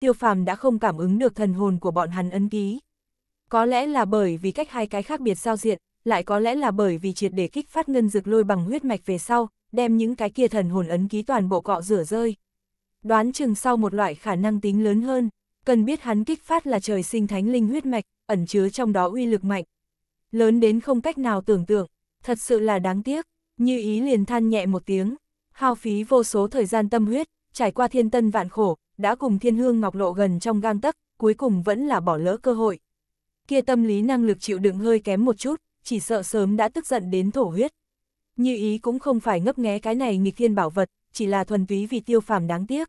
tiêu phàm đã không cảm ứng được thần hồn của bọn hắn ấn ký. Có lẽ là bởi vì cách hai cái khác biệt giao diện, lại có lẽ là bởi vì triệt để kích phát ngân dược lôi bằng huyết mạch về sau, đem những cái kia thần hồn ấn ký toàn bộ cọ rửa rơi. Đoán chừng sau một loại khả năng tính lớn hơn, cần biết hắn kích phát là trời sinh thánh linh huyết mạch, ẩn chứa trong đó uy lực mạnh. Lớn đến không cách nào tưởng tượng, thật sự là đáng tiếc, như ý liền than nhẹ một tiếng, hao phí vô số thời gian tâm huyết, trải qua thiên tân vạn khổ, đã cùng thiên hương ngọc lộ gần trong gang tấc, cuối cùng vẫn là bỏ lỡ cơ hội. Kia tâm lý năng lực chịu đựng hơi kém một chút, chỉ sợ sớm đã tức giận đến thổ huyết. Như ý cũng không phải ngấp nghé cái này nghịch thiên bảo vật, chỉ là thuần túy vì tiêu phàm đáng tiếc.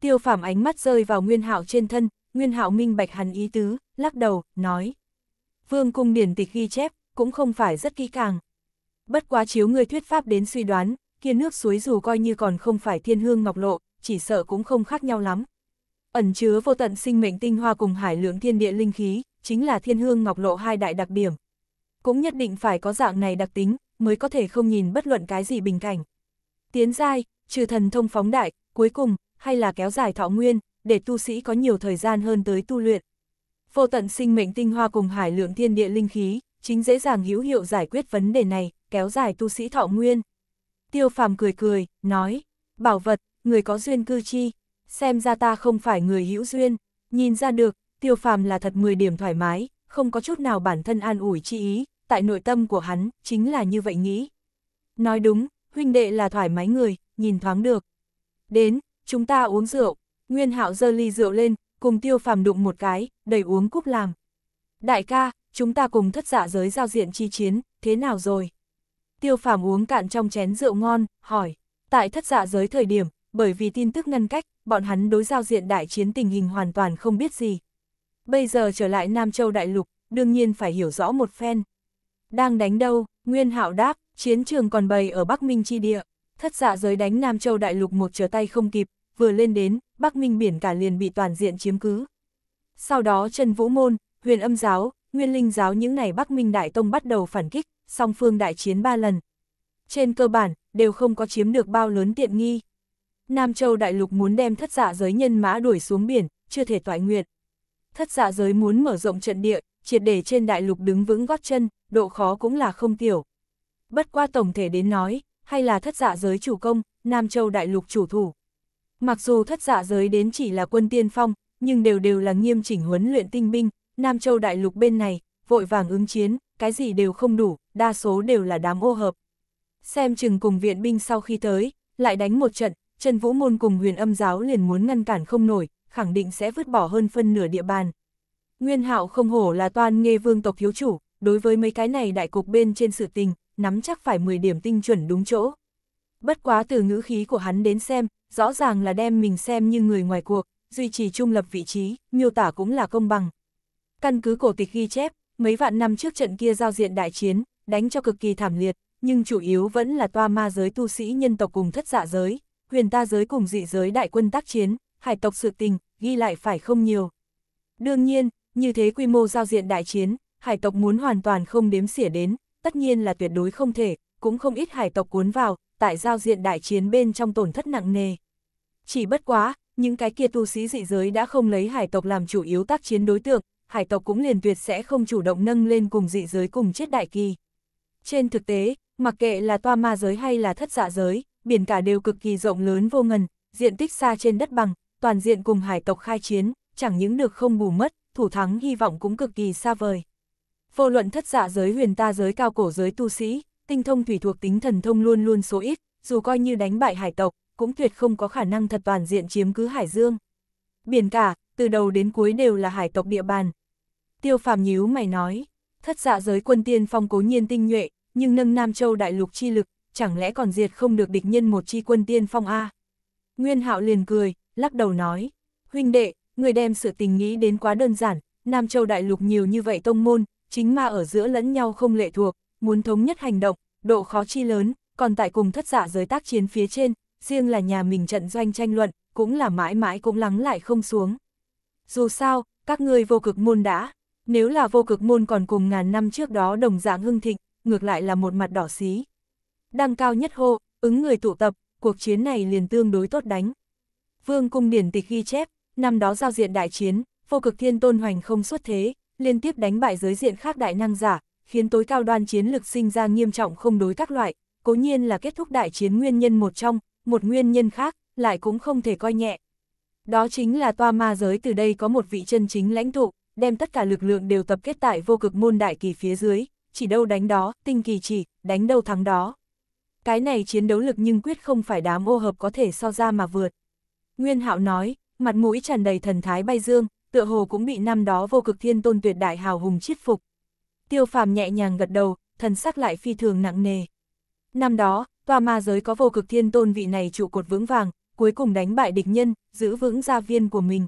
Tiêu phàm ánh mắt rơi vào nguyên hạo trên thân, nguyên hạo minh bạch hắn ý tứ, lắc đầu, nói. Vương cung điển tịch ghi chép, cũng không phải rất kỹ càng. Bất quá chiếu người thuyết pháp đến suy đoán, kia nước suối dù coi như còn không phải thiên hương ngọc lộ, chỉ sợ cũng không khác nhau lắm. Ẩn chứa vô tận sinh mệnh tinh hoa cùng hải lượng thiên địa linh khí, chính là thiên hương ngọc lộ hai đại đặc điểm. Cũng nhất định phải có dạng này đặc tính, mới có thể không nhìn bất luận cái gì bình cảnh. Tiến giai, trừ thần thông phóng đại, cuối cùng, hay là kéo dài thọ nguyên, để tu sĩ có nhiều thời gian hơn tới tu luyện. Vô tận sinh mệnh tinh hoa cùng hải lượng thiên địa linh khí, chính dễ dàng hữu hiệu giải quyết vấn đề này, kéo dài tu sĩ thọ nguyên. Tiêu phàm cười cười, nói, bảo vật, người có duyên cư chi, xem ra ta không phải người hữu duyên, nhìn ra được, tiêu phàm là thật 10 điểm thoải mái, không có chút nào bản thân an ủi chi ý, tại nội tâm của hắn, chính là như vậy nghĩ. Nói đúng, huynh đệ là thoải mái người, nhìn thoáng được. Đến, chúng ta uống rượu, Nguyên Hạo dơ ly rượu lên, cùng tiêu phàm đụng một cái, đầy uống cúp làm. Đại ca, chúng ta cùng thất giả dạ giới giao diện chi chiến, thế nào rồi? Tiêu phàm uống cạn trong chén rượu ngon, hỏi, tại thất giả dạ giới thời điểm, bởi vì tin tức ngăn cách, bọn hắn đối giao diện đại chiến tình hình hoàn toàn không biết gì. Bây giờ trở lại Nam Châu Đại Lục, đương nhiên phải hiểu rõ một phen. Đang đánh đâu, Nguyên Hạo đáp, chiến trường còn bày ở Bắc Minh chi địa, thất dạ giới đánh Nam Châu Đại Lục một trở tay không kịp, vừa lên đến, Bắc Minh biển cả liền bị toàn diện chiếm cứ. Sau đó Trần Vũ Môn, Huyền Âm Giáo, Nguyên Linh Giáo những này Bắc Minh Đại Tông bắt đầu phản kích, song phương đại chiến ba lần. Trên cơ bản, đều không có chiếm được bao lớn tiện nghi. Nam Châu Đại Lục muốn đem thất giả dạ giới nhân mã đuổi xuống biển, chưa thể toại nguyện. Thất giả dạ giới muốn mở rộng trận địa, triệt để trên đại lục đứng vững gót chân, độ khó cũng là không tiểu. Bất qua tổng thể đến nói, hay là thất giả dạ giới chủ công, Nam Châu Đại Lục chủ thủ. Mặc dù thất giả giới đến chỉ là quân tiên phong, nhưng đều đều là nghiêm chỉnh huấn luyện tinh binh, Nam Châu Đại Lục bên này, vội vàng ứng chiến, cái gì đều không đủ, đa số đều là đám ô hợp. Xem chừng cùng viện binh sau khi tới, lại đánh một trận, Trần Vũ Môn cùng huyền âm giáo liền muốn ngăn cản không nổi, khẳng định sẽ vứt bỏ hơn phân nửa địa bàn. Nguyên hạo không hổ là toàn nghe vương tộc hiếu chủ, đối với mấy cái này đại cục bên trên sự tình, nắm chắc phải 10 điểm tinh chuẩn đúng chỗ. Bất quá từ ngữ khí của hắn đến xem, rõ ràng là đem mình xem như người ngoài cuộc, duy trì trung lập vị trí, miêu tả cũng là công bằng. Căn cứ cổ tịch ghi chép, mấy vạn năm trước trận kia giao diện đại chiến, đánh cho cực kỳ thảm liệt, nhưng chủ yếu vẫn là toa ma giới tu sĩ nhân tộc cùng thất dạ giới, huyền ta giới cùng dị giới đại quân tác chiến, hải tộc sự tình, ghi lại phải không nhiều. Đương nhiên, như thế quy mô giao diện đại chiến, hải tộc muốn hoàn toàn không đếm xỉa đến, tất nhiên là tuyệt đối không thể, cũng không ít hải tộc cuốn vào, tại giao diện đại chiến bên trong tổn thất nặng nề. Chỉ bất quá, những cái kia tu sĩ dị giới đã không lấy hải tộc làm chủ yếu tác chiến đối tượng, hải tộc cũng liền tuyệt sẽ không chủ động nâng lên cùng dị giới cùng chết đại kỳ. Trên thực tế, mặc kệ là toa ma giới hay là thất dạ giới, biển cả đều cực kỳ rộng lớn vô ngần, diện tích xa trên đất bằng, toàn diện cùng hải tộc khai chiến, chẳng những được không bù mất, thủ thắng hy vọng cũng cực kỳ xa vời. Vô luận thất dạ giới huyền ta giới cao cổ giới tu sĩ, tinh thông thủy thuộc tính thần thông luôn luôn số ít, dù coi như đánh bại hải tộc, cũng tuyệt không có khả năng thật toàn diện chiếm cứ hải dương. Biển cả, từ đầu đến cuối đều là hải tộc địa bàn. Tiêu phàm nhíu mày nói, thất dạ giới quân tiên phong cố nhiên tinh nhuệ, nhưng nâng Nam Châu đại lục chi lực, chẳng lẽ còn diệt không được địch nhân một chi quân tiên phong a Nguyên hạo liền cười, lắc đầu nói, huynh đệ, người đem sự tình nghĩ đến quá đơn giản, Nam Châu Đại Lục nhiều như vậy tông môn, chính ma ở giữa lẫn nhau không lệ thuộc, muốn thống nhất hành động, độ khó chi lớn, còn tại cùng thất giả dạ giới tác chiến phía trên, riêng là nhà mình trận doanh tranh luận, cũng là mãi mãi cũng lắng lại không xuống. Dù sao, các ngươi vô cực môn đã, nếu là vô cực môn còn cùng ngàn năm trước đó đồng dạng hưng thịnh, ngược lại là một mặt đỏ xí đang cao nhất hô, ứng người tụ tập, cuộc chiến này liền tương đối tốt đánh. Vương cung điển tịch ghi chép, năm đó giao diện đại chiến, vô cực thiên tôn hoành không xuất thế, liên tiếp đánh bại giới diện khác đại năng giả, khiến tối cao đoan chiến lực sinh ra nghiêm trọng không đối các loại, cố nhiên là kết thúc đại chiến nguyên nhân một trong, một nguyên nhân khác, lại cũng không thể coi nhẹ. Đó chính là toa ma giới từ đây có một vị chân chính lãnh thụ đem tất cả lực lượng đều tập kết tại vô cực môn đại kỳ phía dưới, chỉ đâu đánh đó, tinh kỳ chỉ, đánh đâu thắng đó cái này chiến đấu lực nhưng quyết không phải đám ô hợp có thể so ra mà vượt. Nguyên hạo nói, mặt mũi tràn đầy thần thái bay dương, tựa hồ cũng bị năm đó vô cực thiên tôn tuyệt đại hào hùng chiết phục. Tiêu phàm nhẹ nhàng gật đầu, thần sắc lại phi thường nặng nề. Năm đó, tòa ma giới có vô cực thiên tôn vị này trụ cột vững vàng, cuối cùng đánh bại địch nhân, giữ vững gia viên của mình.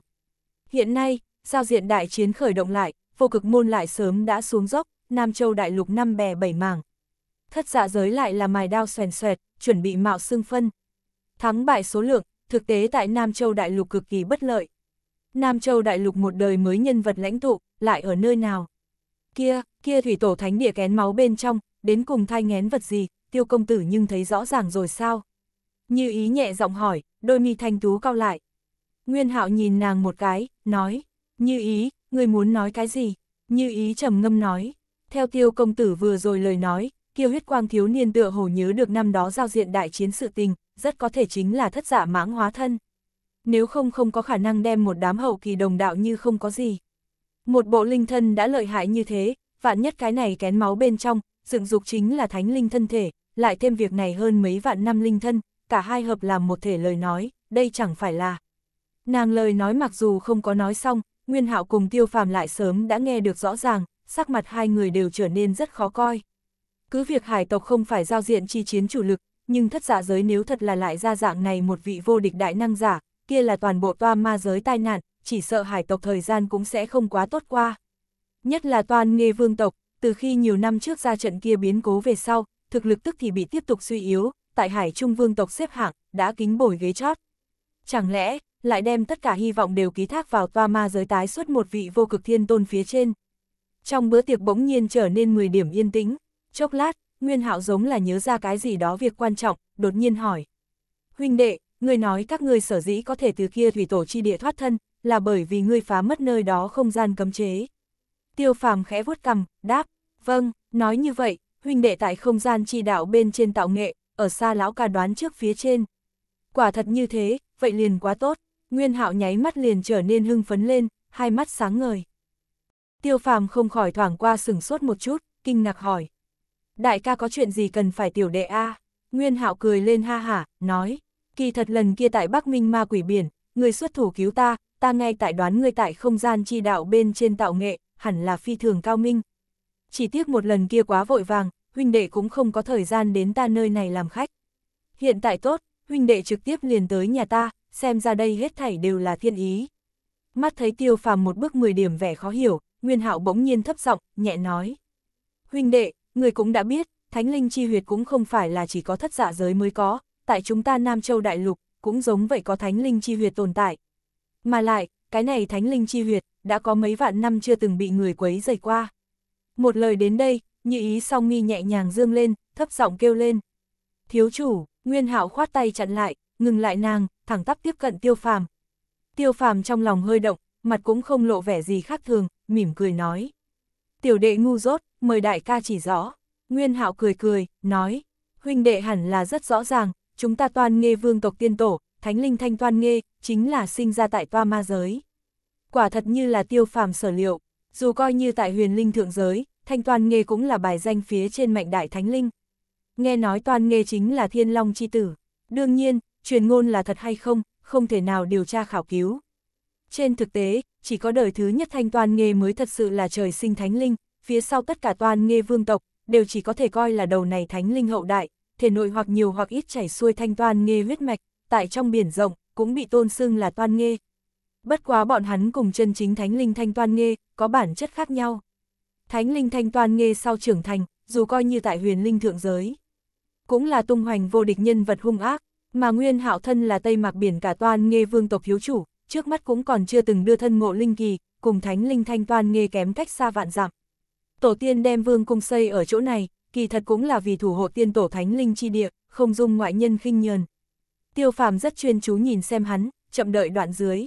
Hiện nay, giao diện đại chiến khởi động lại, vô cực môn lại sớm đã xuống dốc, Nam Châu đại lục năm bè bảy mảng thất dạ giới lại là mài đao xoèn xoẹt, chuẩn bị mạo xương phân. Thắng bại số lượng, thực tế tại Nam Châu Đại Lục cực kỳ bất lợi. Nam Châu Đại Lục một đời mới nhân vật lãnh tụ, lại ở nơi nào? Kia, kia thủy tổ thánh địa kén máu bên trong, đến cùng thai ngén vật gì, tiêu công tử nhưng thấy rõ ràng rồi sao? Như ý nhẹ giọng hỏi, đôi mi thanh tú cao lại. Nguyên hạo nhìn nàng một cái, nói, như ý, người muốn nói cái gì? Như ý trầm ngâm nói, theo tiêu công tử vừa rồi lời nói, kiêu huyết quang thiếu niên tựa hồ nhớ được năm đó giao diện đại chiến sự tình, rất có thể chính là thất giả dạ mãng hóa thân. Nếu không không có khả năng đem một đám hậu kỳ đồng đạo như không có gì. Một bộ linh thân đã lợi hại như thế, vạn nhất cái này kén máu bên trong, dựng dục chính là thánh linh thân thể, lại thêm việc này hơn mấy vạn năm linh thân, cả hai hợp làm một thể lời nói, đây chẳng phải là. Nàng lời nói mặc dù không có nói xong, Nguyên Hạo cùng Tiêu Phàm lại sớm đã nghe được rõ ràng, sắc mặt hai người đều trở nên rất khó coi. Cứ việc hải tộc không phải giao diện chi chiến chủ lực, nhưng thất giả giới nếu thật là lại ra dạng này một vị vô địch đại năng giả, kia là toàn bộ toa ma giới tai nạn, chỉ sợ hải tộc thời gian cũng sẽ không quá tốt qua. Nhất là toàn nghề vương tộc, từ khi nhiều năm trước ra trận kia biến cố về sau, thực lực tức thì bị tiếp tục suy yếu, tại hải trung vương tộc xếp hạng, đã kính bồi ghế chót. Chẳng lẽ, lại đem tất cả hy vọng đều ký thác vào toa ma giới tái xuất một vị vô cực thiên tôn phía trên. Trong bữa tiệc bỗng nhiên trở nên 10 điểm yên tĩnh, Chốc lát, Nguyên Hạo giống là nhớ ra cái gì đó việc quan trọng, đột nhiên hỏi. Huynh đệ, ngươi nói các ngươi sở dĩ có thể từ kia thủy tổ chi địa thoát thân, là bởi vì ngươi phá mất nơi đó không gian cấm chế. Tiêu phàm khẽ vuốt cằm, đáp, vâng, nói như vậy, huynh đệ tại không gian chi đạo bên trên tạo nghệ, ở xa lão ca đoán trước phía trên. Quả thật như thế, vậy liền quá tốt, Nguyên Hạo nháy mắt liền trở nên hưng phấn lên, hai mắt sáng ngời. Tiêu phàm không khỏi thoảng qua sừng sốt một chút, kinh ngạc hỏi, đại ca có chuyện gì cần phải tiểu đệ A, Nguyên Hạo cười lên ha hả, nói, kỳ thật lần kia tại Bắc Minh ma quỷ biển, người xuất thủ cứu ta, ta ngay tại đoán ngươi tại không gian chi đạo bên trên tạo nghệ, hẳn là phi thường cao minh. Chỉ tiếc một lần kia quá vội vàng, huynh đệ cũng không có thời gian đến ta nơi này làm khách. Hiện tại tốt, huynh đệ trực tiếp liền tới nhà ta, xem ra đây hết thảy đều là thiên ý. Mắt thấy tiêu phàm một bước 10 điểm vẻ khó hiểu, Nguyên Hạo bỗng nhiên thấp giọng, nhẹ nói. Huynh đệ, Người cũng đã biết, thánh linh chi huyệt cũng không phải là chỉ có thất dạ giới mới có, tại chúng ta Nam Châu Đại Lục, cũng giống vậy có thánh linh chi huyệt tồn tại. Mà lại, cái này thánh linh chi huyệt, đã có mấy vạn năm chưa từng bị người quấy dày qua. Một lời đến đây, như ý song nghi nhẹ nhàng dương lên, thấp giọng kêu lên. Thiếu chủ, Nguyên hạo khoát tay chặn lại, ngừng lại nàng, thẳng tắp tiếp cận tiêu phàm. Tiêu phàm trong lòng hơi động, mặt cũng không lộ vẻ gì khác thường, mỉm cười nói. Tiểu đệ ngu dốt, mời đại ca chỉ rõ. Nguyên hạo cười cười, nói, huynh đệ hẳn là rất rõ ràng, chúng ta toàn nghe vương tộc tiên tổ, thánh linh thanh toan nghe, chính là sinh ra tại toa ma giới. Quả thật như là tiêu phàm sở liệu, dù coi như tại huyền linh thượng giới, thanh toan nghe cũng là bài danh phía trên mạnh đại thánh linh. Nghe nói toan nghe chính là thiên long chi tử. Đương nhiên, truyền ngôn là thật hay không, không thể nào điều tra khảo cứu. Trên thực tế, chỉ có đời thứ nhất thanh toàn nghề mới thật sự là trời sinh thánh linh, phía sau tất cả toàn nghề vương tộc, đều chỉ có thể coi là đầu này thánh linh hậu đại, thể nội hoặc nhiều hoặc ít chảy xuôi thanh toàn nghề huyết mạch, tại trong biển rộng, cũng bị tôn xưng là toàn nghê. Bất quá bọn hắn cùng chân chính thánh linh thanh toàn nghê, có bản chất khác nhau. Thánh linh thanh toàn nghê sau trưởng thành, dù coi như tại huyền linh thượng giới. Cũng là tung hoành vô địch nhân vật hung ác, mà nguyên hạo thân là tây mạc biển cả toàn nghê vương tộc hiếu chủ, trước mắt cũng còn chưa từng đưa thân ngộ linh kỳ, cùng thánh linh thanh toàn nghe kém cách xa vạn dặm. Tổ tiên đem vương cung xây ở chỗ này, kỳ thật cũng là vì thủ hộ tiên tổ thánh linh chi địa, không dung ngoại nhân khinh nhờn. Tiêu phàm rất chuyên chú nhìn xem hắn, chậm đợi đoạn dưới.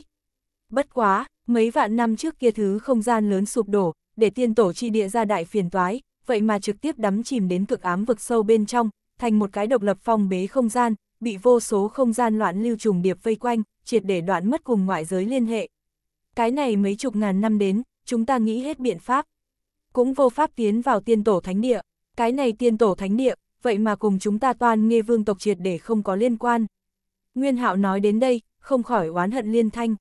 Bất quá, mấy vạn năm trước kia thứ không gian lớn sụp đổ, để tiên tổ chi địa ra đại phiền toái, vậy mà trực tiếp đắm chìm đến cực ám vực sâu bên trong, thành một cái độc lập phong bế không gian, bị vô số không gian loạn lưu trùng điệp vây quanh, triệt để đoạn mất cùng ngoại giới liên hệ. Cái này mấy chục ngàn năm đến, chúng ta nghĩ hết biện pháp. Cũng vô pháp tiến vào tiên tổ thánh địa, cái này tiên tổ thánh địa, vậy mà cùng chúng ta toàn nghe vương tộc triệt để không có liên quan. Nguyên hạo nói đến đây, không khỏi oán hận liên thanh.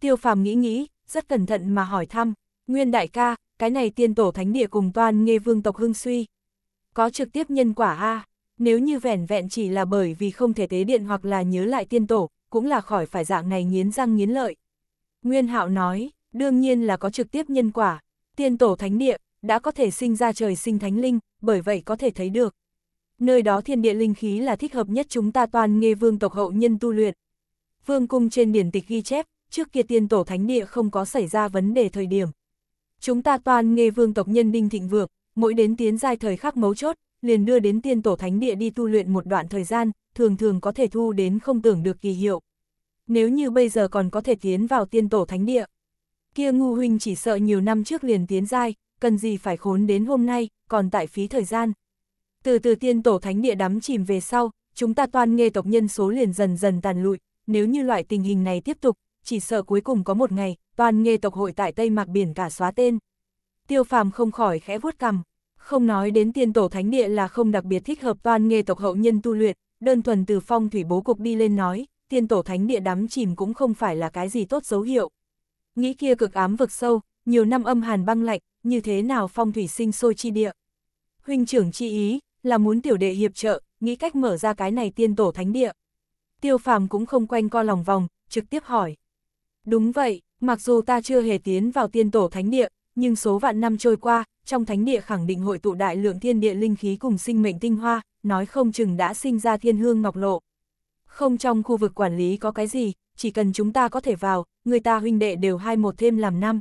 Tiêu phàm nghĩ nghĩ, rất cẩn thận mà hỏi thăm, Nguyên đại ca, cái này tiên tổ thánh địa cùng toàn nghe vương tộc hương suy. Có trực tiếp nhân quả ha nếu như vẻn vẹn chỉ là bởi vì không thể tế điện hoặc là nhớ lại tiên tổ, cũng là khỏi phải dạng này nghiến răng nghiến lợi. Nguyên hạo nói, đương nhiên là có trực tiếp nhân quả, tiên tổ thánh địa, đã có thể sinh ra trời sinh thánh linh, bởi vậy có thể thấy được. Nơi đó thiên địa linh khí là thích hợp nhất chúng ta toàn nghe vương tộc hậu nhân tu luyện. Vương cung trên điển tịch ghi chép, trước kia tiên tổ thánh địa không có xảy ra vấn đề thời điểm. Chúng ta toàn nghe vương tộc nhân đinh thịnh vượng, mỗi đến tiến giai thời khắc mấu chốt, liền đưa đến tiên tổ thánh địa đi tu luyện một đoạn thời gian, thường thường có thể thu đến không tưởng được kỳ hiệu. Nếu như bây giờ còn có thể tiến vào tiên tổ thánh địa, kia ngu huynh chỉ sợ nhiều năm trước liền tiến dai, cần gì phải khốn đến hôm nay, còn tại phí thời gian. Từ từ tiên tổ thánh địa đắm chìm về sau, chúng ta toàn nghe tộc nhân số liền dần dần tàn lụi, nếu như loại tình hình này tiếp tục, chỉ sợ cuối cùng có một ngày, toàn nghe tộc hội tại Tây Mạc Biển cả xóa tên. Tiêu phàm không khỏi khẽ vuốt cằm. Không nói đến tiên tổ thánh địa là không đặc biệt thích hợp toàn nghề tộc hậu nhân tu luyện, đơn thuần từ phong thủy bố cục đi lên nói, tiên tổ thánh địa đắm chìm cũng không phải là cái gì tốt dấu hiệu. Nghĩ kia cực ám vực sâu, nhiều năm âm hàn băng lạnh, như thế nào phong thủy sinh sôi chi địa. Huynh trưởng chi ý, là muốn tiểu đệ hiệp trợ, nghĩ cách mở ra cái này tiên tổ thánh địa. Tiêu phàm cũng không quanh co lòng vòng, trực tiếp hỏi. Đúng vậy, mặc dù ta chưa hề tiến vào tiên tổ thánh địa, nhưng số vạn năm trôi qua, trong thánh địa khẳng định hội tụ đại lượng thiên địa linh khí cùng sinh mệnh tinh hoa, nói không chừng đã sinh ra thiên hương ngọc lộ. Không trong khu vực quản lý có cái gì, chỉ cần chúng ta có thể vào, người ta huynh đệ đều hai một thêm làm năm.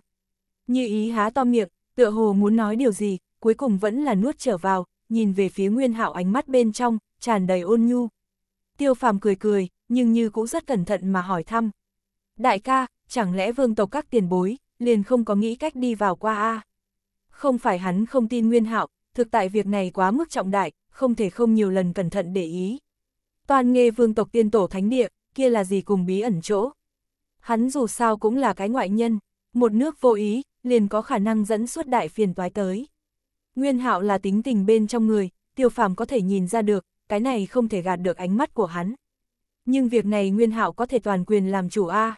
Như ý há to miệng, tựa hồ muốn nói điều gì, cuối cùng vẫn là nuốt trở vào, nhìn về phía Nguyên Hạo ánh mắt bên trong, tràn đầy ôn nhu. Tiêu Phàm cười cười, nhưng như cũng rất cẩn thận mà hỏi thăm. Đại ca, chẳng lẽ vương tộc các tiền bối, liền không có nghĩ cách đi vào qua A. Không phải hắn không tin Nguyên Hạo, thực tại việc này quá mức trọng đại, không thể không nhiều lần cẩn thận để ý. Toàn nghe vương tộc tiên tổ thánh địa, kia là gì cùng bí ẩn chỗ. Hắn dù sao cũng là cái ngoại nhân, một nước vô ý, liền có khả năng dẫn suốt đại phiền toái tới. Nguyên Hạo là tính tình bên trong người, tiêu phàm có thể nhìn ra được, cái này không thể gạt được ánh mắt của hắn. Nhưng việc này Nguyên Hạo có thể toàn quyền làm chủ A.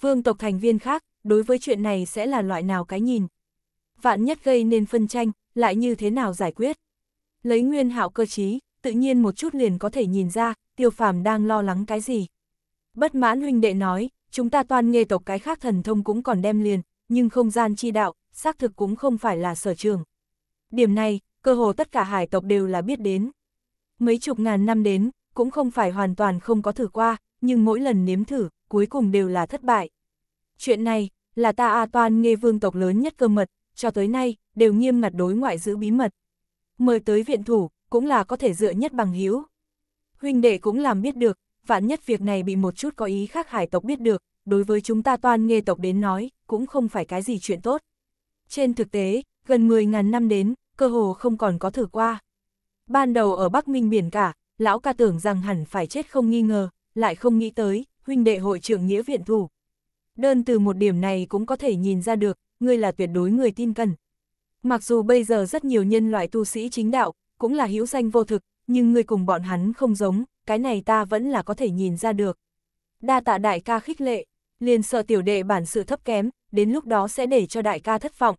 Vương tộc thành viên khác, đối với chuyện này sẽ là loại nào cái nhìn. Vạn nhất gây nên phân tranh, lại như thế nào giải quyết. Lấy nguyên hạo cơ trí, tự nhiên một chút liền có thể nhìn ra, tiêu phàm đang lo lắng cái gì. Bất mãn huynh đệ nói, chúng ta toàn nghề tộc cái khác thần thông cũng còn đem liền, nhưng không gian chi đạo, xác thực cũng không phải là sở trường. Điểm này, cơ hồ tất cả hải tộc đều là biết đến. Mấy chục ngàn năm đến, cũng không phải hoàn toàn không có thử qua, nhưng mỗi lần nếm thử, cuối cùng đều là thất bại. Chuyện này, là ta A Toan nghe vương tộc lớn nhất cơ mật, cho tới nay, đều nghiêm ngặt đối ngoại giữ bí mật. Mời tới viện thủ, cũng là có thể dựa nhất bằng hiếu. Huynh đệ cũng làm biết được, vạn nhất việc này bị một chút có ý khác hải tộc biết được, đối với chúng ta toan nghe tộc đến nói, cũng không phải cái gì chuyện tốt. Trên thực tế, gần 10.000 năm đến, cơ hồ không còn có thử qua. Ban đầu ở Bắc Minh biển cả, lão ca tưởng rằng hẳn phải chết không nghi ngờ, lại không nghĩ tới, huynh đệ hội trưởng nghĩa viện thủ, Đơn từ một điểm này cũng có thể nhìn ra được, ngươi là tuyệt đối người tin cần. Mặc dù bây giờ rất nhiều nhân loại tu sĩ chính đạo, cũng là hữu danh vô thực, nhưng ngươi cùng bọn hắn không giống, cái này ta vẫn là có thể nhìn ra được. Đa tạ đại ca khích lệ, liền sợ tiểu đệ bản sự thấp kém, đến lúc đó sẽ để cho đại ca thất vọng.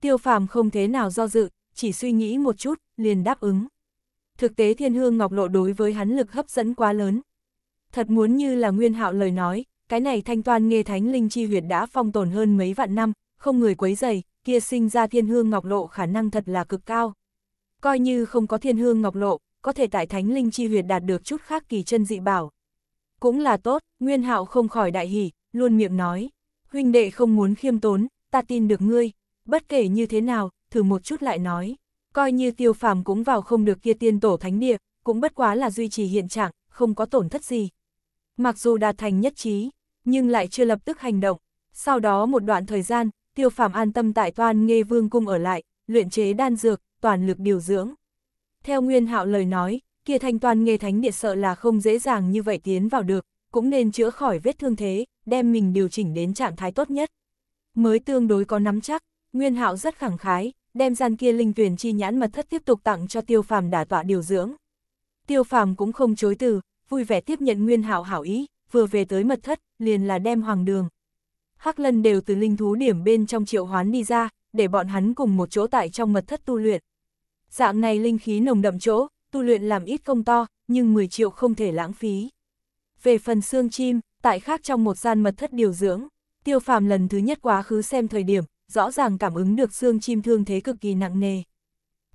Tiêu phàm không thế nào do dự, chỉ suy nghĩ một chút, liền đáp ứng. Thực tế thiên hương ngọc lộ đối với hắn lực hấp dẫn quá lớn. Thật muốn như là nguyên hạo lời nói, cái này thanh toan nghe thánh linh chi huyệt đã phong tồn hơn mấy vạn năm, không người quấy dày, kia sinh ra thiên hương ngọc lộ khả năng thật là cực cao. Coi như không có thiên hương ngọc lộ, có thể tại thánh linh chi huyệt đạt được chút khác kỳ chân dị bảo. Cũng là tốt, Nguyên hạo không khỏi đại hỉ, luôn miệng nói, huynh đệ không muốn khiêm tốn, ta tin được ngươi, bất kể như thế nào, thử một chút lại nói, coi như tiêu phàm cũng vào không được kia tiên tổ thánh địa, cũng bất quá là duy trì hiện trạng, không có tổn thất gì. Mặc dù đạt thành nhất trí, nhưng lại chưa lập tức hành động. Sau đó một đoạn thời gian, tiêu phạm an tâm tại toan nghe vương cung ở lại, luyện chế đan dược, toàn lực điều dưỡng. Theo Nguyên Hạo lời nói, kia thanh toàn nghe thánh địa sợ là không dễ dàng như vậy tiến vào được, cũng nên chữa khỏi vết thương thế, đem mình điều chỉnh đến trạng thái tốt nhất. Mới tương đối có nắm chắc, Nguyên Hạo rất khẳng khái, đem gian kia linh tuyển chi nhãn mật thất tiếp tục tặng cho Tiêu Phàm đả tọa điều dưỡng. Tiêu Phàm cũng không chối từ, vui vẻ tiếp nhận Nguyên Hạo hảo ý, vừa về tới mật thất, liền là đem hoàng đường. Hắc lân đều từ linh thú điểm bên trong triệu hoán đi ra, để bọn hắn cùng một chỗ tại trong mật thất tu luyện. Dạng này linh khí nồng đậm chỗ, tu luyện làm ít không to, nhưng 10 triệu không thể lãng phí. Về phần xương chim, tại khác trong một gian mật thất điều dưỡng, tiêu phàm lần thứ nhất quá khứ xem thời điểm, rõ ràng cảm ứng được xương chim thương thế cực kỳ nặng nề.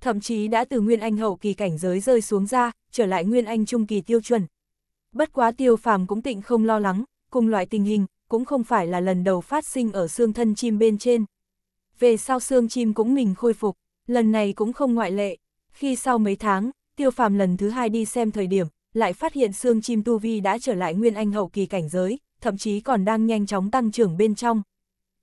Thậm chí đã từ Nguyên Anh hậu kỳ cảnh giới rơi xuống ra, trở lại Nguyên Anh trung kỳ tiêu chuẩn, Bất quá tiêu phàm cũng tịnh không lo lắng, cùng loại tình hình, cũng không phải là lần đầu phát sinh ở xương thân chim bên trên. Về sau xương chim cũng mình khôi phục, lần này cũng không ngoại lệ. Khi sau mấy tháng, tiêu phàm lần thứ hai đi xem thời điểm, lại phát hiện xương chim tu vi đã trở lại nguyên anh hậu kỳ cảnh giới, thậm chí còn đang nhanh chóng tăng trưởng bên trong.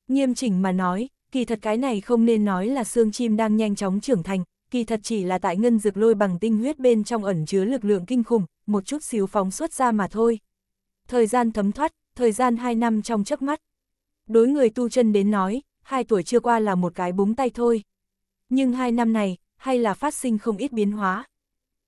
Nghiêm chỉnh mà nói, kỳ thật cái này không nên nói là xương chim đang nhanh chóng trưởng thành, kỳ thật chỉ là tại ngân dược lôi bằng tinh huyết bên trong ẩn chứa lực lượng kinh khủng, một chút xíu phóng xuất ra mà thôi. Thời gian thấm thoát, thời gian 2 năm trong chớp mắt. Đối người tu chân đến nói, 2 tuổi chưa qua là một cái búng tay thôi. Nhưng 2 năm này, hay là phát sinh không ít biến hóa.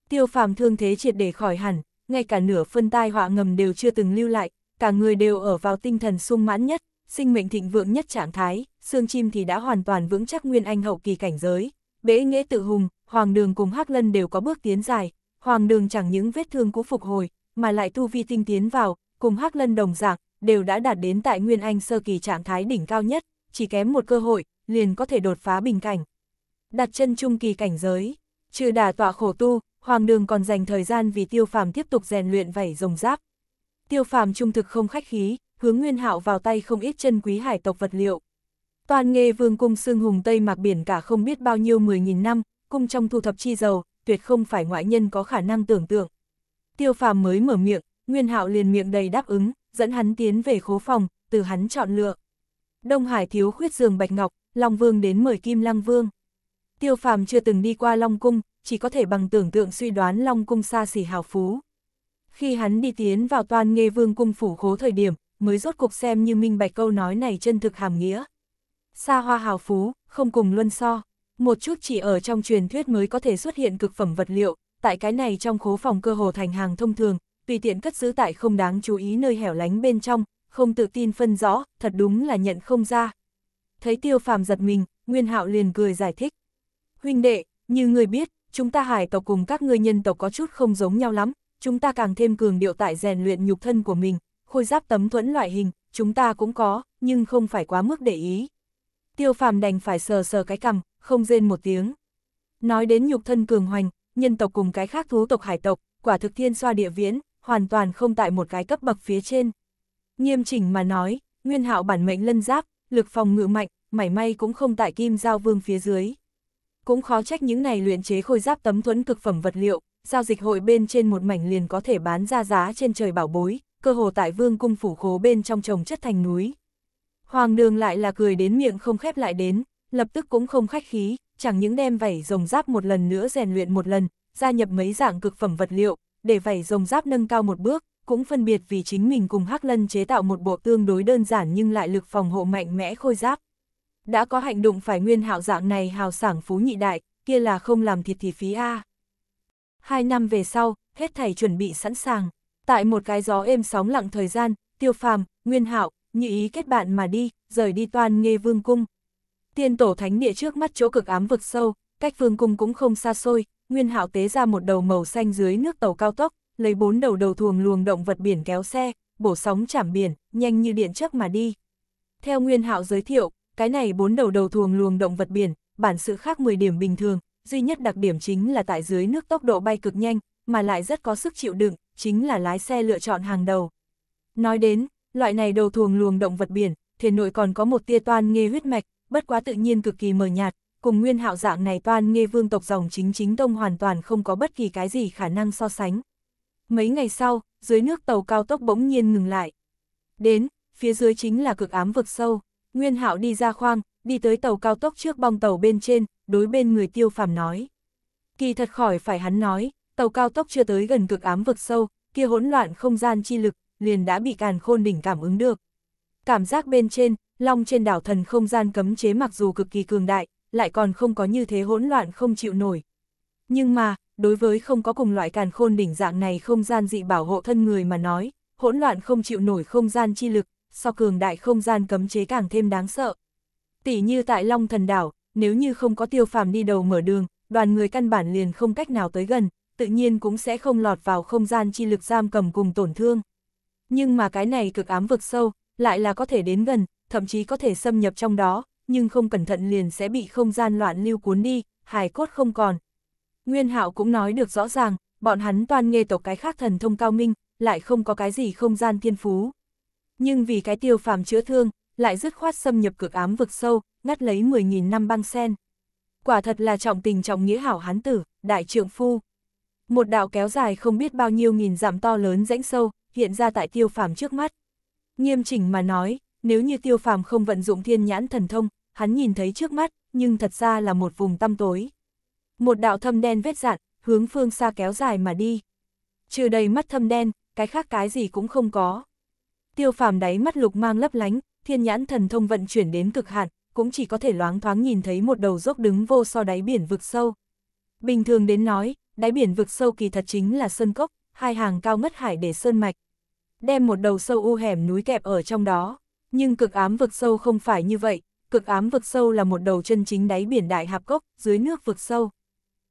Tiêu phàm thương thế triệt để khỏi hẳn, ngay cả nửa phân tai họa ngầm đều chưa từng lưu lại, cả người đều ở vào tinh thần sung mãn nhất, sinh mệnh thịnh vượng nhất trạng thái, xương chim thì đã hoàn toàn vững chắc nguyên anh hậu kỳ cảnh giới, Bế Nghĩa tự hùng, Hoàng Đường cùng Hắc Lân đều có bước tiến dài, Hoàng Đường chẳng những vết thương cũ phục hồi, mà lại tu vi tinh tiến vào, cùng Hắc Lân đồng dạng, đều đã đạt đến tại Nguyên Anh sơ kỳ trạng thái đỉnh cao nhất, chỉ kém một cơ hội, liền có thể đột phá bình cảnh. Đặt chân trung kỳ cảnh giới, trừ đả tọa khổ tu, Hoàng Đường còn dành thời gian vì Tiêu Phàm tiếp tục rèn luyện vảy rồng giáp. Tiêu Phàm trung thực không khách khí, hướng Nguyên Hạo vào tay không ít chân quý hải tộc vật liệu, Toàn nghề vương cung xương hùng Tây mạc biển cả không biết bao nhiêu 10.000 năm, cung trong thu thập chi dầu, tuyệt không phải ngoại nhân có khả năng tưởng tượng. Tiêu phàm mới mở miệng, Nguyên hạo liền miệng đầy đáp ứng, dẫn hắn tiến về khố phòng, từ hắn chọn lựa. Đông Hải thiếu khuyết giường Bạch Ngọc, Long Vương đến mời Kim Lăng Vương. Tiêu phàm chưa từng đi qua Long Cung, chỉ có thể bằng tưởng tượng suy đoán Long Cung xa xỉ hào phú. Khi hắn đi tiến vào toàn nghề vương cung phủ khố thời điểm, mới rốt cuộc xem như minh bạch câu nói này chân thực hàm nghĩa xa hoa hào phú, không cùng luân so. Một chút chỉ ở trong truyền thuyết mới có thể xuất hiện cực phẩm vật liệu, tại cái này trong khố phòng cơ hồ thành hàng thông thường, tùy tiện cất giữ tại không đáng chú ý nơi hẻo lánh bên trong, không tự tin phân rõ, thật đúng là nhận không ra. Thấy tiêu phàm giật mình, Nguyên hạo liền cười giải thích. Huynh đệ, như người biết, chúng ta hải tộc cùng các ngươi nhân tộc có chút không giống nhau lắm, chúng ta càng thêm cường điệu tại rèn luyện nhục thân của mình, khôi giáp tấm thuẫn loại hình, chúng ta cũng có, nhưng không phải quá mức để ý tiêu phàm đành phải sờ sờ cái cằm, không rên một tiếng. Nói đến nhục thân cường hoành, nhân tộc cùng cái khác thú tộc hải tộc, quả thực thiên xoa địa viễn, hoàn toàn không tại một cái cấp bậc phía trên. Nghiêm chỉnh mà nói, nguyên hạo bản mệnh lân giáp, lực phòng ngự mạnh, mảy may cũng không tại kim giao vương phía dưới. Cũng khó trách những này luyện chế khôi giáp tấm thuẫn cực phẩm vật liệu, giao dịch hội bên trên một mảnh liền có thể bán ra giá trên trời bảo bối, cơ hồ tại vương cung phủ khố bên trong trồng chất thành núi. Hoàng đường lại là cười đến miệng không khép lại đến, lập tức cũng không khách khí, chẳng những đem vảy rồng giáp một lần nữa rèn luyện một lần, gia nhập mấy dạng cực phẩm vật liệu, để vảy rồng giáp nâng cao một bước, cũng phân biệt vì chính mình cùng Hắc Lân chế tạo một bộ tương đối đơn giản nhưng lại lực phòng hộ mạnh mẽ khôi giáp. Đã có hành động phải nguyên hạo dạng này hào sảng phú nhị đại, kia là không làm thiệt thì phí a. Hai năm về sau, hết thầy chuẩn bị sẵn sàng, tại một cái gió êm sóng lặng thời gian, Tiêu Phàm, Nguyên Hạo, như ý kết bạn mà đi, rời đi toàn nghe vương cung. Tiên tổ thánh địa trước mắt chỗ cực ám vực sâu, cách vương cung cũng không xa xôi, Nguyên Hạo tế ra một đầu màu xanh dưới nước tàu cao tốc, lấy bốn đầu đầu thuồng luồng động vật biển kéo xe, bổ sóng chạm biển, nhanh như điện trước mà đi. Theo Nguyên Hạo giới thiệu, cái này bốn đầu đầu thuồng luồng động vật biển, bản sự khác 10 điểm bình thường, duy nhất đặc điểm chính là tại dưới nước tốc độ bay cực nhanh, mà lại rất có sức chịu đựng, chính là lái xe lựa chọn hàng đầu. Nói đến, Loại này đầu thuồng luồng động vật biển, thể nội còn có một tia toan nghe huyết mạch, bất quá tự nhiên cực kỳ mờ nhạt, cùng nguyên hạo dạng này toan nghe vương tộc dòng chính chính tông hoàn toàn không có bất kỳ cái gì khả năng so sánh. Mấy ngày sau, dưới nước tàu cao tốc bỗng nhiên ngừng lại. Đến, phía dưới chính là cực ám vực sâu, nguyên hạo đi ra khoang, đi tới tàu cao tốc trước bong tàu bên trên, đối bên người tiêu phàm nói. Kỳ thật khỏi phải hắn nói, tàu cao tốc chưa tới gần cực ám vực sâu, kia hỗn loạn không gian chi lực, liền đã bị càn khôn đỉnh cảm ứng được. Cảm giác bên trên, long trên đảo thần không gian cấm chế mặc dù cực kỳ cường đại, lại còn không có như thế hỗn loạn không chịu nổi. Nhưng mà, đối với không có cùng loại càn khôn đỉnh dạng này không gian dị bảo hộ thân người mà nói, hỗn loạn không chịu nổi không gian chi lực, so cường đại không gian cấm chế càng thêm đáng sợ. Tỷ như tại Long Thần Đảo, nếu như không có tiêu phàm đi đầu mở đường, đoàn người căn bản liền không cách nào tới gần, tự nhiên cũng sẽ không lọt vào không gian chi lực giam cầm cùng tổn thương. Nhưng mà cái này cực ám vực sâu, lại là có thể đến gần, thậm chí có thể xâm nhập trong đó, nhưng không cẩn thận liền sẽ bị không gian loạn lưu cuốn đi, hài cốt không còn. Nguyên hạo cũng nói được rõ ràng, bọn hắn toàn nghe tộc cái khác thần thông cao minh, lại không có cái gì không gian thiên phú. Nhưng vì cái tiêu phàm chữa thương, lại dứt khoát xâm nhập cực ám vực sâu, ngắt lấy 10.000 năm băng sen. Quả thật là trọng tình trọng nghĩa hảo hán tử, đại trượng phu. Một đạo kéo dài không biết bao nhiêu nghìn dặm to lớn rãnh sâu, hiện ra tại tiêu phàm trước mắt. Nghiêm chỉnh mà nói, nếu như tiêu phàm không vận dụng thiên nhãn thần thông, hắn nhìn thấy trước mắt, nhưng thật ra là một vùng tăm tối. Một đạo thâm đen vết dạn, hướng phương xa kéo dài mà đi. Trừ đầy mắt thâm đen, cái khác cái gì cũng không có. Tiêu phàm đáy mắt lục mang lấp lánh, thiên nhãn thần thông vận chuyển đến cực hạn, cũng chỉ có thể loáng thoáng nhìn thấy một đầu dốc đứng vô so đáy biển vực sâu. Bình thường đến nói, đáy biển vực sâu kỳ thật chính là sơn cốc, hai hàng cao ngất hải để sơn mạch đem một đầu sâu u hẻm núi kẹp ở trong đó. Nhưng cực ám vực sâu không phải như vậy, cực ám vực sâu là một đầu chân chính đáy biển đại hạp cốc, dưới nước vực sâu.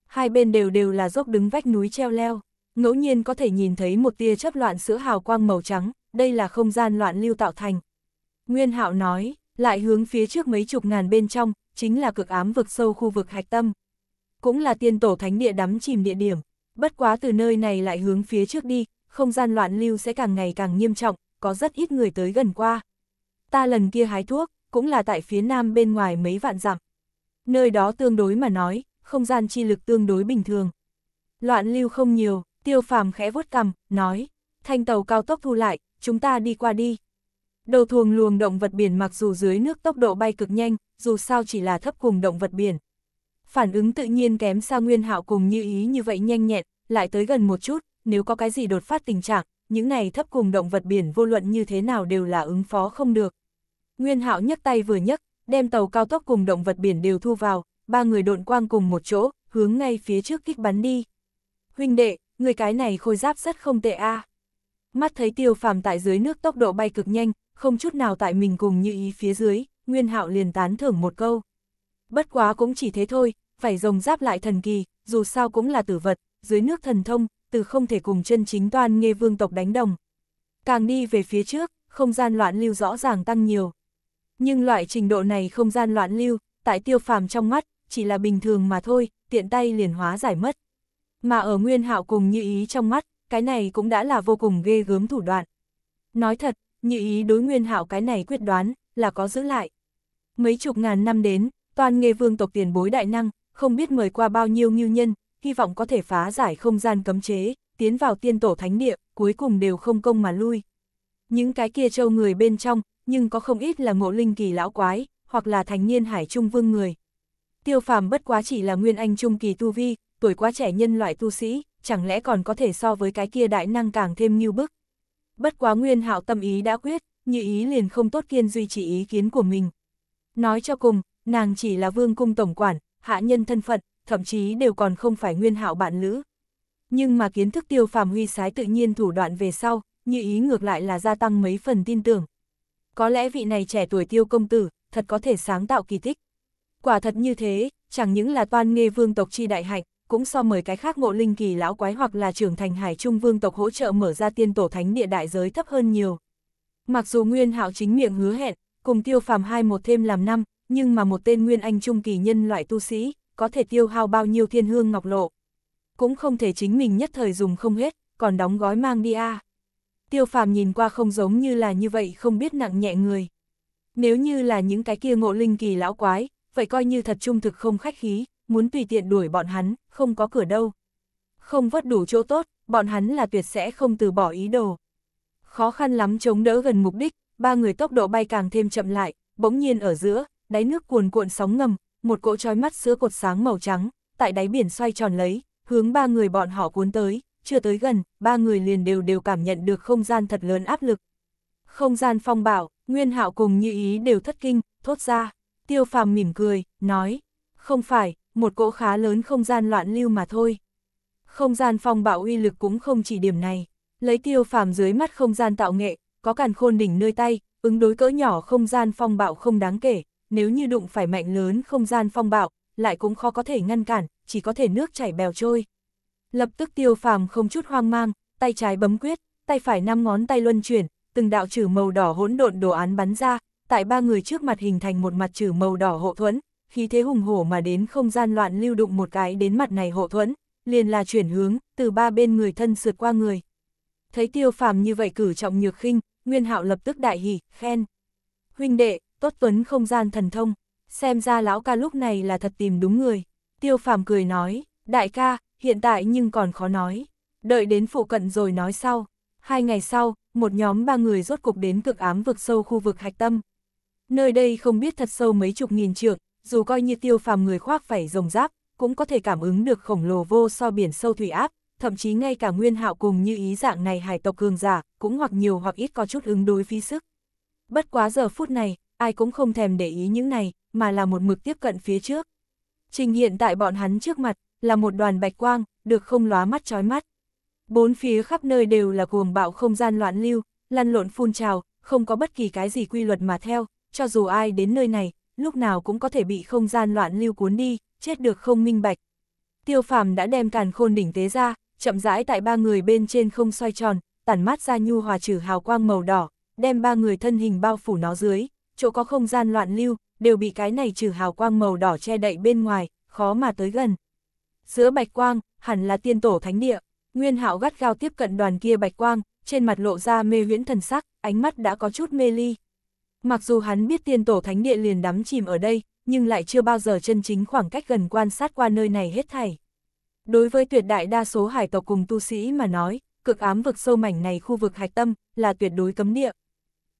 Hai bên đều đều là dốc đứng vách núi treo leo, ngẫu nhiên có thể nhìn thấy một tia chấp loạn sữa hào quang màu trắng, đây là không gian loạn lưu tạo thành. Nguyên hạo nói, lại hướng phía trước mấy chục ngàn bên trong, chính là cực ám vực sâu khu vực hạch tâm. Cũng là tiên tổ thánh địa đắm chìm địa điểm, bất quá từ nơi này lại hướng phía trước đi, không gian loạn lưu sẽ càng ngày càng nghiêm trọng, có rất ít người tới gần qua. Ta lần kia hái thuốc, cũng là tại phía nam bên ngoài mấy vạn dặm. Nơi đó tương đối mà nói, không gian chi lực tương đối bình thường. Loạn lưu không nhiều, tiêu phàm khẽ vuốt cằm, nói, thanh tàu cao tốc thu lại, chúng ta đi qua đi. Đầu thuồng luồng động vật biển mặc dù dưới nước tốc độ bay cực nhanh, dù sao chỉ là thấp cùng động vật biển. Phản ứng tự nhiên kém sao nguyên hạo cùng như ý như vậy nhanh nhẹn, lại tới gần một chút, nếu có cái gì đột phát tình trạng, những này thấp cùng động vật biển vô luận như thế nào đều là ứng phó không được. Nguyên hạo nhấc tay vừa nhấc, đem tàu cao tốc cùng động vật biển đều thu vào, ba người độn quang cùng một chỗ, hướng ngay phía trước kích bắn đi. Huynh đệ, người cái này khôi giáp rất không tệ a. Mắt thấy tiêu phàm tại dưới nước tốc độ bay cực nhanh, không chút nào tại mình cùng như ý phía dưới, Nguyên hạo liền tán thưởng một câu. Bất quá cũng chỉ thế thôi, phải rồng giáp lại thần kỳ, dù sao cũng là tử vật, dưới nước thần thông, từ không thể cùng chân chính toàn nghe vương tộc đánh đồng. Càng đi về phía trước, không gian loạn lưu rõ ràng tăng nhiều. Nhưng loại trình độ này không gian loạn lưu, tại tiêu phàm trong mắt, chỉ là bình thường mà thôi, tiện tay liền hóa giải mất. Mà ở nguyên hạo cùng như ý trong mắt, cái này cũng đã là vô cùng ghê gớm thủ đoạn. Nói thật, như ý đối nguyên hạo cái này quyết đoán, là có giữ lại. Mấy chục ngàn năm đến, toàn nghề vương tộc tiền bối đại năng, không biết mời qua bao nhiêu ngưu nhân, hy vọng có thể phá giải không gian cấm chế, tiến vào tiên tổ thánh địa, cuối cùng đều không công mà lui. Những cái kia châu người bên trong, nhưng có không ít là ngộ linh kỳ lão quái, hoặc là thành niên hải trung vương người. Tiêu phàm bất quá chỉ là nguyên anh trung kỳ tu vi, tuổi quá trẻ nhân loại tu sĩ, chẳng lẽ còn có thể so với cái kia đại năng càng thêm như bức. Bất quá nguyên hạo tâm ý đã quyết, như ý liền không tốt kiên duy trì ý kiến của mình. Nói cho cùng, nàng chỉ là vương cung tổng quản, hạ nhân thân phận, thậm chí đều còn không phải nguyên hạo bạn lữ. Nhưng mà kiến thức tiêu phàm huy sái tự nhiên thủ đoạn về sau, như ý ngược lại là gia tăng mấy phần tin tưởng. Có lẽ vị này trẻ tuổi tiêu công tử, thật có thể sáng tạo kỳ tích. Quả thật như thế, chẳng những là toan nghê vương tộc chi đại hạnh, cũng so mời cái khác ngộ linh kỳ lão quái hoặc là trưởng thành hải trung vương tộc hỗ trợ mở ra tiên tổ thánh địa đại giới thấp hơn nhiều. Mặc dù Nguyên hạo chính miệng hứa hẹn, cùng tiêu phàm hai một thêm làm năm, nhưng mà một tên Nguyên Anh trung kỳ nhân loại tu sĩ, có thể tiêu hao bao nhiêu thiên hương ngọc lộ. Cũng không thể chính mình nhất thời dùng không hết, còn đóng gói mang đi a. À. Tiêu phàm nhìn qua không giống như là như vậy không biết nặng nhẹ người. Nếu như là những cái kia ngộ linh kỳ lão quái, vậy coi như thật trung thực không khách khí, muốn tùy tiện đuổi bọn hắn, không có cửa đâu. Không vất đủ chỗ tốt, bọn hắn là tuyệt sẽ không từ bỏ ý đồ. Khó khăn lắm chống đỡ gần mục đích, ba người tốc độ bay càng thêm chậm lại, bỗng nhiên ở giữa, đáy nước cuồn cuộn sóng ngầm, một cỗ trói mắt giữa cột sáng màu trắng, tại đáy biển xoay tròn lấy, hướng ba người bọn họ cuốn tới, chưa tới gần, ba người liền đều đều cảm nhận được không gian thật lớn áp lực. Không gian phong bảo, Nguyên hạo cùng như ý đều thất kinh, thốt ra, tiêu phàm mỉm cười, nói, không phải, một cỗ khá lớn không gian loạn lưu mà thôi. Không gian phong bạo uy lực cũng không chỉ điểm này, lấy tiêu phàm dưới mắt không gian tạo nghệ, có càn khôn đỉnh nơi tay, ứng đối cỡ nhỏ không gian phong bạo không đáng kể, nếu như đụng phải mạnh lớn không gian phong bạo, lại cũng khó có thể ngăn cản, chỉ có thể nước chảy bèo trôi. Lập tức tiêu phàm không chút hoang mang, tay trái bấm quyết, tay phải năm ngón tay luân chuyển, từng đạo trừ màu đỏ hỗn độn đồ án bắn ra, tại ba người trước mặt hình thành một mặt trừ màu đỏ hộ thuẫn, khí thế hùng hổ mà đến không gian loạn lưu đụng một cái đến mặt này hộ thuẫn, liền là chuyển hướng, từ ba bên người thân sượt qua người. Thấy tiêu phàm như vậy cử trọng nhược khinh, Nguyên hạo lập tức đại hỉ, khen. Huynh đệ, tốt vấn không gian thần thông, xem ra lão ca lúc này là thật tìm đúng người. Tiêu phàm cười nói, đại ca, hiện tại nhưng còn khó nói, đợi đến phụ cận rồi nói sau. Hai ngày sau, một nhóm ba người rốt cục đến cực ám vực sâu khu vực hạch tâm. Nơi đây không biết thật sâu mấy chục nghìn trượng, dù coi như tiêu phàm người khoác phải rồng giáp, cũng có thể cảm ứng được khổng lồ vô so biển sâu thủy áp, thậm chí ngay cả nguyên hạo cùng như ý dạng này hải tộc cường giả, cũng hoặc nhiều hoặc ít có chút ứng đối phí sức. Bất quá giờ phút này, ai cũng không thèm để ý những này, mà là một mực tiếp cận phía trước. Trình hiện tại bọn hắn trước mặt, là một đoàn bạch quang, được không lóa mắt chói mắt. Bốn phía khắp nơi đều là cuồng bạo không gian loạn lưu, lăn lộn phun trào, không có bất kỳ cái gì quy luật mà theo, cho dù ai đến nơi này, lúc nào cũng có thể bị không gian loạn lưu cuốn đi, chết được không minh bạch. Tiêu phàm đã đem càn khôn đỉnh tế ra, chậm rãi tại ba người bên trên không xoay tròn, tản mát ra nhu hòa trừ hào quang màu đỏ, đem ba người thân hình bao phủ nó dưới, chỗ có không gian loạn lưu, đều bị cái này trừ hào quang màu đỏ che đậy bên ngoài, khó mà tới gần. Giữa bạch quang, hẳn là tiên tổ thánh địa, Nguyên Hạo gắt gao tiếp cận đoàn kia bạch quang, trên mặt lộ ra mê huyễn thần sắc, ánh mắt đã có chút mê ly. Mặc dù hắn biết tiên tổ thánh địa liền đắm chìm ở đây, nhưng lại chưa bao giờ chân chính khoảng cách gần quan sát qua nơi này hết thảy. Đối với tuyệt đại đa số hải tộc cùng tu sĩ mà nói, cực ám vực sâu mảnh này khu vực hạch tâm là tuyệt đối cấm địa.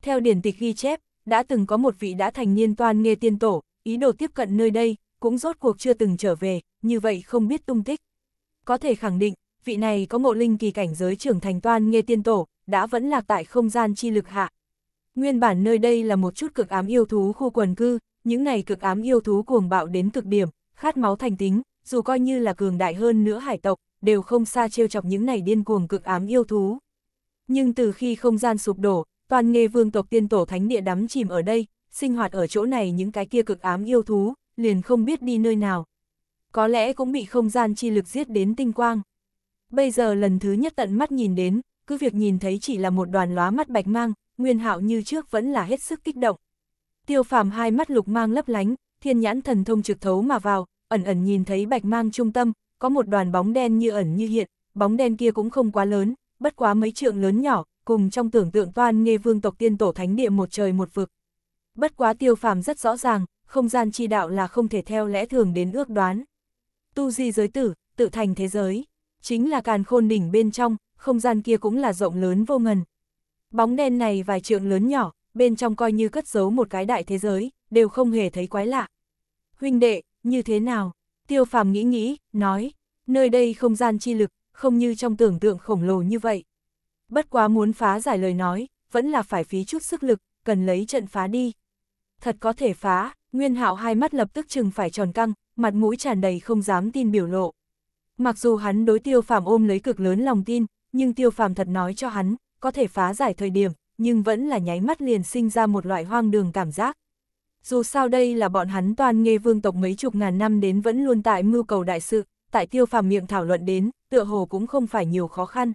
Theo điển tịch ghi chép, đã từng có một vị đã thành niên toan nghe tiên tổ, ý đồ tiếp cận nơi đây, cũng rốt cuộc chưa từng trở về, như vậy không biết tung tích. Có thể khẳng định, vị này có ngộ linh kỳ cảnh giới trưởng thành toan nghe tiên tổ, đã vẫn lạc tại không gian chi lực hạ. Nguyên bản nơi đây là một chút cực ám yêu thú khu quần cư, những này cực ám yêu thú cuồng bạo đến cực điểm, khát máu thành tính, dù coi như là cường đại hơn nữa hải tộc, đều không xa trêu chọc những này điên cuồng cực ám yêu thú. Nhưng từ khi không gian sụp đổ, toàn nghề vương tộc tiên tổ thánh địa đắm chìm ở đây, sinh hoạt ở chỗ này những cái kia cực ám yêu thú, liền không biết đi nơi nào. Có lẽ cũng bị không gian chi lực giết đến tinh quang. Bây giờ lần thứ nhất tận mắt nhìn đến, cứ việc nhìn thấy chỉ là một đoàn lóa mắt bạch mang, nguyên hạo như trước vẫn là hết sức kích động. Tiêu phàm hai mắt lục mang lấp lánh, thiên nhãn thần thông trực thấu mà vào, ẩn ẩn nhìn thấy bạch mang trung tâm, có một đoàn bóng đen như ẩn như hiện, bóng đen kia cũng không quá lớn, bất quá mấy trượng lớn nhỏ, cùng trong tưởng tượng toan nghe vương tộc tiên tổ thánh địa một trời một vực. Bất quá tiêu phàm rất rõ ràng, không gian chi đạo là không thể theo lẽ thường đến ước đoán. Tu di giới tử, tự thành thế giới, chính là càn khôn đỉnh bên trong, không gian kia cũng là rộng lớn vô ngần. Bóng đen này vài trượng lớn nhỏ, bên trong coi như cất giấu một cái đại thế giới, đều không hề thấy quái lạ. Huynh đệ, như thế nào? Tiêu phàm nghĩ nghĩ, nói, nơi đây không gian chi lực, không như trong tưởng tượng khổng lồ như vậy bất quá muốn phá giải lời nói, vẫn là phải phí chút sức lực, cần lấy trận phá đi. Thật có thể phá, Nguyên Hạo hai mắt lập tức chừng phải tròn căng, mặt mũi tràn đầy không dám tin biểu lộ. Mặc dù hắn đối Tiêu Phàm ôm lấy cực lớn lòng tin, nhưng Tiêu Phàm thật nói cho hắn, có thể phá giải thời điểm, nhưng vẫn là nháy mắt liền sinh ra một loại hoang đường cảm giác. Dù sao đây là bọn hắn toàn nghe vương tộc mấy chục ngàn năm đến vẫn luôn tại mưu cầu đại sự, tại Tiêu Phàm miệng thảo luận đến, tựa hồ cũng không phải nhiều khó khăn.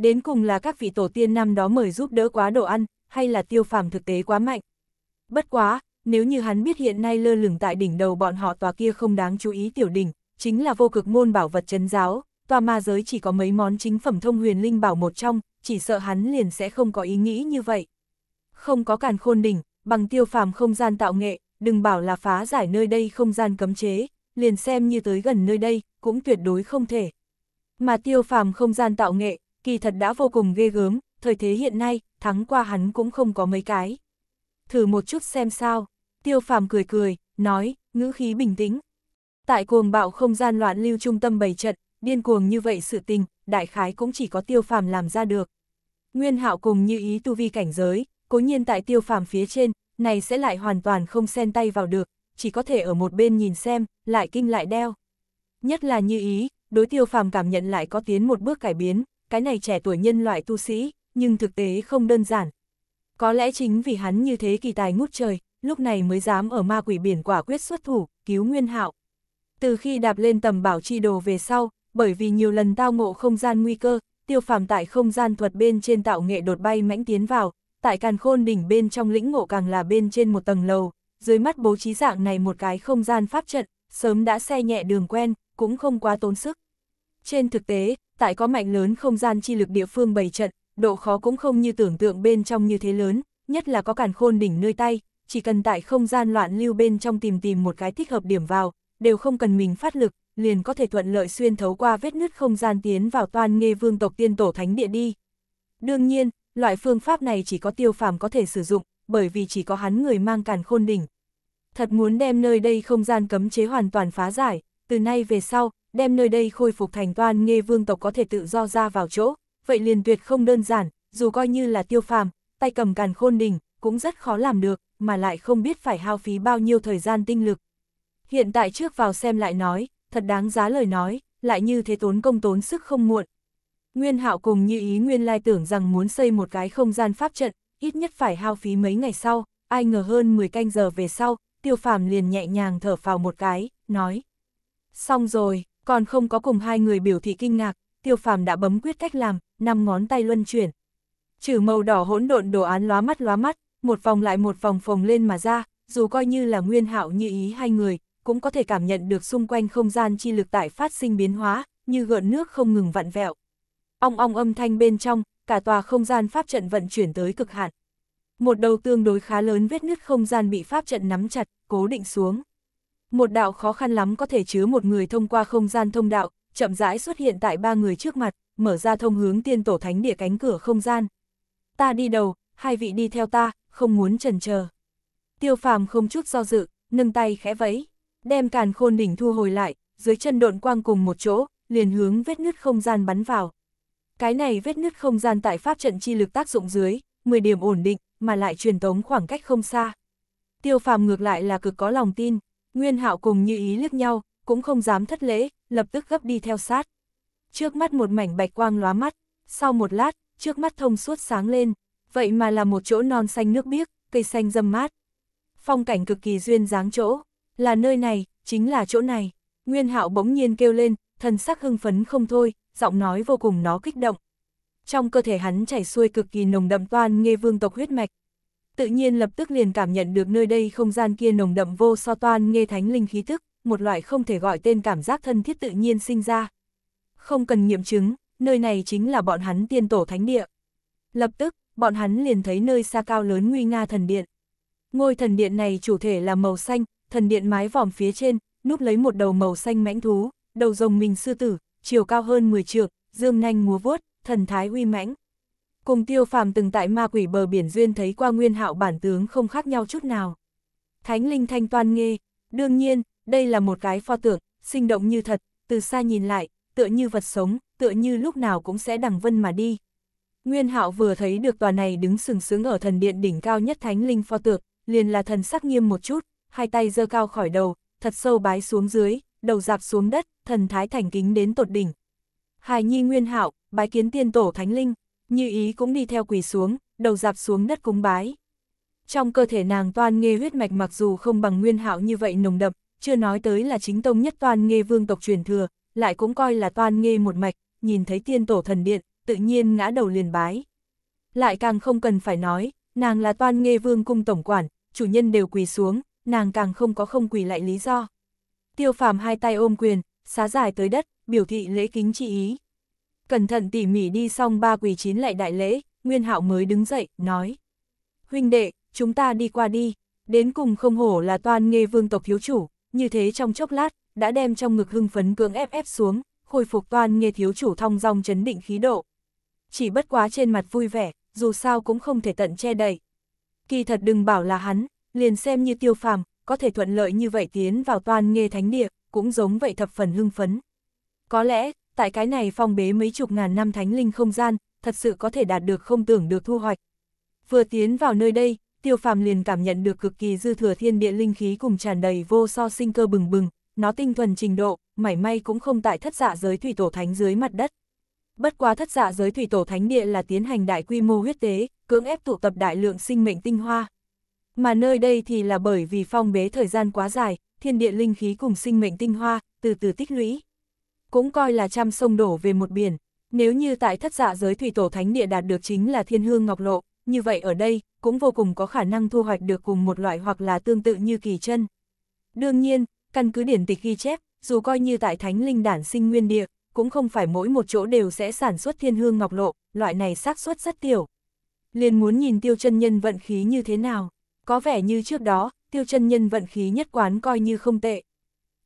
Đến cùng là các vị tổ tiên năm đó mời giúp đỡ quá đồ ăn, hay là tiêu phàm thực tế quá mạnh. Bất quá, nếu như hắn biết hiện nay lơ lửng tại đỉnh đầu bọn họ tòa kia không đáng chú ý tiểu đỉnh, chính là vô cực môn bảo vật chấn giáo, tòa ma giới chỉ có mấy món chính phẩm thông huyền linh bảo một trong, chỉ sợ hắn liền sẽ không có ý nghĩ như vậy. Không có càn khôn đỉnh, bằng tiêu phàm không gian tạo nghệ, đừng bảo là phá giải nơi đây không gian cấm chế, liền xem như tới gần nơi đây, cũng tuyệt đối không thể. Mà tiêu phàm không gian tạo nghệ, kỳ thật đã vô cùng ghê gớm, thời thế hiện nay, thắng qua hắn cũng không có mấy cái. Thử một chút xem sao, tiêu phàm cười cười, nói, ngữ khí bình tĩnh. Tại cuồng bạo không gian loạn lưu trung tâm bày trận, điên cuồng như vậy sự tình, đại khái cũng chỉ có tiêu phàm làm ra được. Nguyên hạo cùng như ý tu vi cảnh giới, cố nhiên tại tiêu phàm phía trên, này sẽ lại hoàn toàn không xen tay vào được, chỉ có thể ở một bên nhìn xem, lại kinh lại đeo. Nhất là như ý, đối tiêu phàm cảm nhận lại có tiến một bước cải biến, cái này trẻ tuổi nhân loại tu sĩ, nhưng thực tế không đơn giản. Có lẽ chính vì hắn như thế kỳ tài ngút trời, lúc này mới dám ở ma quỷ biển quả quyết xuất thủ, cứu Nguyên Hạo. Từ khi đạp lên tầm bảo chi đồ về sau, bởi vì nhiều lần tao ngộ không gian nguy cơ, tiêu phàm tại không gian thuật bên trên tạo nghệ đột bay mãnh tiến vào, tại càn khôn đỉnh bên trong lĩnh ngộ càng là bên trên một tầng lầu, dưới mắt bố trí dạng này một cái không gian pháp trận, sớm đã xe nhẹ đường quen, cũng không quá tốn sức. Trên thực tế, tại có mạnh lớn không gian chi lực địa phương bày trận, độ khó cũng không như tưởng tượng bên trong như thế lớn, nhất là có càn khôn đỉnh nơi tay, chỉ cần tại không gian loạn lưu bên trong tìm tìm một cái thích hợp điểm vào, đều không cần mình phát lực, liền có thể thuận lợi xuyên thấu qua vết nứt không gian tiến vào toàn nghê vương tộc tiên tổ thánh địa đi. Đương nhiên, loại phương pháp này chỉ có tiêu phàm có thể sử dụng, bởi vì chỉ có hắn người mang càn khôn đỉnh. Thật muốn đem nơi đây không gian cấm chế hoàn toàn phá giải, từ nay về sau, đem nơi đây khôi phục thành toàn nghe vương tộc có thể tự do ra vào chỗ, vậy liền tuyệt không đơn giản, dù coi như là tiêu phàm, tay cầm càn khôn đỉnh cũng rất khó làm được, mà lại không biết phải hao phí bao nhiêu thời gian tinh lực. Hiện tại trước vào xem lại nói, thật đáng giá lời nói, lại như thế tốn công tốn sức không muộn. Nguyên hạo cùng như ý nguyên lai tưởng rằng muốn xây một cái không gian pháp trận, ít nhất phải hao phí mấy ngày sau, ai ngờ hơn 10 canh giờ về sau, tiêu phàm liền nhẹ nhàng thở phào một cái, nói. Xong rồi, còn không có cùng hai người biểu thị kinh ngạc, tiêu phàm đã bấm quyết cách làm, năm ngón tay luân chuyển. Trừ màu đỏ hỗn độn đồ án lóa mắt lóa mắt, một vòng lại một vòng phồng lên mà ra, dù coi như là nguyên hạo như ý hai người, cũng có thể cảm nhận được xung quanh không gian chi lực tại phát sinh biến hóa, như gợn nước không ngừng vặn vẹo. Ong ong âm thanh bên trong, cả tòa không gian pháp trận vận chuyển tới cực hạn. Một đầu tương đối khá lớn vết nứt không gian bị pháp trận nắm chặt, cố định xuống một đạo khó khăn lắm có thể chứa một người thông qua không gian thông đạo, chậm rãi xuất hiện tại ba người trước mặt, mở ra thông hướng tiên tổ thánh địa cánh cửa không gian. Ta đi đầu, hai vị đi theo ta, không muốn chần chờ. Tiêu phàm không chút do dự, nâng tay khẽ vẫy, đem càn khôn đỉnh thu hồi lại, dưới chân độn quang cùng một chỗ, liền hướng vết nứt không gian bắn vào. Cái này vết nứt không gian tại pháp trận chi lực tác dụng dưới, 10 điểm ổn định, mà lại truyền tống khoảng cách không xa. Tiêu phàm ngược lại là cực có lòng tin, Nguyên hạo cùng như ý liếc nhau, cũng không dám thất lễ, lập tức gấp đi theo sát. Trước mắt một mảnh bạch quang lóa mắt, sau một lát, trước mắt thông suốt sáng lên, vậy mà là một chỗ non xanh nước biếc, cây xanh râm mát. Phong cảnh cực kỳ duyên dáng chỗ, là nơi này, chính là chỗ này. Nguyên hạo bỗng nhiên kêu lên, thần sắc hưng phấn không thôi, giọng nói vô cùng nó kích động. Trong cơ thể hắn chảy xuôi cực kỳ nồng đậm toan nghe vương tộc huyết mạch, tự nhiên lập tức liền cảm nhận được nơi đây không gian kia nồng đậm vô so toan nghe thánh linh khí thức, một loại không thể gọi tên cảm giác thân thiết tự nhiên sinh ra. Không cần nghiệm chứng, nơi này chính là bọn hắn tiên tổ thánh địa. Lập tức, bọn hắn liền thấy nơi xa cao lớn nguy nga thần điện. Ngôi thần điện này chủ thể là màu xanh, thần điện mái vòm phía trên, núp lấy một đầu màu xanh mãnh thú, đầu rồng mình sư tử, chiều cao hơn 10 trượng, dương nhanh múa vuốt, thần thái uy mãnh. Cùng tiêu phàm từng tại ma quỷ bờ biển duyên thấy qua nguyên hạo bản tướng không khác nhau chút nào. Thánh linh thanh toan nghe đương nhiên, đây là một cái pho tượng, sinh động như thật, từ xa nhìn lại, tựa như vật sống, tựa như lúc nào cũng sẽ đằng vân mà đi. Nguyên hạo vừa thấy được tòa này đứng sừng sướng ở thần điện đỉnh cao nhất thánh linh pho tượng, liền là thần sắc nghiêm một chút, hai tay giơ cao khỏi đầu, thật sâu bái xuống dưới, đầu dạp xuống đất, thần thái thành kính đến tột đỉnh. Hài nhi nguyên hạo, bái kiến tiên tổ thánh linh như ý cũng đi theo quỳ xuống, đầu dạp xuống đất cúng bái. Trong cơ thể nàng toan nghê huyết mạch mặc dù không bằng nguyên hạo như vậy nồng đậm, chưa nói tới là chính tông nhất toan nghê vương tộc truyền thừa, lại cũng coi là toan nghê một mạch, nhìn thấy tiên tổ thần điện, tự nhiên ngã đầu liền bái. Lại càng không cần phải nói, nàng là toan nghê vương cung tổng quản, chủ nhân đều quỳ xuống, nàng càng không có không quỳ lại lý do. Tiêu phàm hai tay ôm quyền, xá dài tới đất, biểu thị lễ kính trị ý cẩn thận tỉ mỉ đi xong ba quỳ chín lại đại lễ, Nguyên Hạo mới đứng dậy, nói. Huynh đệ, chúng ta đi qua đi, đến cùng không hổ là toàn nghê vương tộc thiếu chủ, như thế trong chốc lát, đã đem trong ngực hưng phấn cưỡng ép ép xuống, khôi phục toàn nghê thiếu chủ thong dong chấn định khí độ. Chỉ bất quá trên mặt vui vẻ, dù sao cũng không thể tận che đậy. Kỳ thật đừng bảo là hắn, liền xem như tiêu phàm, có thể thuận lợi như vậy tiến vào toàn nghê thánh địa, cũng giống vậy thập phần hưng phấn. Có lẽ, tại cái này phong bế mấy chục ngàn năm thánh linh không gian, thật sự có thể đạt được không tưởng được thu hoạch. Vừa tiến vào nơi đây, tiêu phàm liền cảm nhận được cực kỳ dư thừa thiên địa linh khí cùng tràn đầy vô so sinh cơ bừng bừng, nó tinh thuần trình độ, mảy may cũng không tại thất dạ giới thủy tổ thánh dưới mặt đất. Bất quá thất dạ giới thủy tổ thánh địa là tiến hành đại quy mô huyết tế, cưỡng ép tụ tập đại lượng sinh mệnh tinh hoa. Mà nơi đây thì là bởi vì phong bế thời gian quá dài, thiên địa linh khí cùng sinh mệnh tinh hoa, từ từ tích lũy cũng coi là trăm sông đổ về một biển. Nếu như tại thất dạ giới thủy tổ thánh địa đạt được chính là thiên hương ngọc lộ, như vậy ở đây, cũng vô cùng có khả năng thu hoạch được cùng một loại hoặc là tương tự như kỳ chân. Đương nhiên, căn cứ điển tịch ghi chép, dù coi như tại thánh linh đản sinh nguyên địa, cũng không phải mỗi một chỗ đều sẽ sản xuất thiên hương ngọc lộ, loại này xác suất rất tiểu. Liền muốn nhìn tiêu chân nhân vận khí như thế nào, có vẻ như trước đó, tiêu chân nhân vận khí nhất quán coi như không tệ.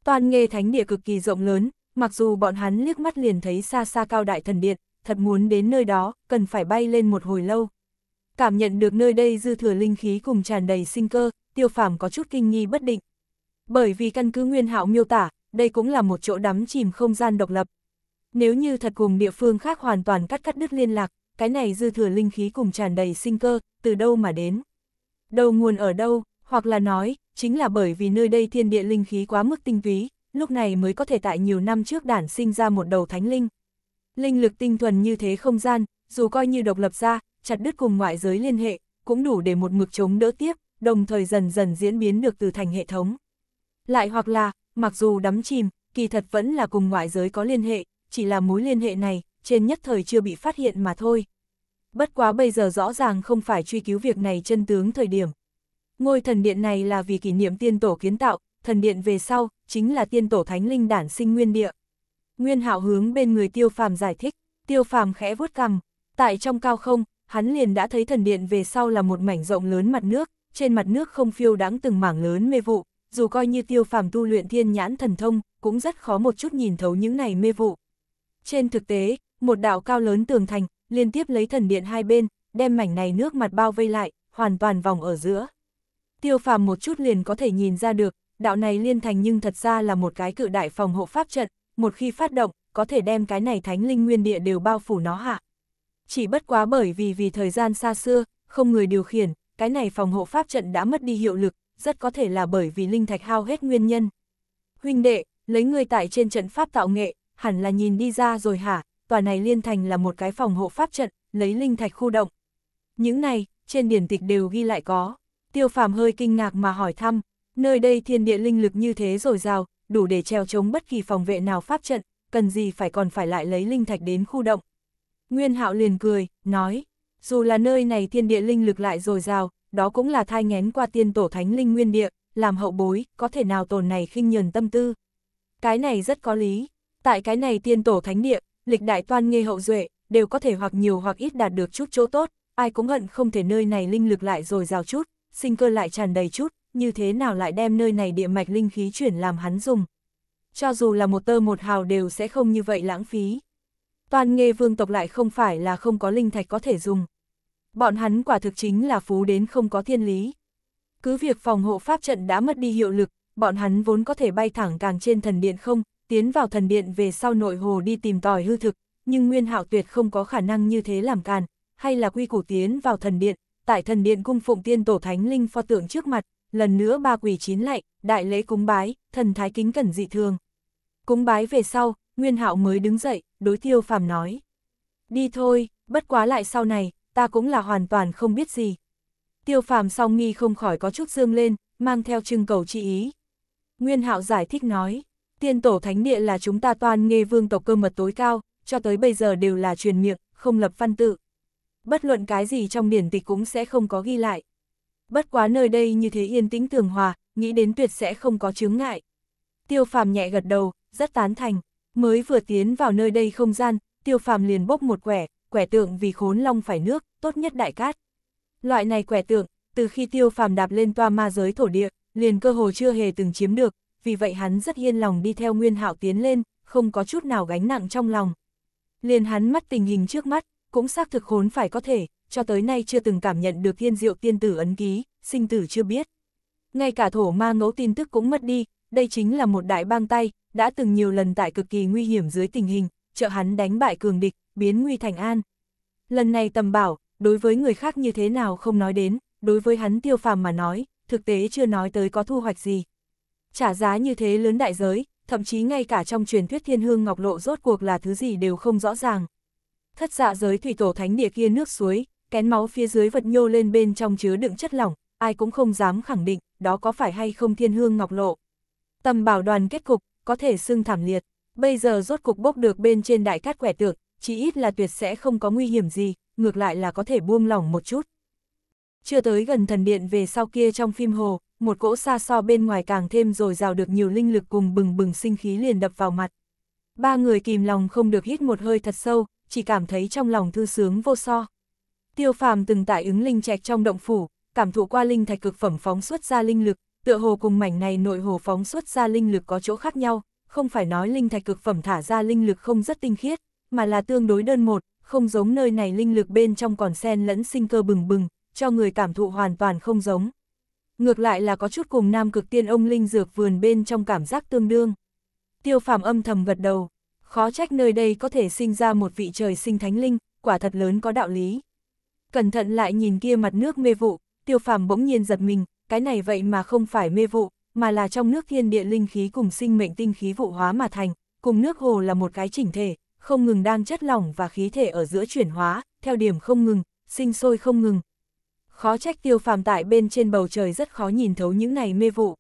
Toàn nghề thánh địa cực kỳ rộng lớn, mặc dù bọn hắn liếc mắt liền thấy xa xa cao đại thần điện, thật muốn đến nơi đó, cần phải bay lên một hồi lâu. Cảm nhận được nơi đây dư thừa linh khí cùng tràn đầy sinh cơ, tiêu phàm có chút kinh nghi bất định. Bởi vì căn cứ nguyên hạo miêu tả, đây cũng là một chỗ đắm chìm không gian độc lập. Nếu như thật cùng địa phương khác hoàn toàn cắt cắt đứt liên lạc, cái này dư thừa linh khí cùng tràn đầy sinh cơ, từ đâu mà đến? Đầu nguồn ở đâu, hoặc là nói, chính là bởi vì nơi đây thiên địa linh khí quá mức tinh túy, lúc này mới có thể tại nhiều năm trước đản sinh ra một đầu thánh linh. Linh lực tinh thuần như thế không gian, dù coi như độc lập ra, chặt đứt cùng ngoại giới liên hệ, cũng đủ để một mực chống đỡ tiếp, đồng thời dần dần diễn biến được từ thành hệ thống. Lại hoặc là, mặc dù đắm chìm, kỳ thật vẫn là cùng ngoại giới có liên hệ, chỉ là mối liên hệ này, trên nhất thời chưa bị phát hiện mà thôi. Bất quá bây giờ rõ ràng không phải truy cứu việc này chân tướng thời điểm. Ngôi thần điện này là vì kỷ niệm tiên tổ kiến tạo, thần điện về sau, chính là tiên tổ thánh linh đản sinh nguyên địa. Nguyên hạo hướng bên người tiêu phàm giải thích, tiêu phàm khẽ vuốt cằm, tại trong cao không, hắn liền đã thấy thần điện về sau là một mảnh rộng lớn mặt nước, trên mặt nước không phiêu đáng từng mảng lớn mê vụ, dù coi như tiêu phàm tu luyện thiên nhãn thần thông, cũng rất khó một chút nhìn thấu những này mê vụ. Trên thực tế, một đạo cao lớn tường thành, liên tiếp lấy thần điện hai bên, đem mảnh này nước mặt bao vây lại, hoàn toàn vòng ở giữa. Tiêu phàm một chút liền có thể nhìn ra được, đạo này liên thành nhưng thật ra là một cái cự đại phòng hộ pháp trận, một khi phát động, có thể đem cái này thánh linh nguyên địa đều bao phủ nó hạ. Chỉ bất quá bởi vì vì thời gian xa xưa, không người điều khiển, cái này phòng hộ pháp trận đã mất đi hiệu lực, rất có thể là bởi vì linh thạch hao hết nguyên nhân. Huynh đệ, lấy người tại trên trận pháp tạo nghệ, hẳn là nhìn đi ra rồi hả, tòa này liên thành là một cái phòng hộ pháp trận, lấy linh thạch khu động. Những này, trên điển tịch đều ghi lại có. Tiêu phàm hơi kinh ngạc mà hỏi thăm, Nơi đây thiên địa linh lực như thế rồi rào, đủ để treo chống bất kỳ phòng vệ nào pháp trận, cần gì phải còn phải lại lấy linh thạch đến khu động. Nguyên hạo liền cười, nói, dù là nơi này thiên địa linh lực lại rồi rào, đó cũng là thai ngén qua tiên tổ thánh linh nguyên địa, làm hậu bối, có thể nào tồn này khinh nhờn tâm tư. Cái này rất có lý, tại cái này tiên tổ thánh địa, lịch đại toan nghe hậu duệ đều có thể hoặc nhiều hoặc ít đạt được chút chỗ tốt, ai cũng hận không thể nơi này linh lực lại rồi rào chút, sinh cơ lại tràn đầy chút, như thế nào lại đem nơi này địa mạch linh khí chuyển làm hắn dùng. Cho dù là một tơ một hào đều sẽ không như vậy lãng phí. Toàn nghề vương tộc lại không phải là không có linh thạch có thể dùng. Bọn hắn quả thực chính là phú đến không có thiên lý. Cứ việc phòng hộ pháp trận đã mất đi hiệu lực, bọn hắn vốn có thể bay thẳng càng trên thần điện không, tiến vào thần điện về sau nội hồ đi tìm tòi hư thực, nhưng Nguyên Hạo Tuyệt không có khả năng như thế làm càn, hay là quy củ tiến vào thần điện, tại thần điện cung phụng tiên tổ thánh linh pho tượng trước mặt, lần nữa ba quỷ chín lạy, đại lễ cúng bái, thần thái kính cẩn dị thường. Cúng bái về sau, Nguyên Hạo mới đứng dậy, đối tiêu phàm nói. Đi thôi, bất quá lại sau này, ta cũng là hoàn toàn không biết gì. Tiêu phàm song nghi không khỏi có chút dương lên, mang theo trưng cầu chi ý. Nguyên Hạo giải thích nói, tiên tổ thánh địa là chúng ta toàn nghe vương tộc cơ mật tối cao, cho tới bây giờ đều là truyền miệng, không lập văn tự. Bất luận cái gì trong điển tịch cũng sẽ không có ghi lại bất quá nơi đây như thế yên tĩnh tường hòa, nghĩ đến tuyệt sẽ không có chướng ngại. Tiêu phàm nhẹ gật đầu, rất tán thành, mới vừa tiến vào nơi đây không gian, tiêu phàm liền bốc một quẻ, quẻ tượng vì khốn long phải nước, tốt nhất đại cát. Loại này quẻ tượng, từ khi tiêu phàm đạp lên toa ma giới thổ địa, liền cơ hồ chưa hề từng chiếm được, vì vậy hắn rất yên lòng đi theo nguyên hạo tiến lên, không có chút nào gánh nặng trong lòng. Liền hắn mắt tình hình trước mắt, cũng xác thực khốn phải có thể, cho tới nay chưa từng cảm nhận được thiên diệu tiên tử ấn ký, sinh tử chưa biết. Ngay cả thổ ma ngẫu tin tức cũng mất đi, đây chính là một đại bang tay, đã từng nhiều lần tại cực kỳ nguy hiểm dưới tình hình, trợ hắn đánh bại cường địch, biến nguy thành an. Lần này tầm bảo, đối với người khác như thế nào không nói đến, đối với hắn tiêu phàm mà nói, thực tế chưa nói tới có thu hoạch gì. Trả giá như thế lớn đại giới, thậm chí ngay cả trong truyền thuyết thiên hương ngọc lộ rốt cuộc là thứ gì đều không rõ ràng. Thất dạ giới thủy tổ thánh địa kia nước suối, kén máu phía dưới vật nhô lên bên trong chứa đựng chất lỏng, ai cũng không dám khẳng định, đó có phải hay không thiên hương ngọc lộ. Tầm bảo đoàn kết cục, có thể xưng thảm liệt, bây giờ rốt cục bốc được bên trên đại cát quẻ tượng, chỉ ít là tuyệt sẽ không có nguy hiểm gì, ngược lại là có thể buông lỏng một chút. Chưa tới gần thần điện về sau kia trong phim hồ, một cỗ xa so bên ngoài càng thêm rồi rào được nhiều linh lực cùng bừng bừng sinh khí liền đập vào mặt. Ba người kìm lòng không được hít một hơi thật sâu, chỉ cảm thấy trong lòng thư sướng vô so. Tiêu phàm từng tại ứng linh trạch trong động phủ, cảm thụ qua linh thạch cực phẩm phóng xuất ra linh lực, tựa hồ cùng mảnh này nội hồ phóng xuất ra linh lực có chỗ khác nhau, không phải nói linh thạch cực phẩm thả ra linh lực không rất tinh khiết, mà là tương đối đơn một, không giống nơi này linh lực bên trong còn sen lẫn sinh cơ bừng bừng, cho người cảm thụ hoàn toàn không giống. Ngược lại là có chút cùng nam cực tiên ông linh dược vườn bên trong cảm giác tương đương. Tiêu phàm âm thầm gật đầu, khó trách nơi đây có thể sinh ra một vị trời sinh thánh linh, quả thật lớn có đạo lý. Cẩn thận lại nhìn kia mặt nước mê vụ, tiêu phàm bỗng nhiên giật mình, cái này vậy mà không phải mê vụ, mà là trong nước thiên địa linh khí cùng sinh mệnh tinh khí vụ hóa mà thành, cùng nước hồ là một cái chỉnh thể, không ngừng đang chất lỏng và khí thể ở giữa chuyển hóa, theo điểm không ngừng, sinh sôi không ngừng. Khó trách tiêu phàm tại bên trên bầu trời rất khó nhìn thấu những này mê vụ.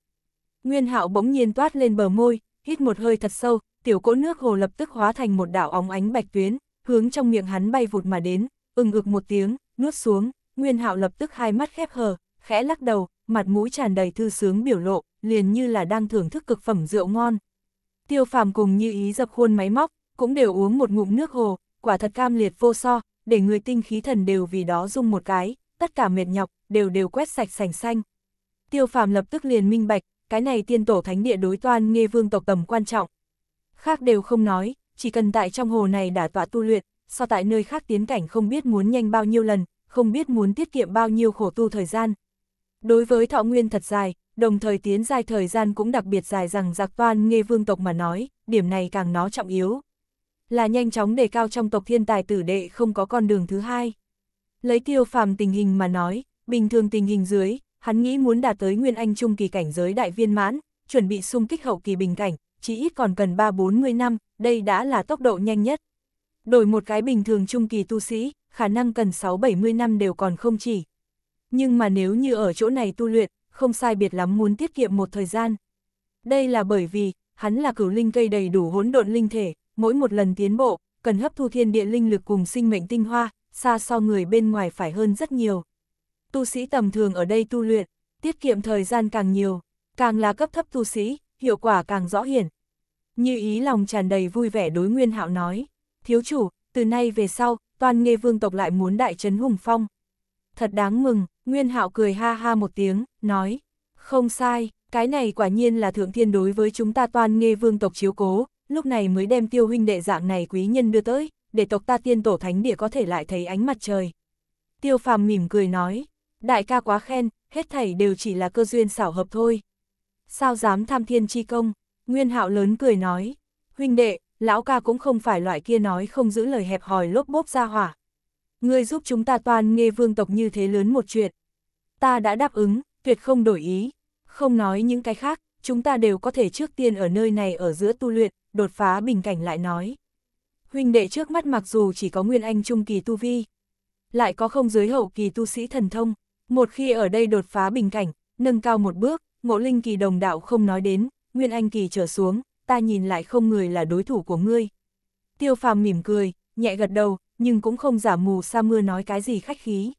Nguyên hạo bỗng nhiên toát lên bờ môi, hít một hơi thật sâu, tiểu cỗ nước hồ lập tức hóa thành một đảo óng ánh bạch tuyến, hướng trong miệng hắn bay vụt mà đến, ưng ực một tiếng, nuốt xuống, Nguyên Hạo lập tức hai mắt khép hờ, khẽ lắc đầu, mặt mũi tràn đầy thư sướng biểu lộ, liền như là đang thưởng thức cực phẩm rượu ngon. Tiêu Phàm cùng như ý dập khuôn máy móc, cũng đều uống một ngụm nước hồ, quả thật cam liệt vô so, để người tinh khí thần đều vì đó rung một cái, tất cả mệt nhọc đều đều quét sạch sành xanh. Tiêu Phàm lập tức liền minh bạch, cái này tiên tổ thánh địa đối toan nghe vương tộc tầm quan trọng. Khác đều không nói, chỉ cần tại trong hồ này đã tọa tu luyện, so tại nơi khác tiến cảnh không biết muốn nhanh bao nhiêu lần, không biết muốn tiết kiệm bao nhiêu khổ tu thời gian. Đối với thọ nguyên thật dài, đồng thời tiến dài thời gian cũng đặc biệt dài rằng giặc toan nghe vương tộc mà nói, điểm này càng nó trọng yếu. Là nhanh chóng đề cao trong tộc thiên tài tử đệ không có con đường thứ hai. Lấy tiêu phàm tình hình mà nói, bình thường tình hình dưới, hắn nghĩ muốn đạt tới nguyên anh trung kỳ cảnh giới đại viên mãn, chuẩn bị xung kích hậu kỳ bình cảnh, chỉ ít còn cần 3-40 năm, đây đã là tốc độ nhanh nhất. Đổi một cái bình thường trung kỳ tu sĩ, khả năng cần 6-70 năm đều còn không chỉ. Nhưng mà nếu như ở chỗ này tu luyện, không sai biệt lắm muốn tiết kiệm một thời gian. Đây là bởi vì, hắn là cửu linh cây đầy đủ hỗn độn linh thể, mỗi một lần tiến bộ, cần hấp thu thiên địa linh lực cùng sinh mệnh tinh hoa, xa so người bên ngoài phải hơn rất nhiều. Tu sĩ tầm thường ở đây tu luyện, tiết kiệm thời gian càng nhiều, càng là cấp thấp tu sĩ, hiệu quả càng rõ hiển. Như ý lòng tràn đầy vui vẻ đối Nguyên Hạo nói thiếu chủ, từ nay về sau, toàn nghề vương tộc lại muốn đại trấn hùng phong. Thật đáng mừng, Nguyên hạo cười ha ha một tiếng, nói, không sai, cái này quả nhiên là thượng thiên đối với chúng ta toàn nghề vương tộc chiếu cố, lúc này mới đem tiêu huynh đệ dạng này quý nhân đưa tới, để tộc ta tiên tổ thánh địa có thể lại thấy ánh mặt trời. Tiêu phàm mỉm cười nói, đại ca quá khen, hết thảy đều chỉ là cơ duyên xảo hợp thôi. Sao dám tham thiên chi công, Nguyên hạo lớn cười nói, huynh đệ, lão ca cũng không phải loại kia nói không giữ lời hẹp hòi lốp bốp ra hỏa. Ngươi giúp chúng ta toàn nghe vương tộc như thế lớn một chuyện. Ta đã đáp ứng, tuyệt không đổi ý. Không nói những cái khác, chúng ta đều có thể trước tiên ở nơi này ở giữa tu luyện, đột phá bình cảnh lại nói. Huynh đệ trước mắt mặc dù chỉ có nguyên anh trung kỳ tu vi, lại có không giới hậu kỳ tu sĩ thần thông, một khi ở đây đột phá bình cảnh, nâng cao một bước, ngộ linh kỳ đồng đạo không nói đến, nguyên anh kỳ trở xuống, ta nhìn lại không người là đối thủ của ngươi. Tiêu phàm mỉm cười, nhẹ gật đầu, nhưng cũng không giả mù sa mưa nói cái gì khách khí.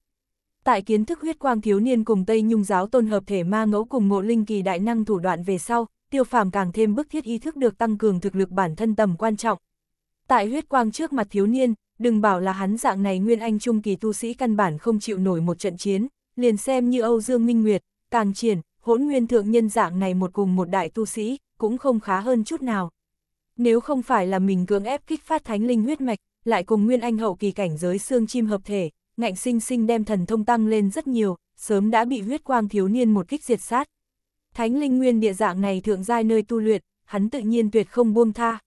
Tại kiến thức huyết quang thiếu niên cùng Tây Nhung giáo tôn hợp thể ma ngẫu cùng ngộ linh kỳ đại năng thủ đoạn về sau, tiêu phàm càng thêm bức thiết ý thức được tăng cường thực lực bản thân tầm quan trọng. Tại huyết quang trước mặt thiếu niên, đừng bảo là hắn dạng này nguyên anh trung kỳ tu sĩ căn bản không chịu nổi một trận chiến, liền xem như Âu Dương Minh Nguyệt, Càng Triển, hỗn nguyên thượng nhân dạng này một cùng một đại tu sĩ, cũng không khá hơn chút nào. Nếu không phải là mình cưỡng ép kích phát thánh linh huyết mạch, lại cùng nguyên anh hậu kỳ cảnh giới xương chim hợp thể, ngạnh sinh sinh đem thần thông tăng lên rất nhiều, sớm đã bị huyết quang thiếu niên một kích diệt sát. Thánh linh nguyên địa dạng này thượng giai nơi tu luyện, hắn tự nhiên tuyệt không buông tha.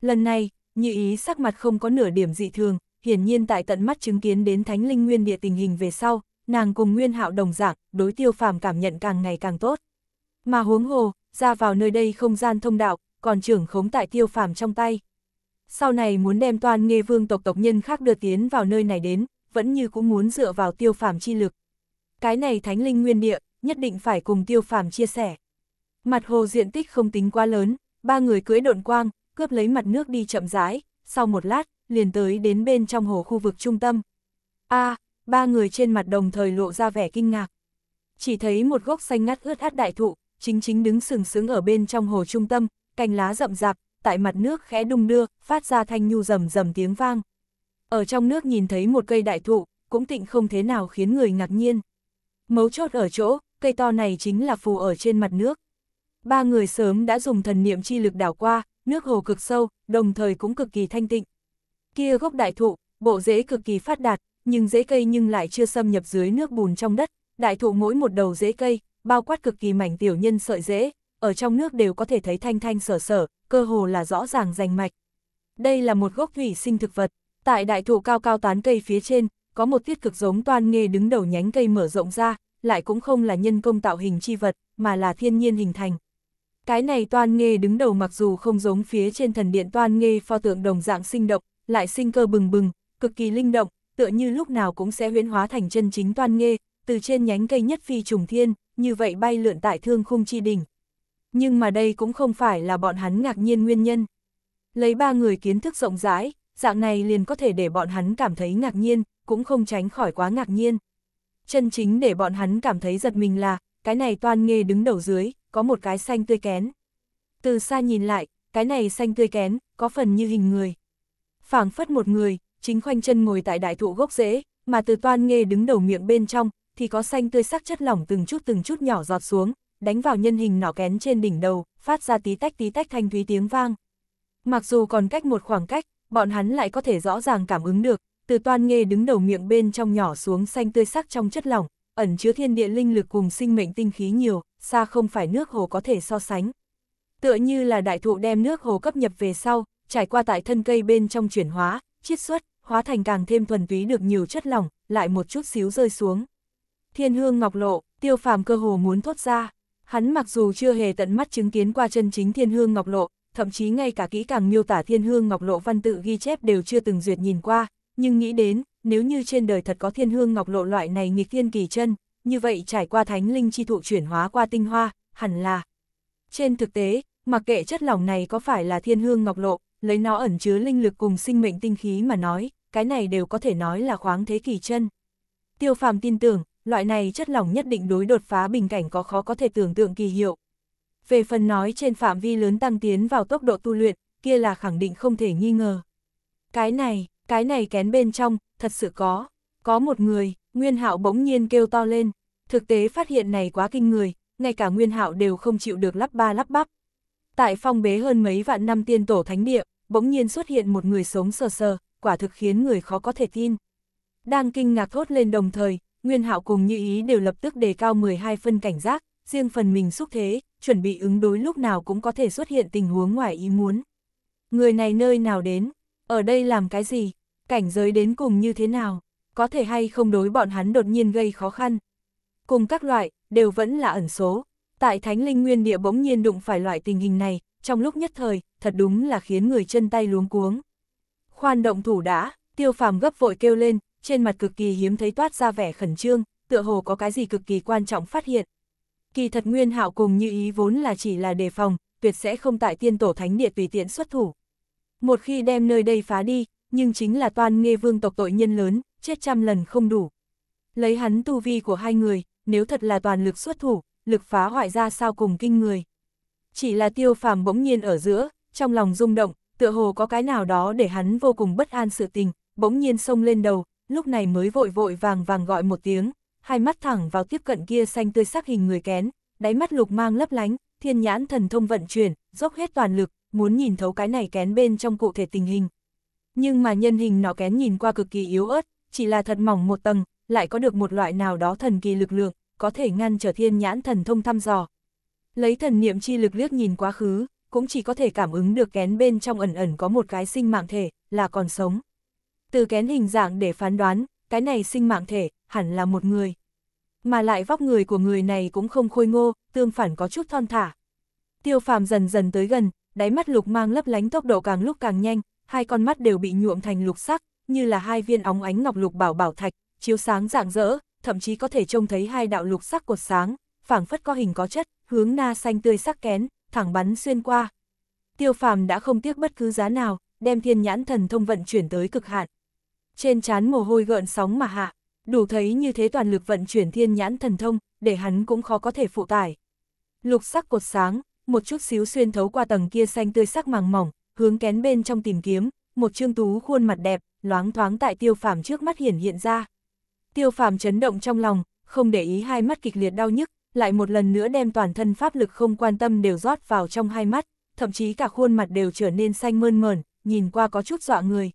Lần này, như ý sắc mặt không có nửa điểm dị thường, hiển nhiên tại tận mắt chứng kiến đến thánh linh nguyên địa tình hình về sau, nàng cùng nguyên hạo đồng dạng, đối tiêu phàm cảm nhận càng ngày càng tốt. Mà huống hồ, ra vào nơi đây không gian thông đạo, còn trưởng khống tại tiêu phàm trong tay. Sau này muốn đem toàn nghe vương tộc tộc nhân khác đưa tiến vào nơi này đến, vẫn như cũng muốn dựa vào tiêu phàm chi lực. Cái này thánh linh nguyên địa, nhất định phải cùng tiêu phàm chia sẻ. Mặt hồ diện tích không tính quá lớn, ba người cưỡi độn quang, cướp lấy mặt nước đi chậm rãi, sau một lát, liền tới đến bên trong hồ khu vực trung tâm. a ba người trên mặt đồng thời lộ ra vẻ kinh ngạc. Chỉ thấy một gốc xanh ngắt ướt át đại thụ, chính chính đứng sừng sững ở bên trong hồ trung tâm, cành lá rậm rạp, tại mặt nước khẽ đung đưa, phát ra thanh nhu rầm rầm tiếng vang. Ở trong nước nhìn thấy một cây đại thụ, cũng tịnh không thế nào khiến người ngạc nhiên. Mấu chốt ở chỗ, cây to này chính là phù ở trên mặt nước. Ba người sớm đã dùng thần niệm chi lực đảo qua, nước hồ cực sâu, đồng thời cũng cực kỳ thanh tịnh. Kia gốc đại thụ, bộ rễ cực kỳ phát đạt, nhưng rễ cây nhưng lại chưa xâm nhập dưới nước bùn trong đất, đại thụ mỗi một đầu rễ cây bao quát cực kỳ mảnh tiểu nhân sợi dễ, ở trong nước đều có thể thấy thanh thanh sở sở, cơ hồ là rõ ràng rành mạch. Đây là một gốc thủy sinh thực vật, tại đại thụ cao cao tán cây phía trên, có một tiết cực giống toan nghê đứng đầu nhánh cây mở rộng ra, lại cũng không là nhân công tạo hình chi vật, mà là thiên nhiên hình thành. Cái này toan nghê đứng đầu mặc dù không giống phía trên thần điện toan nghê pho tượng đồng dạng sinh động, lại sinh cơ bừng bừng, cực kỳ linh động, tựa như lúc nào cũng sẽ huyễn hóa thành chân chính toan nghê, từ trên nhánh cây nhất phi trùng thiên, như vậy bay lượn tại thương khung chi đỉnh. Nhưng mà đây cũng không phải là bọn hắn ngạc nhiên nguyên nhân. Lấy ba người kiến thức rộng rãi, dạng này liền có thể để bọn hắn cảm thấy ngạc nhiên, cũng không tránh khỏi quá ngạc nhiên. Chân chính để bọn hắn cảm thấy giật mình là, cái này toan nghê đứng đầu dưới, có một cái xanh tươi kén. Từ xa nhìn lại, cái này xanh tươi kén, có phần như hình người. phảng phất một người, chính khoanh chân ngồi tại đại thụ gốc rễ, mà từ toan nghê đứng đầu miệng bên trong, thì có xanh tươi sắc chất lỏng từng chút từng chút nhỏ giọt xuống, đánh vào nhân hình nỏ kén trên đỉnh đầu, phát ra tí tách tí tách thanh thúy tiếng vang. Mặc dù còn cách một khoảng cách, bọn hắn lại có thể rõ ràng cảm ứng được, từ toàn nghê đứng đầu miệng bên trong nhỏ xuống xanh tươi sắc trong chất lỏng, ẩn chứa thiên địa linh lực cùng sinh mệnh tinh khí nhiều, xa không phải nước hồ có thể so sánh. Tựa như là đại thụ đem nước hồ cấp nhập về sau, trải qua tại thân cây bên trong chuyển hóa, chiết xuất, hóa thành càng thêm thuần túy được nhiều chất lỏng, lại một chút xíu rơi xuống. Thiên hương ngọc lộ, tiêu phàm cơ hồ muốn thốt ra. Hắn mặc dù chưa hề tận mắt chứng kiến qua chân chính thiên hương ngọc lộ, thậm chí ngay cả kỹ càng miêu tả thiên hương ngọc lộ văn tự ghi chép đều chưa từng duyệt nhìn qua, nhưng nghĩ đến, nếu như trên đời thật có thiên hương ngọc lộ loại này nghịch thiên kỳ chân, như vậy trải qua thánh linh chi thụ chuyển hóa qua tinh hoa, hẳn là. Trên thực tế, mặc kệ chất lỏng này có phải là thiên hương ngọc lộ, lấy nó ẩn chứa linh lực cùng sinh mệnh tinh khí mà nói, cái này đều có thể nói là khoáng thế kỳ chân. Tiêu phàm tin tưởng, loại này chất lỏng nhất định đối đột phá bình cảnh có khó có thể tưởng tượng kỳ hiệu. Về phần nói trên phạm vi lớn tăng tiến vào tốc độ tu luyện, kia là khẳng định không thể nghi ngờ. Cái này, cái này kén bên trong, thật sự có. Có một người, Nguyên hạo bỗng nhiên kêu to lên, thực tế phát hiện này quá kinh người, ngay cả Nguyên hạo đều không chịu được lắp ba lắp bắp. Tại phong bế hơn mấy vạn năm tiên tổ thánh địa, bỗng nhiên xuất hiện một người sống sờ sờ, quả thực khiến người khó có thể tin. Đang kinh ngạc thốt lên đồng thời, Nguyên Hạo cùng Như Ý đều lập tức đề cao 12 phân cảnh giác, riêng phần mình xúc thế, chuẩn bị ứng đối lúc nào cũng có thể xuất hiện tình huống ngoài ý muốn. Người này nơi nào đến, ở đây làm cái gì, cảnh giới đến cùng như thế nào, có thể hay không đối bọn hắn đột nhiên gây khó khăn. Cùng các loại, đều vẫn là ẩn số. Tại Thánh Linh Nguyên Địa bỗng nhiên đụng phải loại tình hình này, trong lúc nhất thời, thật đúng là khiến người chân tay luống cuống. Khoan động thủ đã, tiêu phàm gấp vội kêu lên, trên mặt cực kỳ hiếm thấy toát ra vẻ khẩn trương, tựa hồ có cái gì cực kỳ quan trọng phát hiện. Kỳ thật Nguyên Hạo cùng như ý vốn là chỉ là đề phòng, tuyệt sẽ không tại tiên tổ thánh địa tùy tiện xuất thủ. Một khi đem nơi đây phá đi, nhưng chính là toàn nghe vương tộc tội nhân lớn, chết trăm lần không đủ. Lấy hắn tu vi của hai người, nếu thật là toàn lực xuất thủ, lực phá hoại ra sao cùng kinh người. Chỉ là tiêu phàm bỗng nhiên ở giữa, trong lòng rung động, tựa hồ có cái nào đó để hắn vô cùng bất an sự tình, bỗng nhiên xông lên đầu, lúc này mới vội vội vàng vàng gọi một tiếng, hai mắt thẳng vào tiếp cận kia xanh tươi sắc hình người kén, đáy mắt lục mang lấp lánh, thiên nhãn thần thông vận chuyển, dốc hết toàn lực, muốn nhìn thấu cái này kén bên trong cụ thể tình hình. Nhưng mà nhân hình nó kén nhìn qua cực kỳ yếu ớt, chỉ là thật mỏng một tầng, lại có được một loại nào đó thần kỳ lực lượng, có thể ngăn trở thiên nhãn thần thông thăm dò. Lấy thần niệm chi lực liếc nhìn quá khứ, cũng chỉ có thể cảm ứng được kén bên trong ẩn ẩn có một cái sinh mạng thể, là còn sống. Từ kén hình dạng để phán đoán, cái này sinh mạng thể, hẳn là một người. Mà lại vóc người của người này cũng không khôi ngô, tương phản có chút thon thả. Tiêu phàm dần dần tới gần, đáy mắt lục mang lấp lánh tốc độ càng lúc càng nhanh, hai con mắt đều bị nhuộm thành lục sắc, như là hai viên óng ánh ngọc lục bảo bảo thạch, chiếu sáng rạng rỡ, thậm chí có thể trông thấy hai đạo lục sắc cột sáng, phảng phất có hình có chất, hướng na xanh tươi sắc kén, thẳng bắn xuyên qua. Tiêu phàm đã không tiếc bất cứ giá nào, đem thiên nhãn thần thông vận chuyển tới cực hạn trên trán mồ hôi gợn sóng mà hạ, đủ thấy như thế toàn lực vận chuyển thiên nhãn thần thông, để hắn cũng khó có thể phụ tải. Lục sắc cột sáng, một chút xíu xuyên thấu qua tầng kia xanh tươi sắc màng mỏng, hướng kén bên trong tìm kiếm, một trương tú khuôn mặt đẹp, loáng thoáng tại tiêu phàm trước mắt hiển hiện ra. Tiêu phàm chấn động trong lòng, không để ý hai mắt kịch liệt đau nhức, lại một lần nữa đem toàn thân pháp lực không quan tâm đều rót vào trong hai mắt, thậm chí cả khuôn mặt đều trở nên xanh mơn mờn, nhìn qua có chút dọa người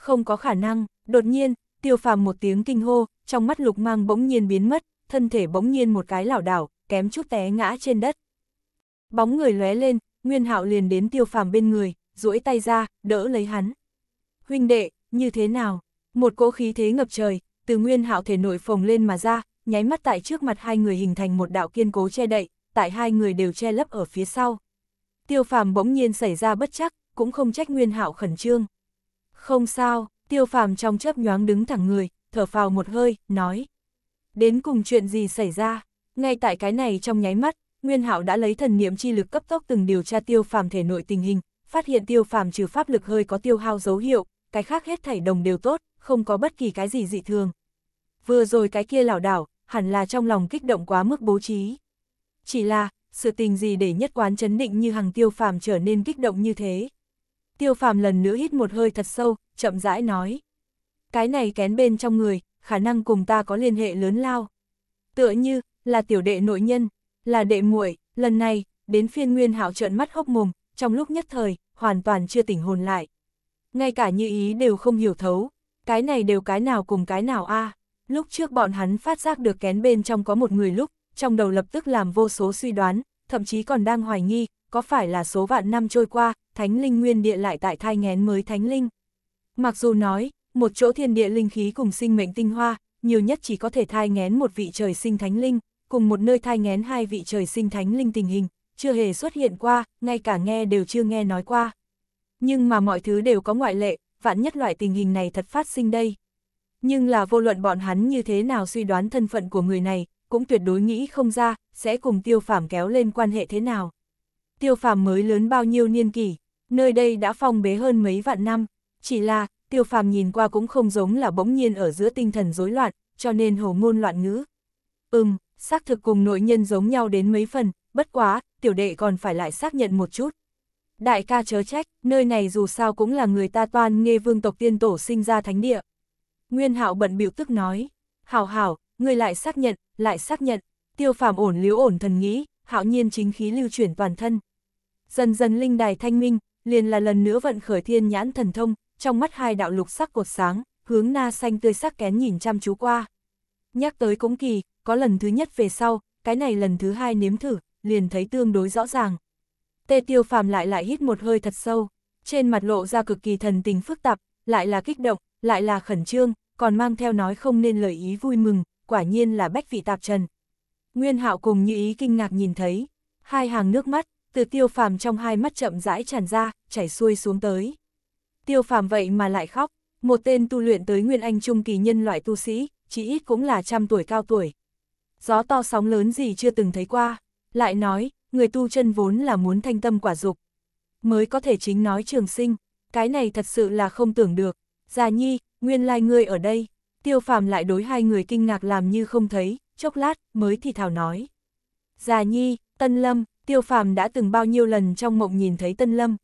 không có khả năng, đột nhiên, tiêu phàm một tiếng kinh hô, trong mắt lục mang bỗng nhiên biến mất, thân thể bỗng nhiên một cái lảo đảo, kém chút té ngã trên đất. Bóng người lóe lên, Nguyên Hạo liền đến tiêu phàm bên người, duỗi tay ra, đỡ lấy hắn. Huynh đệ, như thế nào? Một cỗ khí thế ngập trời, từ Nguyên Hạo thể nội phồng lên mà ra, nháy mắt tại trước mặt hai người hình thành một đạo kiên cố che đậy, tại hai người đều che lấp ở phía sau. Tiêu phàm bỗng nhiên xảy ra bất chắc, cũng không trách Nguyên Hạo khẩn trương. Không sao, tiêu phàm trong chớp nhoáng đứng thẳng người, thở phào một hơi, nói. Đến cùng chuyện gì xảy ra? Ngay tại cái này trong nháy mắt, Nguyên Hạo đã lấy thần niệm chi lực cấp tốc từng điều tra tiêu phàm thể nội tình hình, phát hiện tiêu phàm trừ pháp lực hơi có tiêu hao dấu hiệu, cái khác hết thảy đồng đều tốt, không có bất kỳ cái gì dị thường. Vừa rồi cái kia lảo đảo, hẳn là trong lòng kích động quá mức bố trí. Chỉ là, sự tình gì để nhất quán chấn định như hằng tiêu phàm trở nên kích động như thế? Tiêu phàm lần nữa hít một hơi thật sâu, chậm rãi nói. Cái này kén bên trong người, khả năng cùng ta có liên hệ lớn lao. Tựa như, là tiểu đệ nội nhân, là đệ muội lần này, đến phiên nguyên hạo trợn mắt hốc mồm, trong lúc nhất thời, hoàn toàn chưa tỉnh hồn lại. Ngay cả như ý đều không hiểu thấu, cái này đều cái nào cùng cái nào a Lúc trước bọn hắn phát giác được kén bên trong có một người lúc, trong đầu lập tức làm vô số suy đoán, thậm chí còn đang hoài nghi, có phải là số vạn năm trôi qua, thánh linh nguyên địa lại tại thai ngén mới thánh linh. Mặc dù nói, một chỗ thiên địa linh khí cùng sinh mệnh tinh hoa, nhiều nhất chỉ có thể thai ngén một vị trời sinh thánh linh, cùng một nơi thai ngén hai vị trời sinh thánh linh tình hình, chưa hề xuất hiện qua, ngay cả nghe đều chưa nghe nói qua. Nhưng mà mọi thứ đều có ngoại lệ, vạn nhất loại tình hình này thật phát sinh đây. Nhưng là vô luận bọn hắn như thế nào suy đoán thân phận của người này, cũng tuyệt đối nghĩ không ra, sẽ cùng tiêu phàm kéo lên quan hệ thế nào. Tiêu phàm mới lớn bao nhiêu niên kỷ, nơi đây đã phong bế hơn mấy vạn năm, chỉ là, tiêu phàm nhìn qua cũng không giống là bỗng nhiên ở giữa tinh thần rối loạn, cho nên hồ ngôn loạn ngữ. Ừm, xác thực cùng nội nhân giống nhau đến mấy phần, bất quá, tiểu đệ còn phải lại xác nhận một chút. Đại ca chớ trách, nơi này dù sao cũng là người ta toan nghe vương tộc tiên tổ sinh ra thánh địa. Nguyên hạo bận biểu tức nói, hảo hảo, người lại xác nhận, lại xác nhận, tiêu phàm ổn liếu ổn thần nghĩ, hạo nhiên chính khí lưu chuyển toàn thân. Dần dần linh đài thanh minh, liền là lần nữa vận khởi thiên nhãn thần thông, trong mắt hai đạo lục sắc cột sáng, hướng na xanh tươi sắc kén nhìn chăm chú qua. Nhắc tới cũng kỳ, có lần thứ nhất về sau, cái này lần thứ hai nếm thử, liền thấy tương đối rõ ràng. Tê tiêu phàm lại lại hít một hơi thật sâu, trên mặt lộ ra cực kỳ thần tình phức tạp, lại là kích động, lại là khẩn trương, còn mang theo nói không nên lời ý vui mừng, quả nhiên là bách vị tạp trần. Nguyên hạo cùng như ý kinh ngạc nhìn thấy, hai hàng nước mắt, từ tiêu phàm trong hai mắt chậm rãi tràn ra, chảy xuôi xuống tới. Tiêu phàm vậy mà lại khóc, một tên tu luyện tới Nguyên Anh Trung kỳ nhân loại tu sĩ, chỉ ít cũng là trăm tuổi cao tuổi. Gió to sóng lớn gì chưa từng thấy qua, lại nói, người tu chân vốn là muốn thanh tâm quả dục. Mới có thể chính nói trường sinh, cái này thật sự là không tưởng được. Già nhi, nguyên lai like ngươi ở đây, tiêu phàm lại đối hai người kinh ngạc làm như không thấy, chốc lát mới thì thảo nói. Già nhi, tân lâm, Tiêu phàm đã từng bao nhiêu lần trong mộng nhìn thấy Tân Lâm.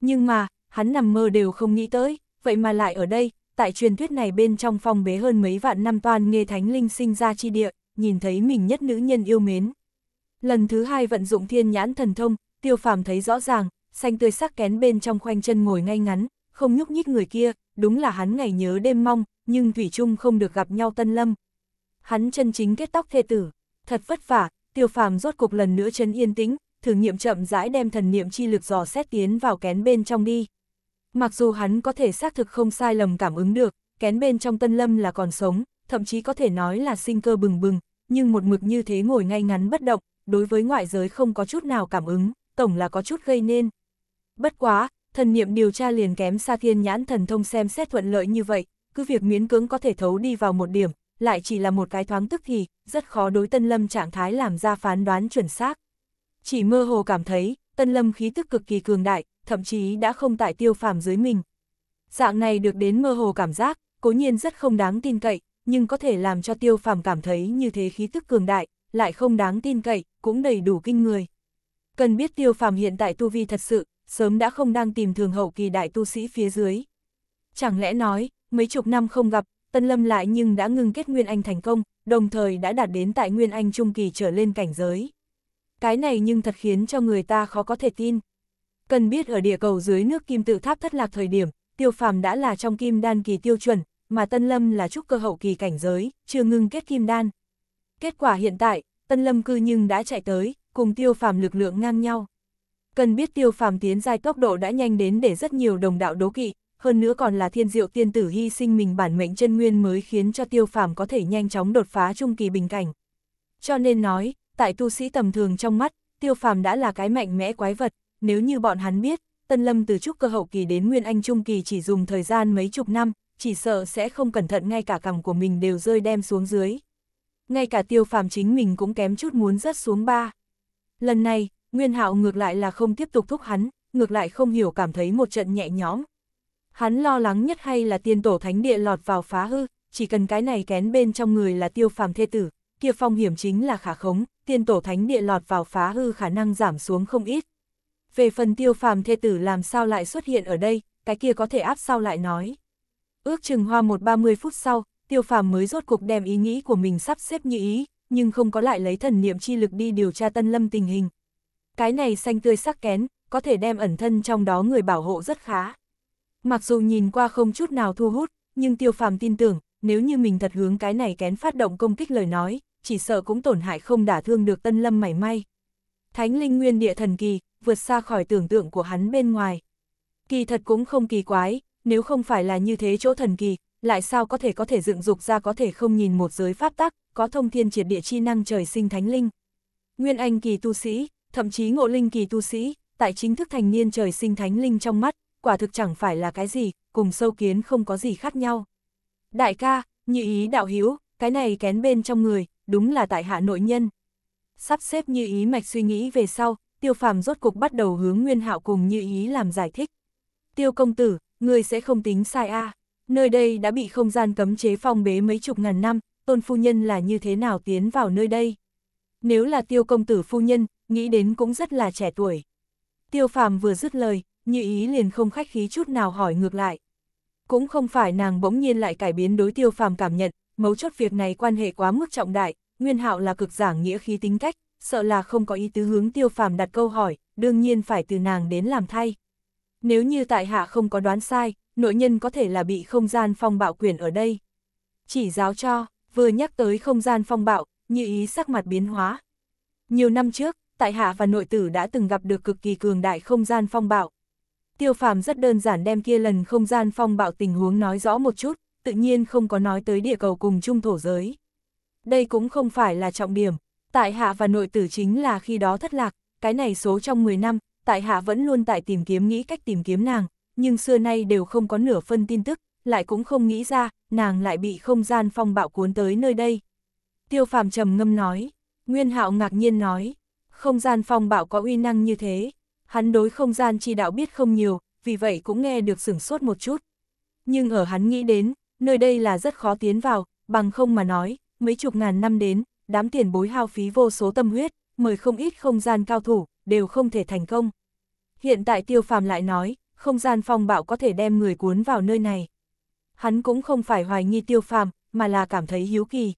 Nhưng mà, hắn nằm mơ đều không nghĩ tới, vậy mà lại ở đây, tại truyền thuyết này bên trong phong bế hơn mấy vạn năm toàn nghe thánh linh sinh ra chi địa, nhìn thấy mình nhất nữ nhân yêu mến. Lần thứ hai vận dụng thiên nhãn thần thông, tiêu phàm thấy rõ ràng, xanh tươi sắc kén bên trong khoanh chân ngồi ngay ngắn, không nhúc nhích người kia, đúng là hắn ngày nhớ đêm mong, nhưng Thủy chung không được gặp nhau tân lâm. Hắn chân chính kết tóc thê tử, thật vất vả, tiêu phàm rốt cục lần nữa chân yên tĩnh, thử nghiệm chậm rãi đem thần niệm chi lực dò xét tiến vào kén bên trong đi. Mặc dù hắn có thể xác thực không sai lầm cảm ứng được, kén bên trong tân lâm là còn sống, thậm chí có thể nói là sinh cơ bừng bừng, nhưng một mực như thế ngồi ngay ngắn bất động, đối với ngoại giới không có chút nào cảm ứng, tổng là có chút gây nên. Bất quá, thần niệm điều tra liền kém xa thiên nhãn thần thông xem xét thuận lợi như vậy, cứ việc miễn cưỡng có thể thấu đi vào một điểm, lại chỉ là một cái thoáng tức thì, rất khó đối Tân Lâm trạng thái làm ra phán đoán chuẩn xác. Chỉ mơ hồ cảm thấy, Tân Lâm khí tức cực kỳ cường đại, thậm chí đã không tại tiêu phàm dưới mình. Dạng này được đến mơ hồ cảm giác, cố nhiên rất không đáng tin cậy, nhưng có thể làm cho tiêu phàm cảm thấy như thế khí tức cường đại, lại không đáng tin cậy, cũng đầy đủ kinh người. Cần biết tiêu phàm hiện tại tu vi thật sự, sớm đã không đang tìm thường hậu kỳ đại tu sĩ phía dưới. Chẳng lẽ nói, mấy chục năm không gặp, Tân Lâm lại nhưng đã ngưng kết Nguyên Anh thành công, đồng thời đã đạt đến tại Nguyên Anh Trung Kỳ trở lên cảnh giới. Cái này nhưng thật khiến cho người ta khó có thể tin. Cần biết ở địa cầu dưới nước kim tự tháp thất lạc thời điểm, tiêu phàm đã là trong kim đan kỳ tiêu chuẩn, mà Tân Lâm là trúc cơ hậu kỳ cảnh giới, chưa ngưng kết kim đan. Kết quả hiện tại, Tân Lâm cư nhưng đã chạy tới, cùng tiêu phàm lực lượng ngang nhau. Cần biết tiêu phàm tiến giai tốc độ đã nhanh đến để rất nhiều đồng đạo đố kỵ, hơn nữa còn là thiên diệu tiên tử hy sinh mình bản mệnh chân nguyên mới khiến cho tiêu phàm có thể nhanh chóng đột phá trung kỳ bình cảnh. Cho nên nói, tại tu sĩ tầm thường trong mắt, tiêu phàm đã là cái mạnh mẽ quái vật, nếu như bọn hắn biết, Tân Lâm từ trúc cơ hậu kỳ đến Nguyên Anh Trung kỳ chỉ dùng thời gian mấy chục năm, chỉ sợ sẽ không cẩn thận ngay cả cằm của mình đều rơi đem xuống dưới. Ngay cả tiêu phàm chính mình cũng kém chút muốn rớt xuống ba. Lần này, Nguyên Hạo ngược lại là không tiếp tục thúc hắn, ngược lại không hiểu cảm thấy một trận nhẹ nhõm, Hắn lo lắng nhất hay là tiên tổ thánh địa lọt vào phá hư, chỉ cần cái này kén bên trong người là tiêu phàm thê tử, kia phong hiểm chính là khả khống, tiên tổ thánh địa lọt vào phá hư khả năng giảm xuống không ít. Về phần tiêu phàm thê tử làm sao lại xuất hiện ở đây, cái kia có thể áp sau lại nói. Ước chừng hoa một ba mươi phút sau, tiêu phàm mới rốt cuộc đem ý nghĩ của mình sắp xếp như ý, nhưng không có lại lấy thần niệm chi lực đi điều tra tân lâm tình hình. Cái này xanh tươi sắc kén, có thể đem ẩn thân trong đó người bảo hộ rất khá. Mặc dù nhìn qua không chút nào thu hút, nhưng tiêu phàm tin tưởng, nếu như mình thật hướng cái này kén phát động công kích lời nói, chỉ sợ cũng tổn hại không đả thương được tân lâm mảy may. Thánh linh nguyên địa thần kỳ, vượt xa khỏi tưởng tượng của hắn bên ngoài. Kỳ thật cũng không kỳ quái, nếu không phải là như thế chỗ thần kỳ, lại sao có thể có thể dựng dục ra có thể không nhìn một giới pháp tắc, có thông thiên triệt địa chi năng trời sinh thánh linh. Nguyên anh kỳ tu sĩ, thậm chí ngộ linh kỳ tu sĩ, tại chính thức thành niên trời sinh thánh linh trong mắt, quả thực chẳng phải là cái gì, cùng sâu kiến không có gì khác nhau. Đại ca, nhị ý đạo hiếu, cái này kén bên trong người, đúng là tại hạ nội nhân. Sắp xếp như ý mạch suy nghĩ về sau, tiêu phàm rốt cục bắt đầu hướng nguyên hạo cùng như ý làm giải thích. Tiêu công tử, người sẽ không tính sai a nơi đây đã bị không gian cấm chế phong bế mấy chục ngàn năm, tôn phu nhân là như thế nào tiến vào nơi đây. Nếu là tiêu công tử phu nhân, nghĩ đến cũng rất là trẻ tuổi. Tiêu phàm vừa dứt lời, như ý liền không khách khí chút nào hỏi ngược lại. Cũng không phải nàng bỗng nhiên lại cải biến đối tiêu phàm cảm nhận, mấu chốt việc này quan hệ quá mức trọng đại, nguyên hạo là cực giảng nghĩa khí tính cách, sợ là không có ý tứ hướng tiêu phàm đặt câu hỏi, đương nhiên phải từ nàng đến làm thay. Nếu như tại hạ không có đoán sai, nội nhân có thể là bị không gian phong bạo quyền ở đây. Chỉ giáo cho, vừa nhắc tới không gian phong bạo, như ý sắc mặt biến hóa. Nhiều năm trước, tại hạ và nội tử đã từng gặp được cực kỳ cường đại không gian phong bạo, Tiêu phàm rất đơn giản đem kia lần không gian phong bạo tình huống nói rõ một chút, tự nhiên không có nói tới địa cầu cùng trung thổ giới. Đây cũng không phải là trọng điểm, tại hạ và nội tử chính là khi đó thất lạc, cái này số trong 10 năm, tại hạ vẫn luôn tại tìm kiếm nghĩ cách tìm kiếm nàng, nhưng xưa nay đều không có nửa phân tin tức, lại cũng không nghĩ ra, nàng lại bị không gian phong bạo cuốn tới nơi đây. Tiêu phàm trầm ngâm nói, Nguyên hạo ngạc nhiên nói, không gian phong bạo có uy năng như thế, Hắn đối không gian chi đạo biết không nhiều, vì vậy cũng nghe được sửng sốt một chút. Nhưng ở hắn nghĩ đến, nơi đây là rất khó tiến vào, bằng không mà nói, mấy chục ngàn năm đến, đám tiền bối hao phí vô số tâm huyết, mời không ít không gian cao thủ, đều không thể thành công. Hiện tại tiêu phàm lại nói, không gian phong bạo có thể đem người cuốn vào nơi này. Hắn cũng không phải hoài nghi tiêu phàm, mà là cảm thấy hiếu kỳ.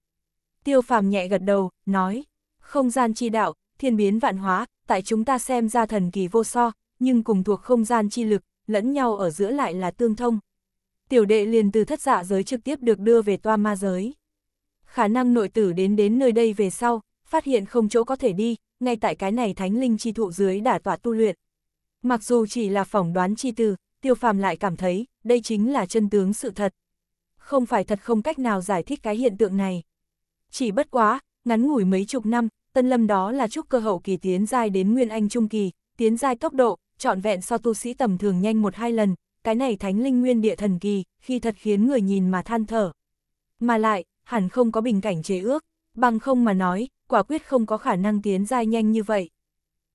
Tiêu phàm nhẹ gật đầu, nói, không gian chi đạo, thiên biến vạn hóa, tại chúng ta xem ra thần kỳ vô so, nhưng cùng thuộc không gian chi lực, lẫn nhau ở giữa lại là tương thông. Tiểu đệ liền từ thất dạ giới trực tiếp được đưa về toa ma giới. Khả năng nội tử đến đến nơi đây về sau, phát hiện không chỗ có thể đi, ngay tại cái này thánh linh chi thụ dưới đả tỏa tu luyện. Mặc dù chỉ là phỏng đoán chi từ, tiêu phàm lại cảm thấy, đây chính là chân tướng sự thật. Không phải thật không cách nào giải thích cái hiện tượng này. Chỉ bất quá, ngắn ngủi mấy chục năm, Tân Lâm đó là chúc cơ hậu kỳ tiến giai đến Nguyên Anh Trung Kỳ, tiến giai tốc độ, trọn vẹn so tu sĩ tầm thường nhanh một hai lần, cái này thánh linh nguyên địa thần kỳ, khi thật khiến người nhìn mà than thở. Mà lại, hẳn không có bình cảnh chế ước, bằng không mà nói, quả quyết không có khả năng tiến giai nhanh như vậy.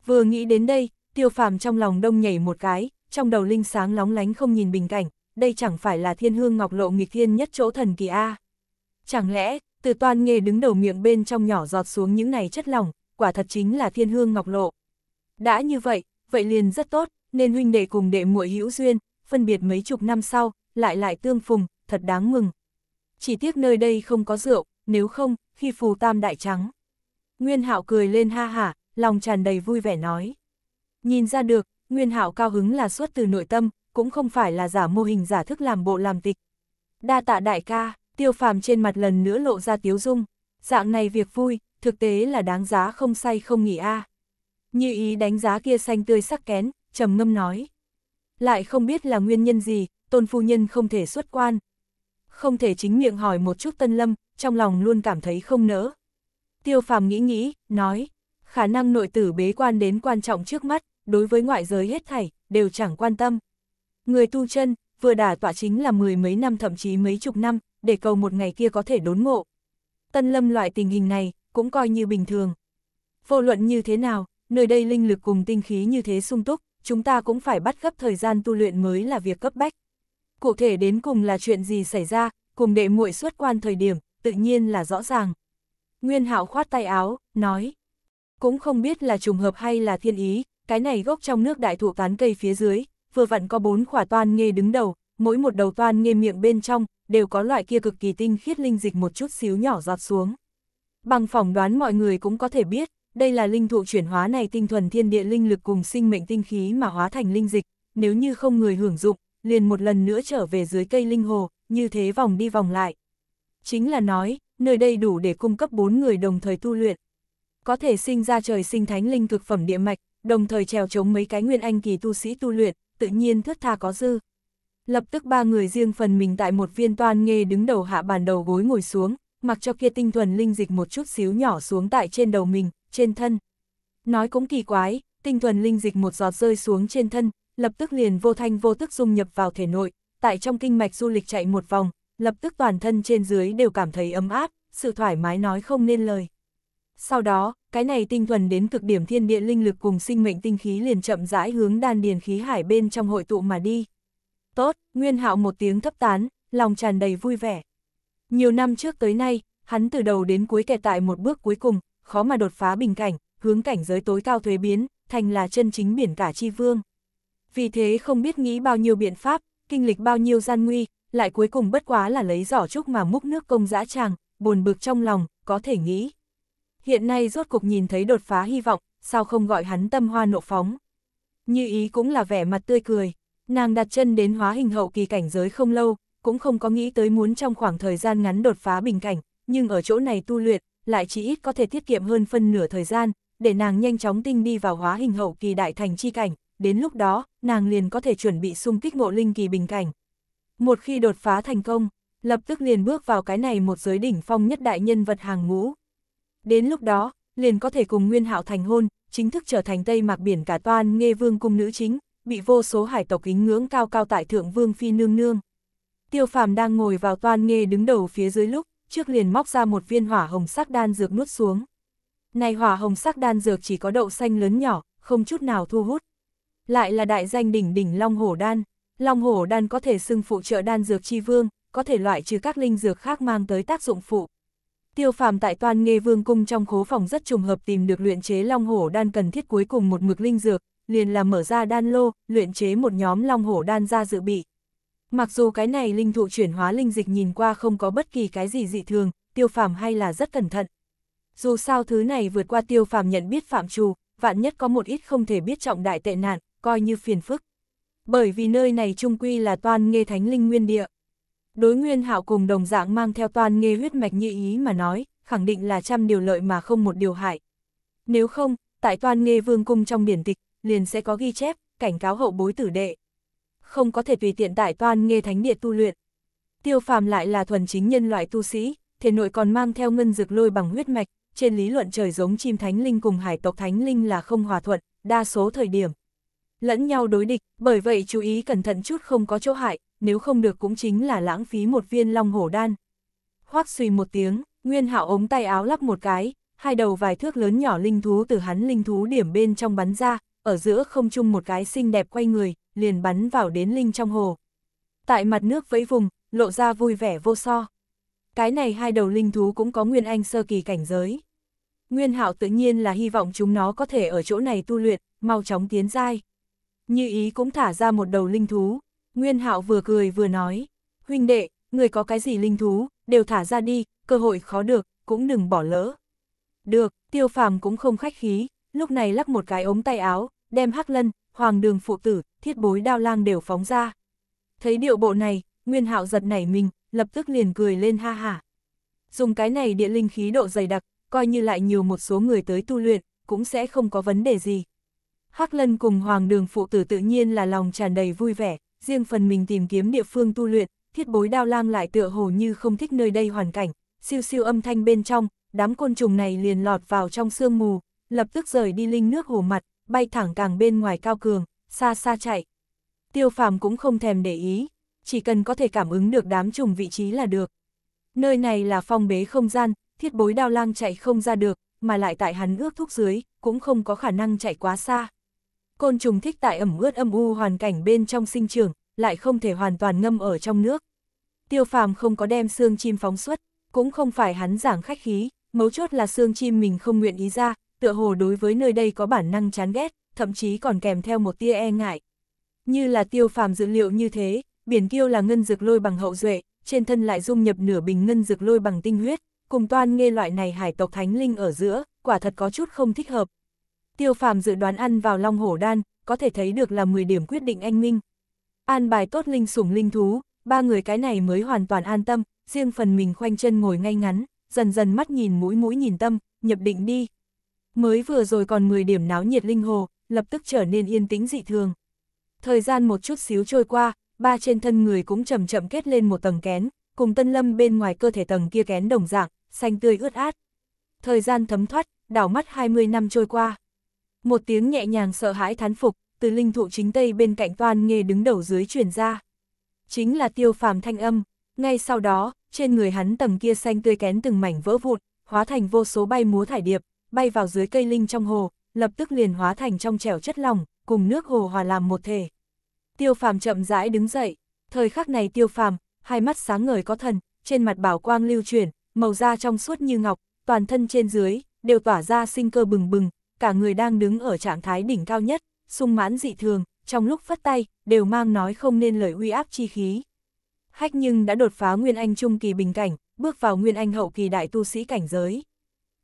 Vừa nghĩ đến đây, tiêu phàm trong lòng đông nhảy một cái, trong đầu linh sáng lóng lánh không nhìn bình cảnh, đây chẳng phải là thiên hương ngọc lộ nghịch thiên nhất chỗ thần kỳ A. Chẳng lẽ, từ toàn nghề đứng đầu miệng bên trong nhỏ giọt xuống những này chất lỏng, quả thật chính là thiên hương ngọc lộ. Đã như vậy, vậy liền rất tốt, nên huynh đệ cùng đệ muội hữu duyên, phân biệt mấy chục năm sau, lại lại tương phùng, thật đáng mừng. Chỉ tiếc nơi đây không có rượu, nếu không, khi phù tam đại trắng. Nguyên hạo cười lên ha hả, lòng tràn đầy vui vẻ nói. Nhìn ra được, Nguyên hạo cao hứng là xuất từ nội tâm, cũng không phải là giả mô hình giả thức làm bộ làm tịch. Đa tạ đại ca, tiêu phàm trên mặt lần nữa lộ ra tiếu dung, dạng này việc vui, thực tế là đáng giá không say không nghỉ a. Như ý đánh giá kia xanh tươi sắc kén, trầm ngâm nói. Lại không biết là nguyên nhân gì, tôn phu nhân không thể xuất quan. Không thể chính miệng hỏi một chút tân lâm, trong lòng luôn cảm thấy không nỡ. Tiêu phàm nghĩ nghĩ, nói, khả năng nội tử bế quan đến quan trọng trước mắt, đối với ngoại giới hết thảy, đều chẳng quan tâm. Người tu chân, vừa đả tọa chính là mười mấy năm thậm chí mấy chục năm, để cầu một ngày kia có thể đốn ngộ. Tân lâm loại tình hình này, cũng coi như bình thường. Vô luận như thế nào, nơi đây linh lực cùng tinh khí như thế sung túc, chúng ta cũng phải bắt gấp thời gian tu luyện mới là việc cấp bách. Cụ thể đến cùng là chuyện gì xảy ra, cùng đệ muội xuất quan thời điểm, tự nhiên là rõ ràng. Nguyên hạo khoát tay áo, nói. Cũng không biết là trùng hợp hay là thiên ý, cái này gốc trong nước đại thụ tán cây phía dưới, vừa vặn có bốn khỏa toan nghê đứng đầu, mỗi một đầu toan nghê miệng bên trong, đều có loại kia cực kỳ tinh khiết linh dịch một chút xíu nhỏ giọt xuống. Bằng phỏng đoán mọi người cũng có thể biết, đây là linh thụ chuyển hóa này tinh thuần thiên địa linh lực cùng sinh mệnh tinh khí mà hóa thành linh dịch, nếu như không người hưởng dụng, liền một lần nữa trở về dưới cây linh hồ, như thế vòng đi vòng lại. Chính là nói, nơi đây đủ để cung cấp bốn người đồng thời tu luyện. Có thể sinh ra trời sinh thánh linh cực phẩm địa mạch, đồng thời trèo chống mấy cái nguyên anh kỳ tu sĩ tu luyện, tự nhiên thất tha có dư. Lập tức ba người riêng phần mình tại một viên toan nghê đứng đầu hạ bàn đầu gối ngồi xuống, mặc cho kia tinh thuần linh dịch một chút xíu nhỏ xuống tại trên đầu mình, trên thân. Nói cũng kỳ quái, tinh thuần linh dịch một giọt rơi xuống trên thân, lập tức liền vô thanh vô tức dung nhập vào thể nội, tại trong kinh mạch du lịch chạy một vòng, lập tức toàn thân trên dưới đều cảm thấy ấm áp, sự thoải mái nói không nên lời. Sau đó, cái này tinh thuần đến cực điểm thiên địa linh lực cùng sinh mệnh tinh khí liền chậm rãi hướng đan điền khí hải bên trong hội tụ mà đi. Tốt, Nguyên Hạo một tiếng thấp tán, lòng tràn đầy vui vẻ. Nhiều năm trước tới nay, hắn từ đầu đến cuối kẹt tại một bước cuối cùng, khó mà đột phá bình cảnh, hướng cảnh giới tối cao thuế biến, thành là chân chính biển cả chi vương. Vì thế không biết nghĩ bao nhiêu biện pháp, kinh lịch bao nhiêu gian nguy, lại cuối cùng bất quá là lấy giỏ trúc mà múc nước công dã tràng, buồn bực trong lòng, có thể nghĩ hiện nay rốt cục nhìn thấy đột phá hy vọng, sao không gọi hắn tâm hoa nộ phóng. Như ý cũng là vẻ mặt tươi cười, nàng đặt chân đến hóa hình hậu kỳ cảnh giới không lâu, cũng không có nghĩ tới muốn trong khoảng thời gian ngắn đột phá bình cảnh, nhưng ở chỗ này tu luyện, lại chỉ ít có thể tiết kiệm hơn phân nửa thời gian, để nàng nhanh chóng tinh đi vào hóa hình hậu kỳ đại thành chi cảnh, đến lúc đó, nàng liền có thể chuẩn bị xung kích ngộ linh kỳ bình cảnh. Một khi đột phá thành công, lập tức liền bước vào cái này một giới đỉnh phong nhất đại nhân vật hàng ngũ. Đến lúc đó, liền có thể cùng Nguyên Hạo thành hôn, chính thức trở thành Tây Mạc Biển cả toan nghe vương cung nữ chính, bị vô số hải tộc kính ngưỡng cao cao tại thượng vương phi nương nương. Tiêu Phàm đang ngồi vào toan nghe đứng đầu phía dưới lúc, trước liền móc ra một viên hỏa hồng sắc đan dược nuốt xuống. Này hỏa hồng sắc đan dược chỉ có đậu xanh lớn nhỏ, không chút nào thu hút. Lại là đại danh đỉnh đỉnh Long Hổ Đan. Long Hổ Đan có thể xưng phụ trợ đan dược chi vương, có thể loại trừ các linh dược khác mang tới tác dụng phụ. Tiêu phàm tại Toàn nghê vương cung trong khố phòng rất trùng hợp tìm được luyện chế long hổ đan cần thiết cuối cùng một mực linh dược, liền là mở ra đan lô, luyện chế một nhóm long hổ đan ra dự bị. Mặc dù cái này linh thụ chuyển hóa linh dịch nhìn qua không có bất kỳ cái gì dị thường, tiêu phàm hay là rất cẩn thận. Dù sao thứ này vượt qua tiêu phàm nhận biết phạm trù, vạn nhất có một ít không thể biết trọng đại tệ nạn, coi như phiền phức. Bởi vì nơi này trung quy là Toàn nghê thánh linh nguyên địa. Đối Nguyên Hạo cùng đồng dạng mang theo toàn nghề huyết mạch nhị ý mà nói, khẳng định là trăm điều lợi mà không một điều hại. Nếu không, tại toàn nghề vương cung trong biển tịch, liền sẽ có ghi chép, cảnh cáo hậu bối tử đệ. Không có thể tùy tiện tại toàn nghề thánh địa tu luyện. Tiêu phàm lại là thuần chính nhân loại tu sĩ, thể nội còn mang theo ngân dược lôi bằng huyết mạch, trên lý luận trời giống chim thánh linh cùng hải tộc thánh linh là không hòa thuận, đa số thời điểm lẫn nhau đối địch, bởi vậy chú ý cẩn thận chút không có chỗ hại, nếu không được cũng chính là lãng phí một viên long hổ đan. Hoác suy một tiếng, Nguyên Hạo ống tay áo lắp một cái, hai đầu vài thước lớn nhỏ linh thú từ hắn linh thú điểm bên trong bắn ra, ở giữa không chung một cái xinh đẹp quay người, liền bắn vào đến linh trong hồ. Tại mặt nước vẫy vùng, lộ ra vui vẻ vô so. Cái này hai đầu linh thú cũng có nguyên anh sơ kỳ cảnh giới. Nguyên Hạo tự nhiên là hy vọng chúng nó có thể ở chỗ này tu luyện, mau chóng tiến giai. Như ý cũng thả ra một đầu linh thú. Nguyên hạo vừa cười vừa nói. Huynh đệ, người có cái gì linh thú, đều thả ra đi, cơ hội khó được, cũng đừng bỏ lỡ. Được, tiêu phàm cũng không khách khí, lúc này lắc một cái ống tay áo, đem hắc lân, hoàng đường phụ tử, thiết bối đao lang đều phóng ra. Thấy điệu bộ này, Nguyên hạo giật nảy mình, lập tức liền cười lên ha ha Dùng cái này địa linh khí độ dày đặc, coi như lại nhiều một số người tới tu luyện, cũng sẽ không có vấn đề gì. Hắc Lân cùng Hoàng Đường phụ tử tự nhiên là lòng tràn đầy vui vẻ, riêng phần mình tìm kiếm địa phương tu luyện, thiết bối đao lang lại tựa hồ như không thích nơi đây hoàn cảnh, siêu siêu âm thanh bên trong, đám côn trùng này liền lọt vào trong sương mù, lập tức rời đi linh nước hồ mặt, bay thẳng càng bên ngoài cao cường, xa xa chạy. Tiêu phàm cũng không thèm để ý, chỉ cần có thể cảm ứng được đám trùng vị trí là được. Nơi này là phong bế không gian, thiết bối đao lang chạy không ra được, mà lại tại hắn ước thúc dưới, cũng không có khả năng chạy quá xa côn trùng thích tại ẩm ướt âm u hoàn cảnh bên trong sinh trường, lại không thể hoàn toàn ngâm ở trong nước. Tiêu phàm không có đem xương chim phóng xuất, cũng không phải hắn giảng khách khí, mấu chốt là xương chim mình không nguyện ý ra, tựa hồ đối với nơi đây có bản năng chán ghét, thậm chí còn kèm theo một tia e ngại. Như là tiêu phàm dữ liệu như thế, biển kiêu là ngân dược lôi bằng hậu duệ, trên thân lại dung nhập nửa bình ngân dược lôi bằng tinh huyết, cùng toan nghe loại này hải tộc thánh linh ở giữa, quả thật có chút không thích hợp, Tiêu phàm dự đoán ăn vào long hổ đan, có thể thấy được là 10 điểm quyết định anh Minh. An bài tốt linh sủng linh thú, ba người cái này mới hoàn toàn an tâm, riêng phần mình khoanh chân ngồi ngay ngắn, dần dần mắt nhìn mũi mũi nhìn tâm, nhập định đi. Mới vừa rồi còn 10 điểm náo nhiệt linh hồ, lập tức trở nên yên tĩnh dị thường. Thời gian một chút xíu trôi qua, ba trên thân người cũng chậm chậm kết lên một tầng kén, cùng tân lâm bên ngoài cơ thể tầng kia kén đồng dạng, xanh tươi ướt át. Thời gian thấm thoát, đảo mắt 20 năm trôi qua. Một tiếng nhẹ nhàng sợ hãi thán phục, từ linh thụ chính tây bên cạnh toàn nghề đứng đầu dưới chuyển ra. Chính là tiêu phàm thanh âm, ngay sau đó, trên người hắn tầng kia xanh tươi kén từng mảnh vỡ vụn, hóa thành vô số bay múa thải điệp, bay vào dưới cây linh trong hồ, lập tức liền hóa thành trong trẻo chất lòng, cùng nước hồ hòa làm một thể. Tiêu phàm chậm rãi đứng dậy, thời khắc này tiêu phàm, hai mắt sáng ngời có thần, trên mặt bảo quang lưu chuyển, màu da trong suốt như ngọc, toàn thân trên dưới, đều tỏa ra sinh cơ bừng bừng, cả người đang đứng ở trạng thái đỉnh cao nhất, sung mãn dị thường, trong lúc phất tay, đều mang nói không nên lời uy áp chi khí. Hách nhưng đã đột phá Nguyên Anh trung kỳ bình cảnh, bước vào Nguyên Anh hậu kỳ đại tu sĩ cảnh giới.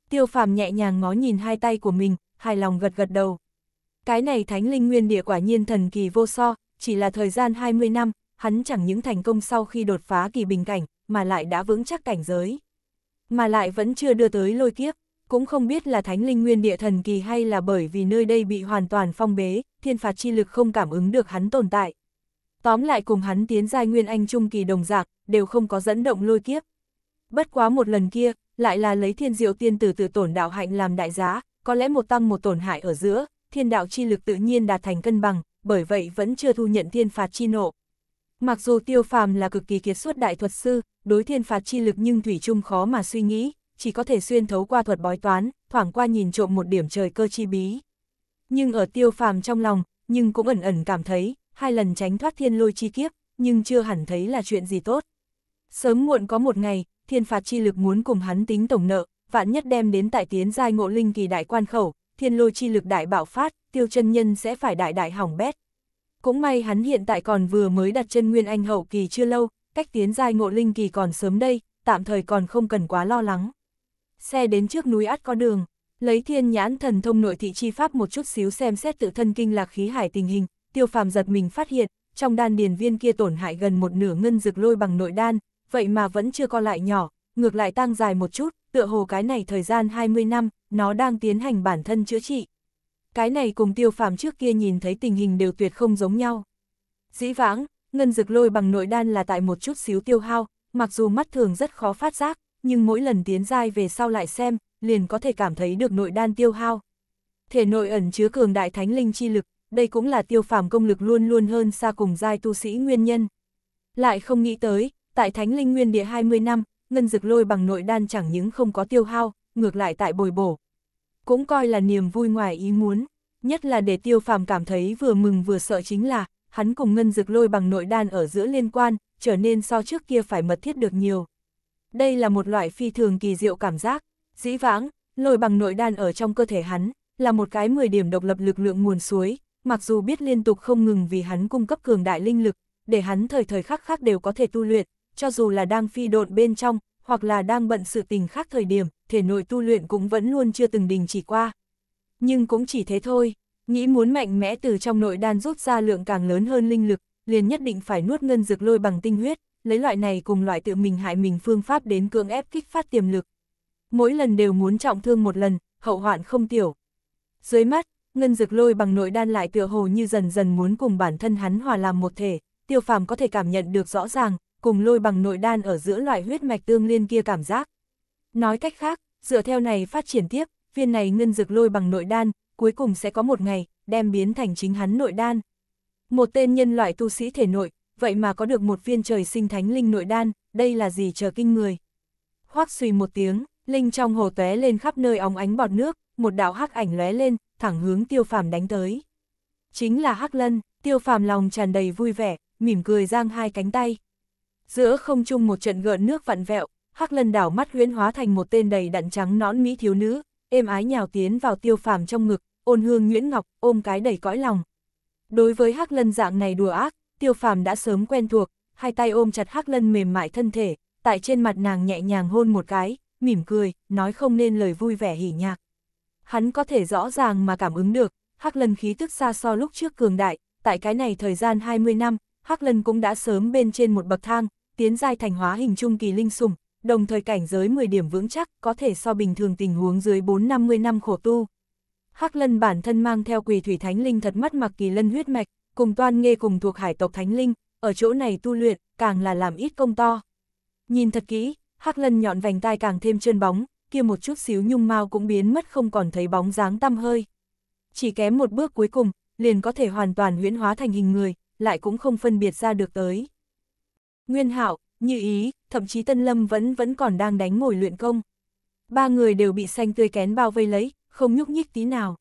Tiêu phàm nhẹ nhàng ngó nhìn hai tay của mình, hài lòng gật gật đầu. Cái này thánh linh nguyên địa quả nhiên thần kỳ vô so, chỉ là thời gian 20 năm, hắn chẳng những thành công sau khi đột phá kỳ bình cảnh, mà lại đã vững chắc cảnh giới. Mà lại vẫn chưa đưa tới lôi kiếp cũng không biết là thánh linh nguyên địa thần kỳ hay là bởi vì nơi đây bị hoàn toàn phong bế, thiên phạt chi lực không cảm ứng được hắn tồn tại. Tóm lại cùng hắn tiến giai nguyên anh trung kỳ đồng dạng đều không có dẫn động lôi kiếp. Bất quá một lần kia, lại là lấy thiên diệu tiên tử từ tổn đạo hạnh làm đại giá, có lẽ một tăng một tổn hại ở giữa, thiên đạo chi lực tự nhiên đạt thành cân bằng, bởi vậy vẫn chưa thu nhận thiên phạt chi nộ. Mặc dù tiêu phàm là cực kỳ kiệt xuất đại thuật sư, đối thiên phạt chi lực nhưng Thủy chung khó mà suy nghĩ, chỉ có thể xuyên thấu qua thuật bói toán, thoảng qua nhìn trộm một điểm trời cơ chi bí. Nhưng ở tiêu phàm trong lòng, nhưng cũng ẩn ẩn cảm thấy, hai lần tránh thoát thiên lôi chi kiếp, nhưng chưa hẳn thấy là chuyện gì tốt. Sớm muộn có một ngày, thiên phạt chi lực muốn cùng hắn tính tổng nợ, vạn nhất đem đến tại tiến giai ngộ linh kỳ đại quan khẩu, thiên lôi chi lực đại bạo phát, tiêu chân nhân sẽ phải đại đại hỏng bét. Cũng may hắn hiện tại còn vừa mới đặt chân nguyên anh hậu kỳ chưa lâu, cách tiến giai ngộ linh kỳ còn sớm đây, tạm thời còn không cần quá lo lắng xe đến trước núi ắt có đường, lấy thiên nhãn thần thông nội thị chi pháp một chút xíu xem xét tự thân kinh lạc khí hải tình hình, tiêu phàm giật mình phát hiện, trong đan điền viên kia tổn hại gần một nửa ngân dược lôi bằng nội đan, vậy mà vẫn chưa co lại nhỏ, ngược lại tăng dài một chút, tựa hồ cái này thời gian 20 năm, nó đang tiến hành bản thân chữa trị. Cái này cùng tiêu phàm trước kia nhìn thấy tình hình đều tuyệt không giống nhau. Dĩ vãng, ngân dược lôi bằng nội đan là tại một chút xíu tiêu hao, mặc dù mắt thường rất khó phát giác, nhưng mỗi lần tiến giai về sau lại xem, liền có thể cảm thấy được nội đan tiêu hao. Thể nội ẩn chứa cường đại thánh linh chi lực, đây cũng là tiêu phàm công lực luôn luôn hơn xa cùng giai tu sĩ nguyên nhân. Lại không nghĩ tới, tại thánh linh nguyên địa 20 năm, ngân dực lôi bằng nội đan chẳng những không có tiêu hao, ngược lại tại bồi bổ. Cũng coi là niềm vui ngoài ý muốn, nhất là để tiêu phàm cảm thấy vừa mừng vừa sợ chính là, hắn cùng ngân dực lôi bằng nội đan ở giữa liên quan, trở nên so trước kia phải mật thiết được nhiều đây là một loại phi thường kỳ diệu cảm giác, dĩ vãng, lôi bằng nội đan ở trong cơ thể hắn, là một cái 10 điểm độc lập lực lượng nguồn suối, mặc dù biết liên tục không ngừng vì hắn cung cấp cường đại linh lực, để hắn thời thời khắc khác đều có thể tu luyện, cho dù là đang phi độn bên trong, hoặc là đang bận sự tình khác thời điểm, thể nội tu luyện cũng vẫn luôn chưa từng đình chỉ qua. Nhưng cũng chỉ thế thôi, nghĩ muốn mạnh mẽ từ trong nội đan rút ra lượng càng lớn hơn linh lực, liền nhất định phải nuốt ngân dược lôi bằng tinh huyết, lấy loại này cùng loại tự mình hại mình phương pháp đến cưỡng ép kích phát tiềm lực. Mỗi lần đều muốn trọng thương một lần, hậu hoạn không tiểu. Dưới mắt, ngân dược lôi bằng nội đan lại tựa hồ như dần dần muốn cùng bản thân hắn hòa làm một thể, tiêu phàm có thể cảm nhận được rõ ràng, cùng lôi bằng nội đan ở giữa loại huyết mạch tương liên kia cảm giác. Nói cách khác, dựa theo này phát triển tiếp, viên này ngân dược lôi bằng nội đan, cuối cùng sẽ có một ngày, đem biến thành chính hắn nội đan. Một tên nhân loại tu sĩ thể nội, vậy mà có được một viên trời sinh thánh linh nội đan, đây là gì chờ kinh người. Hoác suy một tiếng, linh trong hồ tóe lên khắp nơi óng ánh bọt nước, một đạo hắc ảnh lóe lên, thẳng hướng tiêu phàm đánh tới. Chính là hắc lân, tiêu phàm lòng tràn đầy vui vẻ, mỉm cười giang hai cánh tay. Giữa không trung một trận gợn nước vặn vẹo, hắc lân đảo mắt huyễn hóa thành một tên đầy đặn trắng nõn mỹ thiếu nữ, êm ái nhào tiến vào tiêu phàm trong ngực, ôn hương nguyễn ngọc, ôm cái đầy cõi lòng. Đối với hắc lân dạng này đùa ác, tiêu phàm đã sớm quen thuộc, hai tay ôm chặt hắc lân mềm mại thân thể, tại trên mặt nàng nhẹ nhàng hôn một cái, mỉm cười, nói không nên lời vui vẻ hỉ nhạc. Hắn có thể rõ ràng mà cảm ứng được, hắc lân khí tức xa so lúc trước cường đại, tại cái này thời gian 20 năm, hắc lân cũng đã sớm bên trên một bậc thang, tiến giai thành hóa hình trung kỳ linh sủng, đồng thời cảnh giới 10 điểm vững chắc, có thể so bình thường tình huống dưới 4-50 năm khổ tu. Hắc Lân bản thân mang theo quỷ thủy thánh linh thật mắt mặc kỳ lân huyết mạch, cùng toan nghê cùng thuộc hải tộc Thánh Linh, ở chỗ này tu luyện, càng là làm ít công to. Nhìn thật kỹ, hắc lân nhọn vành tai càng thêm trơn bóng, kia một chút xíu nhung mau cũng biến mất không còn thấy bóng dáng tăm hơi. Chỉ kém một bước cuối cùng, liền có thể hoàn toàn huyễn hóa thành hình người, lại cũng không phân biệt ra được tới. Nguyên hạo, như ý, thậm chí Tân Lâm vẫn vẫn còn đang đánh ngồi luyện công. Ba người đều bị xanh tươi kén bao vây lấy, không nhúc nhích tí nào.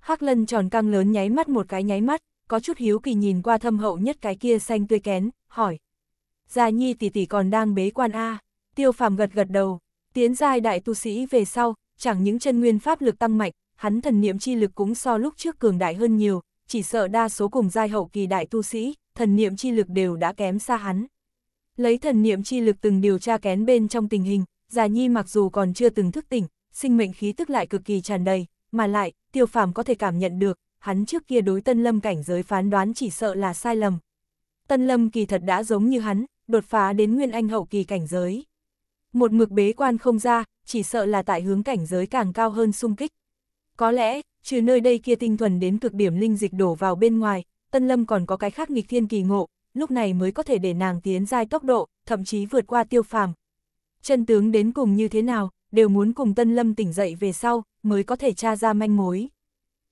Hắc lân tròn căng lớn nháy mắt một cái nháy mắt, có chút hiếu kỳ nhìn qua thâm hậu nhất cái kia xanh tươi kén, hỏi. Già nhi tỷ tỷ còn đang bế quan A, tiêu phàm gật gật đầu, tiến giai đại tu sĩ về sau, chẳng những chân nguyên pháp lực tăng mạnh, hắn thần niệm chi lực cũng so lúc trước cường đại hơn nhiều, chỉ sợ đa số cùng giai hậu kỳ đại tu sĩ, thần niệm chi lực đều đã kém xa hắn. Lấy thần niệm chi lực từng điều tra kén bên trong tình hình, già nhi mặc dù còn chưa từng thức tỉnh, sinh mệnh khí tức lại cực kỳ tràn đầy, mà lại, tiêu phàm có thể cảm nhận được, hắn trước kia đối tân lâm cảnh giới phán đoán chỉ sợ là sai lầm. Tân lâm kỳ thật đã giống như hắn, đột phá đến nguyên anh hậu kỳ cảnh giới. Một mực bế quan không ra, chỉ sợ là tại hướng cảnh giới càng cao hơn sung kích. Có lẽ, trừ nơi đây kia tinh thuần đến cực điểm linh dịch đổ vào bên ngoài, Tân Lâm còn có cái khác nghịch thiên kỳ ngộ, lúc này mới có thể để nàng tiến giai tốc độ, thậm chí vượt qua tiêu phàm. Chân tướng đến cùng như thế nào, đều muốn cùng Tân Lâm tỉnh dậy về sau, mới có thể tra ra manh mối.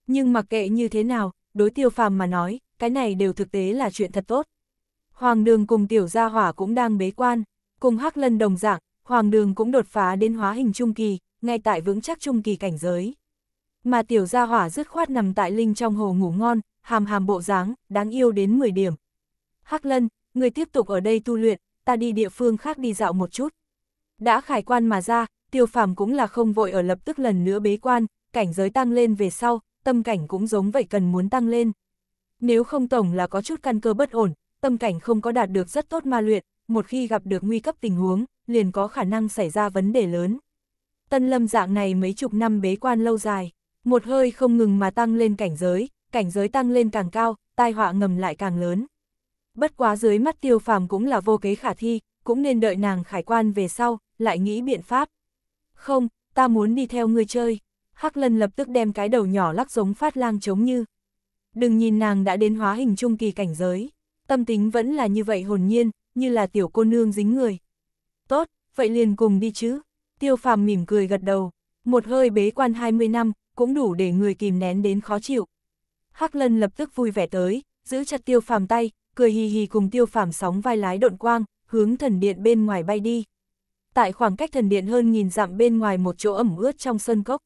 Nhưng mặc kệ như thế nào, đối tiêu phàm mà nói, cái này đều thực tế là chuyện thật tốt. Hoàng đường cùng tiểu gia hỏa cũng đang bế quan, cùng hắc lân đồng dạng, hoàng đường cũng đột phá đến hóa hình trung kỳ, ngay tại vững chắc trung kỳ cảnh giới. Mà tiểu gia hỏa dứt khoát nằm tại linh trong hồ ngủ ngon, hàm hàm bộ dáng, đáng yêu đến 10 điểm. Hắc lân, người tiếp tục ở đây tu luyện, ta đi địa phương khác đi dạo một chút. Đã khải quan mà ra, tiêu phàm cũng là không vội ở lập tức lần nữa bế quan, cảnh giới tăng lên về sau, tâm cảnh cũng giống vậy cần muốn tăng lên. Nếu không tổng là có chút căn cơ bất ổn, tâm cảnh không có đạt được rất tốt ma luyện, một khi gặp được nguy cấp tình huống, liền có khả năng xảy ra vấn đề lớn. Tân lâm dạng này mấy chục năm bế quan lâu dài, một hơi không ngừng mà tăng lên cảnh giới, cảnh giới tăng lên càng cao, tai họa ngầm lại càng lớn. Bất quá dưới mắt tiêu phàm cũng là vô kế khả thi, cũng nên đợi nàng khải quan về sau, lại nghĩ biện pháp. Không, ta muốn đi theo ngươi chơi. Hắc Lân lập tức đem cái đầu nhỏ lắc giống phát lang chống như. Đừng nhìn nàng đã đến hóa hình trung kỳ cảnh giới, tâm tính vẫn là như vậy hồn nhiên, như là tiểu cô nương dính người. Tốt, vậy liền cùng đi chứ. Tiêu phàm mỉm cười gật đầu, một hơi bế quan 20 năm, cũng đủ để người kìm nén đến khó chịu. Hắc Lân lập tức vui vẻ tới, giữ chặt tiêu phàm tay, cười hì hì cùng tiêu phàm sóng vai lái độn quang, hướng thần điện bên ngoài bay đi. Tại khoảng cách thần điện hơn nghìn dặm bên ngoài một chỗ ẩm ướt trong sân cốc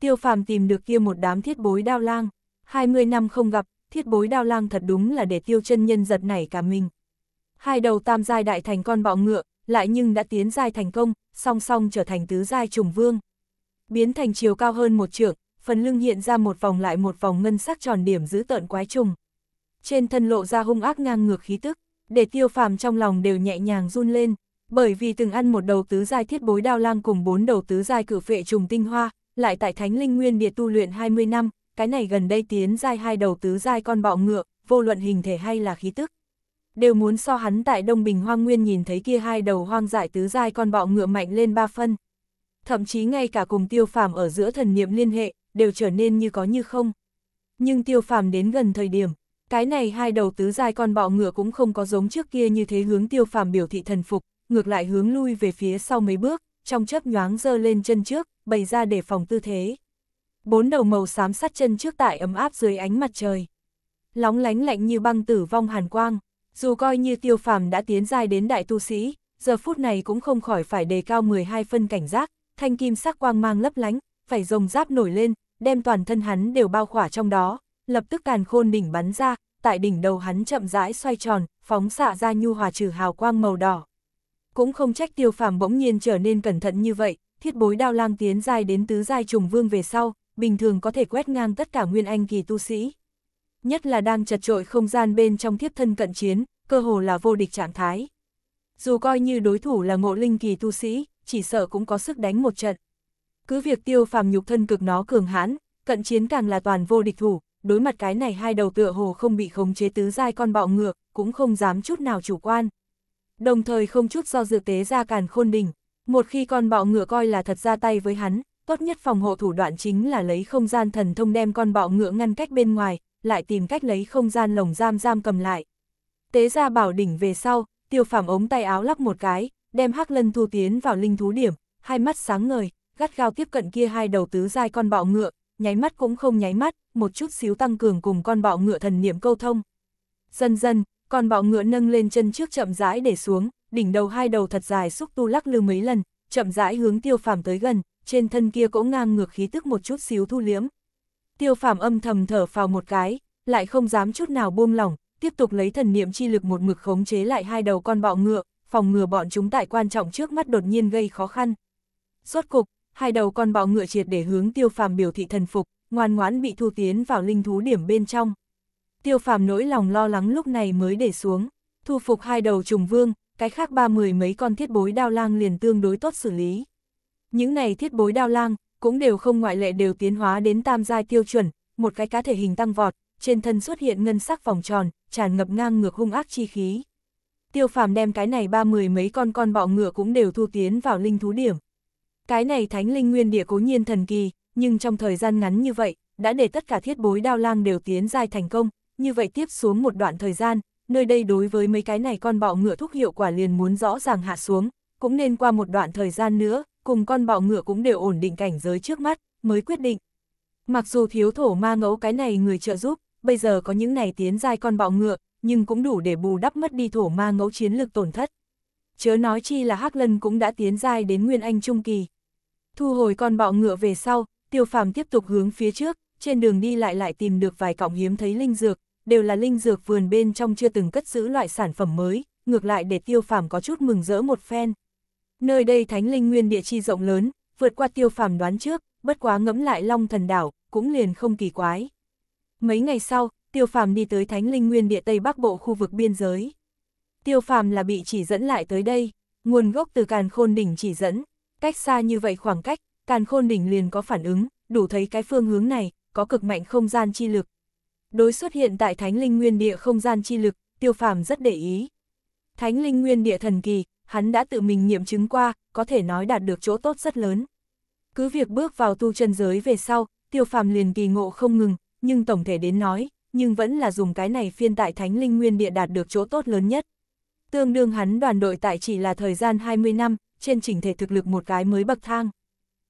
tiêu phàm tìm được kia một đám thiết bối đao lang, 20 năm không gặp, thiết bối đao lang thật đúng là để tiêu chân nhân giật nảy cả mình. Hai đầu tam giai đại thành con bọ ngựa, lại nhưng đã tiến giai thành công, song song trở thành tứ giai trùng vương. Biến thành chiều cao hơn một trượng, phần lưng hiện ra một vòng lại một vòng ngân sắc tròn điểm giữ tợn quái trùng. Trên thân lộ ra hung ác ngang ngược khí tức, để tiêu phàm trong lòng đều nhẹ nhàng run lên, bởi vì từng ăn một đầu tứ giai thiết bối đao lang cùng bốn đầu tứ giai cử phệ trùng tinh hoa, lại tại Thánh Linh Nguyên Biệt tu luyện 20 năm, cái này gần đây tiến giai hai đầu tứ giai con bọ ngựa, vô luận hình thể hay là khí tức. Đều muốn so hắn tại Đông Bình Hoang Nguyên nhìn thấy kia hai đầu hoang dại tứ giai con bọ ngựa mạnh lên ba phân. Thậm chí ngay cả cùng tiêu phàm ở giữa thần niệm liên hệ, đều trở nên như có như không. Nhưng tiêu phàm đến gần thời điểm, cái này hai đầu tứ giai con bọ ngựa cũng không có giống trước kia như thế hướng tiêu phàm biểu thị thần phục, ngược lại hướng lui về phía sau mấy bước, trong chớp nhoáng dơ lên chân trước, bày ra để phòng tư thế. Bốn đầu màu xám sát chân trước tại ấm áp dưới ánh mặt trời. Lóng lánh lạnh như băng tử vong hàn quang, dù coi như tiêu phàm đã tiến dài đến đại tu sĩ, giờ phút này cũng không khỏi phải đề cao 12 phân cảnh giác, thanh kim sắc quang mang lấp lánh, phải rồng giáp nổi lên, đem toàn thân hắn đều bao khỏa trong đó, lập tức càn khôn đỉnh bắn ra, tại đỉnh đầu hắn chậm rãi xoay tròn, phóng xạ ra nhu hòa trừ hào quang màu đỏ. Cũng không trách tiêu phàm bỗng nhiên trở nên cẩn thận như vậy, thiết bối đao lang tiến dài đến tứ giai trùng vương về sau, bình thường có thể quét ngang tất cả nguyên anh kỳ tu sĩ. Nhất là đang chật trội không gian bên trong thiếp thân cận chiến, cơ hồ là vô địch trạng thái. Dù coi như đối thủ là ngộ linh kỳ tu sĩ, chỉ sợ cũng có sức đánh một trận. Cứ việc tiêu phàm nhục thân cực nó cường hãn, cận chiến càng là toàn vô địch thủ, đối mặt cái này hai đầu tựa hồ không bị khống chế tứ giai con bọ ngược, cũng không dám chút nào chủ quan. Đồng thời không chút do dự tế ra càn khôn đỉnh, một khi con bọ ngựa coi là thật ra tay với hắn, tốt nhất phòng hộ thủ đoạn chính là lấy không gian thần thông đem con bọ ngựa ngăn cách bên ngoài, lại tìm cách lấy không gian lồng giam giam cầm lại. Tế ra bảo đỉnh về sau, tiêu phạm ống tay áo lắc một cái, đem hắc lân thu tiến vào linh thú điểm, hai mắt sáng ngời, gắt gao tiếp cận kia hai đầu tứ dai con bọ ngựa, nháy mắt cũng không nháy mắt, một chút xíu tăng cường cùng con bọ ngựa thần niệm câu thông. Dần dần, con bọ ngựa nâng lên chân trước chậm rãi để xuống, đỉnh đầu hai đầu thật dài xúc tu lắc lư mấy lần, chậm rãi hướng tiêu phàm tới gần, trên thân kia cũng ngang ngược khí tức một chút xíu thu liếm. Tiêu phàm âm thầm thở phào một cái, lại không dám chút nào buông lỏng, tiếp tục lấy thần niệm chi lực một mực khống chế lại hai đầu con bọ ngựa, phòng ngừa bọn chúng tại quan trọng trước mắt đột nhiên gây khó khăn. Rốt cục, hai đầu con bọ ngựa triệt để hướng tiêu phàm biểu thị thần phục, ngoan ngoãn bị thu tiến vào linh thú điểm bên trong. Tiêu phàm nỗi lòng lo lắng lúc này mới để xuống, thu phục hai đầu trùng vương, cái khác ba mười mấy con thiết bối đao lang liền tương đối tốt xử lý. Những này thiết bối đao lang, cũng đều không ngoại lệ đều tiến hóa đến tam giai tiêu chuẩn, một cái cá thể hình tăng vọt, trên thân xuất hiện ngân sắc vòng tròn, tràn ngập ngang ngược hung ác chi khí. Tiêu phàm đem cái này ba mười mấy con con bọ ngựa cũng đều thu tiến vào linh thú điểm. Cái này thánh linh nguyên địa cố nhiên thần kỳ, nhưng trong thời gian ngắn như vậy, đã để tất cả thiết bối đao lang đều tiến giai thành công, như vậy tiếp xuống một đoạn thời gian, nơi đây đối với mấy cái này con bọ ngựa thúc hiệu quả liền muốn rõ ràng hạ xuống, cũng nên qua một đoạn thời gian nữa, cùng con bọ ngựa cũng đều ổn định cảnh giới trước mắt, mới quyết định. Mặc dù thiếu thổ ma ngẫu cái này người trợ giúp, bây giờ có những này tiến giai con bọ ngựa, nhưng cũng đủ để bù đắp mất đi thổ ma ngẫu chiến lực tổn thất. Chớ nói chi là Hắc Lân cũng đã tiến giai đến Nguyên Anh Trung Kỳ. Thu hồi con bọ ngựa về sau, tiêu phàm tiếp tục hướng phía trước, trên đường đi lại lại tìm được vài cọng hiếm thấy linh dược, đều là linh dược vườn bên trong chưa từng cất giữ loại sản phẩm mới, ngược lại để tiêu phàm có chút mừng rỡ một phen. Nơi đây thánh linh nguyên địa chi rộng lớn, vượt qua tiêu phàm đoán trước, bất quá ngẫm lại long thần đảo, cũng liền không kỳ quái. Mấy ngày sau, tiêu phàm đi tới thánh linh nguyên địa Tây Bắc Bộ khu vực biên giới. Tiêu phàm là bị chỉ dẫn lại tới đây, nguồn gốc từ càn khôn đỉnh chỉ dẫn, cách xa như vậy khoảng cách, càn khôn đỉnh liền có phản ứng, đủ thấy cái phương hướng này, có cực mạnh không gian chi lực, Đối xuất hiện tại thánh linh nguyên địa không gian chi lực, tiêu phàm rất để ý. Thánh linh nguyên địa thần kỳ, hắn đã tự mình nghiệm chứng qua, có thể nói đạt được chỗ tốt rất lớn. Cứ việc bước vào tu chân giới về sau, tiêu phàm liền kỳ ngộ không ngừng, nhưng tổng thể đến nói, nhưng vẫn là dùng cái này phiên tại thánh linh nguyên địa đạt được chỗ tốt lớn nhất. Tương đương hắn đoàn đội tại chỉ là thời gian 20 năm, trên chỉnh thể thực lực một cái mới bậc thang.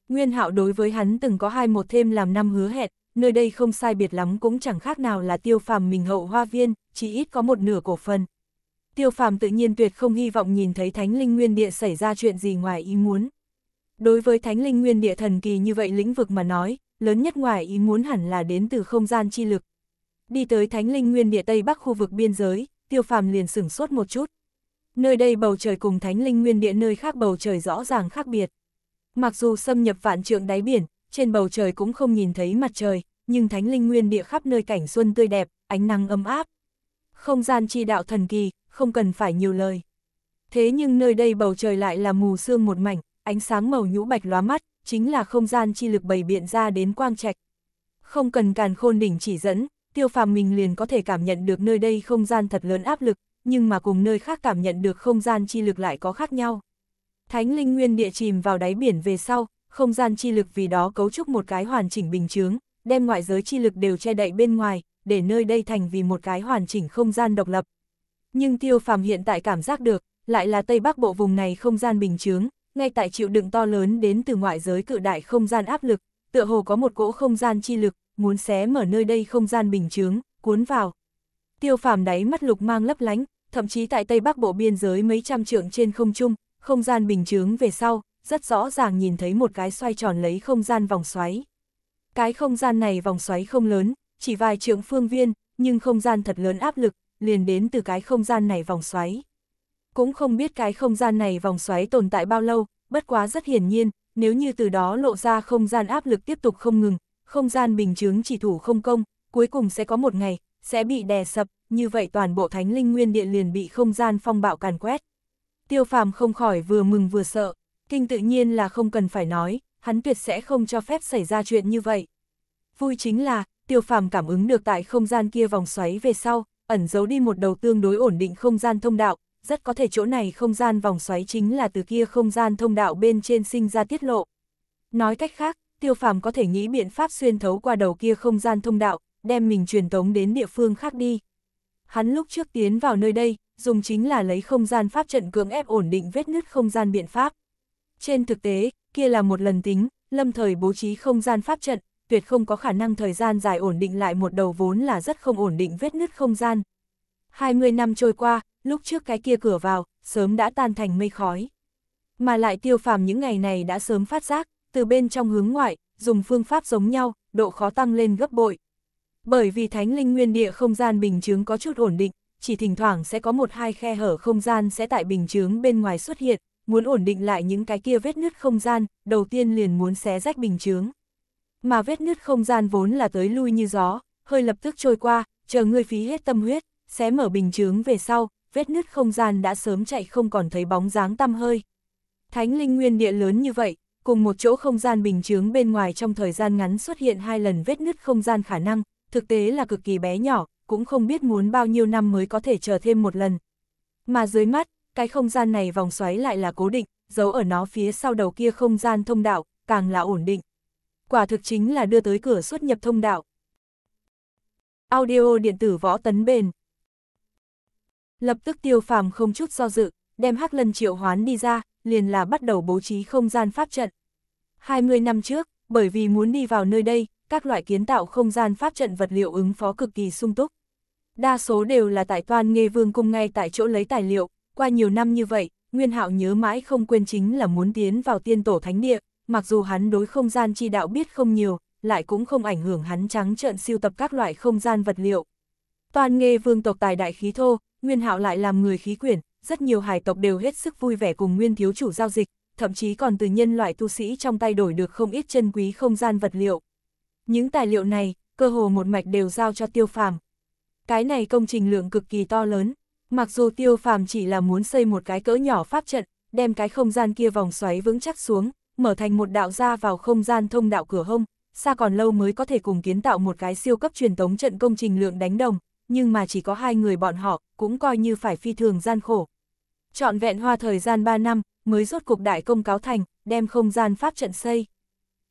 Nguyên hạo đối với hắn từng có hai một thêm làm năm hứa hẹn, nơi đây không sai biệt lắm cũng chẳng khác nào là tiêu phàm mình hậu hoa viên, chỉ ít có một nửa cổ phần. Tiêu phàm tự nhiên tuyệt không hy vọng nhìn thấy thánh linh nguyên địa xảy ra chuyện gì ngoài ý muốn. Đối với thánh linh nguyên địa thần kỳ như vậy lĩnh vực mà nói, lớn nhất ngoài ý muốn hẳn là đến từ không gian chi lực. Đi tới thánh linh nguyên địa Tây Bắc khu vực biên giới, tiêu phàm liền sửng sốt một chút. Nơi đây bầu trời cùng thánh linh nguyên địa nơi khác bầu trời rõ ràng khác biệt. Mặc dù xâm nhập vạn trượng đáy biển, trên bầu trời cũng không nhìn thấy mặt trời, nhưng thánh linh nguyên địa khắp nơi cảnh xuân tươi đẹp, ánh nắng ấm áp. Không gian chi đạo thần kỳ, không cần phải nhiều lời. Thế nhưng nơi đây bầu trời lại là mù sương một mảnh, ánh sáng màu nhũ bạch lóa mắt, chính là không gian chi lực bầy biện ra đến quang trạch. Không cần càn khôn đỉnh chỉ dẫn, tiêu phàm mình liền có thể cảm nhận được nơi đây không gian thật lớn áp lực, nhưng mà cùng nơi khác cảm nhận được không gian chi lực lại có khác nhau. Thánh linh nguyên địa chìm vào đáy biển về sau, không gian chi lực vì đó cấu trúc một cái hoàn chỉnh bình chướng, đem ngoại giới chi lực đều che đậy bên ngoài, để nơi đây thành vì một cái hoàn chỉnh không gian độc lập. Nhưng Tiêu Phàm hiện tại cảm giác được, lại là Tây Bắc bộ vùng này không gian bình chướng, ngay tại chịu đựng to lớn đến từ ngoại giới cự đại không gian áp lực, tựa hồ có một cỗ không gian chi lực, muốn xé mở nơi đây không gian bình chướng, cuốn vào. Tiêu Phàm đáy mắt lục mang lấp lánh, thậm chí tại Tây Bắc bộ biên giới mấy trăm trượng trên không trung, không gian bình chướng về sau, rất rõ ràng nhìn thấy một cái xoay tròn lấy không gian vòng xoáy. Cái không gian này vòng xoáy không lớn, chỉ vài trượng phương viên, nhưng không gian thật lớn áp lực, liền đến từ cái không gian này vòng xoáy. Cũng không biết cái không gian này vòng xoáy tồn tại bao lâu, bất quá rất hiển nhiên, nếu như từ đó lộ ra không gian áp lực tiếp tục không ngừng, không gian bình chứng chỉ thủ không công, cuối cùng sẽ có một ngày, sẽ bị đè sập, như vậy toàn bộ thánh linh nguyên điện liền bị không gian phong bạo càn quét. Tiêu phàm không khỏi vừa mừng vừa sợ, Kinh tự nhiên là không cần phải nói, hắn tuyệt sẽ không cho phép xảy ra chuyện như vậy. Vui chính là, tiêu phàm cảm ứng được tại không gian kia vòng xoáy về sau, ẩn giấu đi một đầu tương đối ổn định không gian thông đạo, rất có thể chỗ này không gian vòng xoáy chính là từ kia không gian thông đạo bên trên sinh ra tiết lộ. Nói cách khác, tiêu phàm có thể nghĩ biện pháp xuyên thấu qua đầu kia không gian thông đạo, đem mình truyền tống đến địa phương khác đi. Hắn lúc trước tiến vào nơi đây, dùng chính là lấy không gian pháp trận cưỡng ép ổn định vết nứt không gian biện pháp. Trên thực tế, kia là một lần tính, lâm thời bố trí không gian pháp trận, tuyệt không có khả năng thời gian dài ổn định lại một đầu vốn là rất không ổn định vết nứt không gian. 20 năm trôi qua, lúc trước cái kia cửa vào, sớm đã tan thành mây khói. Mà lại tiêu phàm những ngày này đã sớm phát giác, từ bên trong hướng ngoại, dùng phương pháp giống nhau, độ khó tăng lên gấp bội. Bởi vì thánh linh nguyên địa không gian bình chứng có chút ổn định, chỉ thỉnh thoảng sẽ có một hai khe hở không gian sẽ tại bình chứng bên ngoài xuất hiện, muốn ổn định lại những cái kia vết nứt không gian, đầu tiên liền muốn xé rách bình chướng. Mà vết nứt không gian vốn là tới lui như gió, hơi lập tức trôi qua, chờ ngươi phí hết tâm huyết, xé mở bình chướng về sau, vết nứt không gian đã sớm chạy không còn thấy bóng dáng tăm hơi. Thánh linh nguyên địa lớn như vậy, cùng một chỗ không gian bình chướng bên ngoài trong thời gian ngắn xuất hiện hai lần vết nứt không gian khả năng, thực tế là cực kỳ bé nhỏ, cũng không biết muốn bao nhiêu năm mới có thể chờ thêm một lần. Mà dưới mắt, cái không gian này vòng xoáy lại là cố định, giấu ở nó phía sau đầu kia không gian thông đạo, càng là ổn định. Quả thực chính là đưa tới cửa xuất nhập thông đạo. Audio điện tử võ tấn bền. Lập tức tiêu phàm không chút do dự, đem hắc lân triệu hoán đi ra, liền là bắt đầu bố trí không gian pháp trận. 20 năm trước, bởi vì muốn đi vào nơi đây, các loại kiến tạo không gian pháp trận vật liệu ứng phó cực kỳ sung túc. Đa số đều là tại toan nghê vương cung ngay tại chỗ lấy tài liệu, qua nhiều năm như vậy, Nguyên Hạo nhớ mãi không quên chính là muốn tiến vào tiên tổ thánh địa, mặc dù hắn đối không gian chi đạo biết không nhiều, lại cũng không ảnh hưởng hắn trắng trợn siêu tập các loại không gian vật liệu. Toàn nghề vương tộc tài đại khí thô, Nguyên Hạo lại làm người khí quyển, rất nhiều hải tộc đều hết sức vui vẻ cùng Nguyên thiếu chủ giao dịch, thậm chí còn từ nhân loại tu sĩ trong tay đổi được không ít chân quý không gian vật liệu. Những tài liệu này, cơ hồ một mạch đều giao cho Tiêu Phàm. Cái này công trình lượng cực kỳ to lớn, Mặc dù tiêu phàm chỉ là muốn xây một cái cỡ nhỏ pháp trận, đem cái không gian kia vòng xoáy vững chắc xuống, mở thành một đạo ra vào không gian thông đạo cửa hông, xa còn lâu mới có thể cùng kiến tạo một cái siêu cấp truyền tống trận công trình lượng đánh đồng, nhưng mà chỉ có hai người bọn họ, cũng coi như phải phi thường gian khổ. Chọn vẹn hoa thời gian 3 năm, mới rốt cục đại công cáo thành, đem không gian pháp trận xây.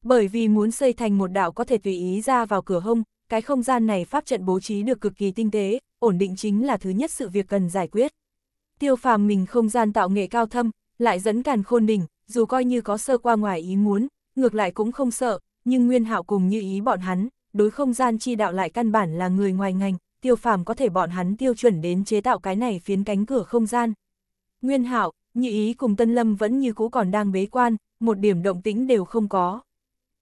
Bởi vì muốn xây thành một đạo có thể tùy ý ra vào cửa hông, cái không gian này pháp trận bố trí được cực kỳ tinh tế, ổn định chính là thứ nhất sự việc cần giải quyết. Tiêu phàm mình không gian tạo nghệ cao thâm, lại dẫn càn khôn đỉnh, dù coi như có sơ qua ngoài ý muốn, ngược lại cũng không sợ, nhưng nguyên hạo cùng như ý bọn hắn, đối không gian chi đạo lại căn bản là người ngoài ngành, tiêu phàm có thể bọn hắn tiêu chuẩn đến chế tạo cái này phiến cánh cửa không gian. Nguyên hạo, như ý cùng Tân Lâm vẫn như cũ còn đang bế quan, một điểm động tĩnh đều không có.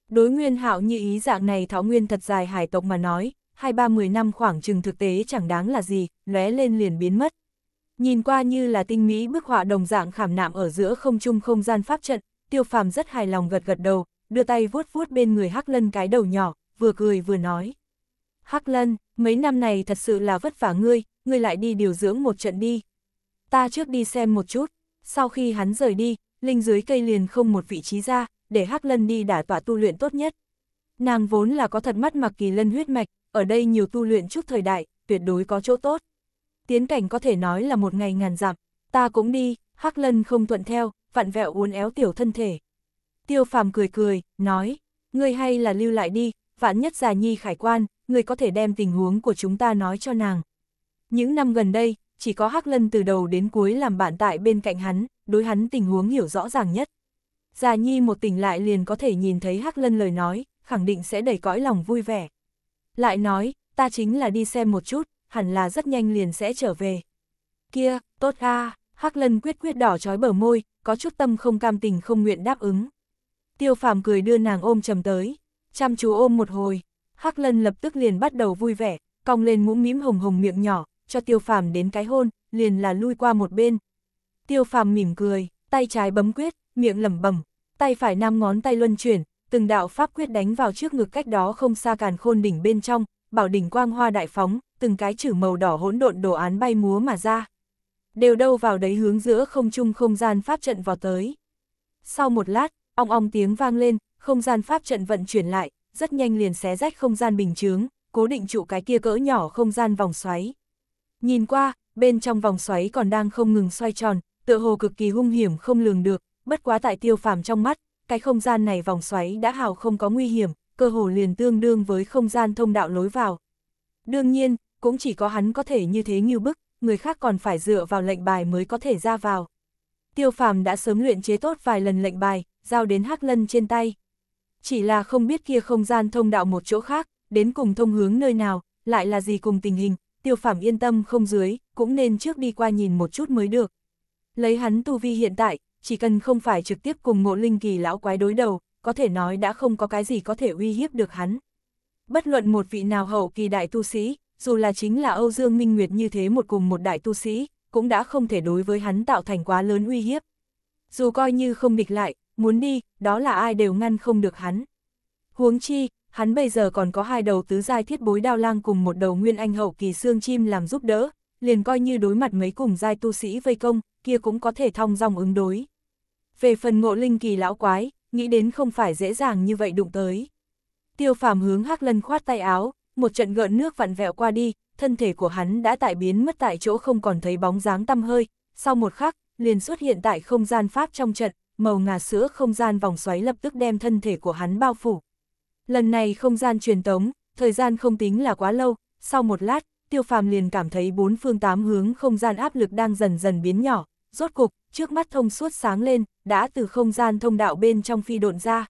Đối nguyên hạo như ý dạng này thảo nguyên thật dài hải tộc mà nói, hai ba mười năm khoảng chừng thực tế chẳng đáng là gì, lóe lên liền biến mất. Nhìn qua như là tinh mỹ bức họa đồng dạng khảm nạm ở giữa không trung không gian pháp trận, tiêu phàm rất hài lòng gật gật đầu, đưa tay vuốt vuốt bên người Hắc Lân cái đầu nhỏ, vừa cười vừa nói. Hắc Lân, mấy năm này thật sự là vất vả ngươi, ngươi lại đi điều dưỡng một trận đi. Ta trước đi xem một chút, sau khi hắn rời đi, linh dưới cây liền không một vị trí ra, để Hắc Lân đi đả tọa tu luyện tốt nhất. Nàng vốn là có thật mắt mặc kỳ lân huyết mạch, ở đây nhiều tu luyện trước thời đại, tuyệt đối có chỗ tốt. Tiến cảnh có thể nói là một ngày ngàn dặm, ta cũng đi, Hắc Lân không thuận theo, vặn vẹo uốn éo tiểu thân thể. Tiêu phàm cười cười, nói, ngươi hay là lưu lại đi, vạn nhất già nhi khải quan, ngươi có thể đem tình huống của chúng ta nói cho nàng. Những năm gần đây, chỉ có Hắc Lân từ đầu đến cuối làm bạn tại bên cạnh hắn, đối hắn tình huống hiểu rõ ràng nhất. Già nhi một tỉnh lại liền có thể nhìn thấy Hắc Lân lời nói, khẳng định sẽ đầy cõi lòng vui vẻ. Lại nói, ta chính là đi xem một chút, hẳn là rất nhanh liền sẽ trở về. Kia, tốt a à, Hắc Lân quyết quyết đỏ trói bờ môi, có chút tâm không cam tình không nguyện đáp ứng. Tiêu phàm cười đưa nàng ôm trầm tới, chăm chú ôm một hồi, Hắc Lân lập tức liền bắt đầu vui vẻ, cong lên mũm mím hồng hồng miệng nhỏ, cho tiêu phàm đến cái hôn, liền là lui qua một bên. Tiêu phàm mỉm cười, tay trái bấm quyết, miệng lẩm bẩm, tay phải năm ngón tay luân chuyển, từng đạo pháp quyết đánh vào trước ngực cách đó không xa càn khôn đỉnh bên trong, bảo đỉnh quang hoa đại phóng, từng cái chữ màu đỏ hỗn độn đồ án bay múa mà ra. Đều đâu vào đấy hướng giữa không trung không gian pháp trận vào tới. Sau một lát, ong ong tiếng vang lên, không gian pháp trận vận chuyển lại, rất nhanh liền xé rách không gian bình chướng, cố định trụ cái kia cỡ nhỏ không gian vòng xoáy. Nhìn qua, bên trong vòng xoáy còn đang không ngừng xoay tròn, tựa hồ cực kỳ hung hiểm không lường được, bất quá tại tiêu phàm trong mắt, cái không gian này vòng xoáy đã hào không có nguy hiểm, cơ hồ liền tương đương với không gian thông đạo lối vào. Đương nhiên, cũng chỉ có hắn có thể như thế như bức, người khác còn phải dựa vào lệnh bài mới có thể ra vào. Tiêu phàm đã sớm luyện chế tốt vài lần lệnh bài, giao đến hắc lân trên tay. Chỉ là không biết kia không gian thông đạo một chỗ khác, đến cùng thông hướng nơi nào, lại là gì cùng tình hình, tiêu phàm yên tâm không dưới, cũng nên trước đi qua nhìn một chút mới được. Lấy hắn tu vi hiện tại, chỉ cần không phải trực tiếp cùng ngộ linh kỳ lão quái đối đầu, có thể nói đã không có cái gì có thể uy hiếp được hắn. Bất luận một vị nào hậu kỳ đại tu sĩ, dù là chính là Âu Dương Minh Nguyệt như thế một cùng một đại tu sĩ, cũng đã không thể đối với hắn tạo thành quá lớn uy hiếp. Dù coi như không địch lại, muốn đi, đó là ai đều ngăn không được hắn. Huống chi, hắn bây giờ còn có hai đầu tứ giai thiết bối đao lang cùng một đầu nguyên anh hậu kỳ xương chim làm giúp đỡ, liền coi như đối mặt mấy cùng giai tu sĩ vây công, kia cũng có thể thong dòng ứng đối. Về phần ngộ linh kỳ lão quái, nghĩ đến không phải dễ dàng như vậy đụng tới. Tiêu phàm hướng hắc lân khoát tay áo, một trận gợn nước vặn vẹo qua đi, thân thể của hắn đã tại biến mất tại chỗ không còn thấy bóng dáng tăm hơi, sau một khắc, liền xuất hiện tại không gian pháp trong trận, màu ngà sữa không gian vòng xoáy lập tức đem thân thể của hắn bao phủ. Lần này không gian truyền tống, thời gian không tính là quá lâu, sau một lát, tiêu phàm liền cảm thấy bốn phương tám hướng không gian áp lực đang dần dần biến nhỏ, rốt cục, trước mắt thông suốt sáng lên, đã từ không gian thông đạo bên trong phi độn ra.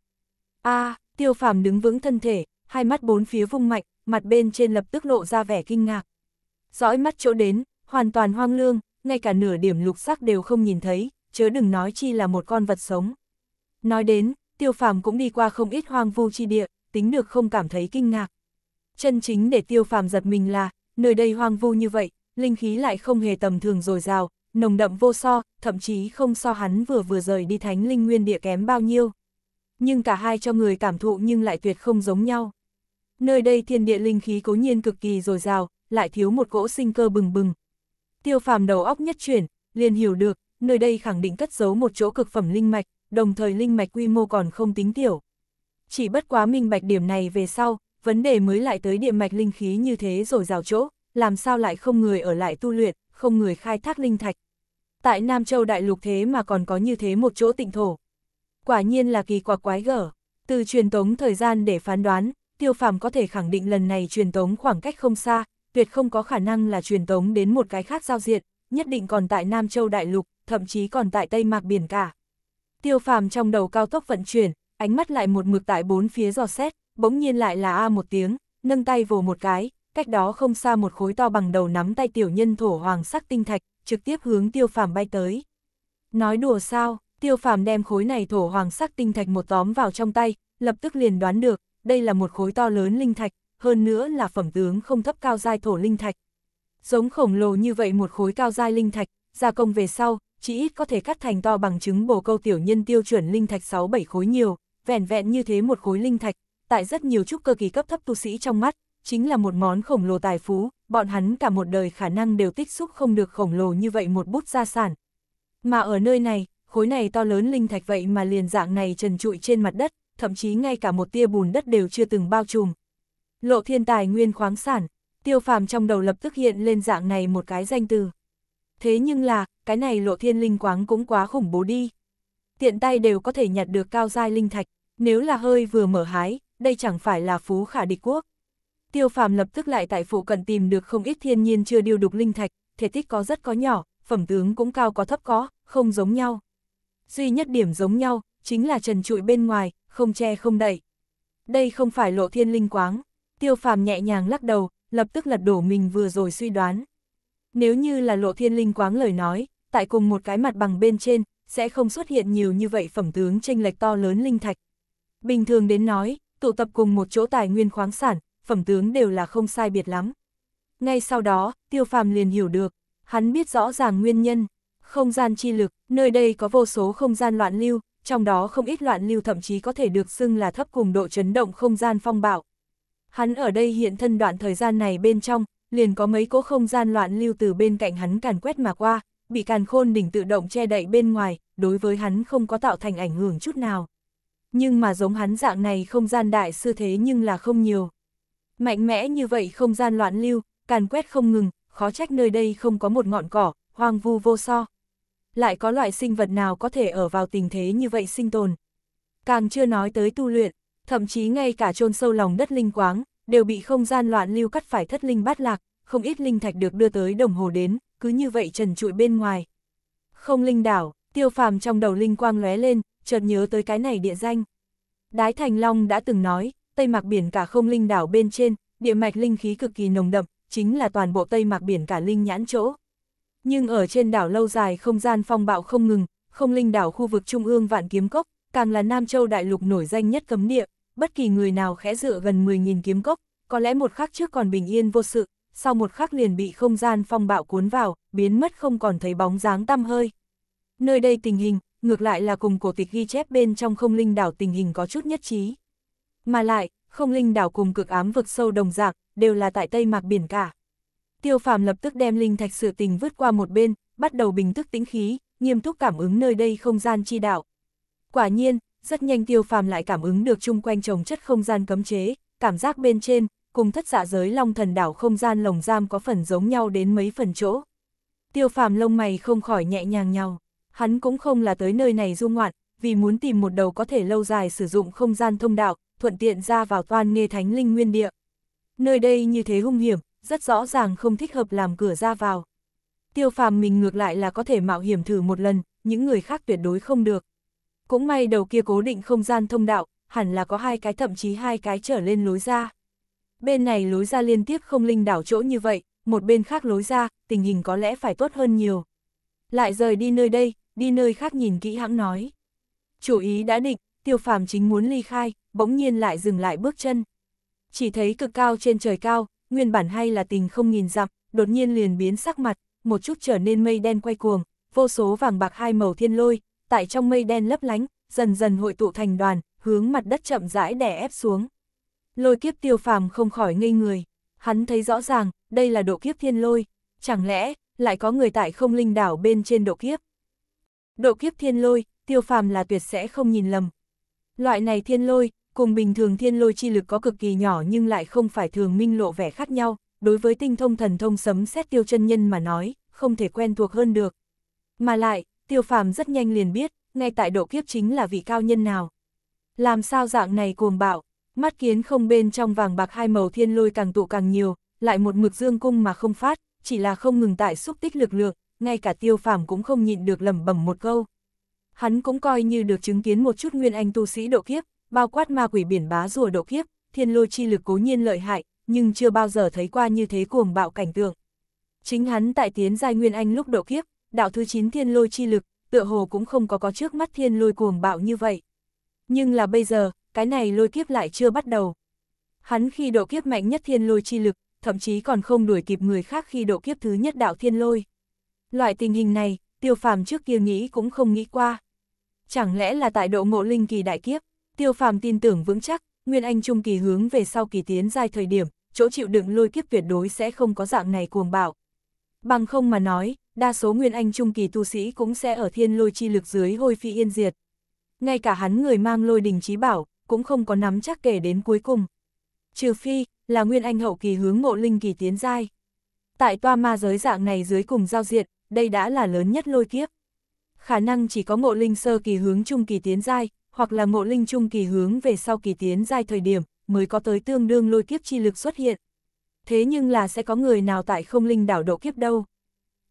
a tiêu phàm đứng vững thân thể, hai mắt bốn phía vung mạnh, mặt bên trên lập tức lộ ra vẻ kinh ngạc. Dõi mắt chỗ đến, hoàn toàn hoang lương, ngay cả nửa điểm lục sắc đều không nhìn thấy, chớ đừng nói chi là một con vật sống. Nói đến, tiêu phàm cũng đi qua không ít hoang vu chi địa, tính được không cảm thấy kinh ngạc. Chân chính để tiêu phàm giật mình là, nơi đây hoang vu như vậy, linh khí lại không hề tầm thường dồi dào, nồng đậm vô so, thậm chí không so hắn vừa vừa rời đi thánh linh nguyên địa kém bao nhiêu. Nhưng cả hai cho người cảm thụ nhưng lại tuyệt không giống nhau. Nơi đây thiên địa linh khí cố nhiên cực kỳ dồi dào, lại thiếu một cỗ sinh cơ bừng bừng. Tiêu phàm đầu óc nhất chuyển, liền hiểu được, nơi đây khẳng định cất giấu một chỗ cực phẩm linh mạch, đồng thời linh mạch quy mô còn không tính tiểu. Chỉ bất quá minh bạch điểm này về sau, vấn đề mới lại tới địa mạch linh khí như thế rồi rào chỗ, làm sao lại không người ở lại tu luyện, không người khai thác linh thạch. Tại Nam Châu Đại Lục thế mà còn có như thế một chỗ tịnh thổ. Quả nhiên là kỳ quặc quái gở. Từ truyền tống thời gian để phán đoán, tiêu phàm có thể khẳng định lần này truyền tống khoảng cách không xa, tuyệt không có khả năng là truyền tống đến một cái khác giao diện, nhất định còn tại Nam Châu Đại Lục, thậm chí còn tại Tây Mạc Biển cả. Tiêu phàm trong đầu cao tốc vận chuyển, ánh mắt lại một mực tại bốn phía dò xét, bỗng nhiên lại là A một tiếng, nâng tay vồ một cái, cách đó không xa một khối to bằng đầu nắm tay tiểu nhân thổ hoàng sắc tinh thạch, trực tiếp hướng tiêu phàm bay tới. Nói đùa sao, tiêu phàm đem khối này thổ hoàng sắc tinh thạch một tóm vào trong tay, lập tức liền đoán được, đây là một khối to lớn linh thạch, hơn nữa là phẩm tướng không thấp cao giai thổ linh thạch. Giống khổng lồ như vậy một khối cao giai linh thạch, gia công về sau, chỉ ít có thể cắt thành to bằng chứng bồ câu tiểu nhân tiêu chuẩn linh thạch 6-7 khối nhiều, vẻn vẹn như thế một khối linh thạch, tại rất nhiều trúc cơ kỳ cấp thấp tu sĩ trong mắt, chính là một món khổng lồ tài phú, bọn hắn cả một đời khả năng đều tích xúc không được khổng lồ như vậy một bút gia sản. Mà ở nơi này, khối này to lớn linh thạch vậy mà liền dạng này trần trụi trên mặt đất, thậm chí ngay cả một tia bùn đất đều chưa từng bao trùm. Lộ thiên tài nguyên khoáng sản, tiêu phàm trong đầu lập tức hiện lên dạng này một cái danh từ. Thế nhưng là, cái này lộ thiên linh quáng cũng quá khủng bố đi. Tiện tay đều có thể nhặt được cao giai linh thạch, nếu là hơi vừa mở hái, đây chẳng phải là phú khả địch quốc. Tiêu phàm lập tức lại tại phủ cần tìm được không ít thiên nhiên chưa điều đục linh thạch, thể tích có rất có nhỏ, phẩm tướng cũng cao có thấp có, không giống nhau. Duy nhất điểm giống nhau, chính là trần trụi bên ngoài, không che không đậy. Đây không phải lộ thiên linh quáng, tiêu phàm nhẹ nhàng lắc đầu, lập tức lật đổ mình vừa rồi suy đoán. Nếu như là lộ thiên linh quáng lời nói, tại cùng một cái mặt bằng bên trên, sẽ không xuất hiện nhiều như vậy phẩm tướng tranh lệch to lớn linh thạch. Bình thường đến nói, tụ tập cùng một chỗ tài nguyên khoáng sản, phẩm tướng đều là không sai biệt lắm. Ngay sau đó, tiêu phàm liền hiểu được, hắn biết rõ ràng nguyên nhân, không gian chi lực, nơi đây có vô số không gian loạn lưu, trong đó không ít loạn lưu thậm chí có thể được xưng là thấp cùng độ chấn động không gian phong bạo. Hắn ở đây hiện thân đoạn thời gian này bên trong, liền có mấy cỗ không gian loạn lưu từ bên cạnh hắn càn quét mà qua, bị càn khôn đỉnh tự động che đậy bên ngoài, đối với hắn không có tạo thành ảnh hưởng chút nào. Nhưng mà giống hắn dạng này không gian đại sư thế nhưng là không nhiều. Mạnh mẽ như vậy không gian loạn lưu, càn quét không ngừng, khó trách nơi đây không có một ngọn cỏ, hoang vu vô so. Lại có loại sinh vật nào có thể ở vào tình thế như vậy sinh tồn. Càng chưa nói tới tu luyện, thậm chí ngay cả chôn sâu lòng đất linh quáng, đều bị không gian loạn lưu cắt phải thất linh bát lạc, không ít linh thạch được đưa tới đồng hồ đến, cứ như vậy trần trụi bên ngoài. Không linh đảo, tiêu phàm trong đầu linh quang lóe lên, chợt nhớ tới cái này địa danh. Đái Thành Long đã từng nói, Tây Mạc Biển cả không linh đảo bên trên, địa mạch linh khí cực kỳ nồng đậm, chính là toàn bộ Tây Mạc Biển cả linh nhãn chỗ. Nhưng ở trên đảo lâu dài không gian phong bạo không ngừng, không linh đảo khu vực trung ương vạn kiếm cốc, càng là Nam Châu đại lục nổi danh nhất cấm địa, bất kỳ người nào khẽ dựa gần 10.000 kiếm cốc, có lẽ một khắc trước còn bình yên vô sự, sau một khắc liền bị không gian phong bạo cuốn vào, biến mất không còn thấy bóng dáng tăm hơi. Nơi đây tình hình, ngược lại là cùng cổ tịch ghi chép bên trong không linh đảo tình hình có chút nhất trí. Mà lại, không linh đảo cùng cực ám vực sâu đồng dạng, đều là tại Tây Mạc Biển cả. Tiêu phàm lập tức đem linh thạch sửa tình vứt qua một bên, bắt đầu bình tức tĩnh khí, nghiêm túc cảm ứng nơi đây không gian chi đạo. Quả nhiên, rất nhanh tiêu phàm lại cảm ứng được chung quanh trồng chất không gian cấm chế, cảm giác bên trên, cùng thất dạ giới long thần đảo không gian lồng giam có phần giống nhau đến mấy phần chỗ. Tiêu phàm lông mày không khỏi nhẹ nhàng nhau, hắn cũng không là tới nơi này du ngoạn, vì muốn tìm một đầu có thể lâu dài sử dụng không gian thông đạo, thuận tiện ra vào toàn nghê thánh linh nguyên địa. Nơi đây như thế hung hiểm, rất rõ ràng không thích hợp làm cửa ra vào. Tiêu phàm mình ngược lại là có thể mạo hiểm thử một lần, những người khác tuyệt đối không được. Cũng may đầu kia cố định không gian thông đạo, hẳn là có hai cái thậm chí hai cái trở lên lối ra. Bên này lối ra liên tiếp không linh đảo chỗ như vậy, một bên khác lối ra, tình hình có lẽ phải tốt hơn nhiều. Lại rời đi nơi đây, đi nơi khác nhìn kỹ hãng nói. Chủ ý đã định, tiêu phàm chính muốn ly khai, bỗng nhiên lại dừng lại bước chân. Chỉ thấy cực cao trên trời cao, nguyên bản hay là tình không nhìn dặm, đột nhiên liền biến sắc mặt, một chút trở nên mây đen quay cuồng, vô số vàng bạc hai màu thiên lôi, tại trong mây đen lấp lánh, dần dần hội tụ thành đoàn, hướng mặt đất chậm rãi đè ép xuống. Lôi kiếp tiêu phàm không khỏi ngây người, hắn thấy rõ ràng, đây là độ kiếp thiên lôi, chẳng lẽ lại có người tại không linh đảo bên trên độ kiếp. Độ kiếp thiên lôi, tiêu phàm là tuyệt sẽ không nhìn lầm, Loại này thiên lôi, cùng bình thường thiên lôi chi lực có cực kỳ nhỏ nhưng lại không phải thường minh lộ vẻ khác nhau, đối với tinh thông thần thông sấm xét tiêu chân nhân mà nói, không thể quen thuộc hơn được. Mà lại, tiêu phàm rất nhanh liền biết, ngay tại độ kiếp chính là vị cao nhân nào. Làm sao dạng này cuồng bạo, mắt kiến không bên trong vàng bạc hai màu thiên lôi càng tụ càng nhiều, lại một mực dương cung mà không phát, chỉ là không ngừng tại xúc tích lực lượng, ngay cả tiêu phàm cũng không nhịn được lẩm bẩm một câu hắn cũng coi như được chứng kiến một chút nguyên anh tu sĩ độ kiếp, bao quát ma quỷ biển bá rùa độ kiếp, thiên lôi chi lực cố nhiên lợi hại, nhưng chưa bao giờ thấy qua như thế cuồng bạo cảnh tượng. Chính hắn tại tiến giai nguyên anh lúc độ kiếp, đạo thứ 9 thiên lôi chi lực, tựa hồ cũng không có có trước mắt thiên lôi cuồng bạo như vậy. Nhưng là bây giờ, cái này lôi kiếp lại chưa bắt đầu. Hắn khi độ kiếp mạnh nhất thiên lôi chi lực, thậm chí còn không đuổi kịp người khác khi độ kiếp thứ nhất đạo thiên lôi. Loại tình hình này, tiêu phàm trước kia nghĩ cũng không nghĩ qua. Chẳng lẽ là tại độ ngộ linh kỳ đại kiếp, tiêu phàm tin tưởng vững chắc, Nguyên Anh Trung kỳ hướng về sau kỳ tiến dài thời điểm, chỗ chịu đựng lôi kiếp tuyệt đối sẽ không có dạng này cuồng bạo. Bằng không mà nói, đa số Nguyên Anh Trung kỳ tu sĩ cũng sẽ ở thiên lôi chi lực dưới hôi phi yên diệt. Ngay cả hắn người mang lôi đình trí bảo, cũng không có nắm chắc kể đến cuối cùng. Trừ phi, là Nguyên Anh hậu kỳ hướng ngộ linh kỳ tiến giai. Tại toa ma giới dạng này dưới cùng giao diện, đây đã là lớn nhất lôi kiếp. Khả năng chỉ có ngộ linh sơ kỳ hướng trung kỳ tiến giai, hoặc là ngộ linh trung kỳ hướng về sau kỳ tiến giai thời điểm, mới có tới tương đương lôi kiếp chi lực xuất hiện. Thế nhưng là sẽ có người nào tại không linh đảo độ kiếp đâu.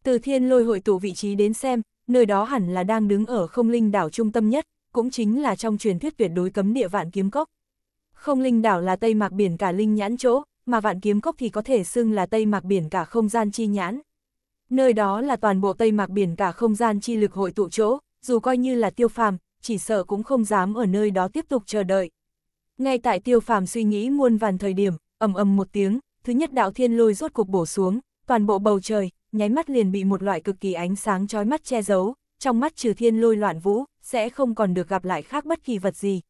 Từ thiên lôi hội tụ vị trí đến xem, nơi đó hẳn là đang đứng ở không linh đảo trung tâm nhất, cũng chính là trong truyền thuyết tuyệt đối cấm địa vạn kiếm cốc. Không linh đảo là tây mạc biển cả linh nhãn chỗ, mà vạn kiếm cốc thì có thể xưng là tây mạc biển cả không gian chi nhãn nơi đó là toàn bộ Tây Mạc Biển cả không gian chi lực hội tụ chỗ, dù coi như là tiêu phàm, chỉ sợ cũng không dám ở nơi đó tiếp tục chờ đợi. Ngay tại tiêu phàm suy nghĩ muôn vàn thời điểm, ầm ầm một tiếng, thứ nhất đạo thiên lôi rốt cục bổ xuống, toàn bộ bầu trời, nháy mắt liền bị một loại cực kỳ ánh sáng chói mắt che giấu, trong mắt trừ thiên lôi loạn vũ, sẽ không còn được gặp lại khác bất kỳ vật gì.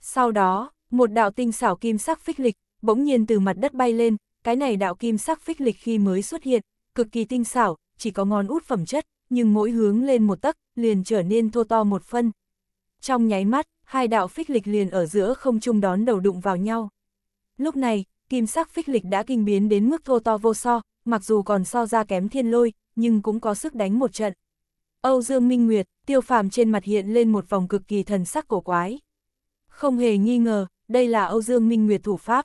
Sau đó, một đạo tinh xảo kim sắc phích lịch, bỗng nhiên từ mặt đất bay lên, cái này đạo kim sắc phích lịch khi mới xuất hiện, cực kỳ tinh xảo, chỉ có ngón út phẩm chất, nhưng mỗi hướng lên một tấc, liền trở nên thô to một phân. Trong nháy mắt, hai đạo phích lịch liền ở giữa không trung đón đầu đụng vào nhau. Lúc này, kim sắc phích lịch đã kinh biến đến mức thô to vô so, mặc dù còn so ra kém thiên lôi, nhưng cũng có sức đánh một trận. Âu Dương Minh Nguyệt, tiêu phàm trên mặt hiện lên một vòng cực kỳ thần sắc cổ quái. Không hề nghi ngờ, đây là Âu Dương Minh Nguyệt thủ pháp.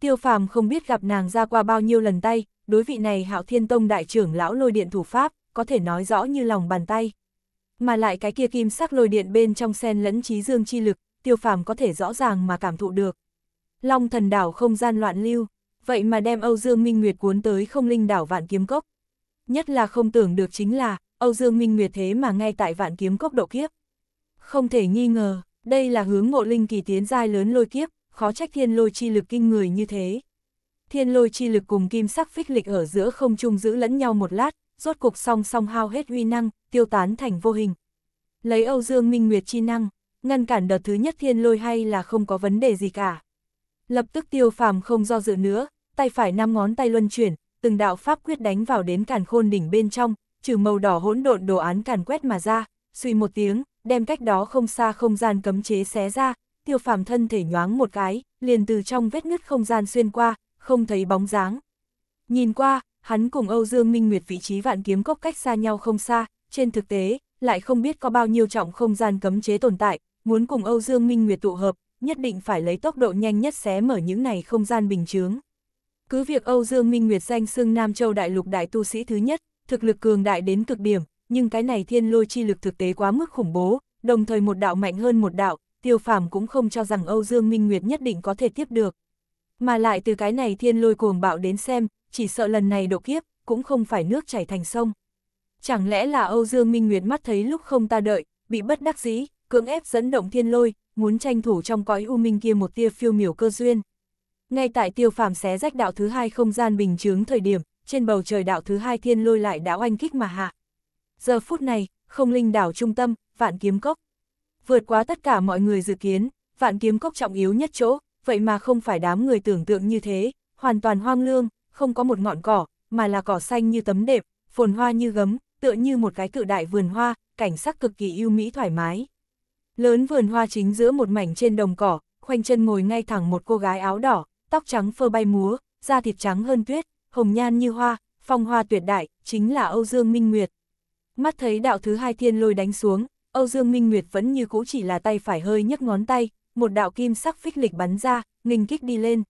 Tiêu phàm không biết gặp nàng ra qua bao nhiêu lần tay, đối vị này hạo thiên tông đại trưởng lão lôi điện thủ pháp, có thể nói rõ như lòng bàn tay. Mà lại cái kia kim sắc lôi điện bên trong sen lẫn trí dương chi lực, tiêu phàm có thể rõ ràng mà cảm thụ được. Long thần đảo không gian loạn lưu, vậy mà đem Âu Dương Minh Nguyệt cuốn tới không linh đảo vạn kiếm cốc. Nhất là không tưởng được chính là, Âu Dương Minh Nguyệt thế mà ngay tại vạn kiếm cốc độ kiếp. Không thể nghi ngờ, đây là hướng ngộ linh kỳ tiến giai lớn lôi kiếp, khó trách thiên lôi chi lực kinh người như thế. Thiên lôi chi lực cùng kim sắc phích lịch ở giữa không trung giữ lẫn nhau một lát, rốt cục song song hao hết uy năng, tiêu tán thành vô hình. Lấy Âu Dương Minh Nguyệt chi năng, ngăn cản đợt thứ nhất thiên lôi hay là không có vấn đề gì cả. Lập tức tiêu phàm không do dự nữa, tay phải năm ngón tay luân chuyển, từng đạo pháp quyết đánh vào đến càn khôn đỉnh bên trong, trừ màu đỏ hỗn độn đồ án càn quét mà ra, suy một tiếng, đem cách đó không xa không gian cấm chế xé ra, tiêu phàm thân thể nhoáng một cái, liền từ trong vết nứt không gian xuyên qua, không thấy bóng dáng. Nhìn qua, hắn cùng Âu Dương Minh Nguyệt vị trí vạn kiếm cốc cách xa nhau không xa, trên thực tế, lại không biết có bao nhiêu trọng không gian cấm chế tồn tại, muốn cùng Âu Dương Minh Nguyệt tụ hợp, nhất định phải lấy tốc độ nhanh nhất xé mở những này không gian bình chướng. Cứ việc Âu Dương Minh Nguyệt danh xưng Nam Châu Đại Lục Đại Tu Sĩ thứ nhất, thực lực cường đại đến cực điểm, nhưng cái này thiên lôi chi lực thực tế quá mức khủng bố, đồng thời một đạo mạnh hơn một đạo, tiêu phàm cũng không cho rằng Âu Dương Minh Nguyệt nhất định có thể tiếp được. Mà lại từ cái này thiên lôi cuồng bạo đến xem, chỉ sợ lần này độ kiếp, cũng không phải nước chảy thành sông. Chẳng lẽ là Âu Dương Minh Nguyệt mắt thấy lúc không ta đợi, bị bất đắc dĩ, cưỡng ép dẫn động thiên lôi, muốn tranh thủ trong cõi u minh kia một tia phiêu miểu cơ duyên. Ngay tại tiêu phàm xé rách đạo thứ hai không gian bình chướng thời điểm, trên bầu trời đạo thứ hai thiên lôi lại đảo oanh kích mà hạ. Giờ phút này, không linh đảo trung tâm, vạn kiếm cốc vượt quá tất cả mọi người dự kiến, vạn kiếm cốc trọng yếu nhất chỗ, vậy mà không phải đám người tưởng tượng như thế, hoàn toàn hoang lương, không có một ngọn cỏ, mà là cỏ xanh như tấm đệm, phồn hoa như gấm, tựa như một cái cự đại vườn hoa, cảnh sắc cực kỳ ưu mỹ thoải mái. Lớn vườn hoa chính giữa một mảnh trên đồng cỏ, khoanh chân ngồi ngay thẳng một cô gái áo đỏ, tóc trắng phơ bay múa, da thịt trắng hơn tuyết, hồng nhan như hoa, phong hoa tuyệt đại, chính là Âu Dương Minh Nguyệt. Mắt thấy đạo thứ hai thiên lôi đánh xuống, Âu Dương Minh Nguyệt vẫn như cũ chỉ là tay phải hơi nhấc ngón tay, một đạo kim sắc phích lịch bắn ra, nghênh kích đi lên.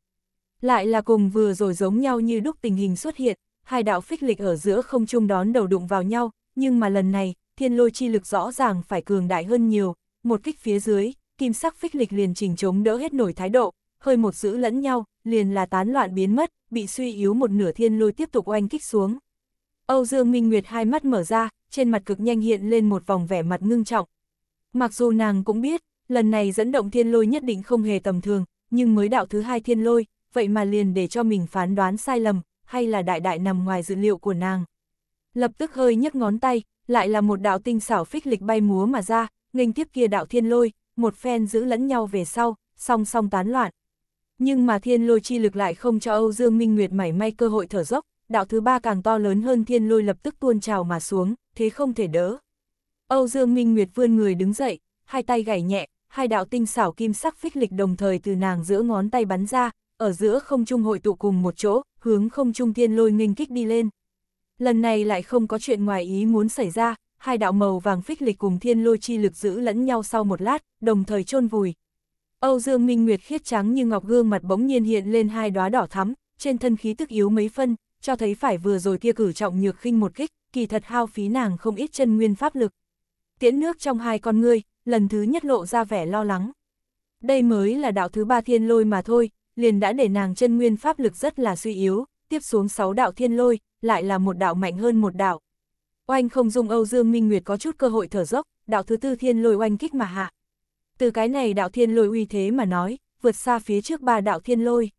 Lại là cùng vừa rồi giống nhau như đúc tình hình xuất hiện, hai đạo phích lịch ở giữa không trung đón đầu đụng vào nhau, nhưng mà lần này, thiên lôi chi lực rõ ràng phải cường đại hơn nhiều, một kích phía dưới, kim sắc phích lịch liền chỉnh chống đỡ hết nổi thái độ, hơi một giữ lẫn nhau, liền là tán loạn biến mất, bị suy yếu một nửa thiên lôi tiếp tục oanh kích xuống. Âu Dương Minh Nguyệt hai mắt mở ra, trên mặt cực nhanh hiện lên một vòng vẻ mặt ngưng trọng. Mặc dù nàng cũng biết, lần này dẫn động thiên lôi nhất định không hề tầm thường, nhưng mới đạo thứ hai thiên lôi, vậy mà liền để cho mình phán đoán sai lầm, hay là đại đại nằm ngoài dự liệu của nàng. Lập tức hơi nhấc ngón tay, lại là một đạo tinh xảo phích lịch bay múa mà ra, nghênh tiếp kia đạo thiên lôi, một phen giữ lẫn nhau về sau, song song tán loạn. Nhưng mà thiên lôi chi lực lại không cho Âu Dương Minh Nguyệt mảy may cơ hội thở dốc, đạo thứ ba càng to lớn hơn thiên lôi lập tức tuôn trào mà xuống, thế không thể đỡ. Âu Dương Minh Nguyệt vươn người đứng dậy, hai tay gảy nhẹ, hai đạo tinh xảo kim sắc phích lịch đồng thời từ nàng giữa ngón tay bắn ra, ở giữa không trung hội tụ cùng một chỗ, hướng không trung thiên lôi nghênh kích đi lên. Lần này lại không có chuyện ngoài ý muốn xảy ra, hai đạo màu vàng phích lịch cùng thiên lôi chi lực giữ lẫn nhau sau một lát, đồng thời chôn vùi. Âu Dương Minh Nguyệt khiết trắng như ngọc gương mặt bỗng nhiên hiện lên hai đóa đỏ thắm, trên thân khí tức yếu mấy phân, cho thấy phải vừa rồi kia cử trọng nhược khinh một kích, kỳ thật hao phí nàng không ít chân nguyên pháp lực. Tiễn nước trong hai con ngươi, lần thứ nhất lộ ra vẻ lo lắng. Đây mới là đạo thứ ba thiên lôi mà thôi, liền đã để nàng chân nguyên pháp lực rất là suy yếu, tiếp xuống sáu đạo thiên lôi, lại là một đạo mạnh hơn một đạo. Oanh không dung Âu Dương Minh Nguyệt có chút cơ hội thở dốc, đạo thứ tư thiên lôi oanh kích mà hạ. Từ cái này đạo thiên lôi uy thế mà nói, vượt xa phía trước ba đạo thiên lôi.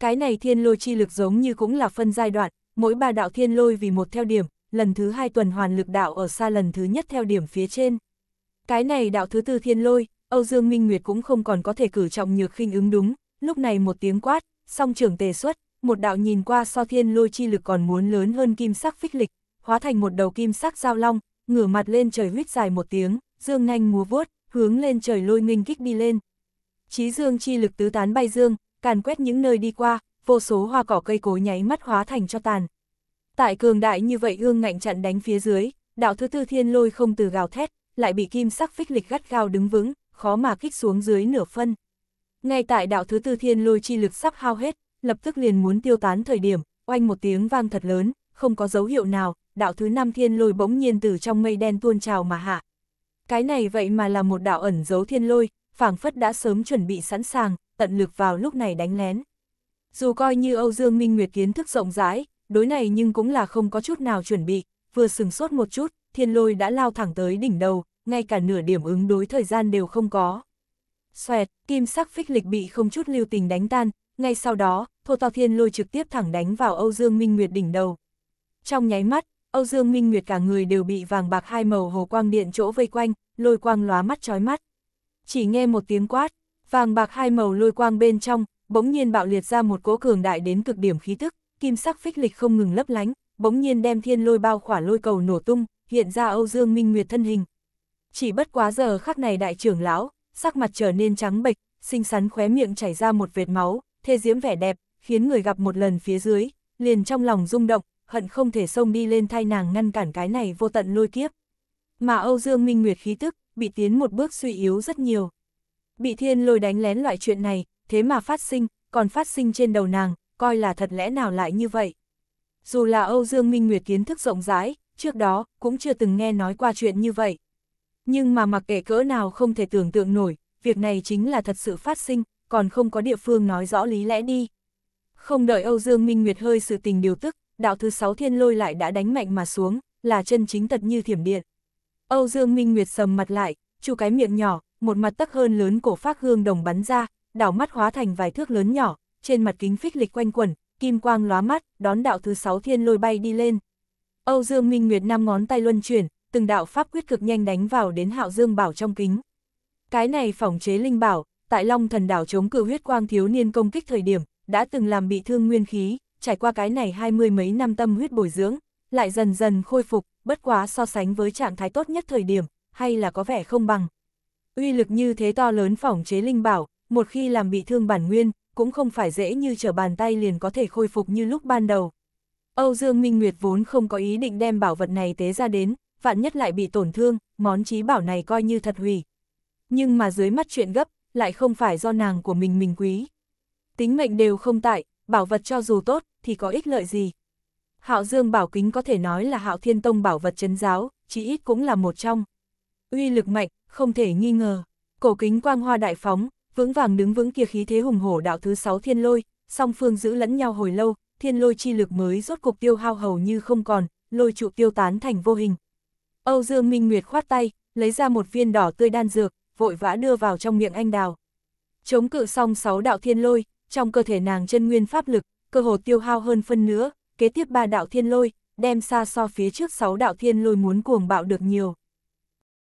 Cái này thiên lôi chi lực giống như cũng là phân giai đoạn, mỗi ba đạo thiên lôi vì một theo điểm, lần thứ hai tuần hoàn lực đạo ở xa lần thứ nhất theo điểm phía trên. Cái này đạo thứ tư thiên lôi, Âu Dương Minh Nguyệt cũng không còn có thể cử trọng nhược khinh ứng đúng, lúc này một tiếng quát, song trưởng tề xuất, một đạo nhìn qua so thiên lôi chi lực còn muốn lớn hơn kim sắc phích lịch, hóa thành một đầu kim sắc giao long, ngửa mặt lên trời huyết dài một tiếng, dương nhanh múa vuốt, hướng lên trời lôi nghênh kích đi lên. Chí dương chi lực tứ tán bay dương, càn quét những nơi đi qua, vô số hoa cỏ cây cối nháy mắt hóa thành cho tàn. Tại cường đại như vậy ương ngạnh chặn đánh phía dưới, đạo thứ tư thiên lôi không từ gào thét, lại bị kim sắc phích lịch gắt gao đứng vững, khó mà kích xuống dưới nửa phân. Ngay tại đạo thứ tư thiên lôi chi lực sắp hao hết, lập tức liền muốn tiêu tán thời điểm, oanh một tiếng vang thật lớn, không có dấu hiệu nào, đạo thứ năm thiên lôi bỗng nhiên từ trong mây đen tuôn trào mà hạ. Cái này vậy mà là một đạo ẩn giấu thiên lôi, phảng phất đã sớm chuẩn bị sẵn sàng, tận lực vào lúc này đánh lén. Dù coi như Âu Dương Minh Nguyệt kiến thức rộng rãi, đối này nhưng cũng là không có chút nào chuẩn bị, vừa sừng sốt một chút, thiên lôi đã lao thẳng tới đỉnh đầu, ngay cả nửa điểm ứng đối thời gian đều không có. Xoẹt, kim sắc phích lịch bị không chút lưu tình đánh tan, ngay sau đó, thô to thiên lôi trực tiếp thẳng đánh vào Âu Dương Minh Nguyệt đỉnh đầu. Trong nháy mắt, Âu Dương Minh Nguyệt cả người đều bị vàng bạc hai màu hồ quang điện chỗ vây quanh, lôi quang lóa mắt chói mắt. Chỉ nghe một tiếng quát, vàng bạc hai màu lôi quang bên trong, bỗng nhiên bạo liệt ra một cỗ cường đại đến cực điểm khí tức, kim sắc phích lịch không ngừng lấp lánh, bỗng nhiên đem thiên lôi bao khỏa lôi cầu nổ tung, hiện ra Âu Dương Minh Nguyệt thân hình. Chỉ bất quá giờ khắc này đại trưởng lão, sắc mặt trở nên trắng bệch, sinh sắn khóe miệng chảy ra một vệt máu, thê diễm vẻ đẹp, khiến người gặp một lần phía dưới, liền trong lòng rung động, hận không thể xông đi lên thay nàng ngăn cản cái này vô tận lôi kiếp. Mà Âu Dương Minh Nguyệt khí tức, bị tiến một bước suy yếu rất nhiều bị thiên lôi đánh lén loại chuyện này, thế mà phát sinh, còn phát sinh trên đầu nàng, coi là thật lẽ nào lại như vậy. Dù là Âu Dương Minh Nguyệt kiến thức rộng rãi, trước đó cũng chưa từng nghe nói qua chuyện như vậy. Nhưng mà mặc kệ cỡ nào không thể tưởng tượng nổi, việc này chính là thật sự phát sinh, còn không có địa phương nói rõ lý lẽ đi. Không đợi Âu Dương Minh Nguyệt hơi sự tình điều tức, đạo thứ sáu thiên lôi lại đã đánh mạnh mà xuống, là chân chính tật như thiểm điện. Âu Dương Minh Nguyệt sầm mặt lại, chu cái miệng nhỏ, một mặt tắc hơn lớn cổ phát hương đồng bắn ra, đảo mắt hóa thành vài thước lớn nhỏ, trên mặt kính phích lịch quanh quẩn, kim quang lóa mắt, đón đạo thứ sáu thiên lôi bay đi lên. Âu Dương Minh Nguyệt năm ngón tay luân chuyển, từng đạo pháp quyết cực nhanh đánh vào đến Hạo Dương Bảo trong kính. Cái này phòng chế linh bảo, tại Long Thần Đảo chống cự huyết quang thiếu niên công kích thời điểm, đã từng làm bị thương nguyên khí, trải qua cái này hai mươi mấy năm tâm huyết bồi dưỡng, lại dần dần khôi phục, bất quá so sánh với trạng thái tốt nhất thời điểm, hay là có vẻ không bằng uy lực như thế to lớn phỏng chế linh bảo, một khi làm bị thương bản nguyên, cũng không phải dễ như trở bàn tay liền có thể khôi phục như lúc ban đầu. Âu Dương Minh Nguyệt vốn không có ý định đem bảo vật này tế ra đến, vạn nhất lại bị tổn thương, món trí bảo này coi như thật hủy. Nhưng mà dưới mắt chuyện gấp, lại không phải do nàng của mình mình quý. Tính mệnh đều không tại, bảo vật cho dù tốt, thì có ích lợi gì. Hạo Dương Bảo Kính có thể nói là Hạo Thiên Tông bảo vật chấn giáo, chỉ ít cũng là một trong uy lực mạnh, không thể nghi ngờ. Cổ kính quang hoa đại phóng, vững vàng đứng vững kia khí thế hùng hổ đạo thứ sáu thiên lôi, song phương giữ lẫn nhau hồi lâu, thiên lôi chi lực mới rốt cục tiêu hao hầu như không còn, lôi trụ tiêu tán thành vô hình. Âu Dương Minh Nguyệt khoát tay, lấy ra một viên đỏ tươi đan dược, vội vã đưa vào trong miệng anh đào. Chống cự xong sáu đạo thiên lôi, trong cơ thể nàng chân nguyên pháp lực, cơ hồ tiêu hao hơn phân nữa, kế tiếp ba đạo thiên lôi, đem xa so phía trước sáu đạo thiên lôi muốn cuồng bạo được nhiều.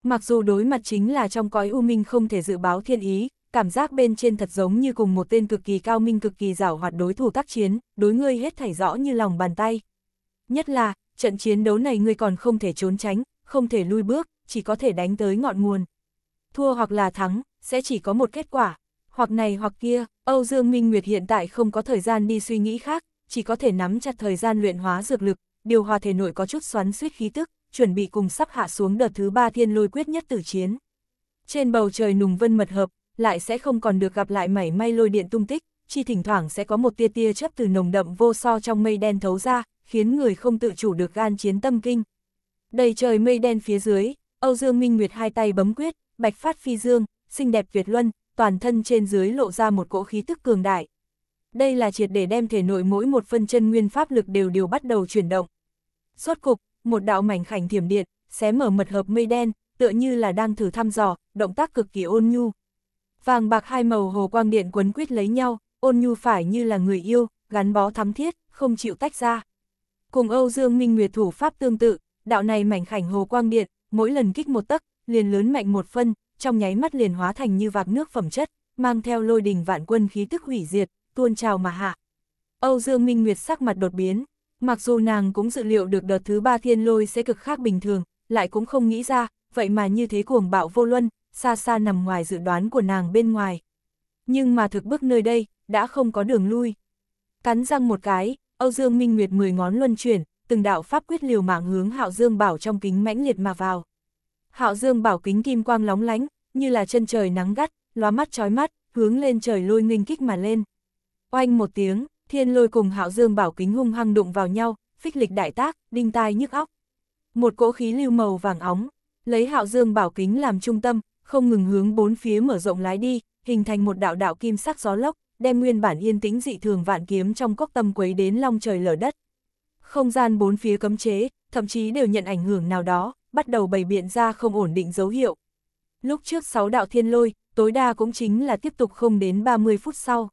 Mặc dù đối mặt chính là trong cõi u minh không thể dự báo thiên ý, cảm giác bên trên thật giống như cùng một tên cực kỳ cao minh cực kỳ giảo hoạt đối thủ tác chiến, đối ngươi hết thảy rõ như lòng bàn tay. Nhất là, trận chiến đấu này ngươi còn không thể trốn tránh, không thể lui bước, chỉ có thể đánh tới ngọn nguồn. Thua hoặc là thắng, sẽ chỉ có một kết quả, hoặc này hoặc kia, Âu Dương Minh Nguyệt hiện tại không có thời gian đi suy nghĩ khác, chỉ có thể nắm chặt thời gian luyện hóa dược lực, điều hòa thể nội có chút xoắn suýt khí tức, chuẩn bị cùng sắp hạ xuống đợt thứ ba thiên lôi quyết nhất tử chiến. Trên bầu trời nùng vân mật hợp, lại sẽ không còn được gặp lại mảy may lôi điện tung tích, chỉ thỉnh thoảng sẽ có một tia tia chấp từ nồng đậm vô so trong mây đen thấu ra, khiến người không tự chủ được gan chiến tâm kinh. Đầy trời mây đen phía dưới, Âu Dương Minh Nguyệt hai tay bấm quyết, bạch phát phi dương, xinh đẹp Việt Luân, toàn thân trên dưới lộ ra một cỗ khí tức cường đại. Đây là triệt để đem thể nội mỗi một phân chân nguyên pháp lực đều đều bắt đầu chuyển động. Rốt cục, một đạo mảnh khảnh thiểm điện, xé mở mật hợp mây đen, tựa như là đang thử thăm dò, động tác cực kỳ ôn nhu. Vàng bạc hai màu hồ quang điện quấn quýt lấy nhau, ôn nhu phải như là người yêu, gắn bó thắm thiết, không chịu tách ra. Cùng Âu Dương Minh Nguyệt thủ pháp tương tự, đạo này mảnh khảnh hồ quang điện, mỗi lần kích một tấc, liền lớn mạnh một phân, trong nháy mắt liền hóa thành như vạc nước phẩm chất, mang theo lôi đình vạn quân khí tức hủy diệt, tuôn trào mà hạ. Âu Dương Minh Nguyệt sắc mặt đột biến, Mặc dù nàng cũng dự liệu được đợt thứ ba thiên lôi sẽ cực khác bình thường, lại cũng không nghĩ ra, vậy mà như thế cuồng bạo vô luân, xa xa nằm ngoài dự đoán của nàng bên ngoài. Nhưng mà thực bước nơi đây, đã không có đường lui. Cắn răng một cái, Âu Dương Minh Nguyệt mười ngón luân chuyển, từng đạo pháp quyết liều mạng hướng Hạo Dương Bảo trong kính mãnh liệt mà vào. Hạo Dương Bảo kính kim quang lóng lánh, như là chân trời nắng gắt, lóa mắt chói mắt, hướng lên trời lôi nghênh kích mà lên. Oanh một tiếng, Thiên lôi cùng hạo dương bảo kính hung hăng đụng vào nhau, phích lịch đại tác, đinh tai nhức óc. Một cỗ khí lưu màu vàng óng, lấy hạo dương bảo kính làm trung tâm, không ngừng hướng bốn phía mở rộng lái đi, hình thành một đạo đạo kim sắc gió lốc, đem nguyên bản yên tĩnh dị thường vạn kiếm trong cốc tâm quấy đến long trời lở đất. Không gian bốn phía cấm chế, thậm chí đều nhận ảnh hưởng nào đó, bắt đầu bày biện ra không ổn định dấu hiệu. Lúc trước sáu đạo thiên lôi, tối đa cũng chính là tiếp tục không đến 30 phút sau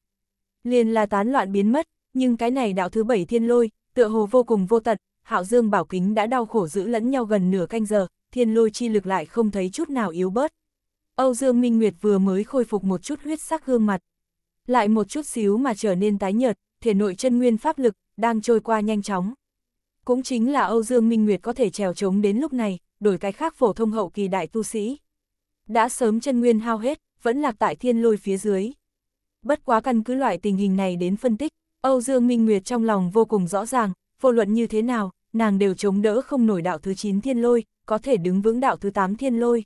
liền là tán loạn biến mất, nhưng cái này đạo thứ bảy thiên lôi, tựa hồ vô cùng vô tận, Hạo Dương Bảo Kính đã đau khổ giữ lẫn nhau gần nửa canh giờ, thiên lôi chi lực lại không thấy chút nào yếu bớt. Âu Dương Minh Nguyệt vừa mới khôi phục một chút huyết sắc gương mặt, lại một chút xíu mà trở nên tái nhợt, thể nội chân nguyên pháp lực đang trôi qua nhanh chóng. Cũng chính là Âu Dương Minh Nguyệt có thể trèo chống đến lúc này, đổi cái khác phổ thông hậu kỳ đại tu sĩ. Đã sớm chân nguyên hao hết, vẫn lạc tại thiên lôi phía dưới bất quá căn cứ loại tình hình này đến phân tích, Âu Dương Minh Nguyệt trong lòng vô cùng rõ ràng, vô luận như thế nào, nàng đều chống đỡ không nổi đạo thứ 9 thiên lôi, có thể đứng vững đạo thứ 8 thiên lôi.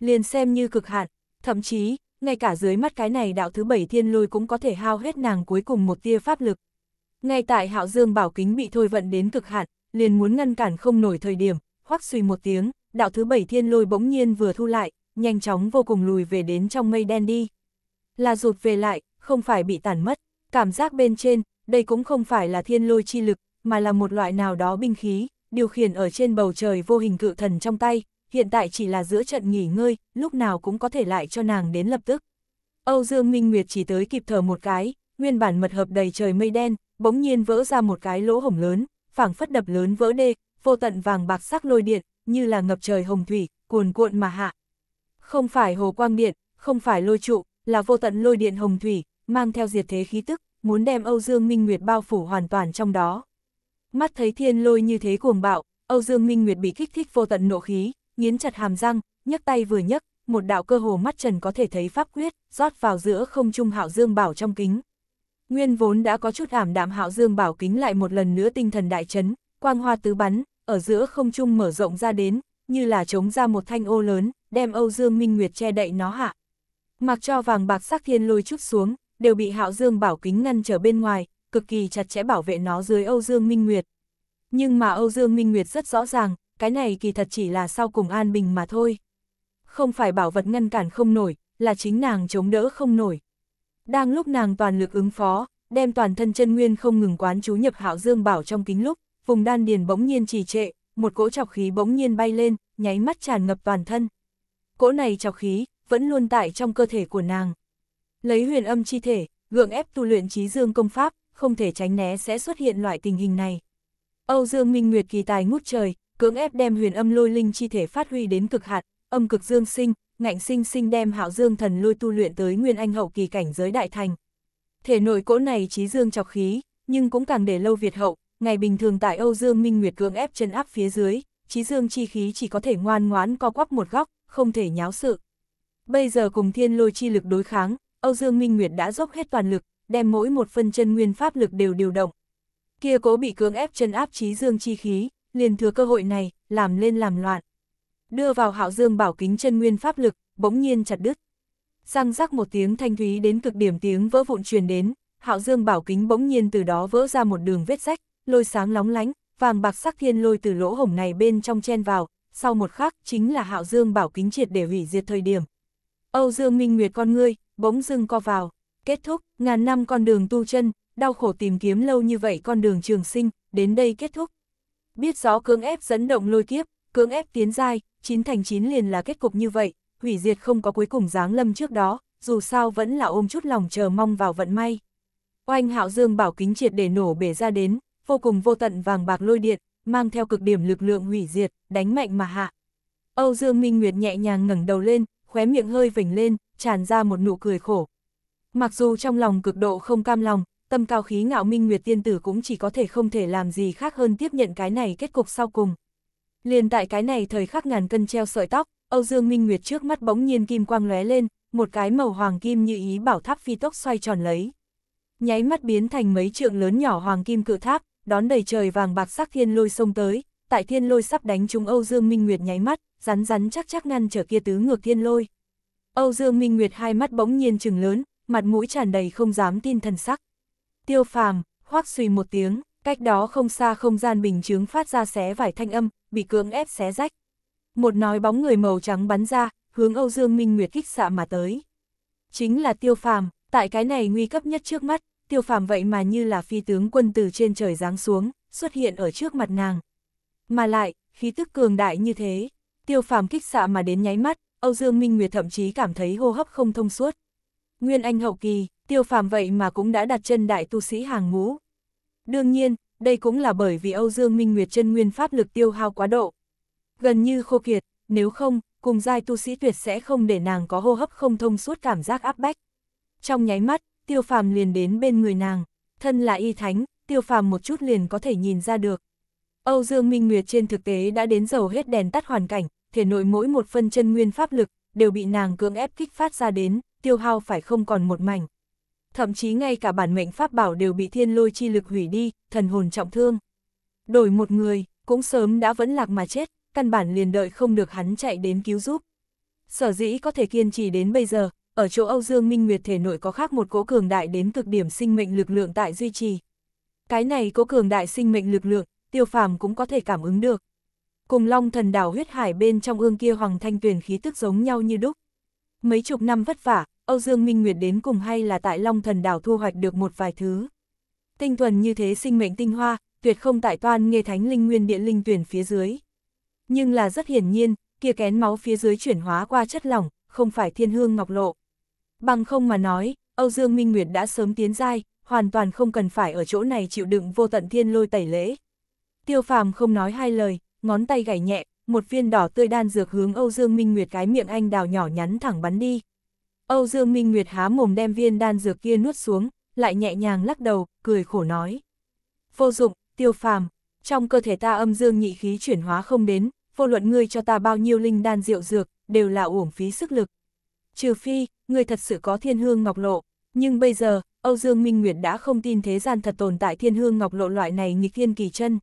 Liền xem như cực hạn, thậm chí, ngay cả dưới mắt cái này đạo thứ 7 thiên lôi cũng có thể hao hết nàng cuối cùng một tia pháp lực. Ngay tại Hạo Dương Bảo Kính bị thôi vận đến cực hạn, liền muốn ngăn cản không nổi thời điểm, hoắc suy một tiếng, đạo thứ 7 thiên lôi bỗng nhiên vừa thu lại, nhanh chóng vô cùng lùi về đến trong mây đen đi là rụt về lại, không phải bị tản mất. Cảm giác bên trên, đây cũng không phải là thiên lôi chi lực, mà là một loại nào đó binh khí, điều khiển ở trên bầu trời vô hình cự thần trong tay, hiện tại chỉ là giữa trận nghỉ ngơi, lúc nào cũng có thể lại cho nàng đến lập tức. Âu Dương Minh Nguyệt chỉ tới kịp thở một cái, nguyên bản mật hợp đầy trời mây đen, bỗng nhiên vỡ ra một cái lỗ hổng lớn, phảng phất đập lớn vỡ đê, vô tận vàng bạc sắc lôi điện, như là ngập trời hồng thủy, cuồn cuộn mà hạ. Không phải hồ quang điện, không phải lôi trụ, là vô tận lôi điện hồng thủy, mang theo diệt thế khí tức, muốn đem Âu Dương Minh Nguyệt bao phủ hoàn toàn trong đó. Mắt thấy thiên lôi như thế cuồng bạo, Âu Dương Minh Nguyệt bị kích thích vô tận nộ khí, nghiến chặt hàm răng, nhấc tay vừa nhấc, một đạo cơ hồ mắt trần có thể thấy pháp quyết, rót vào giữa không trung Hạo Dương Bảo trong kính. Nguyên vốn đã có chút ảm đạm Hạo Dương Bảo kính lại một lần nữa tinh thần đại chấn, quang hoa tứ bắn, ở giữa không trung mở rộng ra đến, như là chống ra một thanh ô lớn, đem Âu Dương Minh Nguyệt che đậy nó hạ. Mặc cho vàng bạc sắc thiên lôi chút xuống, đều bị Hạo Dương bảo kính ngăn trở bên ngoài, cực kỳ chặt chẽ bảo vệ nó dưới Âu Dương Minh Nguyệt. Nhưng mà Âu Dương Minh Nguyệt rất rõ ràng, cái này kỳ thật chỉ là sau cùng an bình mà thôi. Không phải bảo vật ngăn cản không nổi, là chính nàng chống đỡ không nổi. Đang lúc nàng toàn lực ứng phó, đem toàn thân chân nguyên không ngừng quán chú nhập Hạo Dương bảo trong kính lúc, vùng đan điền bỗng nhiên trì trệ, một cỗ trọc khí bỗng nhiên bay lên, nháy mắt tràn ngập toàn thân. Cỗ này trọc khí, vẫn luôn tại trong cơ thể của nàng. Lấy huyền âm chi thể, gượng ép tu luyện trí dương công pháp, không thể tránh né sẽ xuất hiện loại tình hình này. Âu Dương Minh Nguyệt kỳ tài ngút trời, cưỡng ép đem huyền âm lôi linh chi thể phát huy đến cực hạn, âm cực dương sinh, ngạnh sinh sinh đem Hạo Dương thần lôi tu luyện tới nguyên anh hậu kỳ cảnh giới đại thành. Thể nội cỗ này trí dương chọc khí, nhưng cũng càng để lâu Việt hậu, ngày bình thường tại Âu Dương Minh Nguyệt cưỡng ép chân áp phía dưới, trí dương chi khí chỉ có thể ngoan ngoãn co quắp một góc, không thể nháo sự. Bây giờ cùng thiên lôi chi lực đối kháng, Âu Dương Minh Nguyệt đã dốc hết toàn lực, đem mỗi một phân chân nguyên pháp lực đều điều động. Kia cố bị cưỡng ép chân áp chí dương chi khí, liền thừa cơ hội này, làm lên làm loạn. Đưa vào hạo dương bảo kính chân nguyên pháp lực, bỗng nhiên chặt đứt. Răng rắc một tiếng thanh thúy đến cực điểm tiếng vỡ vụn truyền đến, hạo dương bảo kính bỗng nhiên từ đó vỡ ra một đường vết rách, lôi sáng lóng lánh, vàng bạc sắc thiên lôi từ lỗ hổng này bên trong chen vào, sau một khắc chính là hạo dương bảo kính triệt để hủy diệt thời điểm, Âu Dương Minh Nguyệt con ngươi, bỗng dưng co vào, kết thúc, ngàn năm con đường tu chân, đau khổ tìm kiếm lâu như vậy con đường trường sinh, đến đây kết thúc. Biết gió cưỡng ép dẫn động lôi kiếp, cưỡng ép tiến giai, chín thành chín liền là kết cục như vậy, hủy diệt không có cuối cùng dáng lâm trước đó, dù sao vẫn là ôm chút lòng chờ mong vào vận may. Oanh Hạo Dương bảo kính triệt để nổ bể ra đến, vô cùng vô tận vàng bạc lôi điện, mang theo cực điểm lực lượng hủy diệt, đánh mạnh mà hạ. Âu Dương Minh Nguyệt nhẹ nhàng ngẩng đầu lên, khóe miệng hơi vểnh lên, tràn ra một nụ cười khổ. Mặc dù trong lòng cực độ không cam lòng, tâm cao khí ngạo minh nguyệt tiên tử cũng chỉ có thể không thể làm gì khác hơn tiếp nhận cái này kết cục sau cùng. Liền tại cái này thời khắc ngàn cân treo sợi tóc, Âu Dương Minh Nguyệt trước mắt bỗng nhiên kim quang lóe lên, một cái màu hoàng kim như ý bảo tháp phi tốc xoay tròn lấy. Nháy mắt biến thành mấy trượng lớn nhỏ hoàng kim cự tháp, đón đầy trời vàng bạc sắc thiên lôi sông tới, tại thiên lôi sắp đánh trúng Âu Dương Minh Nguyệt nháy mắt, rắn rắn chắc chắc ngăn trở kia tứ ngược thiên lôi. Âu Dương Minh Nguyệt hai mắt bỗng nhiên trừng lớn, mặt mũi tràn đầy không dám tin thần sắc. Tiêu phàm, hoác suy một tiếng, cách đó không xa không gian bình chướng phát ra xé vải thanh âm, bị cưỡng ép xé rách. Một nói bóng người màu trắng bắn ra, hướng Âu Dương Minh Nguyệt kích xạ mà tới. Chính là tiêu phàm, tại cái này nguy cấp nhất trước mắt, tiêu phàm vậy mà như là phi tướng quân từ trên trời giáng xuống, xuất hiện ở trước mặt nàng, mà lại, khí tức cường đại như thế, tiêu phàm kích xạ mà đến nháy mắt, Âu Dương Minh Nguyệt thậm chí cảm thấy hô hấp không thông suốt. Nguyên Anh hậu kỳ, tiêu phàm vậy mà cũng đã đặt chân đại tu sĩ hàng ngũ. Đương nhiên, đây cũng là bởi vì Âu Dương Minh Nguyệt chân nguyên pháp lực tiêu hao quá độ. Gần như khô kiệt, nếu không, cùng giai tu sĩ tuyệt sẽ không để nàng có hô hấp không thông suốt cảm giác áp bách. Trong nháy mắt, tiêu phàm liền đến bên người nàng, thân là y thánh, tiêu phàm một chút liền có thể nhìn ra được, Âu Dương Minh Nguyệt trên thực tế đã đến dầu hết đèn tắt hoàn cảnh, thể nội mỗi một phân chân nguyên pháp lực đều bị nàng cưỡng ép kích phát ra đến, tiêu hao phải không còn một mảnh. Thậm chí ngay cả bản mệnh pháp bảo đều bị thiên lôi chi lực hủy đi, thần hồn trọng thương. Đổi một người, cũng sớm đã vẫn lạc mà chết, căn bản liền đợi không được hắn chạy đến cứu giúp. Sở dĩ có thể kiên trì đến bây giờ, ở chỗ Âu Dương Minh Nguyệt thể nội có khác một cỗ cường đại đến cực điểm sinh mệnh lực lượng tại duy trì. Cái này cỗ cường đại sinh mệnh lực lượng tiêu phàm cũng có thể cảm ứng được. Cùng long thần đảo huyết hải bên trong ương kia hoàng thanh tuyển khí tức giống nhau như đúc. Mấy chục năm vất vả, Âu Dương Minh Nguyệt đến cùng hay là tại long thần đảo thu hoạch được một vài thứ. Tinh thuần như thế sinh mệnh tinh hoa, tuyệt không tại toan nghe thánh linh nguyên địa linh tuyển phía dưới. Nhưng là rất hiển nhiên, kia kén máu phía dưới chuyển hóa qua chất lỏng, không phải thiên hương ngọc lộ. Bằng không mà nói, Âu Dương Minh Nguyệt đã sớm tiến giai, hoàn toàn không cần phải ở chỗ này chịu đựng vô tận thiên lôi tẩy lễ. Tiêu phàm không nói hai lời, ngón tay gảy nhẹ, một viên đỏ tươi đan dược hướng Âu Dương Minh Nguyệt cái miệng anh đào nhỏ nhắn thẳng bắn đi. Âu Dương Minh Nguyệt há mồm đem viên đan dược kia nuốt xuống, lại nhẹ nhàng lắc đầu, cười khổ nói. Vô dụng, tiêu phàm, trong cơ thể ta âm dương nhị khí chuyển hóa không đến, vô luận ngươi cho ta bao nhiêu linh đan rượu dược, đều là uổng phí sức lực. Trừ phi, ngươi thật sự có thiên hương ngọc lộ, nhưng bây giờ, Âu Dương Minh Nguyệt đã không tin thế gian thật tồn tại thiên hương ngọc lộ loại này nghịch thiên kỳ chân,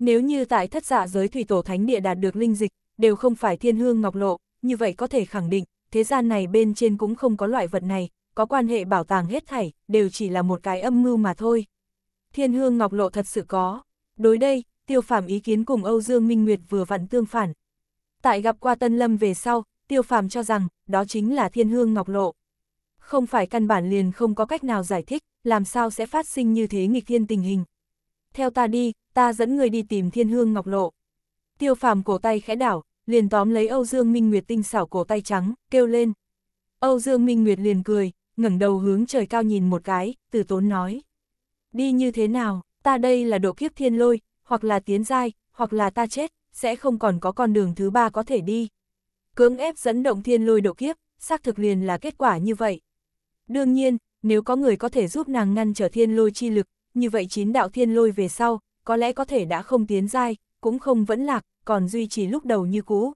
nếu như tại thất giả dạ giới thủy tổ thánh địa đạt được linh dịch, đều không phải thiên hương ngọc lộ, như vậy có thể khẳng định, thế gian này bên trên cũng không có loại vật này, có quan hệ bảo tàng hết thảy, đều chỉ là một cái âm mưu mà thôi. Thiên hương ngọc lộ thật sự có. Đối đây, tiêu phàm ý kiến cùng Âu Dương Minh Nguyệt vừa vặn tương phản. Tại gặp qua Tân Lâm về sau, tiêu phàm cho rằng, đó chính là thiên hương ngọc lộ. Không phải căn bản liền không có cách nào giải thích, làm sao sẽ phát sinh như thế nghịch thiên tình hình, theo ta đi, ta dẫn người đi tìm thiên hương ngọc lộ. Tiêu phàm cổ tay khẽ đảo, liền tóm lấy Âu Dương Minh Nguyệt tinh xảo cổ tay trắng, kêu lên. Âu Dương Minh Nguyệt liền cười, ngẩng đầu hướng trời cao nhìn một cái, từ tốn nói. Đi như thế nào, ta đây là độ kiếp thiên lôi, hoặc là tiến dai, hoặc là ta chết, sẽ không còn có con đường thứ ba có thể đi. Cưỡng ép dẫn động thiên lôi độ kiếp, xác thực liền là kết quả như vậy. Đương nhiên, nếu có người có thể giúp nàng ngăn trở thiên lôi chi lực, như vậy chín đạo thiên lôi về sau, có lẽ có thể đã không tiến dai, cũng không vẫn lạc, còn duy trì lúc đầu như cũ.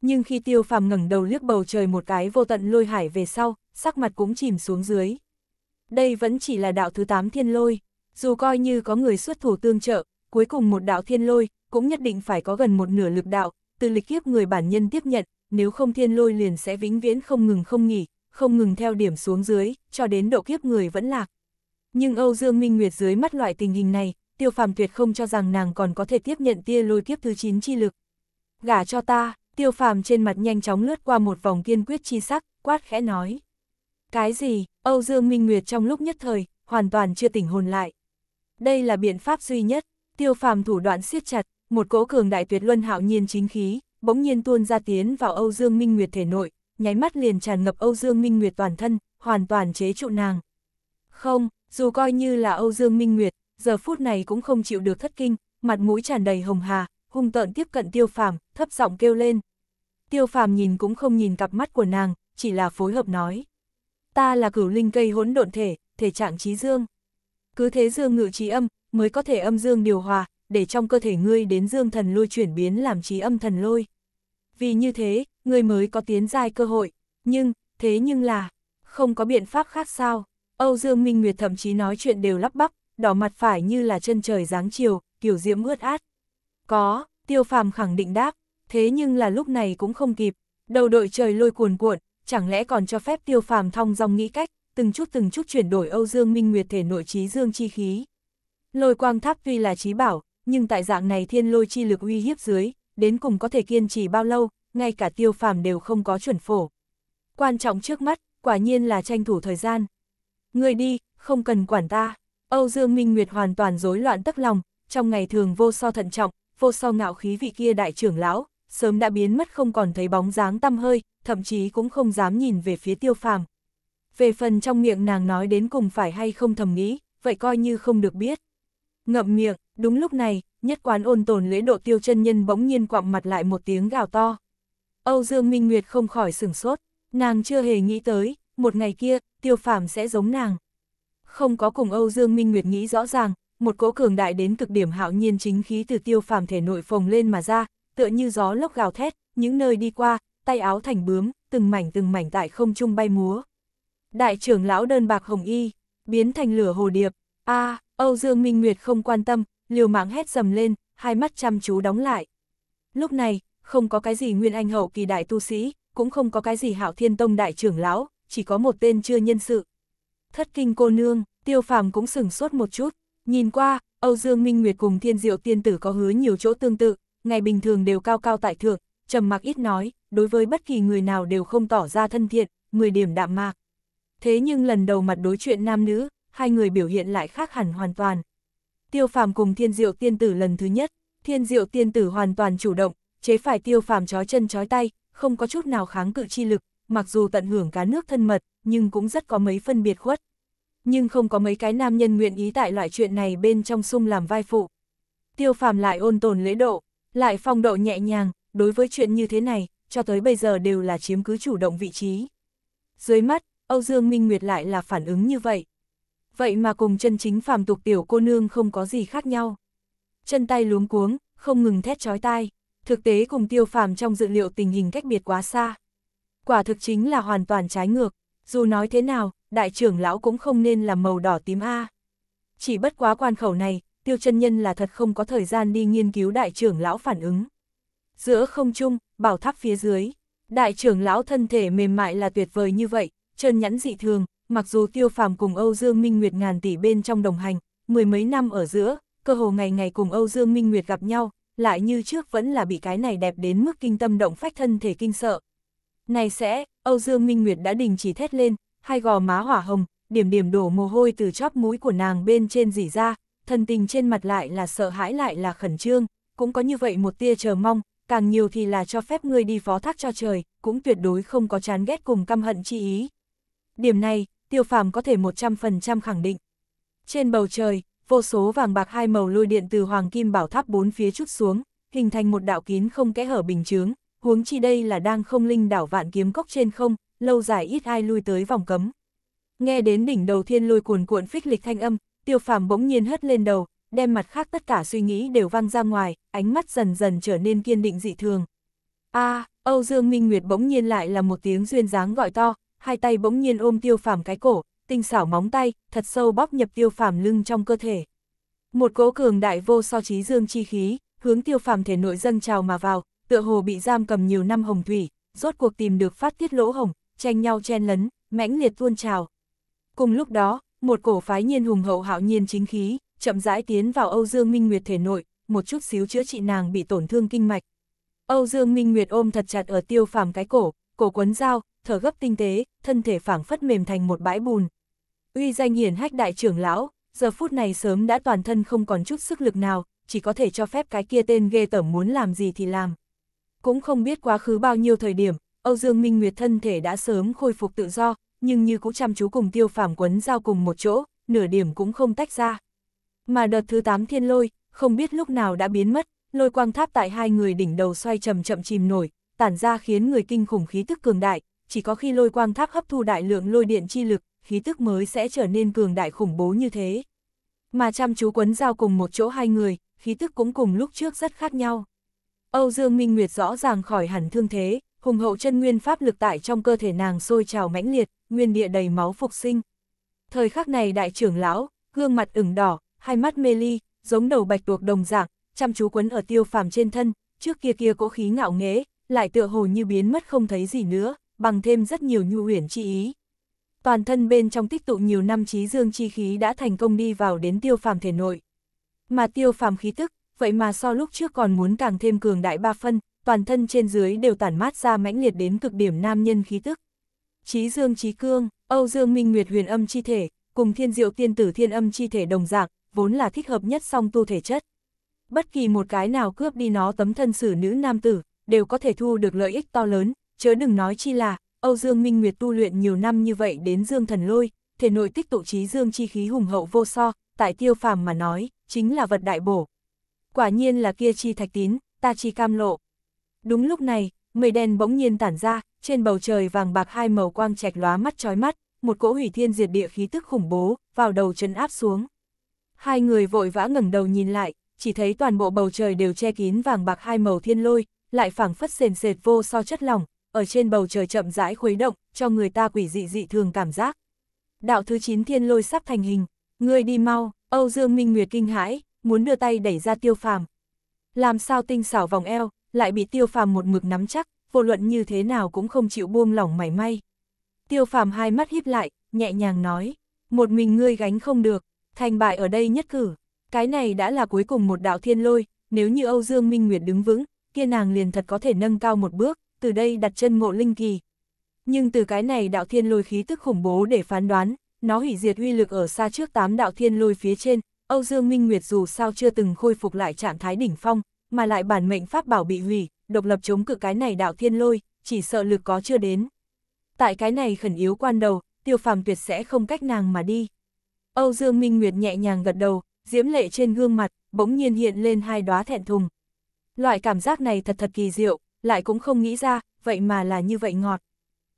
Nhưng khi tiêu phàm ngẩng đầu liếc bầu trời một cái vô tận lôi hải về sau, sắc mặt cũng chìm xuống dưới. Đây vẫn chỉ là đạo thứ 8 thiên lôi, dù coi như có người xuất thủ tương trợ, cuối cùng một đạo thiên lôi, cũng nhất định phải có gần một nửa lực đạo, từ lịch kiếp người bản nhân tiếp nhận, nếu không thiên lôi liền sẽ vĩnh viễn không ngừng không nghỉ, không ngừng theo điểm xuống dưới, cho đến độ kiếp người vẫn lạc. Nhưng Âu Dương Minh Nguyệt dưới mắt loại tình hình này, tiêu phàm tuyệt không cho rằng nàng còn có thể tiếp nhận tia lôi kiếp thứ 9 chi lực. Gả cho ta, tiêu phàm trên mặt nhanh chóng lướt qua một vòng kiên quyết chi sắc, quát khẽ nói. Cái gì, Âu Dương Minh Nguyệt trong lúc nhất thời, hoàn toàn chưa tỉnh hồn lại. Đây là biện pháp duy nhất, tiêu phàm thủ đoạn siết chặt, một cỗ cường đại tuyệt luân hạo nhiên chính khí, bỗng nhiên tuôn ra tiến vào Âu Dương Minh Nguyệt thể nội, nháy mắt liền tràn ngập Âu Dương Minh Nguyệt toàn thân, hoàn toàn chế trụ nàng. Không, dù coi như là Âu Dương Minh Nguyệt, giờ phút này cũng không chịu được thất kinh, mặt mũi tràn đầy hồng hà, hung tợn tiếp cận tiêu phàm, thấp giọng kêu lên. Tiêu phàm nhìn cũng không nhìn cặp mắt của nàng, chỉ là phối hợp nói. Ta là cửu linh cây hỗn độn thể, thể trạng trí dương. Cứ thế dương ngự trí âm, mới có thể âm dương điều hòa, để trong cơ thể ngươi đến dương thần lôi chuyển biến làm trí âm thần lôi. Vì như thế, ngươi mới có tiến giai cơ hội, nhưng, thế nhưng là, không có biện pháp khác sao? Âu Dương Minh Nguyệt thậm chí nói chuyện đều lắp bắp, đỏ mặt phải như là chân trời dáng chiều, kiểu diễm ướt át. Có, tiêu phàm khẳng định đáp, thế nhưng là lúc này cũng không kịp, đầu đội trời lôi cuồn cuộn, chẳng lẽ còn cho phép tiêu phàm thong dong nghĩ cách, từng chút từng chút chuyển đổi Âu Dương Minh Nguyệt thể nội trí dương chi khí. Lôi quang tháp tuy là trí bảo, nhưng tại dạng này thiên lôi chi lực uy hiếp dưới, đến cùng có thể kiên trì bao lâu, ngay cả tiêu phàm đều không có chuẩn phổ. Quan trọng trước mắt, quả nhiên là tranh thủ thời gian, ngươi đi, không cần quản ta. Âu Dương Minh Nguyệt hoàn toàn rối loạn tắc lòng, trong ngày thường vô so thận trọng, vô so ngạo khí vị kia đại trưởng lão, sớm đã biến mất không còn thấy bóng dáng tăm hơi, thậm chí cũng không dám nhìn về phía tiêu phàm. Về phần trong miệng nàng nói đến cùng phải hay không thầm nghĩ, vậy coi như không được biết. Ngậm miệng, đúng lúc này, nhất quán ôn tồn lễ độ tiêu chân nhân bỗng nhiên quặm mặt lại một tiếng gào to. Âu Dương Minh Nguyệt không khỏi sửng sốt, nàng chưa hề nghĩ tới, một ngày kia, tiêu phàm sẽ giống nàng. Không có cùng Âu Dương Minh Nguyệt nghĩ rõ ràng, một cỗ cường đại đến cực điểm hạo nhiên chính khí từ tiêu phàm thể nội phồng lên mà ra, tựa như gió lốc gào thét, những nơi đi qua, tay áo thành bướm, từng mảnh từng mảnh tại không trung bay múa. Đại trưởng lão đơn bạc hồng y, biến thành lửa hồ điệp, a Âu Dương Minh Nguyệt không quan tâm, liều mạng hét dầm lên, hai mắt chăm chú đóng lại. Lúc này, không có cái gì nguyên anh hậu kỳ đại tu sĩ, cũng không có cái gì hạo thiên tông đại trưởng lão, chỉ có một tên chưa nhân sự. Thất kinh cô nương, tiêu phàm cũng sửng sốt một chút, nhìn qua, Âu Dương Minh Nguyệt cùng thiên diệu tiên tử có hứa nhiều chỗ tương tự, ngày bình thường đều cao cao tại thượng, trầm mặc ít nói, đối với bất kỳ người nào đều không tỏ ra thân thiện, 10 điểm đạm mạc. Thế nhưng lần đầu mặt đối chuyện nam nữ, hai người biểu hiện lại khác hẳn hoàn toàn. Tiêu phàm cùng thiên diệu tiên tử lần thứ nhất, thiên diệu tiên tử hoàn toàn chủ động, chế phải tiêu phàm chói chân chói tay, không có chút nào kháng cự chi lực, mặc dù tận hưởng cá nước thân mật, nhưng cũng rất có mấy phân biệt khuất. Nhưng không có mấy cái nam nhân nguyện ý tại loại chuyện này bên trong sung làm vai phụ. Tiêu phàm lại ôn tồn lễ độ, lại phong độ nhẹ nhàng, đối với chuyện như thế này, cho tới bây giờ đều là chiếm cứ chủ động vị trí. Dưới mắt, Âu Dương Minh Nguyệt lại là phản ứng như vậy. Vậy mà cùng chân chính phàm tục tiểu cô nương không có gì khác nhau. Chân tay luống cuống, không ngừng thét chói tai, thực tế cùng tiêu phàm trong dự liệu tình hình cách biệt quá xa quả thực chính là hoàn toàn trái ngược, dù nói thế nào, đại trưởng lão cũng không nên là màu đỏ tím A. Chỉ bất quá quan khẩu này, tiêu chân nhân là thật không có thời gian đi nghiên cứu đại trưởng lão phản ứng. Giữa không trung, bảo tháp phía dưới, đại trưởng lão thân thể mềm mại là tuyệt vời như vậy, chân nhẫn dị thường, mặc dù tiêu phàm cùng Âu Dương Minh Nguyệt ngàn tỷ bên trong đồng hành, mười mấy năm ở giữa, cơ hồ ngày ngày cùng Âu Dương Minh Nguyệt gặp nhau, lại như trước vẫn là bị cái này đẹp đến mức kinh tâm động phách thân thể kinh sợ, này sẽ, Âu Dương Minh Nguyệt đã đình chỉ thét lên, hai gò má hỏa hồng, điểm điểm đổ mồ hôi từ chóp mũi của nàng bên trên dỉ ra, thần tình trên mặt lại là sợ hãi lại là khẩn trương, cũng có như vậy một tia chờ mong, càng nhiều thì là cho phép ngươi đi phó thác cho trời, cũng tuyệt đối không có chán ghét cùng căm hận chi ý. Điểm này, tiêu phàm có thể 100% khẳng định. Trên bầu trời, vô số vàng bạc hai màu lôi điện từ hoàng kim bảo tháp bốn phía chút xuống, hình thành một đạo kín không kẽ hở bình chướng, huống chi đây là đang không linh đảo vạn kiếm cốc trên không, lâu dài ít ai lui tới vòng cấm. Nghe đến đỉnh đầu thiên lôi cuồn cuộn phích lịch thanh âm, tiêu phàm bỗng nhiên hất lên đầu, đem mặt khác tất cả suy nghĩ đều văng ra ngoài, ánh mắt dần dần trở nên kiên định dị thường. a Âu Dương Minh Nguyệt bỗng nhiên lại là một tiếng duyên dáng gọi to, hai tay bỗng nhiên ôm tiêu phàm cái cổ, tinh xảo móng tay, thật sâu bóp nhập tiêu phàm lưng trong cơ thể. Một cỗ cường đại vô so trí dương chi khí, hướng tiêu phàm thể nội dâng trào mà vào, tựa hồ bị giam cầm nhiều năm hồng thủy, rốt cuộc tìm được phát tiết lỗ hồng, tranh nhau chen lấn, mãnh liệt tuôn trào. Cùng lúc đó, một cổ phái nhiên hùng hậu hạo nhiên chính khí, chậm rãi tiến vào Âu Dương Minh Nguyệt thể nội, một chút xíu chữa trị nàng bị tổn thương kinh mạch. Âu Dương Minh Nguyệt ôm thật chặt ở tiêu phàm cái cổ, cổ quấn dao, thở gấp tinh tế, thân thể phảng phất mềm thành một bãi bùn. Uy danh hiển hách đại trưởng lão, giờ phút này sớm đã toàn thân không còn chút sức lực nào, chỉ có thể cho phép cái kia tên ghê tởm muốn làm gì thì làm. Cũng không biết quá khứ bao nhiêu thời điểm, Âu Dương Minh Nguyệt thân thể đã sớm khôi phục tự do, nhưng như cũng chăm chú cùng tiêu phàm quấn giao cùng một chỗ, nửa điểm cũng không tách ra. Mà đợt thứ 8 thiên lôi, không biết lúc nào đã biến mất, lôi quang tháp tại hai người đỉnh đầu xoay chậm chậm chìm nổi, tản ra khiến người kinh khủng khí tức cường đại, chỉ có khi lôi quang tháp hấp thu đại lượng lôi điện chi lực, khí tức mới sẽ trở nên cường đại khủng bố như thế. Mà chăm chú quấn giao cùng một chỗ hai người, khí tức cũng cùng lúc trước rất khác nhau. Âu Dương Minh Nguyệt rõ ràng khỏi hẳn thương thế, hùng hậu chân nguyên pháp lực tại trong cơ thể nàng sôi trào mãnh liệt, nguyên địa đầy máu phục sinh. Thời khắc này đại trưởng lão, gương mặt ửng đỏ, hai mắt mê ly, giống đầu bạch tuộc đồng dạng, chăm chú quấn ở tiêu phàm trên thân, trước kia kia cỗ khí ngạo nghễ, lại tựa hồ như biến mất không thấy gì nữa, bằng thêm rất nhiều nhu huyền chi ý. Toàn thân bên trong tích tụ nhiều năm trí dương chi khí đã thành công đi vào đến tiêu phàm thể nội. Mà tiêu phàm khí tức, vậy mà so lúc trước còn muốn càng thêm cường đại ba phân, toàn thân trên dưới đều tản mát ra mãnh liệt đến cực điểm nam nhân khí tức. Chí Dương Chí Cương, Âu Dương Minh Nguyệt huyền âm chi thể, cùng thiên diệu tiên tử thiên âm chi thể đồng dạng, vốn là thích hợp nhất song tu thể chất. Bất kỳ một cái nào cướp đi nó tấm thân xử nữ nam tử, đều có thể thu được lợi ích to lớn, chớ đừng nói chi là, Âu Dương Minh Nguyệt tu luyện nhiều năm như vậy đến Dương Thần Lôi, thể nội tích tụ trí dương chi khí hùng hậu vô so, tại tiêu phàm mà nói, chính là vật đại bổ, quả nhiên là kia chi thạch tín, ta chi cam lộ. Đúng lúc này, mây đen bỗng nhiên tản ra, trên bầu trời vàng bạc hai màu quang trạch lóa mắt chói mắt, một cỗ hủy thiên diệt địa khí tức khủng bố, vào đầu chân áp xuống. Hai người vội vã ngẩng đầu nhìn lại, chỉ thấy toàn bộ bầu trời đều che kín vàng bạc hai màu thiên lôi, lại phảng phất sền sệt vô so chất lỏng, ở trên bầu trời chậm rãi khuấy động, cho người ta quỷ dị dị thường cảm giác. Đạo thứ 9 thiên lôi sắp thành hình, ngươi đi mau, Âu Dương Minh Nguyệt kinh hãi, muốn đưa tay đẩy ra tiêu phàm. Làm sao tinh xảo vòng eo, lại bị tiêu phàm một mực nắm chắc, vô luận như thế nào cũng không chịu buông lỏng mảy may. Tiêu phàm hai mắt híp lại, nhẹ nhàng nói, một mình ngươi gánh không được, thành bại ở đây nhất cử. Cái này đã là cuối cùng một đạo thiên lôi, nếu như Âu Dương Minh Nguyệt đứng vững, kia nàng liền thật có thể nâng cao một bước, từ đây đặt chân ngộ linh kỳ. Nhưng từ cái này đạo thiên lôi khí tức khủng bố để phán đoán, nó hủy diệt uy lực ở xa trước tám đạo thiên lôi phía trên, Âu Dương Minh Nguyệt dù sao chưa từng khôi phục lại trạng thái đỉnh phong, mà lại bản mệnh pháp bảo bị hủy, độc lập chống cự cái này đạo thiên lôi, chỉ sợ lực có chưa đến. Tại cái này khẩn yếu quan đầu, tiêu phàm tuyệt sẽ không cách nàng mà đi. Âu Dương Minh Nguyệt nhẹ nhàng gật đầu, diễm lệ trên gương mặt, bỗng nhiên hiện lên hai đóa thẹn thùng. Loại cảm giác này thật thật kỳ diệu, lại cũng không nghĩ ra, vậy mà là như vậy ngọt.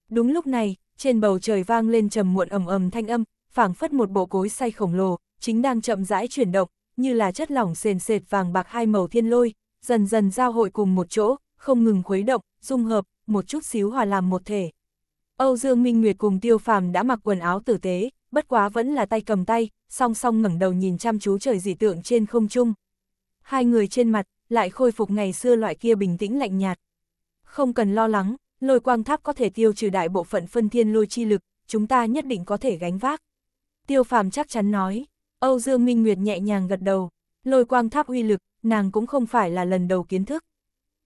Đúng lúc này, trên bầu trời vang lên trầm muộn ầm ầm thanh âm, phảng phất một bộ cối say khổng lồ, chính đang chậm rãi chuyển động, như là chất lỏng sền sệt vàng bạc hai màu thiên lôi, dần dần giao hội cùng một chỗ, không ngừng khuấy động, dung hợp, một chút xíu hòa làm một thể. Âu Dương Minh Nguyệt cùng Tiêu Phàm đã mặc quần áo tử tế, bất quá vẫn là tay cầm tay, song song ngẩng đầu nhìn chăm chú trời dị tượng trên không trung. Hai người trên mặt lại khôi phục ngày xưa loại kia bình tĩnh lạnh nhạt. Không cần lo lắng, lôi quang tháp có thể tiêu trừ đại bộ phận phân thiên lôi chi lực, chúng ta nhất định có thể gánh vác. Tiêu Phàm chắc chắn nói. Âu Dương Minh Nguyệt nhẹ nhàng gật đầu, lôi quang tháp uy lực, nàng cũng không phải là lần đầu kiến thức.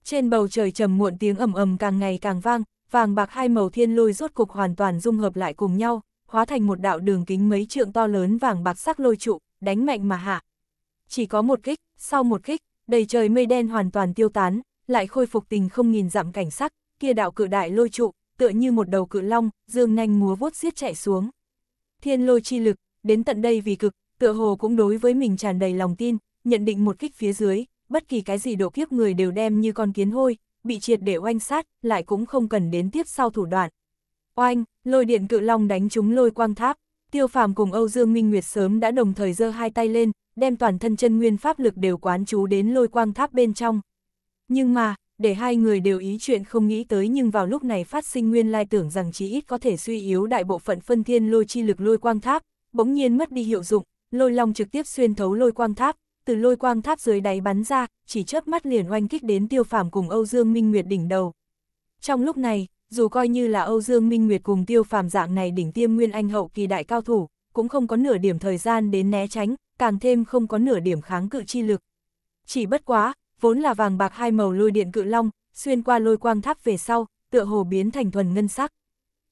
Trên bầu trời trầm muộn tiếng ầm ầm càng ngày càng vang, vàng bạc hai màu thiên lôi rốt cục hoàn toàn dung hợp lại cùng nhau, hóa thành một đạo đường kính mấy trượng to lớn vàng bạc sắc lôi trụ, đánh mạnh mà hạ. Chỉ có một kích, sau một kích, đầy trời mây đen hoàn toàn tiêu tán, lại khôi phục tình không nhìn dặm cảnh sắc, kia đạo cự đại lôi trụ, tựa như một đầu cự long, dương nhanh múa vuốt xiết chạy xuống. Thiên lôi chi lực, đến tận đây vì cực, tựa hồ cũng đối với mình tràn đầy lòng tin, nhận định một kích phía dưới, bất kỳ cái gì độ kiếp người đều đem như con kiến hôi, bị triệt để oanh sát, lại cũng không cần đến tiếp sau thủ đoạn. Oanh, lôi điện cự long đánh chúng lôi quang tháp, tiêu phàm cùng Âu Dương Minh Nguyệt sớm đã đồng thời giơ hai tay lên, đem toàn thân chân nguyên pháp lực đều quán chú đến lôi quang tháp bên trong. Nhưng mà, để hai người đều ý chuyện không nghĩ tới nhưng vào lúc này phát sinh nguyên lai tưởng rằng chỉ ít có thể suy yếu đại bộ phận phân thiên lôi chi lực lôi quang tháp, bỗng nhiên mất đi hiệu dụng, lôi long trực tiếp xuyên thấu lôi quang tháp, từ lôi quang tháp dưới đáy bắn ra, chỉ chớp mắt liền oanh kích đến tiêu phàm cùng Âu Dương Minh Nguyệt đỉnh đầu. Trong lúc này, dù coi như là Âu Dương Minh Nguyệt cùng tiêu phàm dạng này đỉnh tiêm nguyên anh hậu kỳ đại cao thủ, cũng không có nửa điểm thời gian đến né tránh, càng thêm không có nửa điểm kháng cự chi lực. Chỉ bất quá, vốn là vàng bạc hai màu lôi điện cự long, xuyên qua lôi quang tháp về sau, tựa hồ biến thành thuần ngân sắc.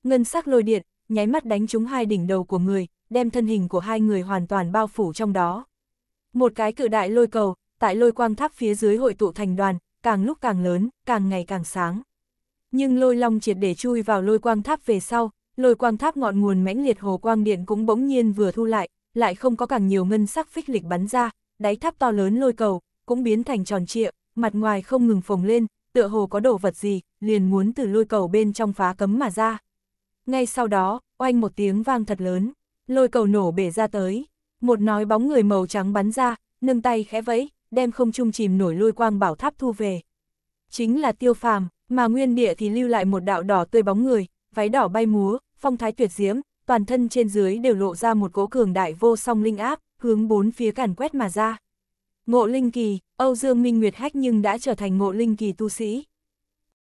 Ngân sắc lôi điện, nháy mắt đánh trúng hai đỉnh đầu của người, đem thân hình của hai người hoàn toàn bao phủ trong đó. Một cái cự đại lôi cầu, tại lôi quang tháp phía dưới hội tụ thành đoàn, càng lúc càng lớn, càng ngày càng sáng. Nhưng lôi long triệt để chui vào lôi quang tháp về sau, lôi quang tháp ngọn nguồn mãnh liệt hồ quang điện cũng bỗng nhiên vừa thu lại, lại không có càng nhiều ngân sắc phích lịch bắn ra, đáy tháp to lớn lôi cầu, cũng biến thành tròn trịa, mặt ngoài không ngừng phồng lên, tựa hồ có đồ vật gì, liền muốn từ lôi cầu bên trong phá cấm mà ra. Ngay sau đó, oanh một tiếng vang thật lớn lôi cầu nổ bể ra tới, một nói bóng người màu trắng bắn ra, nâng tay khẽ vẫy, đem không trung chìm nổi lôi quang bảo tháp thu về. Chính là tiêu phàm, mà nguyên địa thì lưu lại một đạo đỏ tươi bóng người, váy đỏ bay múa, phong thái tuyệt diễm, toàn thân trên dưới đều lộ ra một cỗ cường đại vô song linh áp, hướng bốn phía càn quét mà ra. Ngộ Linh Kỳ, Âu Dương Minh Nguyệt hách nhưng đã trở thành Ngộ Linh Kỳ tu sĩ.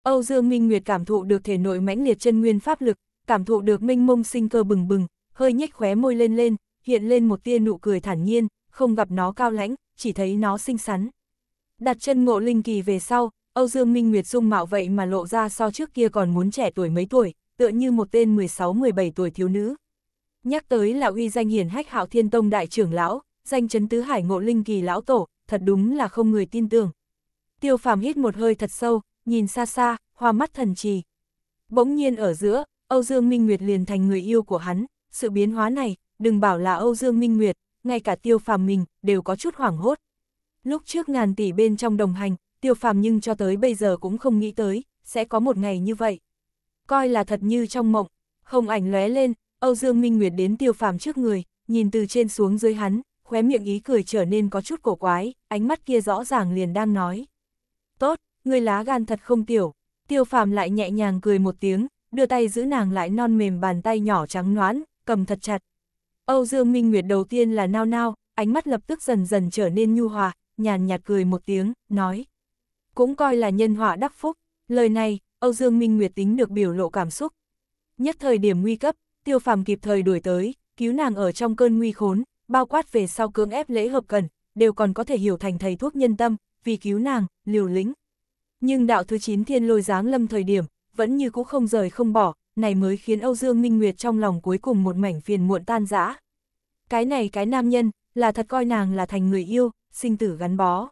Âu Dương Minh Nguyệt cảm thụ được thể nội mãnh liệt chân nguyên pháp lực, cảm thụ được minh mông sinh cơ bừng bừng, hơi nhếch khóe môi lên lên, hiện lên một tia nụ cười thản nhiên, không gặp nó cao lãnh, chỉ thấy nó xinh xắn. Đặt chân ngộ linh kỳ về sau, Âu Dương Minh Nguyệt dung mạo vậy mà lộ ra so trước kia còn muốn trẻ tuổi mấy tuổi, tựa như một tên 16-17 tuổi thiếu nữ. Nhắc tới là uy danh hiển hách hạo thiên tông đại trưởng lão, danh chấn tứ hải ngộ linh kỳ lão tổ, thật đúng là không người tin tưởng. Tiêu phàm hít một hơi thật sâu, nhìn xa xa, hoa mắt thần trì. Bỗng nhiên ở giữa, Âu Dương Minh Nguyệt liền thành người yêu của hắn, sự biến hóa này, đừng bảo là Âu Dương Minh Nguyệt, ngay cả tiêu phàm mình, đều có chút hoảng hốt. Lúc trước ngàn tỷ bên trong đồng hành, tiêu phàm nhưng cho tới bây giờ cũng không nghĩ tới, sẽ có một ngày như vậy. Coi là thật như trong mộng, không ảnh lóe lên, Âu Dương Minh Nguyệt đến tiêu phàm trước người, nhìn từ trên xuống dưới hắn, khóe miệng ý cười trở nên có chút cổ quái, ánh mắt kia rõ ràng liền đang nói. Tốt, người lá gan thật không tiểu, tiêu phàm lại nhẹ nhàng cười một tiếng, đưa tay giữ nàng lại non mềm bàn tay nhỏ trắng noãn, cầm thật chặt. Âu Dương Minh Nguyệt đầu tiên là nao nao, ánh mắt lập tức dần dần trở nên nhu hòa, nhàn nhạt cười một tiếng, nói. Cũng coi là nhân họa đắc phúc, lời này, Âu Dương Minh Nguyệt tính được biểu lộ cảm xúc. Nhất thời điểm nguy cấp, tiêu phàm kịp thời đuổi tới, cứu nàng ở trong cơn nguy khốn, bao quát về sau cưỡng ép lễ hợp cần, đều còn có thể hiểu thành thầy thuốc nhân tâm, vì cứu nàng, liều lĩnh. Nhưng đạo thứ 9 thiên lôi giáng lâm thời điểm, vẫn như cũ không rời không bỏ, này mới khiến Âu Dương Minh Nguyệt trong lòng cuối cùng một mảnh phiền muộn tan rã. Cái này cái nam nhân, là thật coi nàng là thành người yêu, sinh tử gắn bó.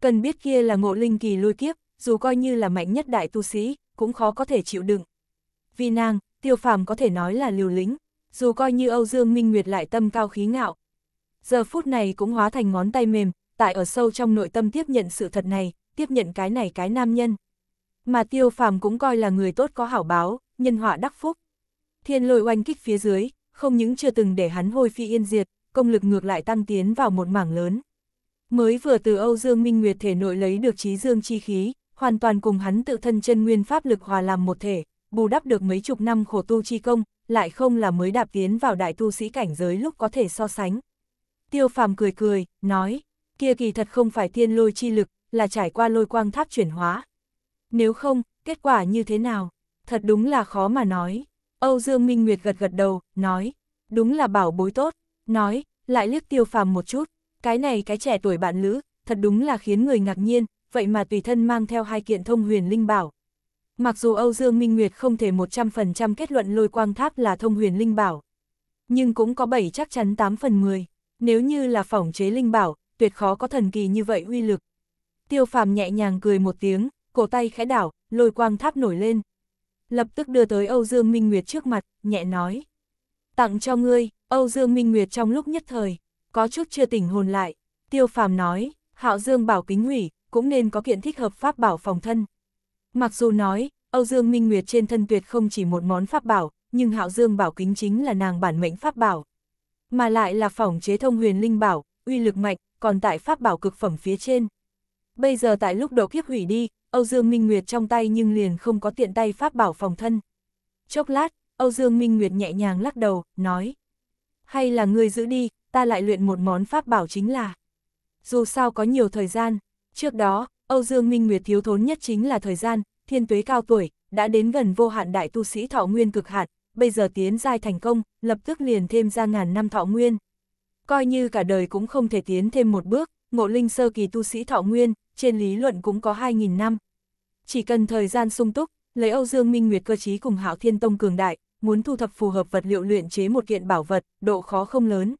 Cần biết kia là ngộ linh kỳ lôi kiếp, dù coi như là mạnh nhất đại tu sĩ, cũng khó có thể chịu đựng. Vì nàng, tiêu phàm có thể nói là liều lĩnh, dù coi như Âu Dương Minh Nguyệt lại tâm cao khí ngạo. Giờ phút này cũng hóa thành ngón tay mềm, tại ở sâu trong nội tâm tiếp nhận sự thật này, tiếp nhận cái này cái nam nhân. Mà tiêu phàm cũng coi là người tốt có hảo báo, nhân họa đắc phúc. Thiên lôi oanh kích phía dưới, không những chưa từng để hắn hồi phi yên diệt, công lực ngược lại tăng tiến vào một mảng lớn. Mới vừa từ Âu Dương Minh Nguyệt thể nội lấy được trí dương chi khí, hoàn toàn cùng hắn tự thân chân nguyên pháp lực hòa làm một thể, bù đắp được mấy chục năm khổ tu chi công, lại không là mới đạp tiến vào đại tu sĩ cảnh giới lúc có thể so sánh. Tiêu phàm cười cười, nói, kia kỳ thật không phải thiên lôi chi lực, là trải qua lôi quang tháp chuyển hóa. Nếu không, kết quả như thế nào? thật đúng là khó mà nói. Âu Dương Minh Nguyệt gật gật đầu, nói, đúng là bảo bối tốt, nói, lại liếc tiêu phàm một chút, cái này cái trẻ tuổi bạn lữ, thật đúng là khiến người ngạc nhiên, vậy mà tùy thân mang theo hai kiện thông huyền linh bảo. Mặc dù Âu Dương Minh Nguyệt không thể 100% kết luận lôi quang tháp là thông huyền linh bảo, nhưng cũng có 7 chắc chắn 8 phần 10, nếu như là phỏng chế linh bảo, tuyệt khó có thần kỳ như vậy uy lực. Tiêu phàm nhẹ nhàng cười một tiếng, cổ tay khẽ đảo, lôi quang tháp nổi lên, lập tức đưa tới Âu Dương Minh Nguyệt trước mặt, nhẹ nói. Tặng cho ngươi, Âu Dương Minh Nguyệt trong lúc nhất thời, có chút chưa tỉnh hồn lại, tiêu phàm nói, Hạo Dương bảo kính hủy, cũng nên có kiện thích hợp pháp bảo phòng thân. Mặc dù nói, Âu Dương Minh Nguyệt trên thân tuyệt không chỉ một món pháp bảo, nhưng Hạo Dương bảo kính chính là nàng bản mệnh pháp bảo. Mà lại là phòng chế thông huyền linh bảo, uy lực mạnh, còn tại pháp bảo cực phẩm phía trên. Bây giờ tại lúc độ kiếp hủy đi, Âu Dương Minh Nguyệt trong tay nhưng liền không có tiện tay pháp bảo phòng thân. Chốc lát, Âu Dương Minh Nguyệt nhẹ nhàng lắc đầu, nói. Hay là ngươi giữ đi, ta lại luyện một món pháp bảo chính là. Dù sao có nhiều thời gian, trước đó, Âu Dương Minh Nguyệt thiếu thốn nhất chính là thời gian, thiên tuế cao tuổi, đã đến gần vô hạn đại tu sĩ thọ nguyên cực hạn, bây giờ tiến giai thành công, lập tức liền thêm ra ngàn năm thọ nguyên. Coi như cả đời cũng không thể tiến thêm một bước, ngộ linh sơ kỳ tu sĩ thọ nguyên, trên lý luận cũng có 2.000 năm. Chỉ cần thời gian sung túc, lấy Âu Dương Minh Nguyệt cơ chí cùng Hạo Thiên Tông cường đại, muốn thu thập phù hợp vật liệu luyện chế một kiện bảo vật, độ khó không lớn.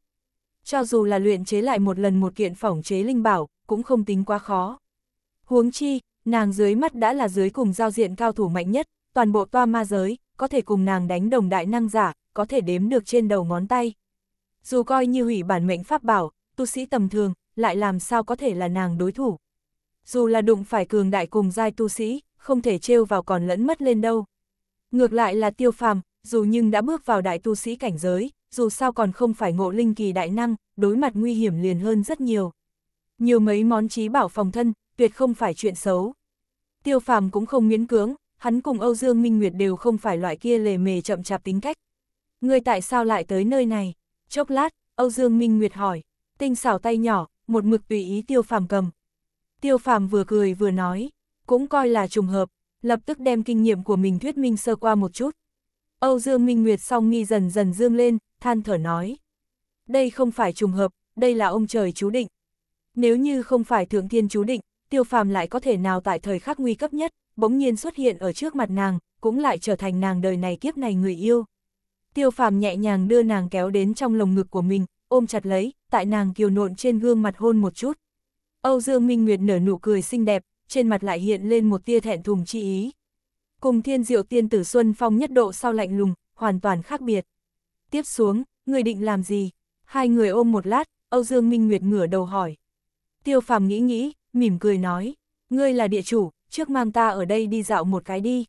Cho dù là luyện chế lại một lần một kiện phỏng chế linh bảo, cũng không tính quá khó. Huống chi, nàng dưới mắt đã là dưới cùng giao diện cao thủ mạnh nhất, toàn bộ toa ma giới, có thể cùng nàng đánh đồng đại năng giả, có thể đếm được trên đầu ngón tay. Dù coi như hủy bản mệnh pháp bảo, tu sĩ tầm thường, lại làm sao có thể là nàng đối thủ dù là đụng phải cường đại cùng giai tu sĩ, không thể trêu vào còn lẫn mất lên đâu. Ngược lại là tiêu phàm, dù nhưng đã bước vào đại tu sĩ cảnh giới, dù sao còn không phải ngộ linh kỳ đại năng, đối mặt nguy hiểm liền hơn rất nhiều. Nhiều mấy món trí bảo phòng thân, tuyệt không phải chuyện xấu. Tiêu phàm cũng không miễn cưỡng, hắn cùng Âu Dương Minh Nguyệt đều không phải loại kia lề mề chậm chạp tính cách. Người tại sao lại tới nơi này? Chốc lát, Âu Dương Minh Nguyệt hỏi, tinh xảo tay nhỏ, một mực tùy ý tiêu phàm cầm, Tiêu phàm vừa cười vừa nói, cũng coi là trùng hợp, lập tức đem kinh nghiệm của mình thuyết minh sơ qua một chút. Âu Dương Minh Nguyệt song nghi dần dần dương lên, than thở nói. Đây không phải trùng hợp, đây là ông trời chú định. Nếu như không phải thượng thiên chú định, tiêu phàm lại có thể nào tại thời khắc nguy cấp nhất, bỗng nhiên xuất hiện ở trước mặt nàng, cũng lại trở thành nàng đời này kiếp này người yêu. Tiêu phàm nhẹ nhàng đưa nàng kéo đến trong lồng ngực của mình, ôm chặt lấy, tại nàng kiều nộn trên gương mặt hôn một chút. Âu Dương Minh Nguyệt nở nụ cười xinh đẹp, trên mặt lại hiện lên một tia thẹn thùng chi ý. Cùng thiên diệu tiên tử Xuân Phong nhất độ sau lạnh lùng, hoàn toàn khác biệt. Tiếp xuống, người định làm gì? Hai người ôm một lát, Âu Dương Minh Nguyệt ngửa đầu hỏi. Tiêu phàm nghĩ nghĩ, mỉm cười nói, ngươi là địa chủ, trước mang ta ở đây đi dạo một cái đi.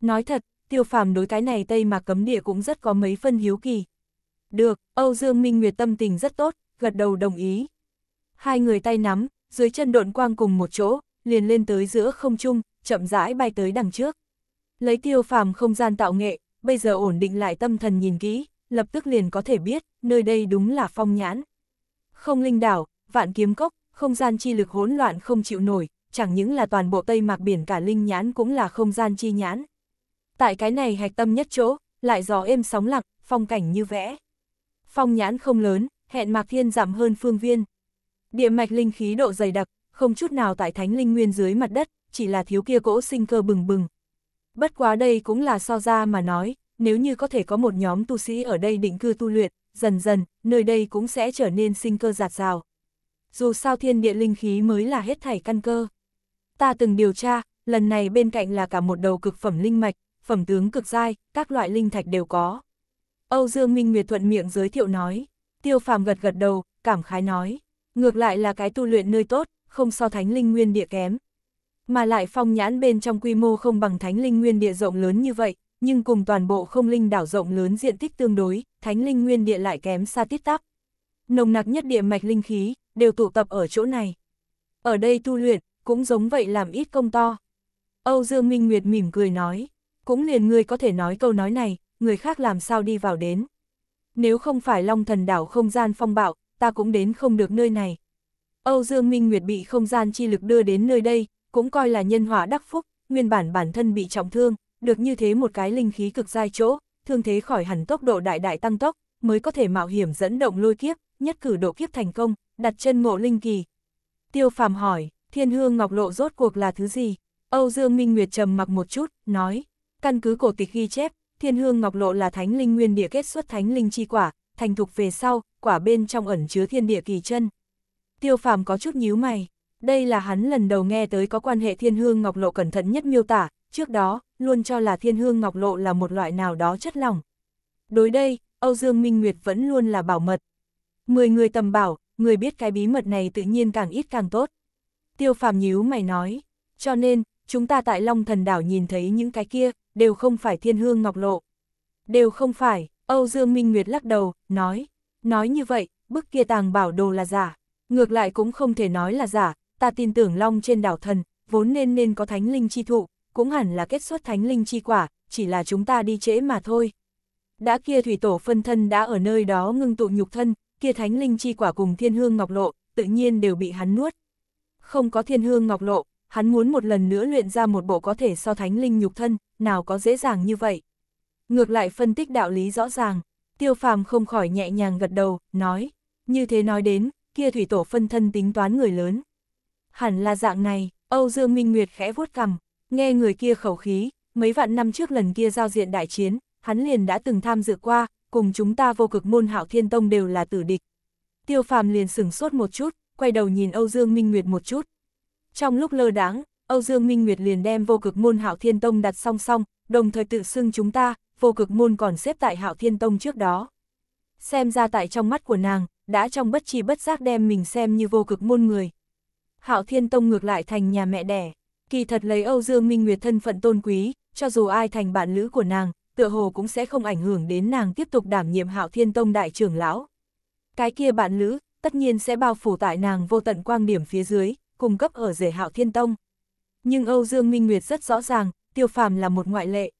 Nói thật, tiêu phàm đối cái này Tây mà cấm địa cũng rất có mấy phân hiếu kỳ. Được, Âu Dương Minh Nguyệt tâm tình rất tốt, gật đầu đồng ý. Hai người tay nắm, dưới chân độn quang cùng một chỗ, liền lên tới giữa không trung, chậm rãi bay tới đằng trước. Lấy tiêu phàm không gian tạo nghệ, bây giờ ổn định lại tâm thần nhìn kỹ, lập tức liền có thể biết, nơi đây đúng là phong nhãn. Không linh đảo, vạn kiếm cốc, không gian chi lực hỗn loạn không chịu nổi, chẳng những là toàn bộ Tây Mạc Biển cả linh nhãn cũng là không gian chi nhãn. Tại cái này hạch tâm nhất chỗ, lại gió êm sóng lặng, phong cảnh như vẽ. Phong nhãn không lớn, hẹn Mạc Thiên giảm hơn phương viên, Địa mạch linh khí độ dày đặc, không chút nào tại thánh linh nguyên dưới mặt đất, chỉ là thiếu kia cỗ sinh cơ bừng bừng. Bất quá đây cũng là so ra mà nói, nếu như có thể có một nhóm tu sĩ ở đây định cư tu luyện, dần dần, nơi đây cũng sẽ trở nên sinh cơ giạt rào. Dù sao thiên địa linh khí mới là hết thảy căn cơ. Ta từng điều tra, lần này bên cạnh là cả một đầu cực phẩm linh mạch, phẩm tướng cực dai, các loại linh thạch đều có. Âu Dương Minh Nguyệt thuận miệng giới thiệu nói, tiêu phàm gật gật đầu, cảm khái nói. Ngược lại là cái tu luyện nơi tốt, không so thánh linh nguyên địa kém. Mà lại phong nhãn bên trong quy mô không bằng thánh linh nguyên địa rộng lớn như vậy, nhưng cùng toàn bộ không linh đảo rộng lớn diện tích tương đối, thánh linh nguyên địa lại kém xa tít tắp. Nồng nặc nhất địa mạch linh khí, đều tụ tập ở chỗ này. Ở đây tu luyện, cũng giống vậy làm ít công to. Âu Dương Minh Nguyệt mỉm cười nói, cũng liền người có thể nói câu nói này, người khác làm sao đi vào đến. Nếu không phải long thần đảo không gian phong bạo, ta cũng đến không được nơi này. Âu Dương Minh Nguyệt bị không gian chi lực đưa đến nơi đây, cũng coi là nhân họa đắc phúc, nguyên bản bản thân bị trọng thương, được như thế một cái linh khí cực dai chỗ, thương thế khỏi hẳn tốc độ đại đại tăng tốc, mới có thể mạo hiểm dẫn động lôi kiếp, nhất cử độ kiếp thành công, đặt chân ngộ linh kỳ. Tiêu Phàm hỏi, Thiên Hương Ngọc Lộ rốt cuộc là thứ gì? Âu Dương Minh Nguyệt trầm mặc một chút, nói, căn cứ cổ tịch ghi chép, Thiên Hương Ngọc Lộ là thánh linh nguyên địa kết xuất thánh linh chi quả, thành thục về sau, quả bên trong ẩn chứa thiên địa kỳ chân. Tiêu phàm có chút nhíu mày, đây là hắn lần đầu nghe tới có quan hệ thiên hương ngọc lộ cẩn thận nhất miêu tả, trước đó, luôn cho là thiên hương ngọc lộ là một loại nào đó chất lỏng. Đối đây, Âu Dương Minh Nguyệt vẫn luôn là bảo mật. Mười người tầm bảo, người biết cái bí mật này tự nhiên càng ít càng tốt. Tiêu phàm nhíu mày nói, cho nên, chúng ta tại Long Thần Đảo nhìn thấy những cái kia, đều không phải thiên hương ngọc lộ. Đều không phải, Âu Dương Minh Nguyệt lắc đầu, nói, nói như vậy, bức kia tàng bảo đồ là giả, ngược lại cũng không thể nói là giả, ta tin tưởng long trên đảo thần, vốn nên nên có thánh linh chi thụ, cũng hẳn là kết xuất thánh linh chi quả, chỉ là chúng ta đi trễ mà thôi. Đã kia thủy tổ phân thân đã ở nơi đó ngưng tụ nhục thân, kia thánh linh chi quả cùng thiên hương ngọc lộ, tự nhiên đều bị hắn nuốt. Không có thiên hương ngọc lộ, hắn muốn một lần nữa luyện ra một bộ có thể so thánh linh nhục thân, nào có dễ dàng như vậy. Ngược lại phân tích đạo lý rõ ràng, tiêu phàm không khỏi nhẹ nhàng gật đầu, nói, như thế nói đến, kia thủy tổ phân thân tính toán người lớn. Hẳn là dạng này, Âu Dương Minh Nguyệt khẽ vuốt cằm, nghe người kia khẩu khí, mấy vạn năm trước lần kia giao diện đại chiến, hắn liền đã từng tham dự qua, cùng chúng ta vô cực môn hạo thiên tông đều là tử địch. Tiêu phàm liền sửng sốt một chút, quay đầu nhìn Âu Dương Minh Nguyệt một chút. Trong lúc lơ đáng, Âu Dương Minh Nguyệt liền đem vô cực môn hạo thiên tông đặt song song, đồng thời tự xưng chúng ta, vô cực môn còn xếp tại hạo thiên tông trước đó. Xem ra tại trong mắt của nàng, đã trong bất chi bất giác đem mình xem như vô cực môn người. Hạo thiên tông ngược lại thành nhà mẹ đẻ, kỳ thật lấy Âu Dương Minh Nguyệt thân phận tôn quý, cho dù ai thành bạn lữ của nàng, tựa hồ cũng sẽ không ảnh hưởng đến nàng tiếp tục đảm nhiệm Hạo Thiên Tông đại trưởng lão. Cái kia bạn lữ, tất nhiên sẽ bao phủ tại nàng vô tận quang điểm phía dưới, cung cấp ở rể Hạo Thiên Tông. Nhưng Âu Dương Minh Nguyệt rất rõ ràng, Tiêu Phàm là một ngoại lệ.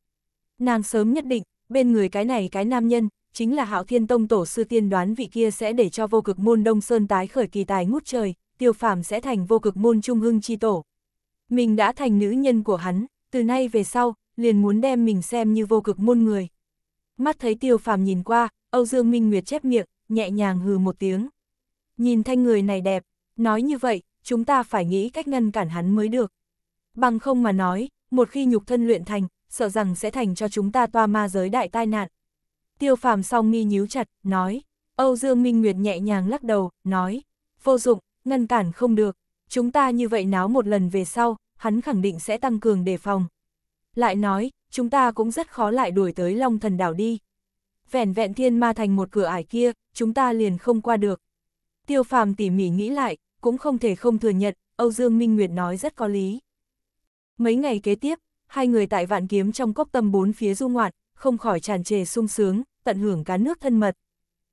Nàng sớm nhất định, bên người cái này cái nam nhân, chính là hạo thiên tông tổ sư tiên đoán vị kia sẽ để cho vô cực môn Đông Sơn tái khởi kỳ tài ngút trời, tiêu phàm sẽ thành vô cực môn trung hưng chi tổ. Mình đã thành nữ nhân của hắn, từ nay về sau, liền muốn đem mình xem như vô cực môn người. Mắt thấy tiêu phàm nhìn qua, Âu Dương Minh Nguyệt chép miệng, nhẹ nhàng hừ một tiếng. Nhìn thanh người này đẹp, nói như vậy, chúng ta phải nghĩ cách ngăn cản hắn mới được. Bằng không mà nói, một khi nhục thân luyện thành, sợ rằng sẽ thành cho chúng ta toa ma giới đại tai nạn. Tiêu phàm song mi nhíu chặt, nói, Âu Dương Minh Nguyệt nhẹ nhàng lắc đầu, nói, vô dụng, ngăn cản không được, chúng ta như vậy náo một lần về sau, hắn khẳng định sẽ tăng cường đề phòng. Lại nói, chúng ta cũng rất khó lại đuổi tới Long Thần Đảo đi. Vẹn vẹn thiên ma thành một cửa ải kia, chúng ta liền không qua được. Tiêu phàm tỉ mỉ nghĩ lại, cũng không thể không thừa nhận, Âu Dương Minh Nguyệt nói rất có lý. Mấy ngày kế tiếp, hai người tại vạn kiếm trong cốc tâm bốn phía du ngoạn, không khỏi tràn trề sung sướng, tận hưởng cá nước thân mật.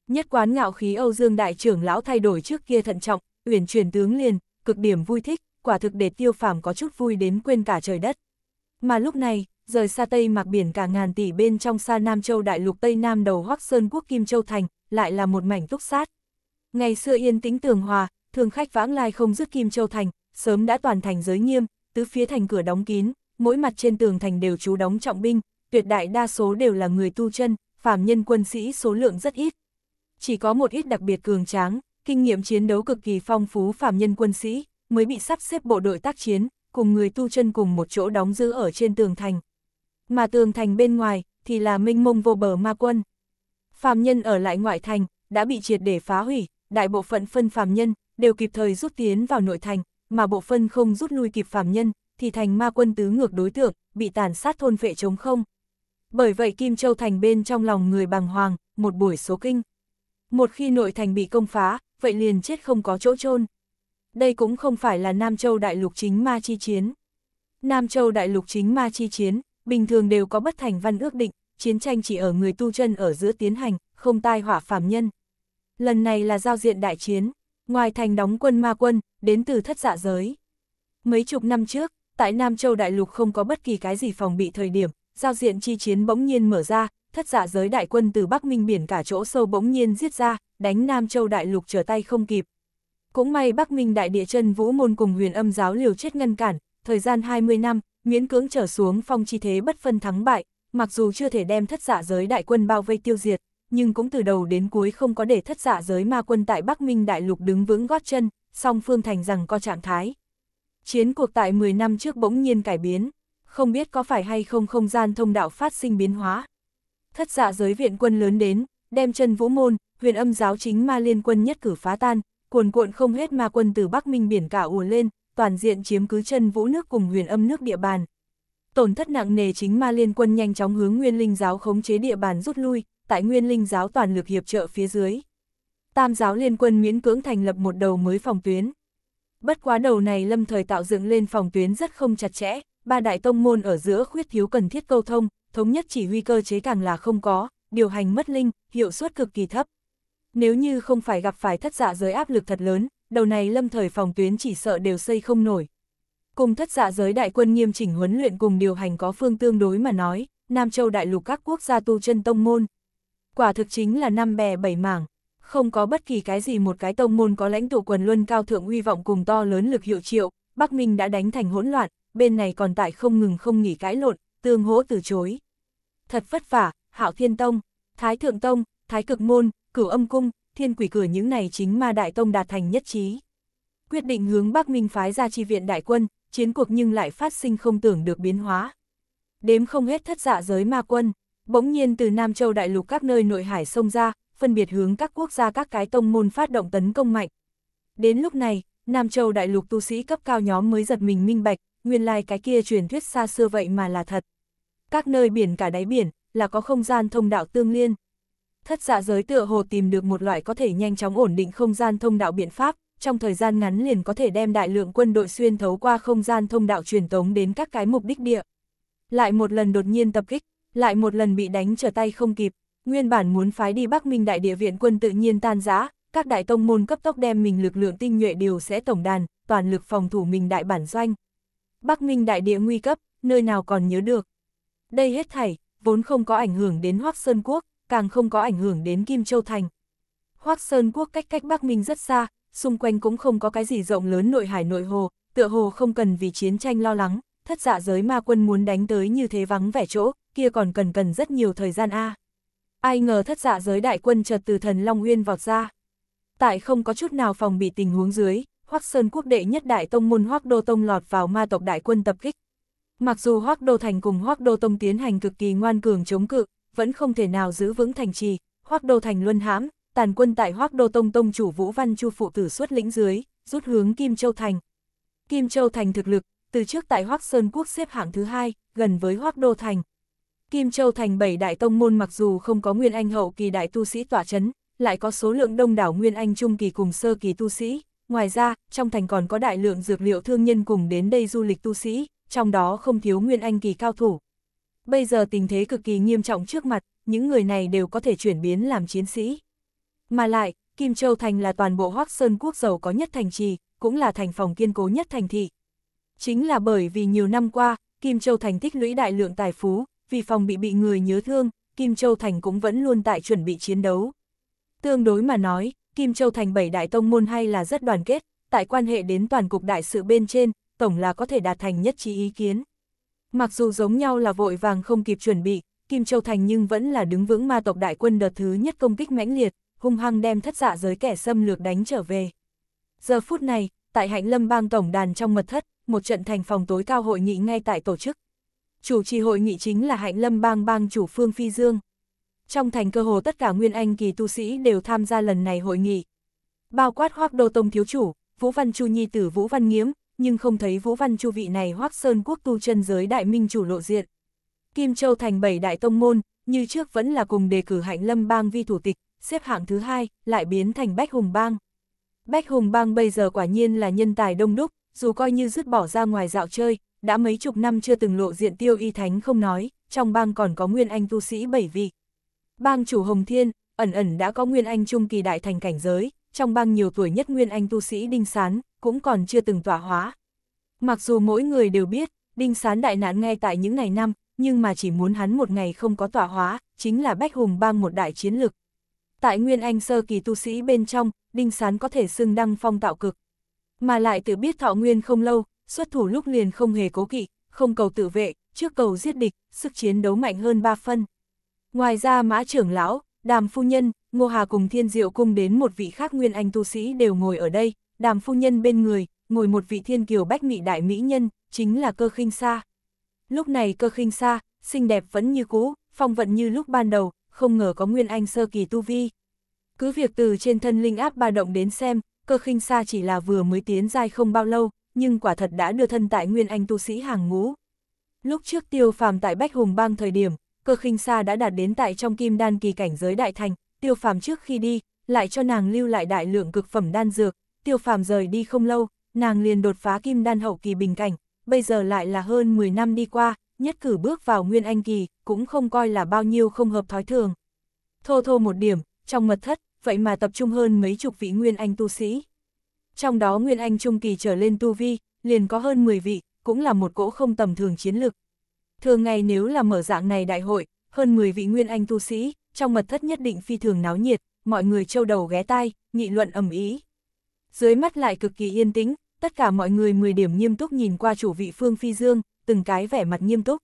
Nhất quán ngạo khí Âu Dương đại trưởng lão thay đổi trước kia thận trọng, uyển chuyển tướng liền, cực điểm vui thích, quả thực để tiêu phàm có chút vui đến quên cả trời đất. Mà lúc này, rời xa Tây mạc biển cả ngàn tỷ bên trong xa Nam Châu đại lục Tây Nam đầu Hoắc Sơn quốc Kim Châu Thành, lại là một mảnh túc sát. Ngày xưa yên tĩnh tường hòa, thường khách vãng lai không dứt Kim Châu Thành, sớm đã toàn thành giới nghiêm, tứ phía thành cửa đóng kín, mỗi mặt trên tường thành đều trú đóng trọng binh, tuyệt đại đa số đều là người tu chân, phàm nhân quân sĩ số lượng rất ít. Chỉ có một ít đặc biệt cường tráng, kinh nghiệm chiến đấu cực kỳ phong phú phàm nhân quân sĩ, mới bị sắp xếp bộ đội tác chiến, cùng người tu chân cùng một chỗ đóng giữ ở trên tường thành. Mà tường thành bên ngoài, thì là minh mông vô bờ ma quân. Phàm nhân ở lại ngoại thành, đã bị triệt để phá hủy, đại bộ phận phân phàm nhân, đều kịp thời rút tiến vào nội thành, mà bộ phân không rút lui kịp phàm nhân, thì thành ma quân tứ ngược đối tượng, bị tàn sát thôn vệ chống không. Bởi vậy Kim Châu Thành bên trong lòng người bằng hoàng, một buổi số kinh. Một khi nội thành bị công phá, vậy liền chết không có chỗ chôn Đây cũng không phải là Nam Châu Đại Lục chính ma chi chiến. Nam Châu Đại Lục chính ma chi chiến, bình thường đều có bất thành văn ước định, chiến tranh chỉ ở người tu chân ở giữa tiến hành, không tai họa phàm nhân. Lần này là giao diện đại chiến, ngoài thành đóng quân ma quân, đến từ thất dạ giới. Mấy chục năm trước, tại Nam Châu Đại Lục không có bất kỳ cái gì phòng bị thời điểm, giao diện chi chiến bỗng nhiên mở ra, thất giả dạ giới đại quân từ Bắc Minh biển cả chỗ sâu bỗng nhiên giết ra, đánh Nam Châu Đại Lục trở tay không kịp. Cũng may Bắc Minh đại địa chân vũ môn cùng huyền âm giáo liều chết ngăn cản, thời gian 20 năm, miễn cưỡng trở xuống phong chi thế bất phân thắng bại, mặc dù chưa thể đem thất giả dạ giới đại quân bao vây tiêu diệt, nhưng cũng từ đầu đến cuối không có để thất giả dạ giới ma quân tại Bắc Minh đại lục đứng vững gót chân, song phương thành rằng có trạng thái. Chiến cuộc tại 10 năm trước bỗng nhiên cải biến, không biết có phải hay không không gian thông đạo phát sinh biến hóa. Thất dạ giới viện quân lớn đến, đem chân vũ môn, huyền âm giáo chính ma liên quân nhất cử phá tan, cuồn cuộn không hết ma quân từ Bắc Minh biển cả ùa lên, toàn diện chiếm cứ chân vũ nước cùng huyền âm nước địa bàn. Tổn thất nặng nề chính ma liên quân nhanh chóng hướng nguyên linh giáo khống chế địa bàn rút lui, tại nguyên linh giáo toàn lực hiệp trợ phía dưới. Tam giáo liên quân miễn cưỡng thành lập một đầu mới phòng tuyến. Bất quá đầu này lâm thời tạo dựng lên phòng tuyến rất không chặt chẽ, ba đại tông môn ở giữa khuyết thiếu cần thiết câu thông, thống nhất chỉ huy cơ chế càng là không có, điều hành mất linh, hiệu suất cực kỳ thấp. Nếu như không phải gặp phải thất dạ giới áp lực thật lớn, đầu này lâm thời phòng tuyến chỉ sợ đều xây không nổi. Cùng thất dạ giới đại quân nghiêm chỉnh huấn luyện cùng điều hành có phương tương đối mà nói, Nam Châu đại lục các quốc gia tu chân tông môn. Quả thực chính là năm bè bảy mảng, không có bất kỳ cái gì một cái tông môn có lãnh tụ quần luân cao thượng uy vọng cùng to lớn lực hiệu triệu, Bắc Minh đã đánh thành hỗn loạn, bên này còn tại không ngừng không nghỉ cãi lộn, tương hỗ từ chối. Thật vất vả, Hạo Thiên Tông, Thái Thượng Tông, Thái Cực Môn, Cửu Âm Cung, Thiên Quỷ Cửa những này chính ma Đại Tông đạt thành nhất trí. Quyết định hướng Bắc Minh phái ra chi viện đại quân, chiến cuộc nhưng lại phát sinh không tưởng được biến hóa. Đếm không hết thất dạ giới ma quân, bỗng nhiên từ Nam Châu đại lục các nơi nội hải xông ra, phân biệt hướng các quốc gia các cái tông môn phát động tấn công mạnh. Đến lúc này, Nam Châu đại lục tu sĩ cấp cao nhóm mới giật mình minh bạch, nguyên lai cái kia truyền thuyết xa xưa vậy mà là thật. Các nơi biển cả đáy biển, là có không gian thông đạo tương liên. Thất dạ giới tựa hồ tìm được một loại có thể nhanh chóng ổn định không gian thông đạo biện pháp, trong thời gian ngắn liền có thể đem đại lượng quân đội xuyên thấu qua không gian thông đạo truyền tống đến các cái mục đích địa. Lại một lần đột nhiên tập kích, lại một lần bị đánh trở tay không kịp, Nguyên bản muốn phái đi Bắc Minh đại địa viện quân tự nhiên tan rã, các đại tông môn cấp tốc đem mình lực lượng tinh nhuệ đều sẽ tổng đàn, toàn lực phòng thủ mình đại bản doanh. Bắc Minh đại địa nguy cấp, nơi nào còn nhớ được. Đây hết thảy, vốn không có ảnh hưởng đến Hoắc Sơn Quốc, càng không có ảnh hưởng đến Kim Châu Thành. Hoắc Sơn Quốc cách cách Bắc Minh rất xa, xung quanh cũng không có cái gì rộng lớn nội hải nội hồ, tựa hồ không cần vì chiến tranh lo lắng, thất dạ giới ma quân muốn đánh tới như thế vắng vẻ chỗ, kia còn cần cần rất nhiều thời gian a. À ai ngờ thất dạ giới đại quân chợt từ thần Long Uyên vọt ra. Tại không có chút nào phòng bị tình huống dưới, Hoắc Sơn quốc đệ nhất đại tông môn Hoắc Đô Tông lọt vào ma tộc đại quân tập kích. Mặc dù Hoắc Đô Thành cùng Hoắc Đô Tông tiến hành cực kỳ ngoan cường chống cự, vẫn không thể nào giữ vững thành trì, Hoắc Đô Thành luân hãm, tàn quân tại Hoắc Đô Tông tông chủ Vũ Văn Chu phụ tử xuất lĩnh dưới, rút hướng Kim Châu Thành. Kim Châu Thành thực lực, từ trước tại Hoắc Sơn quốc xếp hạng thứ hai, gần với Hoắc Đô Thành, Kim Châu thành bảy đại tông môn mặc dù không có nguyên anh hậu kỳ đại tu sĩ tỏa chấn, lại có số lượng đông đảo nguyên anh trung kỳ cùng sơ kỳ tu sĩ, ngoài ra, trong thành còn có đại lượng dược liệu thương nhân cùng đến đây du lịch tu sĩ, trong đó không thiếu nguyên anh kỳ cao thủ. Bây giờ tình thế cực kỳ nghiêm trọng trước mặt, những người này đều có thể chuyển biến làm chiến sĩ. Mà lại, Kim Châu Thành là toàn bộ Hoác Sơn Quốc giàu có nhất thành trì, cũng là thành phòng kiên cố nhất thành thị. Chính là bởi vì nhiều năm qua, Kim Châu Thành tích lũy đại lượng tài phú, vì phòng bị bị người nhớ thương, Kim Châu Thành cũng vẫn luôn tại chuẩn bị chiến đấu. Tương đối mà nói, Kim Châu Thành bảy đại tông môn hay là rất đoàn kết, tại quan hệ đến toàn cục đại sự bên trên, tổng là có thể đạt thành nhất trí ý kiến. Mặc dù giống nhau là vội vàng không kịp chuẩn bị, Kim Châu Thành nhưng vẫn là đứng vững ma tộc đại quân đợt thứ nhất công kích mãnh liệt, hung hăng đem thất dạ giới kẻ xâm lược đánh trở về. Giờ phút này, tại Hạnh Lâm bang tổng đàn trong mật thất, một trận thành phòng tối cao hội nghị ngay tại tổ chức chủ trì hội nghị chính là Hạnh Lâm bang bang chủ Phương Phi Dương. Trong thành cơ hồ tất cả nguyên anh kỳ tu sĩ đều tham gia lần này hội nghị. Bao quát hoác đô tông thiếu chủ, Vũ Văn Chu Nhi tử Vũ Văn Nghiếm, nhưng không thấy Vũ Văn Chu vị này hoác sơn quốc tu chân giới đại minh chủ lộ diện. Kim Châu thành bảy đại tông môn, như trước vẫn là cùng đề cử Hạnh Lâm bang vi thủ tịch, xếp hạng thứ hai lại biến thành Bách Hùng bang. Bách Hùng bang bây giờ quả nhiên là nhân tài đông đúc, dù coi như dứt bỏ ra ngoài dạo chơi, đã mấy chục năm chưa từng lộ diện tiêu y thánh không nói, trong bang còn có nguyên anh tu sĩ bảy vị. Bang chủ Hồng Thiên, ẩn ẩn đã có nguyên anh trung kỳ đại thành cảnh giới, trong bang nhiều tuổi nhất nguyên anh tu sĩ Đinh Sán, cũng còn chưa từng tỏa hóa. Mặc dù mỗi người đều biết, Đinh Sán đại nạn ngay tại những ngày năm, nhưng mà chỉ muốn hắn một ngày không có tỏa hóa, chính là bách hùng bang một đại chiến lực. Tại Nguyên Anh sơ kỳ tu sĩ bên trong, Đinh Sán có thể xưng đăng phong tạo cực. Mà lại tự biết thọ nguyên không lâu, xuất thủ lúc liền không hề cố kỵ, không cầu tự vệ, trước cầu giết địch, sức chiến đấu mạnh hơn 3 phân. Ngoài ra mã trưởng lão, đàm phu nhân, ngô hà cùng thiên diệu cung đến một vị khác nguyên anh tu sĩ đều ngồi ở đây, đàm phu nhân bên người, ngồi một vị thiên kiều bách mỹ đại mỹ nhân, chính là cơ khinh sa. Lúc này cơ khinh sa, xinh đẹp vẫn như cũ, phong vận như lúc ban đầu, không ngờ có nguyên anh sơ kỳ tu vi. Cứ việc từ trên thân linh áp ba động đến xem, cơ khinh sa chỉ là vừa mới tiến giai không bao lâu, nhưng quả thật đã đưa thân tại nguyên anh tu sĩ hàng ngũ. Lúc trước tiêu phàm tại Bách Hùng Bang thời điểm, cơ khinh xa đã đạt đến tại trong kim đan kỳ cảnh giới đại thành, tiêu phàm trước khi đi, lại cho nàng lưu lại đại lượng cực phẩm đan dược, tiêu phàm rời đi không lâu, nàng liền đột phá kim đan hậu kỳ bình cảnh, bây giờ lại là hơn 10 năm đi qua, nhất cử bước vào nguyên anh kỳ, cũng không coi là bao nhiêu không hợp thói thường. Thô thô một điểm, trong mật thất, vậy mà tập trung hơn mấy chục vị nguyên anh tu sĩ trong đó Nguyên Anh Trung Kỳ trở lên tu vi, liền có hơn 10 vị, cũng là một cỗ không tầm thường chiến lực. Thường ngày nếu là mở dạng này đại hội, hơn 10 vị Nguyên Anh tu sĩ, trong mật thất nhất định phi thường náo nhiệt, mọi người trâu đầu ghé tai, nghị luận ầm ý. Dưới mắt lại cực kỳ yên tĩnh, tất cả mọi người 10 điểm nghiêm túc nhìn qua chủ vị Phương Phi Dương, từng cái vẻ mặt nghiêm túc.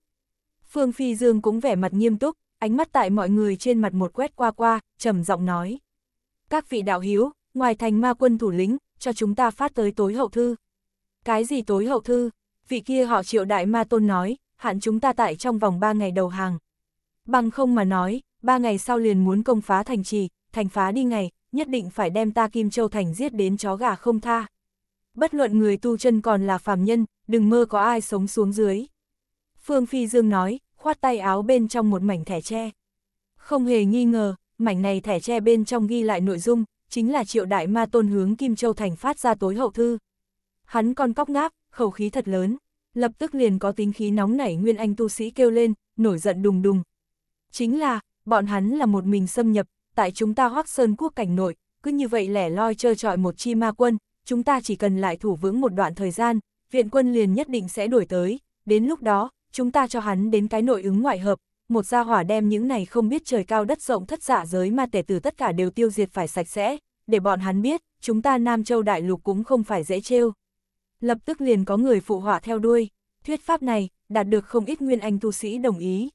Phương Phi Dương cũng vẻ mặt nghiêm túc, ánh mắt tại mọi người trên mặt một quét qua qua, trầm giọng nói. Các vị đạo hiếu, ngoài thành ma quân thủ lĩnh, cho chúng ta phát tới tối hậu thư. Cái gì tối hậu thư? Vị kia họ triệu đại ma tôn nói, hạn chúng ta tại trong vòng 3 ngày đầu hàng. Bằng không mà nói, 3 ngày sau liền muốn công phá thành trì, thành phá đi ngày, nhất định phải đem ta Kim Châu Thành giết đến chó gà không tha. Bất luận người tu chân còn là phàm nhân, đừng mơ có ai sống xuống dưới. Phương Phi Dương nói, khoát tay áo bên trong một mảnh thẻ tre. Không hề nghi ngờ, mảnh này thẻ tre bên trong ghi lại nội dung, chính là triệu đại ma tôn hướng Kim Châu Thành phát ra tối hậu thư. Hắn con cóc ngáp, khẩu khí thật lớn, lập tức liền có tính khí nóng nảy nguyên anh tu sĩ kêu lên, nổi giận đùng đùng. Chính là, bọn hắn là một mình xâm nhập, tại chúng ta hoác sơn quốc cảnh nội, cứ như vậy lẻ loi trơ trọi một chi ma quân, chúng ta chỉ cần lại thủ vững một đoạn thời gian, viện quân liền nhất định sẽ đuổi tới, đến lúc đó, chúng ta cho hắn đến cái nội ứng ngoại hợp, một gia hỏa đem những này không biết trời cao đất rộng thất giả dạ giới mà tể từ tất cả đều tiêu diệt phải sạch sẽ, để bọn hắn biết, chúng ta Nam Châu Đại Lục cũng không phải dễ trêu. Lập tức liền có người phụ họa theo đuôi, thuyết pháp này, đạt được không ít nguyên anh tu sĩ đồng ý.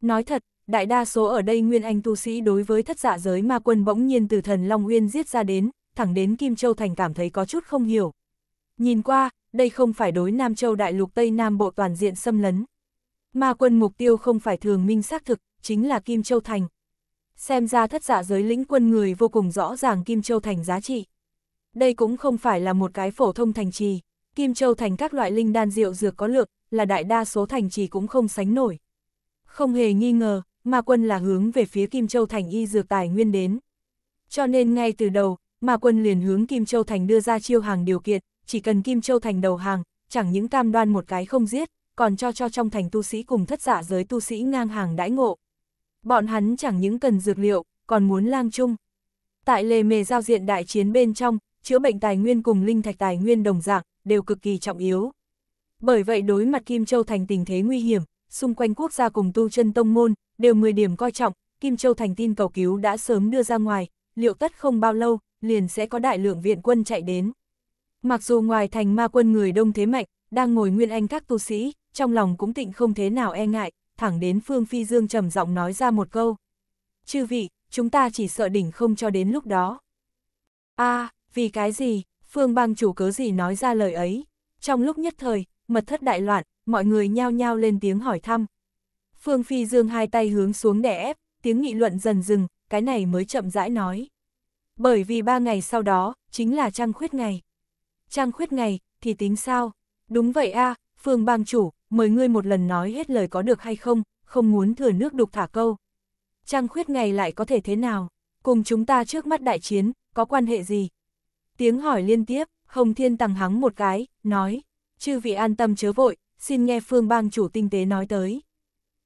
Nói thật, đại đa số ở đây nguyên anh tu sĩ đối với thất giả dạ giới ma quân bỗng nhiên từ thần Long nguyên giết ra đến, thẳng đến Kim Châu Thành cảm thấy có chút không hiểu. Nhìn qua, đây không phải đối Nam Châu Đại Lục Tây Nam Bộ toàn diện xâm lấn, Ma quân mục tiêu không phải thường minh xác thực, chính là Kim Châu Thành. Xem ra thất giả dạ giới lĩnh quân người vô cùng rõ ràng Kim Châu Thành giá trị. Đây cũng không phải là một cái phổ thông thành trì, Kim Châu Thành các loại linh đan rượu dược có lượng, là đại đa số thành trì cũng không sánh nổi. Không hề nghi ngờ, Ma quân là hướng về phía Kim Châu Thành y dược tài nguyên đến. Cho nên ngay từ đầu, Ma quân liền hướng Kim Châu Thành đưa ra chiêu hàng điều kiện, chỉ cần Kim Châu Thành đầu hàng, chẳng những cam đoan một cái không giết, còn cho cho trong thành tu sĩ cùng thất giả giới tu sĩ ngang hàng đãi ngộ. Bọn hắn chẳng những cần dược liệu, còn muốn lang chung. Tại lề mề giao diện đại chiến bên trong, chữa bệnh tài nguyên cùng linh thạch tài nguyên đồng dạng, đều cực kỳ trọng yếu. Bởi vậy đối mặt Kim Châu thành tình thế nguy hiểm, xung quanh quốc gia cùng tu chân tông môn, đều 10 điểm coi trọng, Kim Châu thành tin cầu cứu đã sớm đưa ra ngoài, liệu tất không bao lâu, liền sẽ có đại lượng viện quân chạy đến. Mặc dù ngoài thành ma quân người đông thế mạnh, đang ngồi nguyên anh các tu sĩ, trong lòng cũng tịnh không thế nào e ngại, thẳng đến Phương Phi Dương trầm giọng nói ra một câu. Chư vị, chúng ta chỉ sợ đỉnh không cho đến lúc đó. a à, vì cái gì, Phương băng chủ cớ gì nói ra lời ấy. Trong lúc nhất thời, mật thất đại loạn, mọi người nhao nhao lên tiếng hỏi thăm. Phương Phi Dương hai tay hướng xuống đè ép, tiếng nghị luận dần dừng, cái này mới chậm rãi nói. Bởi vì ba ngày sau đó, chính là trăng khuyết ngày. Trăng khuyết ngày, thì tính sao? Đúng vậy a à, Phương bang chủ, mời ngươi một lần nói hết lời có được hay không, không muốn thừa nước đục thả câu. Trăng khuyết ngày lại có thể thế nào, cùng chúng ta trước mắt đại chiến, có quan hệ gì? Tiếng hỏi liên tiếp, Hồng Thiên tằng hắng một cái, nói, chư vị an tâm chớ vội, xin nghe Phương bang chủ tinh tế nói tới.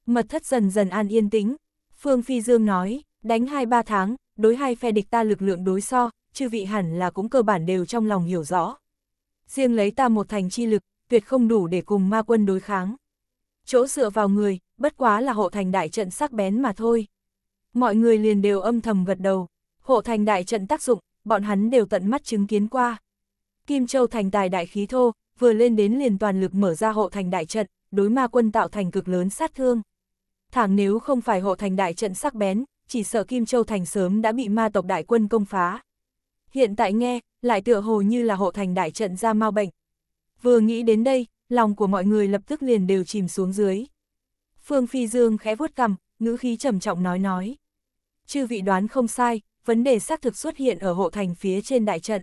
Mật thất dần dần an yên tĩnh, Phương Phi Dương nói, đánh hai ba tháng, đối hai phe địch ta lực lượng đối so, chư vị hẳn là cũng cơ bản đều trong lòng hiểu rõ. Riêng lấy ta một thành chi lực, tuyệt không đủ để cùng ma quân đối kháng. Chỗ dựa vào người, bất quá là hộ thành đại trận sắc bén mà thôi. Mọi người liền đều âm thầm gật đầu, hộ thành đại trận tác dụng, bọn hắn đều tận mắt chứng kiến qua. Kim Châu thành tài đại khí thô, vừa lên đến liền toàn lực mở ra hộ thành đại trận, đối ma quân tạo thành cực lớn sát thương. Thẳng nếu không phải hộ thành đại trận sắc bén, chỉ sợ Kim Châu thành sớm đã bị ma tộc đại quân công phá. Hiện tại nghe, lại tựa hồ như là hộ thành đại trận ra mau bệnh, Vừa nghĩ đến đây, lòng của mọi người lập tức liền đều chìm xuống dưới. Phương Phi Dương khẽ vuốt cằm, ngữ khí trầm trọng nói nói. Chư vị đoán không sai, vấn đề xác thực xuất hiện ở hộ thành phía trên đại trận.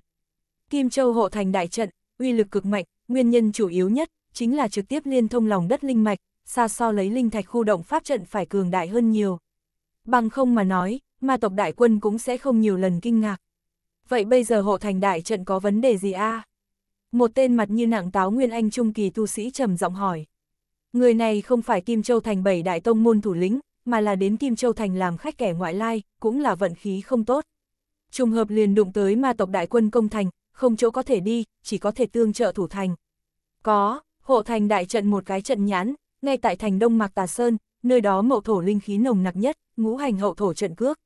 Kim Châu hộ thành đại trận, uy lực cực mạnh, nguyên nhân chủ yếu nhất chính là trực tiếp liên thông lòng đất linh mạch, xa so lấy linh thạch khu động pháp trận phải cường đại hơn nhiều. Bằng không mà nói, ma tộc đại quân cũng sẽ không nhiều lần kinh ngạc. Vậy bây giờ hộ thành đại trận có vấn đề gì a? À? Một tên mặt như nặng táo Nguyên Anh Trung Kỳ tu sĩ trầm giọng hỏi. Người này không phải Kim Châu Thành bảy đại tông môn thủ lĩnh, mà là đến Kim Châu Thành làm khách kẻ ngoại lai, cũng là vận khí không tốt. Trùng hợp liền đụng tới ma tộc đại quân công thành, không chỗ có thể đi, chỉ có thể tương trợ thủ thành. Có, hộ thành đại trận một cái trận nhãn, ngay tại thành Đông Mạc Tà Sơn, nơi đó mậu thổ linh khí nồng nặc nhất, ngũ hành hậu thổ trận cước.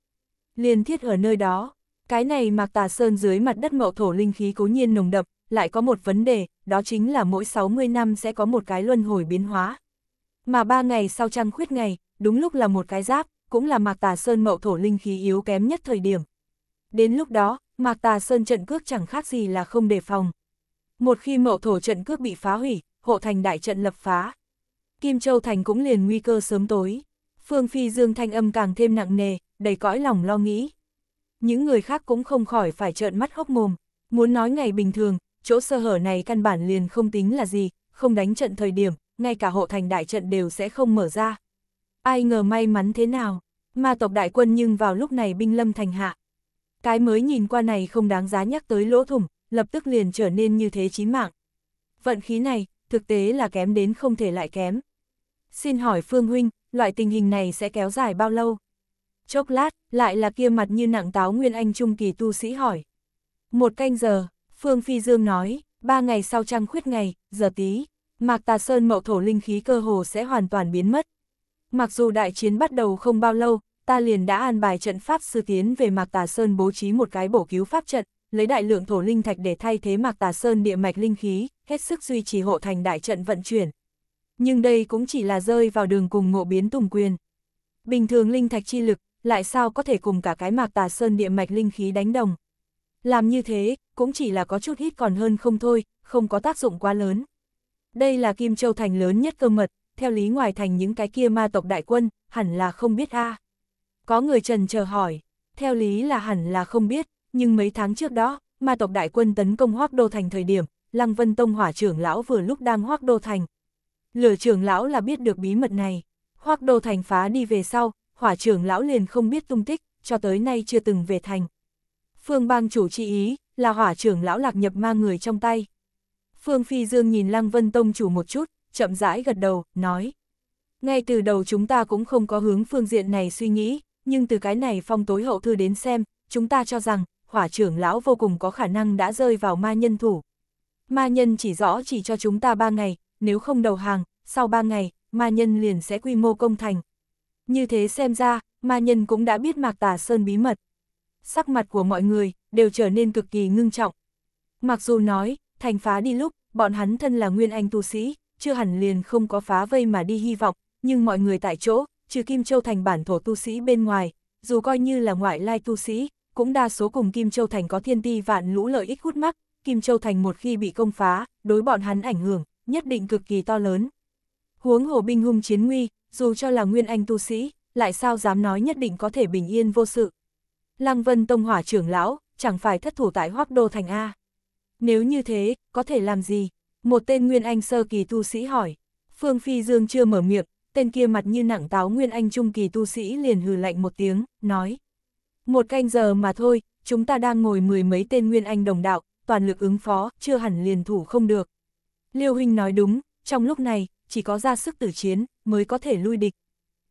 Liên thiết ở nơi đó, cái này Mạc Tà Sơn dưới mặt đất mậu thổ linh khí cố nhiên nồng đậm, lại có một vấn đề, đó chính là mỗi 60 năm sẽ có một cái luân hồi biến hóa. Mà ba ngày sau trăng khuyết ngày, đúng lúc là một cái giáp, cũng là Mạc Tà Sơn mậu thổ linh khí yếu kém nhất thời điểm. Đến lúc đó, Mạc Tà Sơn trận cước chẳng khác gì là không đề phòng. Một khi mậu thổ trận cước bị phá hủy, hộ thành đại trận lập phá. Kim Châu Thành cũng liền nguy cơ sớm tối. Phương Phi Dương thanh âm càng thêm nặng nề, đầy cõi lòng lo nghĩ. Những người khác cũng không khỏi phải trợn mắt hốc mồm. Muốn nói ngày bình thường, chỗ sơ hở này căn bản liền không tính là gì, không đánh trận thời điểm, ngay cả hộ thành đại trận đều sẽ không mở ra. Ai ngờ may mắn thế nào, ma tộc đại quân nhưng vào lúc này binh lâm thành hạ. Cái mới nhìn qua này không đáng giá nhắc tới lỗ thủng, lập tức liền trở nên như thế chí mạng. Vận khí này, thực tế là kém đến không thể lại kém. Xin hỏi Phương Huynh, loại tình hình này sẽ kéo dài bao lâu? Chốc lát, lại là kia mặt như nặng táo Nguyên Anh Trung Kỳ tu sĩ hỏi. Một canh giờ, Phương Phi Dương nói, ba ngày sau trăng khuyết ngày, giờ tí, Mạc Tà Sơn mậu thổ linh khí cơ hồ sẽ hoàn toàn biến mất. Mặc dù đại chiến bắt đầu không bao lâu, ta liền đã an bài trận pháp sư tiến về Mạc Tà Sơn bố trí một cái bổ cứu pháp trận, lấy đại lượng thổ linh thạch để thay thế Mạc Tà Sơn địa mạch linh khí, hết sức duy trì hộ thành đại trận vận chuyển. Nhưng đây cũng chỉ là rơi vào đường cùng ngộ biến tùng quyền. Bình thường linh thạch chi lực, lại sao có thể cùng cả cái Mạc Tà Sơn địa mạch linh khí đánh đồng. Làm như thế, cũng chỉ là có chút ít còn hơn không thôi, không có tác dụng quá lớn. Đây là Kim Châu Thành lớn nhất cơ mật, theo lý ngoài thành những cái kia ma tộc đại quân, hẳn là không biết a Có người trần chờ hỏi, theo lý là hẳn là không biết, nhưng mấy tháng trước đó, ma tộc đại quân tấn công Hoác Đô Thành thời điểm, Lăng Vân Tông hỏa trưởng lão vừa lúc đang Hoác Đô Thành. Lửa trưởng lão là biết được bí mật này, Hoác Đô Thành phá đi về sau, hỏa trưởng lão liền không biết tung tích, cho tới nay chưa từng về thành. Phương bang chủ trị ý, là hỏa trưởng lão lạc nhập ma người trong tay. Phương Phi Dương nhìn Lăng Vân Tông chủ một chút, chậm rãi gật đầu, nói. Ngay từ đầu chúng ta cũng không có hướng phương diện này suy nghĩ, nhưng từ cái này phong tối hậu thư đến xem, chúng ta cho rằng, hỏa trưởng lão vô cùng có khả năng đã rơi vào ma nhân thủ. Ma nhân chỉ rõ chỉ cho chúng ta ba ngày, nếu không đầu hàng, sau ba ngày, ma nhân liền sẽ quy mô công thành. Như thế xem ra, ma nhân cũng đã biết mạc tà sơn bí mật, sắc mặt của mọi người đều trở nên cực kỳ ngưng trọng. Mặc dù nói, thành phá đi lúc, bọn hắn thân là nguyên anh tu sĩ, chưa hẳn liền không có phá vây mà đi hy vọng, nhưng mọi người tại chỗ, trừ Kim Châu Thành bản thổ tu sĩ bên ngoài, dù coi như là ngoại lai tu sĩ, cũng đa số cùng Kim Châu Thành có thiên ti vạn lũ lợi ích hút mắc, Kim Châu Thành một khi bị công phá, đối bọn hắn ảnh hưởng, nhất định cực kỳ to lớn. Huống hồ binh hung chiến nguy, dù cho là nguyên anh tu sĩ, lại sao dám nói nhất định có thể bình yên vô sự. Lăng Vân Tông Hỏa trưởng lão, chẳng phải thất thủ tại Hoắc Đô Thành A. Nếu như thế, có thể làm gì? Một tên Nguyên Anh sơ kỳ tu sĩ hỏi. Phương Phi Dương chưa mở miệng, tên kia mặt như nặng táo Nguyên Anh trung kỳ tu sĩ liền hừ lạnh một tiếng, nói. Một canh giờ mà thôi, chúng ta đang ngồi mười mấy tên Nguyên Anh đồng đạo, toàn lực ứng phó, chưa hẳn liền thủ không được. Liêu Huynh nói đúng, trong lúc này, chỉ có ra sức tử chiến, mới có thể lui địch.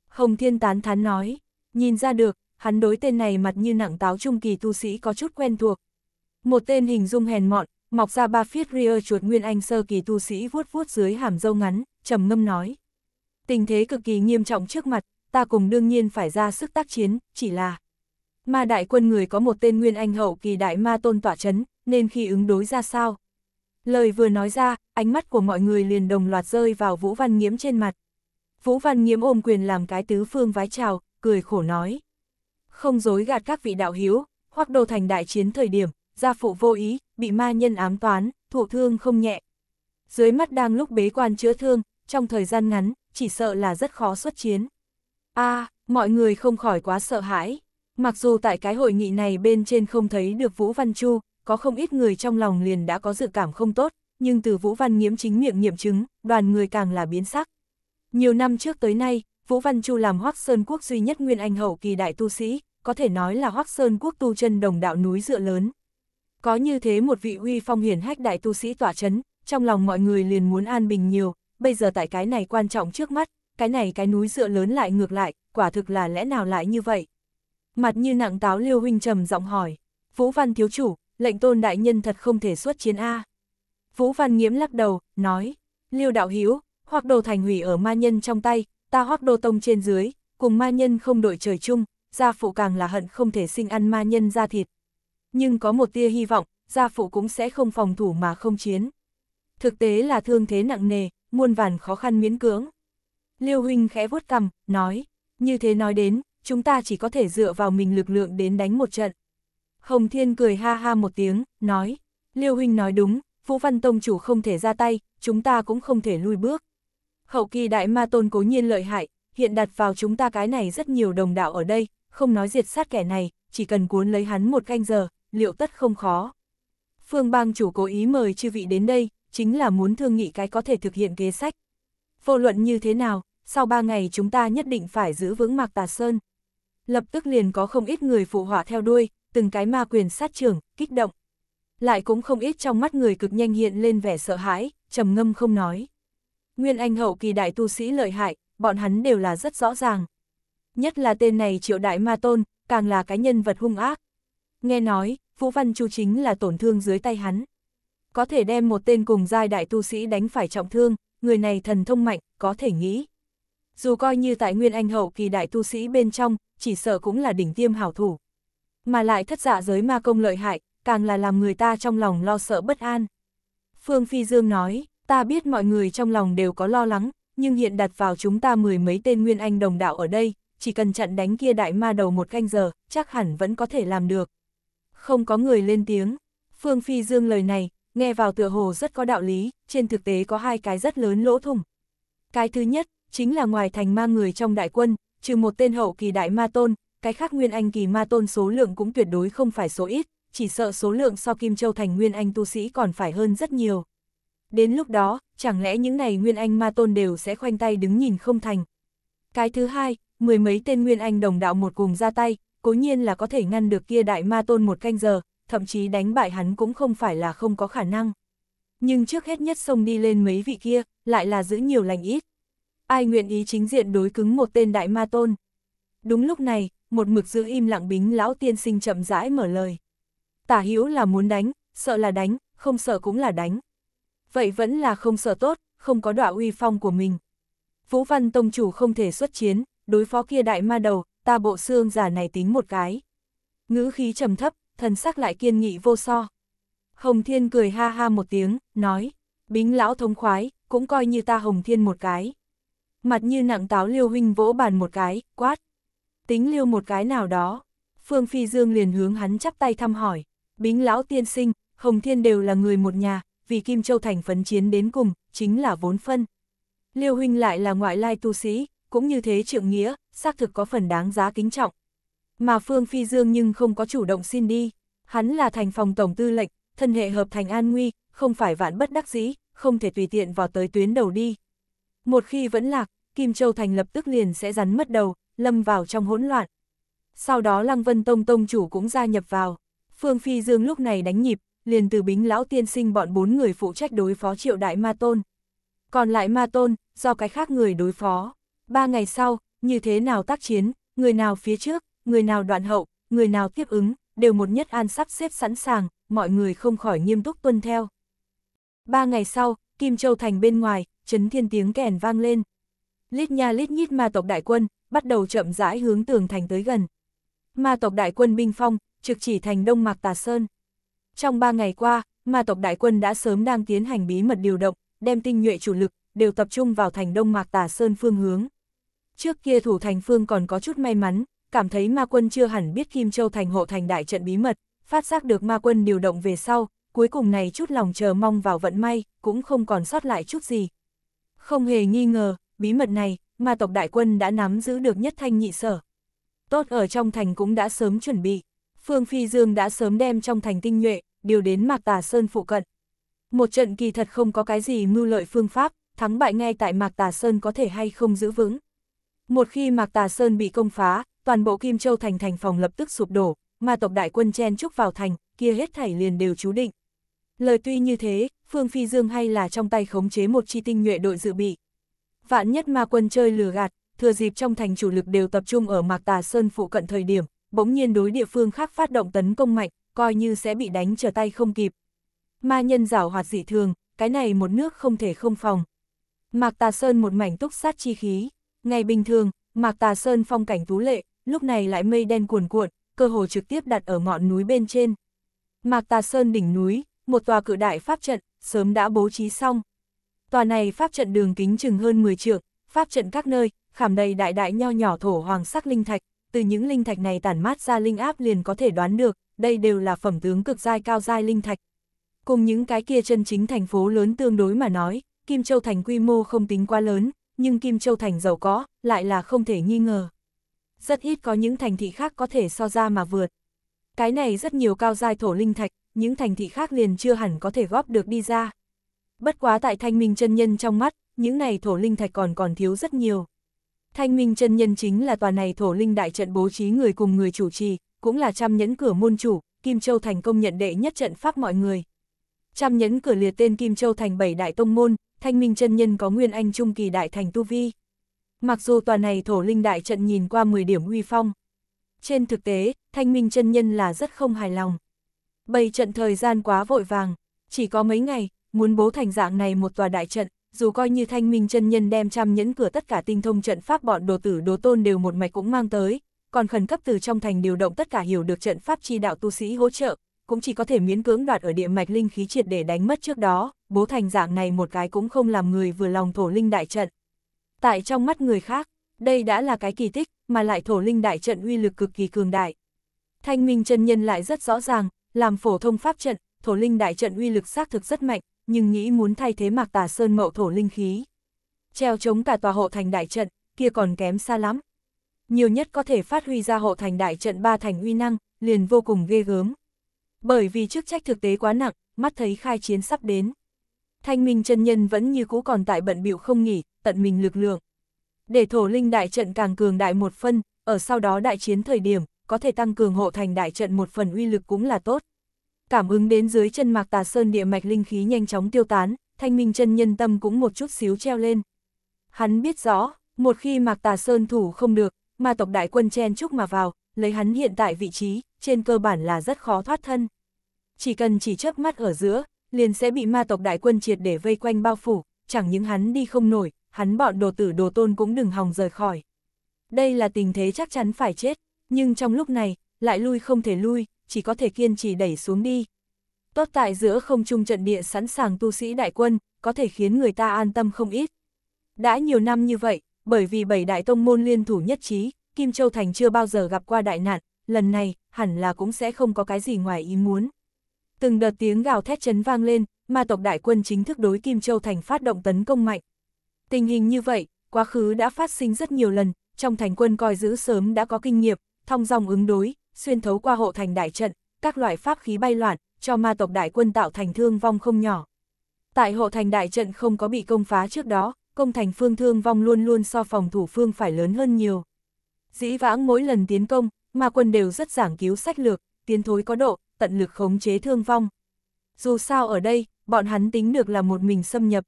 Hồng Thiên Tán Thán nói, nhìn ra được, hắn đối tên này mặt như nặng táo trung kỳ tu sĩ có chút quen thuộc. Một tên hình dung hèn mọn, mọc ra ba phiết ria chuột nguyên anh sơ kỳ tu sĩ vuốt vuốt dưới hàm râu ngắn, trầm ngâm nói. Tình thế cực kỳ nghiêm trọng trước mặt, ta cùng đương nhiên phải ra sức tác chiến, chỉ là... Ma đại quân người có một tên nguyên anh hậu kỳ đại ma tôn tỏa chấn, nên khi ứng đối ra sao? Lời vừa nói ra, ánh mắt của mọi người liền đồng loạt rơi vào Vũ Văn Nghiễm trên mặt. Vũ Văn Nghiễm ôm quyền làm cái tứ phương vái chào, cười khổ nói. Không dối gạt các vị đạo hiếu, hoặc đồ Thành đại chiến thời điểm, gia phụ vô ý, bị ma nhân ám toán, thụ thương không nhẹ. Dưới mắt đang lúc bế quan chữa thương, trong thời gian ngắn, chỉ sợ là rất khó xuất chiến. a mọi người không khỏi quá sợ hãi. Mặc dù tại cái hội nghị này bên trên không thấy được Vũ Văn Chu, có không ít người trong lòng liền đã có dự cảm không tốt, nhưng từ Vũ Văn nghiễm chính miệng nghiệm chứng, đoàn người càng là biến sắc. Nhiều năm trước tới nay, Vũ Văn Chu làm Hoắc Sơn Quốc duy nhất nguyên anh hậu kỳ đại tu sĩ, có thể nói là Hoắc Sơn Quốc tu chân đồng đạo núi dựa lớn. Có như thế một vị uy phong hiển hách đại tu sĩ tỏa chấn, trong lòng mọi người liền muốn an bình nhiều, bây giờ tại cái này quan trọng trước mắt, cái này cái núi dựa lớn lại ngược lại, quả thực là lẽ nào lại như vậy? Mặt như nặng táo Liêu huynh trầm giọng hỏi, Vũ Văn thiếu chủ, lệnh tôn đại nhân thật không thể xuất chiến A. Vũ Văn nghiễm lắc đầu, nói, Liêu đạo hiếu, hoặc đồ thành hủy ở ma nhân trong tay, ta hót đô tông trên dưới, cùng ma nhân không đội trời chung, gia phụ càng là hận không thể sinh ăn ma nhân ra thịt. Nhưng có một tia hy vọng, gia phụ cũng sẽ không phòng thủ mà không chiến. Thực tế là thương thế nặng nề, muôn vàn khó khăn miễn cưỡng. Liêu huynh khẽ vuốt cằm, nói, như thế nói đến, chúng ta chỉ có thể dựa vào mình lực lượng đến đánh một trận. Hồng Thiên cười ha ha một tiếng, nói, Liêu huynh nói đúng, Vũ Văn Tông chủ không thể ra tay, chúng ta cũng không thể lui bước. Khẩu kỳ đại ma tôn cố nhiên lợi hại, hiện đặt vào chúng ta cái này rất nhiều đồng đạo ở đây, không nói diệt sát kẻ này, chỉ cần cuốn lấy hắn một canh giờ, liệu tất không khó. Phương bang chủ cố ý mời chư vị đến đây, chính là muốn thương nghị cái có thể thực hiện kế sách. Vô luận như thế nào, sau ba ngày chúng ta nhất định phải giữ vững mạc tà sơn. Lập tức liền có không ít người phụ họa theo đuôi, từng cái ma quyền sát trưởng, kích động. Lại cũng không ít trong mắt người cực nhanh hiện lên vẻ sợ hãi, trầm ngâm không nói. Nguyên Anh hậu kỳ đại tu sĩ lợi hại, bọn hắn đều là rất rõ ràng. Nhất là tên này triệu đại ma tôn, càng là cái nhân vật hung ác. Nghe nói, Vũ Văn Chu chính là tổn thương dưới tay hắn. Có thể đem một tên cùng giai đại tu sĩ đánh phải trọng thương, người này thần thông mạnh, có thể nghĩ. Dù coi như tại Nguyên Anh hậu kỳ đại tu sĩ bên trong, chỉ sợ cũng là đỉnh tiêm hảo thủ. Mà lại thất dạ giới ma công lợi hại, càng là làm người ta trong lòng lo sợ bất an. Phương Phi Dương nói, ta biết mọi người trong lòng đều có lo lắng, nhưng hiện đặt vào chúng ta mười mấy tên nguyên anh đồng đạo ở đây, chỉ cần chặn đánh kia đại ma đầu một canh giờ, chắc hẳn vẫn có thể làm được. Không có người lên tiếng, Phương Phi Dương lời này, nghe vào tựa hồ rất có đạo lý, trên thực tế có hai cái rất lớn lỗ thủng. Cái thứ nhất, chính là ngoài thành ma người trong đại quân, trừ một tên hậu kỳ đại ma tôn, cái khác nguyên anh kỳ ma tôn số lượng cũng tuyệt đối không phải số ít, chỉ sợ số lượng so Kim Châu thành nguyên anh tu sĩ còn phải hơn rất nhiều. Đến lúc đó, chẳng lẽ những này Nguyên Anh Ma Tôn đều sẽ khoanh tay đứng nhìn không thành. Cái thứ hai, mười mấy tên Nguyên Anh đồng đạo một cùng ra tay, cố nhiên là có thể ngăn được kia Đại Ma Tôn một canh giờ, thậm chí đánh bại hắn cũng không phải là không có khả năng. Nhưng trước hết nhất xông đi lên mấy vị kia, lại là giữ nhiều lành ít. Ai nguyện ý chính diện đối cứng một tên Đại Ma Tôn? Đúng lúc này, một mực giữ im lặng bính lão tiên sinh chậm rãi mở lời. Tả hữu là muốn đánh, sợ là đánh, không sợ cũng là đánh vậy vẫn là không sợ tốt, không có đọa uy phong của mình. Vũ Văn Tông Chủ không thể xuất chiến, đối phó kia đại ma đầu, ta bộ xương giả này tính một cái. Ngữ khí trầm thấp, thần sắc lại kiên nghị vô so. Hồng Thiên cười ha ha một tiếng, nói, bính lão thông khoái, cũng coi như ta Hồng Thiên một cái. Mặt như nặng táo liêu huynh vỗ bàn một cái, quát. Tính liêu một cái nào đó. Phương Phi Dương liền hướng hắn chắp tay thăm hỏi, bính lão tiên sinh, Hồng Thiên đều là người một nhà, vì Kim Châu Thành phấn chiến đến cùng, chính là vốn phân. Liêu Huynh lại là ngoại lai tu sĩ, cũng như thế trượng nghĩa, xác thực có phần đáng giá kính trọng. Mà Phương Phi Dương nhưng không có chủ động xin đi, hắn là thành phòng tổng tư lệnh, thân hệ hợp thành an nguy, không phải vạn bất đắc dĩ, không thể tùy tiện vào tới tuyến đầu đi. Một khi vẫn lạc, Kim Châu Thành lập tức liền sẽ rắn mất đầu, lâm vào trong hỗn loạn. Sau đó Lăng Vân Tông Tông chủ cũng gia nhập vào. Phương Phi Dương lúc này đánh nhịp, liền từ bính lão tiên sinh bọn bốn người phụ trách đối phó triệu đại ma tôn. Còn lại ma tôn, do cái khác người đối phó. Ba ngày sau, như thế nào tác chiến, người nào phía trước, người nào đoạn hậu, người nào tiếp ứng, đều một nhất an sắp xếp sẵn sàng, mọi người không khỏi nghiêm túc tuân theo. Ba ngày sau, Kim Châu Thành bên ngoài, chấn thiên tiếng kèn vang lên. Lít nha lít nhít ma tộc đại quân, bắt đầu chậm rãi hướng tường thành tới gần. Ma tộc đại quân binh phong, trực chỉ thành đông mạc tà sơn. Trong 3 ngày qua, ma tộc đại quân đã sớm đang tiến hành bí mật điều động, đem tinh nhuệ chủ lực, đều tập trung vào thành đông mạc tả sơn phương hướng. Trước kia thủ thành phương còn có chút may mắn, cảm thấy ma quân chưa hẳn biết Kim Châu thành hộ thành đại trận bí mật, phát giác được ma quân điều động về sau, cuối cùng này chút lòng chờ mong vào vận may, cũng không còn sót lại chút gì. Không hề nghi ngờ, bí mật này, ma tộc đại quân đã nắm giữ được nhất thanh nhị sở. Tốt ở trong thành cũng đã sớm chuẩn bị. Phương Phi Dương đã sớm đem trong thành tinh nhuệ, điều đến Mạc Tà Sơn phụ cận. Một trận kỳ thật không có cái gì mưu lợi phương pháp, thắng bại ngay tại Mạc Tà Sơn có thể hay không giữ vững. Một khi Mạc Tà Sơn bị công phá, toàn bộ Kim Châu thành thành phòng lập tức sụp đổ, mà tộc đại quân chen trúc vào thành, kia hết thảy liền đều chú định. Lời tuy như thế, Phương Phi Dương hay là trong tay khống chế một chi tinh nhuệ đội dự bị. Vạn nhất ma quân chơi lừa gạt, thừa dịp trong thành chủ lực đều tập trung ở Mạc Tà Sơn phụ cận thời điểm, bỗng nhiên đối địa phương khác phát động tấn công mạnh, coi như sẽ bị đánh trở tay không kịp. Ma nhân giảo hoạt dị thường, cái này một nước không thể không phòng. Mạc Tà Sơn một mảnh túc sát chi khí, ngày bình thường, Mạc Tà Sơn phong cảnh tú lệ, lúc này lại mây đen cuồn cuộn, cơ hồ trực tiếp đặt ở ngọn núi bên trên. Mạc Tà Sơn đỉnh núi, một tòa cự đại pháp trận, sớm đã bố trí xong. Tòa này pháp trận đường kính chừng hơn 10 trượng, pháp trận các nơi, khảm đầy đại đại nho nhỏ thổ hoàng sắc linh thạch, từ những linh thạch này tản mát ra linh áp liền có thể đoán được, đây đều là phẩm tướng cực giai cao giai linh thạch. Cùng những cái kia chân chính thành phố lớn tương đối mà nói, Kim Châu Thành quy mô không tính quá lớn, nhưng Kim Châu Thành giàu có, lại là không thể nghi ngờ. Rất ít có những thành thị khác có thể so ra mà vượt. Cái này rất nhiều cao giai thổ linh thạch, những thành thị khác liền chưa hẳn có thể góp được đi ra. Bất quá tại thanh minh chân nhân trong mắt, những này thổ linh thạch còn còn thiếu rất nhiều. Thanh Minh chân nhân chính là tòa này thổ linh đại trận bố trí người cùng người chủ trì, cũng là trăm nhẫn cửa môn chủ, Kim Châu Thành công nhận đệ nhất trận pháp mọi người. Trăm nhẫn cửa liệt tên Kim Châu Thành bảy đại tông môn, Thanh Minh chân nhân có nguyên anh trung kỳ đại thành tu vi. Mặc dù tòa này thổ linh đại trận nhìn qua 10 điểm uy phong. Trên thực tế, Thanh Minh chân nhân là rất không hài lòng. Bày trận thời gian quá vội vàng, chỉ có mấy ngày, muốn bố thành dạng này một tòa đại trận, dù coi như thanh minh chân nhân đem trăm nhẫn cửa tất cả tinh thông trận pháp bọn đồ tử đồ tôn đều một mạch cũng mang tới, còn khẩn cấp từ trong thành điều động tất cả hiểu được trận pháp chi đạo tu sĩ hỗ trợ, cũng chỉ có thể miễn cưỡng đoạt ở địa mạch linh khí triệt để đánh mất trước đó, bố thành dạng này một cái cũng không làm người vừa lòng thổ linh đại trận. Tại trong mắt người khác, đây đã là cái kỳ tích, mà lại thổ linh đại trận uy lực cực kỳ cường đại. Thanh minh chân nhân lại rất rõ ràng, làm phổ thông pháp trận, thổ linh đại trận uy lực xác thực rất mạnh, nhưng nghĩ muốn thay thế mạc tà sơn mậu thổ linh khí. Treo chống cả tòa hộ thành đại trận, kia còn kém xa lắm. Nhiều nhất có thể phát huy ra hộ thành đại trận ba thành uy năng, liền vô cùng ghê gớm. Bởi vì chức trách thực tế quá nặng, mắt thấy khai chiến sắp đến. Thanh minh chân nhân vẫn như cũ còn tại bận bịu không nghỉ, tận mình lực lượng. Để thổ linh đại trận càng cường đại một phân, ở sau đó đại chiến thời điểm, có thể tăng cường hộ thành đại trận một phần uy lực cũng là tốt cảm ứng đến dưới chân mạc tà sơn địa mạch linh khí nhanh chóng tiêu tán, thanh minh chân nhân tâm cũng một chút xíu treo lên. Hắn biết rõ, một khi mạc tà sơn thủ không được, mà tộc đại quân chen chúc mà vào, lấy hắn hiện tại vị trí, trên cơ bản là rất khó thoát thân. Chỉ cần chỉ chớp mắt ở giữa, liền sẽ bị ma tộc đại quân triệt để vây quanh bao phủ, chẳng những hắn đi không nổi, hắn bọn đồ tử đồ tôn cũng đừng hòng rời khỏi. Đây là tình thế chắc chắn phải chết, nhưng trong lúc này, lại lui không thể lui, chỉ có thể kiên trì đẩy xuống đi. Tốt tại giữa không trung trận địa sẵn sàng tu sĩ đại quân, có thể khiến người ta an tâm không ít. Đã nhiều năm như vậy, bởi vì bảy đại tông môn liên thủ nhất trí, Kim Châu Thành chưa bao giờ gặp qua đại nạn, lần này, hẳn là cũng sẽ không có cái gì ngoài ý muốn. Từng đợt tiếng gào thét chấn vang lên, ma tộc đại quân chính thức đối Kim Châu Thành phát động tấn công mạnh. Tình hình như vậy, quá khứ đã phát sinh rất nhiều lần, trong thành quân coi giữ sớm đã có kinh nghiệm, thông dòng ứng đối, xuyên thấu qua hộ thành đại trận, các loại pháp khí bay loạn, cho ma tộc đại quân tạo thành thương vong không nhỏ. Tại hộ thành đại trận không có bị công phá trước đó, công thành phương thương vong luôn luôn so phòng thủ phương phải lớn hơn nhiều. Dĩ vãng mỗi lần tiến công, ma quân đều rất giảng cứu sách lược, tiến thối có độ, tận lực khống chế thương vong. Dù sao ở đây, bọn hắn tính được là một mình xâm nhập.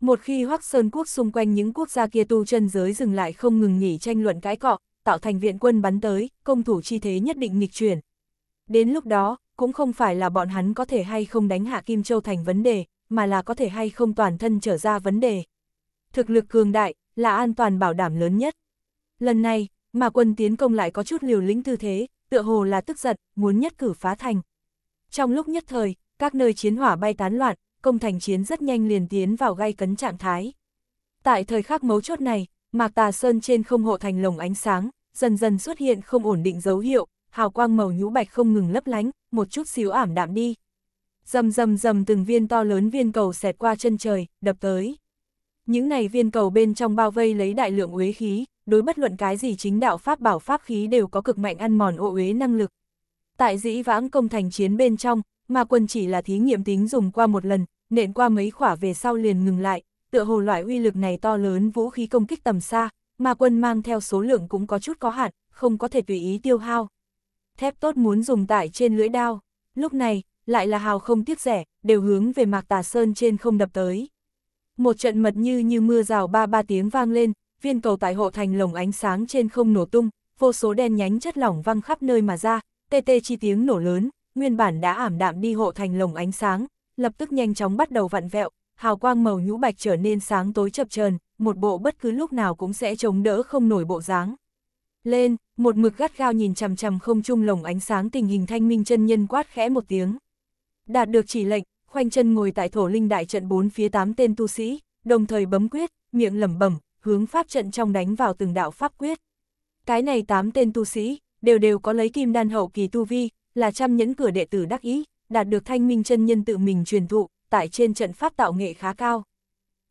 Một khi Hoắc Sơn quốc xung quanh những quốc gia kia tu chân giới dừng lại không ngừng nghỉ tranh luận cãi cọ, tạo thành viện quân bắn tới, công thủ chi thế nhất định nghịch chuyển. Đến lúc đó, cũng không phải là bọn hắn có thể hay không đánh hạ Kim Châu thành vấn đề, mà là có thể hay không toàn thân trở ra vấn đề. Thực lực cường đại, là an toàn bảo đảm lớn nhất. Lần này, mà quân tiến công lại có chút liều lĩnh tư thế, tựa hồ là tức giận, muốn nhất cử phá thành. Trong lúc nhất thời, các nơi chiến hỏa bay tán loạn, công thành chiến rất nhanh liền tiến vào gai cấn trạng thái. Tại thời khắc mấu chốt này, Mạc Tà Sơn trên không hộ thành lồng ánh sáng, dần dần xuất hiện không ổn định dấu hiệu, hào quang màu nhũ bạch không ngừng lấp lánh, một chút xíu ảm đạm đi. Dầm dầm dầm từng viên to lớn viên cầu xẹt qua chân trời, đập tới. Những này viên cầu bên trong bao vây lấy đại lượng uế khí, đối bất luận cái gì chính đạo pháp bảo pháp khí đều có cực mạnh ăn mòn ộ uế năng lực. Tại dĩ vãng công thành chiến bên trong, mà quân chỉ là thí nghiệm tính dùng qua một lần, nện qua mấy khỏa về sau liền ngừng lại, tựa hồ loại uy lực này to lớn vũ khí công kích tầm xa, mà quân mang theo số lượng cũng có chút có hạn, không có thể tùy ý tiêu hao. Thép tốt muốn dùng tải trên lưỡi đao, lúc này, lại là hào không tiếc rẻ, đều hướng về mạc tà sơn trên không đập tới. Một trận mật như như mưa rào ba ba tiếng vang lên, viên cầu tại hộ thành lồng ánh sáng trên không nổ tung, vô số đen nhánh chất lỏng văng khắp nơi mà ra, tê tê chi tiếng nổ lớn, nguyên bản đã ảm đạm đi hộ thành lồng ánh sáng, lập tức nhanh chóng bắt đầu vặn vẹo, hào quang màu nhũ bạch trở nên sáng tối chập chờn, một bộ bất cứ lúc nào cũng sẽ chống đỡ không nổi bộ dáng. Lên, một mực gắt gao nhìn chằm chằm không trung lồng ánh sáng tình hình thanh minh chân nhân quát khẽ một tiếng. Đạt được chỉ lệnh, khoanh chân ngồi tại thổ linh đại trận bốn phía tám tên tu sĩ, đồng thời bấm quyết, miệng lẩm bẩm, hướng pháp trận trong đánh vào từng đạo pháp quyết. Cái này tám tên tu sĩ, đều đều có lấy kim đan hậu kỳ tu vi, là trăm nhẫn cửa đệ tử đắc ý, đạt được thanh minh chân nhân tự mình truyền thụ, tại trên trận pháp tạo nghệ khá cao.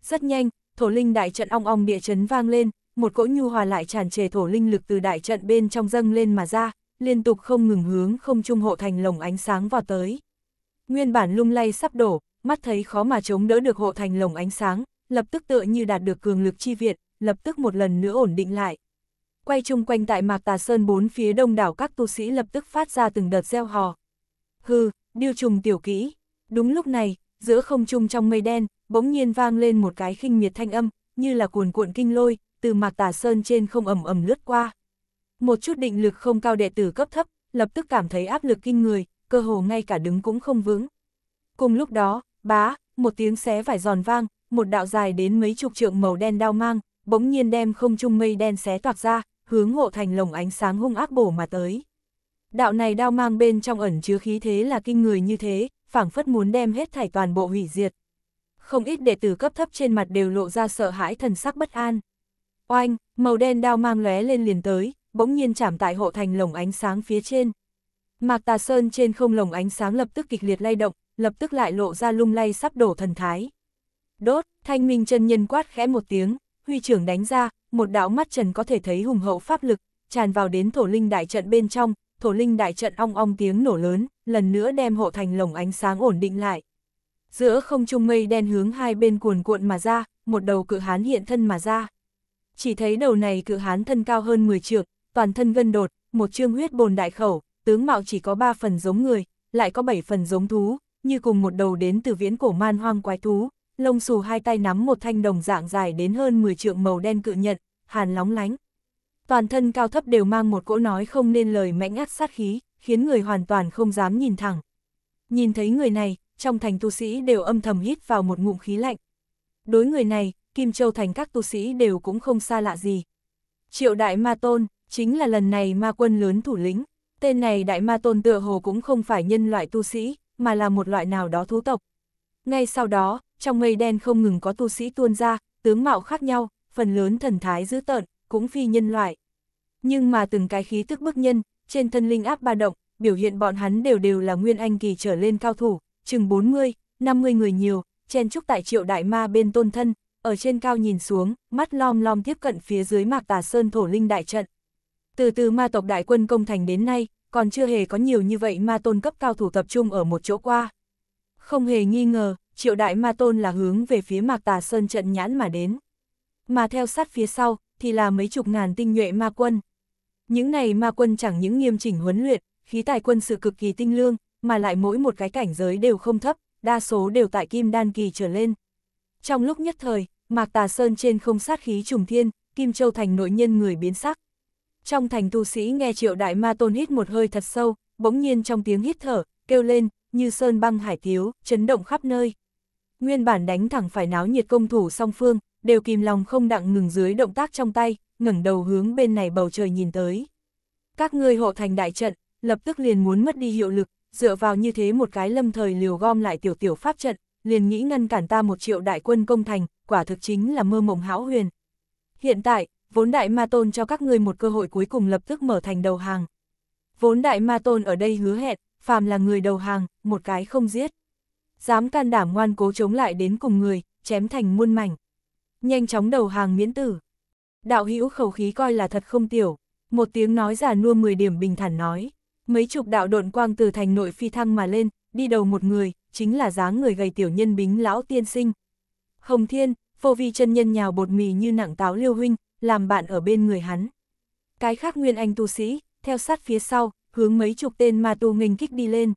Rất nhanh, thổ linh đại trận ong ong địa chấn vang lên, một cỗ nhu hòa lại tràn trề thổ linh lực từ đại trận bên trong dâng lên mà ra, liên tục không ngừng hướng không trung hộ thành lồng ánh sáng vào tới. Nguyên bản lung lay sắp đổ, mắt thấy khó mà chống đỡ được hộ thành lồng ánh sáng, lập tức tựa như đạt được cường lực chi viện, lập tức một lần nữa ổn định lại. Quay chung quanh tại Mạc Tà Sơn bốn phía đông đảo các tu sĩ lập tức phát ra từng đợt gieo hò. Hừ, điêu trùng tiểu kỹ. Đúng lúc này, giữa không trung trong mây đen, bỗng nhiên vang lên một cái khinh miệt thanh âm, như là cuồn cuộn kinh lôi, từ mạc tà sơn trên không ầm ầm lướt qua. Một chút định lực không cao đệ tử cấp thấp, lập tức cảm thấy áp lực kinh người, cơ hồ ngay cả đứng cũng không vững. Cùng lúc đó, bá, một tiếng xé vải giòn vang, một đạo dài đến mấy chục trượng màu đen đao mang, bỗng nhiên đem không trung mây đen xé toạc ra, hướng hộ thành lồng ánh sáng hung ác bổ mà tới. Đạo này đao mang bên trong ẩn chứa khí thế là kinh người như thế, phảng phất muốn đem hết thảy toàn bộ hủy diệt. Không ít đệ tử cấp thấp trên mặt đều lộ ra sợ hãi thần sắc bất an. Oanh, màu đen đao mang lóe lên liền tới, bỗng nhiên chạm tại hộ thành lồng ánh sáng phía trên. Mạc Tà Sơn trên không lồng ánh sáng lập tức kịch liệt lay động, lập tức lại lộ ra lung lay sắp đổ thần thái. Đốt, thanh minh chân nhân quát khẽ một tiếng, huy trưởng đánh ra, một đạo mắt trần có thể thấy hùng hậu pháp lực, tràn vào đến thổ linh đại trận bên trong, thổ linh đại trận ong ong tiếng nổ lớn, lần nữa đem hộ thành lồng ánh sáng ổn định lại. Giữa không trung mây đen hướng hai bên cuồn cuộn mà ra, một đầu cự hán hiện thân mà ra. Chỉ thấy đầu này cự hán thân cao hơn 10 trượng, toàn thân gân đột, một trương huyết bồn đại khẩu, tướng mạo chỉ có 3 phần giống người, lại có 7 phần giống thú, như cùng một đầu đến từ viễn cổ man hoang quái thú, lông xù hai tay nắm một thanh đồng dạng dài đến hơn 10 trượng màu đen cự nhận, hàn lóng lánh, toàn thân cao thấp đều mang một cỗ nói không nên lời mãnh ác sát khí, khiến người hoàn toàn không dám nhìn thẳng. Nhìn thấy người này, trong thành tu sĩ đều âm thầm hít vào một ngụm khí lạnh. Đối người này, Kim Châu thành các tu sĩ đều cũng không xa lạ gì. Triệu Đại Ma Tôn, chính là lần này ma quân lớn thủ lĩnh, tên này Đại Ma Tôn tựa hồ cũng không phải nhân loại tu sĩ, mà là một loại nào đó thú tộc. Ngay sau đó, trong mây đen không ngừng có tu sĩ tuôn ra, tướng mạo khác nhau, phần lớn thần thái dữ tợn, cũng phi nhân loại nhưng mà từng cái khí tức bức nhân, trên thân linh áp ba động, biểu hiện bọn hắn đều đều là nguyên anh kỳ trở lên cao thủ, chừng 40, 50 người nhiều, chen trúc tại triệu đại ma bên tôn thân, ở trên cao nhìn xuống, mắt lom lom tiếp cận phía dưới mạc tà sơn thổ linh đại trận. Từ từ ma tộc đại quân công thành đến nay, còn chưa hề có nhiều như vậy ma tôn cấp cao thủ tập trung ở một chỗ qua. Không hề nghi ngờ, triệu đại ma tôn là hướng về phía mạc tà sơn trận nhãn mà đến. Mà theo sát phía sau, thì là mấy chục ngàn tinh nhuệ ma quân. Những này ma quân chẳng những nghiêm chỉnh huấn luyện, khí tài quân sự cực kỳ tinh lương, mà lại mỗi một cái cảnh giới đều không thấp, đa số đều tại kim đan kỳ trở lên. Trong lúc nhất thời, Mạc Tà Sơn trên không sát khí trùng thiên, Kim Châu thành nội nhân người biến sắc. Trong thành tu sĩ nghe triệu đại ma tôn hít một hơi thật sâu, bỗng nhiên trong tiếng hít thở, kêu lên, như sơn băng hải thiếu, chấn động khắp nơi. Nguyên bản đánh thẳng phải náo nhiệt công thủ song phương, đều kìm lòng không đặng ngừng dưới động tác trong tay, ngẩng đầu hướng bên này bầu trời nhìn tới. Các ngươi hộ thành đại trận, lập tức liền muốn mất đi hiệu lực, dựa vào như thế một cái lâm thời liều gom lại tiểu tiểu pháp trận, liền nghĩ ngăn cản ta một triệu đại quân công thành, quả thực chính là mơ mộng hão huyền. Hiện tại, vốn đại ma tôn cho các ngươi một cơ hội cuối cùng lập tức mở thành đầu hàng. Vốn đại ma tôn ở đây hứa hẹn, phàm là người đầu hàng, một cái không giết. Dám can đảm ngoan cố chống lại đến cùng người, chém thành muôn mảnh nhanh chóng đầu hàng miễn tử. Đạo hữu khẩu khí coi là thật không tiểu, một tiếng nói giả nua 10 điểm bình thản nói, mấy chục đạo độn quang từ thành nội phi thăng mà lên, đi đầu một người, chính là dáng người gầy tiểu nhân bính lão tiên sinh. Hồng Thiên, phô vi chân nhân nhào bột mì như nặng táo liêu huynh, làm bạn ở bên người hắn. Cái khác nguyên anh tu sĩ, theo sát phía sau, hướng mấy chục tên ma tu nghênh kích đi lên.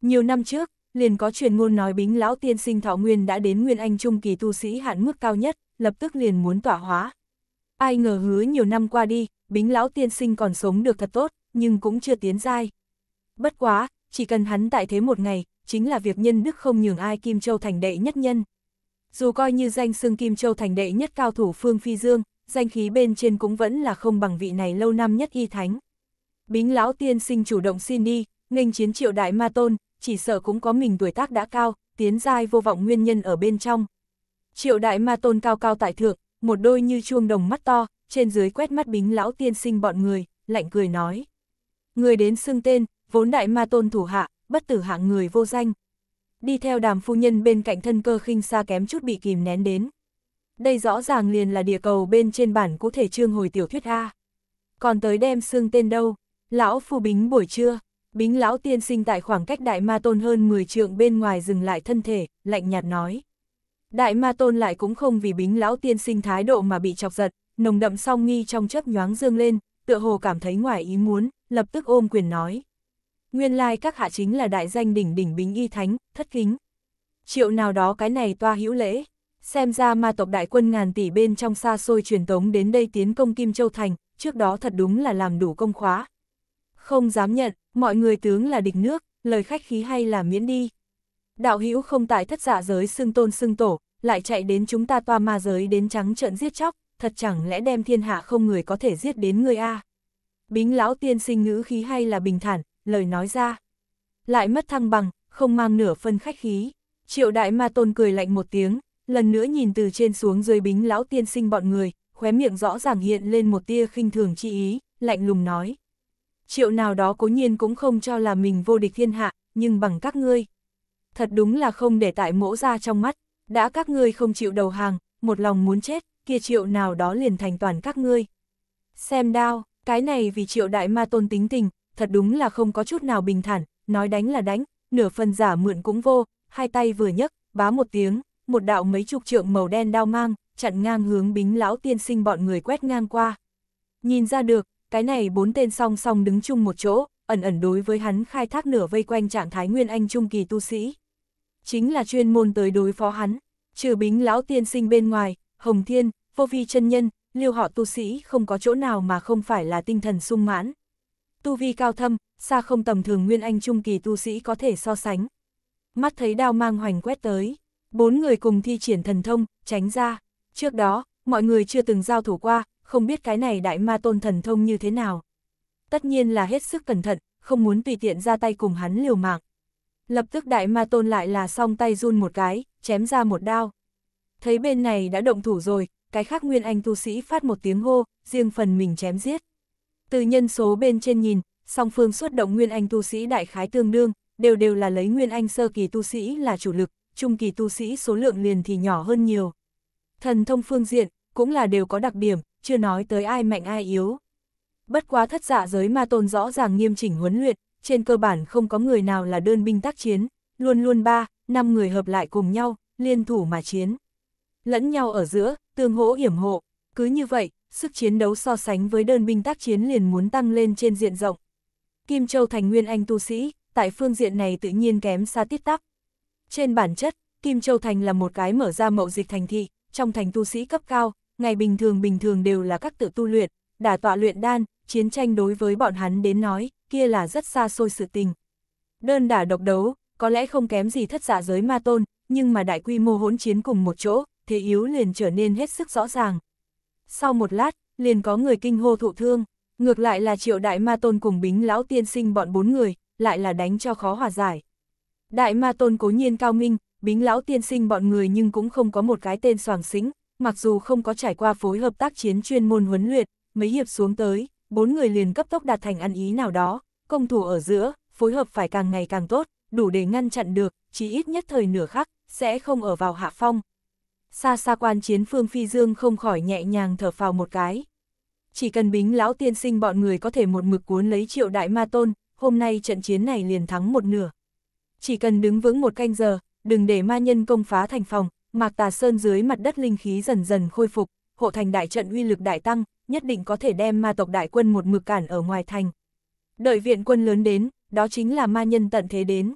Nhiều năm trước, liền có truyền ngôn nói bính lão tiên sinh thọ nguyên đã đến nguyên anh trung kỳ tu sĩ hạn mức cao nhất, lập tức liền muốn tỏa hóa. Ai ngờ hứa nhiều năm qua đi, bính lão tiên sinh còn sống được thật tốt, nhưng cũng chưa tiến dai. Bất quá, chỉ cần hắn tại thế một ngày, chính là việc nhân đức không nhường ai Kim Châu thành đệ nhất nhân. Dù coi như danh xưng Kim Châu thành đệ nhất cao thủ Phương Phi Dương, danh khí bên trên cũng vẫn là không bằng vị này lâu năm nhất y thánh. Bính lão tiên sinh chủ động xin đi, nghênh chiến triệu đại ma tôn, chỉ sợ cũng có mình tuổi tác đã cao, tiến giai vô vọng nguyên nhân ở bên trong. Triệu đại ma tôn cao cao tại thượng, một đôi như chuông đồng mắt to, trên dưới quét mắt bính lão tiên sinh bọn người, lạnh cười nói. Người đến xưng tên, vốn đại ma tôn thủ hạ, bất tử hạng người vô danh. Đi theo đàm phu nhân bên cạnh thân cơ khinh xa kém chút bị kìm nén đến. Đây rõ ràng liền là địa cầu bên trên bản cũ thể trương hồi tiểu thuyết A. Còn tới đem xương tên đâu, lão phu bính buổi trưa, Bính lão tiên sinh tại khoảng cách đại ma tôn hơn 10 trượng bên ngoài dừng lại thân thể, lạnh nhạt nói. Đại ma tôn lại cũng không vì bính lão tiên sinh thái độ mà bị chọc giật, nồng đậm song nghi trong chớp nhoáng dương lên, tựa hồ cảm thấy ngoài ý muốn, lập tức ôm quyền nói. Nguyên lai các hạ chính là đại danh đỉnh đỉnh bính y thánh, thất kính. Triệu nào đó cái này toa hữu lễ, xem ra ma tộc đại quân ngàn tỷ bên trong xa xôi truyền tống đến đây tiến công Kim Châu Thành, trước đó thật đúng là làm đủ công khóa, không dám nhận, mọi người tướng là địch nước, lời khách khí hay là miễn đi. Đạo hữu không tại thất giả dạ giới xưng tôn xưng tổ, lại chạy đến chúng ta toa ma giới đến trắng trợn giết chóc, thật chẳng lẽ đem thiên hạ không người có thể giết đến người A. Bính lão tiên sinh ngữ khí hay là bình thản, lời nói ra. Lại mất thăng bằng, không mang nửa phân khách khí. Triệu đại ma tôn cười lạnh một tiếng, lần nữa nhìn từ trên xuống dưới bính lão tiên sinh bọn người, khóe miệng rõ ràng hiện lên một tia khinh thường chi ý, lạnh lùng nói triệu nào đó cố nhiên cũng không cho là mình vô địch thiên hạ, nhưng bằng các ngươi. Thật đúng là không để tại mỗ ra trong mắt, đã các ngươi không chịu đầu hàng, một lòng muốn chết, kia triệu nào đó liền thành toàn các ngươi. Xem đao, cái này vì triệu đại ma tôn tính tình, thật đúng là không có chút nào bình thản, nói đánh là đánh, nửa phần giả mượn cũng vô, hai tay vừa nhấc, bá một tiếng, một đạo mấy chục trượng màu đen đao mang, chặn ngang hướng bính lão tiên sinh bọn người quét ngang qua. Nhìn ra được, cái này bốn tên song song đứng chung một chỗ, ẩn ẩn đối với hắn khai thác nửa vây quanh trạng thái nguyên anh trung kỳ tu sĩ. Chính là chuyên môn tới đối phó hắn, trừ bính lão tiên sinh bên ngoài, hồng thiên, vô vi chân nhân, liêu họ tu sĩ không có chỗ nào mà không phải là tinh thần sung mãn. Tu vi cao thâm, xa không tầm thường nguyên anh trung kỳ tu sĩ có thể so sánh. Mắt thấy đao mang hoành quét tới, bốn người cùng thi triển thần thông, tránh ra. Trước đó, mọi người chưa từng giao thủ qua, không biết cái này đại ma tôn thần thông như thế nào. Tất nhiên là hết sức cẩn thận, không muốn tùy tiện ra tay cùng hắn liều mạng. Lập tức đại ma tôn lại là song tay run một cái, chém ra một đao. Thấy bên này đã động thủ rồi, cái khác nguyên anh tu sĩ phát một tiếng hô, riêng phần mình chém giết. Từ nhân số bên trên nhìn, song phương xuất động nguyên anh tu sĩ đại khái tương đương, đều đều là lấy nguyên anh sơ kỳ tu sĩ là chủ lực, trung kỳ tu sĩ số lượng liền thì nhỏ hơn nhiều. Thần thông phương diện, cũng là đều có đặc điểm, chưa nói tới ai mạnh ai yếu. Bất quá thất giả dạ giới ma tôn rõ ràng nghiêm chỉnh huấn luyện, trên cơ bản không có người nào là đơn binh tác chiến, luôn luôn ba, năm người hợp lại cùng nhau, liên thủ mà chiến. Lẫn nhau ở giữa, tương hỗ hiểm hộ, cứ như vậy, sức chiến đấu so sánh với đơn binh tác chiến liền muốn tăng lên trên diện rộng. Kim Châu thành nguyên anh tu sĩ, tại phương diện này tự nhiên kém xa tiết tắc. Trên bản chất, Kim Châu thành là một cái mở ra mậu dịch thành thị, trong thành tu sĩ cấp cao, ngày bình thường bình thường đều là các tự tu luyện, đả tọa luyện đan, chiến tranh đối với bọn hắn đến nói, kia là rất xa xôi sự tình. Đơn đả độc đấu, có lẽ không kém gì thất giả dạ giới ma tôn, nhưng mà đại quy mô hỗn chiến cùng một chỗ, thế yếu liền trở nên hết sức rõ ràng. Sau một lát, liền có người kinh hô thụ thương, ngược lại là triệu đại ma tôn cùng bính lão tiên sinh bọn bốn người, lại là đánh cho khó hòa giải. Đại ma tôn cố nhiên cao minh, bính lão tiên sinh bọn người nhưng cũng không có một cái tên soàng xính, mặc dù không có trải qua phối hợp tác chiến chuyên môn huấn luyện, mấy hiệp xuống tới, bốn người liền cấp tốc đạt thành ăn ý nào đó, công thủ ở giữa, phối hợp phải càng ngày càng tốt, đủ để ngăn chặn được, chỉ ít nhất thời nửa khắc, sẽ không ở vào hạ phong. Xa xa quan chiến Phương Phi Dương không khỏi nhẹ nhàng thở phào một cái. Chỉ cần bính lão tiên sinh bọn người có thể một mực cuốn lấy triệu đại ma tôn, hôm nay trận chiến này liền thắng một nửa. Chỉ cần đứng vững một canh giờ, đừng để ma nhân công phá thành phòng, Mạc Tà Sơn dưới mặt đất linh khí dần dần khôi phục, hộ thành đại trận uy lực đại tăng, nhất định có thể đem ma tộc đại quân một mực cản ở ngoài thành. Đợi viện quân lớn đến, đó chính là ma nhân tận thế đến.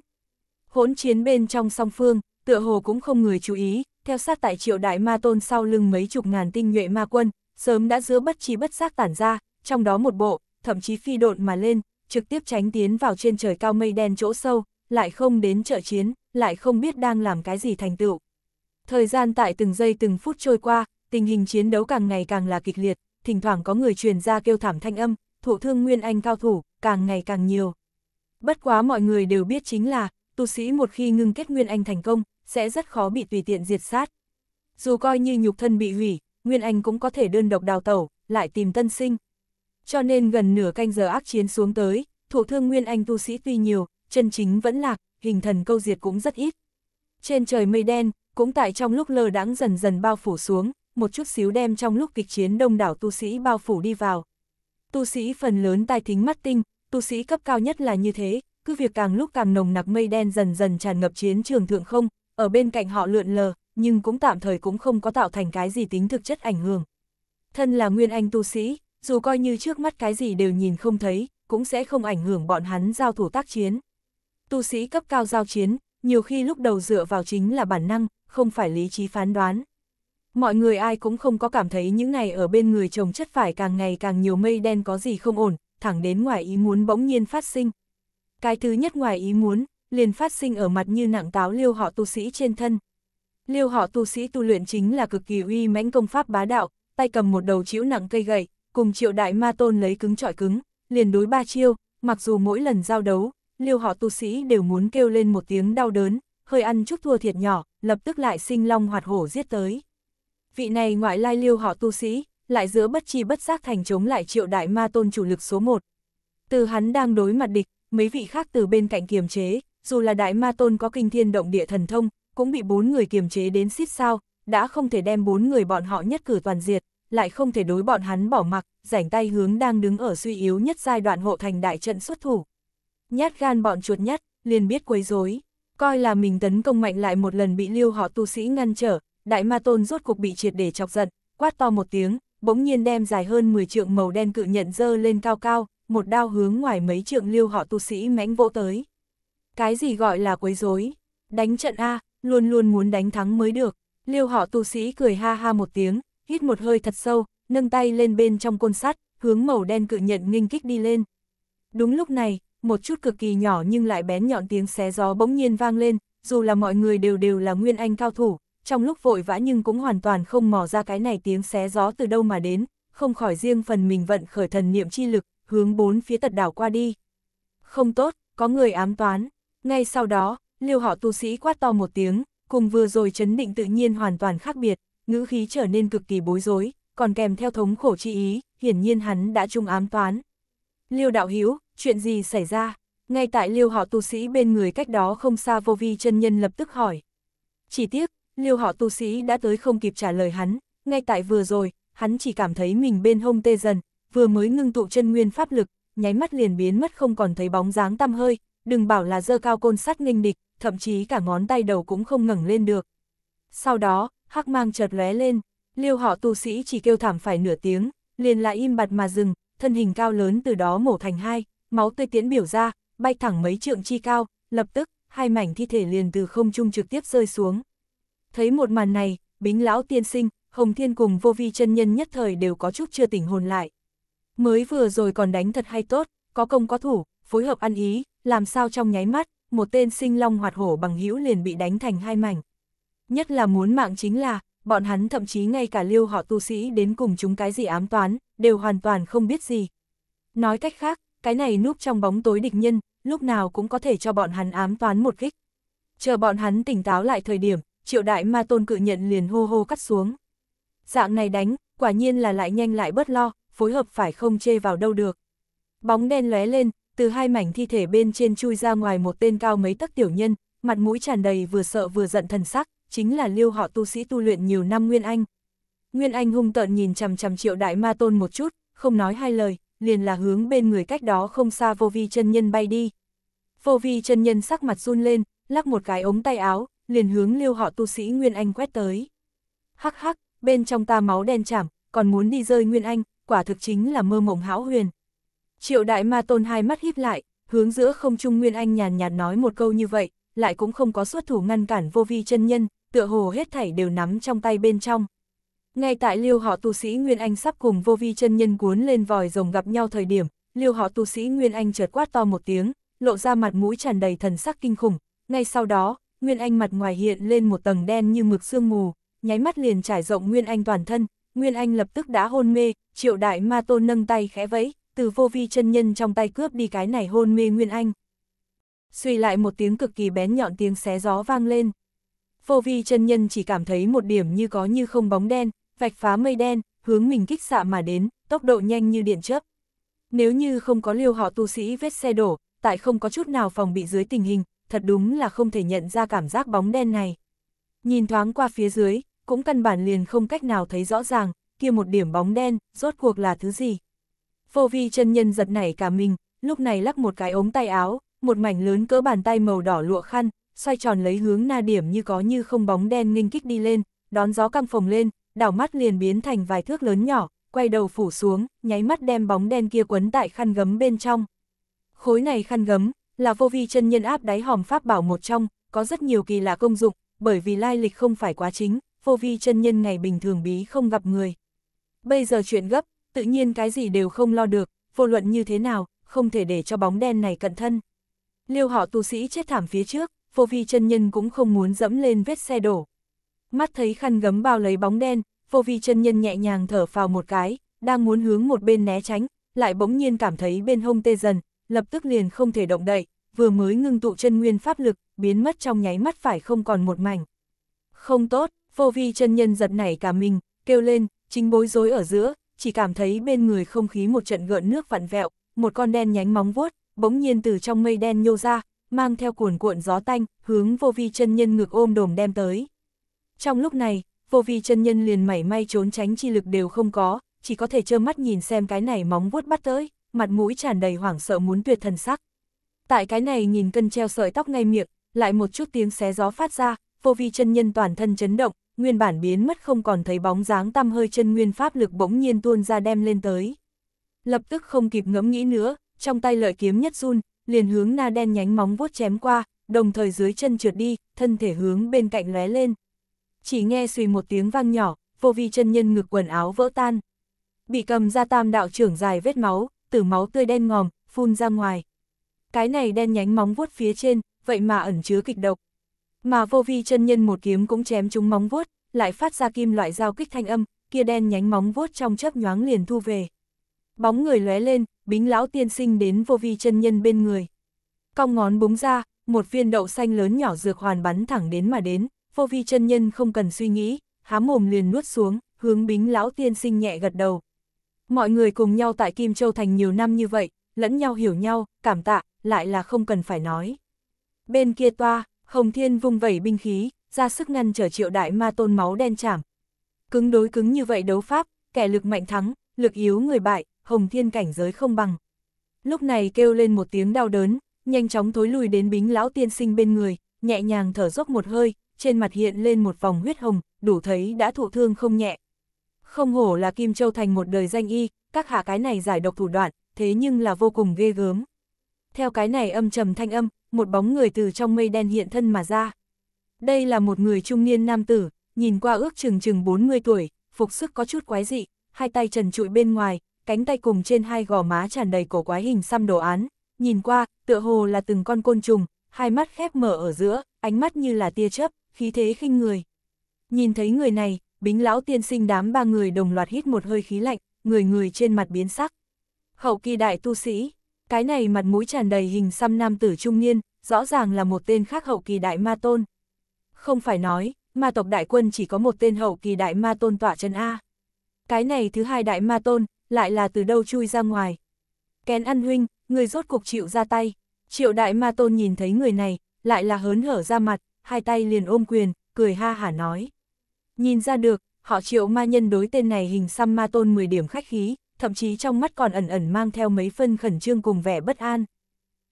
Hỗn chiến bên trong song phương, tựa hồ cũng không người chú ý, theo sát tại triệu đại ma tôn sau lưng mấy chục ngàn tinh nhuệ ma quân, sớm đã giữa bất trí bất giác tản ra, trong đó một bộ, thậm chí phi độn mà lên, trực tiếp tránh tiến vào trên trời cao mây đen chỗ sâu, lại không đến trợ chiến, lại không biết đang làm cái gì thành tựu. Thời gian tại từng giây từng phút trôi qua, tình hình chiến đấu càng ngày càng là kịch liệt, thỉnh thoảng có người truyền ra kêu thảm thanh âm, thụ thương nguyên anh cao thủ, càng ngày càng nhiều. Bất quá mọi người đều biết chính là, tu sĩ một khi ngưng kết nguyên anh thành công, sẽ rất khó bị tùy tiện diệt sát. Dù coi như nhục thân bị hủy, nguyên anh cũng có thể đơn độc đào tẩu, lại tìm tân sinh. Cho nên gần nửa canh giờ ác chiến xuống tới, thụ thương nguyên anh tu sĩ tuy nhiều, chân chính vẫn lạc, hình thần câu diệt cũng rất ít. Trên trời mây đen, cũng tại trong lúc lơ đãng dần dần bao phủ xuống, một chút xíu đem trong lúc kịch chiến đông đảo tu sĩ bao phủ đi vào. Tu sĩ phần lớn tai thính mắt tinh, tu sĩ cấp cao nhất là như thế, cứ việc càng lúc càng nồng nặc mây đen dần dần tràn ngập chiến trường thượng không, ở bên cạnh họ lượn lờ, nhưng cũng tạm thời cũng không có tạo thành cái gì tính thực chất ảnh hưởng. Thân là nguyên anh tu sĩ, dù coi như trước mắt cái gì đều nhìn không thấy, cũng sẽ không ảnh hưởng bọn hắn giao thủ tác chiến. Tu sĩ cấp cao giao chiến, nhiều khi lúc đầu dựa vào chính là bản năng, không phải lý trí phán đoán. Mọi người ai cũng không có cảm thấy những ngày ở bên người chồng chất phải càng ngày càng nhiều mây đen có gì không ổn, thẳng đến ngoài ý muốn bỗng nhiên phát sinh. Cái thứ nhất ngoài ý muốn, liền phát sinh ở mặt như nặng táo liêu họ tu sĩ trên thân. Liêu họ tu sĩ tu luyện chính là cực kỳ uy mãnh công pháp bá đạo, tay cầm một đầu chiếu nặng cây gậy, cùng triệu đại ma tôn lấy cứng trọi cứng, liền đối ba chiêu, mặc dù mỗi lần giao đấu, liêu họ tu sĩ đều muốn kêu lên một tiếng đau đớn, hơi ăn chút thua thiệt nhỏ, lập tức lại sinh long hoạt hổ giết tới. Vị này ngoại lai lưu họ tu sĩ, lại giữa bất chi bất giác thành chống lại triệu đại ma tôn chủ lực số 1. Từ hắn đang đối mặt địch, mấy vị khác từ bên cạnh kiềm chế, dù là đại ma tôn có kinh thiên động địa thần thông, cũng bị bốn người kiềm chế đến xít sao, đã không thể đem bốn người bọn họ nhất cử toàn diệt, lại không thể đối bọn hắn bỏ mặc, rảnh tay hướng đang đứng ở suy yếu nhất giai đoạn hộ thành đại trận xuất thủ. Nhát gan bọn chuột nhắt, liền biết quấy rối. Coi là mình tấn công mạnh lại một lần bị liêu họ tu sĩ ngăn trở, đại ma tôn rốt cuộc bị triệt để chọc giận, quát to một tiếng, bỗng nhiên đem dài hơn 10 trượng màu đen cự nhận dơ lên cao cao, một đao hướng ngoài mấy trượng liêu họ tu sĩ mãnh vỗ tới. Cái gì gọi là quấy rối? Đánh trận A, luôn luôn muốn đánh thắng mới được. Liêu họ tu sĩ cười ha ha một tiếng, hít một hơi thật sâu, nâng tay lên bên trong côn sắt, hướng màu đen cự nhận nghinh kích đi lên. Đúng lúc này, một chút cực kỳ nhỏ nhưng lại bén nhọn tiếng xé gió bỗng nhiên vang lên, dù là mọi người đều đều là nguyên anh cao thủ, trong lúc vội vã nhưng cũng hoàn toàn không mò ra cái này tiếng xé gió từ đâu mà đến, không khỏi riêng phần mình vận khởi thần niệm chi lực, hướng bốn phía tật đảo qua đi. Không tốt, có người ám toán. Ngay sau đó, liêu họ tu sĩ quát to một tiếng, cùng vừa rồi chấn định tự nhiên hoàn toàn khác biệt, ngữ khí trở nên cực kỳ bối rối, còn kèm theo thống khổ chi ý, hiển nhiên hắn đã trung ám toán. Liêu đạo hiếu, chuyện gì xảy ra? Ngay tại liêu họ tu sĩ bên người cách đó không xa vô vi chân nhân lập tức hỏi. Chỉ tiếc, liêu họ tu sĩ đã tới không kịp trả lời hắn, ngay tại vừa rồi, hắn chỉ cảm thấy mình bên hông tê dần, vừa mới ngưng tụ chân nguyên pháp lực, nháy mắt liền biến mất không còn thấy bóng dáng tăm hơi, đừng bảo là dơ cao côn sắt nghênh địch, thậm chí cả ngón tay đầu cũng không ngẩng lên được. Sau đó, hắc mang chợt lóe lên, liêu họ tu sĩ chỉ kêu thảm phải nửa tiếng, liền lại im bặt mà dừng, thân hình cao lớn từ đó mổ thành hai, máu tươi tiến biểu ra, bay thẳng mấy trượng chi cao, lập tức, hai mảnh thi thể liền từ không trung trực tiếp rơi xuống. Thấy một màn này, bính lão tiên sinh, Hồng Thiên cùng vô vi chân nhân nhất thời đều có chút chưa tỉnh hồn lại. Mới vừa rồi còn đánh thật hay tốt, có công có thủ, phối hợp ăn ý, làm sao trong nháy mắt, một tên sinh long hoạt hổ bằng hữu liền bị đánh thành hai mảnh. Nhất là muốn mạng chính là, bọn hắn thậm chí ngay cả liêu họ tu sĩ đến cùng chúng cái gì ám toán, đều hoàn toàn không biết gì. Nói cách khác, cái này núp trong bóng tối địch nhân, lúc nào cũng có thể cho bọn hắn ám toán một kích. Chờ bọn hắn tỉnh táo lại thời điểm, triệu đại ma tôn cự nhận liền hô hô cắt xuống. Dạng này đánh, quả nhiên là lại nhanh lại bất lo, phối hợp phải không chê vào đâu được. Bóng đen lóe lên, từ hai mảnh thi thể bên trên chui ra ngoài một tên cao mấy tấc tiểu nhân, mặt mũi tràn đầy vừa sợ vừa giận thần sắc, chính là liêu họ tu sĩ tu luyện nhiều năm Nguyên Anh. Nguyên Anh hung tợn nhìn chằm chằm triệu đại ma tôn một chút, không nói hai lời, liền là hướng bên người cách đó không xa vô vi chân nhân bay đi. Vô vi chân nhân sắc mặt run lên, lắc một cái ống tay áo, liền hướng liêu họ tu sĩ Nguyên Anh quét tới. Hắc hắc, bên trong ta máu đen chảm, còn muốn đi rơi Nguyên Anh, quả thực chính là mơ mộng hão huyền. Triệu đại ma tôn hai mắt híp lại, hướng giữa không trung Nguyên Anh nhàn nhạt nói một câu như vậy, lại cũng không có xuất thủ ngăn cản vô vi chân nhân, tựa hồ hết thảy đều nắm trong tay bên trong. Ngay tại liêu họ tu sĩ Nguyên Anh sắp cùng vô vi chân nhân cuốn lên vòi rồng gặp nhau thời điểm, liêu họ tu sĩ Nguyên Anh chợt quát to một tiếng, lộ ra mặt mũi tràn đầy thần sắc kinh khủng. Ngay sau đó, Nguyên Anh mặt ngoài hiện lên một tầng đen như mực sương mù, nháy mắt liền trải rộng Nguyên Anh toàn thân, Nguyên Anh lập tức đã hôn mê, triệu đại ma tôn nâng tay khẽ vẫy, từ vô vi chân nhân trong tay cướp đi cái này hôn mê Nguyên Anh. Suy lại một tiếng cực kỳ bén nhọn tiếng xé gió vang lên. Vô vi chân nhân chỉ cảm thấy một điểm như có như không bóng đen, vạch phá mây đen, hướng mình kích xạ mà đến, tốc độ nhanh như điện chớp. Nếu như không có liêu họ tu sĩ vết xe đổ, tại không có chút nào phòng bị dưới tình hình, thật đúng là không thể nhận ra cảm giác bóng đen này. Nhìn thoáng qua phía dưới, cũng căn bản liền không cách nào thấy rõ ràng, kia một điểm bóng đen, rốt cuộc là thứ gì. Vô vi chân nhân giật nảy cả mình, lúc này lắc một cái ống tay áo, một mảnh lớn cỡ bàn tay màu đỏ lụa khăn, xoay tròn lấy hướng na điểm như có như không bóng đen nghênh kích đi lên, đón gió căng phồng lên, đảo mắt liền biến thành vài thước lớn nhỏ, quay đầu phủ xuống, nháy mắt đem bóng đen kia quấn tại khăn gấm bên trong. Khối này khăn gấm, là vô vi chân nhân áp đáy hòm pháp bảo một trong, có rất nhiều kỳ lạ công dụng, bởi vì lai lịch không phải quá chính, vô vi chân nhân ngày bình thường bí không gặp người. Bây giờ chuyện gấp, tự nhiên cái gì đều không lo được, vô luận như thế nào, không thể để cho bóng đen này cận thân. Liêu họ tu sĩ chết thảm phía trước, vô vi chân nhân cũng không muốn dẫm lên vết xe đổ, mắt thấy khăn gấm bao lấy bóng đen, vô vi chân nhân nhẹ nhàng thở phào một cái, đang muốn hướng một bên né tránh, lại bỗng nhiên cảm thấy bên hông tê dần, lập tức liền không thể động đậy, vừa mới ngưng tụ chân nguyên pháp lực, biến mất trong nháy mắt phải không còn một mảnh. Không tốt, vô vi chân nhân giật nảy cả mình, kêu lên, chính bối rối ở giữa, chỉ cảm thấy bên người không khí một trận gợn nước vặn vẹo, một con đen nhánh móng vuốt, bỗng nhiên từ trong mây đen nhô ra, mang theo cuồn cuộn gió tanh, hướng vô vi chân nhân ngược ôm đồm đem tới. Trong lúc này, vô vi chân nhân liền mảy may trốn tránh chi lực đều không có, chỉ có thể trơ mắt nhìn xem cái này móng vuốt bắt tới, mặt mũi tràn đầy hoảng sợ muốn tuyệt thần sắc. Tại cái này nhìn cân treo sợi tóc ngay miệng, lại một chút tiếng xé gió phát ra, vô vi chân nhân toàn thân chấn động, nguyên bản biến mất không còn thấy bóng dáng tăm hơi chân nguyên pháp lực bỗng nhiên tuôn ra đem lên tới. Lập tức không kịp ngẫm nghĩ nữa, trong tay lợi kiếm nhất run, liền hướng na đen nhánh móng vuốt chém qua, đồng thời dưới chân trượt đi, thân thể hướng bên cạnh lóe lên chỉ nghe xùy một tiếng vang nhỏ, vô vi chân nhân ngực quần áo vỡ tan. Bị cầm ra tam đạo trưởng dài vết máu, từ máu tươi đen ngòm, phun ra ngoài. Cái này đen nhánh móng vuốt phía trên, vậy mà ẩn chứa kịch độc. Mà vô vi chân nhân một kiếm cũng chém chúng móng vuốt, lại phát ra kim loại dao kích thanh âm, kia đen nhánh móng vuốt trong chớp nhoáng liền thu về. Bóng người lóe lên, bính lão tiên sinh đến vô vi chân nhân bên người. Cong ngón búng ra, một viên đậu xanh lớn nhỏ dược hoàn bắn thẳng đến mà đến vô vi chân nhân không cần suy nghĩ, há mồm liền nuốt xuống, hướng bính lão tiên sinh nhẹ gật đầu. Mọi người cùng nhau tại Kim Châu Thành nhiều năm như vậy, lẫn nhau hiểu nhau, cảm tạ, lại là không cần phải nói. Bên kia toa, Hồng Thiên vung vẩy binh khí, ra sức ngăn trở triệu đại ma tôn máu đen chảm. Cứng đối cứng như vậy đấu pháp, kẻ lực mạnh thắng, lực yếu người bại, Hồng Thiên cảnh giới không bằng. Lúc này kêu lên một tiếng đau đớn, nhanh chóng thối lùi đến bính lão tiên sinh bên người, nhẹ nhàng thở dốc một hơi, trên mặt hiện lên một vòng huyết hồng, đủ thấy đã thụ thương không nhẹ. Không hổ là Kim Châu thành một đời danh y, các hạ cái này giải độc thủ đoạn, thế nhưng là vô cùng ghê gớm. Theo cái này âm trầm thanh âm, một bóng người từ trong mây đen hiện thân mà ra. Đây là một người trung niên nam tử, nhìn qua ước chừng chừng 40 tuổi, phục sức có chút quái dị, hai tay trần trụi bên ngoài, cánh tay cùng trên hai gò má tràn đầy cổ quái hình xăm đồ án, nhìn qua, tựa hồ là từng con côn trùng, hai mắt khép mở ở giữa, ánh mắt như là tia chớp, khí thế khinh người. Nhìn thấy người này, bính lão tiên sinh đám ba người đồng loạt hít một hơi khí lạnh, người người trên mặt biến sắc. Hậu kỳ đại tu sĩ, cái này mặt mũi tràn đầy hình xăm nam tử trung niên, rõ ràng là một tên khác hậu kỳ đại ma tôn. Không phải nói, ma tộc đại quân chỉ có một tên hậu kỳ đại ma tôn tỏa chân A. Cái này thứ hai đại ma tôn, lại là từ đâu chui ra ngoài. Kén ăn huynh, người rốt cục chịu ra tay. Triệu đại ma tôn nhìn thấy người này, lại là hớn hở ra mặt, hai tay liền ôm quyền, cười ha hả nói. Nhìn ra được, họ triệu ma nhân đối tên này hình xăm ma tôn 10 điểm khách khí, thậm chí trong mắt còn ẩn ẩn mang theo mấy phân khẩn trương cùng vẻ bất an.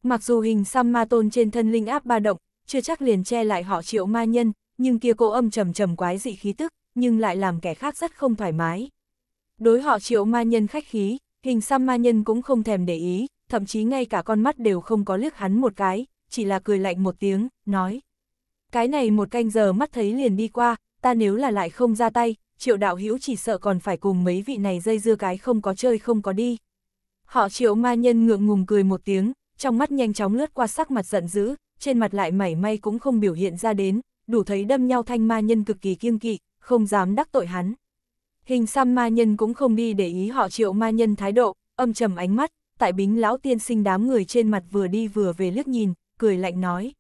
Mặc dù hình xăm ma tôn trên thân linh áp ba động, chưa chắc liền che lại họ triệu ma nhân, nhưng kia cô âm trầm trầm quái dị khí tức, nhưng lại làm kẻ khác rất không thoải mái. Đối họ triệu ma nhân khách khí, hình xăm ma nhân cũng không thèm để ý, thậm chí ngay cả con mắt đều không có liếc hắn một cái, chỉ là cười lạnh một tiếng, nói. Cái này một canh giờ mắt thấy liền đi qua, ta nếu là lại không ra tay, triệu đạo hữu chỉ sợ còn phải cùng mấy vị này dây dưa cái không có chơi không có đi. Họ triệu ma nhân ngượng ngùng cười một tiếng, trong mắt nhanh chóng lướt qua sắc mặt giận dữ, trên mặt lại mảy may cũng không biểu hiện ra đến, đủ thấy đâm nhau thanh ma nhân cực kỳ kiêng kỵ, không dám đắc tội hắn. Hình xăm ma nhân cũng không đi để ý họ triệu ma nhân thái độ, âm trầm ánh mắt, tại bính lão tiên sinh đám người trên mặt vừa đi vừa về liếc nhìn, cười lạnh nói.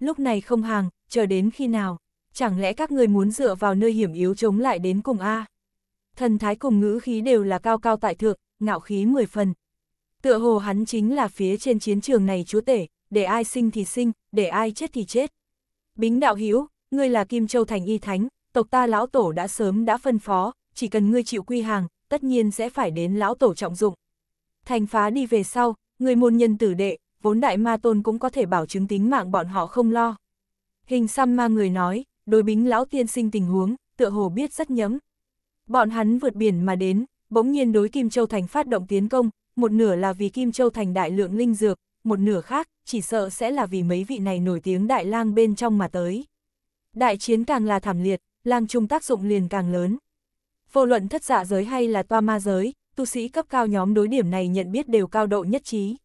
Lúc này không hàng, chờ đến khi nào, chẳng lẽ các người muốn dựa vào nơi hiểm yếu chống lại đến cùng a? À? Thần thái cùng ngữ khí đều là cao cao tại thượng, ngạo khí mười phần. Tựa hồ hắn chính là phía trên chiến trường này chúa tể, để ai sinh thì sinh, để ai chết thì chết. Bính đạo hữu ngươi là Kim Châu Thành Y Thánh, tộc ta lão tổ đã sớm đã phân phó, chỉ cần ngươi chịu quy hàng, tất nhiên sẽ phải đến lão tổ trọng dụng. Thành phá đi về sau, người môn nhân tử đệ, vốn đại ma tôn cũng có thể bảo chứng tính mạng bọn họ không lo. Hình xăm ma người nói, đối bính lão tiên sinh tình huống, tựa hồ biết rất nhấm. Bọn hắn vượt biển mà đến, bỗng nhiên đối Kim Châu Thành phát động tiến công, một nửa là vì Kim Châu Thành đại lượng linh dược, một nửa khác, chỉ sợ sẽ là vì mấy vị này nổi tiếng đại lang bên trong mà tới. Đại chiến càng là thảm liệt, lang trung tác dụng liền càng lớn. Vô luận thất giả dạ giới hay là toa ma giới, tu sĩ cấp cao nhóm đối điểm này nhận biết đều cao độ nhất trí.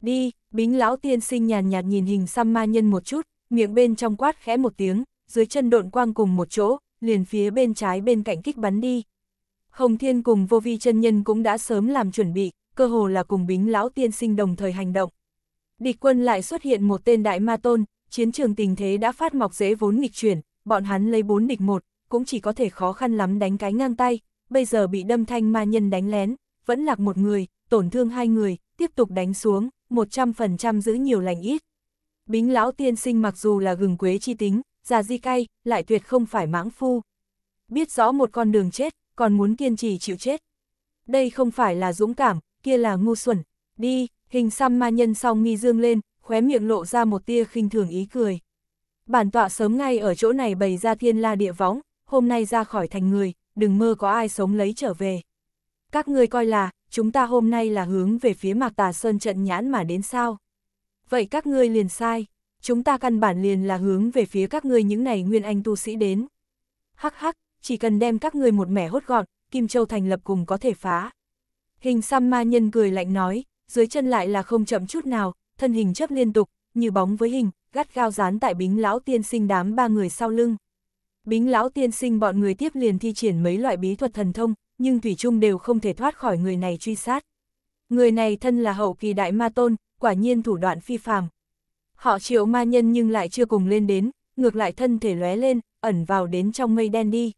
Đi, bính lão tiên sinh nhàn nhạt nhìn hình xăm ma nhân một chút, miệng bên trong quát khẽ một tiếng, dưới chân độn quang cùng một chỗ, liền phía bên trái bên cạnh kích bắn đi. Hồng Thiên cùng vô vi chân nhân cũng đã sớm làm chuẩn bị, cơ hồ là cùng bính lão tiên sinh đồng thời hành động. Địch quân lại xuất hiện một tên đại ma tôn, chiến trường tình thế đã phát mọc dễ vốn nghịch chuyển, bọn hắn lấy bốn địch một, cũng chỉ có thể khó khăn lắm đánh cái ngang tay, bây giờ bị đâm thanh ma nhân đánh lén, vẫn lạc một người, tổn thương hai người, tiếp tục đánh xuống, 100% giữ nhiều lành ít. Bính lão tiên sinh mặc dù là gừng quế chi tính, già di cay, lại tuyệt không phải mãng phu. Biết rõ một con đường chết, còn muốn kiên trì chịu chết. Đây không phải là dũng cảm, kia là ngu xuẩn. Đi, hình xăm ma nhân song nghi dương lên, khóe miệng lộ ra một tia khinh thường ý cười. Bản tọa sớm ngay ở chỗ này bày ra thiên la địa võng, hôm nay ra khỏi thành người, đừng mơ có ai sống lấy trở về. Các người coi là, chúng ta hôm nay là hướng về phía mạc tà sơn trận nhãn mà đến sao vậy các ngươi liền sai, chúng ta căn bản liền là hướng về phía các ngươi những này nguyên anh tu sĩ đến. Hắc hắc, chỉ cần đem các ngươi một mẻ hốt gọn, Kim Châu thành lập cùng có thể phá. Hình xăm ma nhân cười lạnh nói, dưới chân lại là không chậm chút nào, thân hình chấp liên tục, như bóng với hình, gắt gao dán tại bính lão tiên sinh đám ba người sau lưng. Bính lão tiên sinh bọn người tiếp liền thi triển mấy loại bí thuật thần thông, nhưng Thủy chung đều không thể thoát khỏi người này truy sát. Người này thân là hậu kỳ đại ma tôn, quả nhiên thủ đoạn phi phàm. Họ triệu ma nhân nhưng lại chưa cùng lên đến, ngược lại thân thể lóe lên, ẩn vào đến trong mây đen đi.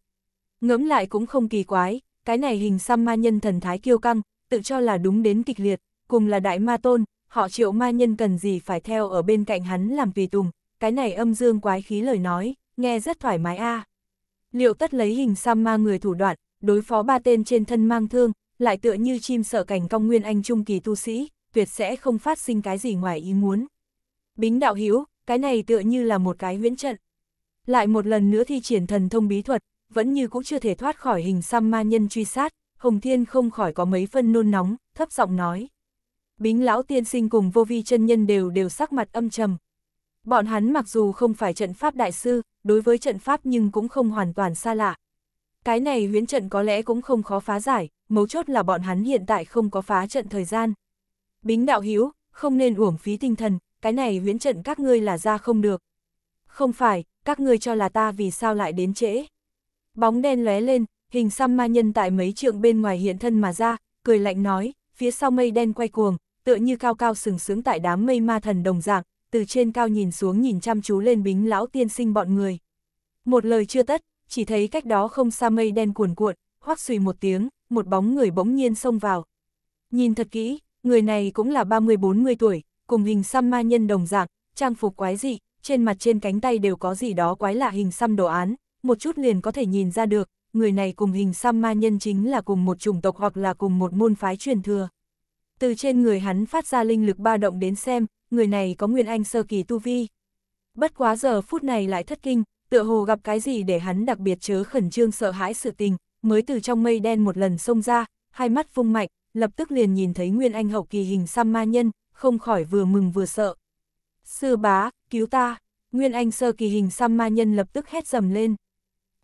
Ngẫm lại cũng không kỳ quái, cái này hình xăm ma nhân thần thái kiêu căng, tự cho là đúng đến kịch liệt, cùng là đại ma tôn, họ triệu ma nhân cần gì phải theo ở bên cạnh hắn làm tùy tùng, cái này âm dương quái khí lời nói, nghe rất thoải mái a. Liệu tất lấy hình xăm ma người thủ đoạn, đối phó ba tên trên thân mang thương, lại tựa như chim sợ cảnh công nguyên anh trung kỳ tu sĩ, tuyệt sẽ không phát sinh cái gì ngoài ý muốn. Bính đạo hữu cái này tựa như là một cái huyễn trận. Lại một lần nữa thi triển thần thông bí thuật, vẫn như cũng chưa thể thoát khỏi hình xăm ma nhân truy sát, Hồng Thiên không khỏi có mấy phân nôn nóng, thấp giọng nói. Bính lão tiên sinh cùng vô vi chân nhân đều đều sắc mặt âm trầm. Bọn hắn mặc dù không phải trận pháp đại sư, đối với trận pháp nhưng cũng không hoàn toàn xa lạ. Cái này huyễn trận có lẽ cũng không khó phá giải, mấu chốt là bọn hắn hiện tại không có phá trận thời gian, Bính đạo hiếu, không nên uổng phí tinh thần, cái này huyễn trận các ngươi là ra không được. Không phải, các ngươi cho là ta vì sao lại đến trễ. Bóng đen lóe lên, hình xăm ma nhân tại mấy trượng bên ngoài hiện thân mà ra, cười lạnh nói, phía sau mây đen quay cuồng, tựa như cao cao sừng sướng tại đám mây ma thần đồng dạng, từ trên cao nhìn xuống nhìn chăm chú lên bính lão tiên sinh bọn người. Một lời chưa tất, chỉ thấy cách đó không xa mây đen cuồn cuộn, hoác xùy một tiếng, một bóng người bỗng nhiên xông vào. Nhìn thật kỹ, người này cũng là 30-40 tuổi, cùng hình xăm ma nhân đồng dạng, trang phục quái dị, trên mặt trên cánh tay đều có gì đó quái lạ hình xăm đồ án, một chút liền có thể nhìn ra được, người này cùng hình xăm ma nhân chính là cùng một chủng tộc hoặc là cùng một môn phái truyền thừa. Từ trên người hắn phát ra linh lực ba động đến xem, người này có nguyên anh sơ kỳ tu vi. Bất quá giờ phút này lại thất kinh, tựa hồ gặp cái gì để hắn đặc biệt chớ khẩn trương sợ hãi sự tình, mới từ trong mây đen một lần xông ra, hai mắt vung mạnh, lập tức liền nhìn thấy Nguyên Anh hậu kỳ hình xăm ma nhân, không khỏi vừa mừng vừa sợ. Sư bá, cứu ta, Nguyên Anh sơ kỳ hình xăm ma nhân lập tức hét dầm lên.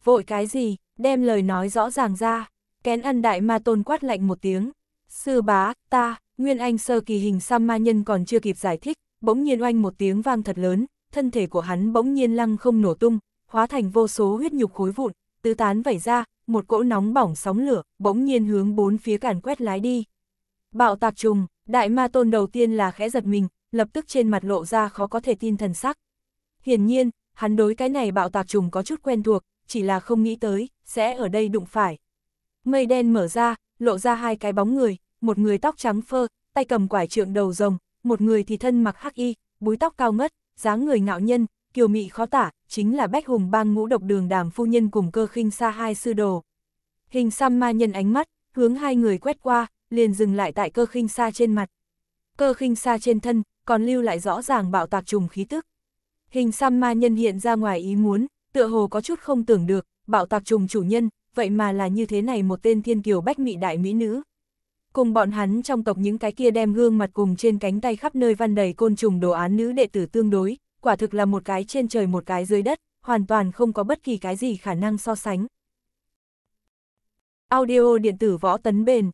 Vội cái gì, đem lời nói rõ ràng ra, kén ăn đại ma tôn quát lạnh một tiếng. Sư bá, ta, Nguyên Anh sơ kỳ hình xăm ma nhân còn chưa kịp giải thích, bỗng nhiên oanh một tiếng vang thật lớn, thân thể của hắn bỗng nhiên lăng không nổ tung, hóa thành vô số huyết nhục khối vụn, tứ tán vẩy ra, một cỗ nóng bỏng sóng lửa, bỗng nhiên hướng bốn phía càn quét lái đi. Bạo tạc trùng, đại ma tôn đầu tiên là khẽ giật mình, lập tức trên mặt lộ ra khó có thể tin thần sắc. Hiển nhiên, hắn đối cái này bạo tạc trùng có chút quen thuộc, chỉ là không nghĩ tới, sẽ ở đây đụng phải. Mây đen mở ra, lộ ra hai cái bóng người, một người tóc trắng phơ, tay cầm quải trượng đầu rồng, một người thì thân mặc hắc y, búi tóc cao ngất, dáng người ngạo nhân, kiều mị khó tả, chính là bách hùng bang ngũ độc đường đàm phu nhân cùng cơ khinh xa hai sư đồ. Hình xăm ma nhân ánh mắt, hướng hai người quét qua, liền dừng lại tại cơ khinh xa trên mặt. Cơ khinh xa trên thân, còn lưu lại rõ ràng bạo tạc trùng khí tức. Hình xăm ma nhân hiện ra ngoài ý muốn, tựa hồ có chút không tưởng được, bạo tạc trùng chủ nhân, vậy mà là như thế này một tên thiên kiều bách mị đại mỹ nữ. Cùng bọn hắn trong tộc những cái kia đem gương mặt cùng trên cánh tay khắp nơi văn đầy côn trùng đồ án nữ đệ tử tương đối, quả thực là một cái trên trời một cái dưới đất, hoàn toàn không có bất kỳ cái gì khả năng so sánh. Audio điện tử võ tấn bền.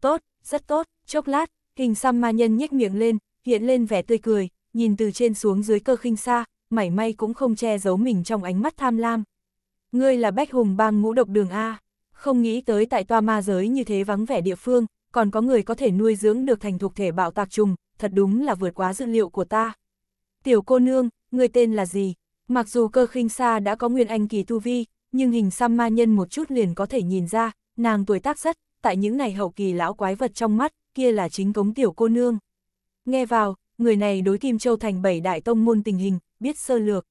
Tốt, rất tốt, chốc lát, hình xăm ma nhân nhếch miệng lên, hiện lên vẻ tươi cười, nhìn từ trên xuống dưới cơ khinh xa, mảy may cũng không che giấu mình trong ánh mắt tham lam. Ngươi là bách hùng bang ngũ độc đường A, không nghĩ tới tại toa ma giới như thế vắng vẻ địa phương, còn có người có thể nuôi dưỡng được thành thuộc thể bạo tạc trùng, thật đúng là vượt quá dự liệu của ta tiểu cô nương, người tên là gì? Mặc dù cơ khinh xa đã có nguyên anh kỳ tu vi, nhưng hình xăm ma nhân một chút liền có thể nhìn ra, nàng tuổi tác rất, tại những này hậu kỳ lão quái vật trong mắt, kia là chính cống tiểu cô nương. Nghe vào, người này đối Kim Châu thành bảy đại tông môn tình hình, biết sơ lược.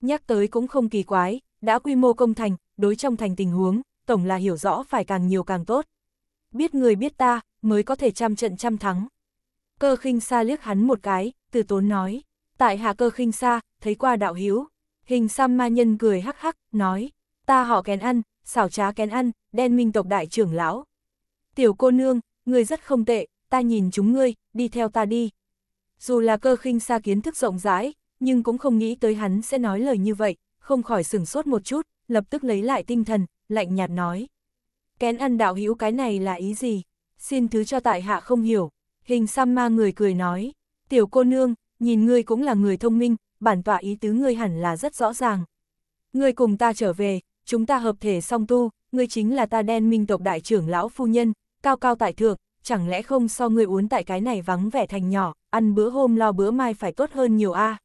Nhắc tới cũng không kỳ quái, đã quy mô công thành, đối trong thành tình huống, tổng là hiểu rõ phải càng nhiều càng tốt. Biết người biết ta, mới có thể trăm trận trăm thắng. Cơ khinh xa liếc hắn một cái, từ tốn nói tại hạ cơ khinh xa, thấy qua đạo hiếu. Hình xăm ma nhân cười hắc hắc, nói, ta họ kén ăn, xảo trá kén ăn, đen minh tộc đại trưởng lão. Tiểu cô nương, người rất không tệ, ta nhìn chúng ngươi, đi theo ta đi. Dù là cơ khinh xa kiến thức rộng rãi, nhưng cũng không nghĩ tới hắn sẽ nói lời như vậy, không khỏi sửng sốt một chút, lập tức lấy lại tinh thần, lạnh nhạt nói. Kén ăn đạo hữu cái này là ý gì? Xin thứ cho tại hạ không hiểu. Hình xăm ma người cười nói, tiểu cô nương, nhìn ngươi cũng là người thông minh, bản tọa ý tứ ngươi hẳn là rất rõ ràng. Ngươi cùng ta trở về, chúng ta hợp thể song tu, ngươi chính là ta đen minh tộc đại trưởng lão phu nhân, cao cao tại thượng, chẳng lẽ không so ngươi uốn tại cái này vắng vẻ thành nhỏ, ăn bữa hôm lo bữa mai phải tốt hơn nhiều a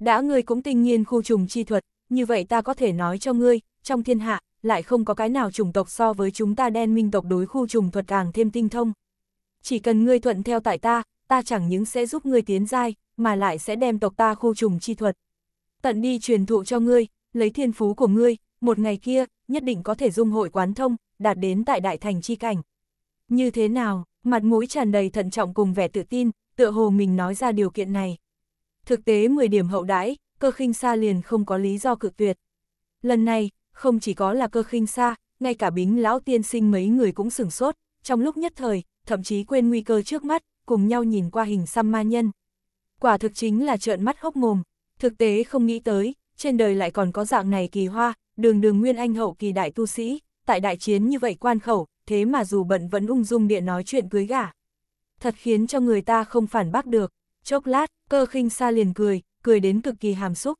Đã ngươi cũng tinh nhiên khu trùng chi thuật, như vậy ta có thể nói cho ngươi, trong thiên hạ, lại không có cái nào chủng tộc so với chúng ta đen minh tộc đối khu trùng thuật càng thêm tinh thông. Chỉ cần ngươi thuận theo tại ta, ta chẳng những sẽ giúp ngươi tiến giai, mà lại sẽ đem tộc ta khu trùng chi thuật. Tận đi truyền thụ cho ngươi, lấy thiên phú của ngươi, một ngày kia, nhất định có thể dung hội quán thông, đạt đến tại đại thành chi cảnh. Như thế nào, mặt mũi tràn đầy thận trọng cùng vẻ tự tin, tựa hồ mình nói ra điều kiện này. Thực tế 10 điểm hậu đãi, cơ khinh xa liền không có lý do cự tuyệt. Lần này, không chỉ có là cơ khinh xa, ngay cả bính lão tiên sinh mấy người cũng sửng sốt, trong lúc nhất thời, thậm chí quên nguy cơ trước mắt, cùng nhau nhìn qua hình xăm ma nhân. Quả thực chính là trợn mắt hốc mồm, thực tế không nghĩ tới, trên đời lại còn có dạng này kỳ hoa, đường đường nguyên anh hậu kỳ đại tu sĩ, tại đại chiến như vậy quan khẩu, thế mà dù bận vẫn ung dung địa nói chuyện cưới gả. Thật khiến cho người ta không phản bác được, chốc lát, cơ khinh xa liền cười, cười đến cực kỳ hàm xúc.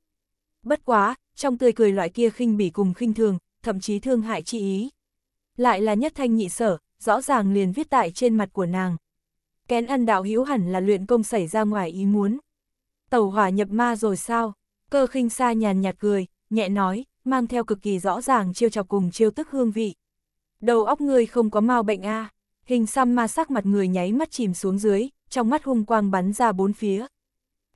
Bất quá, trong tươi cười loại kia khinh bỉ cùng khinh thường, thậm chí thương hại chi ý. Lại là nhất thanh nhị sở, rõ ràng liền viết tại trên mặt của nàng kén ăn đạo hữu hẳn là luyện công xảy ra ngoài ý muốn. Tẩu hỏa nhập ma rồi sao? Cơ khinh xa nhàn nhạt cười, nhẹ nói, mang theo cực kỳ rõ ràng chiêu chọc cùng chiêu tức hương vị. Đầu óc người không có mau bệnh a Hình xăm ma sắc mặt người nháy mắt chìm xuống dưới, trong mắt hung quang bắn ra bốn phía.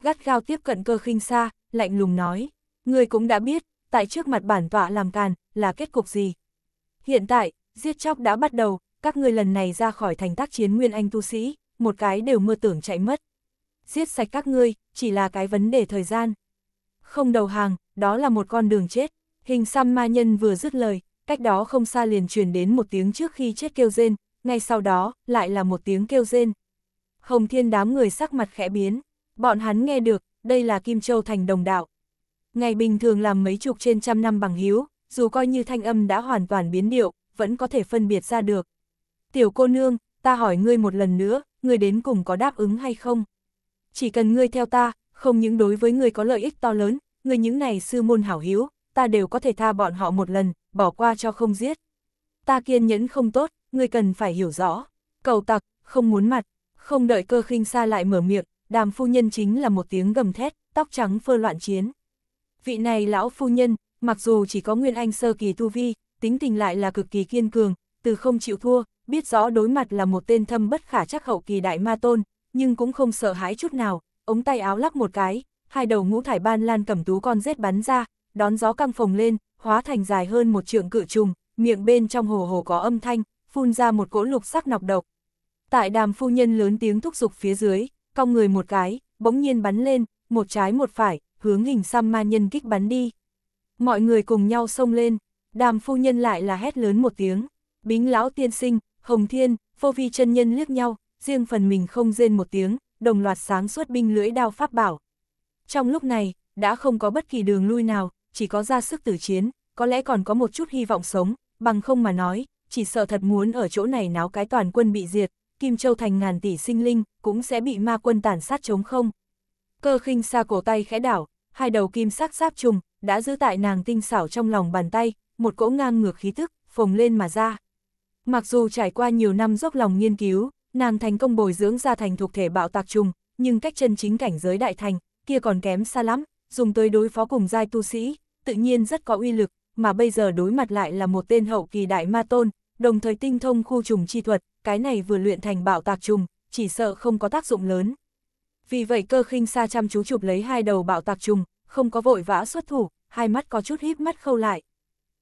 Gắt gao tiếp cận cơ khinh xa, lạnh lùng nói, người cũng đã biết, tại trước mặt bản tọa làm càn, là kết cục gì. Hiện tại, giết chóc đã bắt đầu, các ngươi lần này ra khỏi thành tác chiến nguyên anh tu sĩ, một cái đều mơ tưởng chạy mất. Giết sạch các ngươi, chỉ là cái vấn đề thời gian. Không đầu hàng, đó là một con đường chết. Hình xăm ma nhân vừa dứt lời, cách đó không xa liền truyền đến một tiếng trước khi chết kêu rên, ngay sau đó, lại là một tiếng kêu rên. Hồng thiên đám người sắc mặt khẽ biến, bọn hắn nghe được, đây là Kim Châu thành đồng đạo. Ngày bình thường làm mấy chục trên trăm năm bằng hiếu, dù coi như thanh âm đã hoàn toàn biến điệu, vẫn có thể phân biệt ra được. Tiểu cô nương, ta hỏi ngươi một lần nữa, ngươi đến cùng có đáp ứng hay không? Chỉ cần ngươi theo ta, không những đối với ngươi có lợi ích to lớn, ngươi những này sư môn hảo hiếu, ta đều có thể tha bọn họ một lần, bỏ qua cho không giết. Ta kiên nhẫn không tốt, ngươi cần phải hiểu rõ. Cầu tặc, không muốn mặt, không đợi cơ khinh xa lại mở miệng, đàm phu nhân chính là một tiếng gầm thét, tóc trắng phơ loạn chiến. Vị này lão phu nhân, mặc dù chỉ có nguyên anh sơ kỳ tu vi, tính tình lại là cực kỳ kiên cường, từ không chịu thua, biết rõ đối mặt là một tên thâm bất khả chắc hậu kỳ đại ma tôn, nhưng cũng không sợ hãi chút nào, ống tay áo lắc một cái, hai đầu ngũ thải ban lan cầm tú con rết bắn ra, đón gió căng phồng lên, hóa thành dài hơn một trượng cự trùng, miệng bên trong hồ hồ có âm thanh, phun ra một cỗ lục sắc nọc độc. Tại đàm phu nhân lớn tiếng thúc giục phía dưới, cong người một cái, bỗng nhiên bắn lên, một trái một phải, hướng hình xăm ma nhân kích bắn đi. Mọi người cùng nhau xông lên, đàm phu nhân lại là hét lớn một tiếng, bính lão tiên sinh, Hồng Thiên, vô vi chân nhân liếc nhau, riêng phần mình không rên một tiếng, đồng loạt sáng suốt binh lưỡi đao pháp bảo. Trong lúc này, đã không có bất kỳ đường lui nào, chỉ có ra sức tử chiến, có lẽ còn có một chút hy vọng sống, bằng không mà nói, chỉ sợ thật muốn ở chỗ này náo cái toàn quân bị diệt, Kim Châu thành ngàn tỷ sinh linh, cũng sẽ bị ma quân tàn sát chống không. Cơ khinh xa cổ tay khẽ đảo, hai đầu kim sắc giáp trùng, đã giữ tại nàng tinh xảo trong lòng bàn tay, một cỗ ngang ngược khí tức, phồng lên mà ra. Mặc dù trải qua nhiều năm dốc lòng nghiên cứu, nàng thành công bồi dưỡng ra thành thuộc thể bạo tạc trùng, nhưng cách chân chính cảnh giới đại thành, kia còn kém xa lắm, dùng tới đối phó cùng giai tu sĩ, tự nhiên rất có uy lực, mà bây giờ đối mặt lại là một tên hậu kỳ đại ma tôn, đồng thời tinh thông khu trùng chi thuật, cái này vừa luyện thành bạo tạc trùng, chỉ sợ không có tác dụng lớn. Vì vậy cơ khinh xa chăm chú chụp lấy hai đầu bạo tạc trùng, không có vội vã xuất thủ, hai mắt có chút híp mắt khâu lại.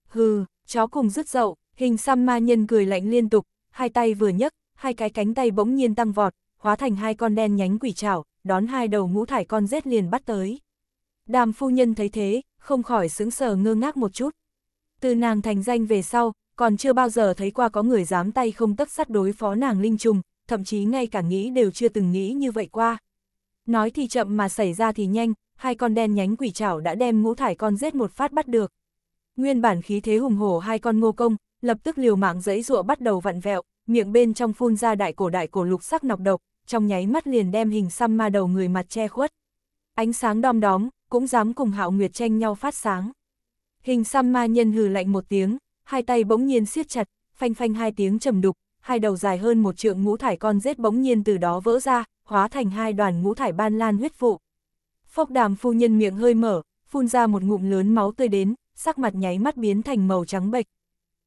Hừ, chó cùng rứt dậu, Hình xăm ma nhân cười lạnh liên tục, hai tay vừa nhấc, hai cái cánh tay bỗng nhiên tăng vọt, hóa thành hai con đen nhánh quỷ trảo, đón hai đầu ngũ thải con rết liền bắt tới. Đàm phu nhân thấy thế, không khỏi sững sờ ngơ ngác một chút. Từ nàng thành danh về sau, còn chưa bao giờ thấy qua có người dám tay không tất sắt đối phó nàng linh trùng, thậm chí ngay cả nghĩ đều chưa từng nghĩ như vậy qua. Nói thì chậm mà xảy ra thì nhanh, hai con đen nhánh quỷ trảo đã đem ngũ thải con rết một phát bắt được. Nguyên bản khí thế hùng hổ hai con ngô công, lập tức liều mạng giấy rụa bắt đầu vặn vẹo, miệng bên trong phun ra đại cổ đại cổ lục sắc nọc độc, trong nháy mắt liền đem hình xăm ma đầu người mặt che khuất. Ánh sáng đom đóm, cũng dám cùng hạo nguyệt tranh nhau phát sáng. Hình xăm ma nhân hừ lạnh một tiếng, hai tay bỗng nhiên siết chặt, phanh phanh hai tiếng trầm đục, hai đầu dài hơn một trượng ngũ thải con rết bỗng nhiên từ đó vỡ ra, hóa thành hai đoàn ngũ thải ban lan huyết vụ. Phốc đàm phu nhân miệng hơi mở, phun ra một ngụm lớn máu tươi đến, sắc mặt nháy mắt biến thành màu trắng bệch,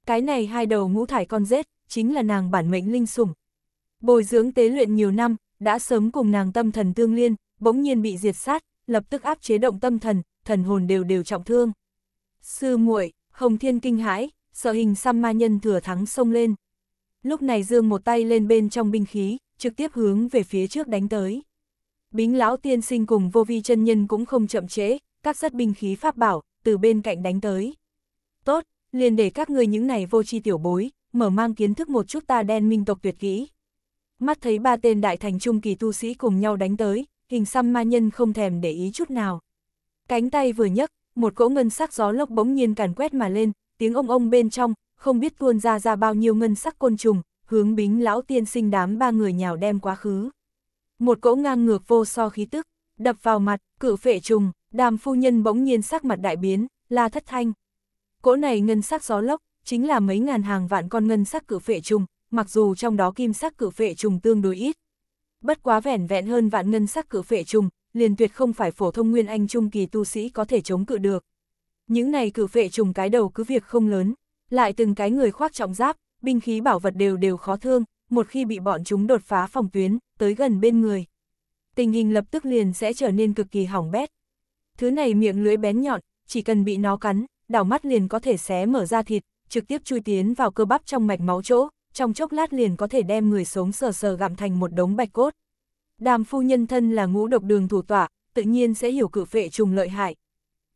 cái này hai đầu ngũ thải con rết, chính là nàng bản mệnh linh sủng. Bồi dưỡng tế luyện nhiều năm, đã sớm cùng nàng tâm thần tương liên, bỗng nhiên bị diệt sát, lập tức áp chế động tâm thần, thần hồn đều đều trọng thương. Sư muội, Hồng Thiên kinh hãi, sợ hình xăm ma nhân thừa thắng xông lên. Lúc này dương một tay lên bên trong binh khí, trực tiếp hướng về phía trước đánh tới. Bính lão tiên sinh cùng vô vi chân nhân cũng không chậm chế các sát binh khí pháp bảo, từ bên cạnh đánh tới. Tốt, liền để các ngươi những này vô tri tiểu bối, mở mang kiến thức một chút ta đen minh tộc tuyệt kỹ. Mắt thấy ba tên đại thành trung kỳ tu sĩ cùng nhau đánh tới, hình xăm ma nhân không thèm để ý chút nào. Cánh tay vừa nhấc, một cỗ ngân sắc gió lốc bỗng nhiên càn quét mà lên, tiếng ông ông bên trong, không biết tuôn ra ra bao nhiêu ngân sắc côn trùng, hướng bính lão tiên sinh đám ba người nhào đem quá khứ. Một cỗ ngang ngược vô so khí tức, đập vào mặt, cự phệ trùng, đàm phu nhân bỗng nhiên sắc mặt đại biến, la thất thanh. Cỗ này ngân sắc gió lốc, chính là mấy ngàn hàng vạn con ngân sắc cự phệ trùng, mặc dù trong đó kim sắc cự phệ trùng tương đối ít. Bất quá vẻn vẹn hơn vạn ngân sắc cự phệ trùng, liền tuyệt không phải phổ thông nguyên anh trung kỳ tu sĩ có thể chống cự được. Những này cự phệ trùng cái đầu cứ việc không lớn, lại từng cái người khoác trọng giáp, binh khí bảo vật đều đều khó thương, một khi bị bọn chúng đột phá phòng tuyến, tới gần bên người. Tình hình lập tức liền sẽ trở nên cực kỳ hỏng bét. Thứ này miệng lưới bén nhọn, chỉ cần bị nó cắn, đảo mắt liền có thể xé mở ra thịt, trực tiếp chui tiến vào cơ bắp trong mạch máu chỗ, trong chốc lát liền có thể đem người sống sờ sờ gặm thành một đống bạch cốt. Đàm phu nhân thân là ngũ độc đường thủ tọa, tự nhiên sẽ hiểu cự phệ trùng lợi hại.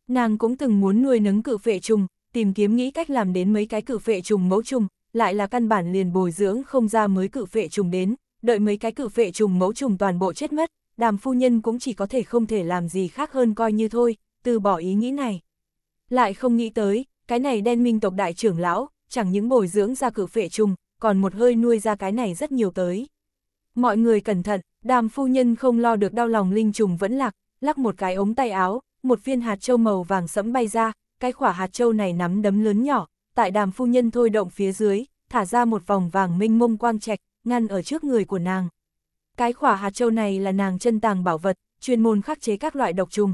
Nàng cũng từng muốn nuôi nấng cự phệ trùng, tìm kiếm nghĩ cách làm đến mấy cái cự phệ trùng mẫu trùng, lại là căn bản liền bồi dưỡng không ra mới cự phệ trùng đến, đợi mấy cái cự phệ trùng mẫu trùng toàn bộ chết mất, đàm phu nhân cũng chỉ có thể không thể làm gì khác hơn coi như thôi, từ bỏ ý nghĩ này. Lại không nghĩ tới, cái này đen minh tộc đại trưởng lão, chẳng những bồi dưỡng ra cử phệ trùng, còn một hơi nuôi ra cái này rất nhiều tới. Mọi người cẩn thận, đàm phu nhân không lo được đau lòng linh trùng vẫn lạc, lắc một cái ống tay áo, một viên hạt châu màu vàng sẫm bay ra, cái khỏa hạt châu này nắm đấm lớn nhỏ, tại đàm phu nhân thôi động phía dưới, thả ra một vòng vàng minh mông quang trạch, ngăn ở trước người của nàng. Cái khỏa hạt châu này là nàng chân tàng bảo vật, chuyên môn khắc chế các loại độc trùng.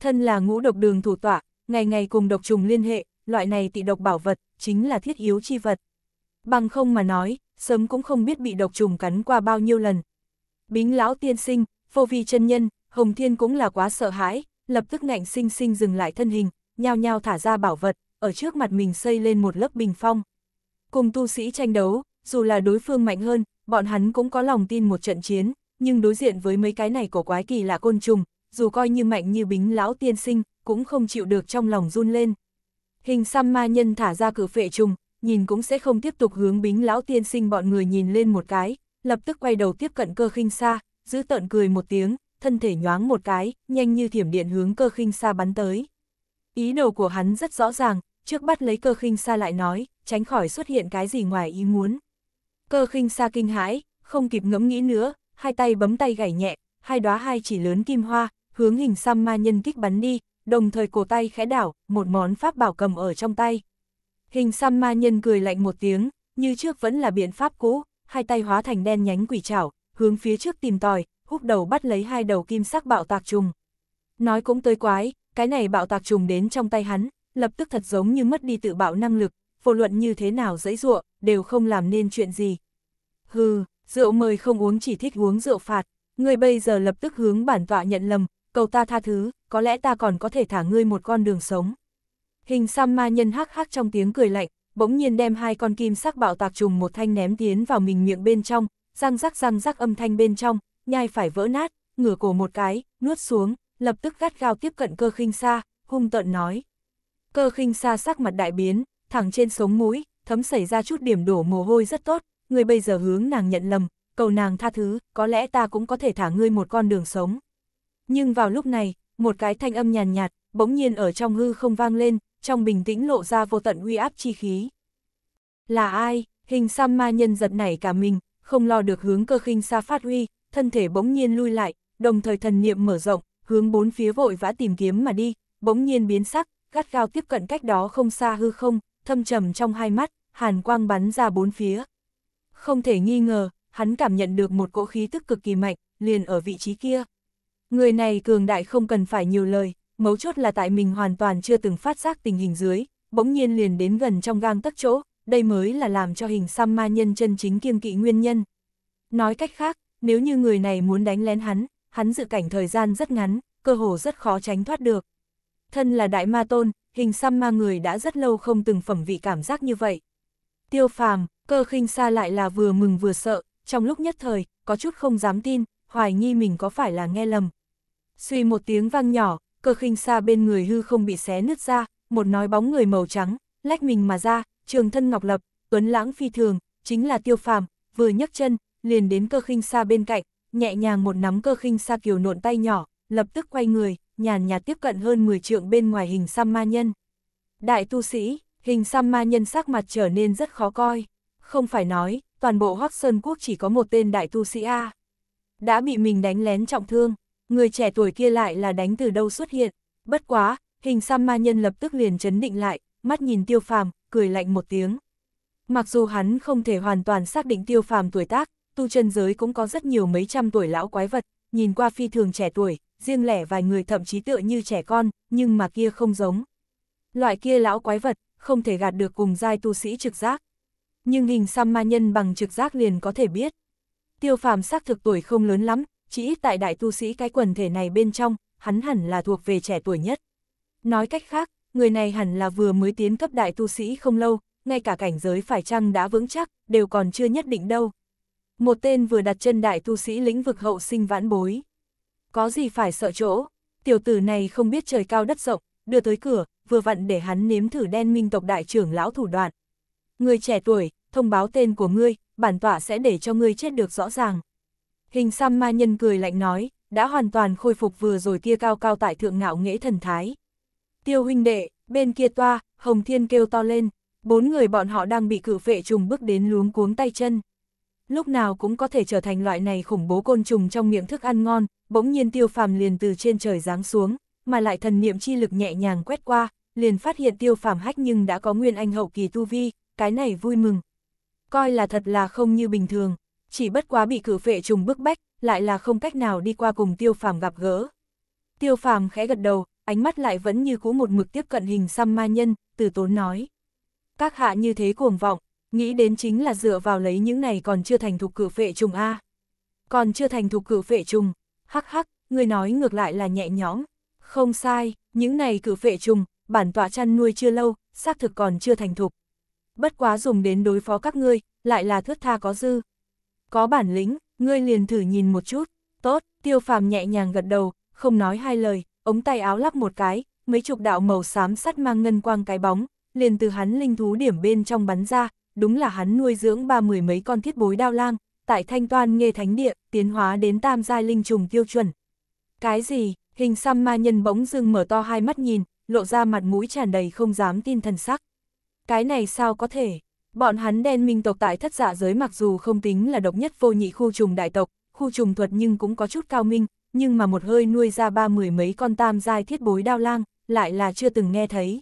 Thân là ngũ độc đường thủ tọa, Ngày ngày cùng độc trùng liên hệ, loại này tị độc bảo vật, chính là thiết yếu chi vật. Bằng không mà nói, sớm cũng không biết bị độc trùng cắn qua bao nhiêu lần. Bính lão tiên sinh, phô vi chân nhân, Hồng Thiên cũng là quá sợ hãi, lập tức ngạnh sinh sinh dừng lại thân hình, nhao nhao thả ra bảo vật, ở trước mặt mình xây lên một lớp bình phong. Cùng tu sĩ tranh đấu, dù là đối phương mạnh hơn, bọn hắn cũng có lòng tin một trận chiến, nhưng đối diện với mấy cái này của quái kỳ lạ côn trùng, dù coi như mạnh như bính lão tiên sinh, cũng không chịu được trong lòng run lên. Hình xăm ma nhân thả ra cửa phệ trùng, nhìn cũng sẽ không tiếp tục hướng bính lão tiên sinh bọn người nhìn lên một cái, lập tức quay đầu tiếp cận cơ khinh xa, giữ tợn cười một tiếng, thân thể nhoáng một cái, nhanh như thiểm điện hướng cơ khinh xa bắn tới. Ý đồ của hắn rất rõ ràng, trước bắt lấy cơ khinh xa lại nói, tránh khỏi xuất hiện cái gì ngoài ý muốn. Cơ khinh xa kinh hãi, không kịp ngẫm nghĩ nữa, hai tay bấm tay gảy nhẹ, hai đóa hai chỉ lớn kim hoa, hướng hình xăm ma nhân kích bắn đi, đồng thời cổ tay khẽ đảo, một món pháp bảo cầm ở trong tay. Hình xăm ma nhân cười lạnh một tiếng, như trước vẫn là biện pháp cũ, hai tay hóa thành đen nhánh quỷ chảo, hướng phía trước tìm tòi, húc đầu bắt lấy hai đầu kim sắc bạo tạc trùng. Nói cũng tới quái, cái này bạo tạc trùng đến trong tay hắn, lập tức thật giống như mất đi tự bạo năng lực, vô luận như thế nào dãy dụa, đều không làm nên chuyện gì. Hừ, rượu mời không uống chỉ thích uống rượu phạt, người bây giờ lập tức hướng bản tọa nhận lầm, cầu ta tha thứ, có lẽ ta còn có thể thả ngươi một con đường sống. Hình xăm ma nhân hắc hắc trong tiếng cười lạnh, bỗng nhiên đem hai con kim sắc bạo tạc trùng một thanh ném tiến vào mình miệng bên trong, răng rắc răng rắc âm thanh bên trong, nhai phải vỡ nát, ngửa cổ một cái, nuốt xuống, lập tức gắt gao tiếp cận cơ khinh xa, hung tợn nói. Cơ khinh xa sắc mặt đại biến, thẳng trên sống mũi, thấm xảy ra chút điểm đổ mồ hôi rất tốt, người bây giờ hướng nàng nhận lầm, cầu nàng tha thứ, có lẽ ta cũng có thể thả ngươi một con đường sống. Nhưng vào lúc này, một cái thanh âm nhàn nhạt, bỗng nhiên ở trong hư không vang lên, trong bình tĩnh lộ ra vô tận uy áp chi khí. Là ai? Hình xăm ma nhân giật nảy cả mình, không lo được hướng cơ khinh xa phát huy, thân thể bỗng nhiên lui lại, đồng thời thần niệm mở rộng, hướng bốn phía vội vã tìm kiếm mà đi, bỗng nhiên biến sắc, gắt gao tiếp cận cách đó không xa hư không, thâm trầm trong hai mắt, hàn quang bắn ra bốn phía. Không thể nghi ngờ, hắn cảm nhận được một cỗ khí tức cực kỳ mạnh, liền ở vị trí kia. Người này cường đại không cần phải nhiều lời, mấu chốt là tại mình hoàn toàn chưa từng phát giác tình hình dưới, bỗng nhiên liền đến gần trong gang tấc chỗ, đây mới là làm cho hình xăm ma nhân chân chính kiêng kỵ nguyên nhân. Nói cách khác, nếu như người này muốn đánh lén hắn, hắn dự cảnh thời gian rất ngắn, cơ hồ rất khó tránh thoát được. Thân là đại ma tôn, hình xăm ma người đã rất lâu không từng phẩm vị cảm giác như vậy. Tiêu phàm, cơ khinh xa lại là vừa mừng vừa sợ, trong lúc nhất thời, có chút không dám tin, hoài nghi mình có phải là nghe lầm, suy một tiếng vang nhỏ, cơ khinh xa bên người hư không bị xé nứt ra, một nói bóng người màu trắng, lách mình mà ra, trường thân ngọc lập, tuấn lãng phi thường, chính là tiêu phàm, vừa nhấc chân, liền đến cơ khinh xa bên cạnh, nhẹ nhàng một nắm cơ khinh xa kiều nộn tay nhỏ, lập tức quay người, nhàn nhạt tiếp cận hơn 10 trượng bên ngoài hình xăm ma nhân. Đại tu sĩ, hình xăm ma nhân sắc mặt trở nên rất khó coi, không phải nói, toàn bộ Hoắc Sơn Quốc chỉ có một tên đại tu sĩ A. Đã bị mình đánh lén trọng thương, người trẻ tuổi kia lại là đánh từ đâu xuất hiện. Bất quá, hình xăm ma nhân lập tức liền chấn định lại, mắt nhìn tiêu phàm, cười lạnh một tiếng. Mặc dù hắn không thể hoàn toàn xác định tiêu phàm tuổi tác, tu chân giới cũng có rất nhiều mấy trăm tuổi lão quái vật, nhìn qua phi thường trẻ tuổi, riêng lẻ vài người thậm chí tựa như trẻ con, nhưng mà kia không giống. Loại kia lão quái vật, không thể gạt được cùng giai tu sĩ trực giác. Nhưng hình xăm ma nhân bằng trực giác liền có thể biết. Tiêu phàm xác thực tuổi không lớn lắm, chỉ ít tại đại tu sĩ cái quần thể này bên trong, hắn hẳn là thuộc về trẻ tuổi nhất. Nói cách khác, người này hẳn là vừa mới tiến cấp đại tu sĩ không lâu, ngay cả cảnh giới phải chăng đã vững chắc, đều còn chưa nhất định đâu. Một tên vừa đặt chân đại tu sĩ lĩnh vực hậu sinh vãn bối. Có gì phải sợ chỗ, tiểu tử này không biết trời cao đất rộng, đưa tới cửa, vừa vặn để hắn nếm thử đen minh tộc đại trưởng lão thủ đoạn. Người trẻ tuổi, thông báo tên của ngươi, bản tọa sẽ để cho ngươi chết được rõ ràng. Hình xăm ma nhân cười lạnh nói, đã hoàn toàn khôi phục vừa rồi kia cao cao tại thượng ngạo nghễ thần thái. Tiêu huynh đệ, bên kia toa, Hồng Thiên kêu to lên, bốn người bọn họ đang bị cử phệ trùng bước đến luống cuống tay chân. Lúc nào cũng có thể trở thành loại này khủng bố côn trùng trong miệng thức ăn ngon, bỗng nhiên tiêu phàm liền từ trên trời giáng xuống, mà lại thần niệm chi lực nhẹ nhàng quét qua, liền phát hiện tiêu phàm hách nhưng đã có nguyên anh hậu kỳ tu vi, cái này vui mừng. Coi là thật là không như bình thường chỉ bất quá bị cử vệ trùng bức bách, lại là không cách nào đi qua cùng tiêu phàm gặp gỡ. Tiêu phàm khẽ gật đầu, ánh mắt lại vẫn như cũ một mực tiếp cận hình xăm ma nhân, từ tốn nói. Các hạ như thế cuồng vọng, nghĩ đến chính là dựa vào lấy những này còn chưa thành thục cử phệ trùng A. Còn chưa thành thục cử phệ trùng, hắc hắc, người nói ngược lại là nhẹ nhõm. Không sai, những này cử phệ trùng, bản tọa chăn nuôi chưa lâu, xác thực còn chưa thành thục. Bất quá dùng đến đối phó các ngươi, lại là thước tha có dư có bản lĩnh, ngươi liền thử nhìn một chút, tốt, tiêu phàm nhẹ nhàng gật đầu, không nói hai lời, ống tay áo lắp một cái, mấy chục đạo màu xám sắt mang ngân quang cái bóng, liền từ hắn linh thú điểm bên trong bắn ra, đúng là hắn nuôi dưỡng ba mười mấy con thiết bối đao lang, tại thanh toan nghe thánh địa, tiến hóa đến tam giai linh trùng tiêu chuẩn. Cái gì, hình xăm ma nhân bỗng dưng mở to hai mắt nhìn, lộ ra mặt mũi tràn đầy không dám tin thần sắc. Cái này sao có thể? Bọn hắn đen minh tộc tại thất giả dạ giới mặc dù không tính là độc nhất vô nhị khu trùng đại tộc, khu trùng thuật nhưng cũng có chút cao minh, nhưng mà một hơi nuôi ra ba mười mấy con tam giai thiết bối đao lang, lại là chưa từng nghe thấy.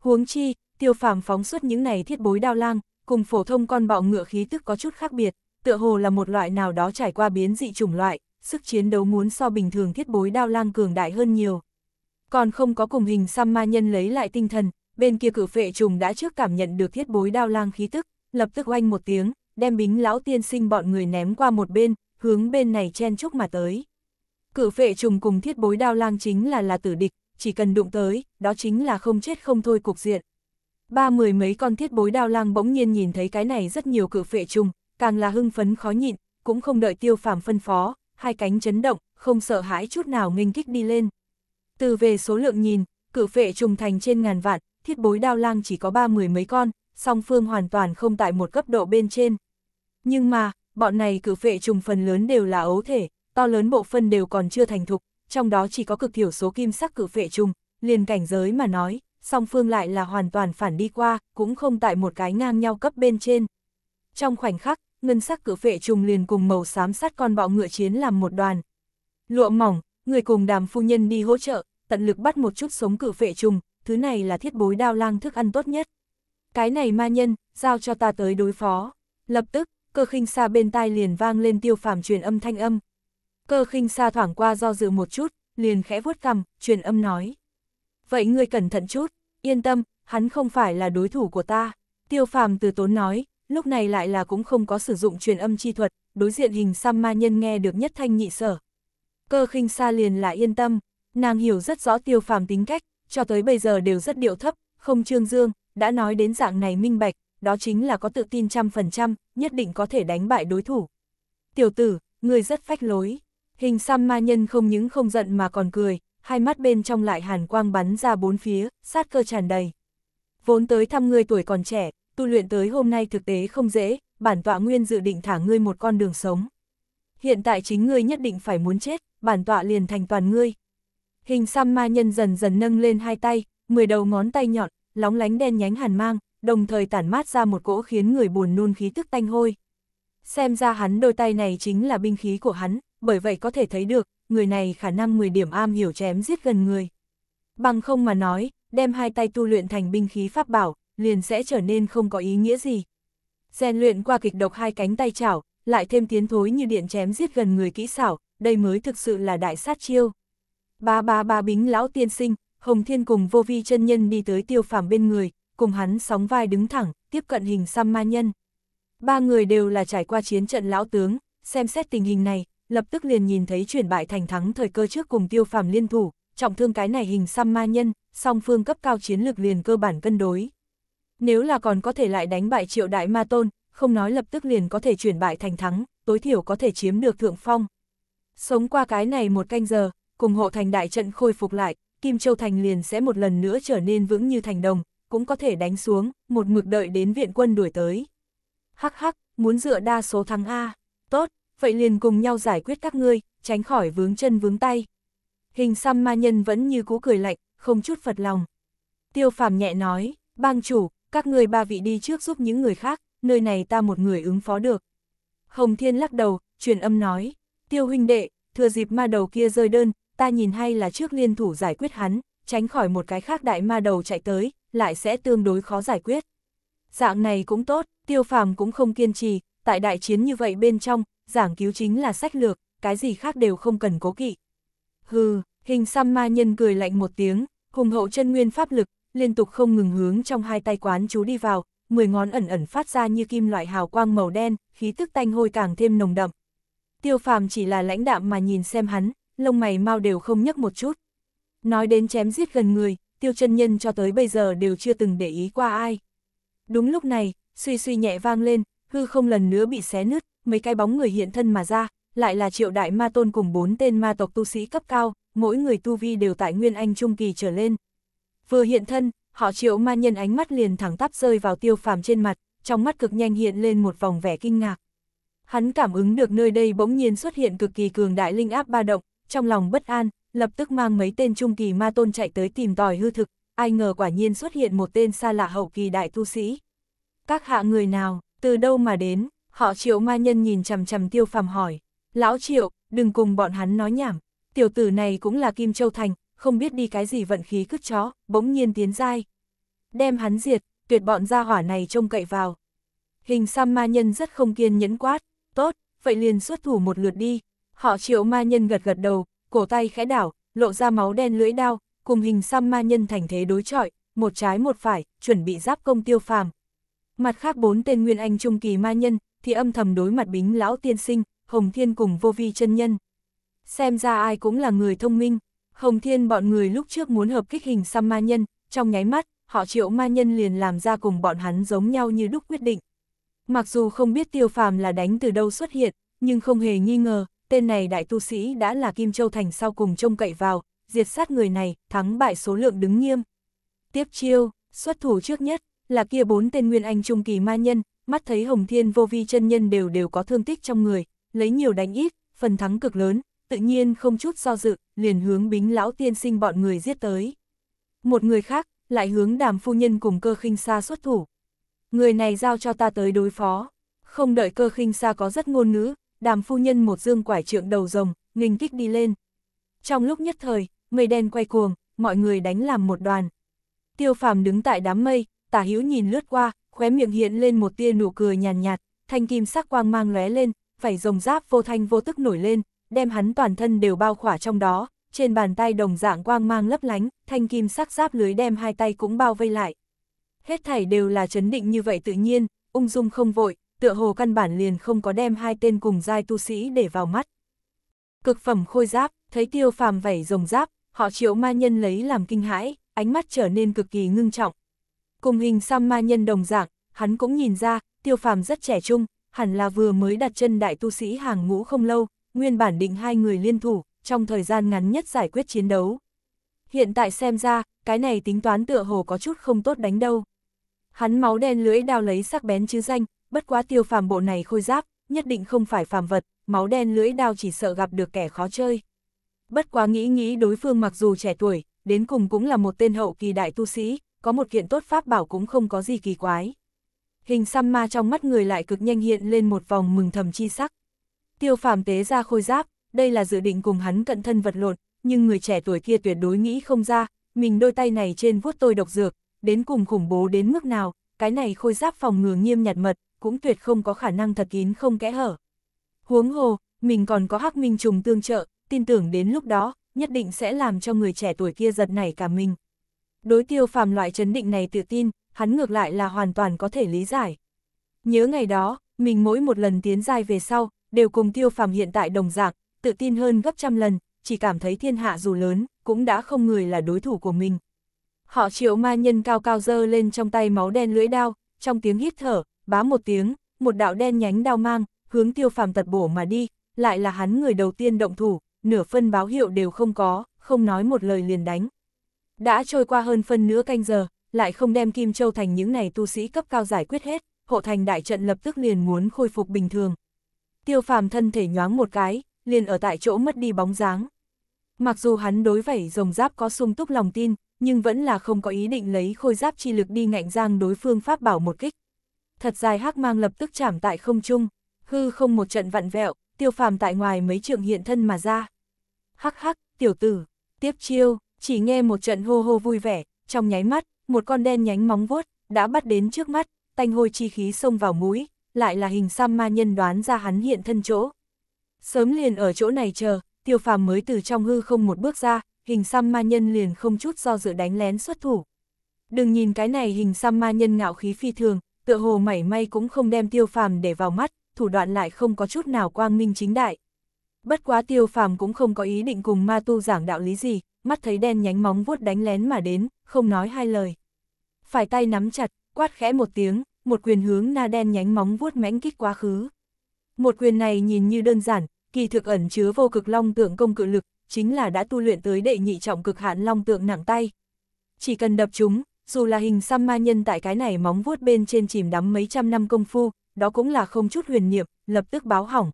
Huống chi, tiêu phàm phóng xuất những này thiết bối đao lang, cùng phổ thông con bọ ngựa khí tức có chút khác biệt, tựa hồ là một loại nào đó trải qua biến dị chủng loại, sức chiến đấu muốn so bình thường thiết bối đao lang cường đại hơn nhiều. Còn không có cùng hình xăm ma nhân lấy lại tinh thần, bên kia cử phệ trùng đã trước cảm nhận được thiết bối đao lang khí tức, lập tức oanh một tiếng, đem bính lão tiên sinh bọn người ném qua một bên, hướng bên này chen chúc mà tới. Cử phệ trùng cùng thiết bối đao lang chính là là tử địch, chỉ cần đụng tới, đó chính là không chết không thôi cục diện. Ba mười mấy con thiết bối đao lang bỗng nhiên nhìn thấy cái này rất nhiều cử phệ trùng, càng là hưng phấn khó nhịn, cũng không đợi tiêu phàm phân phó, hai cánh chấn động, không sợ hãi chút nào nghênh kích đi lên. Từ về số lượng nhìn, cử phệ trùng thành trên ngàn vạn, thiết bối đao lang chỉ có ba mười mấy con, song phương hoàn toàn không tại một cấp độ bên trên. Nhưng mà, bọn này cử phệ trùng phần lớn đều là ấu thể, to lớn bộ phân đều còn chưa thành thục, trong đó chỉ có cực thiểu số kim sắc cử phệ trùng, liền cảnh giới mà nói, song phương lại là hoàn toàn phản đi qua, cũng không tại một cái ngang nhau cấp bên trên. Trong khoảnh khắc, ngân sắc cử phệ trùng liền cùng màu xám sắt con bọ ngựa chiến làm một đoàn. Lụa mỏng, người cùng đàm phu nhân đi hỗ trợ, tận lực bắt một chút sống cử phệ trùng, thứ này là thiết bối đao lang thức ăn tốt nhất. Cái này ma nhân, giao cho ta tới đối phó. Lập tức, cơ khinh xa bên tai liền vang lên tiêu phàm truyền âm thanh âm. Cơ khinh xa thoảng qua do dự một chút, liền khẽ vuốt cằm, truyền âm nói. Vậy ngươi cẩn thận chút, yên tâm, hắn không phải là đối thủ của ta. Tiêu phàm từ tốn nói, lúc này lại là cũng không có sử dụng truyền âm chi thuật, đối diện hình xăm ma nhân nghe được nhất thanh nhị sở. Cơ khinh xa liền là yên tâm, nàng hiểu rất rõ tiêu phàm tính cách, cho tới bây giờ đều rất điệu thấp, không trương dương, đã nói đến dạng này minh bạch, đó chính là có tự tin trăm phần trăm, nhất định có thể đánh bại đối thủ. Tiểu tử, người rất phách lối, hình xăm ma nhân không những không giận mà còn cười, hai mắt bên trong lại hàn quang bắn ra bốn phía, sát cơ tràn đầy. Vốn tới thăm ngươi tuổi còn trẻ, tu luyện tới hôm nay thực tế không dễ, bản tọa nguyên dự định thả ngươi một con đường sống. Hiện tại chính ngươi nhất định phải muốn chết, bản tọa liền thành toàn ngươi. Hình xăm ma nhân dần dần nâng lên hai tay, 10 đầu ngón tay nhọn, lóng lánh đen nhánh hàn mang, đồng thời tản mát ra một cỗ khiến người buồn nôn khí tức tanh hôi. Xem ra hắn đôi tay này chính là binh khí của hắn, bởi vậy có thể thấy được, người này khả năng 10 điểm am hiểu chém giết gần người. Bằng không mà nói, đem hai tay tu luyện thành binh khí pháp bảo, liền sẽ trở nên không có ý nghĩa gì. Rèn luyện qua kịch độc hai cánh tay chảo, lại thêm tiến thối như điện chém giết gần người kỹ xảo, đây mới thực sự là đại sát chiêu. Ba ba ba bính lão tiên sinh, Hồng Thiên cùng vô vi chân nhân đi tới tiêu phàm bên người, cùng hắn sóng vai đứng thẳng, tiếp cận hình xăm ma nhân. Ba người đều là trải qua chiến trận lão tướng, xem xét tình hình này, lập tức liền nhìn thấy chuyển bại thành thắng thời cơ trước cùng tiêu phàm liên thủ, trọng thương cái này hình xăm ma nhân, song phương cấp cao chiến lược liền cơ bản cân đối. Nếu là còn có thể lại đánh bại triệu đại ma tôn, không nói lập tức liền có thể chuyển bại thành thắng, tối thiểu có thể chiếm được thượng phong. Sống qua cái này một canh giờ, cùng hộ thành đại trận khôi phục lại, Kim Châu Thành liền sẽ một lần nữa trở nên vững như thành đồng, cũng có thể đánh xuống, một mực đợi đến viện quân đuổi tới. Hắc hắc, muốn dựa đa số thắng A, tốt, vậy liền cùng nhau giải quyết các ngươi, tránh khỏi vướng chân vướng tay. Hình xăm ma nhân vẫn như cú cười lạnh, không chút phật lòng. Tiêu phàm nhẹ nói, bang chủ, các ngươi ba vị đi trước giúp những người khác, nơi này ta một người ứng phó được. Hồng Thiên lắc đầu, truyền âm nói, tiêu huynh đệ, thừa dịp ma đầu kia rơi đơn, ta nhìn hay là trước liên thủ giải quyết hắn, tránh khỏi một cái khác đại ma đầu chạy tới, lại sẽ tương đối khó giải quyết. Dạng này cũng tốt, tiêu phàm cũng không kiên trì, tại đại chiến như vậy bên trong, giảng cứu chính là sách lược, cái gì khác đều không cần cố kỵ. Hừ, hình xăm ma nhân cười lạnh một tiếng, hùng hậu chân nguyên pháp lực, liên tục không ngừng hướng trong hai tay quán chú đi vào, mười ngón ẩn ẩn phát ra như kim loại hào quang màu đen, khí tức tanh hôi càng thêm nồng đậm. Tiêu phàm chỉ là lãnh đạm mà nhìn xem hắn, lông mày mau đều không nhấc một chút. Nói đến chém giết gần người, tiêu chân nhân cho tới bây giờ đều chưa từng để ý qua ai. Đúng lúc này, suy suy nhẹ vang lên, hư không lần nữa bị xé nứt, mấy cái bóng người hiện thân mà ra, lại là triệu đại ma tôn cùng bốn tên ma tộc tu sĩ cấp cao, mỗi người tu vi đều tại nguyên anh trung kỳ trở lên. Vừa hiện thân, họ triệu ma nhân ánh mắt liền thẳng tắp rơi vào tiêu phàm trên mặt, trong mắt cực nhanh hiện lên một vòng vẻ kinh ngạc. Hắn cảm ứng được nơi đây bỗng nhiên xuất hiện cực kỳ cường đại linh áp ba động, trong lòng bất an, lập tức mang mấy tên trung kỳ ma tôn chạy tới tìm tòi hư thực, ai ngờ quả nhiên xuất hiện một tên xa lạ hậu kỳ đại tu sĩ. Các hạ người nào, từ đâu mà đến, họ triệu ma nhân nhìn chằm chằm tiêu phàm hỏi, lão triệu, đừng cùng bọn hắn nói nhảm, tiểu tử này cũng là Kim Châu Thành, không biết đi cái gì vận khí cứt chó, bỗng nhiên tiến dai. Đem hắn diệt, tuyệt bọn gia hỏa này trông cậy vào. Hình xăm ma nhân rất không kiên nhẫn quát, tốt, vậy liền xuất thủ một lượt đi, Họ triệu ma nhân gật gật đầu, cổ tay khẽ đảo, lộ ra máu đen lưỡi đao, cùng hình xăm ma nhân thành thế đối chọi, một trái một phải, chuẩn bị giáp công tiêu phàm. Mặt khác bốn tên nguyên anh trung kỳ ma nhân, thì âm thầm đối mặt bính lão tiên sinh, Hồng Thiên cùng vô vi chân nhân. Xem ra ai cũng là người thông minh, Hồng Thiên bọn người lúc trước muốn hợp kích hình xăm ma nhân, trong nháy mắt, họ triệu ma nhân liền làm ra cùng bọn hắn giống nhau như đúc quyết định. Mặc dù không biết tiêu phàm là đánh từ đâu xuất hiện, nhưng không hề nghi ngờ, tên này đại tu sĩ đã là Kim Châu Thành sau cùng trông cậy vào, diệt sát người này, thắng bại số lượng đứng nghiêm. Tiếp chiêu, xuất thủ trước nhất, là kia bốn tên nguyên anh trung kỳ ma nhân, mắt thấy Hồng Thiên vô vi chân nhân đều đều có thương tích trong người, lấy nhiều đánh ít, phần thắng cực lớn, tự nhiên không chút do dự, liền hướng bính lão tiên sinh bọn người giết tới. Một người khác, lại hướng đàm phu nhân cùng cơ khinh xa xuất thủ. Người này giao cho ta tới đối phó, không đợi cơ khinh xa có rất ngôn ngữ, đàm phu nhân một dương quải trượng đầu rồng, nghênh kích đi lên. Trong lúc nhất thời, mây đen quay cuồng, mọi người đánh làm một đoàn. Tiêu phàm đứng tại đám mây, tả hữu nhìn lướt qua, khóe miệng hiện lên một tia nụ cười nhàn nhạt, nhạt, thanh kim sắc quang mang lóe lên, vảy rồng giáp vô thanh vô tức nổi lên, đem hắn toàn thân đều bao khỏa trong đó, trên bàn tay đồng dạng quang mang lấp lánh, thanh kim sắc giáp lưới đem hai tay cũng bao vây lại. Hết thảy đều là chấn định như vậy tự nhiên, ung dung không vội, tựa hồ căn bản liền không có đem hai tên cùng giai tu sĩ để vào mắt. Cực phẩm khôi giáp, thấy tiêu phàm vảy rồng giáp, họ triệu ma nhân lấy làm kinh hãi, ánh mắt trở nên cực kỳ ngưng trọng. Cùng hình xăm ma nhân đồng dạng, hắn cũng nhìn ra, tiêu phàm rất trẻ trung, hẳn là vừa mới đặt chân đại tu sĩ hàng ngũ không lâu, nguyên bản định hai người liên thủ, trong thời gian ngắn nhất giải quyết chiến đấu. Hiện tại xem ra, cái này tính toán tựa hồ có chút không tốt đánh đâu. Hắn máu đen lưỡi đao lấy sắc bén chứ danh, bất quá tiêu phàm bộ này khôi giáp, nhất định không phải phàm vật, máu đen lưỡi đao chỉ sợ gặp được kẻ khó chơi. Bất quá nghĩ nghĩ đối phương mặc dù trẻ tuổi, đến cùng cũng là một tên hậu kỳ đại tu sĩ, có một kiện tốt pháp bảo cũng không có gì kỳ quái. Hình xăm ma trong mắt người lại cực nhanh hiện lên một vòng mừng thầm chi sắc. Tiêu phàm tế ra khôi giáp, đây là dự định cùng hắn cận thân vật lộn, nhưng người trẻ tuổi kia tuyệt đối nghĩ không ra, mình đôi tay này trên vuốt tôi độc dược, đến cùng khủng bố đến mức nào, cái này khôi giáp phòng ngừa nghiêm nhặt mật, cũng tuyệt không có khả năng thật kín không kẽ hở. Huống hồ, mình còn có hắc minh trùng tương trợ, tin tưởng đến lúc đó, nhất định sẽ làm cho người trẻ tuổi kia giật nảy cả mình. Đối tiêu phàm loại chấn định này tự tin, hắn ngược lại là hoàn toàn có thể lý giải. Nhớ ngày đó, mình mỗi một lần tiến dài về sau, đều cùng tiêu phàm hiện tại đồng dạng, tự tin hơn gấp trăm lần, chỉ cảm thấy thiên hạ dù lớn, cũng đã không người là đối thủ của mình. Họ triệu ma nhân cao cao dơ lên trong tay máu đen lưỡi đao, trong tiếng hít thở, bá một tiếng, một đạo đen nhánh đao mang, hướng tiêu phàm tật bổ mà đi, lại là hắn người đầu tiên động thủ, nửa phân báo hiệu đều không có, không nói một lời liền đánh. Đã trôi qua hơn phân nửa canh giờ, lại không đem Kim Châu Thành những này tu sĩ cấp cao giải quyết hết, hộ thành đại trận lập tức liền muốn khôi phục bình thường. Tiêu phàm thân thể nhoáng một cái, liền ở tại chỗ mất đi bóng dáng. Mặc dù hắn đối vảy rồng giáp có sung túc lòng tin, nhưng vẫn là không có ý định lấy khôi giáp chi lực đi ngạnh giang đối phương pháp bảo một kích thật dài hắc mang lập tức chạm tại không trung, hư không một trận vặn vẹo, tiêu phàm tại ngoài mấy trường hiện thân mà ra. Hắc hắc, tiểu tử, tiếp chiêu, chỉ nghe một trận hô hô vui vẻ, trong nháy mắt, một con đen nhánh móng vuốt, đã bắt đến trước mắt, tanh hôi chi khí xông vào mũi, lại là hình xăm ma nhân đoán ra hắn hiện thân chỗ. Sớm liền ở chỗ này chờ, tiêu phàm mới từ trong hư không một bước ra, hình xăm ma nhân liền không chút do dự đánh lén xuất thủ. Đừng nhìn cái này hình xăm ma nhân ngạo khí phi thường, tựa hồ mảy may cũng không đem tiêu phàm để vào mắt, thủ đoạn lại không có chút nào quang minh chính đại. Bất quá tiêu phàm cũng không có ý định cùng ma tu giảng đạo lý gì, mắt thấy đen nhánh móng vuốt đánh lén mà đến, không nói hai lời. Phải tay nắm chặt, quát khẽ một tiếng, một quyền hướng na đen nhánh móng vuốt mãnh kích quá khứ. Một quyền này nhìn như đơn giản, kỳ thực ẩn chứa vô cực long tượng công cự lực, chính là đã tu luyện tới đệ nhị trọng cực hạn long tượng nặng tay. Chỉ cần đập chúng, dù là hình xăm ma nhân tại cái này móng vuốt bên trên chìm đắm mấy trăm năm công phu, đó cũng là không chút huyền niệm, lập tức báo hỏng.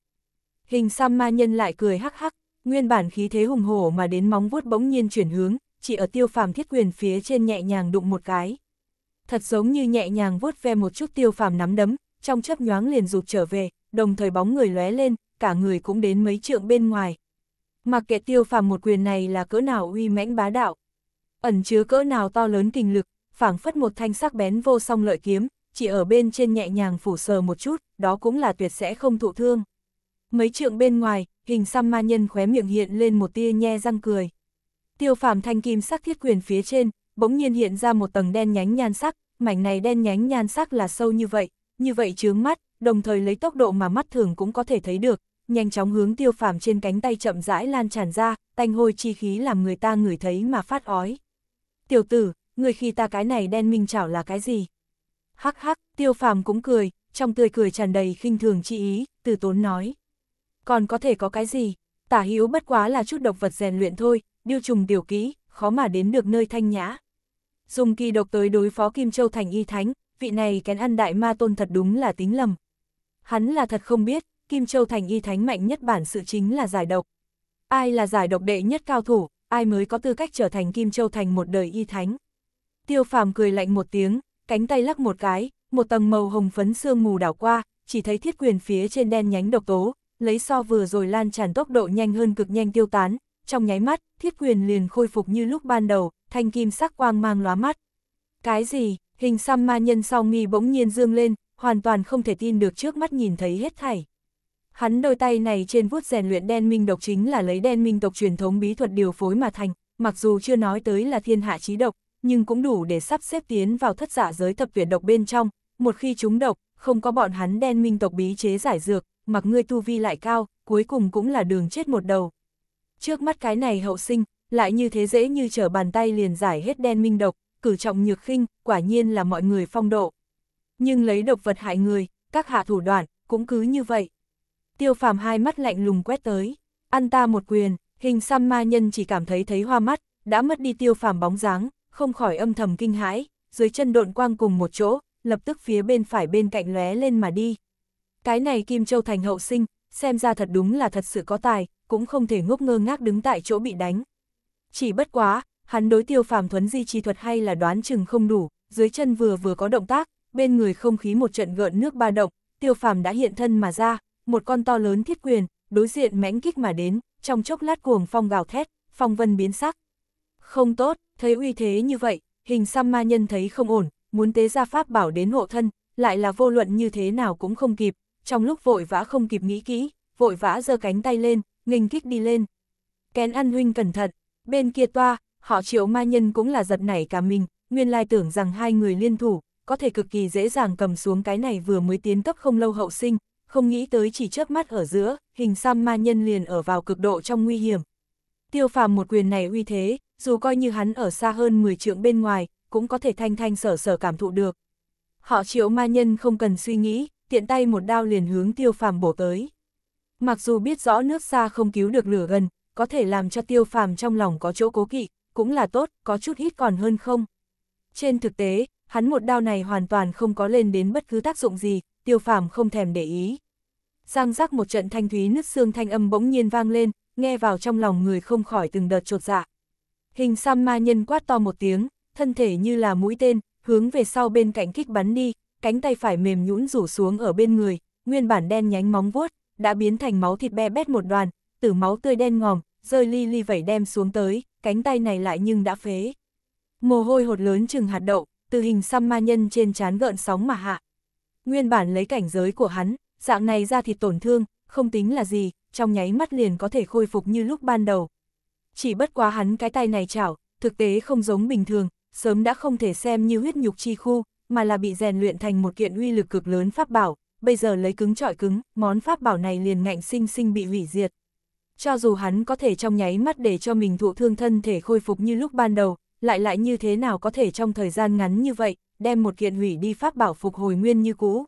Hình xăm ma nhân lại cười hắc hắc, nguyên bản khí thế hùng hổ mà đến móng vuốt bỗng nhiên chuyển hướng, chỉ ở tiêu phàm thiết quyền phía trên nhẹ nhàng đụng một cái. Thật giống như nhẹ nhàng vuốt ve một chút tiêu phàm nắm đấm, trong chớp nhoáng liền rụt trở về, đồng thời bóng người lóe lên, cả người cũng đến mấy trượng bên ngoài. Mặc kệ tiêu phàm một quyền này là cỡ nào uy mãnh bá đạo, ẩn chứa cỡ nào to lớn kinh lực, phảng phất một thanh sắc bén vô song lợi kiếm, chỉ ở bên trên nhẹ nhàng phủ sờ một chút, đó cũng là tuyệt sẽ không thụ thương. Mấy trượng bên ngoài, hình xăm ma nhân khóe miệng hiện lên một tia nhe răng cười. Tiêu phàm thanh kim sắc thiết quyền phía trên, bỗng nhiên hiện ra một tầng đen nhánh nhan sắc, mảnh này đen nhánh nhan sắc là sâu như vậy, như vậy chướng mắt, đồng thời lấy tốc độ mà mắt thường cũng có thể thấy được, nhanh chóng hướng tiêu phàm trên cánh tay chậm rãi lan tràn ra, tanh hôi chi khí làm người ta ngửi thấy mà phát ói. Tiểu tử, người khi ta cái này đen minh chảo là cái gì? Hắc hắc, tiêu phàm cũng cười, trong tươi cười tràn đầy khinh thường chi ý, từ tốn nói. Còn có thể có cái gì? Tả hiếu bất quá là chút độc vật rèn luyện thôi, điêu trùng điều kỹ, khó mà đến được nơi thanh nhã. Dùng kỳ độc tới đối phó Kim Châu Thành y thánh, vị này kén ăn đại ma tôn thật đúng là tính lầm. Hắn là thật không biết, Kim Châu Thành y thánh mạnh nhất bản sự chính là giải độc. Ai là giải độc đệ nhất cao thủ, ai mới có tư cách trở thành Kim Châu Thành một đời y thánh. Tiêu phàm cười lạnh một tiếng, cánh tay lắc một cái, một tầng màu hồng phấn sương mù đảo qua, chỉ thấy thiết quyền phía trên đen nhánh độc tố, lấy so vừa rồi lan tràn tốc độ nhanh hơn cực nhanh tiêu tán, trong nháy mắt, thiết quyền liền khôi phục như lúc ban đầu, thanh kim sắc quang mang lóa mắt. Cái gì, hình xăm ma nhân sau Mi bỗng nhiên dương lên, hoàn toàn không thể tin được trước mắt nhìn thấy hết thảy. Hắn đôi tay này trên vuốt rèn luyện đen minh độc chính là lấy đen minh tộc truyền thống bí thuật điều phối mà thành, mặc dù chưa nói tới là thiên hạ trí độc, nhưng cũng đủ để sắp xếp tiến vào thất giả giới thập tuyển độc bên trong, một khi chúng độc, không có bọn hắn đen minh tộc bí chế giải dược, mặc ngươi tu vi lại cao, cuối cùng cũng là đường chết một đầu. Trước mắt cái này hậu sinh, lại như thế dễ như trở bàn tay liền giải hết đen minh độc, cử trọng nhược khinh, quả nhiên là mọi người phong độ. Nhưng lấy độc vật hại người, các hạ thủ đoạn, cũng cứ như vậy. Tiêu phàm hai mắt lạnh lùng quét tới, ăn ta một quyền, hình xăm ma nhân chỉ cảm thấy thấy hoa mắt, đã mất đi tiêu phàm bóng dáng, không khỏi âm thầm kinh hãi, dưới chân độn quang cùng một chỗ, lập tức phía bên phải bên cạnh lóe lên mà đi. Cái này Kim Châu Thành hậu sinh, xem ra thật đúng là thật sự có tài, cũng không thể ngốc ngơ ngác đứng tại chỗ bị đánh. Chỉ bất quá, hắn đối tiêu phàm thuấn di chi thuật hay là đoán chừng không đủ, dưới chân vừa vừa có động tác, bên người không khí một trận gợn nước ba động, tiêu phàm đã hiện thân mà ra, một con to lớn thiết quyền, đối diện mãnh kích mà đến, trong chốc lát cuồng phong gào thét, phong vân biến sắc, không tốt, thấy uy thế như vậy, hình xăm ma nhân thấy không ổn, muốn tế ra pháp bảo đến hộ thân, lại là vô luận như thế nào cũng không kịp, trong lúc vội vã không kịp nghĩ kỹ, vội vã giơ cánh tay lên, nghênh kích đi lên. Kén ăn huynh cẩn thận, bên kia toa, họ triệu ma nhân cũng là giật nảy cả mình, nguyên lai tưởng rằng hai người liên thủ, có thể cực kỳ dễ dàng cầm xuống cái này vừa mới tiến cấp không lâu hậu sinh, không nghĩ tới chỉ chớp mắt ở giữa, hình xăm ma nhân liền ở vào cực độ trong nguy hiểm. Tiêu phàm một quyền này uy thế, dù coi như hắn ở xa hơn 10 trượng bên ngoài, cũng có thể thanh thanh sở sở cảm thụ được. Họ triệu ma nhân không cần suy nghĩ, tiện tay một đao liền hướng tiêu phàm bổ tới. Mặc dù biết rõ nước xa không cứu được lửa gần, có thể làm cho tiêu phàm trong lòng có chỗ cố kỵ, cũng là tốt, có chút hít còn hơn không. Trên thực tế, hắn một đao này hoàn toàn không có lên đến bất cứ tác dụng gì, tiêu phàm không thèm để ý. Giang giác một trận thanh thúy nứt xương thanh âm bỗng nhiên vang lên, nghe vào trong lòng người không khỏi từng đợt trột dạ. Hình xăm ma nhân quát to một tiếng, thân thể như là mũi tên, hướng về sau bên cạnh kích bắn đi, cánh tay phải mềm nhũn rủ xuống ở bên người, nguyên bản đen nhánh móng vuốt, đã biến thành máu thịt be bét một đoàn, từ máu tươi đen ngòm, rơi li li vẩy đem xuống tới, cánh tay này lại nhưng đã phế. Mồ hôi hột lớn chừng hạt đậu, từ hình xăm ma nhân trên trán gợn sóng mà hạ. Nguyên bản lấy cảnh giới của hắn, dạng này ra thịt tổn thương, không tính là gì, trong nháy mắt liền có thể khôi phục như lúc ban đầu, chỉ bất quá hắn cái tay này chảo, thực tế không giống bình thường, sớm đã không thể xem như huyết nhục chi khu, mà là bị rèn luyện thành một kiện uy lực cực lớn pháp bảo, bây giờ lấy cứng trọi cứng, món pháp bảo này liền ngạnh sinh sinh bị hủy diệt. Cho dù hắn có thể trong nháy mắt để cho mình thụ thương thân thể khôi phục như lúc ban đầu, lại lại như thế nào có thể trong thời gian ngắn như vậy, đem một kiện hủy đi pháp bảo phục hồi nguyên như cũ.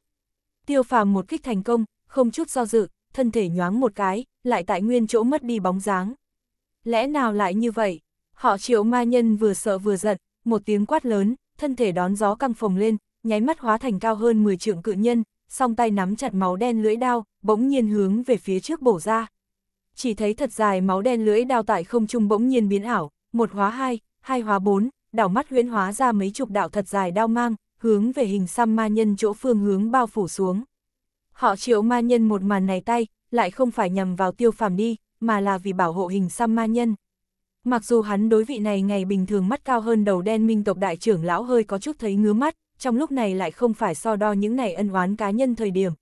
Tiêu phàm một kích thành công, không chút do dự, thân thể nhoáng một cái, lại tại nguyên chỗ mất đi bóng dáng lẽ nào lại như vậy? Họ triệu ma nhân vừa sợ vừa giận, một tiếng quát lớn, thân thể đón gió căng phồng lên, nháy mắt hóa thành cao hơn 10 trượng cự nhân, song tay nắm chặt máu đen lưỡi đao, bỗng nhiên hướng về phía trước bổ ra. Chỉ thấy thật dài máu đen lưỡi đao tại không trung bỗng nhiên biến ảo, một hóa hai, hai hóa bốn, đảo mắt huyễn hóa ra mấy chục đạo thật dài đao mang, hướng về hình xăm ma nhân chỗ phương hướng bao phủ xuống. Họ triệu ma nhân một màn này tay, lại không phải nhằm vào tiêu phàm đi, mà là vì bảo hộ hình xăm ma nhân. Mặc dù hắn đối vị này ngày bình thường mắt cao hơn đầu đen minh tộc đại trưởng lão hơi có chút thấy ngứa mắt, trong lúc này lại không phải so đo những này ân oán cá nhân thời điểm.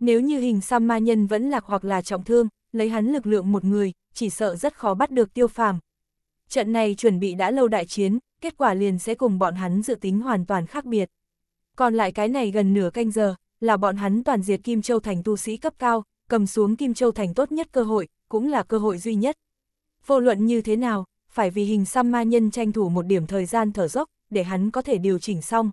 Nếu như hình xăm ma nhân vẫn lạc hoặc là trọng thương, lấy hắn lực lượng một người, chỉ sợ rất khó bắt được tiêu phàm. Trận này chuẩn bị đã lâu đại chiến, kết quả liền sẽ cùng bọn hắn dự tính hoàn toàn khác biệt. Còn lại cái này gần nửa canh giờ, là bọn hắn toàn diệt Kim Châu Thành tu sĩ cấp cao, cầm xuống Kim Châu Thành tốt nhất cơ hội, cũng là cơ hội duy nhất. Vô luận như thế nào, phải vì hình xăm ma nhân tranh thủ một điểm thời gian thở dốc, để hắn có thể điều chỉnh xong.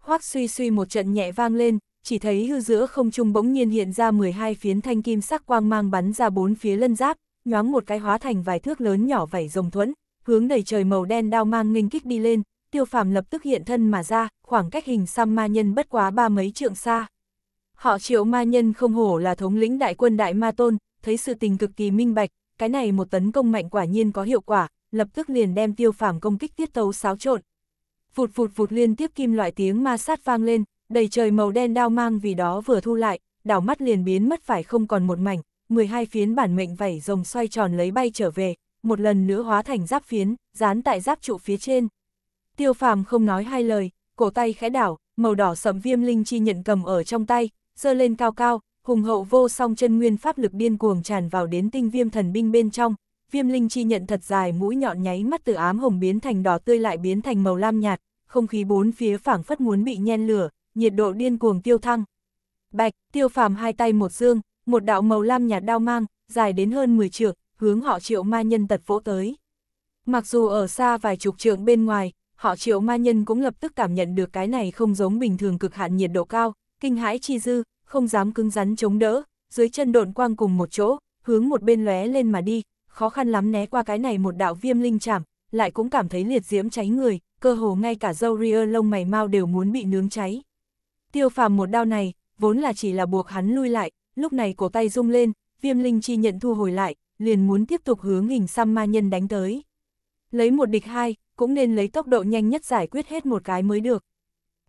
Hoác suy suy một trận nhẹ vang lên, chỉ thấy hư giữa không trung bỗng nhiên hiện ra 12 phiến thanh kim sắc quang mang bắn ra bốn phía lân giáp, nhoáng một cái hóa thành vài thước lớn nhỏ vảy rồng thuẫn, hướng đầy trời màu đen đao mang nghênh kích đi lên, tiêu phàm lập tức hiện thân mà ra, khoảng cách hình xăm ma nhân bất quá ba mấy trượng xa. Họ triệu ma nhân không hổ là thống lĩnh đại quân đại ma tôn, thấy sự tình cực kỳ minh bạch, cái này một tấn công mạnh quả nhiên có hiệu quả, lập tức liền đem tiêu phàm công kích tiết tấu xáo trộn. Vụt vụt vụt liên tiếp kim loại tiếng ma sát vang lên, đầy trời màu đen đao mang vì đó vừa thu lại, đảo mắt liền biến mất phải không còn một mảnh, 12 phiến bản mệnh vảy rồng xoay tròn lấy bay trở về, một lần nữa hóa thành giáp phiến, dán tại giáp trụ phía trên. Tiêu phàm không nói hai lời, cổ tay khẽ đảo, màu đỏ sầm viêm linh chi nhận cầm ở trong tay, giơ lên cao cao, hùng hậu vô song chân nguyên pháp lực điên cuồng tràn vào đến tinh viêm thần binh bên trong, viêm linh chi nhận thật dài mũi nhọn nháy mắt từ ám hồng biến thành đỏ tươi lại biến thành màu lam nhạt, không khí bốn phía phảng phất muốn bị nhen lửa, nhiệt độ điên cuồng tiêu thăng. Bạch, tiêu phàm hai tay một dương, một đạo màu lam nhạt đao mang, dài đến hơn 10 trượng, hướng họ triệu ma nhân tật vỗ tới. Mặc dù ở xa vài chục trượng bên ngoài, họ triệu ma nhân cũng lập tức cảm nhận được cái này không giống bình thường cực hạn nhiệt độ cao, kinh hãi chi dư, không dám cứng rắn chống đỡ, dưới chân độn quang cùng một chỗ, hướng một bên lóe lên mà đi, khó khăn lắm né qua cái này một đạo viêm linh chạm lại cũng cảm thấy liệt diễm cháy người, cơ hồ ngay cả dâu ria lông mày mau đều muốn bị nướng cháy. Tiêu phàm một đao này, vốn là chỉ là buộc hắn lui lại, lúc này cổ tay rung lên, viêm linh chi nhận thu hồi lại, liền muốn tiếp tục hướng hình xăm ma nhân đánh tới. Lấy một địch hai, cũng nên lấy tốc độ nhanh nhất giải quyết hết một cái mới được.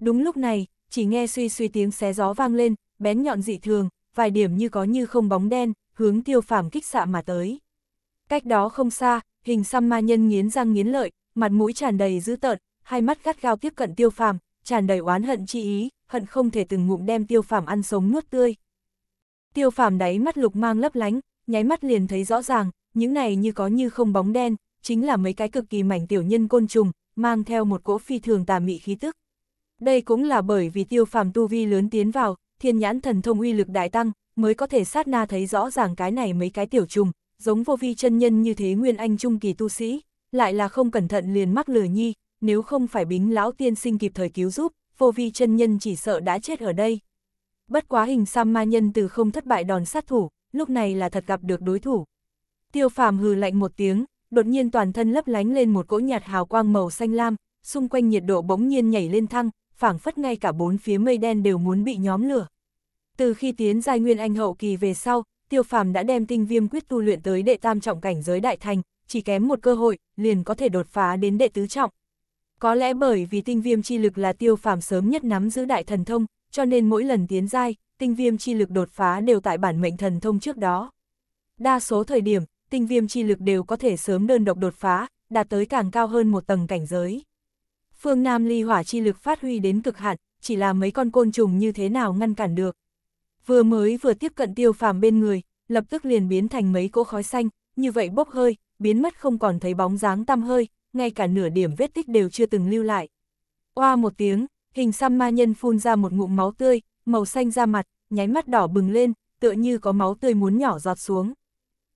Đúng lúc này, chỉ nghe suy suy tiếng xé gió vang lên, bén nhọn dị thường, vài điểm như có như không bóng đen, hướng tiêu phàm kích xạ mà tới. Cách đó không xa, hình xăm ma nhân nghiến răng nghiến lợi, mặt mũi tràn đầy dữ tợn, hai mắt gắt gao tiếp cận tiêu phàm, tràn đầy oán hận chi ý, hận không thể từng ngụm đem tiêu phàm ăn sống nuốt tươi. Tiêu phàm đáy mắt lục mang lấp lánh, nháy mắt liền thấy rõ ràng, những này như có như không bóng đen, chính là mấy cái cực kỳ mảnh tiểu nhân côn trùng, mang theo một cỗ phi thường tà mị khí tức. Đây cũng là bởi vì tiêu phàm tu vi lớn tiến vào, thiên nhãn thần thông uy lực đại tăng, mới có thể sát na thấy rõ ràng cái này mấy cái tiểu trùng, giống vô vi chân nhân như thế nguyên anh trung kỳ tu sĩ, lại là không cẩn thận liền mắc lừa nhi, nếu không phải bính lão tiên sinh kịp thời cứu giúp, vô vi chân nhân chỉ sợ đã chết ở đây. Bất quá hình sam ma nhân từ không thất bại đòn sát thủ, lúc này là thật gặp được đối thủ. Tiêu phàm hừ lạnh một tiếng, đột nhiên toàn thân lấp lánh lên một cỗ nhạt hào quang màu xanh lam, xung quanh nhiệt độ bỗng nhiên nhảy lên thăng, phảng phất ngay cả bốn phía mây đen đều muốn bị nhóm lửa. Từ khi tiến giai nguyên anh hậu kỳ về sau, tiêu phàm đã đem tinh viêm quyết tu luyện tới đệ tam trọng cảnh giới đại thành, chỉ kém một cơ hội, liền có thể đột phá đến đệ tứ trọng. Có lẽ bởi vì tinh viêm chi lực là tiêu phàm sớm nhất nắm giữ đại thần thông, cho nên mỗi lần tiến giai, tinh viêm chi lực đột phá đều tại bản mệnh thần thông trước đó. Đa số thời điểm, tinh viêm chi lực đều có thể sớm đơn độc đột phá, đạt tới càng cao hơn một tầng cảnh giới phương Nam ly hỏa chi lực phát huy đến cực hạn, chỉ là mấy con côn trùng như thế nào ngăn cản được. Vừa mới vừa tiếp cận tiêu phàm bên người, lập tức liền biến thành mấy cỗ khói xanh, như vậy bốc hơi, biến mất không còn thấy bóng dáng tăm hơi, ngay cả nửa điểm vết tích đều chưa từng lưu lại. Qua một tiếng, hình xăm ma nhân phun ra một ngụm máu tươi, màu xanh ra mặt, nháy mắt đỏ bừng lên, tựa như có máu tươi muốn nhỏ giọt xuống.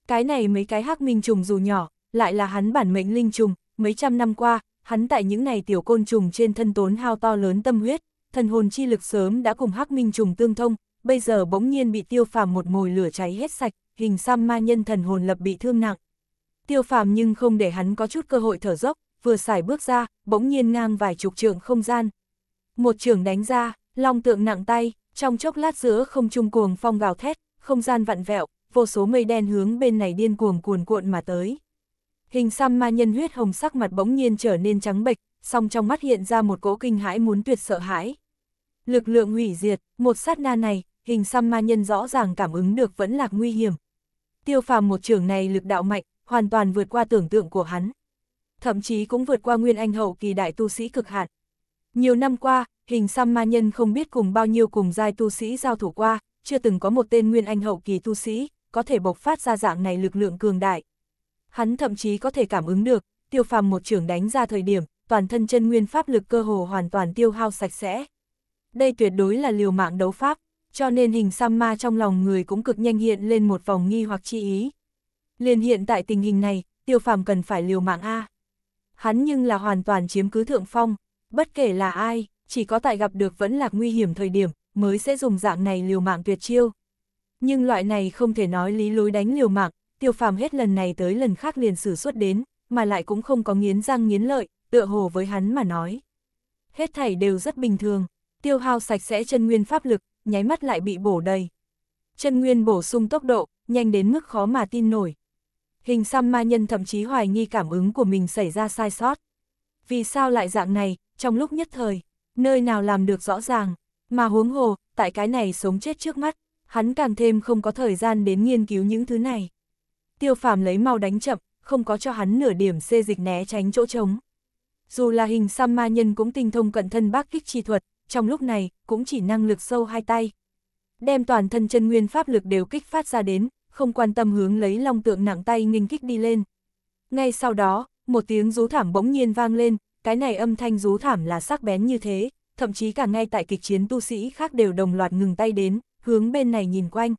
Cái này mấy cái hắc minh trùng dù nhỏ, lại là hắn bản mệnh linh trùng, mấy trăm năm qua, hắn tại những này tiểu côn trùng trên thân tốn hao to lớn tâm huyết, thần hồn chi lực sớm đã cùng hắc minh trùng tương thông, bây giờ bỗng nhiên bị tiêu phàm một mồi lửa cháy hết sạch, hình xăm ma nhân thần hồn lập bị thương nặng. Tiêu phàm nhưng không để hắn có chút cơ hội thở dốc, vừa xài bước ra, bỗng nhiên ngang vài chục trường không gian. Một trường đánh ra, long tượng nặng tay, trong chốc lát giữa không trung cuồng phong gào thét, không gian vặn vẹo, vô số mây đen hướng bên này điên cuồng cuồn cuộn mà tới hình xăm ma nhân huyết hồng sắc mặt bỗng nhiên trở nên trắng bệch, song trong mắt hiện ra một cỗ kinh hãi muốn tuyệt sợ hãi. Lực lượng hủy diệt, một sát na này, hình xăm ma nhân rõ ràng cảm ứng được vẫn là nguy hiểm. Tiêu phàm một trường này lực đạo mạnh, hoàn toàn vượt qua tưởng tượng của hắn. Thậm chí cũng vượt qua nguyên anh hậu kỳ đại tu sĩ cực hạn. Nhiều năm qua, hình xăm ma nhân không biết cùng bao nhiêu cùng giai tu sĩ giao thủ qua, chưa từng có một tên nguyên anh hậu kỳ tu sĩ, có thể bộc phát ra dạng này lực lượng cường đại hắn thậm chí có thể cảm ứng được, tiêu phàm một trường đánh ra thời điểm, toàn thân chân nguyên pháp lực cơ hồ hoàn toàn tiêu hao sạch sẽ. Đây tuyệt đối là liều mạng đấu pháp, cho nên hình xăm ma trong lòng người cũng cực nhanh hiện lên một vòng nghi hoặc chi ý. Liên hiện tại tình hình này, tiêu phàm cần phải liều mạng A. Hắn nhưng là hoàn toàn chiếm cứ thượng phong, bất kể là ai, chỉ có tại gặp được vẫn là nguy hiểm thời điểm, mới sẽ dùng dạng này liều mạng tuyệt chiêu. Nhưng loại này không thể nói lý lối đánh liều mạng, tiêu phàm hết lần này tới lần khác liền sử xuất đến, mà lại cũng không có nghiến răng nghiến lợi, tựa hồ với hắn mà nói. Hết thảy đều rất bình thường, tiêu hao sạch sẽ chân nguyên pháp lực, nháy mắt lại bị bổ đầy. Chân nguyên bổ sung tốc độ, nhanh đến mức khó mà tin nổi. Hình xăm ma nhân thậm chí hoài nghi cảm ứng của mình xảy ra sai sót. Vì sao lại dạng này, trong lúc nhất thời, nơi nào làm được rõ ràng, mà huống hồ, tại cái này sống chết trước mắt, hắn càng thêm không có thời gian đến nghiên cứu những thứ này tiêu phàm lấy mau đánh chậm, không có cho hắn nửa điểm xê dịch né tránh chỗ trống. Dù là hình xăm ma nhân cũng tinh thông cận thân bác kích chi thuật, trong lúc này cũng chỉ năng lực sâu hai tay. Đem toàn thân chân nguyên pháp lực đều kích phát ra đến, không quan tâm hướng lấy long tượng nặng tay nghênh kích đi lên. Ngay sau đó, một tiếng rú thảm bỗng nhiên vang lên, cái này âm thanh rú thảm là sắc bén như thế, thậm chí cả ngay tại kịch chiến tu sĩ khác đều đồng loạt ngừng tay đến, hướng bên này nhìn quanh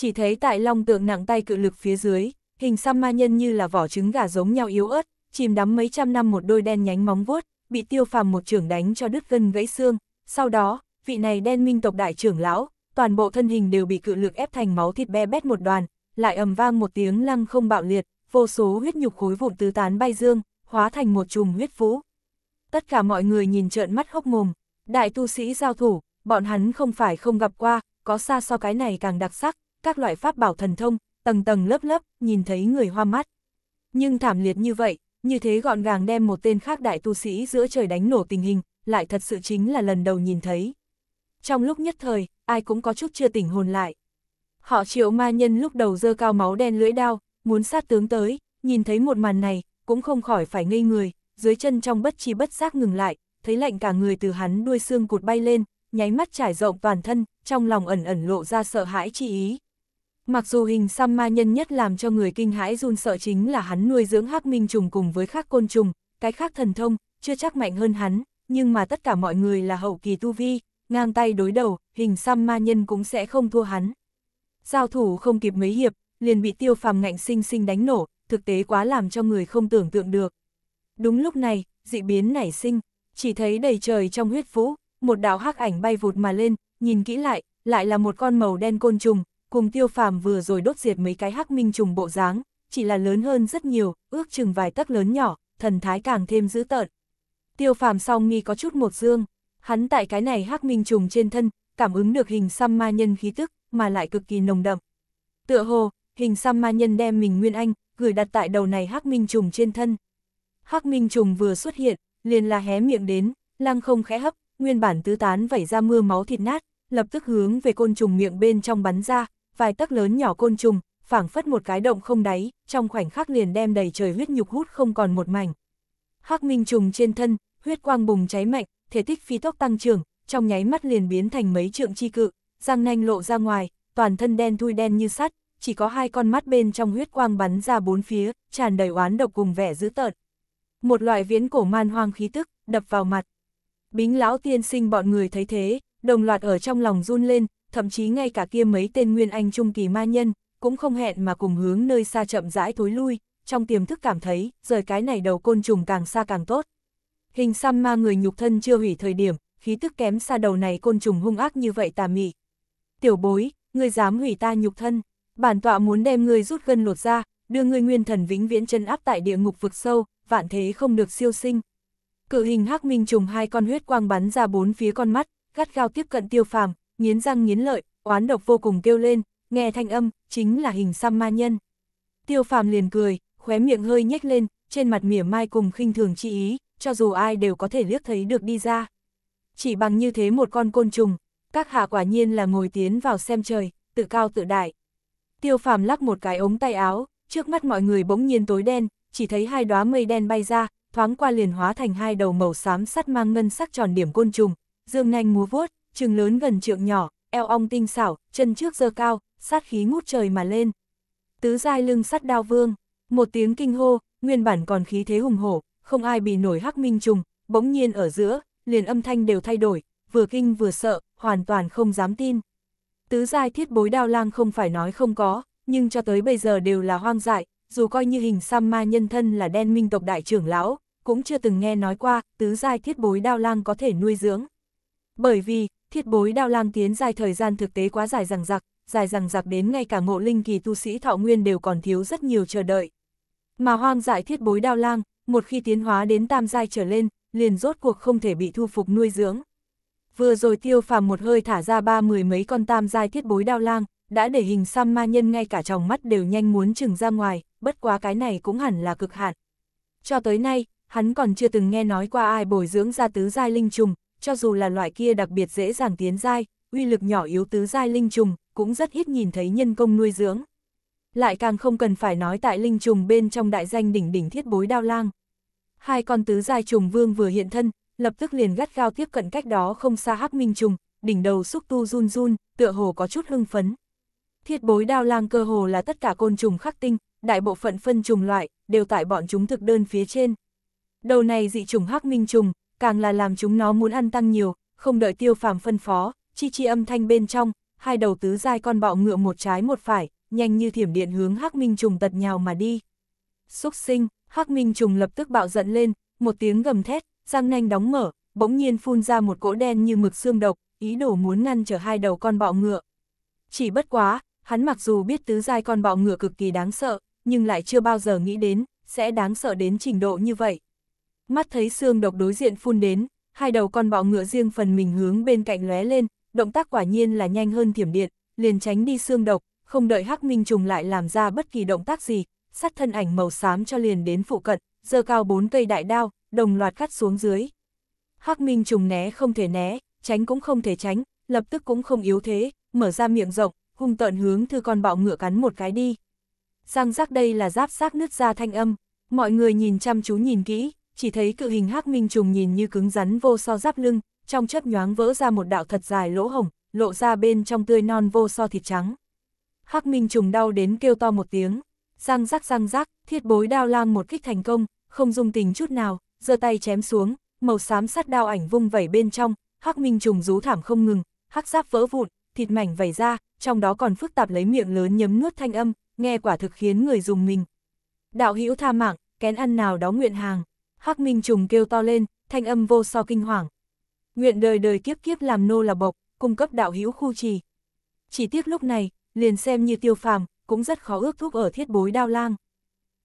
chỉ thấy tại long tượng nặng tay cự lực phía dưới, hình xăm ma nhân như là vỏ trứng gà giống nhau yếu ớt, chìm đắm mấy trăm năm một đôi đen nhánh móng vuốt, bị tiêu phàm một trưởng đánh cho đứt gân gãy xương, sau đó, vị này đen minh tộc đại trưởng lão, toàn bộ thân hình đều bị cự lực ép thành máu thịt be bét một đoàn, lại ầm vang một tiếng lăng không bạo liệt, vô số huyết nhục khối vụn tứ tán bay dương, hóa thành một chùm huyết vũ. Tất cả mọi người nhìn trợn mắt hốc mồm, đại tu sĩ giao thủ, bọn hắn không phải không gặp qua, có xa so cái này càng đặc sắc, các loại pháp bảo thần thông, tầng tầng lớp lớp, nhìn thấy người hoa mắt. Nhưng thảm liệt như vậy, như thế gọn gàng đem một tên khác đại tu sĩ giữa trời đánh nổ tình hình, lại thật sự chính là lần đầu nhìn thấy. Trong lúc nhất thời, ai cũng có chút chưa tỉnh hồn lại. Họ triệu ma nhân lúc đầu dơ cao máu đen lưỡi đao, muốn sát tướng tới, nhìn thấy một màn này, cũng không khỏi phải ngây người, dưới chân trong bất chi bất giác ngừng lại, thấy lạnh cả người từ hắn đuôi xương cụt bay lên, nháy mắt trải rộng toàn thân, trong lòng ẩn ẩn lộ ra sợ hãi chi ý. Mặc dù hình xăm ma nhân nhất làm cho người kinh hãi run sợ chính là hắn nuôi dưỡng hắc minh trùng cùng với khác côn trùng, cái khác thần thông, chưa chắc mạnh hơn hắn, nhưng mà tất cả mọi người là hậu kỳ tu vi, ngang tay đối đầu, hình xăm ma nhân cũng sẽ không thua hắn. Giao thủ không kịp mấy hiệp, liền bị tiêu phàm ngạnh sinh sinh đánh nổ, thực tế quá làm cho người không tưởng tượng được. Đúng lúc này, dị biến nảy sinh, chỉ thấy đầy trời trong huyết vũ, một đạo hắc ảnh bay vụt mà lên, nhìn kỹ lại, lại là một con màu đen côn trùng, cùng tiêu phàm vừa rồi đốt diệt mấy cái hắc minh trùng bộ dáng, chỉ là lớn hơn rất nhiều, ước chừng vài tấc lớn nhỏ, thần thái càng thêm dữ tợn. Tiêu phàm song nghi có chút một dương, hắn tại cái này hắc minh trùng trên thân, cảm ứng được hình xăm ma nhân khí tức, mà lại cực kỳ nồng đậm. Tựa hồ, hình xăm ma nhân đem mình Nguyên Anh, gửi đặt tại đầu này hắc minh trùng trên thân. Hắc minh trùng vừa xuất hiện, liền là hé miệng đến, lăng không khẽ hấp, nguyên bản tứ tán vẩy ra mưa máu thịt nát, lập tức hướng về côn trùng miệng bên trong bắn ra, vài tấc lớn nhỏ côn trùng, phảng phất một cái động không đáy, trong khoảnh khắc liền đem đầy trời huyết nhục hút không còn một mảnh. Hắc minh trùng trên thân, huyết quang bùng cháy mạnh, thể tích phi tốc tăng trưởng, trong nháy mắt liền biến thành mấy trượng chi cự, răng nanh lộ ra ngoài, toàn thân đen thui đen như sắt, chỉ có hai con mắt bên trong huyết quang bắn ra bốn phía, tràn đầy oán độc cùng vẻ dữ tợn. Một loại viễn cổ man hoang khí tức đập vào mặt. Bính lão tiên sinh bọn người thấy thế, đồng loạt ở trong lòng run lên, thậm chí ngay cả kia mấy tên nguyên anh trung kỳ ma nhân, cũng không hẹn mà cùng hướng nơi xa chậm rãi thối lui, trong tiềm thức cảm thấy, rời cái này đầu côn trùng càng xa càng tốt. Hình xăm ma người nhục thân chưa hủy thời điểm, khí tức kém xa đầu này côn trùng hung ác như vậy tà mị. Tiểu bối, ngươi dám hủy ta nhục thân, bản tọa muốn đem ngươi rút gân lột ra, đưa ngươi nguyên thần vĩnh viễn chân áp tại địa ngục vực sâu, vạn thế không được siêu sinh. Cự hình hắc minh trùng hai con huyết quang bắn ra bốn phía con mắt, gắt gao tiếp cận tiêu phàm, nghiến răng nghiến lợi, oán độc vô cùng kêu lên, nghe thanh âm, chính là hình xăm ma nhân. Tiêu phàm liền cười, khóe miệng hơi nhếch lên, trên mặt mỉa mai cùng khinh thường chi ý, cho dù ai đều có thể liếc thấy được đi ra. Chỉ bằng như thế một con côn trùng, các hạ quả nhiên là ngồi tiến vào xem trời, tự cao tự đại. Tiêu phàm lắc một cái ống tay áo, trước mắt mọi người bỗng nhiên tối đen, chỉ thấy hai đóa mây đen bay ra, thoáng qua liền hóa thành hai đầu màu xám sắt mang ngân sắc tròn điểm côn trùng, dương nhanh múa vuốt, trừng lớn gần trượng nhỏ, eo ong tinh xảo, chân trước dơ cao, sát khí ngút trời mà lên. Tứ giai lưng sắt đao vương, một tiếng kinh hô, nguyên bản còn khí thế hùng hổ, không ai bị nổi hắc minh trùng, bỗng nhiên ở giữa, liền âm thanh đều thay đổi, vừa kinh vừa sợ, hoàn toàn không dám tin. Tứ giai thiết bối đao lang không phải nói không có, nhưng cho tới bây giờ đều là hoang dại, dù coi như hình xăm ma nhân thân là đen minh tộc đại trưởng lão, cũng chưa từng nghe nói qua tứ giai thiết bối đao lang có thể nuôi dưỡng. Bởi vì, Thiết bối đao lang tiến dài thời gian thực tế quá dài rằng giặc, dài rằng giặc đến ngay cả ngộ linh kỳ tu sĩ thọ nguyên đều còn thiếu rất nhiều chờ đợi. Mà hoang dại thiết bối đao lang, một khi tiến hóa đến tam giai trở lên, liền rốt cuộc không thể bị thu phục nuôi dưỡng. Vừa rồi tiêu phàm một hơi thả ra ba mười mấy con tam giai thiết bối đao lang, đã để hình xăm ma nhân ngay cả trong mắt đều nhanh muốn chừng ra ngoài, bất quá cái này cũng hẳn là cực hạn. Cho tới nay, hắn còn chưa từng nghe nói qua ai bồi dưỡng ra tứ giai linh trùng, cho dù là loại kia đặc biệt dễ dàng tiến dai, uy lực nhỏ yếu tứ dai linh trùng, cũng rất ít nhìn thấy nhân công nuôi dưỡng. Lại càng không cần phải nói tại linh trùng bên trong đại danh đỉnh đỉnh thiết bối đao lang. Hai con tứ giai trùng vương vừa hiện thân, lập tức liền gắt gao tiếp cận cách đó không xa hắc minh trùng, đỉnh đầu xúc tu run run, tựa hồ có chút hưng phấn. Thiết bối đao lang cơ hồ là tất cả côn trùng khắc tinh, đại bộ phận phân trùng loại, đều tại bọn chúng thực đơn phía trên. Đầu này dị trùng hắc minh trùng, càng là làm chúng nó muốn ăn tăng nhiều, không đợi tiêu phàm phân phó, chi chi âm thanh bên trong, hai đầu tứ dai con bọ ngựa một trái một phải, nhanh như thiểm điện hướng hắc minh trùng tật nhào mà đi. Xúc sinh, hắc minh trùng lập tức bạo giận lên, một tiếng gầm thét, răng nanh đóng mở, bỗng nhiên phun ra một cỗ đen như mực xương độc, ý đồ muốn ngăn trở hai đầu con bọ ngựa. Chỉ bất quá, hắn mặc dù biết tứ dai con bọ ngựa cực kỳ đáng sợ, nhưng lại chưa bao giờ nghĩ đến, sẽ đáng sợ đến trình độ như vậy mắt thấy xương độc đối diện phun đến, hai đầu con bọ ngựa riêng phần mình hướng bên cạnh lóe lên, động tác quả nhiên là nhanh hơn thiểm điện, liền tránh đi xương độc, không đợi Hắc Minh trùng lại làm ra bất kỳ động tác gì, sát thân ảnh màu xám cho liền đến phụ cận, giơ cao bốn cây đại đao, đồng loạt cắt xuống dưới. Hắc Minh trùng né không thể né, tránh cũng không thể tránh, lập tức cũng không yếu thế, mở ra miệng rộng, hung tợn hướng thư con bọ ngựa cắn một cái đi. Răng rác đây là giáp xác nứt ra thanh âm, mọi người nhìn chăm chú nhìn kỹ, chỉ thấy cự hình hắc minh trùng nhìn như cứng rắn vô so giáp lưng, trong chớp nhoáng vỡ ra một đạo thật dài lỗ hồng, lộ ra bên trong tươi non vô so thịt trắng. Hắc minh trùng đau đến kêu to một tiếng, răng rắc răng rắc, thiết bối đao lang một kích thành công, không dung tình chút nào, giơ tay chém xuống, màu xám sắt đao ảnh vung vẩy bên trong, hắc minh trùng rú thảm không ngừng, hắc giáp vỡ vụn, thịt mảnh vẩy ra, trong đó còn phức tạp lấy miệng lớn nhấm nuốt thanh âm, nghe quả thực khiến người dùng mình. Đạo hữu tha mạng, kén ăn nào đó nguyện hàng. Hắc Minh trùng kêu to lên, thanh âm vô so kinh hoàng. Nguyện đời đời kiếp kiếp làm nô là bộc, cung cấp đạo hữu khu trì. Chỉ tiếc lúc này, liền xem như tiêu phàm, cũng rất khó ước thúc ở thiết bối đao lang.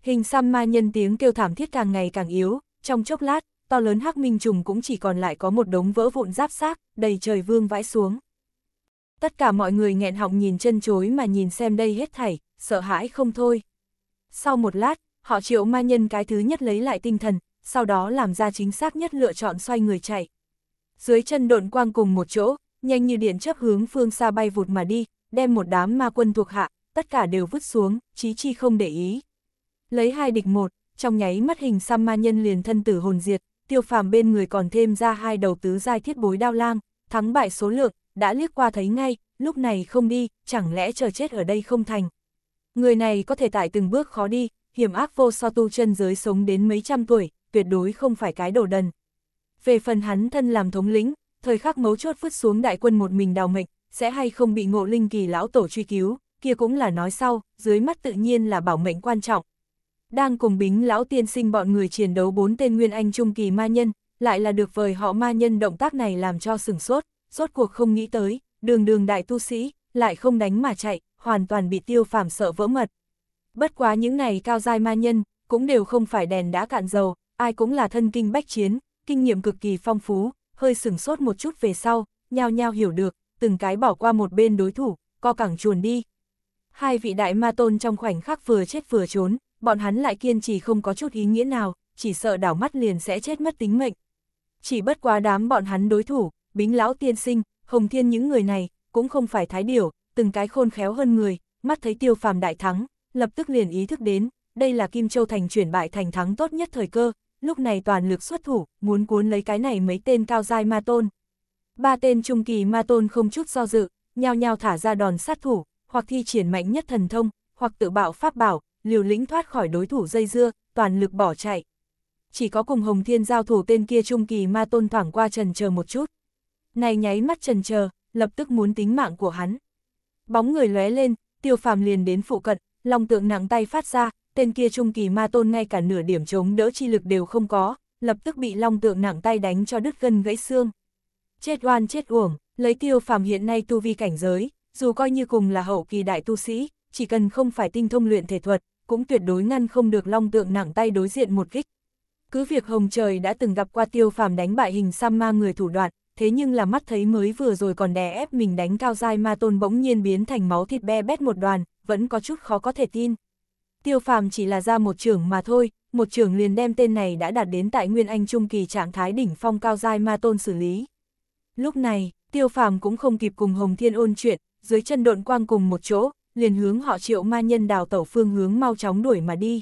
Hình xăm ma nhân tiếng kêu thảm thiết càng ngày càng yếu, trong chốc lát, to lớn hắc minh trùng cũng chỉ còn lại có một đống vỡ vụn giáp xác, đầy trời vương vãi xuống. Tất cả mọi người nghẹn họng nhìn chân chối mà nhìn xem đây hết thảy, sợ hãi không thôi. Sau một lát, họ triệu ma nhân cái thứ nhất lấy lại tinh thần, sau đó làm ra chính xác nhất lựa chọn xoay người chạy. Dưới chân độn quang cùng một chỗ, nhanh như điện chấp hướng phương xa bay vụt mà đi, đem một đám ma quân thuộc hạ, tất cả đều vứt xuống, chí chi không để ý. Lấy hai địch một, trong nháy mắt hình xăm ma nhân liền thân tử hồn diệt, tiêu phàm bên người còn thêm ra hai đầu tứ giai thiết bối đao lang, thắng bại số lượng, đã liếc qua thấy ngay, lúc này không đi, chẳng lẽ chờ chết ở đây không thành. Người này có thể tại từng bước khó đi, hiểm ác vô so tu chân giới sống đến mấy trăm tuổi, tuyệt đối không phải cái đồ đần. Về phần hắn thân làm thống lĩnh, thời khắc mấu chốt vứt xuống đại quân một mình đào mệnh, sẽ hay không bị ngộ linh kỳ lão tổ truy cứu, kia cũng là nói sau, dưới mắt tự nhiên là bảo mệnh quan trọng. Đang cùng bính lão tiên sinh bọn người chiến đấu bốn tên nguyên anh trung kỳ ma nhân, lại là được vời họ ma nhân động tác này làm cho sừng sốt, rốt cuộc không nghĩ tới, đường đường đại tu sĩ, lại không đánh mà chạy, hoàn toàn bị tiêu phàm sợ vỡ mật. Bất quá những này cao dai ma nhân, cũng đều không phải đèn đã cạn dầu, ai cũng là thân kinh bách chiến, kinh nghiệm cực kỳ phong phú, hơi sửng sốt một chút về sau, nhao nhao hiểu được, từng cái bỏ qua một bên đối thủ, co cẳng chuồn đi. Hai vị đại ma tôn trong khoảnh khắc vừa chết vừa trốn, bọn hắn lại kiên trì không có chút ý nghĩa nào, chỉ sợ đảo mắt liền sẽ chết mất tính mệnh. Chỉ bất quá đám bọn hắn đối thủ, bính lão tiên sinh, hồng thiên những người này, cũng không phải thái điểu, từng cái khôn khéo hơn người, mắt thấy tiêu phàm đại thắng, lập tức liền ý thức đến, đây là Kim Châu Thành chuyển bại thành thắng tốt nhất thời cơ, lúc này toàn lực xuất thủ, muốn cuốn lấy cái này mấy tên cao giai ma tôn. Ba tên trung kỳ ma tôn không chút do dự, nhao nhao thả ra đòn sát thủ, hoặc thi triển mạnh nhất thần thông, hoặc tự bạo pháp bảo, liều lĩnh thoát khỏi đối thủ dây dưa, toàn lực bỏ chạy. Chỉ có cùng Hồng Thiên giao thủ tên kia trung kỳ ma tôn thoảng qua trần chờ một chút. Này nháy mắt trần chờ, lập tức muốn tính mạng của hắn. Bóng người lóe lên, tiêu phàm liền đến phụ cận, lòng tượng nặng tay phát ra, tên kia trung kỳ ma tôn ngay cả nửa điểm chống đỡ chi lực đều không có, lập tức bị long tượng nặng tay đánh cho đứt gân gãy xương. Chết oan chết uổng, lấy tiêu phàm hiện nay tu vi cảnh giới, dù coi như cùng là hậu kỳ đại tu sĩ, chỉ cần không phải tinh thông luyện thể thuật, cũng tuyệt đối ngăn không được long tượng nặng tay đối diện một kích. Cứ việc hồng trời đã từng gặp qua tiêu phàm đánh bại hình xăm ma người thủ đoạn, thế nhưng là mắt thấy mới vừa rồi còn đè ép mình đánh cao dai ma tôn bỗng nhiên biến thành máu thịt be bét một đoàn, vẫn có chút khó có thể tin tiêu phàm chỉ là ra một trưởng mà thôi, một trưởng liền đem tên này đã đạt đến tại Nguyên Anh Trung Kỳ trạng thái đỉnh phong cao dai ma tôn xử lý. Lúc này, tiêu phàm cũng không kịp cùng Hồng Thiên ôn chuyện, dưới chân độn quang cùng một chỗ, liền hướng họ triệu ma nhân đào tẩu phương hướng mau chóng đuổi mà đi.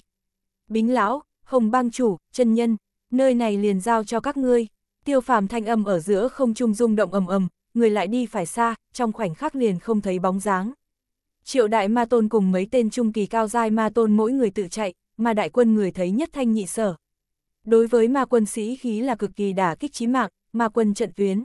Bính lão, Hồng bang chủ, chân nhân, nơi này liền giao cho các ngươi. Tiêu phàm thanh âm ở giữa không trung rung động ầm ầm, người lại đi phải xa, trong khoảnh khắc liền không thấy bóng dáng. Triệu đại ma tôn cùng mấy tên trung kỳ cao giai ma tôn mỗi người tự chạy, mà đại quân người thấy nhất thanh nhị sở. Đối với ma quân sĩ khí là cực kỳ đả kích chí mạng, ma quân trận tuyến.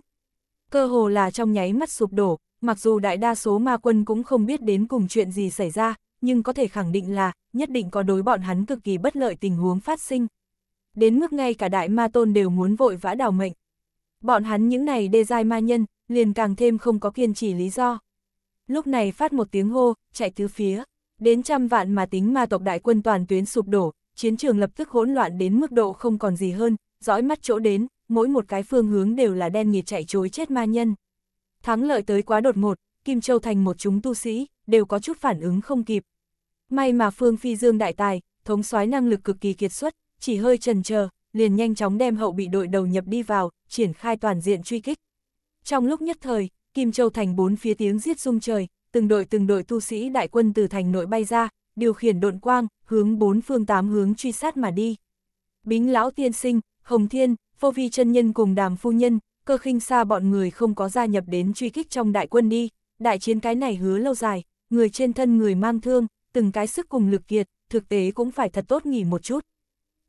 Cơ hồ là trong nháy mắt sụp đổ, mặc dù đại đa số ma quân cũng không biết đến cùng chuyện gì xảy ra, nhưng có thể khẳng định là nhất định có đối bọn hắn cực kỳ bất lợi tình huống phát sinh. Đến mức ngay cả đại ma tôn đều muốn vội vã đào mệnh. Bọn hắn những này đê giai ma nhân, liền càng thêm không có kiên trì lý do. Lúc này phát một tiếng hô, chạy tứ phía, đến trăm vạn mà tính ma tộc đại quân toàn tuyến sụp đổ, chiến trường lập tức hỗn loạn đến mức độ không còn gì hơn, dõi mắt chỗ đến, mỗi một cái phương hướng đều là đen nghịt chạy chối chết ma nhân. Thắng lợi tới quá đột ngột, Kim Châu thành một chúng tu sĩ, đều có chút phản ứng không kịp. May mà Phương Phi Dương đại tài, thống soái năng lực cực kỳ kiệt xuất, chỉ hơi trần chờ liền nhanh chóng đem hậu bị đội đầu nhập đi vào, triển khai toàn diện truy kích. Trong lúc nhất thời, Kim Châu thành bốn phía tiếng giết rung trời, từng đội từng đội tu sĩ đại quân từ thành nội bay ra, điều khiển độn quang, hướng bốn phương tám hướng truy sát mà đi. Bính lão tiên sinh, Hồng Thiên, Phô Vi chân nhân cùng Đàm phu nhân, cơ khinh xa bọn người không có gia nhập đến truy kích trong đại quân đi, đại chiến cái này hứa lâu dài, người trên thân người mang thương, từng cái sức cùng lực kiệt, thực tế cũng phải thật tốt nghỉ một chút.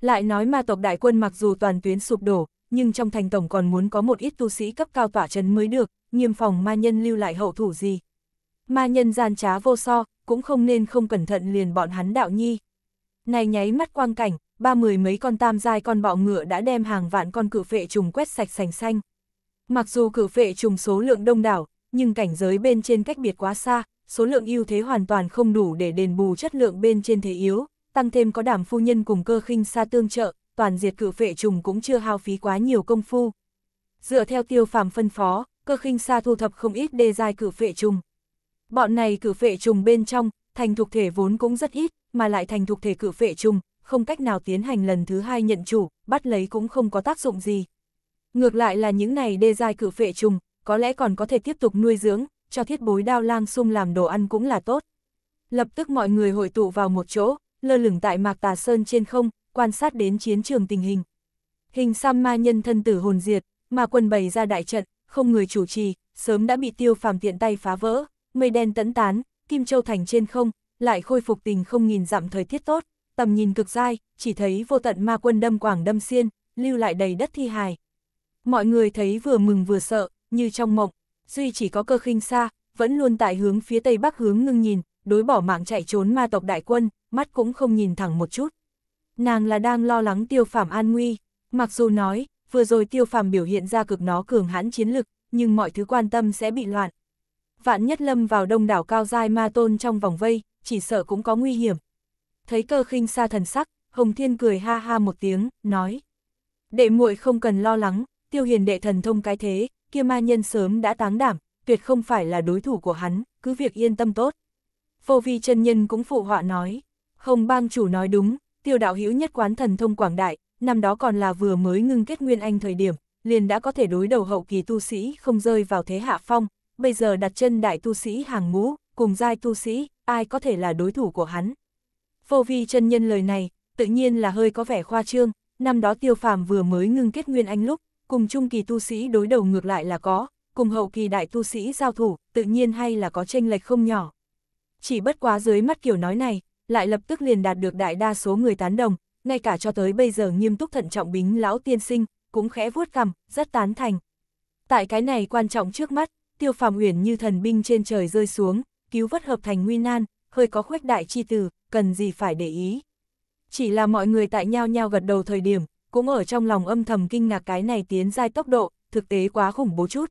Lại nói ma tộc đại quân mặc dù toàn tuyến sụp đổ, nhưng trong thành tổng còn muốn có một ít tu sĩ cấp cao tỏa chấn mới được, nghiêm phòng ma nhân lưu lại hậu thủ gì. Ma nhân gian trá vô so, cũng không nên không cẩn thận liền bọn hắn đạo nhi. Này nháy mắt quang cảnh, ba mười mấy con tam giai con bọ ngựa đã đem hàng vạn con cử phệ trùng quét sạch sành xanh. Mặc dù cử phệ trùng số lượng đông đảo, nhưng cảnh giới bên trên cách biệt quá xa, số lượng ưu thế hoàn toàn không đủ để đền bù chất lượng bên trên thế yếu, tăng thêm có đảm phu nhân cùng cơ khinh xa tương trợ, toàn diệt cử phệ trùng cũng chưa hao phí quá nhiều công phu. Dựa theo tiêu phàm phân phó, cơ khinh xa thu thập không ít đê dài cử phệ trùng. Bọn này cử phệ trùng bên trong, thành thuộc thể vốn cũng rất ít, mà lại thành thuộc thể cử phệ trùng, không cách nào tiến hành lần thứ hai nhận chủ, bắt lấy cũng không có tác dụng gì. Ngược lại là những này đê dài cử phệ trùng, có lẽ còn có thể tiếp tục nuôi dưỡng, cho thiết bối đao lang sung làm đồ ăn cũng là tốt. Lập tức mọi người hội tụ vào một chỗ, lơ lửng tại mạc tà sơn trên không, quan sát đến chiến trường tình hình. Hình xăm ma nhân thân tử hồn diệt, mà quần bày ra đại trận, không người chủ trì, sớm đã bị tiêu phàm tiện tay phá vỡ, mây đen tẫn tán, Kim Châu Thành trên không, lại khôi phục tình không nghìn dặm thời tiết tốt, tầm nhìn cực dai, chỉ thấy vô tận ma quân đâm quảng đâm xiên, lưu lại đầy đất thi hài. Mọi người thấy vừa mừng vừa sợ, như trong mộng, duy chỉ có cơ khinh xa, vẫn luôn tại hướng phía tây bắc hướng ngưng nhìn, đối bỏ mạng chạy trốn ma tộc đại quân, mắt cũng không nhìn thẳng một chút. Nàng là đang lo lắng tiêu phạm an nguy, mặc dù nói, vừa rồi tiêu phàm biểu hiện ra cực nó cường hãn chiến lực, nhưng mọi thứ quan tâm sẽ bị loạn. Vạn nhất lâm vào đông đảo cao dai ma tôn trong vòng vây, chỉ sợ cũng có nguy hiểm. Thấy cơ khinh xa thần sắc, Hồng Thiên cười ha ha một tiếng, nói. Đệ muội không cần lo lắng, tiêu hiền đệ thần thông cái thế, kia ma nhân sớm đã táng đảm, tuyệt không phải là đối thủ của hắn, cứ việc yên tâm tốt. Vô vi chân nhân cũng phụ họa nói, Hồng bang chủ nói đúng, tiêu đạo hữu nhất quán thần thông quảng đại, năm đó còn là vừa mới ngưng kết nguyên anh thời điểm, liền đã có thể đối đầu hậu kỳ tu sĩ không rơi vào thế hạ phong, bây giờ đặt chân đại tu sĩ hàng ngũ, cùng giai tu sĩ, ai có thể là đối thủ của hắn. Vô vi chân nhân lời này, tự nhiên là hơi có vẻ khoa trương, năm đó tiêu phàm vừa mới ngưng kết nguyên anh lúc, cùng trung kỳ tu sĩ đối đầu ngược lại là có, cùng hậu kỳ đại tu sĩ giao thủ, tự nhiên hay là có tranh lệch không nhỏ. Chỉ bất quá dưới mắt kiểu nói này, lại lập tức liền đạt được đại đa số người tán đồng, ngay cả cho tới bây giờ nghiêm túc thận trọng bính lão tiên sinh, cũng khẽ vuốt cằm, rất tán thành. Tại cái này quan trọng trước mắt, tiêu phàm uyển như thần binh trên trời rơi xuống, cứu vất hợp thành nguy nan, hơi có khuếch đại chi từ, cần gì phải để ý. Chỉ là mọi người tại nhau nhau gật đầu thời điểm, cũng ở trong lòng âm thầm kinh ngạc cái này tiến dai tốc độ, thực tế quá khủng bố chút.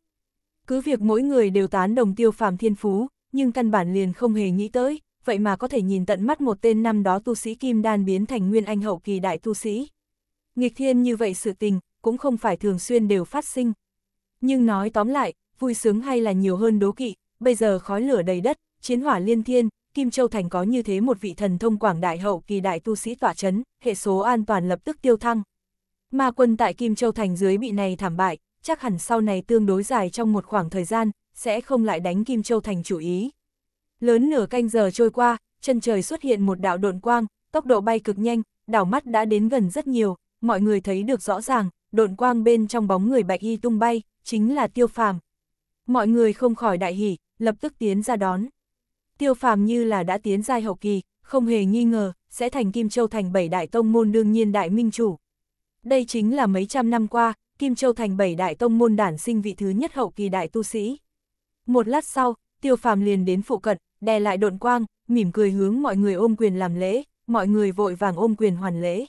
Cứ việc mỗi người đều tán đồng tiêu phàm thiên phú, nhưng căn bản liền không hề nghĩ tới, vậy mà có thể nhìn tận mắt một tên năm đó tu sĩ Kim Đan biến thành nguyên anh hậu kỳ đại tu sĩ. Nghịch thiên như vậy sự tình, cũng không phải thường xuyên đều phát sinh. Nhưng nói tóm lại, vui sướng hay là nhiều hơn đố kỵ, bây giờ khói lửa đầy đất, chiến hỏa liên thiên, Kim Châu Thành có như thế một vị thần thông quảng đại hậu kỳ đại tu sĩ tỏa chấn, hệ số an toàn lập tức tiêu thăng. Ma quân tại Kim Châu Thành dưới bị này thảm bại, chắc hẳn sau này tương đối dài trong một khoảng thời gian, sẽ không lại đánh Kim Châu Thành chủ ý. Lớn nửa canh giờ trôi qua, chân trời xuất hiện một đạo độn quang, tốc độ bay cực nhanh, đảo mắt đã đến gần rất nhiều, mọi người thấy được rõ ràng, độn quang bên trong bóng người bạch y tung bay, chính là tiêu phàm. Mọi người không khỏi đại hỉ, lập tức tiến ra đón. Tiêu phàm như là đã tiến giai hậu kỳ, không hề nghi ngờ, sẽ thành Kim Châu thành bảy đại tông môn đương nhiên đại minh chủ. Đây chính là mấy trăm năm qua, Kim Châu thành bảy đại tông môn đản sinh vị thứ nhất hậu kỳ đại tu sĩ. Một lát sau, tiêu phàm liền đến phụ cận, đè lại độn quang, mỉm cười hướng mọi người ôm quyền làm lễ, mọi người vội vàng ôm quyền hoàn lễ.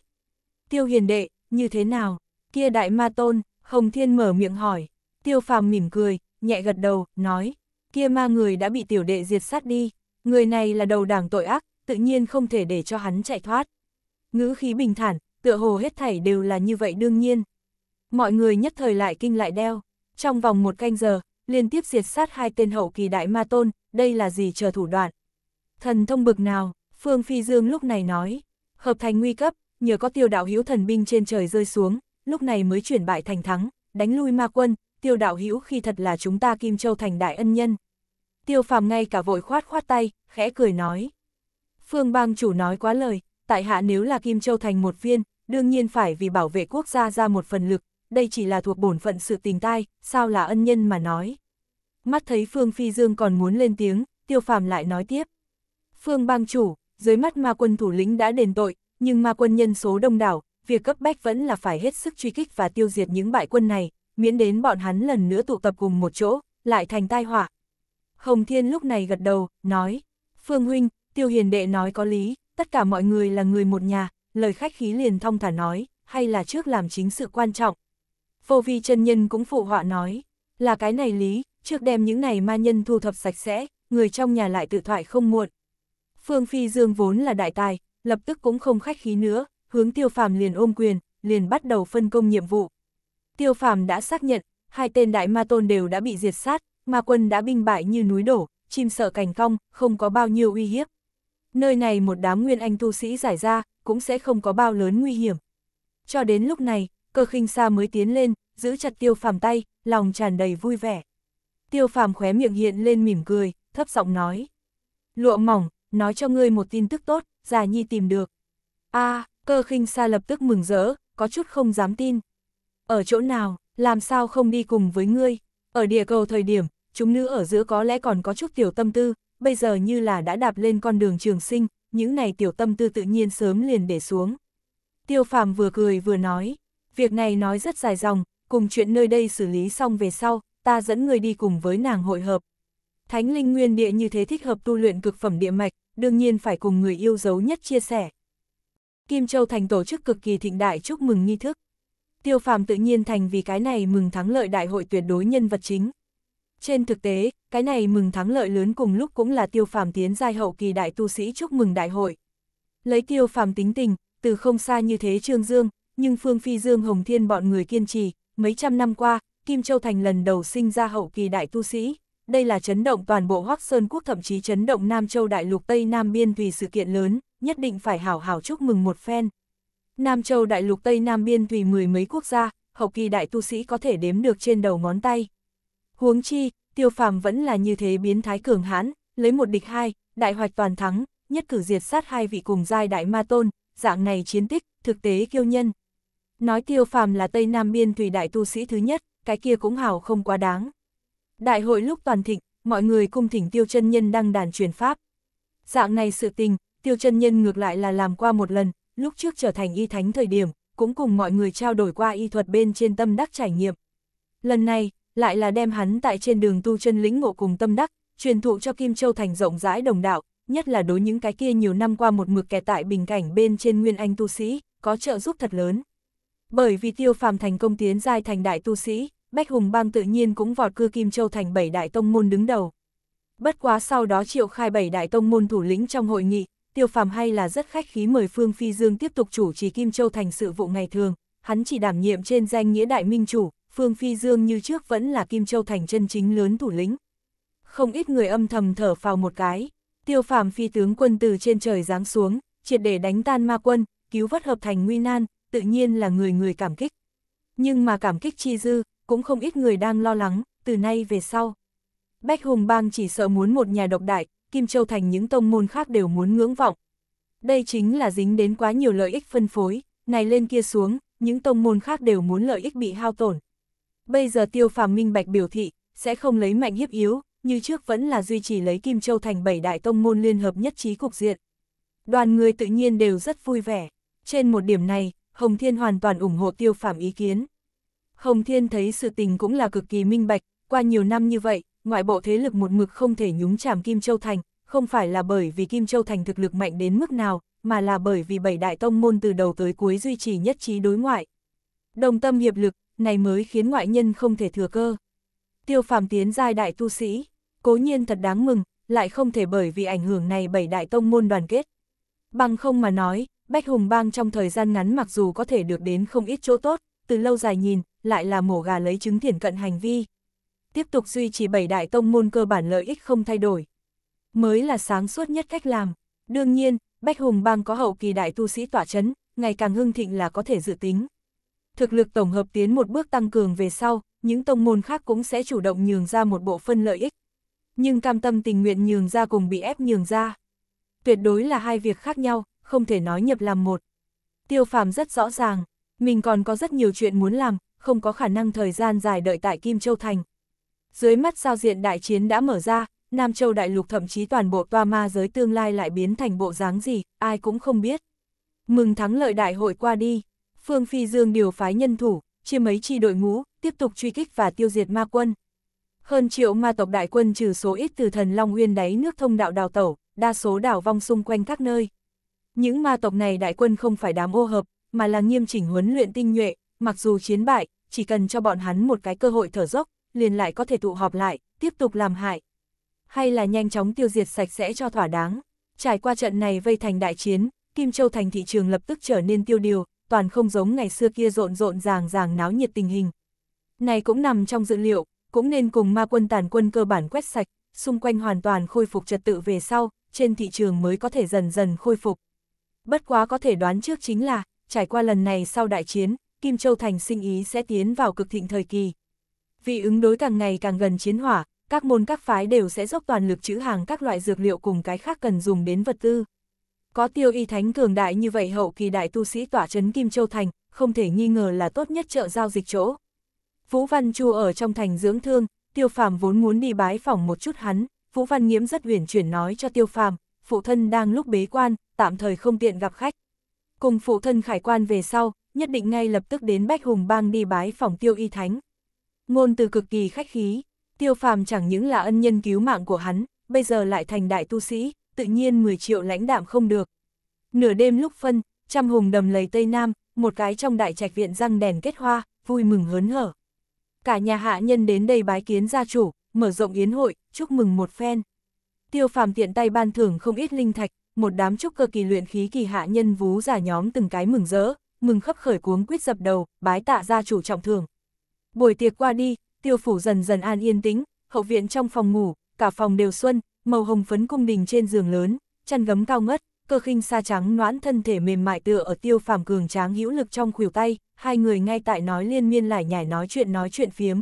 Tiêu hiền đệ, như thế nào? Kia đại ma tôn, Hồng Thiên mở miệng hỏi. Tiêu phàm mỉm cười, nhẹ gật đầu, nói. Kia ma người đã bị tiểu đệ diệt sát đi, người này là đầu đảng tội ác, tự nhiên không thể để cho hắn chạy thoát. Ngữ khí bình thản, tựa hồ hết thảy đều là như vậy đương nhiên. Mọi người nhất thời lại kinh lại đeo. Trong vòng một canh giờ, liên tiếp diệt sát hai tên hậu kỳ đại ma tôn, đây là gì chờ thủ đoạn. Thần thông bực nào, Phương Phi Dương lúc này nói, hợp thành nguy cấp, nhờ có tiêu đạo hữu thần binh trên trời rơi xuống, lúc này mới chuyển bại thành thắng, đánh lui ma quân, tiêu đạo hữu khi thật là chúng ta Kim Châu thành đại ân nhân. Tiêu phàm ngay cả vội khoát khoát tay, khẽ cười nói. Phương bang chủ nói quá lời, tại hạ nếu là Kim Châu thành một viên, đương nhiên phải vì bảo vệ quốc gia ra một phần lực, đây chỉ là thuộc bổn phận sự tình tai, sao là ân nhân mà nói. Mắt thấy Phương Phi Dương còn muốn lên tiếng, tiêu phàm lại nói tiếp. Phương bang chủ, dưới mắt ma quân thủ lĩnh đã đền tội, nhưng ma quân nhân số đông đảo, việc cấp bách vẫn là phải hết sức truy kích và tiêu diệt những bại quân này, miễn đến bọn hắn lần nữa tụ tập cùng một chỗ, lại thành tai họa. Hồng Thiên lúc này gật đầu, nói, Phương Huynh, Tiêu Hiền Đệ nói có lý, tất cả mọi người là người một nhà, lời khách khí liền thong thả nói, hay là trước làm chính sự quan trọng, Vô vi chân nhân cũng phụ họa nói, là cái này lý, trước đem những này ma nhân thu thập sạch sẽ, người trong nhà lại tự thoại không muộn. Phương Phi Dương vốn là đại tài, lập tức cũng không khách khí nữa, hướng tiêu phàm liền ôm quyền, liền bắt đầu phân công nhiệm vụ. Tiêu phàm đã xác nhận, hai tên đại ma tôn đều đã bị diệt sát, ma quân đã binh bại như núi đổ, chim sợ cành cong, không có bao nhiêu uy hiếp. Nơi này một đám nguyên anh tu sĩ giải ra, cũng sẽ không có bao lớn nguy hiểm. Cho đến lúc này, cơ khinh xa mới tiến lên, giữ chặt tiêu phàm tay, lòng tràn đầy vui vẻ. Tiêu phàm khóe miệng hiện lên mỉm cười, thấp giọng nói. Lụa mỏng, nói cho ngươi một tin tức tốt, già nhi tìm được. a cơ khinh xa lập tức mừng rỡ, có chút không dám tin. Ở chỗ nào, làm sao không đi cùng với ngươi? Ở địa cầu thời điểm, chúng nữ ở giữa có lẽ còn có chút tiểu tâm tư, bây giờ như là đã đạp lên con đường trường sinh, những này tiểu tâm tư tự nhiên sớm liền để xuống. Tiêu phàm vừa cười vừa nói, việc này nói rất dài dòng, cùng chuyện nơi đây xử lý xong về sau, ta dẫn người đi cùng với nàng hội hợp. Thánh linh nguyên địa như thế thích hợp tu luyện cực phẩm địa mạch, đương nhiên phải cùng người yêu dấu nhất chia sẻ. Kim Châu Thành tổ chức cực kỳ thịnh đại chúc mừng nghi thức. Tiêu phàm tự nhiên thành vì cái này mừng thắng lợi đại hội tuyệt đối nhân vật chính. Trên thực tế, cái này mừng thắng lợi lớn cùng lúc cũng là tiêu phàm tiến giai hậu kỳ đại tu sĩ chúc mừng đại hội. Lấy tiêu phàm tính tình, từ không xa như thế Trương Dương, nhưng Phương Phi Dương Hồng Thiên bọn người kiên trì, mấy trăm năm qua, Kim Châu Thành lần đầu sinh ra hậu kỳ đại tu sĩ, đây là chấn động toàn bộ Hoắc Sơn Quốc thậm chí chấn động Nam Châu Đại Lục Tây Nam Biên tùy sự kiện lớn, nhất định phải hảo hảo chúc mừng một phen. Nam Châu Đại Lục Tây Nam Biên tùy mười mấy quốc gia, hậu kỳ đại tu sĩ có thể đếm được trên đầu ngón tay. Huống chi, tiêu phàm vẫn là như thế biến thái cường hãn, lấy một địch hai, đại hoạch toàn thắng, nhất cử diệt sát hai vị cùng giai đại ma tôn, dạng này chiến tích, thực tế kiêu nhân, Nói tiêu phàm là Tây Nam Biên Thủy Đại Tu Sĩ thứ nhất, cái kia cũng hảo không quá đáng. Đại hội lúc toàn thịnh, mọi người cung thỉnh tiêu chân nhân đăng đàn truyền pháp. Dạng này sự tình, tiêu chân nhân ngược lại là làm qua một lần, lúc trước trở thành y thánh thời điểm, cũng cùng mọi người trao đổi qua y thuật bên trên tâm đắc trải nghiệm. Lần này, lại là đem hắn tại trên đường tu chân lĩnh ngộ cùng tâm đắc, truyền thụ cho Kim Châu thành rộng rãi đồng đạo, nhất là đối những cái kia nhiều năm qua một mực kẻ tại bình cảnh bên trên nguyên anh tu sĩ, có trợ giúp thật lớn. Bởi vì tiêu phàm thành công tiến giai thành đại tu sĩ, Bách Hùng bang tự nhiên cũng vọt cư Kim Châu thành bảy đại tông môn đứng đầu. Bất quá sau đó triệu khai bảy đại tông môn thủ lĩnh trong hội nghị, tiêu phàm hay là rất khách khí mời Phương Phi Dương tiếp tục chủ trì Kim Châu thành sự vụ ngày thường, hắn chỉ đảm nhiệm trên danh nghĩa đại minh chủ, Phương Phi Dương như trước vẫn là Kim Châu thành chân chính lớn thủ lĩnh. Không ít người âm thầm thở phào một cái, tiêu phàm phi tướng quân từ trên trời giáng xuống, triệt để đánh tan ma quân, cứu vất hợp thành nguy nan, tự nhiên là người người cảm kích. Nhưng mà cảm kích chi dư, cũng không ít người đang lo lắng, từ nay về sau. Bách Hùng Bang chỉ sợ muốn một nhà độc đại, Kim Châu Thành những tông môn khác đều muốn ngưỡng vọng. Đây chính là dính đến quá nhiều lợi ích phân phối, này lên kia xuống, những tông môn khác đều muốn lợi ích bị hao tổn. Bây giờ tiêu phàm minh bạch biểu thị, sẽ không lấy mạnh hiếp yếu, như trước vẫn là duy trì lấy Kim Châu Thành bảy đại tông môn liên hợp nhất trí cục diện. Đoàn người tự nhiên đều rất vui vẻ. Trên một điểm này, Hồng Thiên hoàn toàn ủng hộ tiêu phạm ý kiến. Hồng Thiên thấy sự tình cũng là cực kỳ minh bạch, qua nhiều năm như vậy, ngoại bộ thế lực một mực không thể nhúng chàm Kim Châu Thành, không phải là bởi vì Kim Châu Thành thực lực mạnh đến mức nào, mà là bởi vì bảy đại tông môn từ đầu tới cuối duy trì nhất trí đối ngoại. Đồng tâm hiệp lực, này mới khiến ngoại nhân không thể thừa cơ. Tiêu Phạm tiến giai đại tu sĩ, cố nhiên thật đáng mừng, lại không thể bởi vì ảnh hưởng này bảy đại tông môn đoàn kết. Bằng không mà nói, Bách Hùng Bang trong thời gian ngắn mặc dù có thể được đến không ít chỗ tốt, từ lâu dài nhìn, lại là mổ gà lấy trứng thiển cận hành vi. Tiếp tục duy trì bảy đại tông môn cơ bản lợi ích không thay đổi. Mới là sáng suốt nhất cách làm. Đương nhiên, Bách Hùng Bang có hậu kỳ đại tu sĩ tỏa chấn, ngày càng hưng thịnh là có thể dự tính. Thực lực tổng hợp tiến một bước tăng cường về sau, những tông môn khác cũng sẽ chủ động nhường ra một bộ phân lợi ích. Nhưng cam tâm tình nguyện nhường ra cùng bị ép nhường ra. Tuyệt đối là hai việc khác nhau, không thể nói nhập làm một. Tiêu phàm rất rõ ràng, mình còn có rất nhiều chuyện muốn làm, không có khả năng thời gian dài đợi tại Kim Châu Thành. Dưới mắt giao diện đại chiến đã mở ra, Nam Châu Đại Lục thậm chí toàn bộ toa ma giới tương lai lại biến thành bộ dáng gì, ai cũng không biết. Mừng thắng lợi đại hội qua đi, Phương Phi Dương điều phái nhân thủ, chia mấy chi đội ngũ, tiếp tục truy kích và tiêu diệt ma quân. Hơn triệu ma tộc đại quân trừ số ít từ thần Long nguyên đáy nước thông đạo đào tẩu, đa số đảo vong xung quanh các nơi. Những ma tộc này đại quân không phải đám ô hợp, mà là nghiêm chỉnh huấn luyện tinh nhuệ, mặc dù chiến bại, chỉ cần cho bọn hắn một cái cơ hội thở dốc, liền lại có thể tụ họp lại, tiếp tục làm hại. Hay là nhanh chóng tiêu diệt sạch sẽ cho thỏa đáng. Trải qua trận này vây thành đại chiến, Kim Châu thành thị trường lập tức trở nên tiêu điều, toàn không giống ngày xưa kia rộn rộn ràng ràng náo nhiệt tình hình. Này cũng nằm trong dự liệu, cũng nên cùng ma quân tàn quân cơ bản quét sạch, xung quanh hoàn toàn khôi phục trật tự về sau, trên thị trường mới có thể dần dần khôi phục bất quá có thể đoán trước chính là, trải qua lần này sau đại chiến, Kim Châu Thành sinh ý sẽ tiến vào cực thịnh thời kỳ. Vì ứng đối càng ngày càng gần chiến hỏa, các môn các phái đều sẽ dốc toàn lực chữ hàng các loại dược liệu cùng cái khác cần dùng đến vật tư. Có tiêu y thánh cường đại như vậy hậu kỳ đại tu sĩ tỏa trấn Kim Châu Thành, không thể nghi ngờ là tốt nhất chợ giao dịch chỗ. Vũ Văn Chu ở trong thành dưỡng thương, tiêu phàm vốn muốn đi bái phỏng một chút hắn, Vũ Văn Nghiễm rất huyền chuyển nói cho tiêu phàm, phụ thân đang lúc bế quan, tạm thời không tiện gặp khách. Cùng phụ thân khải quan về sau, nhất định ngay lập tức đến Bách Hùng Bang đi bái phòng tiêu y thánh. Ngôn từ cực kỳ khách khí, tiêu phàm chẳng những là ân nhân cứu mạng của hắn, bây giờ lại thành đại tu sĩ, tự nhiên 10 triệu lãnh đạm không được. Nửa đêm lúc phân, trăm hùng đầm lầy Tây Nam, một cái trong đại trạch viện răng đèn kết hoa, vui mừng hớn hở. Cả nhà hạ nhân đến đây bái kiến gia chủ, mở rộng yến hội, chúc mừng một phen. Tiêu phàm tiện tay ban thưởng không ít linh thạch, một đám trúc cơ kỳ luyện khí kỳ hạ nhân vú giả nhóm từng cái mừng rỡ, mừng khắp khởi cuống quýt dập đầu, bái tạ gia chủ trọng thưởng. Buổi tiệc qua đi, tiêu phủ dần dần an yên tĩnh, hậu viện trong phòng ngủ, cả phòng đều xuân, màu hồng phấn cung đình trên giường lớn, chăn gấm cao ngất, cơ khinh sa trắng noãn thân thể mềm mại tựa ở tiêu phàm cường tráng hữu lực trong khuỷu tay, hai người ngay tại nói liên miên lải nhải nói chuyện nói chuyện phiếm.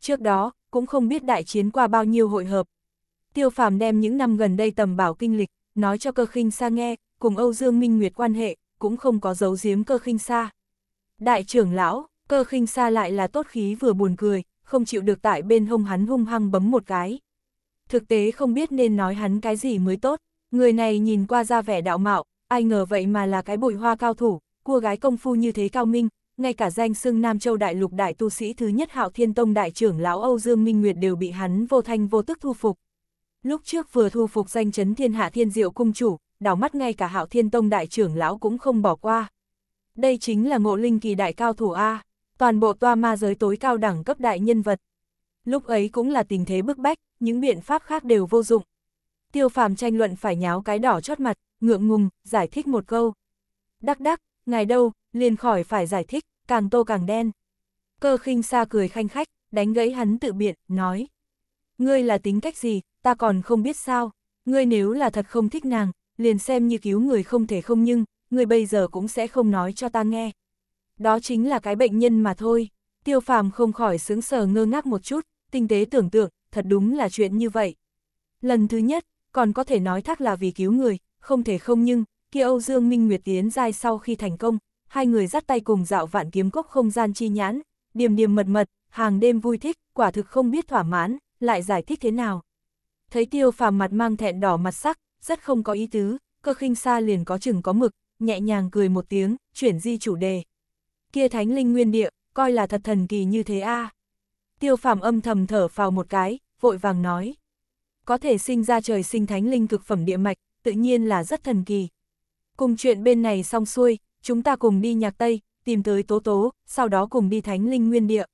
Trước đó, cũng không biết đại chiến qua bao nhiêu hội hợp, Tiêu Phàm đem những năm gần đây tầm bảo kinh lịch, nói cho cơ khinh xa nghe, cùng Âu Dương Minh Nguyệt quan hệ, cũng không có giấu giếm cơ khinh xa. Đại trưởng lão, cơ khinh xa lại là tốt khí vừa buồn cười, không chịu được tại bên hông hắn hung hăng bấm một cái. Thực tế không biết nên nói hắn cái gì mới tốt, người này nhìn qua ra vẻ đạo mạo, ai ngờ vậy mà là cái bụi hoa cao thủ, cua gái công phu như thế cao minh, ngay cả danh xưng Nam Châu Đại Lục Đại Tu Sĩ thứ nhất Hạo Thiên Tông Đại trưởng lão Âu Dương Minh Nguyệt đều bị hắn vô thanh vô tức thu phục, Lúc trước vừa thu phục danh chấn thiên hạ thiên diệu cung chủ, đảo mắt ngay cả hạo thiên tông đại trưởng lão cũng không bỏ qua. Đây chính là ngộ linh kỳ đại cao thủ A, toàn bộ toa ma giới tối cao đẳng cấp đại nhân vật. Lúc ấy cũng là tình thế bức bách, những biện pháp khác đều vô dụng. Tiêu phàm tranh luận phải nháo cái đỏ chót mặt, ngượng ngùng, giải thích một câu. Đắc đắc, ngài đâu, liền khỏi phải giải thích, càng tô càng đen. Cơ khinh xa cười khanh khách, đánh gãy hắn tự biện, nói. Ngươi là tính cách gì, ta còn không biết sao, ngươi nếu là thật không thích nàng, liền xem như cứu người không thể không nhưng, ngươi bây giờ cũng sẽ không nói cho ta nghe. Đó chính là cái bệnh nhân mà thôi, tiêu phàm không khỏi sướng sờ ngơ ngác một chút, tinh tế tưởng tượng, thật đúng là chuyện như vậy. Lần thứ nhất, còn có thể nói thác là vì cứu người, không thể không nhưng, kia Âu Dương Minh Nguyệt tiến giai sau khi thành công, hai người dắt tay cùng dạo vạn kiếm cốc không gian chi nhãn, điềm điềm mật mật, hàng đêm vui thích, quả thực không biết thỏa mãn, lại giải thích thế nào thấy tiêu phàm mặt mang thẹn đỏ mặt sắc, rất không có ý tứ, cơ khinh xa liền có chừng có mực, nhẹ nhàng cười một tiếng, chuyển di chủ đề. Kia thánh linh nguyên địa, coi là thật thần kỳ như thế a Tiêu phàm âm thầm thở vào một cái, vội vàng nói. Có thể sinh ra trời sinh thánh linh cực phẩm địa mạch, tự nhiên là rất thần kỳ. Cùng chuyện bên này xong xuôi, chúng ta cùng đi nhạc Tây, tìm tới Tố Tố, sau đó cùng đi thánh linh nguyên địa.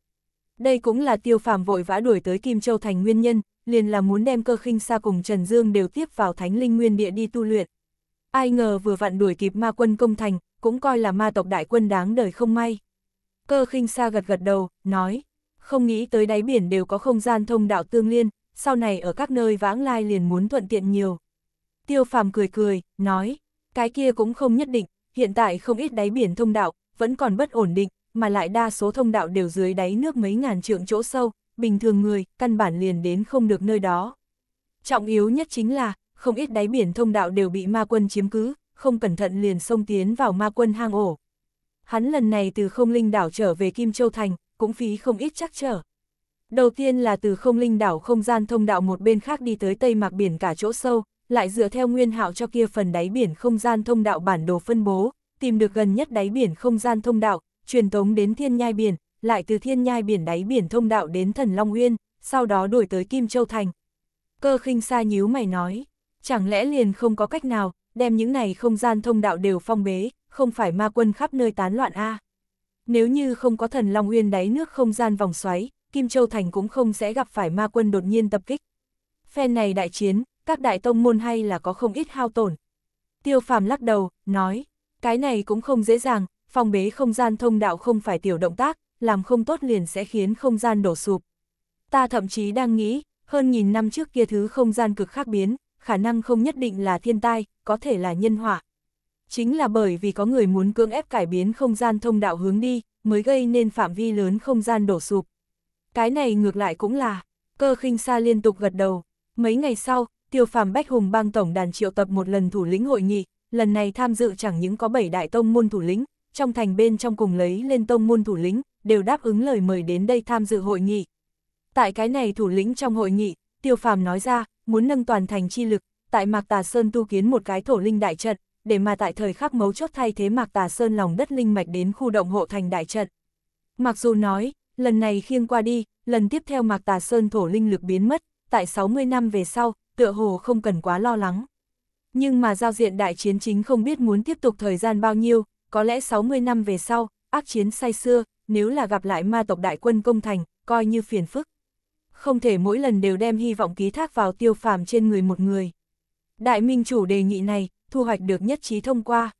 Đây cũng là tiêu phàm vội vã đuổi tới Kim Châu Thành nguyên nhân, liền là muốn đem cơ khinh xa cùng Trần Dương đều tiếp vào thánh linh nguyên địa đi tu luyện. Ai ngờ vừa vặn đuổi kịp ma quân công thành, cũng coi là ma tộc đại quân đáng đời không may. Cơ khinh xa gật gật đầu, nói, không nghĩ tới đáy biển đều có không gian thông đạo tương liên, sau này ở các nơi vãng lai liền muốn thuận tiện nhiều. Tiêu phàm cười cười, nói, cái kia cũng không nhất định, hiện tại không ít đáy biển thông đạo, vẫn còn bất ổn định, mà lại đa số thông đạo đều dưới đáy nước mấy ngàn trượng chỗ sâu, bình thường người, căn bản liền đến không được nơi đó. Trọng yếu nhất chính là, không ít đáy biển thông đạo đều bị ma quân chiếm cứ, không cẩn thận liền xông tiến vào ma quân hang ổ. Hắn lần này từ không linh đảo trở về Kim Châu Thành, cũng phí không ít chắc trở. Đầu tiên là từ không linh đảo không gian thông đạo một bên khác đi tới Tây Mạc Biển cả chỗ sâu, lại dựa theo nguyên hạo cho kia phần đáy biển không gian thông đạo bản đồ phân bố, tìm được gần nhất đáy biển không gian thông đạo, truyền tống đến thiên nhai biển, lại từ thiên nhai biển đáy biển thông đạo đến thần Long Uyên, sau đó đuổi tới Kim Châu Thành. Cơ khinh xa nhíu mày nói, chẳng lẽ liền không có cách nào, đem những này không gian thông đạo đều phong bế, không phải ma quân khắp nơi tán loạn a Nếu như không có thần Long Uyên đáy nước không gian vòng xoáy, Kim Châu Thành cũng không sẽ gặp phải ma quân đột nhiên tập kích. Phen này đại chiến, các đại tông môn hay là có không ít hao tổn. Tiêu phàm lắc đầu, nói, cái này cũng không dễ dàng, phong bế không gian thông đạo không phải tiểu động tác, làm không tốt liền sẽ khiến không gian đổ sụp. Ta thậm chí đang nghĩ, hơn nghìn năm trước kia thứ không gian cực khác biến, khả năng không nhất định là thiên tai, có thể là nhân họa. Chính là bởi vì có người muốn cưỡng ép cải biến không gian thông đạo hướng đi, mới gây nên phạm vi lớn không gian đổ sụp. Cái này ngược lại cũng là, cơ khinh xa liên tục gật đầu. Mấy ngày sau, tiêu phàm Bách Hùng bang tổng đàn triệu tập một lần thủ lĩnh hội nghị, lần này tham dự chẳng những có 7 đại tông môn thủ lĩnh, trong thành bên trong cùng lấy lên tông môn thủ lĩnh, đều đáp ứng lời mời đến đây tham dự hội nghị. Tại cái này thủ lĩnh trong hội nghị, Tiêu Phàm nói ra, muốn nâng toàn thành chi lực, tại Mạc Tà Sơn tu kiến một cái thổ linh đại trận, để mà tại thời khắc mấu chốt thay thế Mạc Tà Sơn lòng đất linh mạch đến khu động hộ thành đại trận. Mặc dù nói, lần này khiêng qua đi, lần tiếp theo Mạc Tà Sơn thổ linh lực biến mất, tại 60 năm về sau, tựa hồ không cần quá lo lắng. Nhưng mà giao diện đại chiến chính không biết muốn tiếp tục thời gian bao nhiêu, có lẽ 60 năm về sau, ác chiến say xưa, nếu là gặp lại ma tộc đại quân công thành, coi như phiền phức. Không thể mỗi lần đều đem hy vọng ký thác vào tiêu phàm trên người một người. Đại minh chủ đề nghị này, thu hoạch được nhất trí thông qua.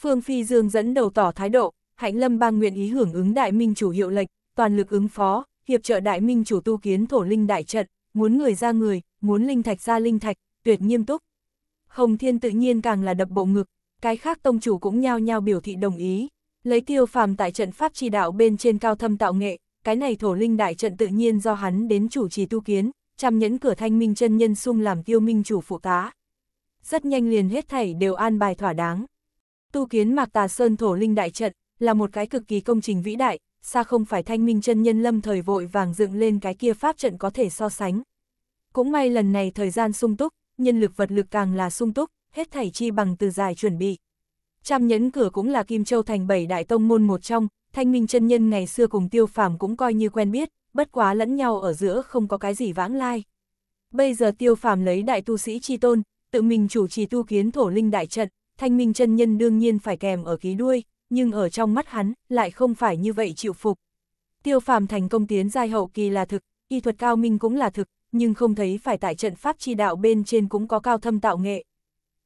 Phương Phi Dương dẫn đầu tỏ thái độ, Hạnh Lâm bang nguyện ý hưởng ứng đại minh chủ hiệu lệnh, toàn lực ứng phó, hiệp trợ đại minh chủ tu kiến thổ linh đại trận, muốn người ra người, muốn linh thạch ra linh thạch, tuyệt nghiêm túc. Hồng Thiên tự nhiên càng là đập bộ ngực, cái khác tông chủ cũng nhao nhao biểu thị đồng ý. Lấy tiêu phàm tại trận pháp chi đạo bên trên cao thâm tạo nghệ, cái này thổ linh đại trận tự nhiên do hắn đến chủ trì tu kiến, chăm nhẫn cửa thanh minh chân nhân sung làm tiêu minh chủ phụ tá. Rất nhanh liền hết thảy đều an bài thỏa đáng. Tu kiến mạc tà sơn thổ linh đại trận là một cái cực kỳ công trình vĩ đại, xa không phải thanh minh chân nhân lâm thời vội vàng dựng lên cái kia pháp trận có thể so sánh. Cũng may lần này thời gian sung túc, nhân lực vật lực càng là sung túc, hết thảy chi bằng từ dài chuẩn bị. Trăm nhẫn cửa cũng là Kim Châu thành bảy đại tông môn một trong, thanh minh chân nhân ngày xưa cùng tiêu phàm cũng coi như quen biết, bất quá lẫn nhau ở giữa không có cái gì vãng lai. Bây giờ tiêu phàm lấy đại tu sĩ chi tôn, tự mình chủ trì tu kiến thổ linh đại trận, thanh minh chân nhân đương nhiên phải kèm ở ký đuôi, nhưng ở trong mắt hắn lại không phải như vậy chịu phục. Tiêu phàm thành công tiến giai hậu kỳ là thực, y thuật cao minh cũng là thực, nhưng không thấy phải tại trận pháp chi đạo bên trên cũng có cao thâm tạo nghệ.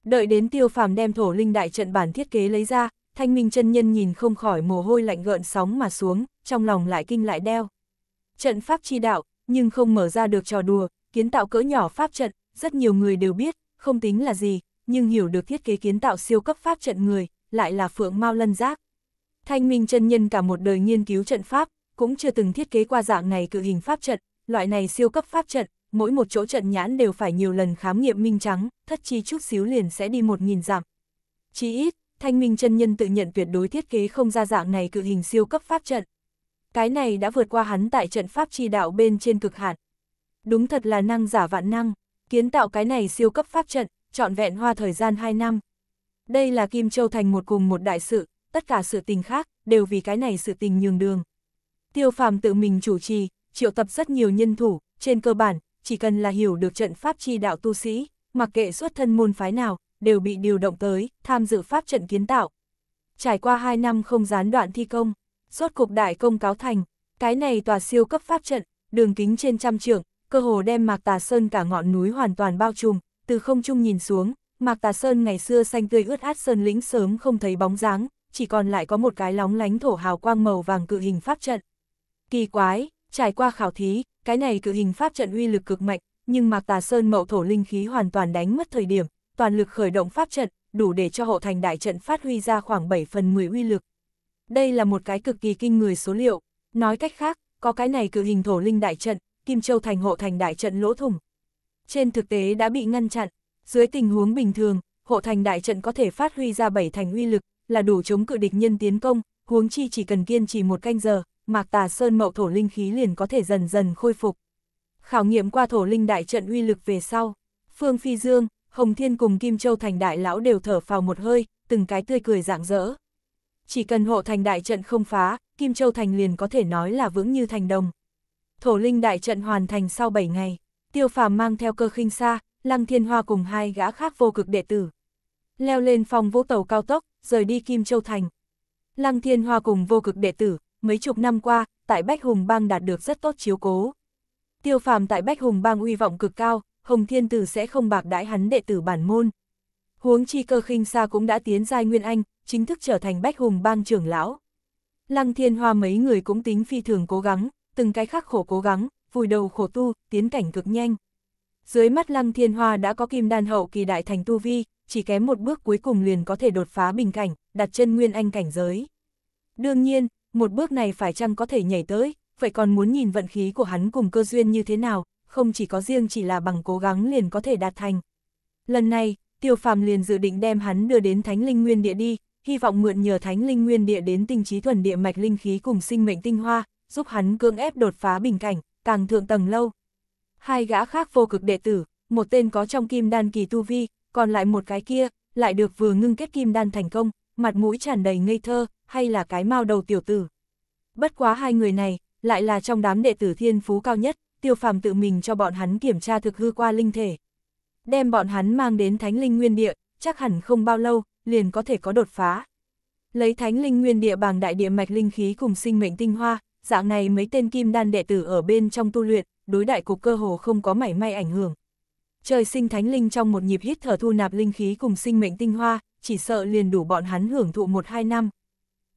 Đợi đến tiêu phàm đem thổ linh đại trận bản thiết kế lấy ra, thanh minh chân nhân nhìn không khỏi mồ hôi lạnh gợn sóng mà xuống, trong lòng lại kinh lại đeo. Trận pháp chi đạo, nhưng không mở ra được trò đùa, kiến tạo cỡ nhỏ pháp trận, rất nhiều người đều biết, không tính là gì, nhưng hiểu được thiết kế kiến tạo siêu cấp pháp trận người, lại là phượng mau lân giác. Thanh minh chân nhân cả một đời nghiên cứu trận pháp, cũng chưa từng thiết kế qua dạng này cự hình pháp trận, loại này siêu cấp pháp trận, mỗi một chỗ trận nhãn đều phải nhiều lần khám nghiệm minh trắng, thất chi chút xíu liền sẽ đi một nghìn dặm. Chí ít, Thanh Minh chân nhân tự nhận tuyệt đối thiết kế không ra dạng này cự hình siêu cấp pháp trận. Cái này đã vượt qua hắn tại trận pháp chi đạo bên trên cực hạn. Đúng thật là năng giả vạn năng, kiến tạo cái này siêu cấp pháp trận, trọn vẹn hoa thời gian 2 năm. Đây là Kim Châu thành một cùng một đại sự, tất cả sự tình khác đều vì cái này sự tình nhường đường. Tiêu Phàm tự mình chủ trì, triệu tập rất nhiều nhân thủ, trên cơ bản chỉ cần là hiểu được trận pháp chi đạo tu sĩ, mặc kệ xuất thân môn phái nào, đều bị điều động tới, tham dự pháp trận kiến tạo. Trải qua 2 năm không gián đoạn thi công, rốt cục đại công cáo thành, cái này tòa siêu cấp pháp trận, đường kính trên trăm trượng, cơ hồ đem Mạc Tà Sơn cả ngọn núi hoàn toàn bao trùm, từ không trung nhìn xuống, Mạc Tà Sơn ngày xưa xanh tươi ướt át sơn lĩnh sớm không thấy bóng dáng, chỉ còn lại có một cái lóng lánh thổ hào quang màu vàng cự hình pháp trận. Kỳ quái, trải qua khảo thí, cái này cự hình pháp trận uy lực cực mạnh, nhưng Mạc Tà Sơn mậu thổ linh khí hoàn toàn đánh mất thời điểm, toàn lực khởi động pháp trận, đủ để cho hộ thành đại trận phát huy ra khoảng 7 phần 10 uy lực. Đây là một cái cực kỳ kinh người số liệu, nói cách khác, có cái này cự hình thổ linh đại trận, Kim Châu thành hộ thành đại trận lỗ thủng. Trên thực tế đã bị ngăn chặn, dưới tình huống bình thường, hộ thành đại trận có thể phát huy ra 7 thành uy lực, là đủ chống cự địch nhân tiến công, huống chi chỉ cần kiên trì một canh giờ, Mạc Tà Sơn mậu thổ linh khí liền có thể dần dần khôi phục. Khảo nghiệm qua thổ linh đại trận uy lực về sau, Phương Phi Dương, Hồng Thiên cùng Kim Châu thành đại lão đều thở phào một hơi, từng cái tươi cười rạng rỡ. Chỉ cần hộ thành đại trận không phá, Kim Châu thành liền có thể nói là vững như thành đồng. Thổ linh đại trận hoàn thành sau 7 ngày, Tiêu Phàm mang theo cơ khinh xa, Lăng Thiên Hoa cùng hai gã khác vô cực đệ tử. Leo lên phòng vũ tàu cao tốc, rời đi Kim Châu thành. Lăng Thiên Hoa cùng vô cực đệ tử, mấy chục năm qua, tại Bách Hùng Bang đạt được rất tốt chiếu cố. Tiêu phàm tại Bách Hùng Bang uy vọng cực cao, Hồng Thiên Tử sẽ không bạc đãi hắn đệ tử bản môn. Huống chi cơ khinh xa cũng đã tiến giai Nguyên Anh, chính thức trở thành Bách Hùng Bang trưởng lão. Lăng Thiên Hoa mấy người cũng tính phi thường cố gắng, từng cái khắc khổ cố gắng, vùi đầu khổ tu, tiến cảnh cực nhanh. Dưới mắt Lăng Thiên Hoa đã có kim đan hậu kỳ đại thành tu vi, chỉ kém một bước cuối cùng liền có thể đột phá bình cảnh, đặt chân nguyên anh cảnh giới. Đương nhiên, một bước này phải chăng có thể nhảy tới, vậy còn muốn nhìn vận khí của hắn cùng cơ duyên như thế nào, không chỉ có riêng chỉ là bằng cố gắng liền có thể đạt thành. Lần này, Tiêu Phàm liền dự định đem hắn đưa đến Thánh Linh Nguyên Địa đi, hy vọng mượn nhờ Thánh Linh Nguyên Địa đến tinh trí thuần địa mạch linh khí cùng sinh mệnh tinh hoa, giúp hắn cưỡng ép đột phá bình cảnh, càng thượng tầng lâu. Hai gã khác vô cực đệ tử, một tên có trong kim đan kỳ tu vi, còn lại một cái kia, lại được vừa ngưng kết kim đan thành công, mặt mũi tràn đầy ngây thơ, hay là cái mao đầu tiểu tử. Bất quá hai người này, lại là trong đám đệ tử thiên phú cao nhất, tiêu phàm tự mình cho bọn hắn kiểm tra thực hư qua linh thể. Đem bọn hắn mang đến thánh linh nguyên địa, chắc hẳn không bao lâu, liền có thể có đột phá. Lấy thánh linh nguyên địa bằng đại địa mạch linh khí cùng sinh mệnh tinh hoa, dạng này mấy tên kim đan đệ tử ở bên trong tu luyện, đối đại cục cơ hồ không có mảy may ảnh hưởng. Trời sinh thánh linh trong một nhịp hít thở thu nạp linh khí cùng sinh mệnh tinh hoa, chỉ sợ liền đủ bọn hắn hưởng thụ một hai năm,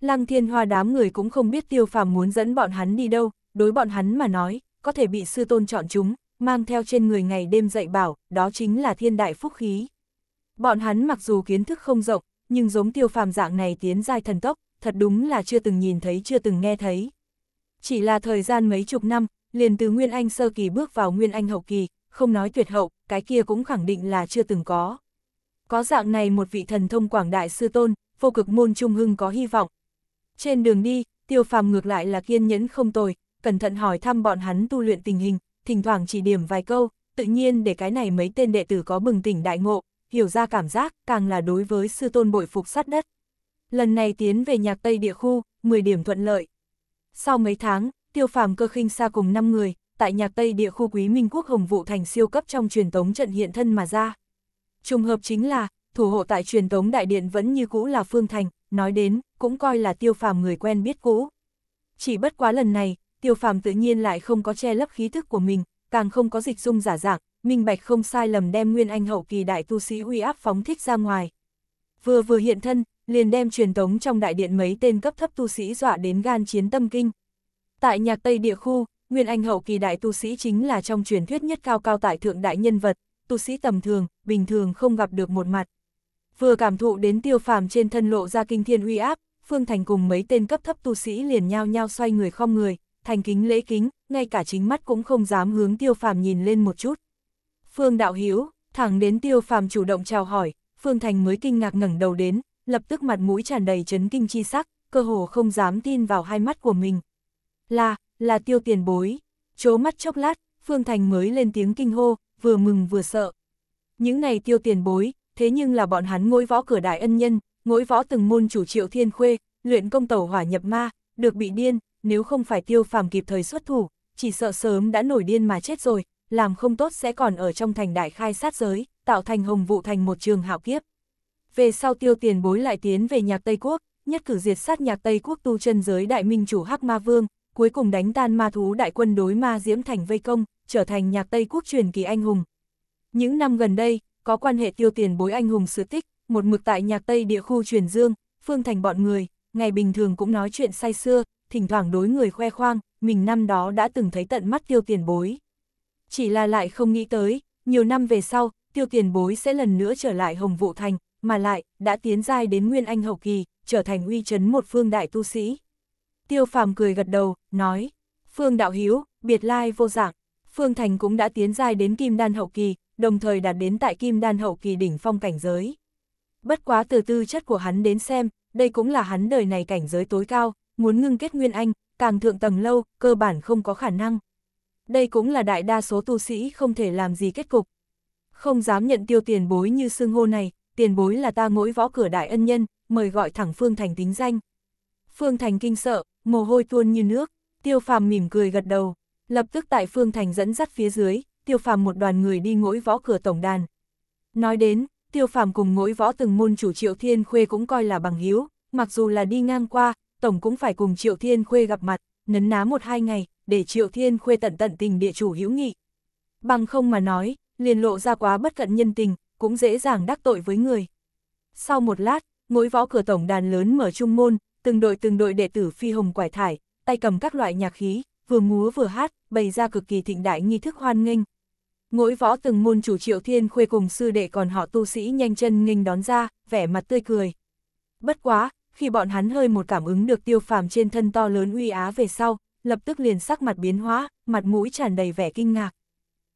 Lăng thiên hoa đám người cũng không biết tiêu phàm muốn dẫn bọn hắn đi đâu, đối bọn hắn mà nói, có thể bị sư tôn chọn chúng, mang theo trên người ngày đêm dạy bảo, đó chính là thiên đại phúc khí. Bọn hắn mặc dù kiến thức không rộng, nhưng giống tiêu phàm dạng này tiến giai thần tốc, thật đúng là chưa từng nhìn thấy chưa từng nghe thấy. Chỉ là thời gian mấy chục năm, liền từ Nguyên Anh sơ kỳ bước vào Nguyên Anh hậu kỳ, không nói tuyệt hậu, cái kia cũng khẳng định là chưa từng có. Có dạng này một vị thần thông quảng đại sư tôn, vô cực môn trung hưng có hy vọng, trên đường đi, tiêu phàm ngược lại là kiên nhẫn không tồi, cẩn thận hỏi thăm bọn hắn tu luyện tình hình, thỉnh thoảng chỉ điểm vài câu, tự nhiên để cái này mấy tên đệ tử có bừng tỉnh đại ngộ, hiểu ra cảm giác, càng là đối với sư tôn bội phục sát đất. Lần này tiến về nhạc Tây địa khu, 10 điểm thuận lợi. Sau mấy tháng, tiêu phàm cơ khinh xa cùng 5 người, tại nhạc Tây địa khu quý Minh Quốc Hồng vụ Thành siêu cấp trong truyền tống trận hiện thân mà ra. Trùng hợp chính là, thủ hộ tại truyền tống đại điện vẫn như cũ là Phương Thành, nói đến, cũng coi là tiêu phàm người quen biết cũ. Chỉ bất quá lần này, tiêu phàm tự nhiên lại không có che lấp khí thức của mình, càng không có dịch dung giả dạng, minh bạch không sai lầm đem nguyên anh hậu kỳ đại tu sĩ uy áp phóng thích ra ngoài. Vừa vừa hiện thân, liền đem truyền tống trong đại điện mấy tên cấp thấp tu sĩ dọa đến gan chiến tâm kinh. Tại nhạc Tây địa khu, Nguyên Anh hậu kỳ đại tu sĩ chính là trong truyền thuyết nhất cao cao tại thượng đại nhân vật, tu sĩ tầm thường, bình thường không gặp được một mặt. Vừa cảm thụ đến tiêu phàm trên thân lộ ra kinh thiên uy áp, Phương Thành cùng mấy tên cấp thấp tu sĩ liền nhao nhao xoay người không người, thành kính lễ kính, ngay cả chính mắt cũng không dám hướng tiêu phàm nhìn lên một chút. Phương đạo hiếu, thẳng đến tiêu phàm chủ động chào hỏi, Phương Thành mới kinh ngạc ngẩng đầu đến, lập tức mặt mũi tràn đầy chấn kinh chi sắc, cơ hồ không dám tin vào hai mắt của mình. Là, là tiêu tiền bối, chố mắt chốc lát, Phương Thành mới lên tiếng kinh hô, vừa mừng vừa sợ. Những này tiêu tiền bối, thế nhưng là bọn hắn ngôi võ cửa đại ân nhân, ngôi võ từng môn chủ triệu thiên khuê, luyện công tẩu hỏa nhập ma, được bị điên, nếu không phải tiêu phàm kịp thời xuất thủ, chỉ sợ sớm đã nổi điên mà chết rồi, làm không tốt sẽ còn ở trong thành đại khai sát giới, tạo thành hồng vụ thành một trường hạo kiếp. Về sau tiêu tiền bối lại tiến về nhạc Tây Quốc, nhất cử diệt sát nhạc Tây Quốc tu chân giới đại minh chủ Hắc Ma Vương, cuối cùng đánh tan ma thú đại quân đối ma diễm thành vây công, trở thành nhạc Tây Quốc truyền kỳ anh hùng. Những năm gần đây, có quan hệ tiêu tiền bối anh hùng sự tích, một mực tại nhạc Tây địa khu truyền dương, Phương Thành bọn người, ngày bình thường cũng nói chuyện say xưa, thỉnh thoảng đối người khoe khoang, mình năm đó đã từng thấy tận mắt tiêu tiền bối. Chỉ là lại không nghĩ tới, nhiều năm về sau, tiêu tiền bối sẽ lần nữa trở lại Hồng Vũ Thành, mà lại, đã tiến giai đến Nguyên Anh Hậu Kỳ, trở thành uy chấn một phương đại tu sĩ. Tiêu phàm cười gật đầu, nói, Phương Đạo Hiếu, biệt lai vô dạng. Phương Thành cũng đã tiến giai đến kim đan hậu kỳ, đồng thời đạt đến tại kim đan hậu kỳ đỉnh phong cảnh giới. Bất quá từ tư chất của hắn đến xem, đây cũng là hắn đời này cảnh giới tối cao, muốn ngưng kết nguyên anh, càng thượng tầng lâu, cơ bản không có khả năng. Đây cũng là đại đa số tu sĩ không thể làm gì kết cục. Không dám nhận tiêu tiền bối như xưng hô này, tiền bối là ta mỗi võ cửa đại ân nhân, mời gọi thẳng Phương Thành tính danh. Phương Thành kinh sợ, mồ hôi tuôn như nước, tiêu phàm mỉm cười gật đầu. Lập tức tại Phương Thành dẫn dắt phía dưới, tiêu phàm một đoàn người đi ngỗi võ cửa tổng đàn. Nói đến, tiêu phàm cùng ngỗi võ từng môn chủ Triệu Thiên Khuê cũng coi là bằng hiếu, mặc dù là đi ngang qua, tổng cũng phải cùng Triệu Thiên Khuê gặp mặt, nấn ná một hai ngày, để Triệu Thiên Khuê tận tận tình địa chủ hữu nghị. Bằng không mà nói, liền lộ ra quá bất cận nhân tình, cũng dễ dàng đắc tội với người. Sau một lát, ngỗi võ cửa tổng đàn lớn mở trung môn, từng đội từng đội đệ tử phi hồng quải thải, tay cầm các loại nhạc khí, vừa múa vừa hát, bày ra cực kỳ thịnh đại nghi thức hoan nghênh. Ngỗi võ từng môn chủ triệu thiên khuê cùng sư đệ còn họ tu sĩ nhanh chân nghênh đón ra, vẻ mặt tươi cười. Bất quá, khi bọn hắn hơi một cảm ứng được tiêu phàm trên thân to lớn uy á về sau, lập tức liền sắc mặt biến hóa, mặt mũi tràn đầy vẻ kinh ngạc.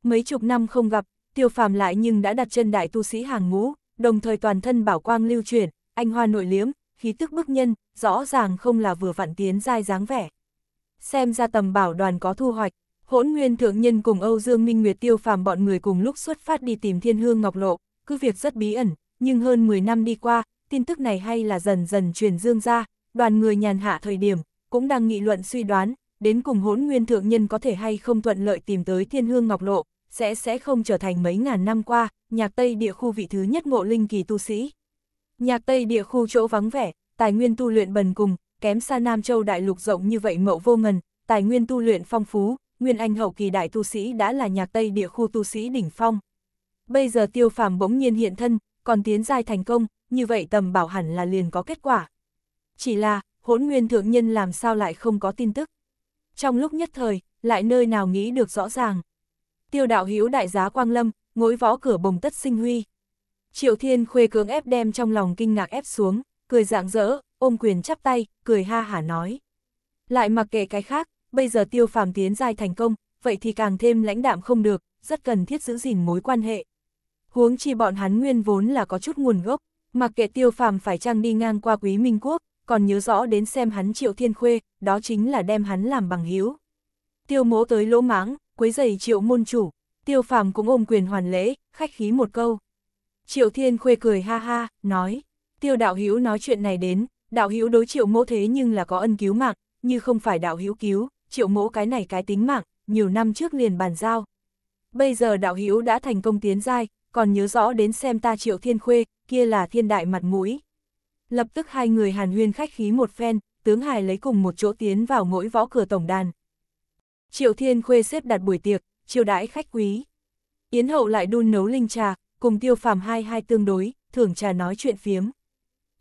Mấy chục năm không gặp, tiêu phàm lại nhưng đã đặt chân đại tu sĩ hàng ngũ, đồng thời toàn thân bảo quang lưu chuyển, anh hoa nội liếm, khí tức bức nhân, rõ ràng không là vừa vặn tiến dai dáng vẻ xem ra tầm bảo đoàn có thu hoạch, hỗn nguyên thượng nhân cùng Âu Dương Minh Nguyệt tiêu phàm bọn người cùng lúc xuất phát đi tìm thiên hương ngọc lộ, cứ việc rất bí ẩn, nhưng hơn 10 năm đi qua, tin tức này hay là dần dần truyền dương ra, đoàn người nhàn hạ thời điểm, cũng đang nghị luận suy đoán, đến cùng hỗn nguyên thượng nhân có thể hay không thuận lợi tìm tới thiên hương ngọc lộ, sẽ sẽ không trở thành mấy ngàn năm qua, nhạc Tây địa khu vị thứ nhất ngộ linh kỳ tu sĩ. Nhạc Tây địa khu chỗ vắng vẻ, tài nguyên tu luyện bần cùng, kém xa Nam Châu đại lục rộng như vậy mậu vô ngần, tài nguyên tu luyện phong phú, Nguyên Anh hậu kỳ đại tu sĩ đã là nhạc Tây địa khu tu sĩ đỉnh phong. Bây giờ tiêu phàm bỗng nhiên hiện thân, còn tiến giai thành công, như vậy tầm bảo hẳn là liền có kết quả. Chỉ là, hỗn nguyên thượng nhân làm sao lại không có tin tức. Trong lúc nhất thời, lại nơi nào nghĩ được rõ ràng. Tiêu đạo hữu đại giá Quang Lâm, ngối võ cửa bồng tất sinh huy. Triệu Thiên khuê cưỡng ép đem trong lòng kinh ngạc ép xuống, cười dạng dỡ ôm quyền chắp tay, cười ha hả nói. Lại mặc kệ cái khác, bây giờ tiêu phàm tiến dài thành công, vậy thì càng thêm lãnh đạm không được, rất cần thiết giữ gìn mối quan hệ. Huống chi bọn hắn nguyên vốn là có chút nguồn gốc, mặc kệ tiêu phàm phải chăng đi ngang qua quý minh quốc, còn nhớ rõ đến xem hắn triệu thiên khuê, đó chính là đem hắn làm bằng hiếu. Tiêu mố tới lỗ máng, quấy giày triệu môn chủ, tiêu phàm cũng ôm quyền hoàn lễ, khách khí một câu. Triệu thiên khuê cười ha ha, nói, tiêu đạo hữu nói chuyện này đến, đạo hữu đối triệu mỗ thế nhưng là có ân cứu mạng, như không phải đạo hữu cứu, triệu mỗ cái này cái tính mạng, nhiều năm trước liền bàn giao. Bây giờ đạo hữu đã thành công tiến giai, còn nhớ rõ đến xem ta triệu thiên khuê, kia là thiên đại mặt mũi. Lập tức hai người hàn huyên khách khí một phen, tướng hài lấy cùng một chỗ tiến vào mỗi võ cửa tổng đàn. Triệu thiên khuê xếp đặt buổi tiệc, chiêu đãi khách quý. Yến hậu lại đun nấu linh trà, cùng tiêu phàm hai hai tương đối, thưởng trà nói chuyện phiếm.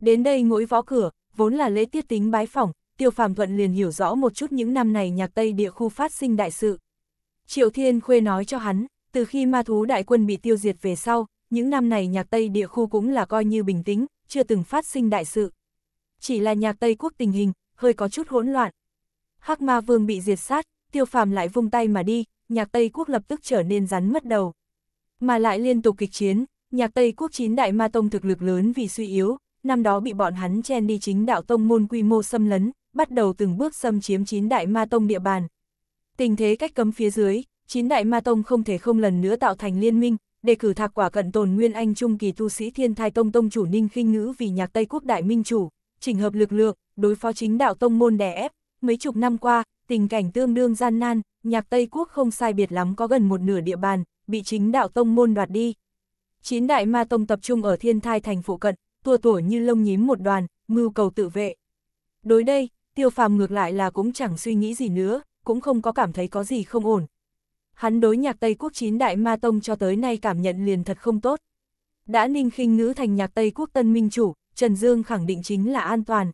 Đến đây mỗi võ cửa, Vốn là lễ tiết tính bái phỏng, Tiêu Phàm Thuận liền hiểu rõ một chút những năm này nhạc Tây địa khu phát sinh đại sự. Triệu Thiên Khuê nói cho hắn, từ khi ma thú đại quân bị tiêu diệt về sau, những năm này nhạc Tây địa khu cũng là coi như bình tĩnh, chưa từng phát sinh đại sự. Chỉ là nhạc Tây quốc tình hình, hơi có chút hỗn loạn. Hắc ma vương bị diệt sát, tiêu phàm lại vung tay mà đi, nhạc Tây quốc lập tức trở nên rắn mất đầu. Mà lại liên tục kịch chiến, nhạc Tây quốc chín đại ma tông thực lực lớn vì suy yếu, năm đó bị bọn hắn chen đi chính đạo tông môn quy mô xâm lấn, bắt đầu từng bước xâm chiếm chín đại ma tông địa bàn. Tình thế cách cấm phía dưới, chín đại ma tông không thể không lần nữa tạo thành liên minh, đề cử thạc quả cận tồn nguyên anh trung kỳ tu sĩ thiên thai tông tông chủ ninh khinh ngữ vì nhạc Tây Quốc đại minh chủ, chỉnh hợp lực lượng, đối phó chính đạo tông môn đè ép. Mấy chục năm qua, tình cảnh tương đương gian nan, nhạc Tây Quốc không sai biệt lắm có gần một nửa địa bàn, bị chính đạo tông môn đoạt đi. Chín đại ma tông tập trung ở thiên thai thành phụ cận, tua tủa như lông nhím một đoàn, mưu cầu tự vệ. Đối đây, tiêu phàm ngược lại là cũng chẳng suy nghĩ gì nữa, cũng không có cảm thấy có gì không ổn. Hắn đối nhạc Tây Quốc chín đại ma tông cho tới nay cảm nhận liền thật không tốt. Đã ninh khinh ngữ thành nhạc Tây Quốc tân minh chủ, Trần Dương khẳng định chính là an toàn.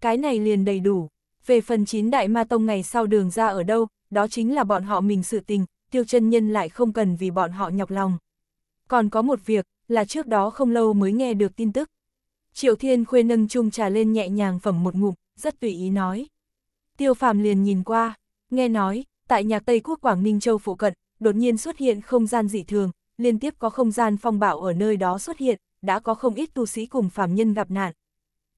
Cái này liền đầy đủ. Về phần chín đại ma tông ngày sau đường ra ở đâu, đó chính là bọn họ mình sự tình, tiêu chân nhân lại không cần vì bọn họ nhọc lòng. Còn có một việc, là trước đó không lâu mới nghe được tin tức. Triệu Thiên Khuê nâng chung trà lên nhẹ nhàng phẩm một ngụm, rất tùy ý nói. Tiêu Phàm liền nhìn qua, nghe nói, tại nhạc Tây Quốc Quảng Ninh Châu phụ cận, đột nhiên xuất hiện không gian dị thường, liên tiếp có không gian phong bạo ở nơi đó xuất hiện, đã có không ít tu sĩ cùng phàm nhân gặp nạn.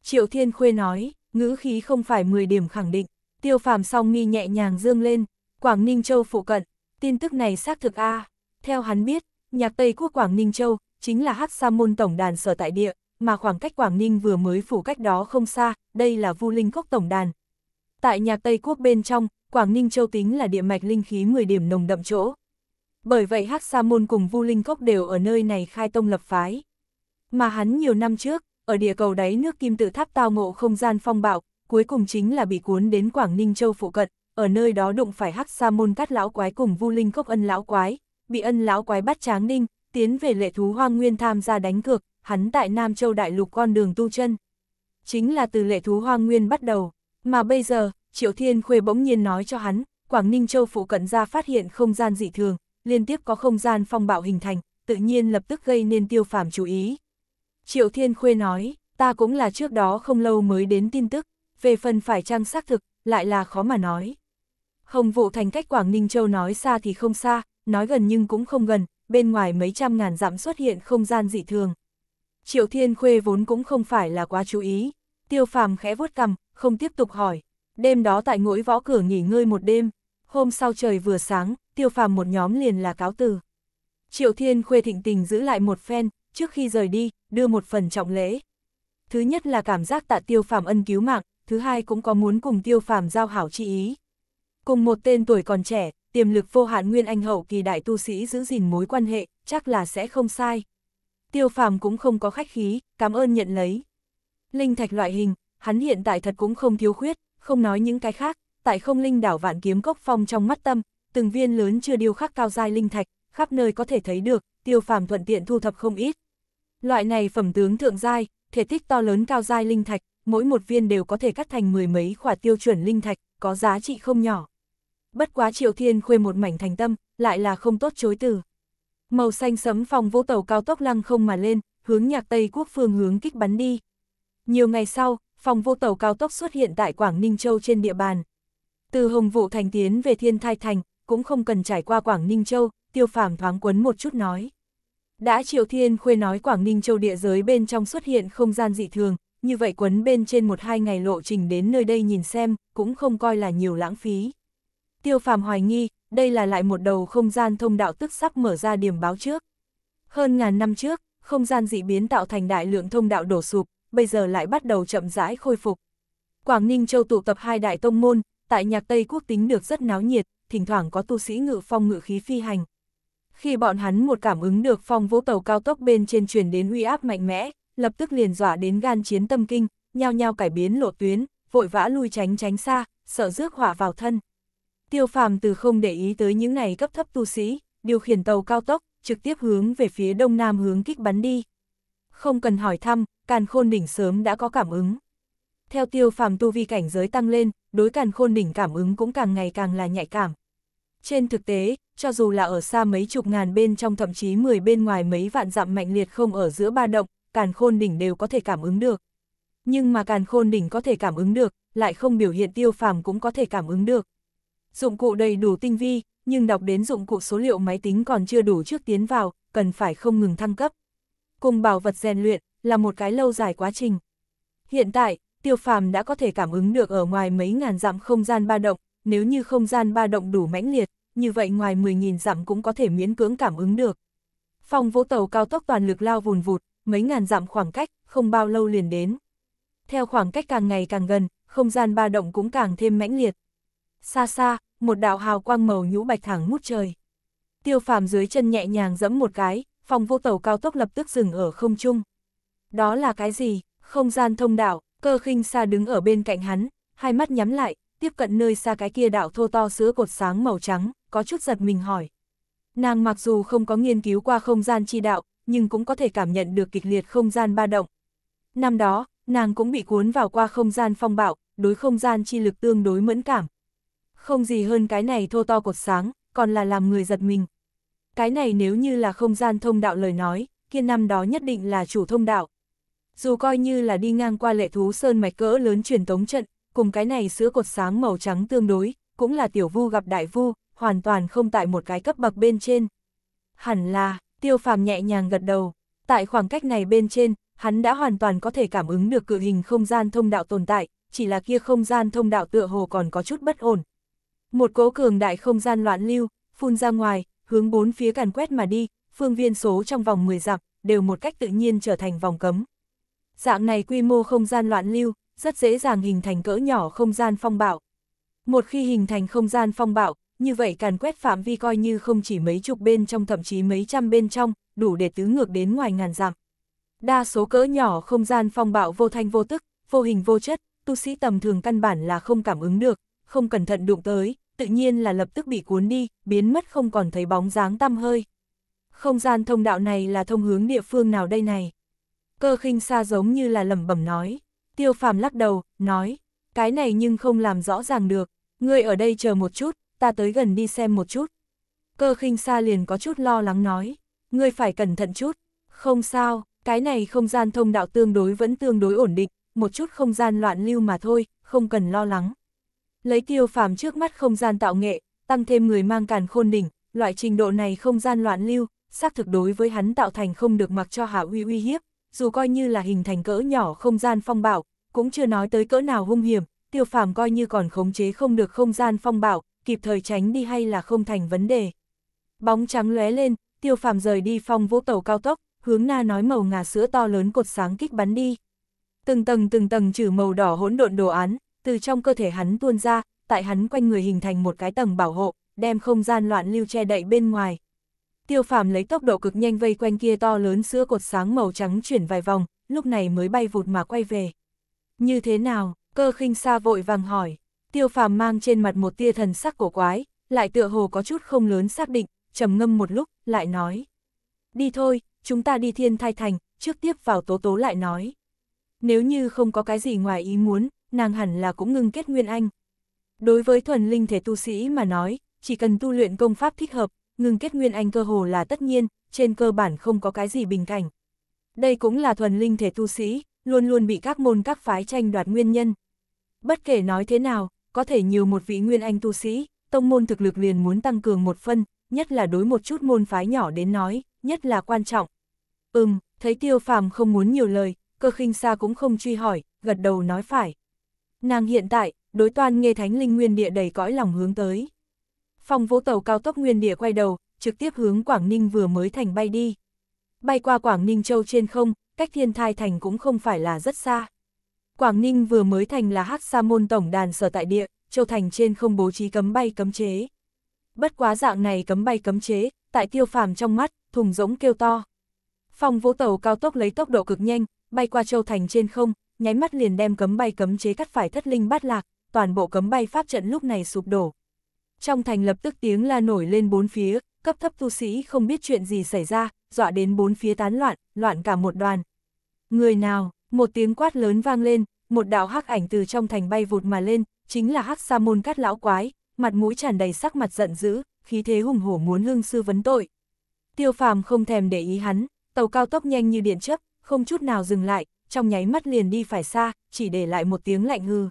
Triệu Thiên Khuê nói, ngữ khí không phải 10 điểm khẳng định, tiêu phàm song nghi nhẹ nhàng dương lên, Quảng Ninh Châu phụ cận, tin tức này xác thực a Theo hắn biết, nhạc Tây Quốc Quảng Ninh Châu, chính là Hắc Sa Môn Tổng Đàn sở tại địa, mà khoảng cách Quảng Ninh vừa mới phủ cách đó không xa, đây là Vu Linh Cốc Tổng Đàn. Tại nhà Tây Quốc bên trong, Quảng Ninh Châu tính là địa mạch linh khí 10 điểm nồng đậm chỗ. Bởi vậy Hắc Sa Môn cùng Vu Linh Cốc đều ở nơi này khai tông lập phái. Mà hắn nhiều năm trước, ở địa cầu đáy nước kim tự tháp tao ngộ không gian phong bạo, cuối cùng chính là bị cuốn đến Quảng Ninh Châu phụ cận, ở nơi đó đụng phải Hắc Sa Môn Cát lão quái cùng Vu Linh Cốc ân lão quái, bị ân lão quái bắt Tráng Ninh, tiến về lệ thú hoang nguyên tham gia đánh cược, hắn tại Nam Châu Đại Lục con đường tu chân. Chính là từ lệ thú hoang nguyên bắt đầu, mà bây giờ, Triệu Thiên Khuê bỗng nhiên nói cho hắn, Quảng Ninh Châu phụ cận ra phát hiện không gian dị thường, liên tiếp có không gian phong bạo hình thành, tự nhiên lập tức gây nên tiêu phàm chú ý. Triệu Thiên Khuê nói, ta cũng là trước đó không lâu mới đến tin tức, về phần phải trang xác thực, lại là khó mà nói. Hồng vụ thành cách Quảng Ninh Châu nói xa thì không xa, nói gần nhưng cũng không gần, bên ngoài mấy trăm ngàn dặm xuất hiện không gian dị thường. Triệu Thiên Khuê vốn cũng không phải là quá chú ý, tiêu phàm khẽ vuốt cằm, không tiếp tục hỏi. Đêm đó tại ngỗi võ cửa nghỉ ngơi một đêm, hôm sau trời vừa sáng, tiêu phàm một nhóm liền là cáo từ. Triệu Thiên Khuê thịnh tình giữ lại một phen, trước khi rời đi, đưa một phần trọng lễ. Thứ nhất là cảm giác tạ tiêu phàm ân cứu mạng, thứ hai cũng có muốn cùng tiêu phàm giao hảo chi ý. Cùng một tên tuổi còn trẻ, tiềm lực vô hạn nguyên anh hậu kỳ đại tu sĩ giữ gìn mối quan hệ, chắc là sẽ không sai. Tiêu phàm cũng không có khách khí, cảm ơn nhận lấy. Linh thạch loại hình, hắn hiện tại thật cũng không thiếu khuyết, không nói những cái khác, tại không linh đảo vạn kiếm cốc phong trong mắt tâm, từng viên lớn chưa điêu khắc cao dai linh thạch, khắp nơi có thể thấy được, tiêu phàm thuận tiện thu thập không ít. Loại này phẩm tướng thượng giai, thể tích to lớn cao dai linh thạch, mỗi một viên đều có thể cắt thành mười mấy khỏa tiêu chuẩn linh thạch, có giá trị không nhỏ bất quá Triệu Thiên Khuê một mảnh thành tâm, lại là không tốt chối từ. Màu xanh sấm phòng vô tàu cao tốc lăng không mà lên, hướng nhạc Tây Quốc phương hướng kích bắn đi. Nhiều ngày sau, phòng vô tàu cao tốc xuất hiện tại Quảng Ninh Châu trên địa bàn. Từ Hồng Vũ Thành tiến về Thiên Thai Thành, cũng không cần trải qua Quảng Ninh Châu, tiêu phàm thoáng quấn một chút nói. Đã Triệu Thiên Khuê nói Quảng Ninh Châu địa giới bên trong xuất hiện không gian dị thường, như vậy quấn bên trên một hai ngày lộ trình đến nơi đây nhìn xem, cũng không coi là nhiều lãng phí. Tiêu phàm hoài nghi, đây là lại một đầu không gian thông đạo tức sắp mở ra điểm báo trước. Hơn ngàn năm trước, không gian dị biến tạo thành đại lượng thông đạo đổ sụp, bây giờ lại bắt đầu chậm rãi khôi phục. Quảng Ninh Châu tụ tập hai đại tông môn, tại nhạc Tây Quốc tính được rất náo nhiệt, thỉnh thoảng có tu sĩ ngự phong ngự khí phi hành. Khi bọn hắn một cảm ứng được phong vũ tàu cao tốc bên trên truyền đến uy áp mạnh mẽ, lập tức liền dọa đến gan chiến tâm kinh, nhao nhao cải biến lộ tuyến, vội vã lui tránh tránh xa, sợ rước họa vào thân. Tiêu phàm từ không để ý tới những này cấp thấp tu sĩ, điều khiển tàu cao tốc, trực tiếp hướng về phía đông nam hướng kích bắn đi. Không cần hỏi thăm, càn khôn đỉnh sớm đã có cảm ứng. Theo tiêu phàm tu vi cảnh giới tăng lên, đối càn khôn đỉnh cảm ứng cũng càng ngày càng là nhạy cảm. Trên thực tế, cho dù là ở xa mấy chục ngàn bên trong thậm chí 10 bên ngoài mấy vạn dặm mạnh liệt không ở giữa ba động, càn khôn đỉnh đều có thể cảm ứng được. Nhưng mà càn khôn đỉnh có thể cảm ứng được, lại không biểu hiện tiêu phàm cũng có thể cảm ứng được. Dụng cụ đầy đủ tinh vi, nhưng đọc đến dụng cụ số liệu máy tính còn chưa đủ trước tiến vào, cần phải không ngừng thăng cấp. Cùng bảo vật rèn luyện là một cái lâu dài quá trình. Hiện tại, Tiêu Phàm đã có thể cảm ứng được ở ngoài mấy ngàn dặm không gian ba động, nếu như không gian ba động đủ mãnh liệt, như vậy ngoài 10.000 dặm cũng có thể miễn cưỡng cảm ứng được. Phòng vỗ tàu cao tốc toàn lực lao vùn vụt, mấy ngàn dặm khoảng cách, không bao lâu liền đến. Theo khoảng cách càng ngày càng gần, không gian ba động cũng càng thêm mãnh liệt xa xa, một đạo hào quang màu nhũ bạch thẳng mút trời. Tiêu phàm dưới chân nhẹ nhàng giẫm một cái, phòng vô tàu cao tốc lập tức dừng ở không trung. Đó là cái gì? Không gian thông đạo, cơ khinh xa đứng ở bên cạnh hắn, hai mắt nhắm lại, tiếp cận nơi xa cái kia đạo thô to sữa cột sáng màu trắng, có chút giật mình hỏi. Nàng mặc dù không có nghiên cứu qua không gian chi đạo, nhưng cũng có thể cảm nhận được kịch liệt không gian ba động. Năm đó, nàng cũng bị cuốn vào qua không gian phong bạo, đối không gian chi lực tương đối mẫn cảm, không gì hơn cái này thô to cột sáng, còn là làm người giật mình. Cái này nếu như là không gian thông đạo lời nói, kia năm đó nhất định là chủ thông đạo. Dù coi như là đi ngang qua lệ thú sơn mạch cỡ lớn truyền tống trận, cùng cái này sữa cột sáng màu trắng tương đối, cũng là tiểu vu gặp đại vu, hoàn toàn không tại một cái cấp bậc bên trên. Hẳn là, tiêu phàm nhẹ nhàng gật đầu, tại khoảng cách này bên trên, hắn đã hoàn toàn có thể cảm ứng được cự hình không gian thông đạo tồn tại, chỉ là kia không gian thông đạo tựa hồ còn có chút bất ổn, một cỗ cường đại không gian loạn lưu, phun ra ngoài, hướng bốn phía càn quét mà đi, phương viên số trong vòng 10 dặm, đều một cách tự nhiên trở thành vòng cấm. Dạng này quy mô không gian loạn lưu, rất dễ dàng hình thành cỡ nhỏ không gian phong bạo. Một khi hình thành không gian phong bạo, như vậy càn quét phạm vi coi như không chỉ mấy chục bên trong thậm chí mấy trăm bên trong, đủ để tứ ngược đến ngoài ngàn dặm. Đa số cỡ nhỏ không gian phong bạo vô thanh vô tức, vô hình vô chất, tu sĩ tầm thường căn bản là không cảm ứng được, không cẩn thận đụng tới, tự nhiên là lập tức bị cuốn đi, biến mất không còn thấy bóng dáng tăm hơi. Không gian thông đạo này là thông hướng địa phương nào đây này? Cơ khinh xa giống như là lẩm bẩm nói. Tiêu phàm lắc đầu, nói, cái này nhưng không làm rõ ràng được, ngươi ở đây chờ một chút, ta tới gần đi xem một chút. Cơ khinh xa liền có chút lo lắng nói, ngươi phải cẩn thận chút, không sao, cái này không gian thông đạo tương đối vẫn tương đối ổn định, một chút không gian loạn lưu mà thôi, không cần lo lắng. Lấy tiêu phàm trước mắt không gian tạo nghệ, tăng thêm người mang càn khôn đỉnh, loại trình độ này không gian loạn lưu, xác thực đối với hắn tạo thành không được mặc cho hạ uy uy hiếp, dù coi như là hình thành cỡ nhỏ không gian phong bạo, cũng chưa nói tới cỡ nào hung hiểm, tiêu phàm coi như còn khống chế không được không gian phong bạo, kịp thời tránh đi hay là không thành vấn đề. Bóng trắng lóe lên, tiêu phàm rời đi phong vũ tàu cao tốc, hướng na nói màu ngà sữa to lớn cột sáng kích bắn đi. Từng tầng từng tầng trừ màu đỏ hỗn độn đồ án, từ trong cơ thể hắn tuôn ra, tại hắn quanh người hình thành một cái tầng bảo hộ, đem không gian loạn lưu che đậy bên ngoài. Tiêu phàm lấy tốc độ cực nhanh vây quanh kia to lớn sữa cột sáng màu trắng chuyển vài vòng, lúc này mới bay vụt mà quay về. Như thế nào, cơ khinh xa vội vàng hỏi, tiêu phàm mang trên mặt một tia thần sắc cổ quái, lại tựa hồ có chút không lớn xác định, trầm ngâm một lúc, lại nói. Đi thôi, chúng ta đi thiên thai thành, trước tiếp vào tố tố lại nói. Nếu như không có cái gì ngoài ý muốn, nàng hẳn là cũng ngưng kết nguyên anh. Đối với thuần linh thể tu sĩ mà nói, chỉ cần tu luyện công pháp thích hợp, ngưng kết nguyên anh cơ hồ là tất nhiên, trên cơ bản không có cái gì bình cảnh. Đây cũng là thuần linh thể tu sĩ, luôn luôn bị các môn các phái tranh đoạt nguyên nhân. Bất kể nói thế nào, có thể nhiều một vị nguyên anh tu sĩ, tông môn thực lực liền muốn tăng cường một phân, nhất là đối một chút môn phái nhỏ đến nói, nhất là quan trọng. Ừm, thấy tiêu phàm không muốn nhiều lời, cơ khinh xa cũng không truy hỏi, gật đầu nói phải. Nàng hiện tại, đối toan nghe thánh linh nguyên địa đầy cõi lòng hướng tới. Phòng vũ tàu cao tốc nguyên địa quay đầu, trực tiếp hướng Quảng Ninh vừa mới thành bay đi. Bay qua Quảng Ninh Châu trên không, cách thiên thai thành cũng không phải là rất xa. Quảng Ninh vừa mới thành là hắc sa môn tổng đàn sở tại địa, Châu Thành trên không bố trí cấm bay cấm chế. Bất quá dạng này cấm bay cấm chế, tại tiêu phàm trong mắt, thùng rỗng kêu to. Phòng vũ tàu cao tốc lấy tốc độ cực nhanh, bay qua Châu Thành trên không, nháy mắt liền đem cấm bay cấm chế cắt phải thất linh bát lạc, toàn bộ cấm bay pháp trận lúc này sụp đổ. Trong thành lập tức tiếng la nổi lên bốn phía, cấp thấp tu sĩ không biết chuyện gì xảy ra, dọa đến bốn phía tán loạn, loạn cả một đoàn. Người nào, một tiếng quát lớn vang lên, một đạo hắc ảnh từ trong thành bay vụt mà lên, chính là hắc sa môn cát lão quái, mặt mũi tràn đầy sắc mặt giận dữ, khí thế hùng hổ muốn hương sư vấn tội. Tiêu phàm không thèm để ý hắn, tàu cao tốc nhanh như điện chấp, không chút nào dừng lại, trong nháy mắt liền đi phải xa, chỉ để lại một tiếng lạnh hư.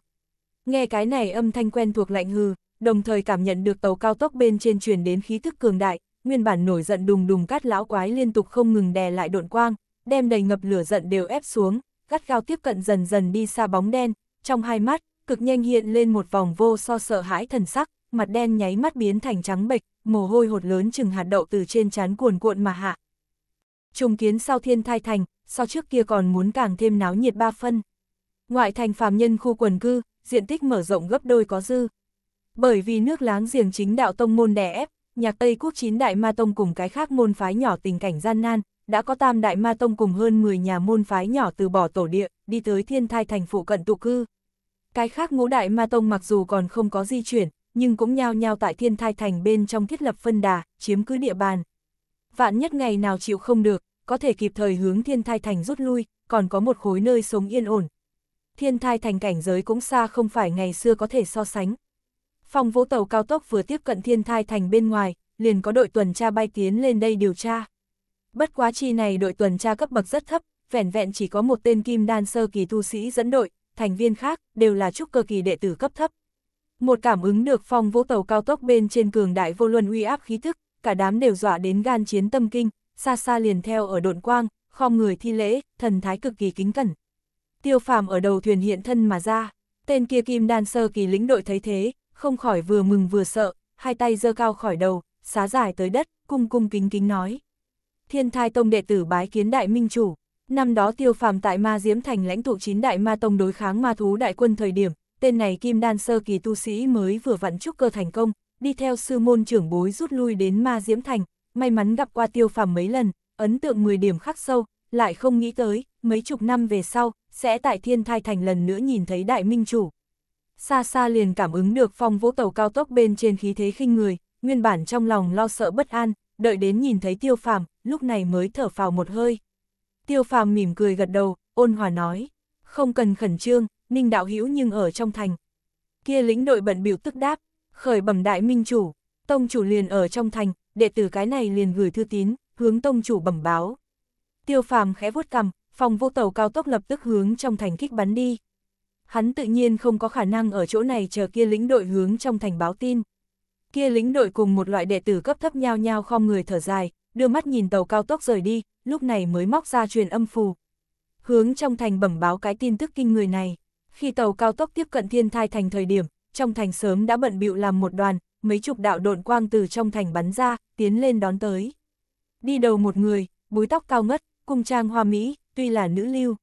Nghe cái này âm thanh quen thuộc lạnh hư, đồng thời cảm nhận được tàu cao tốc bên trên truyền đến khí thức cường đại, nguyên bản nổi giận đùng đùng cát lão quái liên tục không ngừng đè lại độn quang, đem đầy ngập lửa giận đều ép xuống, gắt gao tiếp cận dần dần đi xa bóng đen, trong hai mắt, cực nhanh hiện lên một vòng vô so sợ hãi thần sắc, mặt đen nháy mắt biến thành trắng bệch, mồ hôi hột lớn chừng hạt đậu từ trên trán cuồn cuộn mà hạ. Trùng kiến sau thiên thai thành, so trước kia còn muốn càng thêm náo nhiệt ba phân. Ngoại thành phàm nhân khu quần cư, diện tích mở rộng gấp đôi có dư. Bởi vì nước láng giềng chính đạo tông môn đè ép, nhạc Tây Quốc chín đại ma tông cùng cái khác môn phái nhỏ tình cảnh gian nan, đã có tam đại ma tông cùng hơn 10 nhà môn phái nhỏ từ bỏ tổ địa, đi tới thiên thai thành phụ cận tụ cư. Cái khác ngũ đại ma tông mặc dù còn không có di chuyển, nhưng cũng nhao nhao tại thiên thai thành bên trong thiết lập phân đà, chiếm cứ địa bàn. Vạn nhất ngày nào chịu không được, có thể kịp thời hướng thiên thai thành rút lui, còn có một khối nơi sống yên ổn. Thiên thai thành cảnh giới cũng xa không phải ngày xưa có thể so sánh. Phòng vũ tàu cao tốc vừa tiếp cận thiên thai thành bên ngoài, liền có đội tuần tra bay tiến lên đây điều tra. Bất quá chi này đội tuần tra cấp bậc rất thấp, vẻn vẹn chỉ có một tên kim đan sơ kỳ tu sĩ dẫn đội, thành viên khác đều là trúc cơ kỳ đệ tử cấp thấp. Một cảm ứng được phong vũ tàu cao tốc bên trên cường đại vô luân uy áp khí thức, cả đám đều dọa đến gan chiến tâm kinh, xa xa liền theo ở độn quang, khom người thi lễ, thần thái cực kỳ kính cẩn. Tiêu phàm ở đầu thuyền hiện thân mà ra, tên kia kim đan sơ kỳ lính đội thấy thế, không khỏi vừa mừng vừa sợ, hai tay giơ cao khỏi đầu, xá dài tới đất, cung cung kính kính nói. Thiên thai tông đệ tử bái kiến đại minh chủ, năm đó tiêu phàm tại ma diễm thành lãnh tụ chín đại ma tông đối kháng ma thú đại quân thời điểm, tên này kim đan sơ kỳ tu sĩ mới vừa vặn trúc cơ thành công, đi theo sư môn trưởng bối rút lui đến ma diễm thành, may mắn gặp qua tiêu phàm mấy lần, ấn tượng 10 điểm khắc sâu, lại không nghĩ tới, mấy chục năm về sau, sẽ tại thiên thai thành lần nữa nhìn thấy đại minh chủ. Xa xa liền cảm ứng được phong vũ tàu cao tốc bên trên khí thế khinh người, nguyên bản trong lòng lo sợ bất an, đợi đến nhìn thấy tiêu phàm, lúc này mới thở phào một hơi. Tiêu phàm mỉm cười gật đầu, ôn hòa nói, không cần khẩn trương, ninh đạo hữu nhưng ở trong thành. Kia lĩnh đội bận biểu tức đáp, khởi bẩm đại minh chủ, tông chủ liền ở trong thành, đệ tử cái này liền gửi thư tín, hướng tông chủ bẩm báo. Tiêu phàm khẽ vuốt cằm, phòng vô tàu cao tốc lập tức hướng trong thành kích bắn đi. Hắn tự nhiên không có khả năng ở chỗ này chờ kia lính đội hướng trong thành báo tin. Kia lính đội cùng một loại đệ tử cấp thấp nhao nhao khom người thở dài, đưa mắt nhìn tàu cao tốc rời đi, lúc này mới móc ra truyền âm phù. Hướng trong thành bẩm báo cái tin tức kinh người này. Khi tàu cao tốc tiếp cận thiên thai thành thời điểm, trong thành sớm đã bận bịu làm một đoàn, mấy chục đạo độn quang từ trong thành bắn ra, tiến lên đón tới. Đi đầu một người, búi tóc cao ngất, cung trang hoa mỹ, tuy là nữ lưu.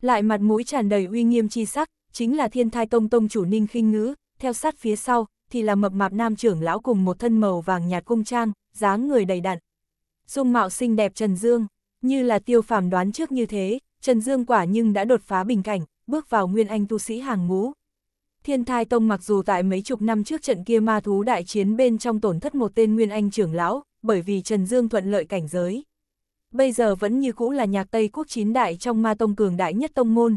Lại mặt mũi tràn đầy uy nghiêm chi sắc, chính là thiên thai tông tông chủ ninh khinh ngữ, theo sát phía sau, thì là mập mạp nam trưởng lão cùng một thân màu vàng nhạt cung trang, dáng người đầy đặn. Dung mạo xinh đẹp Trần Dương, như là tiêu phàm đoán trước như thế, Trần Dương quả nhưng đã đột phá bình cảnh, bước vào nguyên anh tu sĩ hàng ngũ, Thiên Thai Tông mặc dù tại mấy chục năm trước trận kia ma thú đại chiến bên trong tổn thất một tên Nguyên Anh trưởng lão, bởi vì Trần Dương thuận lợi cảnh giới. Bây giờ vẫn như cũ là nhạc Tây Quốc chín đại trong ma tông cường đại nhất tông môn.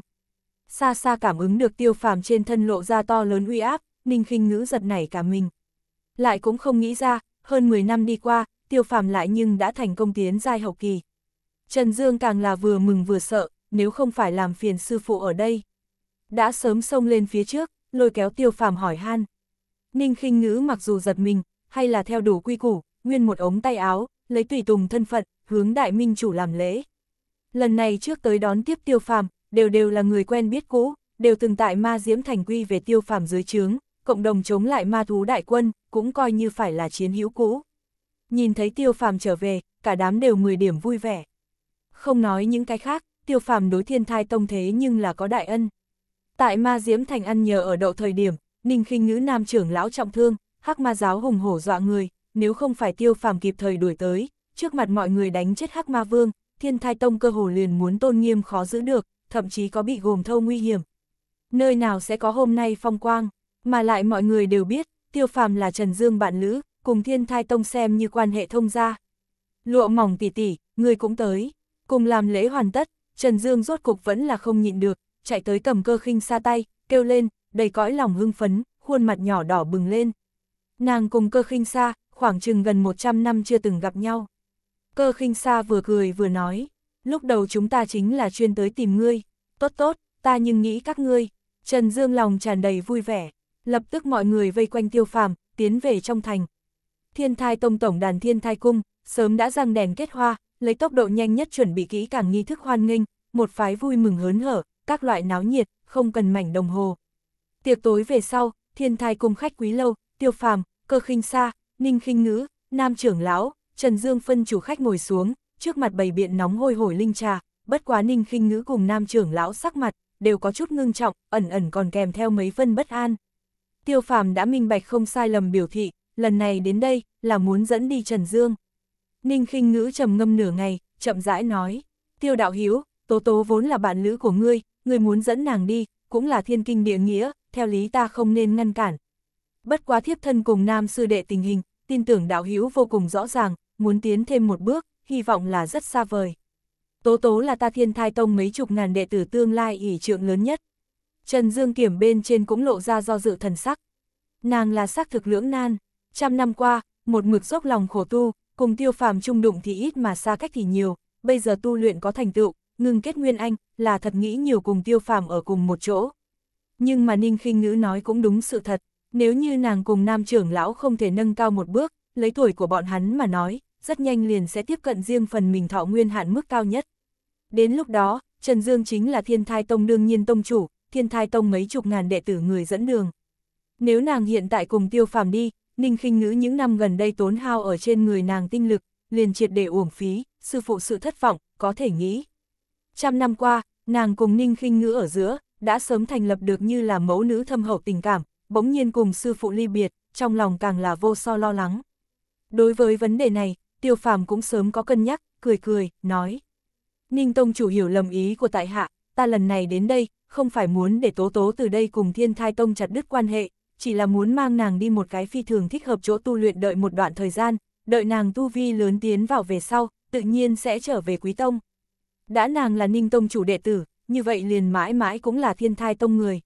Xa xa cảm ứng được tiêu phàm trên thân lộ ra to lớn uy áp, ninh khinh ngữ giật nảy cả mình. Lại cũng không nghĩ ra, hơn 10 năm đi qua, tiêu phàm lại nhưng đã thành công tiến giai hậu kỳ. Trần Dương càng là vừa mừng vừa sợ, nếu không phải làm phiền sư phụ ở đây. Đã sớm xông lên phía trước, lôi kéo tiêu phàm hỏi han. Ninh khinh ngữ mặc dù giật mình, hay là theo đủ quy củ, nguyên một ống tay áo, lấy tùy tùng thân phận, hướng đại minh chủ làm lễ. Lần này trước tới đón tiếp tiêu phàm, đều đều là người quen biết cũ, đều từng tại ma diễm thành quy về tiêu phàm dưới trướng, cộng đồng chống lại ma thú đại quân, cũng coi như phải là chiến hữu cũ. Nhìn thấy tiêu phàm trở về, cả đám đều mười điểm vui vẻ. Không nói những cái khác, tiêu phàm đối thiên thai tông thế nhưng là có đại ân. Tại ma diễm thành ăn nhờ ở đậu thời điểm, Ninh khinh ngữ nam trưởng lão trọng thương, hắc ma giáo hùng hổ dọa người, nếu không phải tiêu phàm kịp thời đuổi tới, trước mặt mọi người đánh chết hắc ma vương, thiên thai tông cơ hồ liền muốn tôn nghiêm khó giữ được, thậm chí có bị gồm thâu nguy hiểm. Nơi nào sẽ có hôm nay phong quang, mà lại mọi người đều biết, tiêu phàm là Trần Dương bạn lữ, cùng thiên thai tông xem như quan hệ thông gia. Lụa mỏng tỉ tỉ, người cũng tới, cùng làm lễ hoàn tất, Trần Dương rốt cục vẫn là không nhịn được, chạy tới cầm cơ khinh xa tay, kêu lên, đầy cõi lòng hưng phấn, khuôn mặt nhỏ đỏ bừng lên. Nàng cùng cơ khinh xa, khoảng chừng gần 100 năm chưa từng gặp nhau. Cơ khinh xa vừa cười vừa nói, lúc đầu chúng ta chính là chuyên tới tìm ngươi, tốt tốt, ta nhưng nghĩ các ngươi. Trần Dương lòng tràn đầy vui vẻ, lập tức mọi người vây quanh tiêu phàm, tiến về trong thành. Thiên thai tông tổng đàn thiên thai cung, sớm đã răng đèn kết hoa, lấy tốc độ nhanh nhất chuẩn bị kỹ càng nghi thức hoan nghênh, một phái vui mừng hớn hở, các loại náo nhiệt, không cần mảnh đồng hồ. Tiệc tối về sau, thiên thai cùng khách quý lâu, tiêu phàm, cơ khinh xa, ninh khinh ngữ, nam trưởng lão, Trần Dương phân chủ khách ngồi xuống, trước mặt bầy biện nóng hôi hổi linh trà, bất quá ninh khinh ngữ cùng nam trưởng lão sắc mặt, đều có chút ngưng trọng, ẩn ẩn còn kèm theo mấy phân bất an. Tiêu phàm đã minh bạch không sai lầm biểu thị, lần này đến đây, là muốn dẫn đi Trần Dương. Ninh khinh ngữ trầm ngâm nửa ngày, chậm rãi nói, tiêu đạo hiếu, tố tố vốn là bạn lữ của ngươi, người muốn dẫn nàng đi, cũng là thiên kinh địa nghĩa, theo lý ta không nên ngăn cản. Bất quá thiếp thân cùng nam sư đệ tình hình, tin tưởng đạo hữu vô cùng rõ ràng, muốn tiến thêm một bước, hy vọng là rất xa vời. Tố tố là ta thiên thai tông mấy chục ngàn đệ tử tương lai ỷ trượng lớn nhất. Trần Dương Kiểm bên trên cũng lộ ra do dự thần sắc. Nàng là sắc thực lưỡng nan, trăm năm qua, một mực dốc lòng khổ tu, cùng tiêu phàm trung đụng thì ít mà xa cách thì nhiều, bây giờ tu luyện có thành tựu, ngưng kết nguyên anh, là thật nghĩ nhiều cùng tiêu phàm ở cùng một chỗ. Nhưng mà Ninh khinh Ngữ nói cũng đúng sự thật, nếu như nàng cùng nam trưởng lão không thể nâng cao một bước, lấy tuổi của bọn hắn mà nói, rất nhanh liền sẽ tiếp cận riêng phần mình thọ nguyên hạn mức cao nhất. Đến lúc đó, Trần Dương chính là thiên thai tông đương nhiên tông chủ, thiên thai tông mấy chục ngàn đệ tử người dẫn đường. Nếu nàng hiện tại cùng tiêu phàm đi, Ninh khinh Ngữ những năm gần đây tốn hao ở trên người nàng tinh lực, liền triệt để uổng phí, sư phụ sự thất vọng, có thể nghĩ. Trăm năm qua, nàng cùng Ninh khinh ngữ ở giữa, đã sớm thành lập được như là mẫu nữ thâm hậu tình cảm, bỗng nhiên cùng sư phụ ly biệt, trong lòng càng là vô so lo lắng. Đối với vấn đề này, tiêu phàm cũng sớm có cân nhắc, cười cười, nói. Ninh Tông chủ hiểu lầm ý của tại hạ, ta lần này đến đây, không phải muốn để tố tố từ đây cùng thiên thai tông chặt đứt quan hệ, chỉ là muốn mang nàng đi một cái phi thường thích hợp chỗ tu luyện đợi một đoạn thời gian, đợi nàng tu vi lớn tiến vào về sau, tự nhiên sẽ trở về quý tông. Đã nàng là Ninh Tông chủ đệ tử, như vậy liền mãi mãi cũng là thiên thai tông người.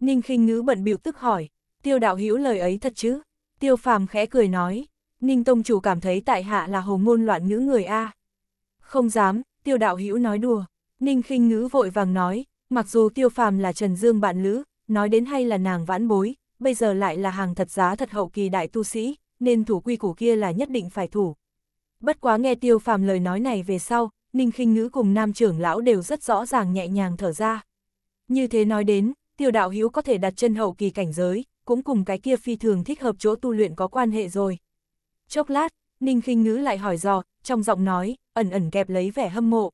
Ninh khinh ngữ bận biểu tức hỏi, tiêu đạo hữu lời ấy thật chứ? Tiêu phàm khẽ cười nói, Ninh Tông chủ cảm thấy tại hạ là hồ ngôn loạn ngữ người A. Không dám, tiêu đạo hữu nói đùa, Ninh khinh ngữ vội vàng nói, mặc dù tiêu phàm là Trần Dương bạn lữ, nói đến hay là nàng vãn bối, bây giờ lại là hàng thật giá thật hậu kỳ đại tu sĩ, nên thủ quy củ kia là nhất định phải thủ. Bất quá nghe tiêu phàm lời nói này về sau, Ninh khinh Ngữ cùng nam trưởng lão đều rất rõ ràng nhẹ nhàng thở ra. Như thế nói đến, Tiểu đạo hữu có thể đặt chân hậu kỳ cảnh giới, cũng cùng cái kia phi thường thích hợp chỗ tu luyện có quan hệ rồi. Chốc lát, Ninh khinh Ngữ lại hỏi dò, trong giọng nói, ẩn ẩn kẹp lấy vẻ hâm mộ.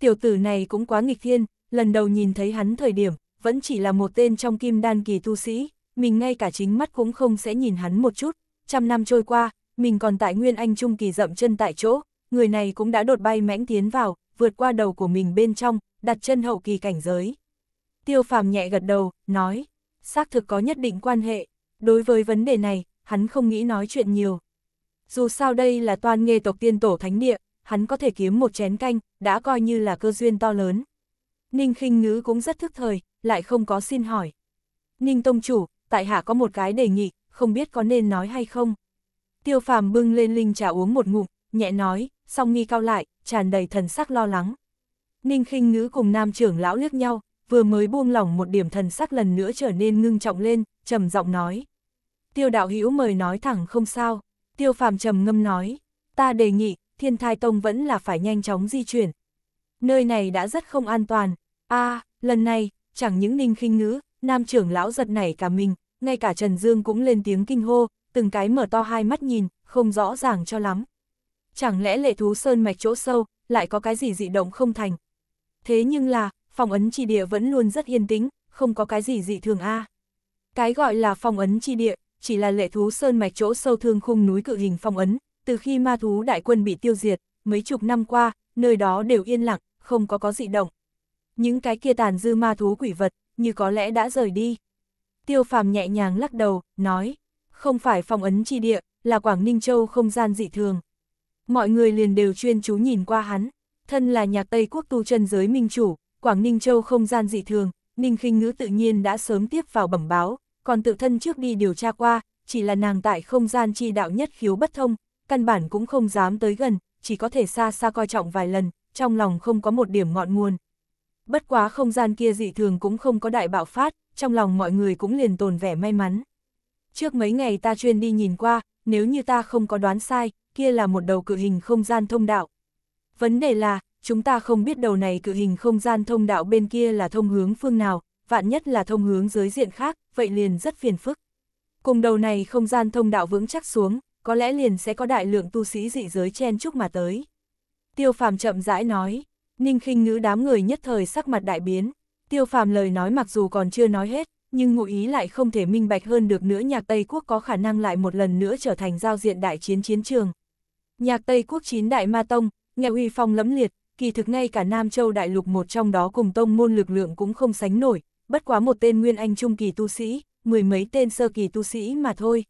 Tiểu tử này cũng quá nghịch thiên, lần đầu nhìn thấy hắn thời điểm, vẫn chỉ là một tên trong kim đan kỳ tu sĩ, mình ngay cả chính mắt cũng không sẽ nhìn hắn một chút. Trăm năm trôi qua, mình còn tại Nguyên Anh Trung kỳ rậm chân tại chỗ, người này cũng đã đột bay mãnh tiến vào, vượt qua đầu của mình bên trong, đặt chân hậu kỳ cảnh giới. Tiêu phàm nhẹ gật đầu, nói, xác thực có nhất định quan hệ, đối với vấn đề này, hắn không nghĩ nói chuyện nhiều. Dù sao đây là toàn nghề tộc tiên tổ thánh địa, hắn có thể kiếm một chén canh, đã coi như là cơ duyên to lớn. Ninh khinh ngữ cũng rất thức thời, lại không có xin hỏi. Ninh Tông Chủ, tại hạ có một cái đề nghị, không biết có nên nói hay không. Tiêu phàm bưng lên linh trà uống một ngụm, nhẹ nói, song mi cao lại, tràn đầy thần sắc lo lắng. Ninh khinh ngữ cùng nam trưởng lão liếc nhau, vừa mới buông lỏng một điểm thần sắc lần nữa trở nên ngưng trọng lên, trầm giọng nói. Tiêu đạo hữu mời nói thẳng không sao, tiêu phàm trầm ngâm nói, ta đề nghị, thiên thai tông vẫn là phải nhanh chóng di chuyển. Nơi này đã rất không an toàn, a lần này, chẳng những ninh khinh ngữ, nam trưởng lão giật nảy cả mình, ngay cả Trần Dương cũng lên tiếng kinh hô, từng cái mở to hai mắt nhìn, không rõ ràng cho lắm chẳng lẽ lệ thú sơn mạch chỗ sâu, lại có cái gì dị động không thành. Thế nhưng là, phòng ấn chi địa vẫn luôn rất yên tĩnh, không có cái gì dị thường a. Cái gọi là phòng ấn chi địa, chỉ là lệ thú sơn mạch chỗ sâu thương khung núi cự hình phong ấn, từ khi ma thú đại quân bị tiêu diệt, mấy chục năm qua, nơi đó đều yên lặng, không có có dị động. Những cái kia tàn dư ma thú quỷ vật, như có lẽ đã rời đi. Tiêu phàm nhẹ nhàng lắc đầu, nói, không phải phong ấn chi địa, là Quảng Ninh Châu không gian dị thường mọi người liền đều chuyên chú nhìn qua hắn. Thân là nhạc Tây Quốc tu chân giới minh chủ, Quảng Ninh Châu không gian dị thường, Ninh khinh ngữ tự nhiên đã sớm tiếp vào bẩm báo, còn tự thân trước đi điều tra qua, chỉ là nàng tại không gian chi đạo nhất khiếu bất thông, căn bản cũng không dám tới gần, chỉ có thể xa xa coi trọng vài lần, trong lòng không có một điểm ngọn nguồn. Bất quá không gian kia dị thường cũng không có đại bạo phát, trong lòng mọi người cũng liền tồn vẻ may mắn. Trước mấy ngày ta chuyên đi nhìn qua, nếu như ta không có đoán sai, kia là một đầu cự hình không gian thông đạo. Vấn đề là, chúng ta không biết đầu này cự hình không gian thông đạo bên kia là thông hướng phương nào, vạn nhất là thông hướng dưới diện khác, vậy liền rất phiền phức. Cùng đầu này không gian thông đạo vững chắc xuống, có lẽ liền sẽ có đại lượng tu sĩ dị giới chen chúc mà tới. Tiêu phàm chậm rãi nói, ninh khinh ngữ đám người nhất thời sắc mặt đại biến, tiêu phàm lời nói mặc dù còn chưa nói hết, nhưng ngụ ý lại không thể minh bạch hơn được nữa nhạc Tây Quốc có khả năng lại một lần nữa trở thành giao diện đại chiến chiến trường, Nhạc Tây Quốc chín đại ma tông, nghe uy phong lẫm liệt, kỳ thực ngay cả Nam Châu đại lục một trong đó cùng tông môn lực lượng cũng không sánh nổi, bất quá một tên nguyên anh trung kỳ tu sĩ, mười mấy tên sơ kỳ tu sĩ mà thôi.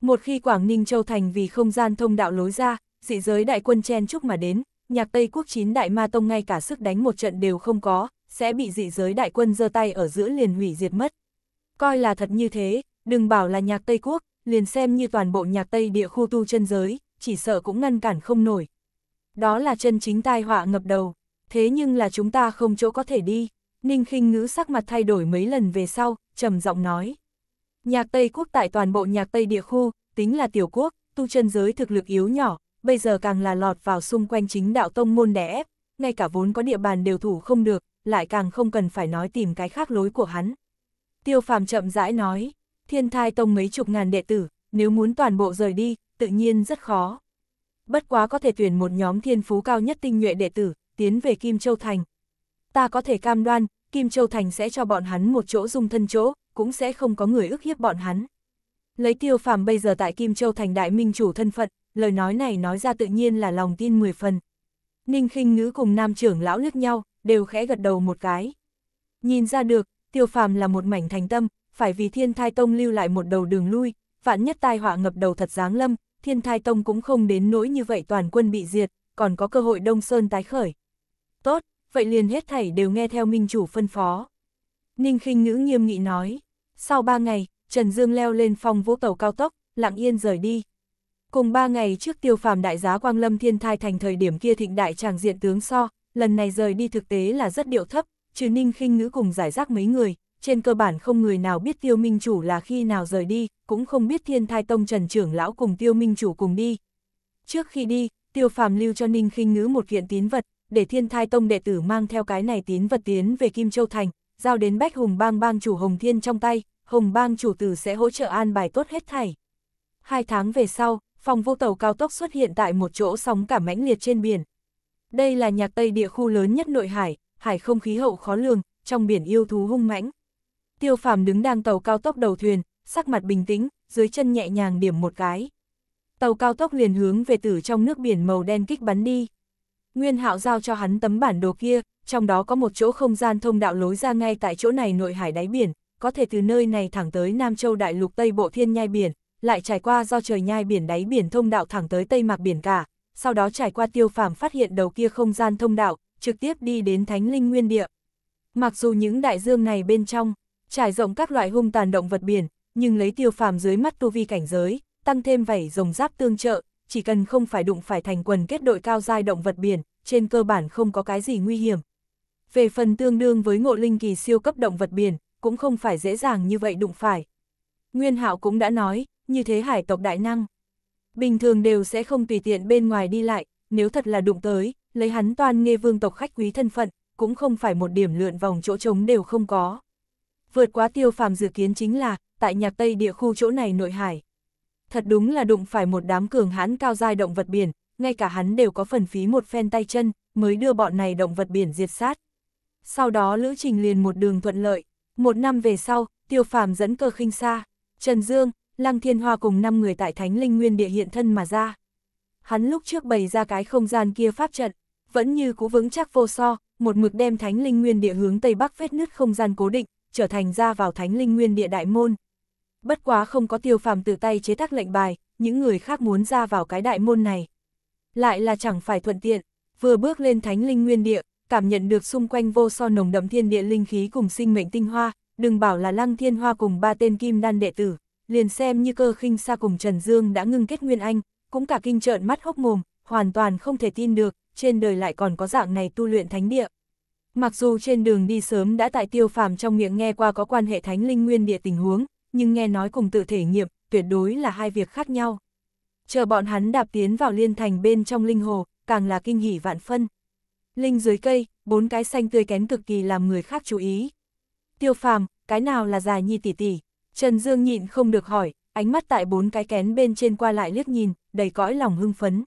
Một khi Quảng Ninh Châu thành vì không gian thông đạo lối ra, dị giới đại quân chen chúc mà đến, nhạc Tây Quốc chín đại ma tông ngay cả sức đánh một trận đều không có, sẽ bị dị giới đại quân giơ tay ở giữa liền hủy diệt mất. Coi là thật như thế, đừng bảo là nhạc Tây Quốc, liền xem như toàn bộ nhạc Tây địa khu tu chân giới, chỉ sợ cũng ngăn cản không nổi. Đó là chân chính tai họa ngập đầu, thế nhưng là chúng ta không chỗ có thể đi. Ninh khinh ngữ sắc mặt thay đổi mấy lần về sau, trầm giọng nói. Nhạc Tây quốc tại toàn bộ nhạc Tây địa khu, tính là tiểu quốc, tu chân giới thực lực yếu nhỏ, bây giờ càng là lọt vào xung quanh chính đạo tông môn đè ép, ngay cả vốn có địa bàn đều thủ không được, lại càng không cần phải nói tìm cái khác lối của hắn. Tiêu phàm chậm rãi nói, thiên thai tông mấy chục ngàn đệ tử, nếu muốn toàn bộ rời đi, tự nhiên rất khó. Bất quá có thể tuyển một nhóm thiên phú cao nhất tinh nhuệ đệ tử, tiến về Kim Châu Thành. Ta có thể cam đoan, Kim Châu Thành sẽ cho bọn hắn một chỗ dung thân chỗ, cũng sẽ không có người ức hiếp bọn hắn. Lấy tiêu phàm bây giờ tại Kim Châu Thành đại minh chủ thân phận, lời nói này nói ra tự nhiên là lòng tin 10 phần. Ninh khinh ngữ cùng nam trưởng lão lướt nhau, đều khẽ gật đầu một cái. Nhìn ra được, tiêu phàm là một mảnh thành tâm, phải vì thiên thai tông lưu lại một đầu đường lui, vạn nhất tai họa ngập đầu thật giáng lâm, thiên thai tông cũng không đến nỗi như vậy toàn quân bị diệt, còn có cơ hội Đông Sơn tái khởi. Tốt, vậy liền hết thảy đều nghe theo minh chủ phân phó. Ninh khinh ngữ nghiêm nghị nói, sau ba ngày, Trần Dương leo lên phòng vũ tàu cao tốc, lặng yên rời đi. Cùng ba ngày trước tiêu phàm đại giá Quang Lâm Thiên Thai thành thời điểm kia thịnh đại tràng diện tướng so, lần này rời đi thực tế là rất điệu thấp, trừ ninh khinh ngữ cùng giải rác mấy người, trên cơ bản không người nào biết tiêu minh chủ là khi nào rời đi, cũng không biết thiên thai tông trần trưởng lão cùng tiêu minh chủ cùng đi. Trước khi đi, tiêu phàm lưu cho Ninh khinh ngữ một kiện tín vật, để thiên thai tông đệ tử mang theo cái này tín vật tiến về Kim Châu Thành, giao đến bách hùng bang bang chủ Hồng Thiên trong tay, Hồng bang chủ tử sẽ hỗ trợ an bài tốt hết thảy. Hai tháng về sau, phòng vô tàu cao tốc xuất hiện tại một chỗ sóng cả mãnh liệt trên biển. Đây là nhạc Tây địa khu lớn nhất nội hải, hải không khí hậu khó lường, trong biển yêu thú hung mãnh. Tiêu phàm đứng đang tàu cao tốc đầu thuyền, sắc mặt bình tĩnh, dưới chân nhẹ nhàng điểm một cái. Tàu cao tốc liền hướng về tử trong nước biển màu đen kích bắn đi. Nguyên hạo giao cho hắn tấm bản đồ kia, trong đó có một chỗ không gian thông đạo lối ra ngay tại chỗ này nội hải đáy biển, có thể từ nơi này thẳng tới Nam Châu Đại Lục Tây Bộ Thiên Nhai Biển, lại trải qua do trời nhai biển đáy biển thông đạo thẳng tới Tây Mạc Biển cả, sau đó trải qua tiêu phàm phát hiện đầu kia không gian thông đạo, trực tiếp đi đến Thánh Linh Nguyên Địa. Mặc dù những đại dương này bên trong, trải rộng các loại hung tàn động vật biển, nhưng lấy tiêu phàm dưới mắt tu vi cảnh giới, tăng thêm vảy rồng giáp tương trợ, chỉ cần không phải đụng phải thành quần kết đội cao giai động vật biển, trên cơ bản không có cái gì nguy hiểm. Về phần tương đương với ngộ linh kỳ siêu cấp động vật biển, cũng không phải dễ dàng như vậy đụng phải. Nguyên hạo cũng đã nói, như thế hải tộc đại năng. Bình thường đều sẽ không tùy tiện bên ngoài đi lại, nếu thật là đụng tới, lấy hắn toàn nghe vương tộc khách quý thân phận, cũng không phải một điểm lượn vòng chỗ trống đều không có vượt quá tiêu phàm dự kiến chính là, tại nhạc Tây địa khu chỗ này nội hải. Thật đúng là đụng phải một đám cường hãn cao giai động vật biển, ngay cả hắn đều có phần phí một phen tay chân, mới đưa bọn này động vật biển diệt sát. Sau đó lữ trình liền một đường thuận lợi, một năm về sau, tiêu phàm dẫn cơ khinh xa, Trần Dương, Lăng Thiên Hoa cùng năm người tại Thánh Linh Nguyên địa hiện thân mà ra. Hắn lúc trước bày ra cái không gian kia pháp trận, vẫn như cú vững chắc vô so, một mực đem Thánh Linh Nguyên địa hướng tây bắc vết nứt không gian cố định, trở thành ra vào thánh linh nguyên địa đại môn. Bất quá không có tiêu phàm tự tay chế tác lệnh bài, những người khác muốn ra vào cái đại môn này. Lại là chẳng phải thuận tiện, vừa bước lên thánh linh nguyên địa, cảm nhận được xung quanh vô so nồng đậm thiên địa linh khí cùng sinh mệnh tinh hoa, đừng bảo là lăng thiên hoa cùng ba tên kim đan đệ tử, liền xem như cơ khinh xa cùng Trần Dương đã ngưng kết nguyên anh, cũng cả kinh trợn mắt hốc mồm, hoàn toàn không thể tin được, trên đời lại còn có dạng này tu luyện thánh địa. Mặc dù trên đường đi sớm đã tại tiêu phàm trong miệng nghe qua có quan hệ thánh linh nguyên địa tình huống, nhưng nghe nói cùng tự thể nghiệm, tuyệt đối là hai việc khác nhau. Chờ bọn hắn đạp tiến vào liên thành bên trong linh hồ, càng là kinh hỉ vạn phân. Linh dưới cây, bốn cái xanh tươi kén cực kỳ làm người khác chú ý. Tiêu phàm, cái nào là già nhi tỷ tỷ? Trần Dương nhịn không được hỏi, ánh mắt tại bốn cái kén bên trên qua lại liếc nhìn, đầy cõi lòng hưng phấn.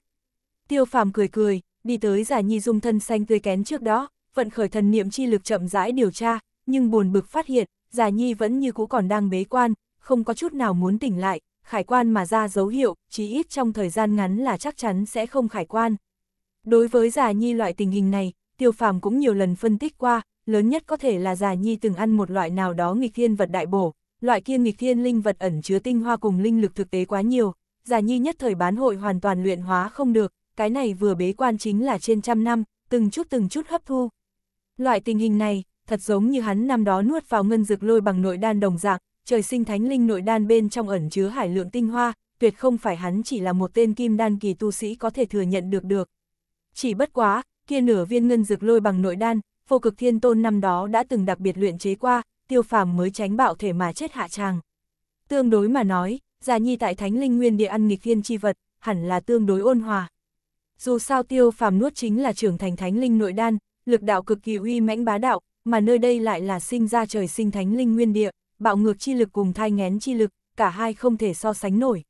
Tiêu phàm cười cười, đi tới giả nhi dung thân xanh tươi kén trước đó, vận khởi thần niệm chi lực chậm rãi điều tra, nhưng buồn bực phát hiện, Già Nhi vẫn như cũ còn đang bế quan, không có chút nào muốn tỉnh lại, khải quan mà ra dấu hiệu, chí ít trong thời gian ngắn là chắc chắn sẽ không khải quan. Đối với Già Nhi loại tình hình này, Tiêu Phàm cũng nhiều lần phân tích qua, lớn nhất có thể là Già Nhi từng ăn một loại nào đó nghịch thiên vật đại bổ, loại kia nghịch thiên linh vật ẩn chứa tinh hoa cùng linh lực thực tế quá nhiều, Già Nhi nhất thời bán hội hoàn toàn luyện hóa không được, cái này vừa bế quan chính là trên trăm năm, từng chút từng chút hấp thu, Loại tình hình này, thật giống như hắn năm đó nuốt vào ngân dược lôi bằng nội đan đồng dạng, trời sinh thánh linh nội đan bên trong ẩn chứa hải lượng tinh hoa, tuyệt không phải hắn chỉ là một tên kim đan kỳ tu sĩ có thể thừa nhận được được. Chỉ bất quá, kia nửa viên ngân dược lôi bằng nội đan, vô cực thiên tôn năm đó đã từng đặc biệt luyện chế qua, tiêu phàm mới tránh bạo thể mà chết hạ tràng. Tương đối mà nói, già nhi tại thánh linh nguyên địa ăn nghịch thiên chi vật, hẳn là tương đối ôn hòa. Dù sao tiêu phàm nuốt chính là trưởng thành thánh linh nội đan, lực đạo cực kỳ uy mãnh bá đạo, mà nơi đây lại là sinh ra trời sinh thánh linh nguyên địa, bạo ngược chi lực cùng thai ngén chi lực, cả hai không thể so sánh nổi.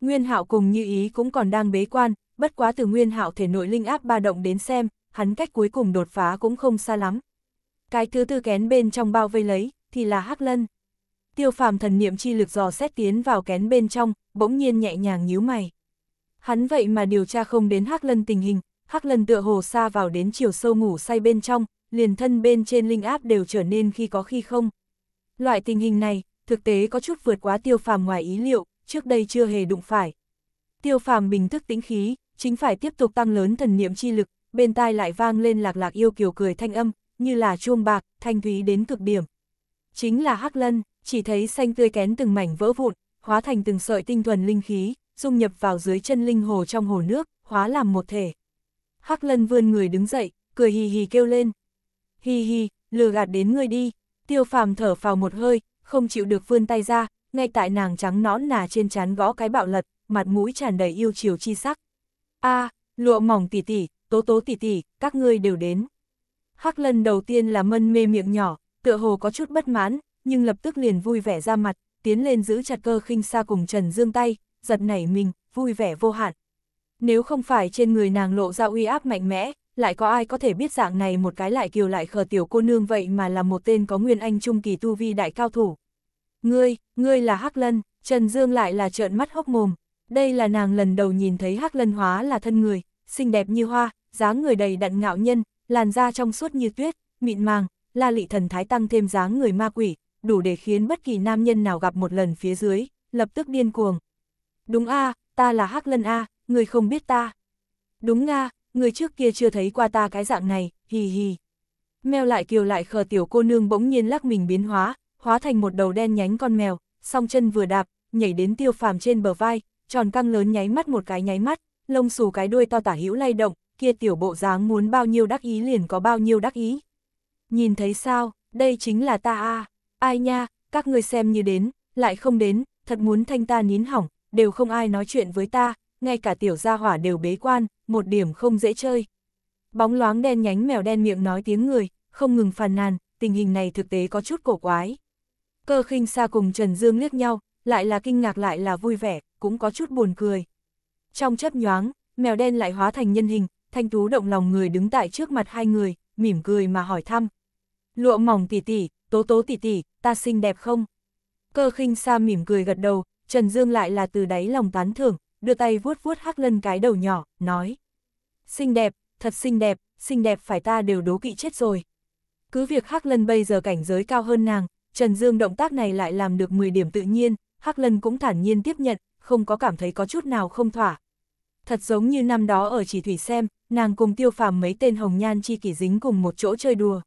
Nguyên Hạo cùng Như Ý cũng còn đang bế quan, bất quá từ Nguyên Hạo thể nội linh áp ba động đến xem, hắn cách cuối cùng đột phá cũng không xa lắm. Cái thứ tư kén bên trong bao vây lấy thì là Hắc Lân. Tiêu Phàm thần niệm chi lực dò xét tiến vào kén bên trong, bỗng nhiên nhẹ nhàng nhíu mày. Hắn vậy mà điều tra không đến Hắc Lân tình hình, Hắc lần tựa hồ xa vào đến chiều sâu ngủ say bên trong, liền thân bên trên linh áp đều trở nên khi có khi không. Loại tình hình này, thực tế có chút vượt quá tiêu phàm ngoài ý liệu, trước đây chưa hề đụng phải. Tiêu phàm bình thức tĩnh khí, chính phải tiếp tục tăng lớn thần niệm chi lực, bên tai lại vang lên lạc lạc yêu kiều cười thanh âm, như là chuông bạc, thanh thúy đến cực điểm. Chính là hắc lân, chỉ thấy xanh tươi kén từng mảnh vỡ vụn, hóa thành từng sợi tinh thuần linh khí, dung nhập vào dưới chân linh hồ trong hồ nước, hóa làm một thể. Hắc Lân vươn người đứng dậy, cười hì hì kêu lên. Hì hì, lừa gạt đến người đi, tiêu phàm thở phào một hơi, không chịu được vươn tay ra, ngay tại nàng trắng nõn nà trên trán gõ cái bạo lật, mặt mũi tràn đầy yêu chiều chi sắc. A, lụa mỏng tỉ tỉ, tố tố tỉ tỉ, các ngươi đều đến. Hắc Lân đầu tiên là mân mê miệng nhỏ, tựa hồ có chút bất mãn, nhưng lập tức liền vui vẻ ra mặt, tiến lên giữ chặt cơ khinh xa cùng Trần Dương tay, giật nảy mình, vui vẻ vô hạn, nếu không phải trên người nàng lộ ra uy áp mạnh mẽ, lại có ai có thể biết dạng này một cái lại kiều lại khờ tiểu cô nương vậy mà là một tên có nguyên anh trung kỳ tu vi đại cao thủ. Ngươi, ngươi là Hắc Lân, Trần Dương lại là trợn mắt hốc mồm. Đây là nàng lần đầu nhìn thấy Hắc Lân hóa là thân người, xinh đẹp như hoa, dáng người đầy đặn ngạo nhân, làn da trong suốt như tuyết, mịn màng, la lị thần thái tăng thêm dáng người ma quỷ, đủ để khiến bất kỳ nam nhân nào gặp một lần phía dưới, lập tức điên cuồng. Đúng a ta là Hắc Lân a người không biết ta. Đúng nga, người trước kia chưa thấy qua ta cái dạng này, hì hì. Mèo lại kiều lại khờ tiểu cô nương bỗng nhiên lắc mình biến hóa, hóa thành một đầu đen nhánh con mèo, song chân vừa đạp, nhảy đến tiêu phàm trên bờ vai, tròn căng lớn nháy mắt một cái nháy mắt, lông xù cái đuôi to tả hữu lay động, kia tiểu bộ dáng muốn bao nhiêu đắc ý liền có bao nhiêu đắc ý. Nhìn thấy sao, đây chính là ta a ai nha, các người xem như đến, lại không đến, thật muốn thanh ta nín hỏng, đều không ai nói chuyện với ta, ngay cả tiểu gia hỏa đều bế quan, một điểm không dễ chơi. Bóng loáng đen nhánh mèo đen miệng nói tiếng người, không ngừng phàn nàn, tình hình này thực tế có chút cổ quái. Cơ khinh xa cùng Trần Dương liếc nhau, lại là kinh ngạc lại là vui vẻ, cũng có chút buồn cười. Trong chấp nhoáng, mèo đen lại hóa thành nhân hình, thanh tú động lòng người đứng tại trước mặt hai người, mỉm cười mà hỏi thăm. Lụa mỏng tỉ tỉ, tố tố tỉ tỉ, ta xinh đẹp không? Cơ khinh xa mỉm cười gật đầu, Trần Dương lại là từ đáy lòng tán thưởng, đưa tay vuốt vuốt Hắc Lân cái đầu nhỏ, nói. Xinh đẹp, thật xinh đẹp, xinh đẹp phải ta đều đố kỵ chết rồi. Cứ việc Hắc Lân bây giờ cảnh giới cao hơn nàng, Trần Dương động tác này lại làm được 10 điểm tự nhiên, Hắc Lân cũng thản nhiên tiếp nhận, không có cảm thấy có chút nào không thỏa. Thật giống như năm đó ở chỉ thủy xem, nàng cùng tiêu phàm mấy tên hồng nhan chi kỷ dính cùng một chỗ chơi đùa.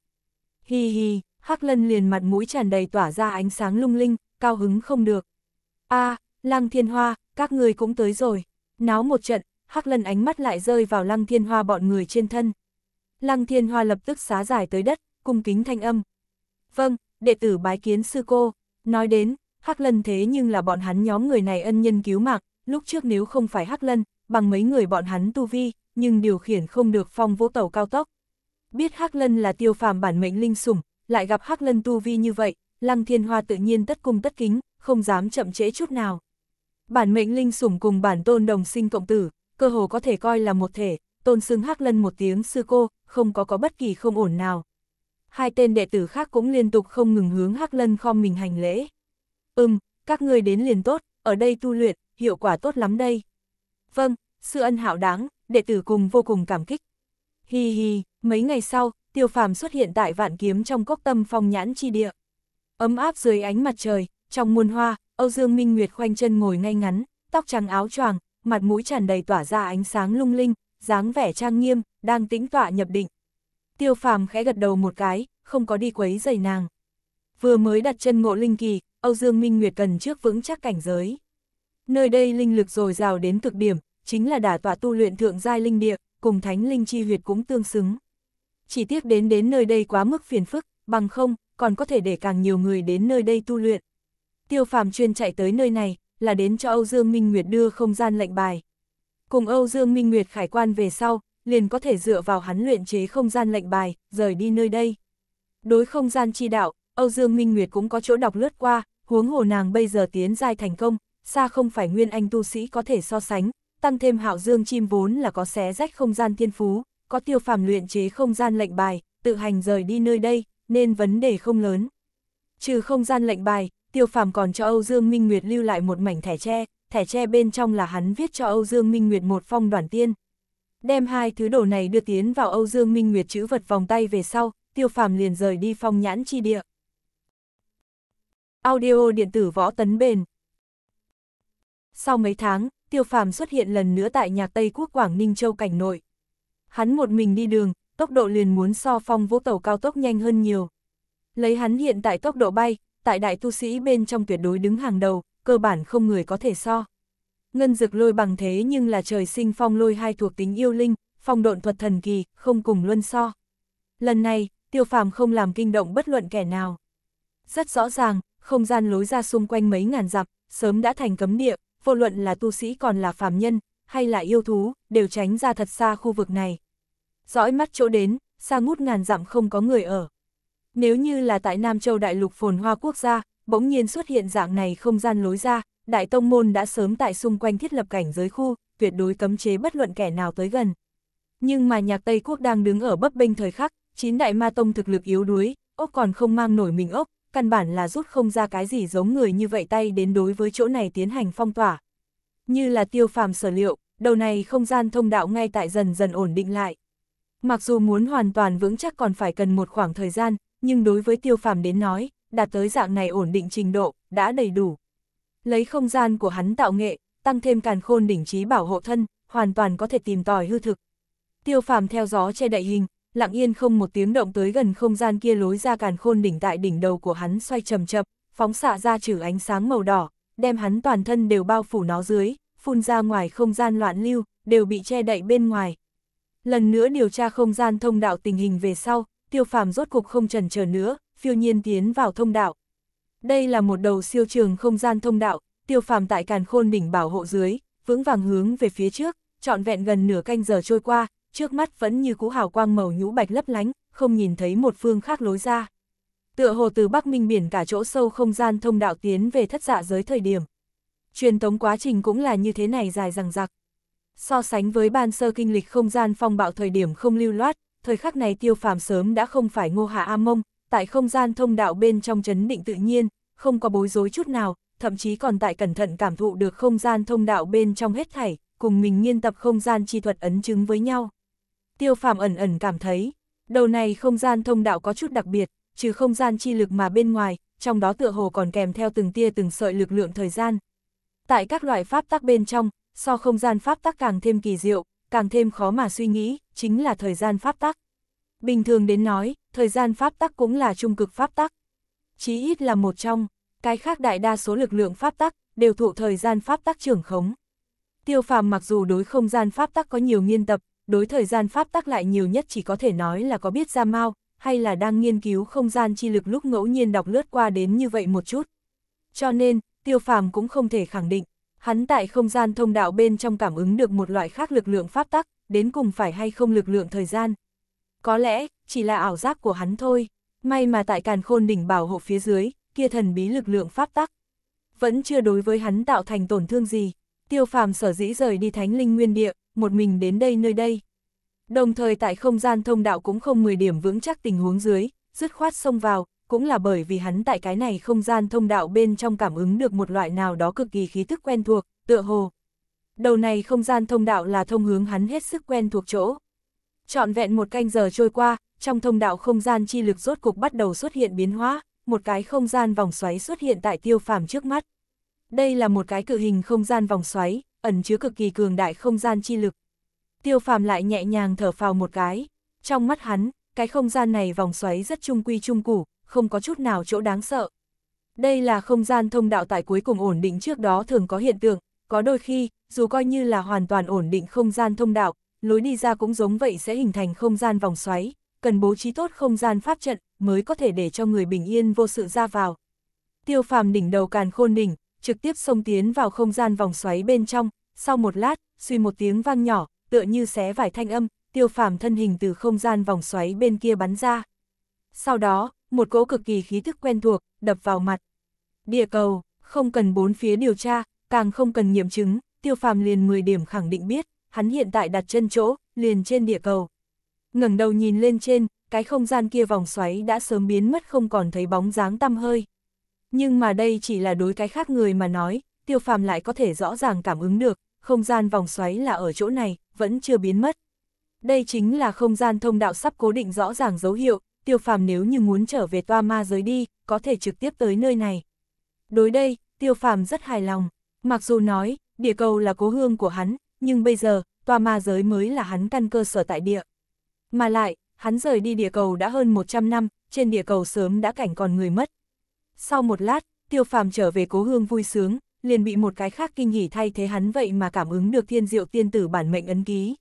Hi hi, Hắc Lân liền mặt mũi tràn đầy tỏa ra ánh sáng lung linh, cao hứng không được. a à, Lang Thiên Hoa, các người cũng tới rồi. Náo một trận, Hắc Lân ánh mắt lại rơi vào Lăng Thiên Hoa bọn người trên thân. Lăng Thiên Hoa lập tức xá giải tới đất, cung kính thanh âm. Vâng, đệ tử bái kiến sư cô, nói đến, Hắc Lân thế nhưng là bọn hắn nhóm người này ân nhân cứu mạng, lúc trước nếu không phải Hắc Lân, bằng mấy người bọn hắn tu vi, nhưng điều khiển không được phong vỗ tàu cao tốc. Biết Hắc Lân là tiêu phàm bản mệnh linh sủng, lại gặp Hắc Lân tu vi như vậy, Lăng Thiên Hoa tự nhiên tất cung tất kính, không dám chậm trễ chút nào. Bản mệnh linh sủng cùng bản tôn đồng sinh cộng tử, cơ hồ có thể coi là một thể, tôn xưng hắc lân một tiếng sư cô, không có có bất kỳ không ổn nào. Hai tên đệ tử khác cũng liên tục không ngừng hướng hắc lân khom mình hành lễ. Ừm, các ngươi đến liền tốt, ở đây tu luyện, hiệu quả tốt lắm đây. Vâng, sư ân hảo đáng, đệ tử cùng vô cùng cảm kích. Hi hi, mấy ngày sau, tiêu phàm xuất hiện tại vạn kiếm trong cốc tâm phong nhãn chi địa. Ấm áp dưới ánh mặt trời, trong muôn hoa, Âu Dương Minh Nguyệt khoanh chân ngồi ngay ngắn, tóc trắng áo choàng, mặt mũi tràn đầy tỏa ra ánh sáng lung linh, dáng vẻ trang nghiêm, đang tĩnh tọa nhập định. Tiêu Phàm khẽ gật đầu một cái, không có đi quấy rầy nàng. Vừa mới đặt chân ngộ linh kỳ, Âu Dương Minh Nguyệt cần trước vững chắc cảnh giới. Nơi đây linh lực dồi dào đến cực điểm, chính là đả tọa tu luyện thượng giai linh địa, cùng thánh linh chi huyệt cũng tương xứng. Chỉ tiếc đến đến nơi đây quá mức phiền phức, bằng không, còn có thể để càng nhiều người đến nơi đây tu luyện. Tiêu phàm chuyên chạy tới nơi này, là đến cho Âu Dương Minh Nguyệt đưa không gian lệnh bài. Cùng Âu Dương Minh Nguyệt khải quan về sau, liền có thể dựa vào hắn luyện chế không gian lệnh bài, rời đi nơi đây. Đối không gian chi đạo, Âu Dương Minh Nguyệt cũng có chỗ đọc lướt qua, huống hồ nàng bây giờ tiến giai thành công, xa không phải nguyên anh tu sĩ có thể so sánh, tăng thêm hạo dương chim vốn là có xé rách không gian thiên phú, có tiêu phàm luyện chế không gian lệnh bài, tự hành rời đi nơi đây, nên vấn đề không lớn. Trừ không gian lệnh bài, Tiêu Phàm còn cho Âu Dương Minh Nguyệt lưu lại một mảnh thẻ tre, thẻ tre bên trong là hắn viết cho Âu Dương Minh Nguyệt một phong đoàn tiên. Đem hai thứ đồ này đưa tiến vào Âu Dương Minh Nguyệt chữ vật vòng tay về sau, Tiêu Phàm liền rời đi phong nhãn chi địa. Audio điện tử võ tấn bền Sau mấy tháng, Tiêu Phàm xuất hiện lần nữa tại nhà Tây Quốc Quảng Ninh Châu cảnh nội. Hắn một mình đi đường, tốc độ liền muốn so phong vũ tàu cao tốc nhanh hơn nhiều. Lấy hắn hiện tại tốc độ bay, tại đại tu sĩ bên trong tuyệt đối đứng hàng đầu, cơ bản không người có thể so. Ngân dực lôi bằng thế nhưng là trời sinh phong lôi hai thuộc tính yêu linh, phong độn thuật thần kỳ, không cùng luân so. Lần này, tiêu phàm không làm kinh động bất luận kẻ nào. Rất rõ ràng, không gian lối ra xung quanh mấy ngàn dặm, sớm đã thành cấm địa, vô luận là tu sĩ còn là phàm nhân, hay là yêu thú, đều tránh ra thật xa khu vực này. Dõi mắt chỗ đến, xa ngút ngàn dặm không có người ở. Nếu như là tại Nam Châu Đại Lục phồn hoa quốc gia, bỗng nhiên xuất hiện dạng này không gian lối ra, Đại Tông Môn đã sớm tại xung quanh thiết lập cảnh giới khu, tuyệt đối cấm chế bất luận kẻ nào tới gần. Nhưng mà nhạc Tây Quốc đang đứng ở bấp bênh thời khắc, chín đại ma tông thực lực yếu đuối, ốc còn không mang nổi mình ốc, căn bản là rút không ra cái gì giống người như vậy tay đến đối với chỗ này tiến hành phong tỏa. Như là tiêu phàm sở liệu, đầu này không gian thông đạo ngay tại dần dần ổn định lại. Mặc dù muốn hoàn toàn vững chắc còn phải cần một khoảng thời gian, nhưng đối với tiêu phàm đến nói, đạt tới dạng này ổn định trình độ, đã đầy đủ. Lấy không gian của hắn tạo nghệ, tăng thêm càn khôn đỉnh trí bảo hộ thân, hoàn toàn có thể tìm tòi hư thực. Tiêu phàm theo gió che đậy hình, lặng yên không một tiếng động tới gần không gian kia lối ra càn khôn đỉnh tại đỉnh đầu của hắn xoay chậm chậm, phóng xạ ra trừ ánh sáng màu đỏ, đem hắn toàn thân đều bao phủ nó dưới, phun ra ngoài không gian loạn lưu, đều bị che đậy bên ngoài. Lần nữa điều tra không gian thông đạo tình hình về sau, tiêu phàm rốt cục không trần chờ nữa, phiêu nhiên tiến vào thông đạo. Đây là một đầu siêu trường không gian thông đạo, tiêu phàm tại càn khôn đỉnh bảo hộ dưới, vững vàng hướng về phía trước, trọn vẹn gần nửa canh giờ trôi qua, trước mắt vẫn như cú hào quang màu nhũ bạch lấp lánh, không nhìn thấy một phương khác lối ra. Tựa hồ từ Bắc Minh biển cả chỗ sâu không gian thông đạo tiến về thất dạ giới thời điểm. Truyền tống quá trình cũng là như thế này dài dằng dặc. So sánh với ban sơ kinh lịch không gian phong bạo thời điểm không lưu loát, thời khắc này tiêu phàm sớm đã không phải ngô hạ A Mông, tại không gian thông đạo bên trong chấn định tự nhiên, không có bối rối chút nào, thậm chí còn tại cẩn thận cảm thụ được không gian thông đạo bên trong hết thảy, cùng mình nghiên tập không gian chi thuật ấn chứng với nhau. Tiêu phàm ẩn ẩn cảm thấy, đầu này không gian thông đạo có chút đặc biệt, trừ không gian chi lực mà bên ngoài, trong đó tựa hồ còn kèm theo từng tia từng sợi lực lượng thời gian. Tại các loại pháp tắc bên trong, so không gian pháp tắc càng thêm kỳ diệu, càng thêm khó mà suy nghĩ, chính là thời gian pháp tắc. Bình thường đến nói, thời gian pháp tắc cũng là trung cực pháp tắc. Chí ít là một trong, cái khác đại đa số lực lượng pháp tắc, đều thụ thời gian pháp tắc trưởng khống. Tiêu phàm mặc dù đối không gian pháp tắc có nhiều nghiên tập, đối thời gian pháp tắc lại nhiều nhất chỉ có thể nói là có biết ra mau, hay là đang nghiên cứu không gian chi lực lúc ngẫu nhiên đọc lướt qua đến như vậy một chút. Cho nên, tiêu phàm cũng không thể khẳng định, Hắn tại không gian thông đạo bên trong cảm ứng được một loại khác lực lượng pháp tắc, đến cùng phải hay không lực lượng thời gian. Có lẽ, chỉ là ảo giác của hắn thôi. May mà tại càn khôn đỉnh bảo hộ phía dưới, kia thần bí lực lượng pháp tắc. Vẫn chưa đối với hắn tạo thành tổn thương gì. Tiêu phàm sở dĩ rời đi thánh linh nguyên địa, một mình đến đây nơi đây. Đồng thời tại không gian thông đạo cũng không 10 điểm vững chắc tình huống dưới, dứt khoát xông vào, cũng là bởi vì hắn tại cái này không gian thông đạo bên trong cảm ứng được một loại nào đó cực kỳ khí thức quen thuộc, tựa hồ. Đầu này không gian thông đạo là thông hướng hắn hết sức quen thuộc chỗ. trọn vẹn một canh giờ trôi qua, trong thông đạo không gian chi lực rốt cục bắt đầu xuất hiện biến hóa, một cái không gian vòng xoáy xuất hiện tại tiêu phàm trước mắt. Đây là một cái cự hình không gian vòng xoáy, ẩn chứa cực kỳ cường đại không gian chi lực. Tiêu phàm lại nhẹ nhàng thở phào một cái. Trong mắt hắn, cái không gian này vòng xoáy rất trung quy trung củ, không có chút nào chỗ đáng sợ. Đây là không gian thông đạo tại cuối cùng ổn định trước đó thường có hiện tượng, có đôi khi, dù coi như là hoàn toàn ổn định không gian thông đạo, lối đi ra cũng giống vậy sẽ hình thành không gian vòng xoáy, cần bố trí tốt không gian pháp trận mới có thể để cho người bình yên vô sự ra vào. Tiêu phàm đỉnh đầu càn khôn đỉnh, trực tiếp xông tiến vào không gian vòng xoáy bên trong, sau một lát, suy một tiếng vang nhỏ, tựa như xé vải thanh âm, tiêu phàm thân hình từ không gian vòng xoáy bên kia bắn ra. Sau đó, một cỗ cực kỳ khí thức quen thuộc, đập vào mặt. Địa cầu, không cần bốn phía điều tra, càng không cần nghiệm chứng, tiêu phàm liền 10 điểm khẳng định biết, hắn hiện tại đặt chân chỗ, liền trên địa cầu. ngẩng đầu nhìn lên trên, cái không gian kia vòng xoáy đã sớm biến mất không còn thấy bóng dáng tăm hơi. Nhưng mà đây chỉ là đối cái khác người mà nói, tiêu phàm lại có thể rõ ràng cảm ứng được, không gian vòng xoáy là ở chỗ này, vẫn chưa biến mất. Đây chính là không gian thông đạo sắp cố định rõ ràng dấu hiệu, tiêu phàm nếu như muốn trở về toa ma giới đi, có thể trực tiếp tới nơi này. Đối đây, tiêu phàm rất hài lòng, mặc dù nói, địa cầu là cố hương của hắn, nhưng bây giờ, toa ma giới mới là hắn căn cơ sở tại địa. Mà lại, hắn rời đi địa cầu đã hơn 100 năm, trên địa cầu sớm đã cảnh còn người mất. Sau một lát, tiêu phàm trở về cố hương vui sướng, liền bị một cái khác kinh hỉ thay thế hắn vậy mà cảm ứng được thiên diệu tiên tử bản mệnh ấn ký.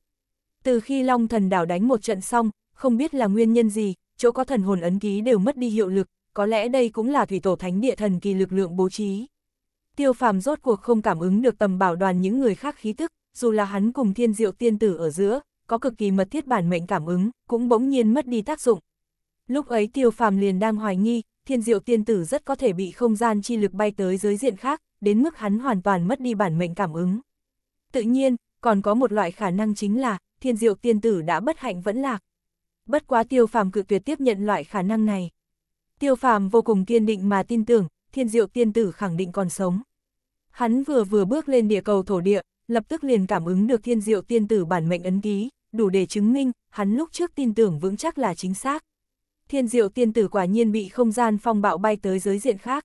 Từ khi Long Thần Đảo đánh một trận xong, không biết là nguyên nhân gì, chỗ có thần hồn ấn ký đều mất đi hiệu lực, có lẽ đây cũng là thủy tổ thánh địa thần kỳ lực lượng bố trí. Tiêu phàm rốt cuộc không cảm ứng được tầm bảo đoàn những người khác khí tức, dù là hắn cùng thiên diệu tiên tử ở giữa, có cực kỳ mật thiết bản mệnh cảm ứng, cũng bỗng nhiên mất đi tác dụng. Lúc ấy tiêu phàm liền đang hoài nghi, thiên diệu tiên tử rất có thể bị không gian chi lực bay tới giới diện khác, đến mức hắn hoàn toàn mất đi bản mệnh cảm ứng. Tự nhiên, còn có một loại khả năng chính là, thiên diệu tiên tử đã bất hạnh vẫn lạc bất quá tiêu phàm cự tuyệt tiếp nhận loại khả năng này. Tiêu phàm vô cùng kiên định mà tin tưởng, thiên diệu tiên tử khẳng định còn sống. Hắn vừa vừa bước lên địa cầu thổ địa, lập tức liền cảm ứng được thiên diệu tiên tử bản mệnh ấn ký, đủ để chứng minh, hắn lúc trước tin tưởng vững chắc là chính xác. Thiên diệu tiên tử quả nhiên bị không gian phong bạo bay tới giới diện khác.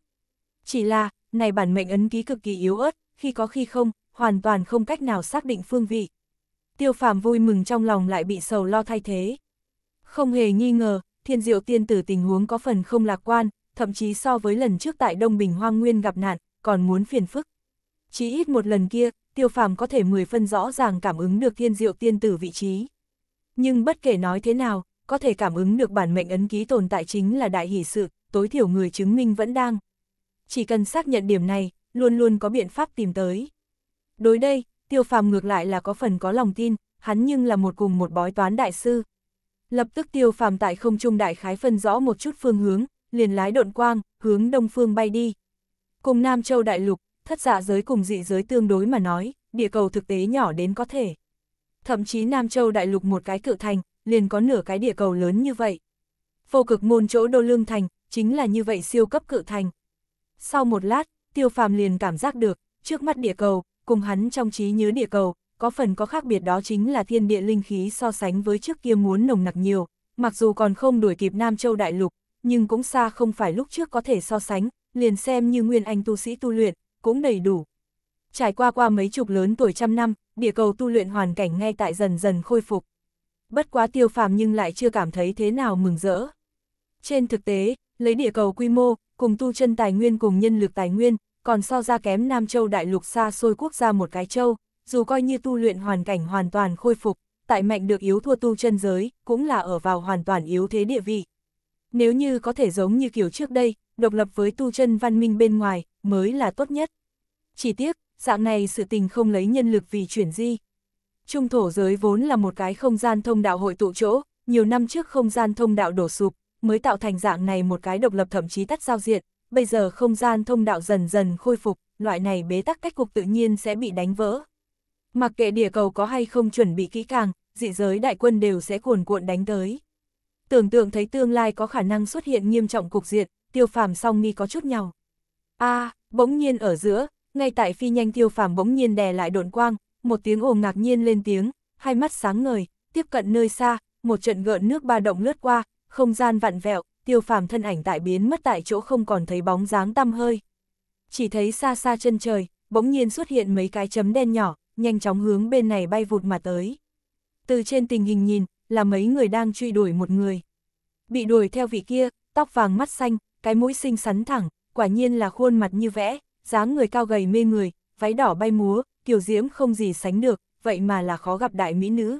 Chỉ là, này bản mệnh ấn ký cực kỳ yếu ớt, khi có khi không, hoàn toàn không cách nào xác định phương vị. Tiêu phàm vui mừng trong lòng lại bị sầu lo thay thế. Không hề nghi ngờ, thiên diệu tiên tử tình huống có phần không lạc quan, thậm chí so với lần trước tại Đông Bình Hoang Nguyên gặp nạn, còn muốn phiền phức. Chỉ ít một lần kia, tiêu phàm có thể 10 phân rõ ràng cảm ứng được thiên diệu tiên tử vị trí. Nhưng bất kể nói thế nào, có thể cảm ứng được bản mệnh ấn ký tồn tại chính là đại hỷ sự, tối thiểu người chứng minh vẫn đang. Chỉ cần xác nhận điểm này, luôn luôn có biện pháp tìm tới. Đối đây, tiêu phàm ngược lại là có phần có lòng tin, hắn nhưng là một cùng một bói toán đại sư, Lập tức tiêu phàm tại không trung đại khái phân rõ một chút phương hướng, liền lái độn quang, hướng đông phương bay đi. Cùng Nam Châu đại lục, thất giả dạ giới cùng dị giới tương đối mà nói, địa cầu thực tế nhỏ đến có thể. Thậm chí Nam Châu đại lục một cái cự thành, liền có nửa cái địa cầu lớn như vậy. Vô cực môn chỗ đô lương thành, chính là như vậy siêu cấp cự thành. Sau một lát, tiêu phàm liền cảm giác được, trước mắt địa cầu, cùng hắn trong trí nhớ địa cầu, có phần có khác biệt đó chính là thiên địa linh khí so sánh với trước kia muốn nồng nặc nhiều, mặc dù còn không đuổi kịp Nam Châu Đại Lục, nhưng cũng xa không phải lúc trước có thể so sánh, liền xem như nguyên anh tu sĩ tu luyện, cũng đầy đủ. Trải qua qua mấy chục lớn tuổi trăm năm, địa cầu tu luyện hoàn cảnh ngay tại dần dần khôi phục. Bất quá tiêu phàm nhưng lại chưa cảm thấy thế nào mừng rỡ. Trên thực tế, lấy địa cầu quy mô, cùng tu chân tài nguyên cùng nhân lực tài nguyên, còn so ra kém Nam Châu Đại Lục xa xôi quốc gia một cái châu, dù coi như tu luyện hoàn cảnh hoàn toàn khôi phục, tại mạnh được yếu thua tu chân giới, cũng là ở vào hoàn toàn yếu thế địa vị. Nếu như có thể giống như kiểu trước đây, độc lập với tu chân văn minh bên ngoài, mới là tốt nhất. Chỉ tiếc, dạng này sự tình không lấy nhân lực vì chuyển di. Trung thổ giới vốn là một cái không gian thông đạo hội tụ chỗ, nhiều năm trước không gian thông đạo đổ sụp, mới tạo thành dạng này một cái độc lập thậm chí tắt giao diện, bây giờ không gian thông đạo dần dần khôi phục, loại này bế tắc cách cục tự nhiên sẽ bị đánh vỡ mặc kệ địa cầu có hay không chuẩn bị kỹ càng, dị giới đại quân đều sẽ cuồn cuộn đánh tới. Tưởng tượng thấy tương lai có khả năng xuất hiện nghiêm trọng cục diện, tiêu phàm song mi có chút nhau. a bỗng nhiên ở giữa, ngay tại phi nhanh tiêu phàm bỗng nhiên đè lại độn quang, một tiếng ồ ngạc nhiên lên tiếng, hai mắt sáng ngời, tiếp cận nơi xa, một trận gợn nước ba động lướt qua, không gian vặn vẹo, tiêu phàm thân ảnh tại biến mất tại chỗ không còn thấy bóng dáng tăm hơi. Chỉ thấy xa xa chân trời, bỗng nhiên xuất hiện mấy cái chấm đen nhỏ, nhanh chóng hướng bên này bay vụt mà tới. Từ trên tình hình nhìn, là mấy người đang truy đuổi một người. Bị đuổi theo vị kia, tóc vàng mắt xanh, cái mũi xinh xắn thẳng, quả nhiên là khuôn mặt như vẽ, dáng người cao gầy mê người, váy đỏ bay múa, kiểu diễm không gì sánh được, vậy mà là khó gặp đại mỹ nữ.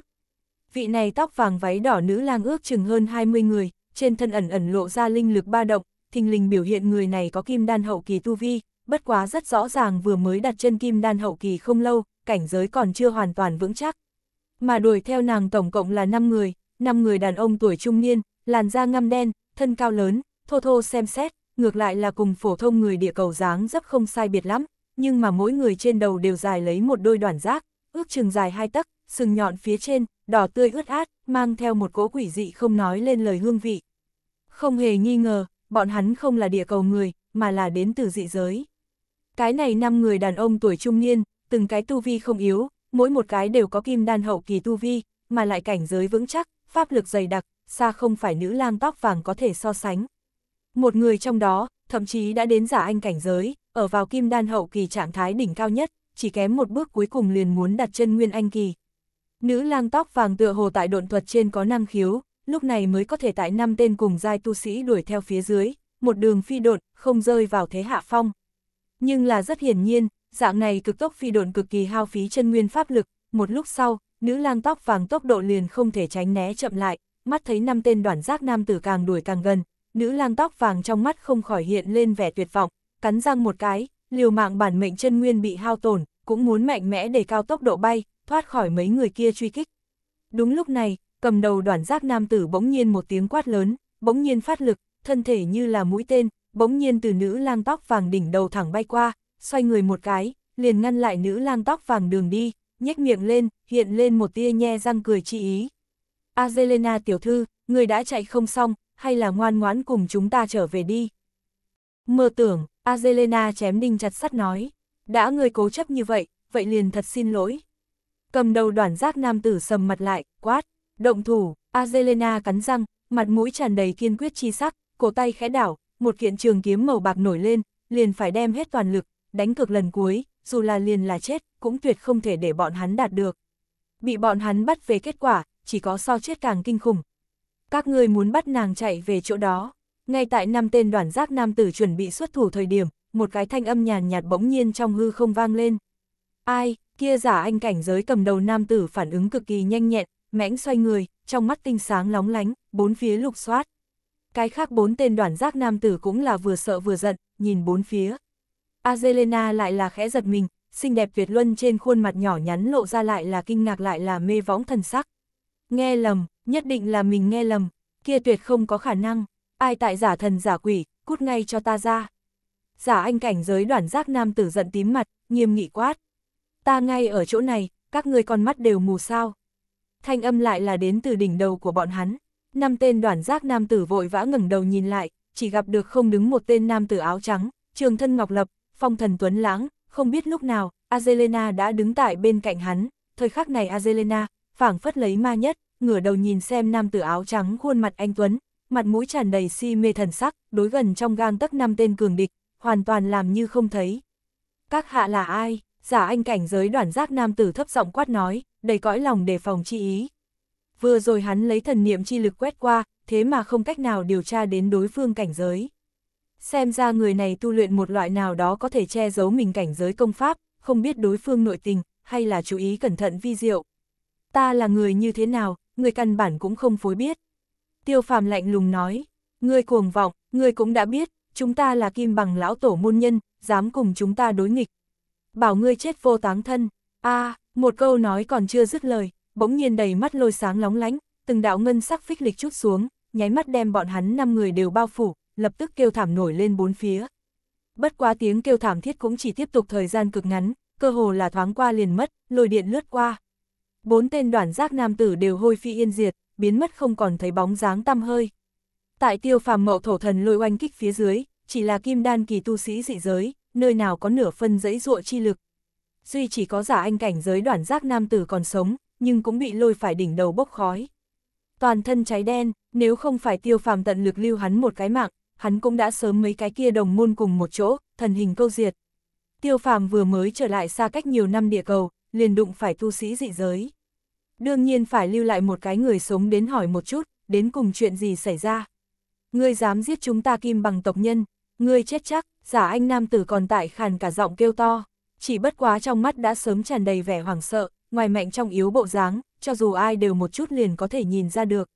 Vị này tóc vàng váy đỏ nữ lang ước chừng hơn 20 người, trên thân ẩn ẩn lộ ra linh lực ba động, thình lình biểu hiện người này có kim đan hậu kỳ tu vi, bất quá rất rõ ràng vừa mới đặt chân kim đan hậu kỳ không lâu, cảnh giới còn chưa hoàn toàn vững chắc. Mà đuổi theo nàng tổng cộng là 5 người, 5 người đàn ông tuổi trung niên, làn da ngăm đen, thân cao lớn, thô thô xem xét, ngược lại là cùng phổ thông người địa cầu dáng dấp không sai biệt lắm, nhưng mà mỗi người trên đầu đều dài lấy một đôi đoàn giác, ước chừng dài hai tấc, sừng nhọn phía trên, đỏ tươi ướt át, mang theo một cỗ quỷ dị không nói lên lời hương vị. Không hề nghi ngờ, bọn hắn không là địa cầu người, mà là đến từ dị giới. Cái này năm người đàn ông tuổi trung niên, từng cái tu vi không yếu, mỗi một cái đều có kim đan hậu kỳ tu vi, mà lại cảnh giới vững chắc, pháp lực dày đặc, xa không phải nữ lang tóc vàng có thể so sánh. Một người trong đó, thậm chí đã đến giả anh cảnh giới, ở vào kim đan hậu kỳ trạng thái đỉnh cao nhất, chỉ kém một bước cuối cùng liền muốn đặt chân nguyên anh kỳ. Nữ lang tóc vàng tựa hồ tại độn thuật trên có năng khiếu, lúc này mới có thể tại năm tên cùng giai tu sĩ đuổi theo phía dưới, một đường phi độn, không rơi vào thế hạ phong. Nhưng là rất hiển nhiên, dạng này cực tốc phi độn cực kỳ hao phí chân nguyên pháp lực, một lúc sau, nữ lang tóc vàng tốc độ liền không thể tránh né chậm lại, mắt thấy năm tên đoàn giác nam tử càng đuổi càng gần, nữ lang tóc vàng trong mắt không khỏi hiện lên vẻ tuyệt vọng, cắn răng một cái, liều mạng bản mệnh chân nguyên bị hao tổn, cũng muốn mạnh mẽ để cao tốc độ bay, thoát khỏi mấy người kia truy kích. Đúng lúc này, cầm đầu đoàn giác nam tử bỗng nhiên một tiếng quát lớn, bỗng nhiên phát lực, thân thể như là mũi tên, bỗng nhiên từ nữ lang tóc vàng đỉnh đầu thẳng bay qua, xoay người một cái, liền ngăn lại nữ lang tóc vàng đường đi, nhếch miệng lên, hiện lên một tia nhe răng cười chị ý. Azelena tiểu thư, người đã chạy không xong, hay là ngoan ngoãn cùng chúng ta trở về đi. Mơ tưởng, Azelena chém đinh chặt sắt nói, đã người cố chấp như vậy, vậy liền thật xin lỗi. Cầm đầu đoàn giác nam tử sầm mặt lại, quát, động thủ, Azelena cắn răng, mặt mũi tràn đầy kiên quyết chi sắc, cổ tay khẽ đảo, một kiện trường kiếm màu bạc nổi lên, liền phải đem hết toàn lực, đánh cực lần cuối, dù là liền là chết, cũng tuyệt không thể để bọn hắn đạt được. Bị bọn hắn bắt về kết quả, chỉ có so chết càng kinh khủng. Các ngươi muốn bắt nàng chạy về chỗ đó. Ngay tại năm tên đoàn giác nam tử chuẩn bị xuất thủ thời điểm, một cái thanh âm nhàn nhạt bỗng nhiên trong hư không vang lên. Ai, kia giả anh cảnh giới cầm đầu nam tử phản ứng cực kỳ nhanh nhẹn, mẽnh xoay người, trong mắt tinh sáng lóng lánh, bốn phía lục soát. Cái khác bốn tên đoàn giác nam tử cũng là vừa sợ vừa giận, nhìn bốn phía. Azelena lại là khẽ giật mình, xinh đẹp Việt Luân trên khuôn mặt nhỏ nhắn lộ ra lại là kinh ngạc lại là mê võng thần sắc. Nghe lầm, nhất định là mình nghe lầm, kia tuyệt không có khả năng, ai tại giả thần giả quỷ, cút ngay cho ta ra. Giả anh cảnh giới đoàn giác nam tử giận tím mặt, nghiêm nghị quát. Ta ngay ở chỗ này, các người con mắt đều mù sao. Thanh âm lại là đến từ đỉnh đầu của bọn hắn. Năm tên đoàn giác nam tử vội vã ngẩng đầu nhìn lại, chỉ gặp được không đứng một tên nam tử áo trắng, trường thân ngọc lập, phong thần tuấn lãng, không biết lúc nào, Azelena đã đứng tại bên cạnh hắn, thời khắc này Azelena, phảng phất lấy ma nhất, ngửa đầu nhìn xem nam tử áo trắng khuôn mặt anh Tuấn, mặt mũi tràn đầy si mê thần sắc, đối gần trong gang tấc năm tên cường địch, hoàn toàn làm như không thấy. Các hạ là ai? Giả anh cảnh giới đoàn giác nam tử thấp giọng quát nói, đầy cõi lòng đề phòng chi ý vừa rồi hắn lấy thần niệm chi lực quét qua, thế mà không cách nào điều tra đến đối phương cảnh giới. Xem ra người này tu luyện một loại nào đó có thể che giấu mình cảnh giới công pháp, không biết đối phương nội tình, hay là chú ý cẩn thận vi diệu. Ta là người như thế nào, người căn bản cũng không phối biết. Tiêu phàm lạnh lùng nói, người cuồng vọng, người cũng đã biết, chúng ta là kim bằng lão tổ môn nhân, dám cùng chúng ta đối nghịch. Bảo ngươi chết vô táng thân, a một câu nói còn chưa dứt lời, bỗng nhiên đầy mắt lôi sáng lóng lánh, từng đạo ngân sắc phích lịch chút xuống, nháy mắt đem bọn hắn năm người đều bao phủ, lập tức kêu thảm nổi lên bốn phía. Bất quá tiếng kêu thảm thiết cũng chỉ tiếp tục thời gian cực ngắn, cơ hồ là thoáng qua liền mất, lôi điện lướt qua. Bốn tên đoàn giác nam tử đều hôi phi yên diệt, biến mất không còn thấy bóng dáng tăm hơi. Tại tiêu phàm mậu thổ thần lôi oanh kích phía dưới, chỉ là kim đan kỳ tu sĩ dị giới, nơi nào có nửa phân dãy ruộ chi lực. Duy chỉ có giả anh cảnh giới đoàn giác nam tử còn sống, nhưng cũng bị lôi phải đỉnh đầu bốc khói. Toàn thân cháy đen, nếu không phải tiêu phàm tận lực lưu hắn một cái mạng, hắn cũng đã sớm mấy cái kia đồng môn cùng một chỗ, thần hình câu diệt. Tiêu phàm vừa mới trở lại xa cách nhiều năm địa cầu, liền đụng phải tu sĩ dị giới. Đương nhiên phải lưu lại một cái người sống đến hỏi một chút, đến cùng chuyện gì xảy ra. Ngươi dám giết chúng ta kim bằng tộc nhân, ngươi chết chắc, giả anh nam tử còn tại khàn cả giọng kêu to, chỉ bất quá trong mắt đã sớm tràn đầy vẻ hoảng sợ, ngoài mạnh trong yếu bộ dáng, cho dù ai đều một chút liền có thể nhìn ra được.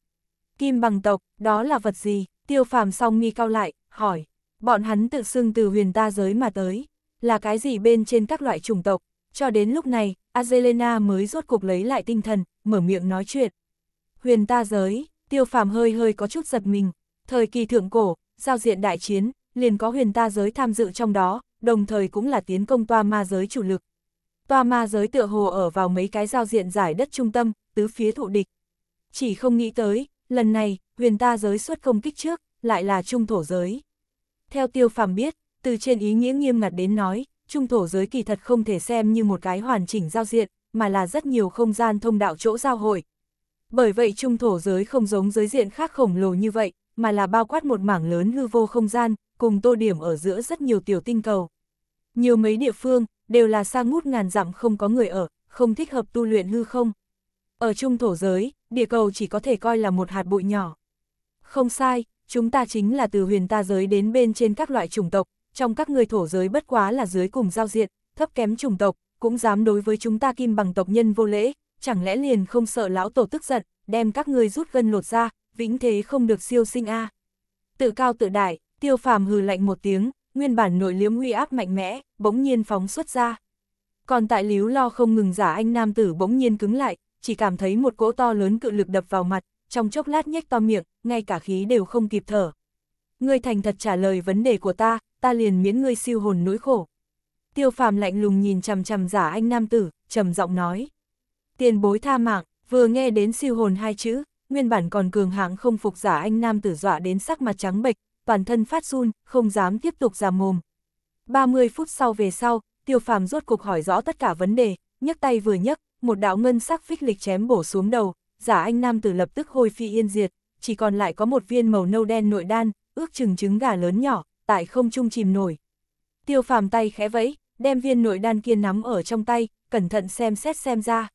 Kim bằng tộc, đó là vật gì? Tiêu phàm song mi cao lại, hỏi. Bọn hắn tự xưng từ huyền ta giới mà tới. Là cái gì bên trên các loại chủng tộc? Cho đến lúc này, Azelena mới rốt cục lấy lại tinh thần, mở miệng nói chuyện. Huyền ta giới, tiêu phàm hơi hơi có chút giật mình. Thời kỳ thượng cổ, giao diện đại chiến, liền có huyền ta giới tham dự trong đó, đồng thời cũng là tiến công toa ma giới chủ lực toa ma giới tựa hồ ở vào mấy cái giao diện giải đất trung tâm, tứ phía thụ địch. Chỉ không nghĩ tới, lần này, huyền ta giới xuất công kích trước, lại là trung thổ giới. Theo tiêu phàm biết, từ trên ý nghĩa nghiêm ngặt đến nói, trung thổ giới kỳ thật không thể xem như một cái hoàn chỉnh giao diện, mà là rất nhiều không gian thông đạo chỗ giao hội. Bởi vậy trung thổ giới không giống giới diện khác khổng lồ như vậy, mà là bao quát một mảng lớn hư vô không gian, cùng tô điểm ở giữa rất nhiều tiểu tinh cầu. Nhiều mấy địa phương, đều là xa ngút ngàn dặm không có người ở, không thích hợp tu luyện hư không. Ở trung thổ giới, địa cầu chỉ có thể coi là một hạt bụi nhỏ. Không sai, chúng ta chính là từ huyền ta giới đến bên trên các loại chủng tộc, trong các người thổ giới bất quá là dưới cùng giao diện, thấp kém chủng tộc, cũng dám đối với chúng ta kim bằng tộc nhân vô lễ, chẳng lẽ liền không sợ lão tổ tức giận, đem các ngươi rút gân lột ra, vĩnh thế không được siêu sinh a. Tự cao tự đại, tiêu phàm hừ lạnh một tiếng, nguyên bản nội liếm huy áp mạnh mẽ, bỗng nhiên phóng xuất ra. Còn tại líu lo không ngừng giả anh nam tử bỗng nhiên cứng lại, chỉ cảm thấy một cỗ to lớn cự lực đập vào mặt, trong chốc lát nhếch to miệng, ngay cả khí đều không kịp thở. Ngươi thành thật trả lời vấn đề của ta, ta liền miễn ngươi siêu hồn nỗi khổ. Tiêu phàm lạnh lùng nhìn chằm chằm giả anh nam tử, trầm giọng nói. Tiền bối tha mạng, vừa nghe đến siêu hồn hai chữ, nguyên bản còn cường hãng không phục giả anh nam tử dọa đến sắc mặt trắng bệch, toàn thân phát run, không dám tiếp tục giả mồm. 30 phút sau về sau, tiêu phàm rốt cục hỏi rõ tất cả vấn đề, nhấc tay vừa nhấc, một đạo ngân sắc phích lịch chém bổ xuống đầu, giả anh nam tử lập tức hôi phi yên diệt, chỉ còn lại có một viên màu nâu đen nội đan, ước chừng trứng gà lớn nhỏ, tại không trung chìm nổi. Tiêu phàm tay khẽ vẫy, đem viên nội đan kia nắm ở trong tay, cẩn thận xem xét xem ra.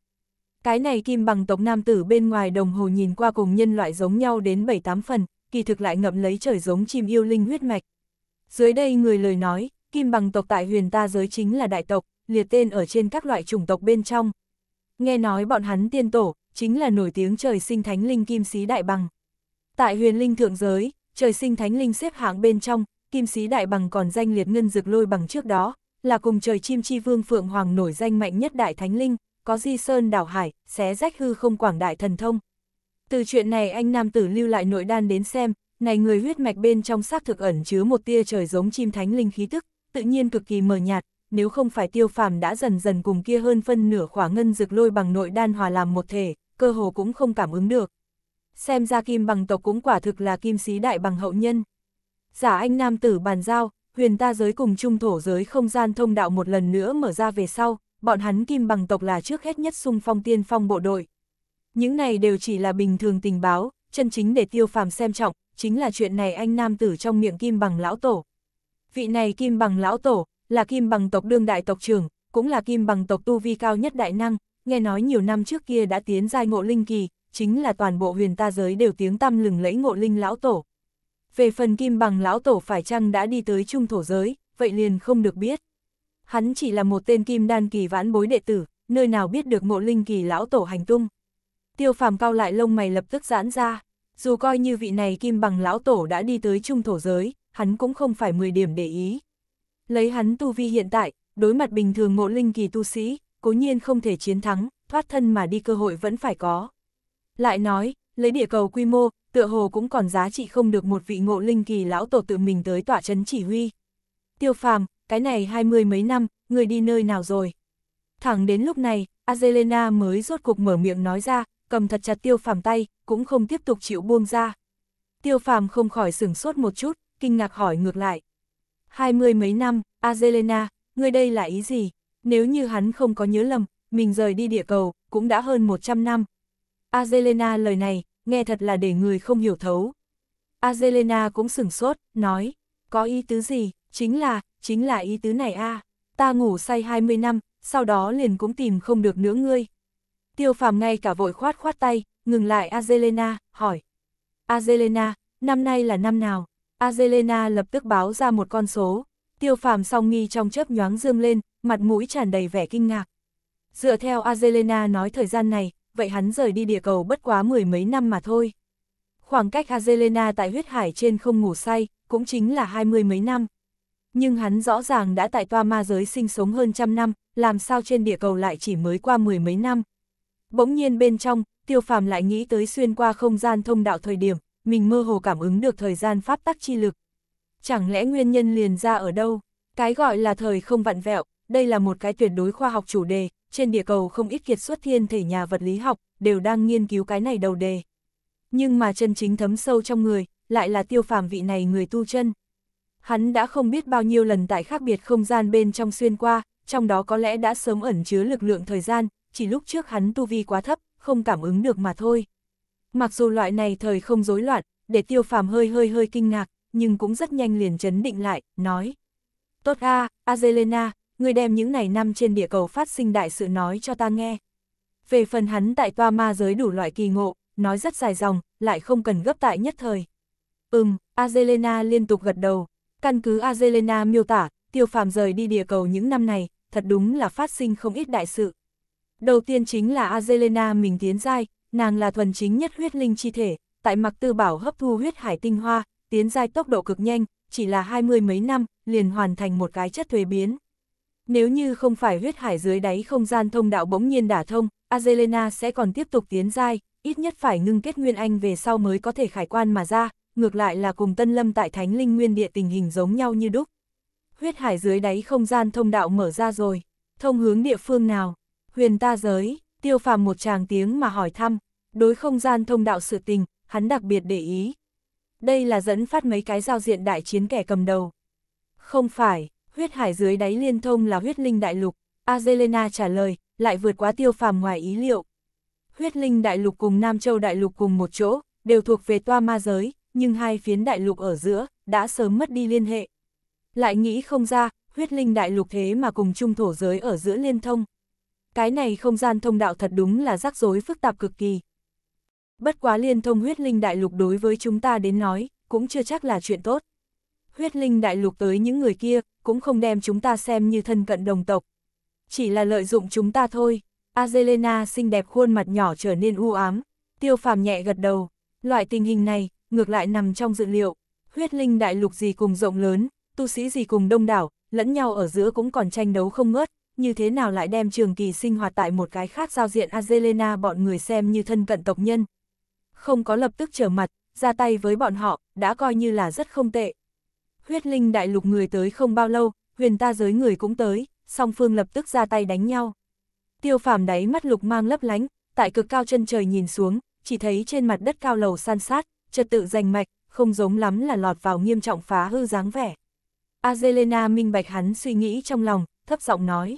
Cái này kim bằng tộc nam tử bên ngoài đồng hồ nhìn qua cùng nhân loại giống nhau đến 7-8 phần, kỳ thực lại ngậm lấy trời giống chim yêu linh huyết mạch. Dưới đây người lời nói, kim bằng tộc tại huyền ta giới chính là đại tộc, liệt tên ở trên các loại chủng tộc bên trong. Nghe nói bọn hắn tiên tổ, chính là nổi tiếng trời sinh thánh linh kim sĩ đại bằng. Tại huyền linh thượng giới, trời sinh thánh linh xếp hạng bên trong, kim sĩ đại bằng còn danh liệt ngân dược lôi bằng trước đó, là cùng trời chim chi vương phượng hoàng nổi danh mạnh nhất đại thánh linh, có di sơn đảo hải, xé rách hư không quảng đại thần thông, từ chuyện này anh nam tử lưu lại nội đan đến xem, này người huyết mạch bên trong xác thực ẩn chứa một tia trời giống chim thánh linh khí tức, tự nhiên cực kỳ mờ nhạt, nếu không phải tiêu phàm đã dần dần cùng kia hơn phân nửa khỏa ngân rực lôi bằng nội đan hòa làm một thể, cơ hồ cũng không cảm ứng được. Xem ra kim bằng tộc cũng quả thực là kim sĩ đại bằng hậu nhân. Giả anh nam tử bàn giao, huyền ta giới cùng trung thổ giới không gian thông đạo một lần nữa mở ra về sau, bọn hắn kim bằng tộc là trước hết nhất sung phong tiên phong bộ đội. Những này đều chỉ là bình thường tình báo, chân chính để tiêu phàm xem trọng, chính là chuyện này anh nam tử trong miệng kim bằng lão tổ. Vị này kim bằng lão tổ, là kim bằng tộc đương đại tộc trưởng, cũng là kim bằng tộc tu vi cao nhất đại năng, nghe nói nhiều năm trước kia đã tiến giai ngộ linh kỳ, chính là toàn bộ huyền ta giới đều tiếng tăm lừng lẫy ngộ linh lão tổ. Về phần kim bằng lão tổ phải chăng đã đi tới trung thổ giới, vậy liền không được biết. Hắn chỉ là một tên kim đan kỳ vãn bối đệ tử, nơi nào biết được ngộ linh kỳ lão tổ hành tung tiêu phàm cao lại lông mày lập tức giãn ra, dù coi như vị này kim bằng lão tổ đã đi tới trung thổ giới, hắn cũng không phải 10 điểm để ý. Lấy hắn tu vi hiện tại, đối mặt bình thường ngộ linh kỳ tu sĩ, cố nhiên không thể chiến thắng, thoát thân mà đi cơ hội vẫn phải có. Lại nói, lấy địa cầu quy mô, tựa hồ cũng còn giá trị không được một vị ngộ linh kỳ lão tổ tự mình tới tỏa chấn chỉ huy. Tiêu phàm, cái này hai mươi mấy năm, người đi nơi nào rồi? Thẳng đến lúc này, Azelena mới rốt cuộc mở miệng nói ra, cầm thật chặt tiêu phàm tay, cũng không tiếp tục chịu buông ra. Tiêu phàm không khỏi sửng sốt một chút, kinh ngạc hỏi ngược lại. Hai mươi mấy năm, Azelena, ngươi đây là ý gì? Nếu như hắn không có nhớ lầm, mình rời đi địa cầu, cũng đã hơn 100 năm. Azelena lời này, nghe thật là để người không hiểu thấu. Azelena cũng sửng sốt, nói, có ý tứ gì, chính là, chính là ý tứ này a ta ngủ say 20 năm, sau đó liền cũng tìm không được nữa ngươi. Tiêu phàm ngay cả vội khoát khoát tay, ngừng lại Azelena, hỏi. Azelena, năm nay là năm nào? Azelena lập tức báo ra một con số. Tiêu phàm song nghi trong chớp nhoáng dương lên, mặt mũi tràn đầy vẻ kinh ngạc. Dựa theo Azelena nói thời gian này, vậy hắn rời đi địa cầu bất quá mười mấy năm mà thôi. Khoảng cách Azelena tại huyết hải trên không ngủ say, cũng chính là hai mươi mấy năm. Nhưng hắn rõ ràng đã tại toa ma giới sinh sống hơn trăm năm, làm sao trên địa cầu lại chỉ mới qua mười mấy năm. Bỗng nhiên bên trong, tiêu phàm lại nghĩ tới xuyên qua không gian thông đạo thời điểm, mình mơ hồ cảm ứng được thời gian pháp tắc chi lực. Chẳng lẽ nguyên nhân liền ra ở đâu? Cái gọi là thời không vặn vẹo, đây là một cái tuyệt đối khoa học chủ đề, trên địa cầu không ít kiệt xuất thiên thể nhà vật lý học, đều đang nghiên cứu cái này đầu đề. Nhưng mà chân chính thấm sâu trong người, lại là tiêu phàm vị này người tu chân. Hắn đã không biết bao nhiêu lần tại khác biệt không gian bên trong xuyên qua, trong đó có lẽ đã sớm ẩn chứa lực lượng thời gian, chỉ lúc trước hắn tu vi quá thấp, không cảm ứng được mà thôi. Mặc dù loại này thời không rối loạn, để tiêu phàm hơi hơi hơi kinh ngạc, nhưng cũng rất nhanh liền chấn định lại, nói. Tốt a, à, Azelena, người đem những ngày năm trên địa cầu phát sinh đại sự nói cho ta nghe. Về phần hắn tại toa ma giới đủ loại kỳ ngộ, nói rất dài dòng, lại không cần gấp tại nhất thời. Ừm, Azelena liên tục gật đầu. Căn cứ Azelena miêu tả, tiêu phàm rời đi địa cầu những năm này, thật đúng là phát sinh không ít đại sự. Đầu tiên chính là Azelena mình tiến giai, nàng là thuần chính nhất huyết linh chi thể, tại mặc tư bảo hấp thu huyết hải tinh hoa, tiến giai tốc độ cực nhanh, chỉ là hai mươi mấy năm, liền hoàn thành một cái chất thuế biến. Nếu như không phải huyết hải dưới đáy không gian thông đạo bỗng nhiên đả thông, Azelena sẽ còn tiếp tục tiến giai, ít nhất phải ngưng kết nguyên anh về sau mới có thể khải quan mà ra, ngược lại là cùng Tân Lâm tại Thánh Linh Nguyên Địa tình hình giống nhau như đúc. Huyết hải dưới đáy không gian thông đạo mở ra rồi, thông hướng địa phương nào? huyền ta giới, tiêu phàm một tràng tiếng mà hỏi thăm, đối không gian thông đạo sự tình, hắn đặc biệt để ý. Đây là dẫn phát mấy cái giao diện đại chiến kẻ cầm đầu. Không phải, huyết hải dưới đáy liên thông là huyết linh đại lục, Azelena trả lời, lại vượt quá tiêu phàm ngoài ý liệu. Huyết linh đại lục cùng Nam Châu đại lục cùng một chỗ, đều thuộc về toa ma giới, nhưng hai phiến đại lục ở giữa, đã sớm mất đi liên hệ. Lại nghĩ không ra, huyết linh đại lục thế mà cùng trung thổ giới ở giữa liên thông, cái này không gian thông đạo thật đúng là rắc rối phức tạp cực kỳ. Bất quá liên thông huyết linh đại lục đối với chúng ta đến nói, cũng chưa chắc là chuyện tốt. Huyết linh đại lục tới những người kia, cũng không đem chúng ta xem như thân cận đồng tộc. Chỉ là lợi dụng chúng ta thôi, Azelena xinh đẹp khuôn mặt nhỏ trở nên u ám, tiêu phàm nhẹ gật đầu. Loại tình hình này, ngược lại nằm trong dự liệu, huyết linh đại lục gì cùng rộng lớn, tu sĩ gì cùng đông đảo, lẫn nhau ở giữa cũng còn tranh đấu không ngớt, như thế nào lại đem trường kỳ sinh hoạt tại một cái khác giao diện Azelena bọn người xem như thân cận tộc nhân. Không có lập tức trở mặt, ra tay với bọn họ, đã coi như là rất không tệ. Huyết linh đại lục người tới không bao lâu, huyền ta giới người cũng tới, song phương lập tức ra tay đánh nhau. Tiêu phàm đáy mắt lục mang lấp lánh, tại cực cao chân trời nhìn xuống, chỉ thấy trên mặt đất cao lầu san sát, trật tự rành mạch, không giống lắm là lọt vào nghiêm trọng phá hư dáng vẻ. Azelena minh bạch hắn suy nghĩ trong lòng, thấp giọng nói.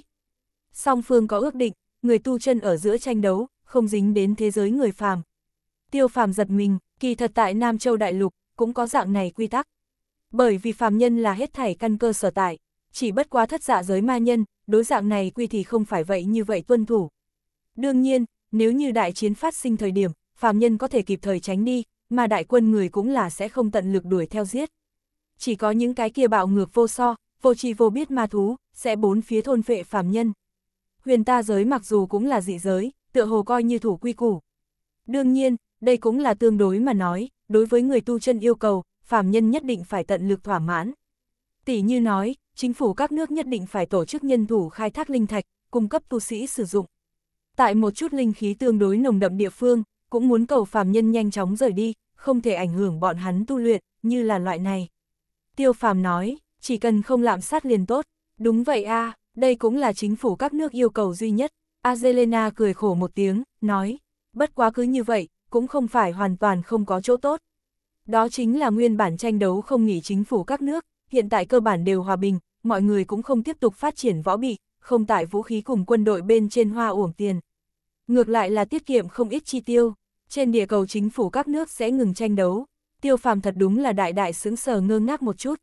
Song phương có ước định, người tu chân ở giữa tranh đấu, không dính đến thế giới người phàm. Tiêu phàm giật mình, kỳ thật tại Nam Châu Đại Lục, cũng có dạng này quy tắc. Bởi vì phàm nhân là hết thảy căn cơ sở tại, chỉ bất quá thất dạ giới ma nhân, đối dạng này quy thì không phải vậy như vậy tuân thủ. Đương nhiên, nếu như đại chiến phát sinh thời điểm, phàm nhân có thể kịp thời tránh đi, mà đại quân người cũng là sẽ không tận lực đuổi theo giết. Chỉ có những cái kia bạo ngược vô so, vô tri vô biết ma thú, sẽ bốn phía thôn vệ phàm nhân huyền ta giới mặc dù cũng là dị giới, tựa hồ coi như thủ quy củ. Đương nhiên, đây cũng là tương đối mà nói, đối với người tu chân yêu cầu, phàm nhân nhất định phải tận lực thỏa mãn. Tỷ như nói, chính phủ các nước nhất định phải tổ chức nhân thủ khai thác linh thạch, cung cấp tu sĩ sử dụng. Tại một chút linh khí tương đối nồng đậm địa phương, cũng muốn cầu phàm nhân nhanh chóng rời đi, không thể ảnh hưởng bọn hắn tu luyện, như là loại này. Tiêu phàm nói, chỉ cần không lạm sát liền tốt, đúng vậy a à, đây cũng là chính phủ các nước yêu cầu duy nhất. Azelena cười khổ một tiếng, nói, bất quá cứ như vậy, cũng không phải hoàn toàn không có chỗ tốt. Đó chính là nguyên bản tranh đấu không nghỉ chính phủ các nước, hiện tại cơ bản đều hòa bình, mọi người cũng không tiếp tục phát triển võ bị, không tại vũ khí cùng quân đội bên trên hoa uổng tiền. Ngược lại là tiết kiệm không ít chi tiêu, trên địa cầu chính phủ các nước sẽ ngừng tranh đấu, tiêu phàm thật đúng là đại đại sướng sờ ngơ ngác một chút.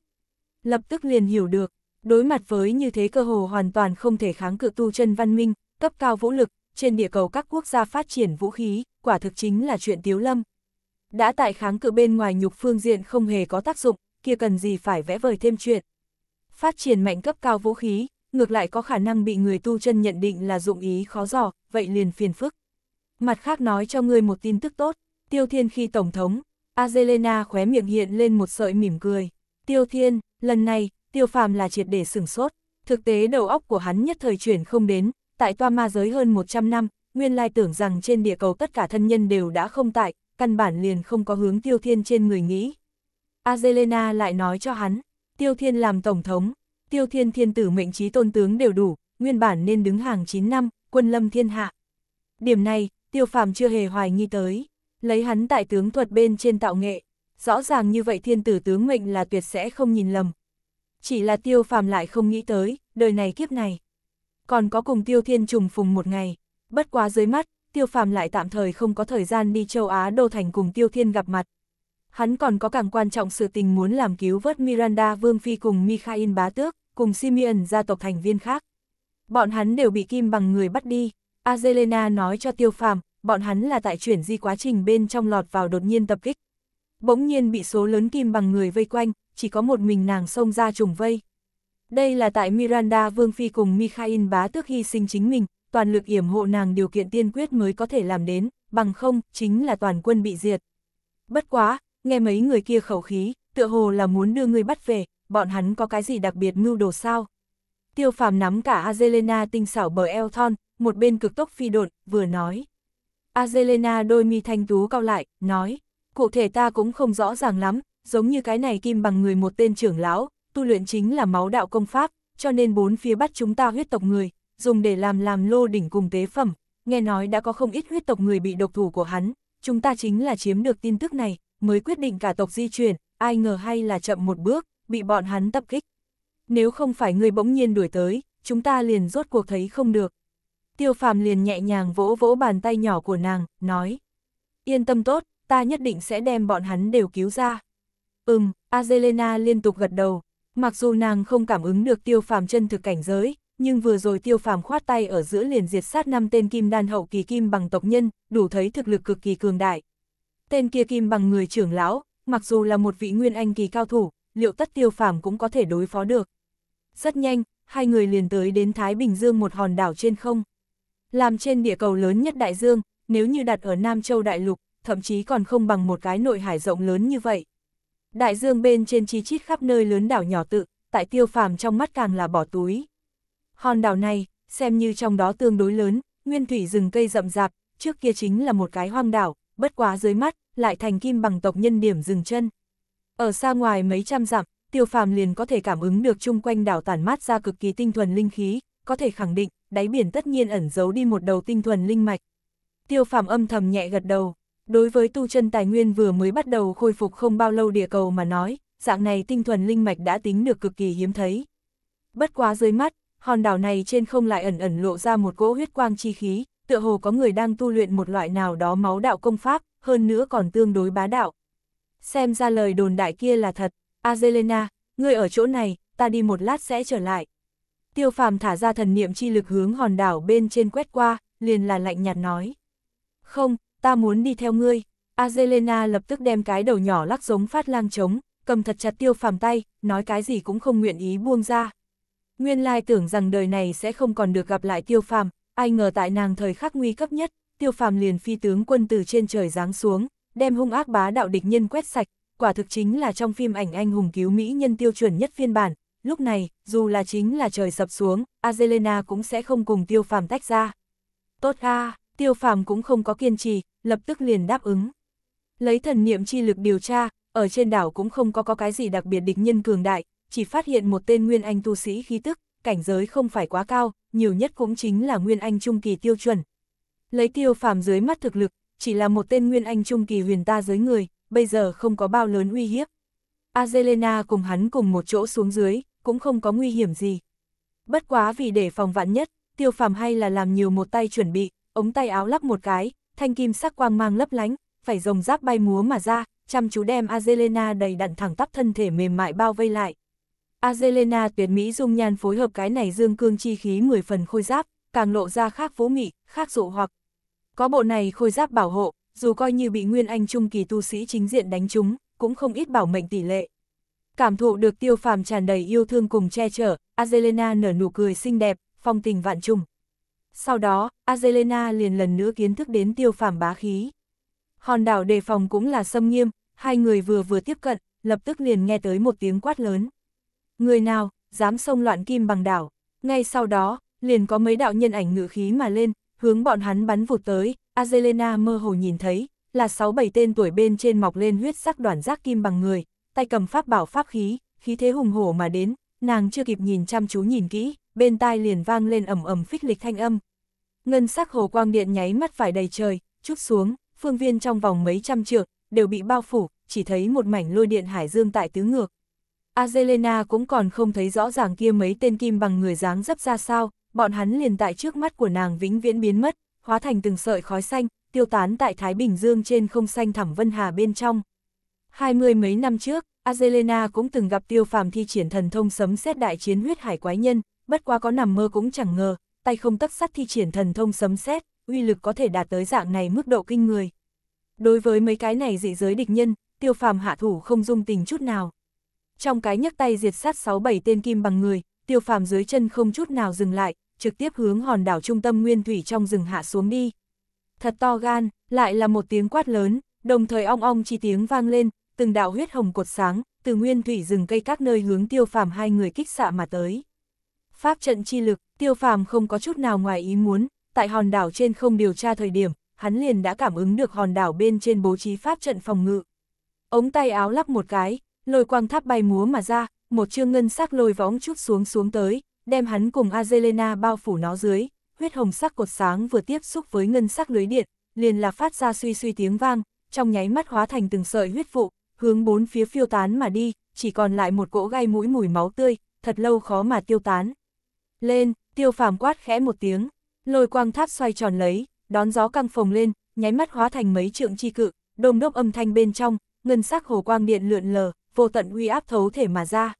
Lập tức liền hiểu được, Đối mặt với như thế cơ hồ hoàn toàn không thể kháng cự tu chân văn minh, cấp cao vũ lực, trên địa cầu các quốc gia phát triển vũ khí, quả thực chính là chuyện tiếu lâm. Đã tại kháng cự bên ngoài nhục phương diện không hề có tác dụng, kia cần gì phải vẽ vời thêm chuyện. Phát triển mạnh cấp cao vũ khí, ngược lại có khả năng bị người tu chân nhận định là dụng ý khó dò, vậy liền phiền phức. Mặt khác nói cho người một tin tức tốt, Tiêu Thiên khi Tổng thống, Azelena khóe miệng hiện lên một sợi mỉm cười. Tiêu Thiên, lần này, tiêu phàm là triệt để sửng sốt, thực tế đầu óc của hắn nhất thời chuyển không đến, tại toa ma giới hơn 100 năm, nguyên lai tưởng rằng trên địa cầu tất cả thân nhân đều đã không tại, căn bản liền không có hướng tiêu thiên trên người nghĩ. Azelena lại nói cho hắn, tiêu thiên làm tổng thống, tiêu thiên thiên tử mệnh trí tôn tướng đều đủ, nguyên bản nên đứng hàng 9 năm, quân lâm thiên hạ. Điểm này, tiêu phàm chưa hề hoài nghi tới, lấy hắn tại tướng thuật bên trên tạo nghệ, rõ ràng như vậy thiên tử tướng mệnh là tuyệt sẽ không nhìn lầm, chỉ là tiêu phàm lại không nghĩ tới, đời này kiếp này. Còn có cùng tiêu thiên trùng phùng một ngày, bất quá dưới mắt, tiêu phàm lại tạm thời không có thời gian đi châu Á đô thành cùng tiêu thiên gặp mặt. Hắn còn có càng quan trọng sự tình muốn làm cứu vớt Miranda Vương Phi cùng Mikhail Bá Tước, cùng Simeon gia tộc thành viên khác. Bọn hắn đều bị kim bằng người bắt đi, Azelena nói cho tiêu phàm, bọn hắn là tại chuyển di quá trình bên trong lọt vào đột nhiên tập kích. Bỗng nhiên bị số lớn kim bằng người vây quanh, chỉ có một mình nàng xông ra trùng vây. Đây là tại Miranda Vương Phi cùng Mikhail bá tước hy sinh chính mình, toàn lực yểm hộ nàng điều kiện tiên quyết mới có thể làm đến, bằng không, chính là toàn quân bị diệt. Bất quá, nghe mấy người kia khẩu khí, tựa hồ là muốn đưa người bắt về, bọn hắn có cái gì đặc biệt mưu đồ sao? Tiêu phàm nắm cả Azelena tinh xảo bờ eo thon, một bên cực tốc phi đột, vừa nói. Azelena đôi mi thanh tú cao lại, nói, cụ thể ta cũng không rõ ràng lắm, giống như cái này kim bằng người một tên trưởng lão, tu luyện chính là máu đạo công pháp, cho nên bốn phía bắt chúng ta huyết tộc người, dùng để làm làm lô đỉnh cùng tế phẩm, nghe nói đã có không ít huyết tộc người bị độc thủ của hắn, chúng ta chính là chiếm được tin tức này, mới quyết định cả tộc di chuyển, ai ngờ hay là chậm một bước, bị bọn hắn tập kích. Nếu không phải người bỗng nhiên đuổi tới, chúng ta liền rốt cuộc thấy không được. Tiêu phàm liền nhẹ nhàng vỗ vỗ bàn tay nhỏ của nàng, nói. Yên tâm tốt, ta nhất định sẽ đem bọn hắn đều cứu ra. Ừm, Azelena liên tục gật đầu. Mặc dù nàng không cảm ứng được tiêu phàm chân thực cảnh giới, nhưng vừa rồi tiêu phàm khoát tay ở giữa liền diệt sát năm tên kim đan hậu kỳ kim bằng tộc nhân, đủ thấy thực lực cực kỳ cường đại. Tên kia kim bằng người trưởng lão, mặc dù là một vị nguyên anh kỳ cao thủ, liệu tất tiêu phàm cũng có thể đối phó được. Rất nhanh, hai người liền tới đến Thái Bình Dương một hòn đảo trên không. Làm trên địa cầu lớn nhất đại dương, nếu như đặt ở Nam Châu Đại Lục, thậm chí còn không bằng một cái nội hải rộng lớn như vậy. Đại dương bên trên chi chít khắp nơi lớn đảo nhỏ tự, tại tiêu phàm trong mắt càng là bỏ túi. Hòn đảo này, xem như trong đó tương đối lớn, nguyên thủy rừng cây rậm rạp, trước kia chính là một cái hoang đảo, bất quá dưới mắt, lại thành kim bằng tộc nhân điểm dừng chân. Ở xa ngoài mấy trăm dặm, tiêu phàm liền có thể cảm ứng được chung quanh đảo tản mát ra cực kỳ tinh thuần linh khí, có thể khẳng định, đáy biển tất nhiên ẩn giấu đi một đầu tinh thuần linh mạch. Tiêu phàm âm thầm nhẹ gật đầu. Đối với tu chân tài nguyên vừa mới bắt đầu khôi phục không bao lâu địa cầu mà nói, dạng này tinh thuần linh mạch đã tính được cực kỳ hiếm thấy. Bất quá dưới mắt, hòn đảo này trên không lại ẩn ẩn lộ ra một cỗ huyết quang chi khí, tựa hồ có người đang tu luyện một loại nào đó máu đạo công pháp, hơn nữa còn tương đối bá đạo. Xem ra lời đồn đại kia là thật, Azelena, ngươi ở chỗ này, ta đi một lát sẽ trở lại. Tiêu phàm thả ra thần niệm chi lực hướng hòn đảo bên trên quét qua, liền là lạnh nhạt nói. Không, ta muốn đi theo ngươi. Azelena lập tức đem cái đầu nhỏ lắc giống phát lang trống, cầm thật chặt tiêu phàm tay, nói cái gì cũng không nguyện ý buông ra. Nguyên lai tưởng rằng đời này sẽ không còn được gặp lại tiêu phàm, ai ngờ tại nàng thời khắc nguy cấp nhất, tiêu phàm liền phi tướng quân từ trên trời giáng xuống, đem hung ác bá đạo địch nhân quét sạch, quả thực chính là trong phim ảnh anh hùng cứu Mỹ nhân tiêu chuẩn nhất phiên bản. Lúc này, dù là chính là trời sập xuống, Azelena cũng sẽ không cùng tiêu phàm tách ra. Tốt a tiêu phàm cũng không có kiên trì, lập tức liền đáp ứng. Lấy thần niệm chi lực điều tra, ở trên đảo cũng không có có cái gì đặc biệt địch nhân cường đại, chỉ phát hiện một tên nguyên anh tu sĩ khí tức, cảnh giới không phải quá cao, nhiều nhất cũng chính là nguyên anh trung kỳ tiêu chuẩn. Lấy tiêu phàm dưới mắt thực lực, chỉ là một tên nguyên anh trung kỳ huyền ta giới người, bây giờ không có bao lớn uy hiếp. Azelena cùng hắn cùng một chỗ xuống dưới, cũng không có nguy hiểm gì. Bất quá vì để phòng vạn nhất, tiêu phàm hay là làm nhiều một tay chuẩn bị, ống tay áo lắp một cái, thanh kim sắc quang mang lấp lánh, phải rồng giáp bay múa mà ra, chăm chú đem Azelena đầy đặn thẳng tắp thân thể mềm mại bao vây lại. Azelena tuyệt mỹ dung nhan phối hợp cái này dương cương chi khí 10 phần khôi giáp, càng lộ ra khác vũ mị, khác dụ hoặc. Có bộ này khôi giáp bảo hộ, dù coi như bị nguyên anh trung kỳ tu sĩ chính diện đánh trúng, cũng không ít bảo mệnh tỷ lệ. Cảm thụ được tiêu phàm tràn đầy yêu thương cùng che chở, Azelena nở nụ cười xinh đẹp, phong tình vạn trùng. Sau đó, Azelena liền lần nữa kiến thức đến tiêu phàm bá khí. Hòn đảo đề phòng cũng là xâm nghiêm, hai người vừa vừa tiếp cận, lập tức liền nghe tới một tiếng quát lớn. Người nào, dám xông loạn kim bằng đảo. Ngay sau đó, liền có mấy đạo nhân ảnh ngự khí mà lên, hướng bọn hắn bắn vụt tới, Azelena mơ hồ nhìn thấy, là sáu bảy tên tuổi bên trên mọc lên huyết sắc đoàn giác kim bằng người, tay cầm pháp bảo pháp khí, khí thế hùng hổ mà đến, nàng chưa kịp nhìn chăm chú nhìn kỹ, bên tai liền vang lên ầm ầm phích lịch thanh âm. Ngân sắc hồ quang điện nháy mắt phải đầy trời, chút xuống, phương viên trong vòng mấy trăm trượng, đều bị bao phủ, chỉ thấy một mảnh lôi điện hải dương tại tứ ngược. Azelena cũng còn không thấy rõ ràng kia mấy tên kim bằng người dáng dấp ra sao, bọn hắn liền tại trước mắt của nàng vĩnh viễn biến mất, hóa thành từng sợi khói xanh, tiêu tán tại Thái Bình Dương trên không xanh thẳm Vân Hà bên trong. Hai mươi mấy năm trước, Azelena cũng từng gặp tiêu phàm thi triển thần thông sấm xét đại chiến huyết hải quái nhân, bất quá có nằm mơ cũng chẳng ngờ, tay không tất sắt thi triển thần thông sấm sét, uy lực có thể đạt tới dạng này mức độ kinh người. Đối với mấy cái này dị giới địch nhân, tiêu phàm hạ thủ không dung tình chút nào. Trong cái nhấc tay diệt sát 6-7 tên kim bằng người, tiêu phàm dưới chân không chút nào dừng lại, trực tiếp hướng hòn đảo trung tâm nguyên thủy trong rừng hạ xuống đi. Thật to gan, lại là một tiếng quát lớn, đồng thời ong ong chi tiếng vang lên, từng đạo huyết hồng cột sáng, từ nguyên thủy rừng cây các nơi hướng tiêu phàm hai người kích xạ mà tới. Pháp trận chi lực, tiêu phàm không có chút nào ngoài ý muốn, tại hòn đảo trên không điều tra thời điểm, hắn liền đã cảm ứng được hòn đảo bên trên bố trí pháp trận phòng ngự. Ống tay áo lắp một cái, lôi quang tháp bay múa mà ra, một chương ngân sắc lôi võng chút xuống xuống tới, đem hắn cùng Azelena bao phủ nó dưới, huyết hồng sắc cột sáng vừa tiếp xúc với ngân sắc lưới điện, liền là phát ra suy suy tiếng vang, trong nháy mắt hóa thành từng sợi huyết vụ, hướng bốn phía phiêu tán mà đi, chỉ còn lại một cỗ gai mũi mùi máu tươi, thật lâu khó mà tiêu tán. Lên, tiêu phàm quát khẽ một tiếng, lôi quang tháp xoay tròn lấy, đón gió căng phồng lên, nháy mắt hóa thành mấy trượng chi cự, đôm đốc âm thanh bên trong, ngân sắc hồ quang điện lượn lờ, vô tận uy áp thấu thể mà ra.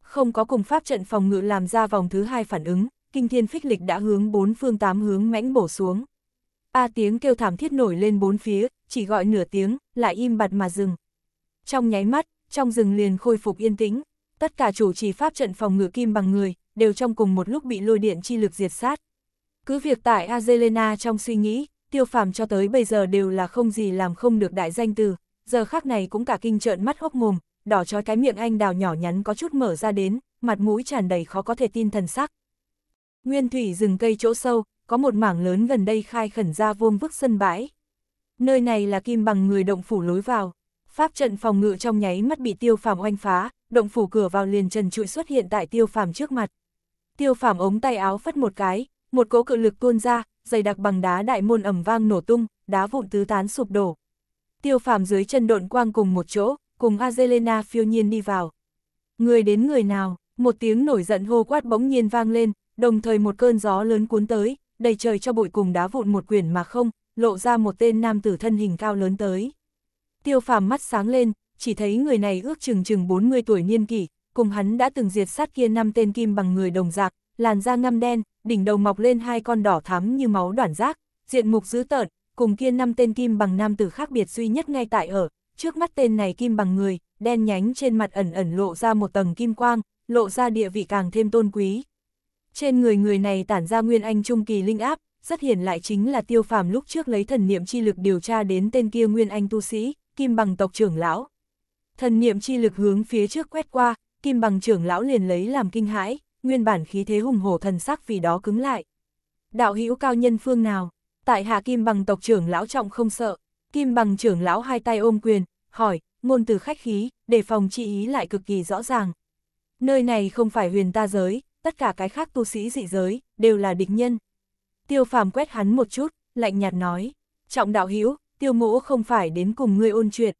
Không có cùng pháp trận phòng ngự làm ra vòng thứ hai phản ứng, kinh thiên phích lịch đã hướng bốn phương tám hướng mãnh bổ xuống. Ba tiếng kêu thảm thiết nổi lên bốn phía, chỉ gọi nửa tiếng, lại im bặt mà dừng. Trong nháy mắt, trong rừng liền khôi phục yên tĩnh, tất cả chủ trì pháp trận phòng ngự kim bằng người, đều trong cùng một lúc bị lôi điện chi lực diệt sát. Cứ việc tại Azelena trong suy nghĩ, tiêu phàm cho tới bây giờ đều là không gì làm không được đại danh từ, giờ khác này cũng cả kinh trợn mắt hốc mồm, đỏ trói cái miệng anh đào nhỏ nhắn có chút mở ra đến, mặt mũi tràn đầy khó có thể tin thần sắc. Nguyên thủy rừng cây chỗ sâu, có một mảng lớn gần đây khai khẩn ra vuông vức sân bãi. Nơi này là kim bằng người động phủ lối vào, pháp trận phòng ngự trong nháy mắt bị tiêu phàm oanh phá, động phủ cửa vào liền trần trụi xuất hiện tại tiêu phàm trước mặt, tiêu phàm ống tay áo phất một cái, một cỗ cự lực tuôn ra, dày đặc bằng đá đại môn ẩm vang nổ tung, đá vụn tứ tán sụp đổ. Tiêu phàm dưới chân độn quang cùng một chỗ, cùng Azelena phiêu nhiên đi vào. Người đến người nào, một tiếng nổi giận hô quát bỗng nhiên vang lên, đồng thời một cơn gió lớn cuốn tới, đầy trời cho bụi cùng đá vụn một quyển mà không, lộ ra một tên nam tử thân hình cao lớn tới. Tiêu phàm mắt sáng lên, chỉ thấy người này ước chừng chừng 40 tuổi niên kỷ, cùng hắn đã từng diệt sát kia năm tên kim bằng người đồng dạng, làn da ngăm đen, đỉnh đầu mọc lên hai con đỏ thắm như máu đoạn rác, diện mục dữ tợn, cùng kia năm tên kim bằng nam tử khác biệt duy nhất ngay tại ở, trước mắt tên này kim bằng người, đen nhánh trên mặt ẩn ẩn lộ ra một tầng kim quang, lộ ra địa vị càng thêm tôn quý. Trên người người này tản ra nguyên anh trung kỳ linh áp, rất hiển lại chính là tiêu phàm lúc trước lấy thần niệm chi lực điều tra đến tên kia nguyên anh tu sĩ, kim bằng tộc trưởng lão. Thần niệm chi lực hướng phía trước quét qua, kim bằng trưởng lão liền lấy làm kinh hãi, nguyên bản khí thế hùng hổ thần sắc vì đó cứng lại. Đạo hữu cao nhân phương nào, tại hạ kim bằng tộc trưởng lão trọng không sợ, kim bằng trưởng lão hai tay ôm quyền, hỏi, ngôn từ khách khí, để phòng chi ý lại cực kỳ rõ ràng. Nơi này không phải huyền ta giới, tất cả cái khác tu sĩ dị giới, đều là địch nhân. Tiêu phàm quét hắn một chút, lạnh nhạt nói, trọng đạo hữu tiêu mỗ không phải đến cùng ngươi ôn chuyện.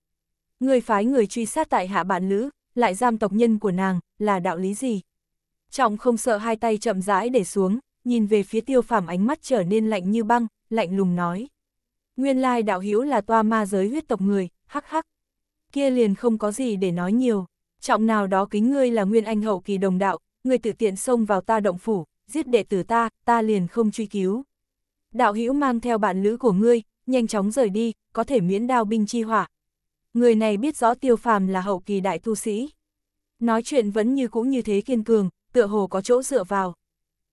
Ngươi phái người truy sát tại hạ bạn lữ, lại giam tộc nhân của nàng, là đạo lý gì? Trọng không sợ hai tay chậm rãi để xuống, nhìn về phía tiêu phàm ánh mắt trở nên lạnh như băng, lạnh lùng nói. Nguyên lai đạo hữu là toa ma giới huyết tộc người, hắc hắc. Kia liền không có gì để nói nhiều, trọng nào đó kính ngươi là nguyên anh hậu kỳ đồng đạo, người tự tiện xông vào ta động phủ, giết đệ tử ta, ta liền không truy cứu. Đạo hữu mang theo bạn lữ của ngươi, nhanh chóng rời đi, có thể miễn đao binh chi hỏa, Người này biết rõ tiêu phàm là hậu kỳ đại tu sĩ. Nói chuyện vẫn như cũng như thế kiên cường, tựa hồ có chỗ dựa vào.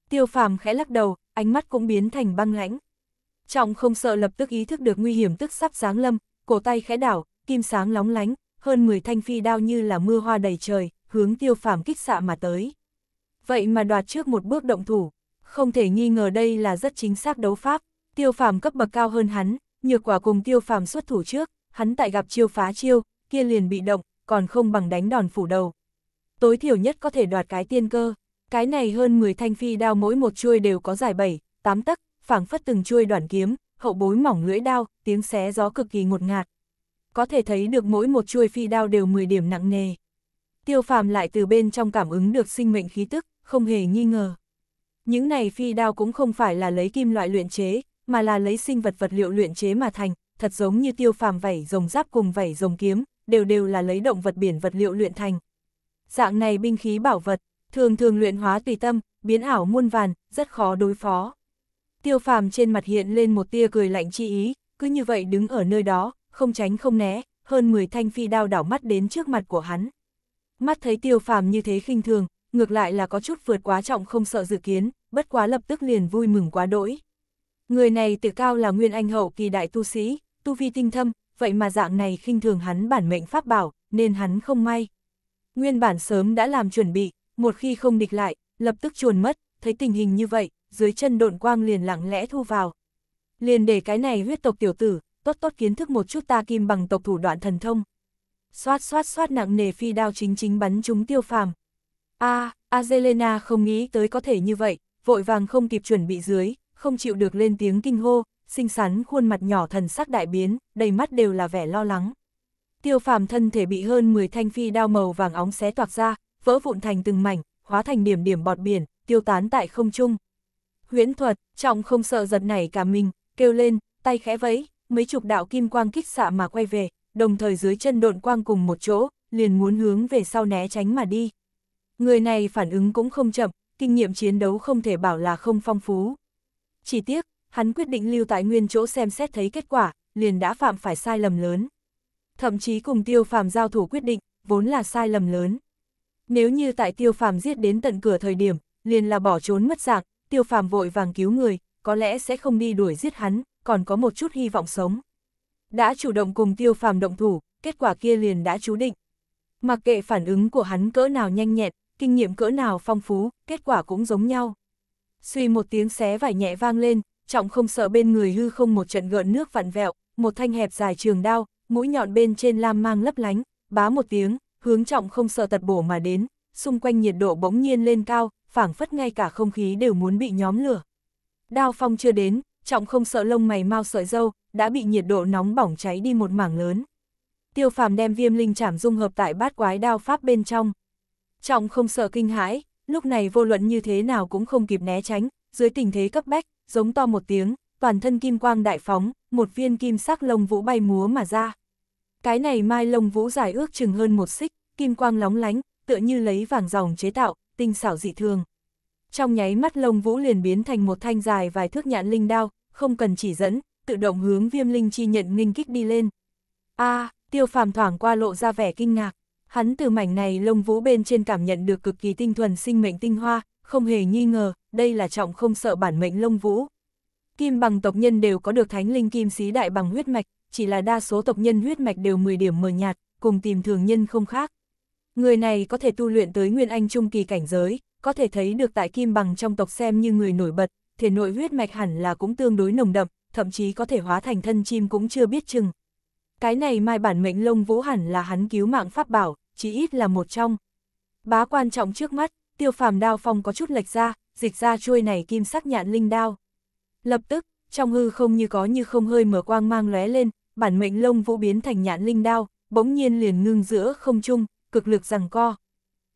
Tiêu phàm khẽ lắc đầu, ánh mắt cũng biến thành băng lãnh. Trọng không sợ lập tức ý thức được nguy hiểm tức sắp giáng lâm, cổ tay khẽ đảo, kim sáng lóng lánh, hơn 10 thanh phi đao như là mưa hoa đầy trời, hướng tiêu phàm kích xạ mà tới. Vậy mà đoạt trước một bước động thủ, không thể nghi ngờ đây là rất chính xác đấu pháp, tiêu phàm cấp bậc cao hơn hắn, nhược quả cùng tiêu phàm xuất thủ trước, hắn tại gặp chiêu phá chiêu, kia liền bị động, còn không bằng đánh đòn phủ đầu. Tối thiểu nhất có thể đoạt cái tiên cơ, cái này hơn 10 thanh phi đao mỗi một chuôi đều có dài 7, 8 tấc phảng phất từng chuôi đoạn kiếm, hậu bối mỏng lưỡi đao, tiếng xé gió cực kỳ ngột ngạt. Có thể thấy được mỗi một chuôi phi đao đều 10 điểm nặng nề. Tiêu phàm lại từ bên trong cảm ứng được sinh mệnh khí tức, không hề nghi ngờ. Những này phi đao cũng không phải là lấy kim loại luyện chế, mà là lấy sinh vật vật liệu luyện chế mà thành, thật giống như tiêu phàm vảy rồng giáp cùng vảy rồng kiếm, đều đều là lấy động vật biển vật liệu luyện thành. Dạng này binh khí bảo vật, thường thường luyện hóa tùy tâm, biến ảo muôn vàn, rất khó đối phó. Tiêu phàm trên mặt hiện lên một tia cười lạnh chi ý, cứ như vậy đứng ở nơi đó, không tránh không né, hơn 10 thanh phi đao đảo mắt đến trước mặt của hắn. Mắt thấy tiêu phàm như thế khinh thường, ngược lại là có chút vượt quá trọng không sợ dự kiến, bất quá lập tức liền vui mừng quá đỗi. Người này tự cao là nguyên anh hậu kỳ đại tu sĩ, tu vi tinh thâm, vậy mà dạng này khinh thường hắn bản mệnh pháp bảo, nên hắn không may. Nguyên bản sớm đã làm chuẩn bị, một khi không địch lại, lập tức chuồn mất, thấy tình hình như vậy, dưới chân độn quang liền lặng lẽ thu vào. Liền để cái này huyết tộc tiểu tử, tốt tốt kiến thức một chút ta kim bằng tộc thủ đoạn thần thông. Xoát xoát xoát nặng nề phi đao chính chính bắn chúng tiêu phàm. a à, Azelena không nghĩ tới có thể như vậy, vội vàng không kịp chuẩn bị dưới, không chịu được lên tiếng kinh hô, xinh xắn khuôn mặt nhỏ thần sắc đại biến, đầy mắt đều là vẻ lo lắng. Tiêu phàm thân thể bị hơn 10 thanh phi đao màu vàng óng xé toạc ra, vỡ vụn thành từng mảnh, hóa thành điểm điểm bọt biển, tiêu tán tại không trung. Huyễn thuật, trọng không sợ giật nảy cả mình, kêu lên, tay khẽ vẫy, mấy chục đạo kim quang kích xạ mà quay về, đồng thời dưới chân độn quang cùng một chỗ, liền muốn hướng về sau né tránh mà đi. Người này phản ứng cũng không chậm, kinh nghiệm chiến đấu không thể bảo là không phong phú. Chỉ tiếc, hắn quyết định lưu tại nguyên chỗ xem xét thấy kết quả, liền đã phạm phải sai lầm lớn. Thậm chí cùng tiêu phàm giao thủ quyết định, vốn là sai lầm lớn. Nếu như tại tiêu phàm giết đến tận cửa thời điểm, liền là bỏ trốn mất dạng, tiêu phàm vội vàng cứu người, có lẽ sẽ không đi đuổi giết hắn, còn có một chút hy vọng sống. Đã chủ động cùng tiêu phàm động thủ, kết quả kia liền đã chú định. Mặc kệ phản ứng của hắn cỡ nào nhanh nhẹn, kinh nghiệm cỡ nào phong phú, kết quả cũng giống nhau suy một tiếng xé vải nhẹ vang lên, trọng không sợ bên người hư không một trận gợn nước vặn vẹo, một thanh hẹp dài trường đao, mũi nhọn bên trên lam mang lấp lánh, bá một tiếng, hướng trọng không sợ tật bổ mà đến, xung quanh nhiệt độ bỗng nhiên lên cao, phảng phất ngay cả không khí đều muốn bị nhóm lửa. Đao phong chưa đến, trọng không sợ lông mày mau sợi dâu, đã bị nhiệt độ nóng bỏng cháy đi một mảng lớn. Tiêu phàm đem viêm linh chảm dung hợp tại bát quái đao pháp bên trong. Trọng không sợ kinh hãi, lúc này vô luận như thế nào cũng không kịp né tránh, dưới tình thế cấp bách, giống to một tiếng, toàn thân kim quang đại phóng, một viên kim sắc lông vũ bay múa mà ra. Cái này mai lông vũ dài ước chừng hơn một xích, kim quang lóng lánh, tựa như lấy vàng dòng chế tạo, tinh xảo dị thường. Trong nháy mắt lông vũ liền biến thành một thanh dài vài thước nhạn linh đao, không cần chỉ dẫn, tự động hướng viêm linh chi nhận nghinh kích đi lên. a tiêu phàm thoảng qua lộ ra vẻ kinh ngạc. Hắn từ mảnh này lông vũ bên trên cảm nhận được cực kỳ tinh thuần sinh mệnh tinh hoa, không hề nghi ngờ, đây là trọng không sợ bản mệnh lông vũ. Kim bằng tộc nhân đều có được thánh linh kim xí đại bằng huyết mạch, chỉ là đa số tộc nhân huyết mạch đều 10 điểm mờ nhạt, cùng tìm thường nhân không khác. Người này có thể tu luyện tới nguyên anh trung kỳ cảnh giới, có thể thấy được tại kim bằng trong tộc xem như người nổi bật, thể nội huyết mạch hẳn là cũng tương đối nồng đậm, thậm chí có thể hóa thành thân chim cũng chưa biết chừng. Cái này mai bản mệnh lông vũ hẳn là hắn cứu mạng pháp bảo, chí ít là một trong. Bá quan trọng trước mắt, tiêu phàm đao phong có chút lệch ra, dịch ra chuôi này kim sắc nhạn linh đao. Lập tức, trong hư không như có như không hơi mở quang mang lóe lên, bản mệnh lông vũ biến thành nhạn linh đao, bỗng nhiên liền ngưng giữa không trung, cực lực rằng co.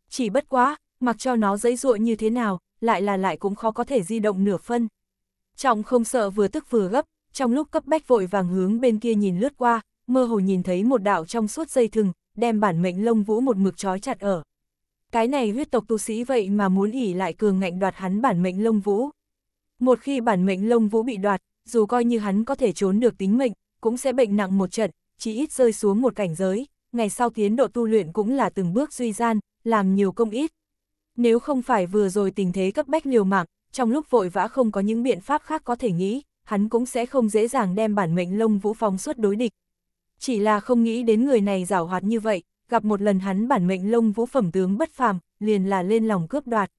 Chỉ bất quá, mặc cho nó dãy ruộng như thế nào, lại là lại cũng khó có thể di động nửa phân. Trọng không sợ vừa tức vừa gấp, trong lúc cấp bách vội vàng hướng bên kia nhìn lướt qua, mơ hồ nhìn thấy một đạo trong suốt dây thừng, đem bản mệnh lông vũ một mực trói chặt ở. Cái này huyết tộc tu sĩ vậy mà muốn ỉ lại cường ngạnh đoạt hắn bản mệnh lông vũ. Một khi bản mệnh lông vũ bị đoạt, dù coi như hắn có thể trốn được tính mệnh, cũng sẽ bệnh nặng một trận, chỉ ít rơi xuống một cảnh giới, ngày sau tiến độ tu luyện cũng là từng bước duy gian, làm nhiều công ít. Nếu không phải vừa rồi tình thế cấp bách liều mạng, trong lúc vội vã không có những biện pháp khác có thể nghĩ, hắn cũng sẽ không dễ dàng đem bản mệnh lông vũ phóng suốt đối địch, chỉ là không nghĩ đến người này giảo hoạt như vậy, gặp một lần hắn bản mệnh lông vũ phẩm tướng bất phàm, liền là lên lòng cướp đoạt.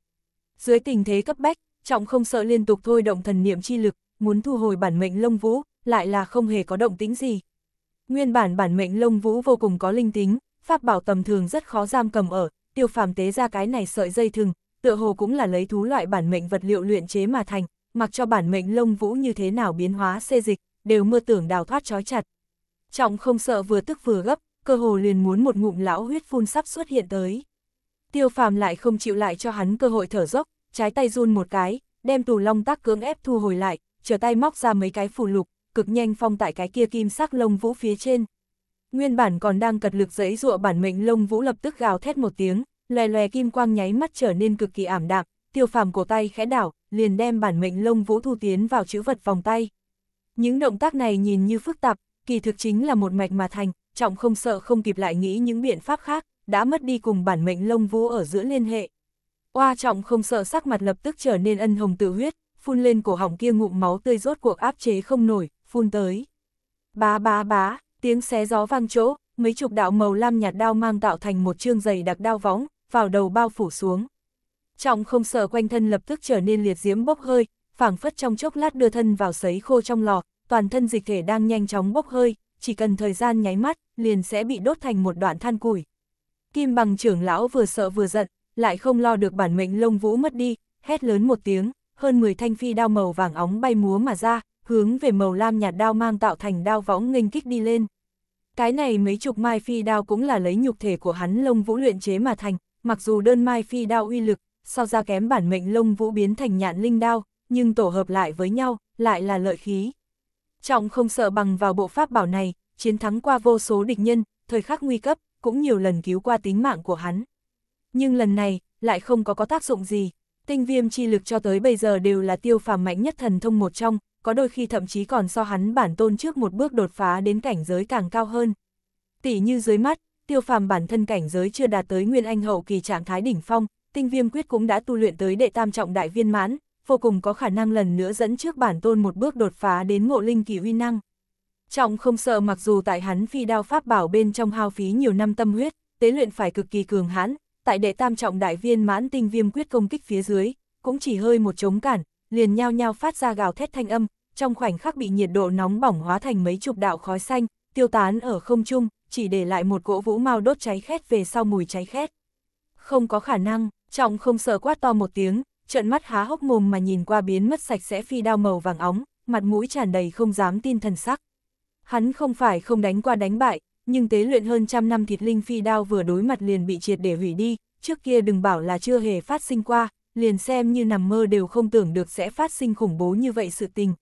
Dưới tình thế cấp bách, trọng không sợ liên tục thôi động thần niệm chi lực, muốn thu hồi bản mệnh lông vũ, lại là không hề có động tĩnh gì. Nguyên bản bản mệnh lông vũ vô cùng có linh tính, pháp bảo tầm thường rất khó giam cầm ở, tiêu phàm tế ra cái này sợi dây thừng, tựa hồ cũng là lấy thú loại bản mệnh vật liệu luyện chế mà thành, mặc cho bản mệnh lông vũ như thế nào biến hóa xê dịch, đều mơ tưởng đào thoát trói chặt. Trọng không sợ vừa tức vừa gấp, cơ hồ liền muốn một ngụm lão huyết phun sắp xuất hiện tới. Tiêu phàm lại không chịu lại cho hắn cơ hội thở dốc, trái tay run một cái, đem tù long tác cưỡng ép thu hồi lại, trở tay móc ra mấy cái phù lục, cực nhanh phong tại cái kia kim sắc lông vũ phía trên. Nguyên bản còn đang cật lực dẫy dụa bản mệnh lông vũ lập tức gào thét một tiếng, lè lè kim quang nháy mắt trở nên cực kỳ ảm đạm, tiêu phàm cổ tay khẽ đảo, liền đem bản mệnh lông vũ thu tiến vào chữ vật vòng tay. Những động tác này nhìn như phức tạp, kỳ thực chính là một mạch mà thành, trọng không sợ không kịp lại nghĩ những biện pháp khác, đã mất đi cùng bản mệnh lông vũ ở giữa liên hệ. Oa trọng không sợ sắc mặt lập tức trở nên ân hồng tự huyết, phun lên cổ họng kia ngụm máu tươi rốt cuộc áp chế không nổi, phun tới. Bá bá bá, tiếng xé gió vang chỗ, mấy chục đạo màu lam nhạt đao mang tạo thành một chương dày đặc đao võng, vào đầu bao phủ xuống. Trọng không sợ quanh thân lập tức trở nên liệt diễm bốc hơi, phảng phất trong chốc lát đưa thân vào sấy khô trong lò, toàn thân dịch thể đang nhanh chóng bốc hơi, chỉ cần thời gian nháy mắt, liền sẽ bị đốt thành một đoạn than củi. Kim bằng trưởng lão vừa sợ vừa giận, lại không lo được bản mệnh lông vũ mất đi, hét lớn một tiếng, hơn 10 thanh phi đao màu vàng óng bay múa mà ra, hướng về màu lam nhạt đao mang tạo thành đao võng nghênh kích đi lên. Cái này mấy chục mai phi đao cũng là lấy nhục thể của hắn lông vũ luyện chế mà thành, mặc dù đơn mai phi đao uy lực, sau ra kém bản mệnh lông vũ biến thành nhạn linh đao, nhưng tổ hợp lại với nhau, lại là lợi khí. Trọng không sợ bằng vào bộ pháp bảo này, chiến thắng qua vô số địch nhân, thời khắc nguy cấp, cũng nhiều lần cứu qua tính mạng của hắn. Nhưng lần này, lại không có có tác dụng gì. Tinh viêm chi lực cho tới bây giờ đều là tiêu phàm mạnh nhất thần thông một trong, có đôi khi thậm chí còn so hắn bản tôn trước một bước đột phá đến cảnh giới càng cao hơn. Tỷ như dưới mắt, tiêu phàm bản thân cảnh giới chưa đạt tới nguyên anh hậu kỳ trạng thái đỉnh phong, tinh viêm quyết cũng đã tu luyện tới đệ tam trọng đại viên mãn, vô cùng có khả năng lần nữa dẫn trước bản tôn một bước đột phá đến ngộ linh kỳ uy năng. Trọng không sợ mặc dù tại hắn phi đao pháp bảo bên trong hao phí nhiều năm tâm huyết, tế luyện phải cực kỳ cường hãn, tại đệ tam trọng đại viên mãn tinh viêm quyết công kích phía dưới, cũng chỉ hơi một chống cản, liền nhao nhao phát ra gào thét thanh âm, trong khoảnh khắc bị nhiệt độ nóng bỏng hóa thành mấy chục đạo khói xanh, tiêu tán ở không trung, chỉ để lại một cỗ vũ mau đốt cháy khét về sau mùi cháy khét. Không có khả năng, trọng không sợ quát to một tiếng, trợn mắt há hốc mồm mà nhìn qua biến mất sạch sẽ phi đao màu vàng óng, mặt mũi tràn đầy không dám tin thần sắc. Hắn không phải không đánh qua đánh bại, nhưng tế luyện hơn trăm năm thịt linh phi đao vừa đối mặt liền bị triệt để hủy đi, trước kia đừng bảo là chưa hề phát sinh qua, liền xem như nằm mơ đều không tưởng được sẽ phát sinh khủng bố như vậy sự tình.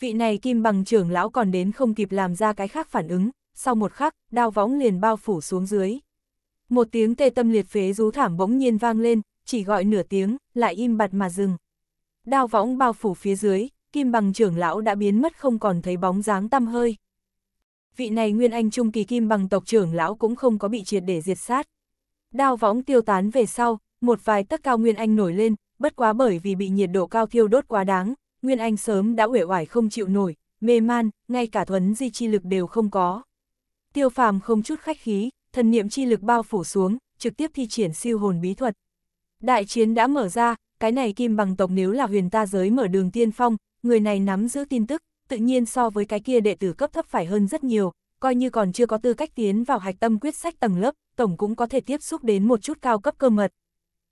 Vị này kim bằng trưởng lão còn đến không kịp làm ra cái khác phản ứng, sau một khắc, đao võng liền bao phủ xuống dưới. Một tiếng tê tâm liệt phế rú thảm bỗng nhiên vang lên, chỉ gọi nửa tiếng, lại im bặt mà dừng. Đao võng bao phủ phía dưới, kim bằng trưởng lão đã biến mất không còn thấy bóng dáng tăm hơi. Vị này nguyên anh trung kỳ kim bằng tộc trưởng lão cũng không có bị triệt để diệt sát. Đao võng tiêu tán về sau, một vài tấc cao nguyên anh nổi lên, bất quá bởi vì bị nhiệt độ cao thiêu đốt quá đáng, nguyên anh sớm đã uể oải không chịu nổi, mê man, ngay cả thuấn di chi lực đều không có. Tiêu phàm không chút khách khí, thần niệm chi lực bao phủ xuống, trực tiếp thi triển siêu hồn bí thuật. Đại chiến đã mở ra, cái này kim bằng tộc nếu là huyền ta giới mở đường tiên phong, người này nắm giữ tin tức, tự nhiên so với cái kia đệ tử cấp thấp phải hơn rất nhiều, coi như còn chưa có tư cách tiến vào hạch tâm quyết sách tầng lớp, tổng cũng có thể tiếp xúc đến một chút cao cấp cơ mật.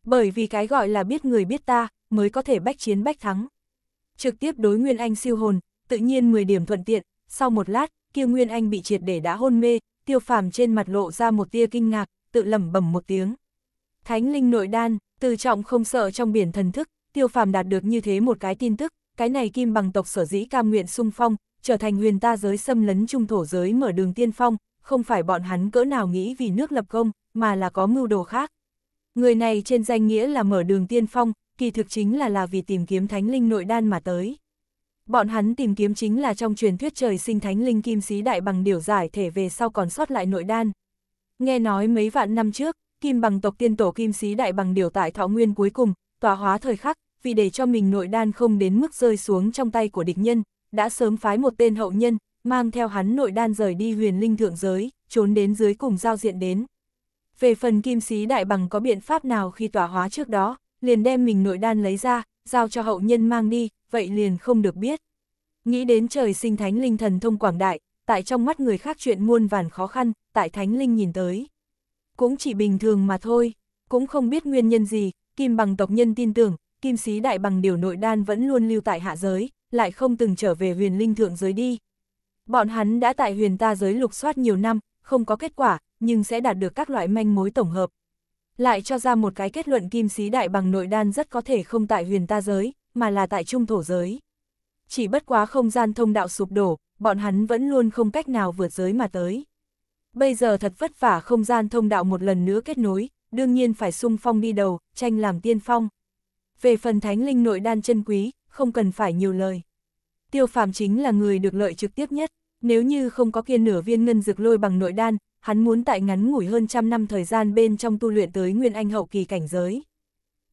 Bởi vì cái gọi là biết người biết ta, mới có thể bách chiến bách thắng. Trực tiếp đối Nguyên Anh siêu hồn, tự nhiên 10 điểm thuận tiện, sau một lát, kia Nguyên Anh bị triệt để đã hôn mê, tiêu phàm trên mặt lộ ra một tia kinh ngạc, tự lẩm bẩm một tiếng. Thánh linh nội đan từ trọng không sợ trong biển thần thức, tiêu phàm đạt được như thế một cái tin tức, cái này kim bằng tộc sở dĩ cam nguyện sung phong, trở thành huyền ta giới xâm lấn trung thổ giới mở đường tiên phong, không phải bọn hắn cỡ nào nghĩ vì nước lập công, mà là có mưu đồ khác. Người này trên danh nghĩa là mở đường tiên phong, kỳ thực chính là là vì tìm kiếm thánh linh nội đan mà tới. Bọn hắn tìm kiếm chính là trong truyền thuyết trời sinh thánh linh kim sĩ đại bằng điều giải thể về sau còn sót lại nội đan. Nghe nói mấy vạn năm trước, kim bằng tộc tiên tổ kim sĩ đại bằng điều tại thọ nguyên cuối cùng, tỏa hóa thời khắc, vì để cho mình nội đan không đến mức rơi xuống trong tay của địch nhân, đã sớm phái một tên hậu nhân, mang theo hắn nội đan rời đi huyền linh thượng giới, trốn đến dưới cùng giao diện đến. Về phần kim sĩ đại bằng có biện pháp nào khi tỏa hóa trước đó, liền đem mình nội đan lấy ra, giao cho hậu nhân mang đi, vậy liền không được biết. Nghĩ đến trời sinh thánh linh thần thông quảng đại, tại trong mắt người khác chuyện muôn vàn khó khăn, tại thánh linh nhìn tới cũng chỉ bình thường mà thôi, cũng không biết nguyên nhân gì, kim bằng tộc nhân tin tưởng, kim sĩ đại bằng điều nội đan vẫn luôn lưu tại hạ giới, lại không từng trở về huyền linh thượng giới đi. Bọn hắn đã tại huyền ta giới lục soát nhiều năm, không có kết quả, nhưng sẽ đạt được các loại manh mối tổng hợp. Lại cho ra một cái kết luận kim sĩ đại bằng nội đan rất có thể không tại huyền ta giới, mà là tại trung thổ giới. Chỉ bất quá không gian thông đạo sụp đổ, bọn hắn vẫn luôn không cách nào vượt giới mà tới. Bây giờ thật vất vả không gian thông đạo một lần nữa kết nối, đương nhiên phải sung phong đi đầu, tranh làm tiên phong. Về phần thánh linh nội đan chân quý, không cần phải nhiều lời. Tiêu phàm chính là người được lợi trực tiếp nhất, nếu như không có kia nửa viên ngân dược lôi bằng nội đan, hắn muốn tại ngắn ngủi hơn trăm năm thời gian bên trong tu luyện tới nguyên anh hậu kỳ cảnh giới.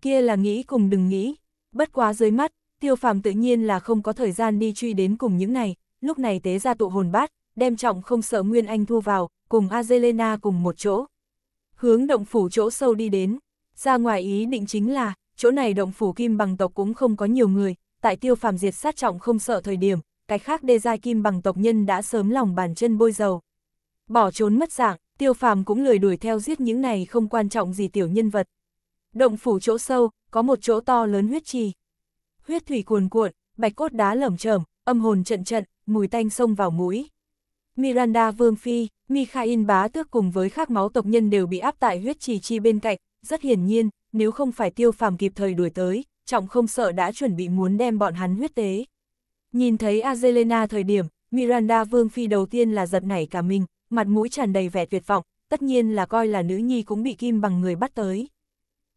Kia là nghĩ cùng đừng nghĩ, bất quá dưới mắt, tiêu phàm tự nhiên là không có thời gian đi truy đến cùng những này, lúc này tế ra tụ hồn bát, đem trọng không sợ nguyên anh thu vào, cùng Azelena cùng một chỗ. Hướng động phủ chỗ sâu đi đến, ra ngoài ý định chính là, chỗ này động phủ kim bằng tộc cũng không có nhiều người, tại tiêu phàm diệt sát trọng không sợ thời điểm, cái khác đê giai kim bằng tộc nhân đã sớm lòng bàn chân bôi dầu. Bỏ trốn mất dạng, tiêu phàm cũng lười đuổi theo giết những này không quan trọng gì tiểu nhân vật. Động phủ chỗ sâu, có một chỗ to lớn huyết trì. Huyết thủy cuồn cuộn, bạch cốt đá lởm chởm, âm hồn trận trận, mùi tanh sông vào mũi. Miranda Vương Phi, Mikhail bá tước cùng với khác máu tộc nhân đều bị áp tại huyết trì chi bên cạnh, rất hiển nhiên, nếu không phải tiêu phàm kịp thời đuổi tới, trọng không sợ đã chuẩn bị muốn đem bọn hắn huyết tế. Nhìn thấy Azelena thời điểm, Miranda Vương Phi đầu tiên là giật nảy cả mình, mặt mũi tràn đầy vẻ tuyệt vọng, tất nhiên là coi là nữ nhi cũng bị kim bằng người bắt tới.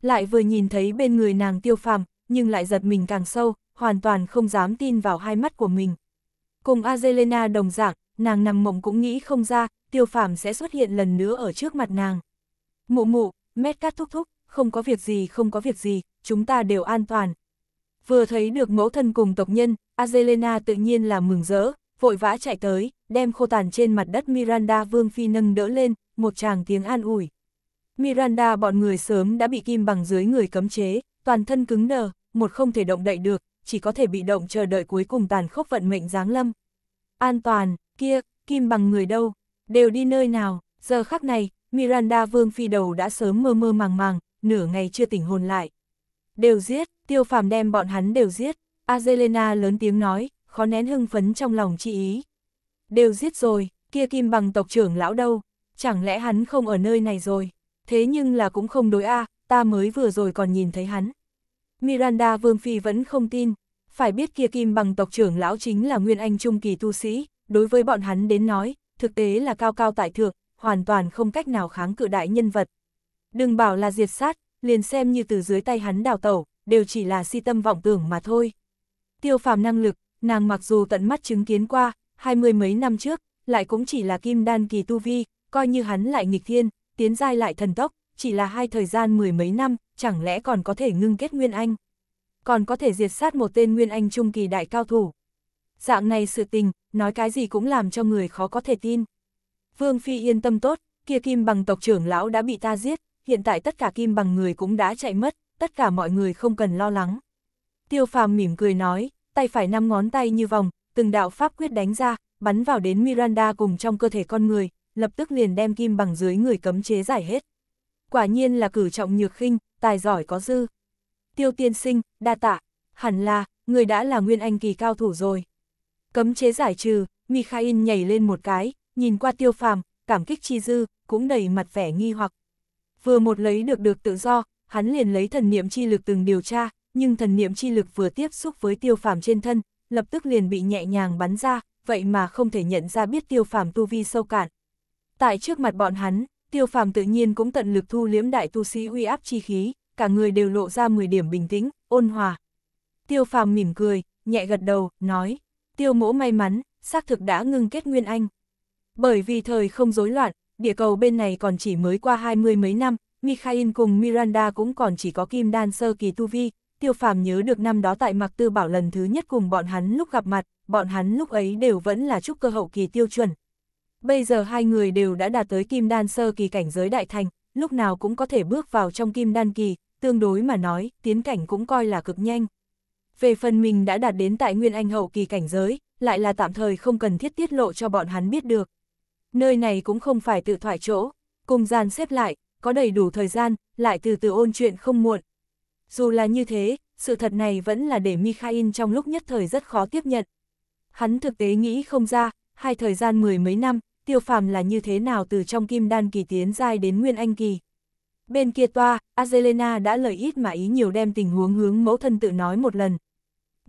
Lại vừa nhìn thấy bên người nàng tiêu phàm, nhưng lại giật mình càng sâu, hoàn toàn không dám tin vào hai mắt của mình. Cùng Azelena đồng dạng, nàng nằm mộng cũng nghĩ không ra, tiêu phàm sẽ xuất hiện lần nữa ở trước mặt nàng. Mụ mụ, mét cát thúc thúc, không có việc gì không có việc gì, chúng ta đều an toàn. Vừa thấy được mẫu thân cùng tộc nhân, Azelena tự nhiên là mừng rỡ, vội vã chạy tới, đem khô tàn trên mặt đất Miranda Vương Phi nâng đỡ lên, một chàng tiếng an ủi. Miranda bọn người sớm đã bị kim bằng dưới người cấm chế, toàn thân cứng nờ một không thể động đậy được, chỉ có thể bị động chờ đợi cuối cùng tàn khốc vận mệnh giáng lâm. An toàn, kia, kim bằng người đâu, đều đi nơi nào, giờ khắc này, Miranda Vương Phi đầu đã sớm mơ mơ màng màng, nửa ngày chưa tỉnh hồn lại. Đều giết, tiêu phàm đem bọn hắn đều giết, Azelena lớn tiếng nói, khó nén hưng phấn trong lòng chị ý. Đều giết rồi, kia kim bằng tộc trưởng lão đâu, chẳng lẽ hắn không ở nơi này rồi, thế nhưng là cũng không đối a ta mới vừa rồi còn nhìn thấy hắn. Miranda Vương Phi vẫn không tin, phải biết kia kim bằng tộc trưởng lão chính là Nguyên Anh Trung Kỳ Tu Sĩ, đối với bọn hắn đến nói, thực tế là cao cao tại thượng, hoàn toàn không cách nào kháng cự đại nhân vật. Đừng bảo là diệt sát, liền xem như từ dưới tay hắn đào tẩu, đều chỉ là si tâm vọng tưởng mà thôi. Tiêu phàm năng lực, nàng mặc dù tận mắt chứng kiến qua, hai mươi mấy năm trước, lại cũng chỉ là kim đan kỳ tu vi, coi như hắn lại nghịch thiên, tiến giai lại thần tốc, chỉ là hai thời gian mười mấy năm, chẳng lẽ còn có thể ngưng kết Nguyên Anh. Còn có thể diệt sát một tên Nguyên Anh trung kỳ đại cao thủ dạng này sự tình, nói cái gì cũng làm cho người khó có thể tin. Vương Phi yên tâm tốt, kia kim bằng tộc trưởng lão đã bị ta giết, hiện tại tất cả kim bằng người cũng đã chạy mất, tất cả mọi người không cần lo lắng. Tiêu phàm mỉm cười nói, tay phải năm ngón tay như vòng, từng đạo pháp quyết đánh ra, bắn vào đến Miranda cùng trong cơ thể con người, lập tức liền đem kim bằng dưới người cấm chế giải hết. Quả nhiên là cử trọng nhược khinh, tài giỏi có dư. Tiêu tiên sinh, đa tạ, hẳn là, người đã là nguyên anh kỳ cao thủ rồi. Cấm chế giải trừ, Mikhail nhảy lên một cái, nhìn qua tiêu phàm, cảm kích chi dư, cũng đầy mặt vẻ nghi hoặc. Vừa một lấy được được tự do, hắn liền lấy thần niệm chi lực từng điều tra, nhưng thần niệm chi lực vừa tiếp xúc với tiêu phàm trên thân, lập tức liền bị nhẹ nhàng bắn ra, vậy mà không thể nhận ra biết tiêu phàm tu vi sâu cạn. Tại trước mặt bọn hắn, tiêu phàm tự nhiên cũng tận lực thu liếm đại tu sĩ uy áp chi khí, cả người đều lộ ra 10 điểm bình tĩnh, ôn hòa. Tiêu phàm mỉm cười, nhẹ gật đầu, nói, tiêu mỗ may mắn, xác thực đã ngưng kết Nguyên Anh. Bởi vì thời không rối loạn, địa cầu bên này còn chỉ mới qua hai mươi mấy năm, Mikhail cùng Miranda cũng còn chỉ có kim đan sơ kỳ tu vi, tiêu phàm nhớ được năm đó tại Mặc Tư Bảo lần thứ nhất cùng bọn hắn lúc gặp mặt, bọn hắn lúc ấy đều vẫn là trúc cơ hậu kỳ tiêu chuẩn. Bây giờ hai người đều đã đạt tới kim đan sơ kỳ cảnh giới đại thành, lúc nào cũng có thể bước vào trong kim đan kỳ, tương đối mà nói, tiến cảnh cũng coi là cực nhanh về phần mình đã đạt đến tại Nguyên Anh hậu kỳ cảnh giới, lại là tạm thời không cần thiết tiết lộ cho bọn hắn biết được. Nơi này cũng không phải tự thoải chỗ, cùng gian xếp lại, có đầy đủ thời gian, lại từ từ ôn chuyện không muộn. Dù là như thế, sự thật này vẫn là để Mikhail trong lúc nhất thời rất khó tiếp nhận. Hắn thực tế nghĩ không ra, hai thời gian mười mấy năm, tiêu phàm là như thế nào từ trong kim đan kỳ tiến giai đến nguyên anh kỳ. Bên kia toa, Azelena đã lời ít mà ý nhiều đem tình huống hướng mẫu thân tự nói một lần,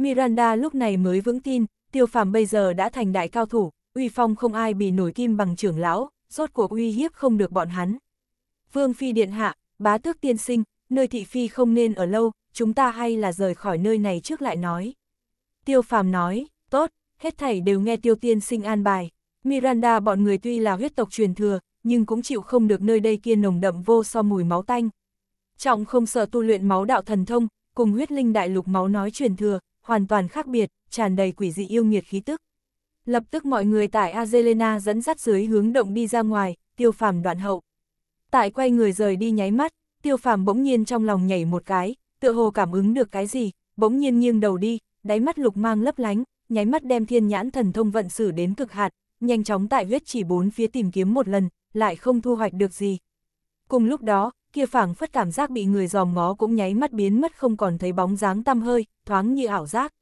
Miranda lúc này mới vững tin, tiêu phàm bây giờ đã thành đại cao thủ, uy phong không ai bị nổi kim bằng trưởng lão, rốt cuộc uy hiếp không được bọn hắn. Vương Phi Điện Hạ, bá tước tiên sinh, nơi thị phi không nên ở lâu, chúng ta hay là rời khỏi nơi này trước lại nói. Tiêu phàm nói, tốt, hết thảy đều nghe tiêu tiên sinh an bài. Miranda bọn người tuy là huyết tộc truyền thừa, nhưng cũng chịu không được nơi đây kia nồng đậm vô so mùi máu tanh. Trọng không sợ tu luyện máu đạo thần thông, cùng huyết linh đại lục máu nói truyền thừa, hoàn toàn khác biệt, tràn đầy quỷ dị yêu nghiệt khí tức. Lập tức mọi người tại Azelena dẫn dắt dưới hướng động đi ra ngoài, tiêu phàm đoạn hậu. Tại quay người rời đi nháy mắt, tiêu phàm bỗng nhiên trong lòng nhảy một cái, tựa hồ cảm ứng được cái gì, bỗng nhiên nghiêng đầu đi, đáy mắt lục mang lấp lánh, nháy mắt đem thiên nhãn thần thông vận sử đến cực hạt, nhanh chóng tại huyết chỉ bốn phía tìm kiếm một lần, lại không thu hoạch được gì. Cùng lúc đó, kia phảng phất cảm giác bị người dòm ngó cũng nháy mắt biến mất không còn thấy bóng dáng tăm hơi, thoáng như ảo giác.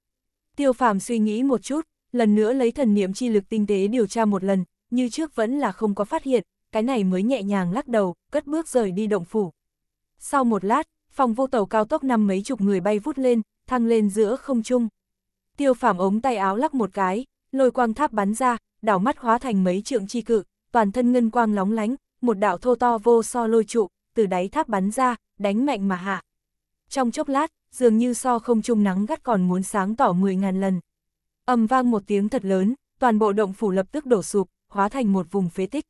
Tiêu phàm suy nghĩ một chút, lần nữa lấy thần niệm chi lực tinh tế điều tra một lần, như trước vẫn là không có phát hiện, cái này mới nhẹ nhàng lắc đầu, cất bước rời đi động phủ. Sau một lát, phòng vô tàu cao tốc năm mấy chục người bay vút lên, thăng lên giữa không trung. Tiêu phàm ống tay áo lắc một cái, lôi quang tháp bắn ra, đảo mắt hóa thành mấy trượng chi cự, toàn thân ngân quang lóng lánh, một đạo thô to vô so lôi trụ, từ đáy tháp bắn ra, đánh mạnh mà hạ. Trong chốc lát, dường như so không trung nắng gắt còn muốn sáng tỏ 10.000 lần. âm vang một tiếng thật lớn, toàn bộ động phủ lập tức đổ sụp, hóa thành một vùng phế tích.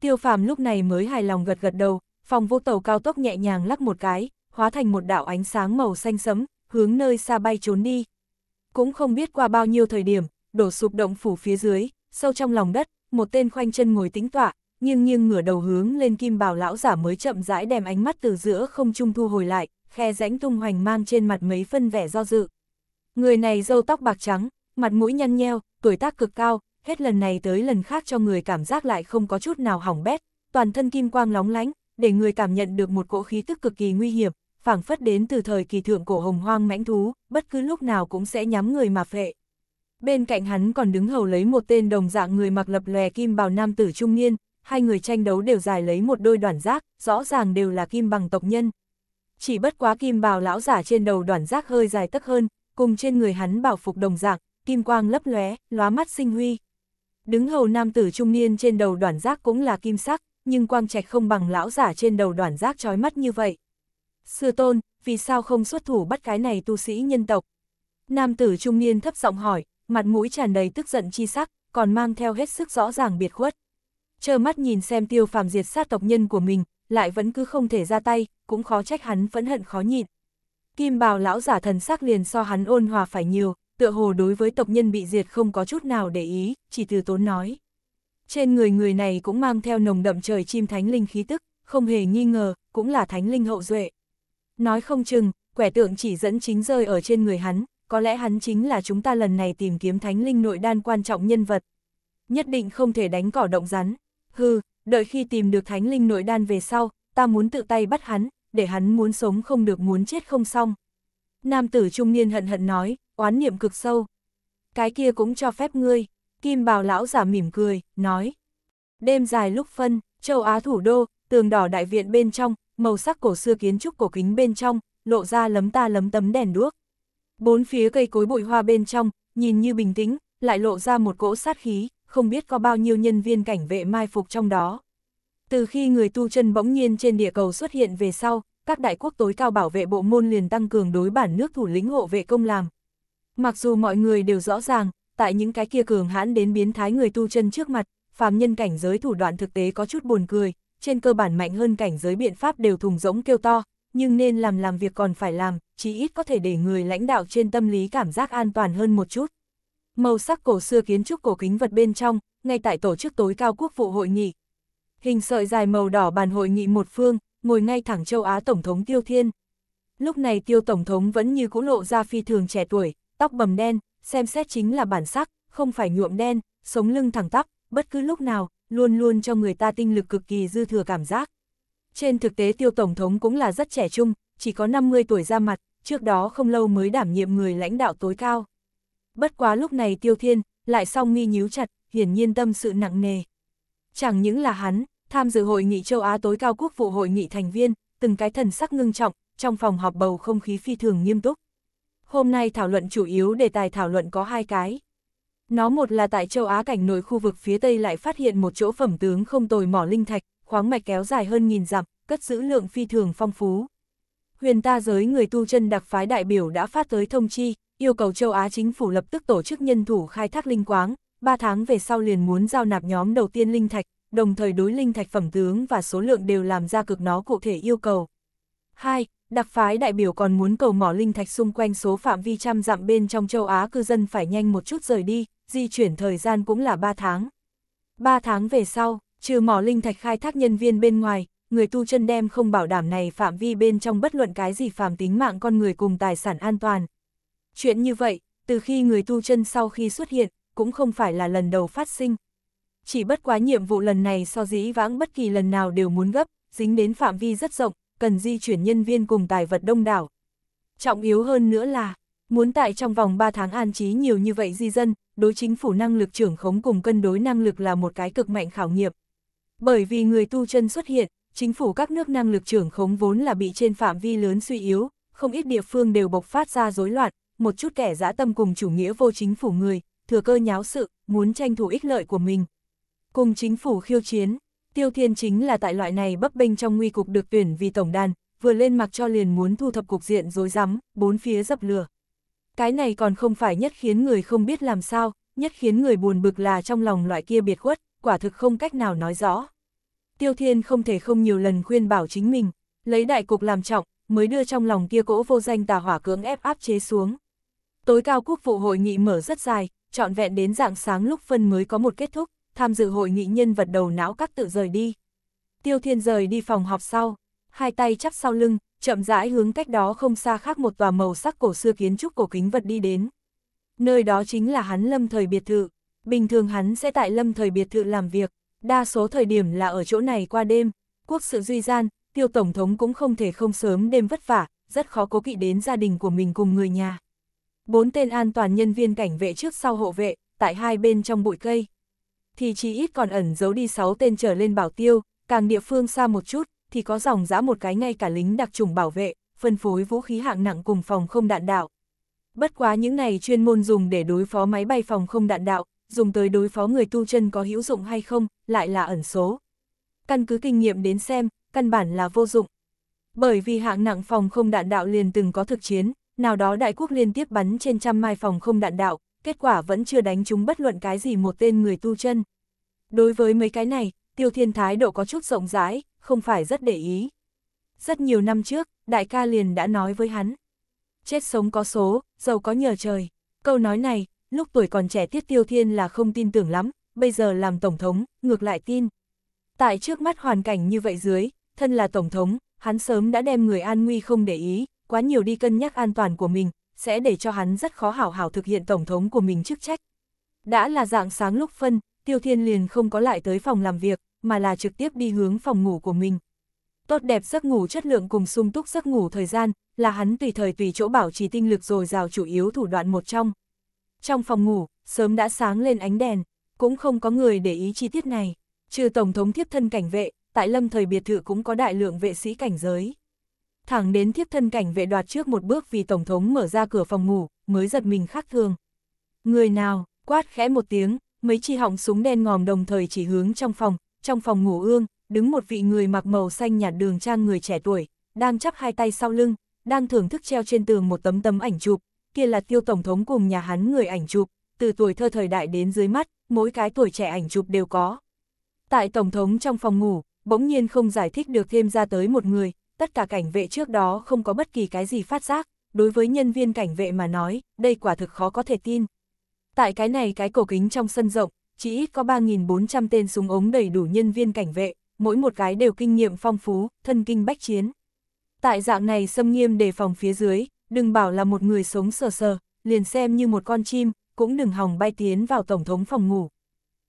Tiêu phàm lúc này mới hài lòng gật gật đầu, phòng vô tàu cao tốc nhẹ nhàng lắc một cái, hóa thành một đạo ánh sáng màu xanh sẫm, hướng nơi xa bay trốn đi. Cũng không biết qua bao nhiêu thời điểm, đổ sụp động phủ phía dưới, sâu trong lòng đất, một tên khoanh chân ngồi tính tọa, nghiêng nghiêng ngửa đầu hướng lên kim bào lão giả mới chậm rãi đem ánh mắt từ giữa không trung thu hồi lại, khe rãnh tung hoành mang trên mặt mấy phân vẻ do dự. Người này râu tóc bạc trắng, mặt mũi nhăn nheo, tuổi tác cực cao, hết lần này tới lần khác cho người cảm giác lại không có chút nào hỏng bét, toàn thân kim quang lóng lánh, để người cảm nhận được một cỗ khí tức cực kỳ nguy hiểm, phảng phất đến từ thời kỳ thượng cổ hồng hoang mãnh thú, bất cứ lúc nào cũng sẽ nhắm người mà phệ. Bên cạnh hắn còn đứng hầu lấy một tên đồng dạng người mặc lập lòe kim bào nam tử trung niên, hai người tranh đấu đều dài lấy một đôi đoàn giác, rõ ràng đều là kim bằng tộc nhân. Chỉ bất quá kim bào lão giả trên đầu đoàn giác hơi dài tấc hơn, cùng trên người hắn bảo phục đồng dạng, kim quang lấp lóe, lóa mắt sinh huy. Đứng hầu nam tử trung niên trên đầu đoàn giác cũng là kim sắc, nhưng quang trạch không bằng lão giả trên đầu đoàn giác trói mắt như vậy. Sư tôn, vì sao không xuất thủ bắt cái này tu sĩ nhân tộc? Nam tử trung niên thấp giọng hỏi, mặt mũi tràn đầy tức giận chi sắc, còn mang theo hết sức rõ ràng biệt khuất trơ mắt nhìn xem tiêu phàm diệt sát tộc nhân của mình, lại vẫn cứ không thể ra tay, cũng khó trách hắn phẫn hận khó nhịn. Kim bào lão giả thần sắc liền so hắn ôn hòa phải nhiều, tựa hồ đối với tộc nhân bị diệt không có chút nào để ý, chỉ từ tốn nói. Trên người người này cũng mang theo nồng đậm trời chim thánh linh khí tức, không hề nghi ngờ, cũng là thánh linh hậu duệ. Nói không chừng, quẻ tượng chỉ dẫn chính rơi ở trên người hắn, có lẽ hắn chính là chúng ta lần này tìm kiếm thánh linh nội đan quan trọng nhân vật. Nhất định không thể đánh cỏ động rắn hừ, đợi khi tìm được thánh linh nội đan về sau, ta muốn tự tay bắt hắn, để hắn muốn sống không được muốn chết không xong. Nam tử trung niên hận hận nói, oán niệm cực sâu. Cái kia cũng cho phép ngươi, kim bào lão giả mỉm cười, nói. Đêm dài lúc phân, châu Á thủ đô, tường đỏ đại viện bên trong, màu sắc cổ xưa kiến trúc cổ kính bên trong, lộ ra lấm ta lấm tấm đèn đuốc. Bốn phía cây cối bụi hoa bên trong, nhìn như bình tĩnh, lại lộ ra một cỗ sát khí, không biết có bao nhiêu nhân viên cảnh vệ mai phục trong đó. Từ khi người tu chân bỗng nhiên trên địa cầu xuất hiện về sau, các đại quốc tối cao bảo vệ bộ môn liền tăng cường đối bản nước thủ lĩnh hộ vệ công làm. Mặc dù mọi người đều rõ ràng, tại những cái kia cường hãn đến biến thái người tu chân trước mặt, phàm nhân cảnh giới thủ đoạn thực tế có chút buồn cười, trên cơ bản mạnh hơn cảnh giới biện pháp đều thùng rỗng kêu to, nhưng nên làm làm việc còn phải làm, chí ít có thể để người lãnh đạo trên tâm lý cảm giác an toàn hơn một chút màu sắc cổ xưa kiến trúc cổ kính vật bên trong, ngay tại tổ chức tối cao quốc vụ hội nghị. Hình sợi dài màu đỏ bàn hội nghị một phương, ngồi ngay thẳng châu Á Tổng thống Tiêu Thiên. Lúc này Tiêu Tổng thống vẫn như cũ lộ ra phi thường trẻ tuổi, tóc bầm đen, xem xét chính là bản sắc, không phải nhuộm đen, sống lưng thẳng tóc bất cứ lúc nào, luôn luôn cho người ta tinh lực cực kỳ dư thừa cảm giác. Trên thực tế Tiêu Tổng thống cũng là rất trẻ trung, chỉ có 50 tuổi ra mặt, trước đó không lâu mới đảm nhiệm người lãnh đạo tối cao bất quá lúc này Tiêu Thiên, lại song mi nhíu chặt, hiển nhiên tâm sự nặng nề. Chẳng những là hắn, tham dự hội nghị châu Á tối cao quốc vụ hội nghị thành viên, từng cái thần sắc ngưng trọng, trong phòng họp bầu không khí phi thường nghiêm túc. Hôm nay thảo luận chủ yếu đề tài thảo luận có hai cái. Nó một là tại châu Á cảnh nội khu vực phía Tây lại phát hiện một chỗ phẩm tướng không tồi mỏ linh thạch, khoáng mạch kéo dài hơn nghìn dặm, cất giữ lượng phi thường phong phú. Huyền ta giới người tu chân đặc phái đại biểu đã phát tới thông chi, yêu cầu châu Á chính phủ lập tức tổ chức nhân thủ khai thác linh quáng, 3 tháng về sau liền muốn giao nạp nhóm đầu tiên linh thạch, đồng thời đối linh thạch phẩm tướng và số lượng đều làm ra cực nó cụ thể yêu cầu. 2. Đặc phái đại biểu còn muốn cầu mỏ linh thạch xung quanh số phạm vi trăm dặm bên trong châu Á cư dân phải nhanh một chút rời đi, di chuyển thời gian cũng là 3 tháng. 3 tháng về sau, trừ mỏ linh thạch khai thác nhân viên bên ngoài, người tu chân đem không bảo đảm này phạm vi bên trong bất luận cái gì phạm tính mạng con người cùng tài sản an toàn, Chuyện như vậy, từ khi người tu chân sau khi xuất hiện, cũng không phải là lần đầu phát sinh. Chỉ bất quá nhiệm vụ lần này so dĩ vãng bất kỳ lần nào đều muốn gấp, dính đến phạm vi rất rộng, cần di chuyển nhân viên cùng tài vật đông đảo. Trọng yếu hơn nữa là, muốn tại trong vòng 3 tháng an trí nhiều như vậy di dân, đối chính phủ năng lực trưởng khống cùng cân đối năng lực là một cái cực mạnh khảo nghiệm. Bởi vì người tu chân xuất hiện, chính phủ các nước năng lực trưởng khống vốn là bị trên phạm vi lớn suy yếu, không ít địa phương đều bộc phát ra rối loạn, một chút kẻ dã tâm cùng chủ nghĩa vô chính phủ người, thừa cơ nháo sự, muốn tranh thủ ích lợi của mình. Cùng chính phủ khiêu chiến, Tiêu Thiên chính là tại loại này bấp bênh trong nguy cục được tuyển vì tổng đàn, vừa lên mặc cho liền muốn thu thập cục diện rối rắm, bốn phía dập lửa. Cái này còn không phải nhất khiến người không biết làm sao, nhất khiến người buồn bực là trong lòng loại kia biệt khuất, quả thực không cách nào nói rõ. Tiêu Thiên không thể không nhiều lần khuyên bảo chính mình, lấy đại cục làm trọng, mới đưa trong lòng kia cỗ vô danh tà hỏa cưỡng ép áp chế xuống. Tối cao quốc vụ hội nghị mở rất dài, trọn vẹn đến dạng sáng lúc phân mới có một kết thúc, tham dự hội nghị nhân vật đầu não các tự rời đi. Tiêu Thiên rời đi phòng họp sau, hai tay chắp sau lưng, chậm rãi hướng cách đó không xa khác một tòa màu sắc cổ xưa kiến trúc cổ kính vật đi đến. Nơi đó chính là hắn lâm thời biệt thự, bình thường hắn sẽ tại lâm thời biệt thự làm việc, đa số thời điểm là ở chỗ này qua đêm, quốc sự duy gian, tiêu tổng thống cũng không thể không sớm đêm vất vả, rất khó cố kỵ đến gia đình của mình cùng người nhà bốn tên an toàn nhân viên cảnh vệ trước sau hộ vệ, tại hai bên trong bụi cây. Thì chỉ ít còn ẩn giấu đi sáu tên trở lên bảo tiêu, càng địa phương xa một chút, thì có dòng dã một cái ngay cả lính đặc trùng bảo vệ, phân phối vũ khí hạng nặng cùng phòng không đạn đạo. Bất quá những này chuyên môn dùng để đối phó máy bay phòng không đạn đạo, dùng tới đối phó người tu chân có hữu dụng hay không, lại là ẩn số. Căn cứ kinh nghiệm đến xem, căn bản là vô dụng. Bởi vì hạng nặng phòng không đạn đạo liền từng có thực chiến, nào đó đại quốc liên tiếp bắn trên trăm mai phòng không đạn đạo, kết quả vẫn chưa đánh chúng bất luận cái gì một tên người tu chân. Đối với mấy cái này, Tiêu Thiên thái độ có chút rộng rãi, không phải rất để ý. Rất nhiều năm trước, đại ca liền đã nói với hắn. Chết sống có số, giàu có nhờ trời. Câu nói này, lúc tuổi còn trẻ Tiết Tiêu Thiên là không tin tưởng lắm, bây giờ làm Tổng thống, ngược lại tin. Tại trước mắt hoàn cảnh như vậy dưới, thân là Tổng thống, hắn sớm đã đem người an nguy không để ý, quá nhiều đi cân nhắc an toàn của mình, sẽ để cho hắn rất khó hảo hảo thực hiện tổng thống của mình chức trách. Đã là dạng sáng lúc phân, Tiêu Thiên liền không có lại tới phòng làm việc, mà là trực tiếp đi hướng phòng ngủ của mình. Tốt đẹp giấc ngủ chất lượng cùng sung túc giấc ngủ thời gian, là hắn tùy thời tùy chỗ bảo trì tinh lực dồi dào chủ yếu thủ đoạn một trong. Trong phòng ngủ, sớm đã sáng lên ánh đèn, cũng không có người để ý chi tiết này, trừ Tổng thống thiếp thân cảnh vệ, tại lâm thời biệt thự cũng có đại lượng vệ sĩ cảnh giới thẳng đến thiếp thân cảnh vệ đoạt trước một bước vì Tổng thống mở ra cửa phòng ngủ, mới giật mình khác thường. Người nào, quát khẽ một tiếng, mấy chi họng súng đen ngòm đồng thời chỉ hướng trong phòng, trong phòng ngủ ương, đứng một vị người mặc màu xanh nhạt đường trang người trẻ tuổi, đang chắp hai tay sau lưng, đang thưởng thức treo trên tường một tấm tấm ảnh chụp, kia là tiêu tổng thống cùng nhà hắn người ảnh chụp, từ tuổi thơ thời đại đến dưới mắt, mỗi cái tuổi trẻ ảnh chụp đều có. Tại tổng thống trong phòng ngủ, bỗng nhiên không giải thích được thêm ra tới một người, tất cả cảnh vệ trước đó không có bất kỳ cái gì phát giác, đối với nhân viên cảnh vệ mà nói, đây quả thực khó có thể tin. Tại cái này cái cổ kính trong sân rộng, chỉ ít có 3.400 tên súng ống đầy đủ nhân viên cảnh vệ, mỗi một cái đều kinh nghiệm phong phú, thân kinh bách chiến. Tại dạng này xâm nghiêm đề phòng phía dưới, đừng bảo là một người sống sờ sờ, liền xem như một con chim, cũng đừng hòng bay tiến vào Tổng thống phòng ngủ.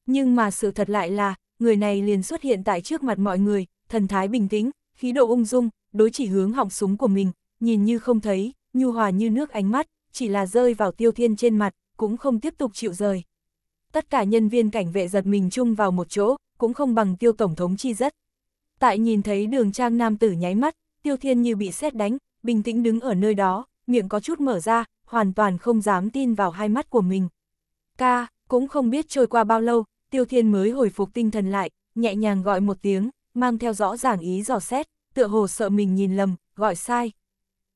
Nhưng mà sự thật lại là, người này liền xuất hiện tại trước mặt mọi người, thần thái bình tĩnh, khí độ ung dung, đối chỉ hướng họng súng của mình, nhìn như không thấy, nhu hòa như nước ánh mắt, chỉ là rơi vào tiêu thiên trên mặt, cũng không tiếp tục chịu rời. Tất cả nhân viên cảnh vệ giật mình chung vào một chỗ, cũng không bằng tiêu tổng thống chi rất. Tại nhìn thấy đường trang nam tử nháy mắt, tiêu thiên như bị sét đánh, bình tĩnh đứng ở nơi đó, miệng có chút mở ra, hoàn toàn không dám tin vào hai mắt của mình. Ca, cũng không biết trôi qua bao lâu, tiêu thiên mới hồi phục tinh thần lại, nhẹ nhàng gọi một tiếng, mang theo rõ ràng ý dò xét tựa hồ sợ mình nhìn lầm, gọi sai.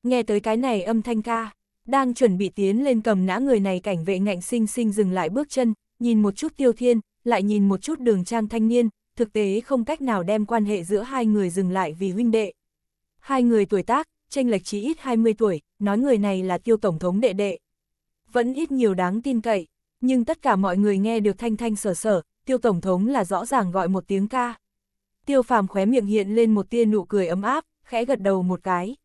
Nghe tới cái này âm thanh ca, đang chuẩn bị tiến lên cầm nã người này cảnh vệ ngạnh sinh sinh dừng lại bước chân, nhìn một chút tiêu thiên, lại nhìn một chút đường trang thanh niên, thực tế không cách nào đem quan hệ giữa hai người dừng lại vì huynh đệ. Hai người tuổi tác, tranh lệch chỉ ít 20 tuổi, nói người này là tiêu tổng thống đệ đệ. Vẫn ít nhiều đáng tin cậy, nhưng tất cả mọi người nghe được thanh thanh sở sở, tiêu tổng thống là rõ ràng gọi một tiếng ca tiêu phàm khóe miệng hiện lên một tia nụ cười ấm áp, khẽ gật đầu một cái.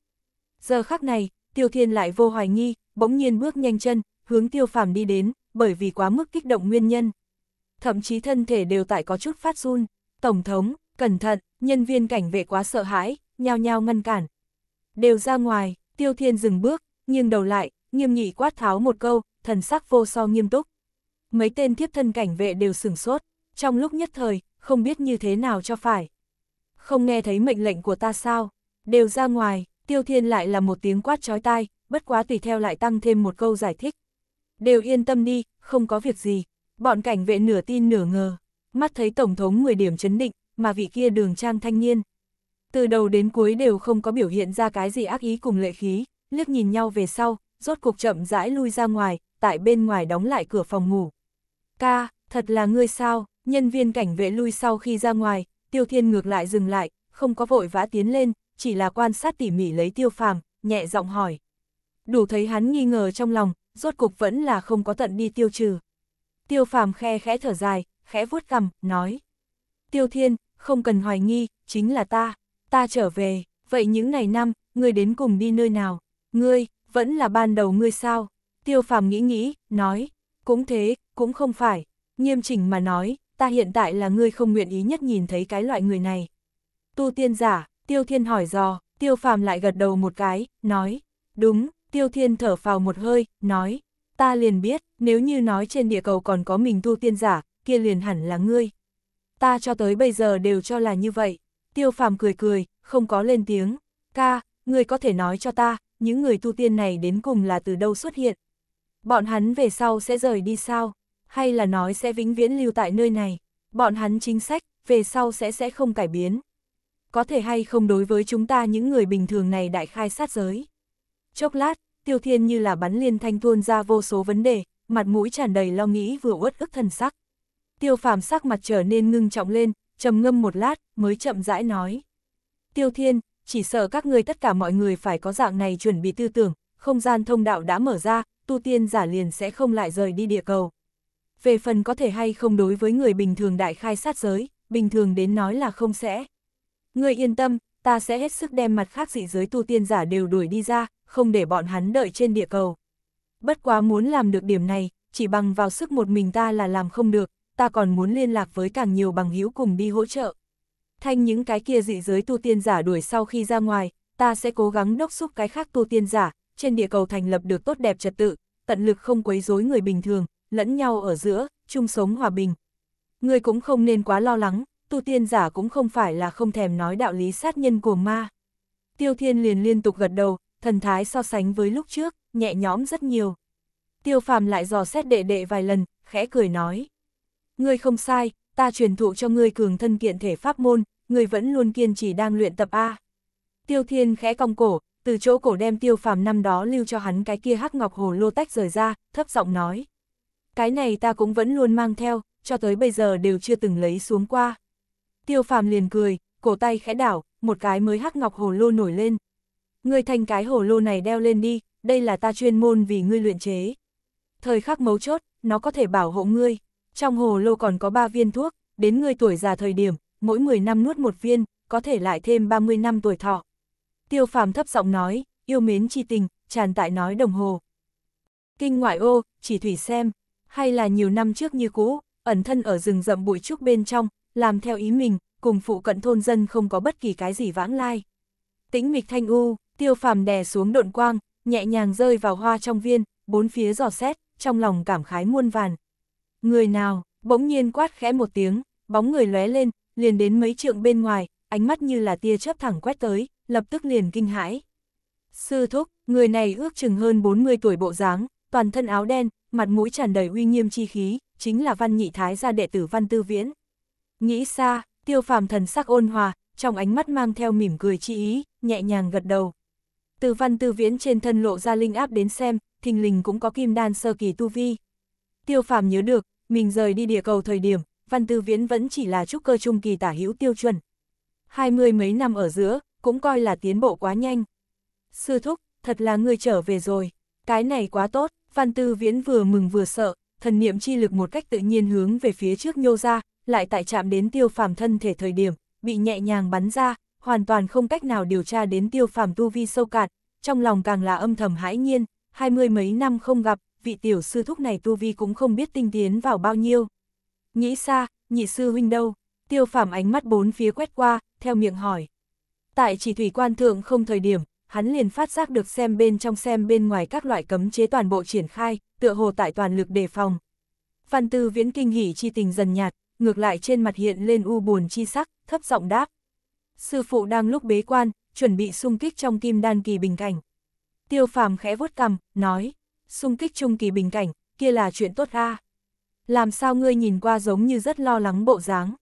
Giờ khắc này, tiêu thiên lại vô hoài nghi, bỗng nhiên bước nhanh chân, hướng tiêu phàm đi đến, bởi vì quá mức kích động nguyên nhân. Thậm chí thân thể đều tại có chút phát run, tổng thống, cẩn thận, nhân viên cảnh vệ quá sợ hãi, nhao nhao ngăn cản. Đều ra ngoài, tiêu thiên dừng bước, nghiêng đầu lại, nghiêm nghị quát tháo một câu, thần sắc vô so nghiêm túc. Mấy tên thiếp thân cảnh vệ đều sửng sốt, trong lúc nhất thời, không biết như thế nào cho phải. Không nghe thấy mệnh lệnh của ta sao, đều ra ngoài, tiêu thiên lại là một tiếng quát chói tai, bất quá tùy theo lại tăng thêm một câu giải thích. Đều yên tâm đi, không có việc gì, bọn cảnh vệ nửa tin nửa ngờ, mắt thấy Tổng thống 10 điểm chấn định, mà vị kia đường trang thanh niên. Từ đầu đến cuối đều không có biểu hiện ra cái gì ác ý cùng lệ khí, liếc nhìn nhau về sau, rốt cuộc chậm rãi lui ra ngoài, tại bên ngoài đóng lại cửa phòng ngủ. Ca, thật là ngươi sao? Nhân viên cảnh vệ lui sau khi ra ngoài, Tiêu Thiên ngược lại dừng lại, không có vội vã tiến lên, chỉ là quan sát tỉ mỉ lấy Tiêu Phàm, nhẹ giọng hỏi. Đủ thấy hắn nghi ngờ trong lòng, rốt cục vẫn là không có tận đi tiêu trừ. Tiêu Phàm khe khẽ thở dài, khẽ vuốt cằm, nói: "Tiêu Thiên, không cần hoài nghi, chính là ta, ta trở về, vậy những ngày năm, ngươi đến cùng đi nơi nào? Ngươi, vẫn là ban đầu ngươi sao?" Tiêu Phàm nghĩ nghĩ, nói: "Cũng thế, cũng không phải, nghiêm chỉnh mà nói, ta hiện tại là ngươi không nguyện ý nhất nhìn thấy cái loại người này. Tu tiên giả, tiêu thiên hỏi dò, tiêu phàm lại gật đầu một cái, nói, đúng, tiêu thiên thở phào một hơi, nói, ta liền biết, nếu như nói trên địa cầu còn có mình tu tiên giả, kia liền hẳn là ngươi. Ta cho tới bây giờ đều cho là như vậy, tiêu phàm cười cười, không có lên tiếng, ca, ngươi có thể nói cho ta, những người tu tiên này đến cùng là từ đâu xuất hiện. Bọn hắn về sau sẽ rời đi sao? hay là nói sẽ vĩnh viễn lưu tại nơi này, bọn hắn chính sách, về sau sẽ sẽ không cải biến. Có thể hay không đối với chúng ta những người bình thường này đại khai sát giới. Chốc lát, tiêu thiên như là bắn liên thanh tuôn ra vô số vấn đề, mặt mũi tràn đầy lo nghĩ vừa uất ức thần sắc. Tiêu phàm sắc mặt trở nên ngưng trọng lên, trầm ngâm một lát, mới chậm rãi nói. Tiêu thiên, chỉ sợ các người tất cả mọi người phải có dạng này chuẩn bị tư tưởng, không gian thông đạo đã mở ra, tu tiên giả liền sẽ không lại rời đi địa cầu về phần có thể hay không đối với người bình thường đại khai sát giới, bình thường đến nói là không sẽ. Người yên tâm, ta sẽ hết sức đem mặt khác dị giới tu tiên giả đều đuổi đi ra, không để bọn hắn đợi trên địa cầu. Bất quá muốn làm được điểm này, chỉ bằng vào sức một mình ta là làm không được, ta còn muốn liên lạc với càng nhiều bằng hữu cùng đi hỗ trợ. Thanh những cái kia dị giới tu tiên giả đuổi sau khi ra ngoài, ta sẽ cố gắng đốc xúc cái khác tu tiên giả, trên địa cầu thành lập được tốt đẹp trật tự, tận lực không quấy rối người bình thường, lẫn nhau ở giữa, chung sống hòa bình. ngươi cũng không nên quá lo lắng, tu tiên giả cũng không phải là không thèm nói đạo lý sát nhân của ma. Tiêu Thiên liền liên tục gật đầu, thần thái so sánh với lúc trước, nhẹ nhõm rất nhiều. Tiêu Phàm lại dò xét đệ đệ vài lần, khẽ cười nói. Ngươi không sai, ta truyền thụ cho ngươi cường thân kiện thể pháp môn, ngươi vẫn luôn kiên trì đang luyện tập A. Tiêu Thiên khẽ cong cổ, từ chỗ cổ đem Tiêu Phàm năm đó lưu cho hắn cái kia hắc ngọc hồ lô tách rời ra, thấp giọng nói cái này ta cũng vẫn luôn mang theo, cho tới bây giờ đều chưa từng lấy xuống qua. Tiêu phàm liền cười, cổ tay khẽ đảo, một cái mới hắc ngọc hồ lô nổi lên. Ngươi thành cái hồ lô này đeo lên đi, đây là ta chuyên môn vì ngươi luyện chế. Thời khắc mấu chốt, nó có thể bảo hộ ngươi. Trong hồ lô còn có 3 viên thuốc, đến ngươi tuổi già thời điểm, mỗi 10 năm nuốt một viên, có thể lại thêm 30 năm tuổi thọ. Tiêu phàm thấp giọng nói, yêu mến chi tình, tràn tại nói đồng hồ. Kinh ngoại ô, chỉ thủy xem hay là nhiều năm trước như cũ, ẩn thân ở rừng rậm bụi trúc bên trong, làm theo ý mình, cùng phụ cận thôn dân không có bất kỳ cái gì vãng lai. Tĩnh mịch thanh u, tiêu phàm đè xuống độn quang, nhẹ nhàng rơi vào hoa trong viên, bốn phía giò xét, trong lòng cảm khái muôn vàn. Người nào, bỗng nhiên quát khẽ một tiếng, bóng người lóe lên, liền đến mấy trượng bên ngoài, ánh mắt như là tia chớp thẳng quét tới, lập tức liền kinh hãi. Sư thúc, người này ước chừng hơn 40 tuổi bộ dáng, toàn thân áo đen, mặt mũi tràn đầy uy nghiêm chi khí, chính là văn nhị thái gia đệ tử văn tư viễn. Nghĩ xa, tiêu phàm thần sắc ôn hòa, trong ánh mắt mang theo mỉm cười chi ý, nhẹ nhàng gật đầu. Từ văn tư viễn trên thân lộ ra linh áp đến xem, thình lình cũng có kim đan sơ kỳ tu vi. Tiêu phàm nhớ được, mình rời đi địa cầu thời điểm, văn tư viễn vẫn chỉ là trúc cơ trung kỳ tả hữu tiêu chuẩn. Hai mươi mấy năm ở giữa, cũng coi là tiến bộ quá nhanh. Sư thúc, thật là người trở về rồi, cái này quá tốt, Phan Tư Viễn vừa mừng vừa sợ, thần niệm chi lực một cách tự nhiên hướng về phía trước nhô ra, lại tại chạm đến tiêu phàm thân thể thời điểm, bị nhẹ nhàng bắn ra, hoàn toàn không cách nào điều tra đến tiêu phàm tu vi sâu cạn, trong lòng càng là âm thầm hãi nhiên, hai mươi mấy năm không gặp, vị tiểu sư thúc này tu vi cũng không biết tinh tiến vào bao nhiêu. Nghĩ xa, nhị sư huynh đâu, tiêu phàm ánh mắt bốn phía quét qua, theo miệng hỏi. Tại chỉ thủy quan thượng không thời điểm, hắn liền phát giác được xem bên trong xem bên ngoài các loại cấm chế toàn bộ triển khai, tựa hồ tại toàn lực đề phòng. Văn tư viễn kinh hỉ chi tình dần nhạt, ngược lại trên mặt hiện lên u buồn chi sắc, thấp giọng đáp. Sư phụ đang lúc bế quan, chuẩn bị xung kích trong kim đan kỳ bình cảnh. Tiêu phàm khẽ vuốt cằm, nói, xung kích trung kỳ bình cảnh, kia là chuyện tốt a. Làm sao ngươi nhìn qua giống như rất lo lắng bộ dáng.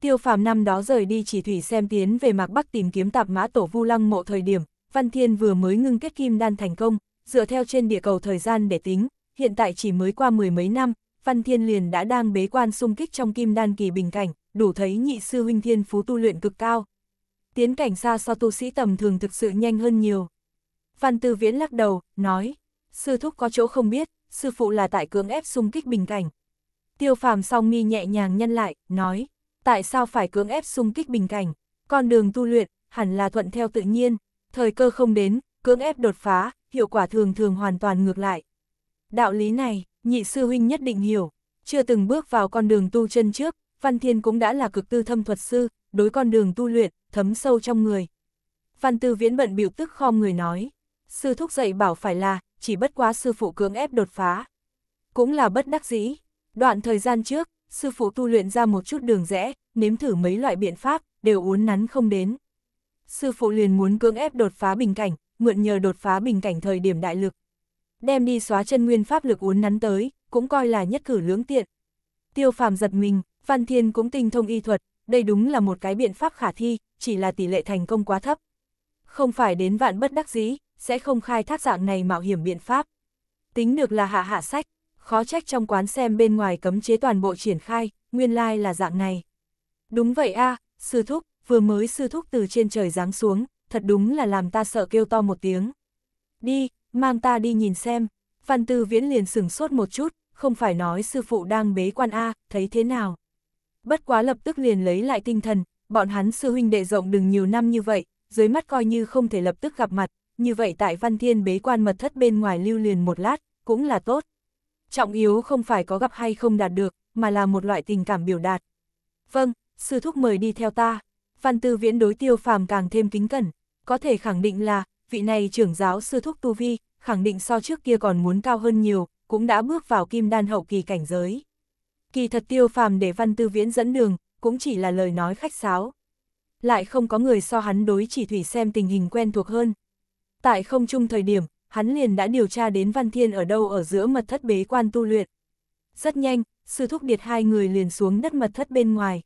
Tiêu phàm năm đó rời đi chỉ thủy xem tiến về mạc bắc tìm kiếm tạp mã tổ vu lăng mộ thời điểm, Văn Thiên vừa mới ngưng kết kim đan thành công, dựa theo trên địa cầu thời gian để tính, hiện tại chỉ mới qua mười mấy năm, Văn Thiên liền đã đang bế quan xung kích trong kim đan kỳ bình cảnh, đủ thấy nhị sư huynh thiên phú tu luyện cực cao. Tiến cảnh xa so tu sĩ tầm thường thực sự nhanh hơn nhiều. Văn Tư Viễn lắc đầu, nói, sư thúc có chỗ không biết, sư phụ là tại cưỡng ép xung kích bình cảnh. Tiêu phàm song mi nhẹ nhàng nhân lại, nói, tại sao phải cưỡng ép xung kích bình cảnh, con đường tu luyện, hẳn là thuận theo tự nhiên, thời cơ không đến, cưỡng ép đột phá, hiệu quả thường thường hoàn toàn ngược lại. Đạo lý này, nhị sư huynh nhất định hiểu, chưa từng bước vào con đường tu chân trước, Văn Thiên cũng đã là cực tư thâm thuật sư, đối con đường tu luyện, thấm sâu trong người. Văn Tư Viễn bận biểu tức khom người nói, sư thúc dạy bảo phải là, chỉ bất quá sư phụ cưỡng ép đột phá. Cũng là bất đắc dĩ, đoạn thời gian trước, sư phụ tu luyện ra một chút đường rẽ, nếm thử mấy loại biện pháp, đều uốn nắn không đến sư phụ liền muốn cưỡng ép đột phá bình cảnh, mượn nhờ đột phá bình cảnh thời điểm đại lực. Đem đi xóa chân nguyên pháp lực uốn nắn tới, cũng coi là nhất cử lưỡng tiện. Tiêu phàm giật mình, Văn Thiên cũng tinh thông y thuật, đây đúng là một cái biện pháp khả thi, chỉ là tỷ lệ thành công quá thấp. Không phải đến vạn bất đắc dĩ, sẽ không khai thác dạng này mạo hiểm biện pháp. Tính được là hạ hạ sách, khó trách trong quán xem bên ngoài cấm chế toàn bộ triển khai, nguyên lai like là dạng này. Đúng vậy a sư thúc, vừa mới sư thúc từ trên trời giáng xuống, thật đúng là làm ta sợ kêu to một tiếng. Đi, mang ta đi nhìn xem, văn tư viễn liền sửng sốt một chút, không phải nói sư phụ đang bế quan A, thấy thế nào. Bất quá lập tức liền lấy lại tinh thần, bọn hắn sư huynh đệ rộng đừng nhiều năm như vậy, dưới mắt coi như không thể lập tức gặp mặt, như vậy tại văn thiên bế quan mật thất bên ngoài lưu liền một lát, cũng là tốt. Trọng yếu không phải có gặp hay không đạt được, mà là một loại tình cảm biểu đạt. Vâng, sư thúc mời đi theo ta. Văn Tư Viễn đối tiêu phàm càng thêm kính cẩn, có thể khẳng định là, vị này trưởng giáo sư thúc Tu Vi, khẳng định so trước kia còn muốn cao hơn nhiều, cũng đã bước vào kim đan hậu kỳ cảnh giới. Kỳ thật tiêu phàm để Văn Tư Viễn dẫn đường, cũng chỉ là lời nói khách sáo. Lại không có người so hắn đối chỉ thủy xem tình hình quen thuộc hơn. Tại không chung thời điểm, hắn liền đã điều tra đến Văn Thiên ở đâu ở giữa mật thất bế quan tu luyện. Rất nhanh, sư thúc điệt hai người liền xuống đất mật thất bên ngoài.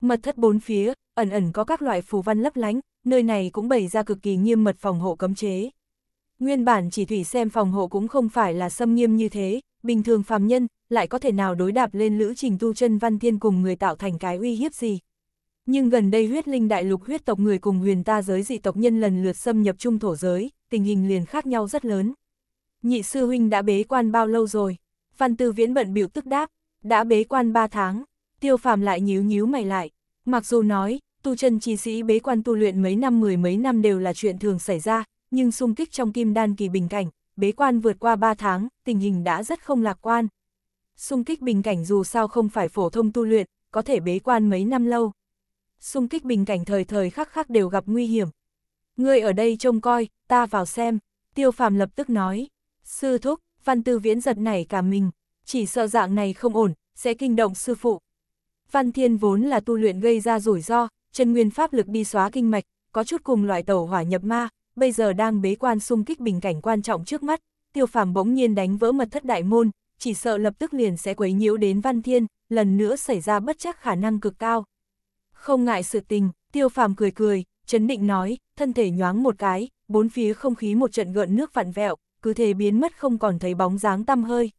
Mật thất bốn phía, ẩn ẩn có các loại phù văn lấp lánh, nơi này cũng bày ra cực kỳ nghiêm mật phòng hộ cấm chế. Nguyên bản chỉ thủy xem phòng hộ cũng không phải là xâm nghiêm như thế, bình thường phàm nhân, lại có thể nào đối đạp lên lữ trình tu chân văn thiên cùng người tạo thành cái uy hiếp gì. Nhưng gần đây huyết linh đại lục huyết tộc người cùng huyền ta giới dị tộc nhân lần lượt xâm nhập trung thổ giới, tình hình liền khác nhau rất lớn. Nhị sư huynh đã bế quan bao lâu rồi? Văn tư viễn bận biểu tức đáp, đã bế quan 3 tháng, tiêu phàm lại nhíu nhíu mày lại. Mặc dù nói, tu chân chi sĩ bế quan tu luyện mấy năm mười mấy năm đều là chuyện thường xảy ra, nhưng xung kích trong kim đan kỳ bình cảnh, bế quan vượt qua 3 tháng, tình hình đã rất không lạc quan. Xung kích bình cảnh dù sao không phải phổ thông tu luyện, có thể bế quan mấy năm lâu. Xung kích bình cảnh thời thời khắc khắc đều gặp nguy hiểm. Ngươi ở đây trông coi, ta vào xem, tiêu phàm lập tức nói. Sư thúc, văn tư viễn giật nảy cả mình, chỉ sợ dạng này không ổn, sẽ kinh động sư phụ. Văn Thiên vốn là tu luyện gây ra rủi ro, chân nguyên pháp lực đi xóa kinh mạch, có chút cùng loại tẩu hỏa nhập ma, bây giờ đang bế quan xung kích bình cảnh quan trọng trước mắt, Tiêu Phàm bỗng nhiên đánh vỡ mật thất đại môn, chỉ sợ lập tức liền sẽ quấy nhiễu đến Văn Thiên, lần nữa xảy ra bất chắc khả năng cực cao. Không ngại sự tình, Tiêu Phàm cười cười, chấn định nói, thân thể nhoáng một cái, bốn phía không khí một trận gợn nước vặn vẹo, cứ thể biến mất không còn thấy bóng dáng tăm hơi.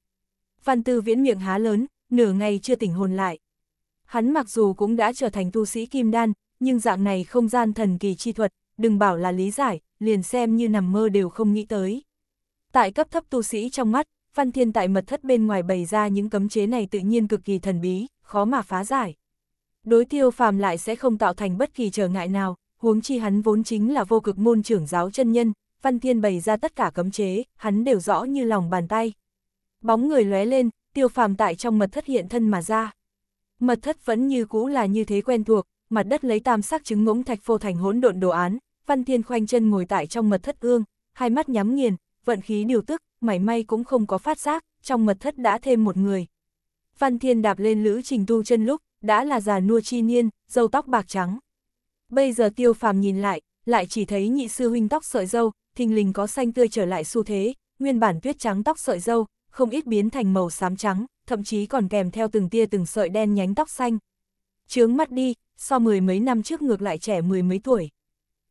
Văn Tư Viễn miệng há lớn, nửa ngày chưa tỉnh hồn lại hắn mặc dù cũng đã trở thành tu sĩ kim đan, nhưng dạng này không gian thần kỳ chi thuật, đừng bảo là lý giải, liền xem như nằm mơ đều không nghĩ tới. Tại cấp thấp tu sĩ trong mắt, Văn Thiên tại mật thất bên ngoài bày ra những cấm chế này tự nhiên cực kỳ thần bí, khó mà phá giải. Đối tiêu phàm lại sẽ không tạo thành bất kỳ trở ngại nào, huống chi hắn vốn chính là vô cực môn trưởng giáo chân nhân, Văn Thiên bày ra tất cả cấm chế, hắn đều rõ như lòng bàn tay. Bóng người lóe lên, tiêu phàm tại trong mật thất hiện thân mà ra. Mật thất vẫn như cũ là như thế quen thuộc, mặt đất lấy tam sắc trứng ngỗng thạch phô thành hỗn độn đồ án, Văn Thiên khoanh chân ngồi tại trong mật thất ương, hai mắt nhắm nghiền, vận khí điều tức, mảy may cũng không có phát giác, trong mật thất đã thêm một người. Văn Thiên đạp lên lữ trình tu chân lúc, đã là già nua chi niên, dâu tóc bạc trắng. Bây giờ tiêu phàm nhìn lại, lại chỉ thấy nhị sư huynh tóc sợi dâu, thình lình có xanh tươi trở lại xu thế, nguyên bản tuyết trắng tóc sợi dâu, không ít biến thành màu xám trắng, thậm chí còn kèm theo từng tia từng sợi đen nhánh tóc xanh. Chướng mắt đi, so mười mấy năm trước ngược lại trẻ mười mấy tuổi.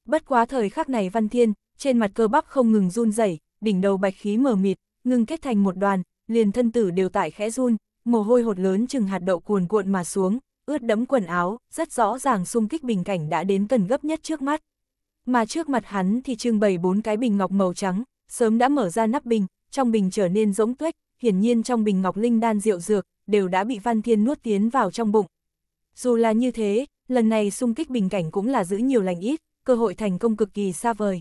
Bất quá thời khắc này Văn Thiên, trên mặt cơ bắp không ngừng run rẩy, đỉnh đầu bạch khí mờ mịt, ngưng kết thành một đoàn, liền thân tử đều tại khẽ run, mồ hôi hột lớn chừng hạt đậu cuồn cuộn mà xuống, ướt đẫm quần áo, rất rõ ràng xung kích bình cảnh đã đến tần gấp nhất trước mắt. Mà trước mặt hắn thì trưng bày bốn cái bình ngọc màu trắng, sớm đã mở ra nắp bình, trong bình trở nên rỗng tuếch, hiển nhiên trong bình ngọc linh đan rượu dược, đều đã bị Văn Thiên nuốt tiến vào trong bụng. Dù là như thế, lần này xung kích bình cảnh cũng là giữ nhiều lành ít, cơ hội thành công cực kỳ xa vời.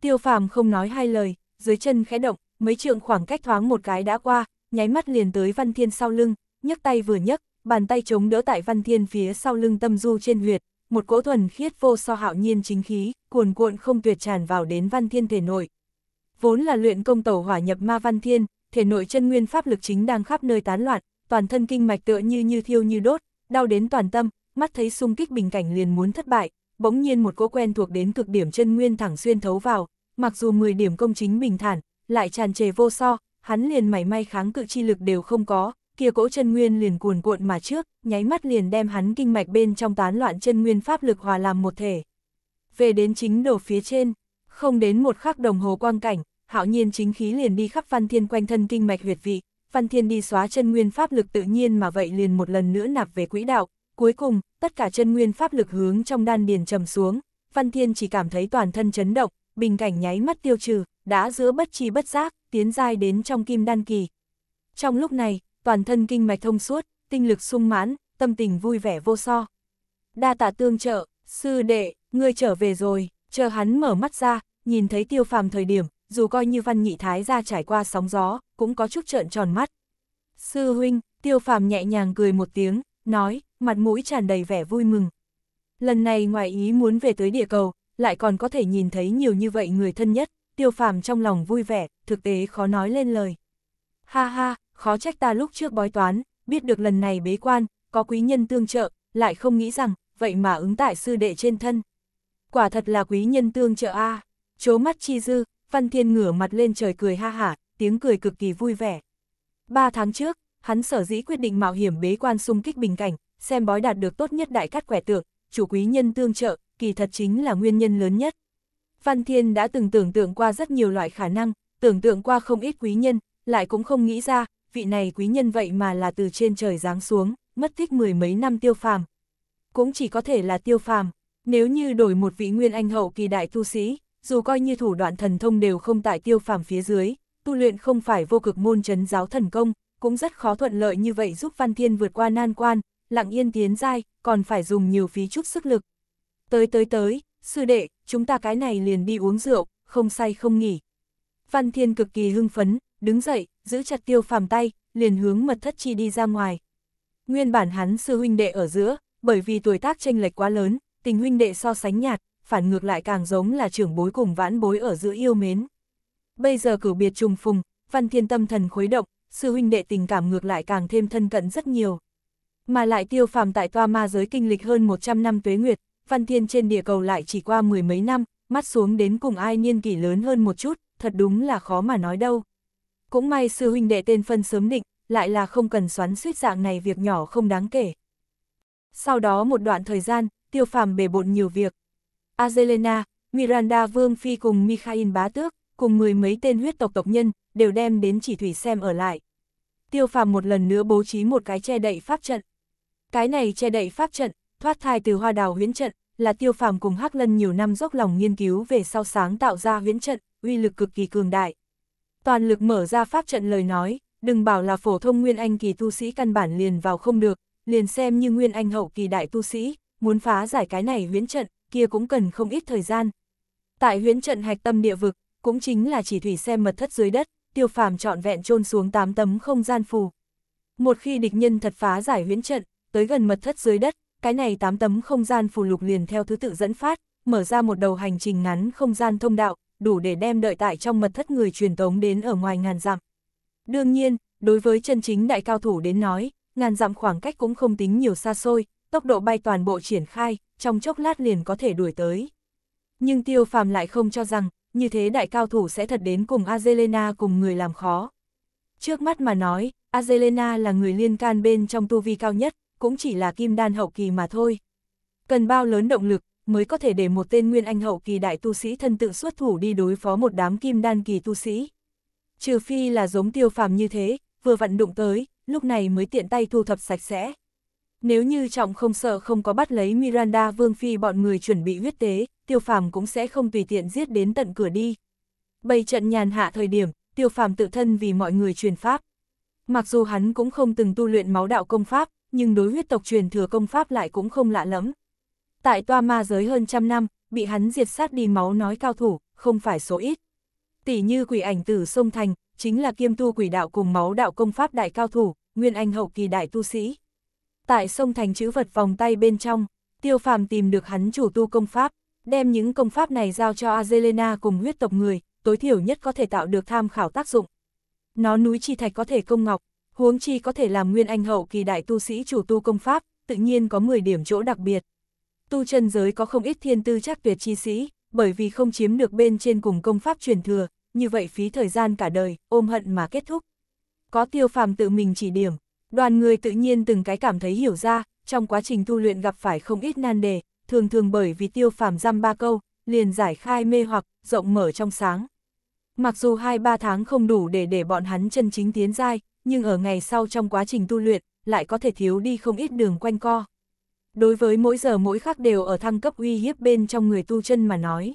Tiêu phàm không nói hai lời, dưới chân khẽ động, mấy trượng khoảng cách thoáng một cái đã qua, nháy mắt liền tới Văn Thiên sau lưng, nhấc tay vừa nhấc, bàn tay chống đỡ tại Văn Thiên phía sau lưng tâm du trên huyệt, một cỗ thuần khiết vô so hạo nhiên chính khí, cuồn cuộn không tuyệt tràn vào đến Văn Thiên thể nội. Vốn là luyện công tẩu hỏa nhập ma Văn Thiên, thể nội chân nguyên pháp lực chính đang khắp nơi tán loạn, toàn thân kinh mạch tựa như như thiêu như đốt, đau đến toàn tâm, mắt thấy xung kích bình cảnh liền muốn thất bại, bỗng nhiên một cỗ quen thuộc đến cực điểm chân nguyên thẳng xuyên thấu vào, mặc dù 10 điểm công chính bình thản, lại tràn trề vô so, hắn liền mảy may kháng cự chi lực đều không có, kia cỗ chân nguyên liền cuồn cuộn mà trước, nháy mắt liền đem hắn kinh mạch bên trong tán loạn chân nguyên pháp lực hòa làm một thể. Về đến chính đầu phía trên, không đến một khắc đồng hồ quang cảnh, hạo nhiên chính khí liền đi khắp văn thiên quanh thân kinh mạch huyệt vị, văn thiên đi xóa chân nguyên pháp lực tự nhiên mà vậy liền một lần nữa nạp về quỹ đạo, cuối cùng, tất cả chân nguyên pháp lực hướng trong đan điền trầm xuống, văn thiên chỉ cảm thấy toàn thân chấn động, bình cảnh nháy mắt tiêu trừ, đã giữa bất chi bất giác, tiến dai đến trong kim đan kỳ. Trong lúc này, toàn thân kinh mạch thông suốt, tinh lực sung mãn, tâm tình vui vẻ vô so. Đa tạ tương trợ, sư đệ, ngươi trở về rồi, chờ hắn mở mắt ra, nhìn thấy tiêu phàm thời điểm, dù coi như văn nhị thái ra trải qua sóng gió, cũng có chút trợn tròn mắt. Sư huynh, tiêu phàm nhẹ nhàng cười một tiếng, nói, mặt mũi tràn đầy vẻ vui mừng. Lần này ngoài ý muốn về tới địa cầu, lại còn có thể nhìn thấy nhiều như vậy người thân nhất, tiêu phàm trong lòng vui vẻ, thực tế khó nói lên lời. Ha ha, khó trách ta lúc trước bói toán, biết được lần này bế quan, có quý nhân tương trợ, lại không nghĩ rằng, vậy mà ứng tại sư đệ trên thân. Quả thật là quý nhân tương trợ a à. chố mắt chi dư, Văn Thiên ngửa mặt lên trời cười ha hả, tiếng cười cực kỳ vui vẻ. Ba tháng trước, hắn sở dĩ quyết định mạo hiểm bế quan xung kích bình cảnh, xem bói đạt được tốt nhất đại cát quẻ tượng, chủ quý nhân tương trợ, kỳ thật chính là nguyên nhân lớn nhất. Văn Thiên đã từng tưởng tượng qua rất nhiều loại khả năng, tưởng tượng qua không ít quý nhân, lại cũng không nghĩ ra, vị này quý nhân vậy mà là từ trên trời giáng xuống, mất thích mười mấy năm tiêu phàm. Cũng chỉ có thể là tiêu phàm, nếu như đổi một vị nguyên anh hậu kỳ đại tu sĩ, dù coi như thủ đoạn thần thông đều không tại tiêu phàm phía dưới, tu luyện không phải vô cực môn chấn giáo thần công, cũng rất khó thuận lợi như vậy giúp Văn Thiên vượt qua nan quan, lặng yên tiến dai, còn phải dùng nhiều phí chút sức lực. Tới tới tới, sư đệ, chúng ta cái này liền đi uống rượu, không say không nghỉ. Văn Thiên cực kỳ hưng phấn, đứng dậy, giữ chặt tiêu phàm tay, liền hướng mật thất chi đi ra ngoài. Nguyên bản hắn sư huynh đệ ở giữa, bởi vì tuổi tác chênh lệch quá lớn, tình huynh đệ so sánh nhạt, phản ngược lại càng giống là trưởng bối cùng vãn bối ở giữa yêu mến. Bây giờ cử biệt trùng phùng, Văn Thiên tâm thần khuấy động, sư huynh đệ tình cảm ngược lại càng thêm thân cận rất nhiều. Mà lại tiêu phàm tại toa ma giới kinh lịch hơn 100 năm tuế nguyệt, Văn Thiên trên địa cầu lại chỉ qua mười mấy năm, mắt xuống đến cùng ai niên kỷ lớn hơn một chút, thật đúng là khó mà nói đâu. Cũng may sư huynh đệ tên phân sớm định, lại là không cần xoắn suýt dạng này việc nhỏ không đáng kể. Sau đó một đoạn thời gian, tiêu phàm bề bộn nhiều việc, Azelena, Miranda Vương Phi cùng Mikhail Bá Tước, cùng mười mấy tên huyết tộc tộc nhân, đều đem đến chỉ thủy xem ở lại. Tiêu phàm một lần nữa bố trí một cái che đậy pháp trận. Cái này che đậy pháp trận, thoát thai từ hoa đào huyễn trận, là tiêu phàm cùng Hắc Lân nhiều năm dốc lòng nghiên cứu về sau sáng tạo ra huyễn trận, uy lực cực kỳ cường đại. Toàn lực mở ra pháp trận lời nói, đừng bảo là phổ thông nguyên anh kỳ tu sĩ căn bản liền vào không được, liền xem như nguyên anh hậu kỳ đại tu sĩ, muốn phá giải cái này huyễn trận, kia cũng cần không ít thời gian. Tại huyễn trận hạch tâm địa vực, cũng chính là chỉ thủy xem mật thất dưới đất, tiêu phàm trọn vẹn chôn xuống 8 tấm không gian phù. Một khi địch nhân thật phá giải huyễn trận, tới gần mật thất dưới đất, cái này 8 tấm không gian phù lục liền theo thứ tự dẫn phát, mở ra một đầu hành trình ngắn không gian thông đạo, đủ để đem đợi tại trong mật thất người truyền tống đến ở ngoài ngàn dặm. Đương nhiên, đối với chân chính đại cao thủ đến nói, ngàn dặm khoảng cách cũng không tính nhiều xa xôi, tốc độ bay toàn bộ triển khai, trong chốc lát liền có thể đuổi tới. Nhưng tiêu phàm lại không cho rằng, như thế đại cao thủ sẽ thật đến cùng Azelena cùng người làm khó. Trước mắt mà nói, Azelena là người liên can bên trong tu vi cao nhất, cũng chỉ là kim đan hậu kỳ mà thôi. Cần bao lớn động lực, mới có thể để một tên nguyên anh hậu kỳ đại tu sĩ thân tự xuất thủ đi đối phó một đám kim đan kỳ tu sĩ. Trừ phi là giống tiêu phàm như thế, vừa vặn đụng tới, lúc này mới tiện tay thu thập sạch sẽ. Nếu như trọng không sợ không có bắt lấy Miranda Vương Phi bọn người chuẩn bị huyết tế, tiêu phàm cũng sẽ không tùy tiện giết đến tận cửa đi. Bày trận nhàn hạ thời điểm, tiêu phàm tự thân vì mọi người truyền pháp. Mặc dù hắn cũng không từng tu luyện máu đạo công pháp, nhưng đối huyết tộc truyền thừa công pháp lại cũng không lạ lẫm. Tại toa ma giới hơn trăm năm, bị hắn diệt sát đi máu nói cao thủ, không phải số ít. Tỷ như quỷ ảnh tử sông thành, chính là kiêm tu quỷ đạo cùng máu đạo công pháp đại cao thủ, nguyên anh hậu kỳ đại tu sĩ tại sông thành chữ vật vòng tay bên trong, tiêu phàm tìm được hắn chủ tu công pháp, đem những công pháp này giao cho Azelena cùng huyết tộc người, tối thiểu nhất có thể tạo được tham khảo tác dụng. Nó núi chi thạch có thể công ngọc, huống chi có thể làm nguyên anh hậu kỳ đại tu sĩ chủ tu công pháp, tự nhiên có 10 điểm chỗ đặc biệt. Tu chân giới có không ít thiên tư chắc tuyệt chi sĩ, bởi vì không chiếm được bên trên cùng công pháp truyền thừa, như vậy phí thời gian cả đời, ôm hận mà kết thúc. Có tiêu phàm tự mình chỉ điểm, Đoàn người tự nhiên từng cái cảm thấy hiểu ra, trong quá trình tu luyện gặp phải không ít nan đề, thường thường bởi vì tiêu phàm giam ba câu, liền giải khai mê hoặc, rộng mở trong sáng. Mặc dù hai ba tháng không đủ để để bọn hắn chân chính tiến dai, nhưng ở ngày sau trong quá trình tu luyện, lại có thể thiếu đi không ít đường quanh co. Đối với mỗi giờ mỗi khắc đều ở thăng cấp uy hiếp bên trong người tu chân mà nói.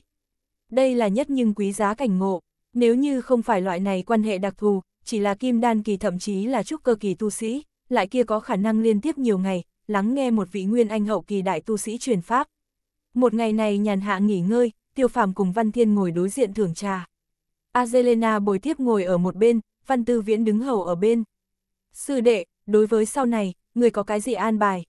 Đây là nhất nhưng quý giá cảnh ngộ, nếu như không phải loại này quan hệ đặc thù, chỉ là kim đan kỳ thậm chí là trúc cơ kỳ tu sĩ, lại kia có khả năng liên tiếp nhiều ngày, lắng nghe một vị nguyên anh hậu kỳ đại tu sĩ truyền pháp. Một ngày này nhàn hạ nghỉ ngơi, tiêu phàm cùng Văn Thiên ngồi đối diện thưởng trà. Azelena bồi tiếp ngồi ở một bên, Văn Tư Viễn đứng hầu ở bên. Sư đệ, đối với sau này, người có cái gì an bài?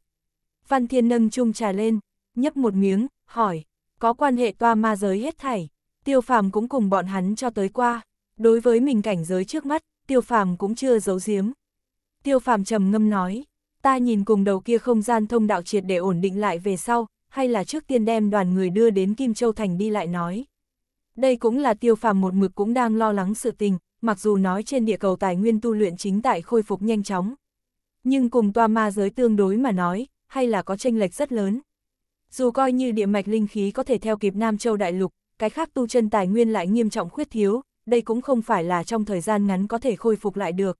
Văn Thiên nâng chung trà lên, nhấp một miếng, hỏi, có quan hệ toa ma giới hết thảy. Tiêu phàm cũng cùng bọn hắn cho tới qua. Đối với mình cảnh giới trước mắt, tiêu phàm cũng chưa giấu giếm. Tiêu phàm trầm ngâm nói, ta nhìn cùng đầu kia không gian thông đạo triệt để ổn định lại về sau, hay là trước tiên đem đoàn người đưa đến Kim Châu Thành đi lại nói. Đây cũng là tiêu phàm một mực cũng đang lo lắng sự tình, mặc dù nói trên địa cầu tài nguyên tu luyện chính tại khôi phục nhanh chóng. Nhưng cùng toa ma giới tương đối mà nói, hay là có tranh lệch rất lớn. Dù coi như địa mạch linh khí có thể theo kịp Nam Châu Đại Lục, cái khác tu chân tài nguyên lại nghiêm trọng khuyết thiếu, đây cũng không phải là trong thời gian ngắn có thể khôi phục lại được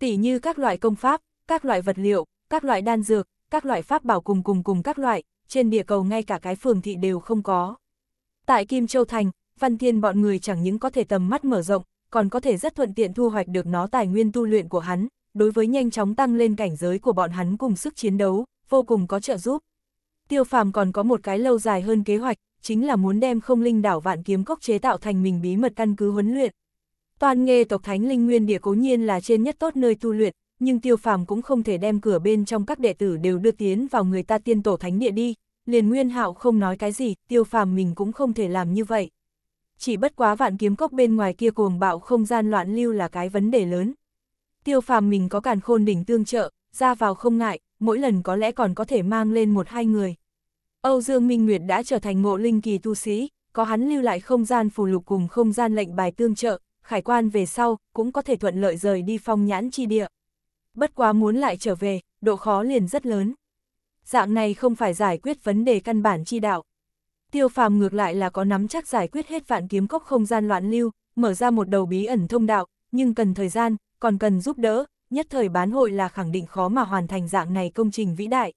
tỉ như các loại công pháp, các loại vật liệu, các loại đan dược, các loại pháp bảo cùng cùng cùng các loại, trên địa cầu ngay cả cái phường thị đều không có. Tại Kim Châu Thành, Văn Thiên bọn người chẳng những có thể tầm mắt mở rộng, còn có thể rất thuận tiện thu hoạch được nó tài nguyên tu luyện của hắn, đối với nhanh chóng tăng lên cảnh giới của bọn hắn cùng sức chiến đấu, vô cùng có trợ giúp. Tiêu Phàm còn có một cái lâu dài hơn kế hoạch, chính là muốn đem không linh đảo vạn kiếm cốc chế tạo thành mình bí mật căn cứ huấn luyện, Toàn nghề tộc Thánh Linh Nguyên Địa cố nhiên là trên nhất tốt nơi tu luyện, nhưng tiêu phàm cũng không thể đem cửa bên trong các đệ tử đều đưa tiến vào người ta tiên tổ thánh địa đi, liền nguyên hạo không nói cái gì, tiêu phàm mình cũng không thể làm như vậy. Chỉ bất quá vạn kiếm cốc bên ngoài kia cuồng bạo không gian loạn lưu là cái vấn đề lớn. Tiêu phàm mình có càn khôn đỉnh tương trợ, ra vào không ngại, mỗi lần có lẽ còn có thể mang lên một hai người. Âu Dương Minh Nguyệt đã trở thành ngộ linh kỳ tu sĩ, có hắn lưu lại không gian phù lục cùng không gian lệnh bài tương trợ, khải quan về sau, cũng có thể thuận lợi rời đi phong nhãn chi địa. Bất quá muốn lại trở về, độ khó liền rất lớn. Dạng này không phải giải quyết vấn đề căn bản chi đạo. Tiêu phàm ngược lại là có nắm chắc giải quyết hết vạn kiếm cốc không gian loạn lưu, mở ra một đầu bí ẩn thông đạo, nhưng cần thời gian, còn cần giúp đỡ, nhất thời bán hội là khẳng định khó mà hoàn thành dạng này công trình vĩ đại.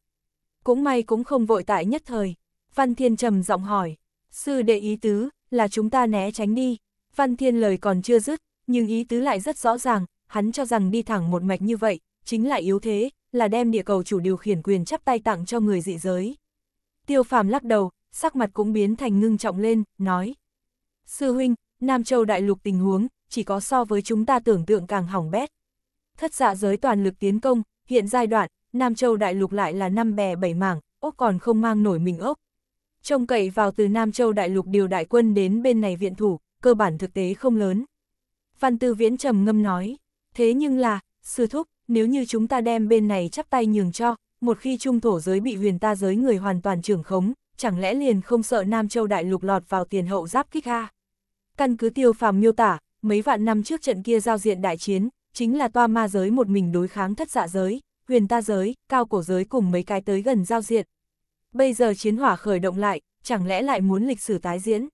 Cũng may cũng không vội tại nhất thời. Văn Thiên trầm giọng hỏi, sư đệ ý tứ, là chúng ta né tránh đi. Văn Thiên lời còn chưa dứt, nhưng ý tứ lại rất rõ ràng, hắn cho rằng đi thẳng một mạch như vậy, chính là yếu thế, là đem địa cầu chủ điều khiển quyền chắp tay tặng cho người dị giới. Tiêu phàm lắc đầu, sắc mặt cũng biến thành ngưng trọng lên, nói. Sư huynh, Nam Châu đại lục tình huống, chỉ có so với chúng ta tưởng tượng càng hỏng bét. Thất dạ giới toàn lực tiến công, hiện giai đoạn, Nam Châu đại lục lại là năm bè bảy mảng, ốc còn không mang nổi mình ốc. Trông cậy vào từ Nam Châu đại lục điều đại quân đến bên này viện thủ, cơ bản thực tế không lớn. Văn Tư Viễn trầm ngâm nói, thế nhưng là, sư thúc, nếu như chúng ta đem bên này chắp tay nhường cho, một khi trung thổ giới bị huyền ta giới người hoàn toàn trưởng khống, chẳng lẽ liền không sợ Nam Châu Đại lục lọt vào tiền hậu giáp kích ha? Căn cứ tiêu phàm miêu tả, mấy vạn năm trước trận kia giao diện đại chiến, chính là toa ma giới một mình đối kháng thất dạ giới, huyền ta giới, cao cổ giới cùng mấy cái tới gần giao diện. Bây giờ chiến hỏa khởi động lại, chẳng lẽ lại muốn lịch sử tái diễn?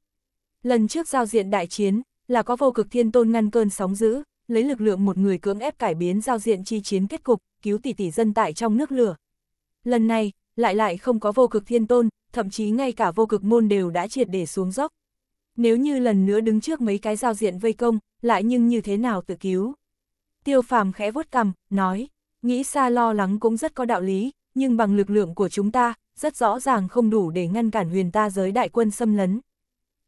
Lần trước giao diện đại chiến, là có vô cực thiên tôn ngăn cơn sóng dữ, lấy lực lượng một người cưỡng ép cải biến giao diện chi chiến kết cục, cứu tỷ tỷ dân tại trong nước lửa. Lần này, lại lại không có vô cực thiên tôn, thậm chí ngay cả vô cực môn đều đã triệt để xuống dốc. Nếu như lần nữa đứng trước mấy cái giao diện vây công, lại nhưng như thế nào tự cứu? Tiêu phàm khẽ vuốt cằm, nói, nghĩ xa lo lắng cũng rất có đạo lý, nhưng bằng lực lượng của chúng ta, rất rõ ràng không đủ để ngăn cản huyền ta giới đại quân xâm lấn.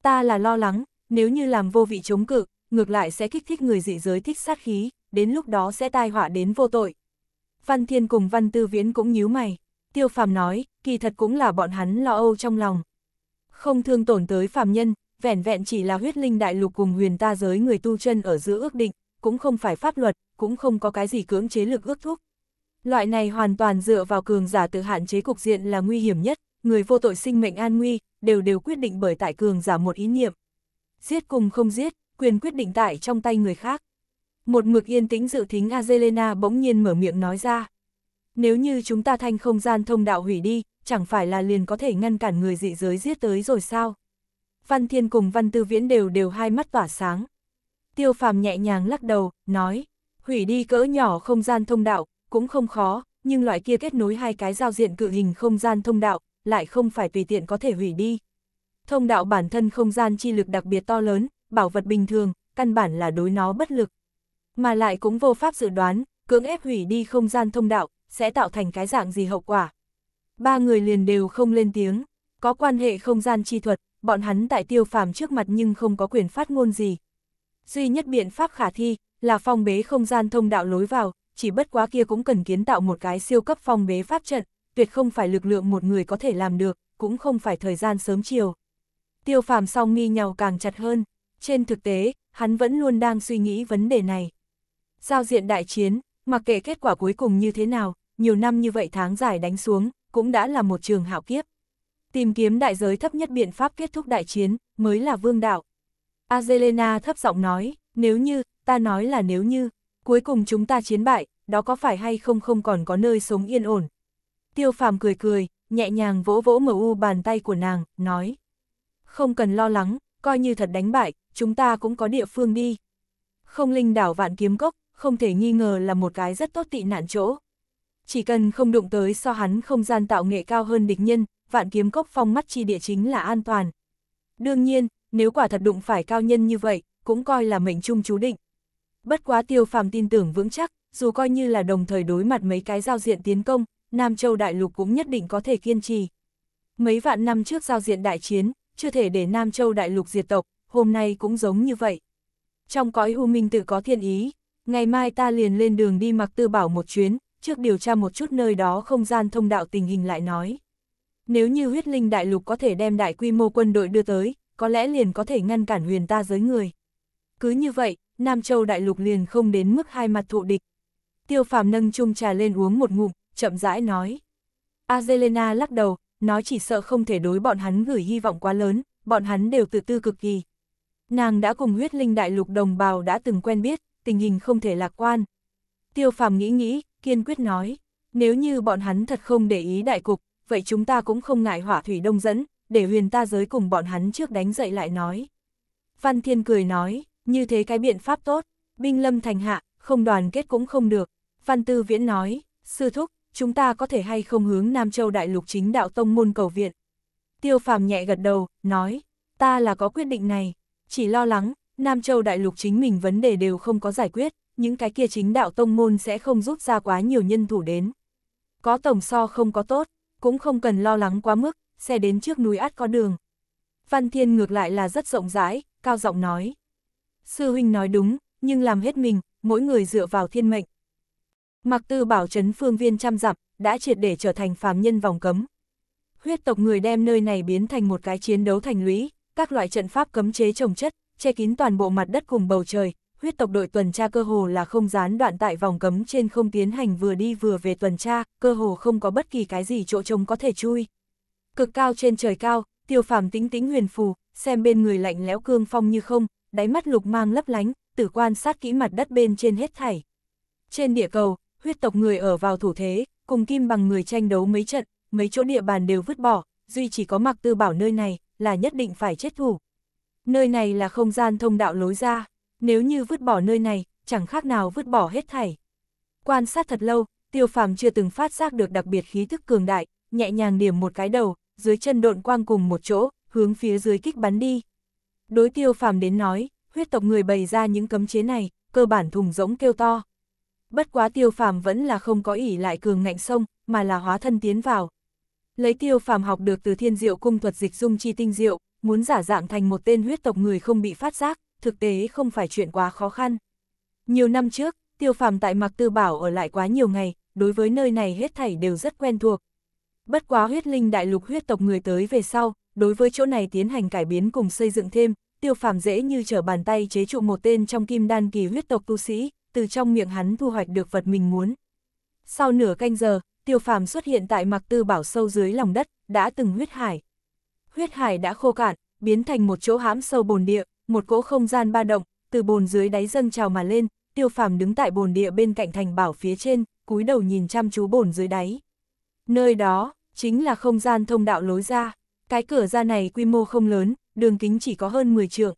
Ta là lo lắng, nếu như làm vô vị chống cự, ngược lại sẽ kích thích người dị giới thích sát khí, đến lúc đó sẽ tai họa đến vô tội. Văn Thiên cùng Văn Tư Viễn cũng nhíu mày, Tiêu Phàm nói, kỳ thật cũng là bọn hắn lo âu trong lòng. Không thương tổn tới phàm nhân, vẻn vẹn chỉ là huyết linh đại lục cùng huyền ta giới người tu chân ở giữa ước định, cũng không phải pháp luật, cũng không có cái gì cưỡng chế lực ước thúc. Loại này hoàn toàn dựa vào cường giả tự hạn chế cục diện là nguy hiểm nhất, người vô tội sinh mệnh an nguy, đều đều quyết định bởi tại cường giả một ý niệm. Giết cùng không giết, quyền quyết định tại trong tay người khác. Một mực yên tĩnh dự thính Azelena bỗng nhiên mở miệng nói ra. Nếu như chúng ta thanh không gian thông đạo hủy đi, chẳng phải là liền có thể ngăn cản người dị giới giết tới rồi sao? Văn Thiên cùng Văn Tư Viễn đều đều hai mắt tỏa sáng. Tiêu phàm nhẹ nhàng lắc đầu, nói, hủy đi cỡ nhỏ không gian thông đạo, cũng không khó, nhưng loại kia kết nối hai cái giao diện cự hình không gian thông đạo, lại không phải tùy tiện có thể hủy đi. Thông đạo bản thân không gian chi lực đặc biệt to lớn, bảo vật bình thường, căn bản là đối nó bất lực. Mà lại cũng vô pháp dự đoán, cưỡng ép hủy đi không gian thông đạo, sẽ tạo thành cái dạng gì hậu quả. Ba người liền đều không lên tiếng, có quan hệ không gian chi thuật, bọn hắn tại tiêu phàm trước mặt nhưng không có quyền phát ngôn gì. Duy nhất biện pháp khả thi là phong bế không gian thông đạo lối vào, chỉ bất quá kia cũng cần kiến tạo một cái siêu cấp phong bế pháp trận, tuyệt không phải lực lượng một người có thể làm được, cũng không phải thời gian sớm chiều. Tiêu phàm song mi nhào càng chặt hơn, trên thực tế, hắn vẫn luôn đang suy nghĩ vấn đề này. Giao diện đại chiến, mặc kệ kết quả cuối cùng như thế nào, nhiều năm như vậy tháng dài đánh xuống, cũng đã là một trường hảo kiếp. Tìm kiếm đại giới thấp nhất biện pháp kết thúc đại chiến, mới là vương đạo. Azelena thấp giọng nói, nếu như, ta nói là nếu như, cuối cùng chúng ta chiến bại, đó có phải hay không không còn có nơi sống yên ổn, Tiêu phàm cười cười, nhẹ nhàng vỗ vỗ mờ u bàn tay của nàng, nói. Không cần lo lắng, coi như thật đánh bại, chúng ta cũng có địa phương đi. Không linh đảo vạn kiếm cốc, không thể nghi ngờ là một cái rất tốt tị nạn chỗ. Chỉ cần không đụng tới so hắn không gian tạo nghệ cao hơn địch nhân, vạn kiếm cốc phong mắt chi địa chính là an toàn. Đương nhiên, nếu quả thật đụng phải cao nhân như vậy, cũng coi là mệnh trung chú định. Bất quá tiêu phàm tin tưởng vững chắc, dù coi như là đồng thời đối mặt mấy cái giao diện tiến công, Nam Châu Đại Lục cũng nhất định có thể kiên trì. Mấy vạn năm trước giao diện đại chiến, chưa thể để Nam Châu Đại Lục diệt tộc, hôm nay cũng giống như vậy. Trong cõi u minh tự có thiên ý, ngày mai ta liền lên đường đi mặc tư bảo một chuyến, trước điều tra một chút nơi đó không gian thông đạo tình hình lại nói. Nếu như huyết linh đại lục có thể đem đại quy mô quân đội đưa tới, có lẽ liền có thể ngăn cản huyền ta giới người. Cứ như vậy, Nam Châu đại lục liền không đến mức hai mặt thụ địch. Tiêu phàm nâng chung trà lên uống một ngụm, chậm rãi nói. Azelena lắc đầu, nói chỉ sợ không thể đối bọn hắn gửi hy vọng quá lớn, bọn hắn đều tự tư cực kỳ. Nàng đã cùng huyết linh đại lục đồng bào đã từng quen biết, tình hình không thể lạc quan. Tiêu phàm nghĩ nghĩ, kiên quyết nói, nếu như bọn hắn thật không để ý đại cục, vậy chúng ta cũng không ngại hỏa thủy đông dẫn, để huyền ta giới cùng bọn hắn trước đánh dậy lại nói. Văn Thiên cười nói, như thế cái biện pháp tốt, binh lâm thành hạ, không đoàn kết cũng không được. Văn Tư Viễn nói, sư thúc, chúng ta có thể hay không hướng Nam Châu Đại Lục chính đạo tông môn cầu viện. Tiêu phàm nhẹ gật đầu, nói, ta là có quyết định này, chỉ lo lắng, Nam Châu Đại Lục chính mình vấn đề đều không có giải quyết, những cái kia chính đạo tông môn sẽ không rút ra quá nhiều nhân thủ đến. Có tổng so không có tốt, cũng không cần lo lắng quá mức, xe đến trước núi át có đường. Văn Thiên ngược lại là rất rộng rãi, cao giọng nói. Sư huynh nói đúng, nhưng làm hết mình, mỗi người dựa vào thiên mệnh, Mặc tư bảo trấn phương viên trăm dặm, đã triệt để trở thành phàm nhân vòng cấm. Huyết tộc người đem nơi này biến thành một cái chiến đấu thành lũy, các loại trận pháp cấm chế trồng chất, che kín toàn bộ mặt đất cùng bầu trời, huyết tộc đội tuần tra cơ hồ là không gián đoạn tại vòng cấm trên không tiến hành vừa đi vừa về tuần tra, cơ hồ không có bất kỳ cái gì chỗ trông có thể chui. Cực cao trên trời cao, tiêu phàm tính tính huyền phù, xem bên người lạnh lẽo cương phong như không, đáy mắt lục mang lấp lánh, tử quan sát kỹ mặt đất bên trên hết thảy. Trên địa cầu, huyết tộc người ở vào thủ thế, cùng kim bằng người tranh đấu mấy trận, mấy chỗ địa bàn đều vứt bỏ, duy chỉ có mặc tư bảo nơi này, là nhất định phải chết thủ. Nơi này là không gian thông đạo lối ra, nếu như vứt bỏ nơi này, chẳng khác nào vứt bỏ hết thảy. Quan sát thật lâu, tiêu phàm chưa từng phát giác được đặc biệt khí thức cường đại, nhẹ nhàng điểm một cái đầu, dưới chân độn quang cùng một chỗ, hướng phía dưới kích bắn đi. Đối tiêu phàm đến nói, huyết tộc người bày ra những cấm chế này, cơ bản thùng rỗng kêu to bất quá tiêu phàm vẫn là không có ỷ lại cường ngạnh sông, mà là hóa thân tiến vào. Lấy tiêu phàm học được từ thiên diệu cung thuật dịch dung chi tinh diệu, muốn giả dạng thành một tên huyết tộc người không bị phát giác, thực tế không phải chuyện quá khó khăn. Nhiều năm trước, tiêu phàm tại Mạc Tư Bảo ở lại quá nhiều ngày, đối với nơi này hết thảy đều rất quen thuộc. Bất quá huyết linh đại lục huyết tộc người tới về sau, đối với chỗ này tiến hành cải biến cùng xây dựng thêm, tiêu phàm dễ như trở bàn tay chế trụ một tên trong kim đan kỳ huyết tộc tu sĩ, từ trong miệng hắn thu hoạch được vật mình muốn. Sau nửa canh giờ, tiêu phàm xuất hiện tại mặc tư bảo sâu dưới lòng đất, đã từng huyết hải. Huyết hải đã khô cạn, biến thành một chỗ hãm sâu bồn địa, một cỗ không gian ba động, từ bồn dưới đáy dâng trào mà lên, tiêu phàm đứng tại bồn địa bên cạnh thành bảo phía trên, cúi đầu nhìn chăm chú bồn dưới đáy. Nơi đó, chính là không gian thông đạo lối ra, cái cửa ra này quy mô không lớn, đường kính chỉ có hơn 10 trượng.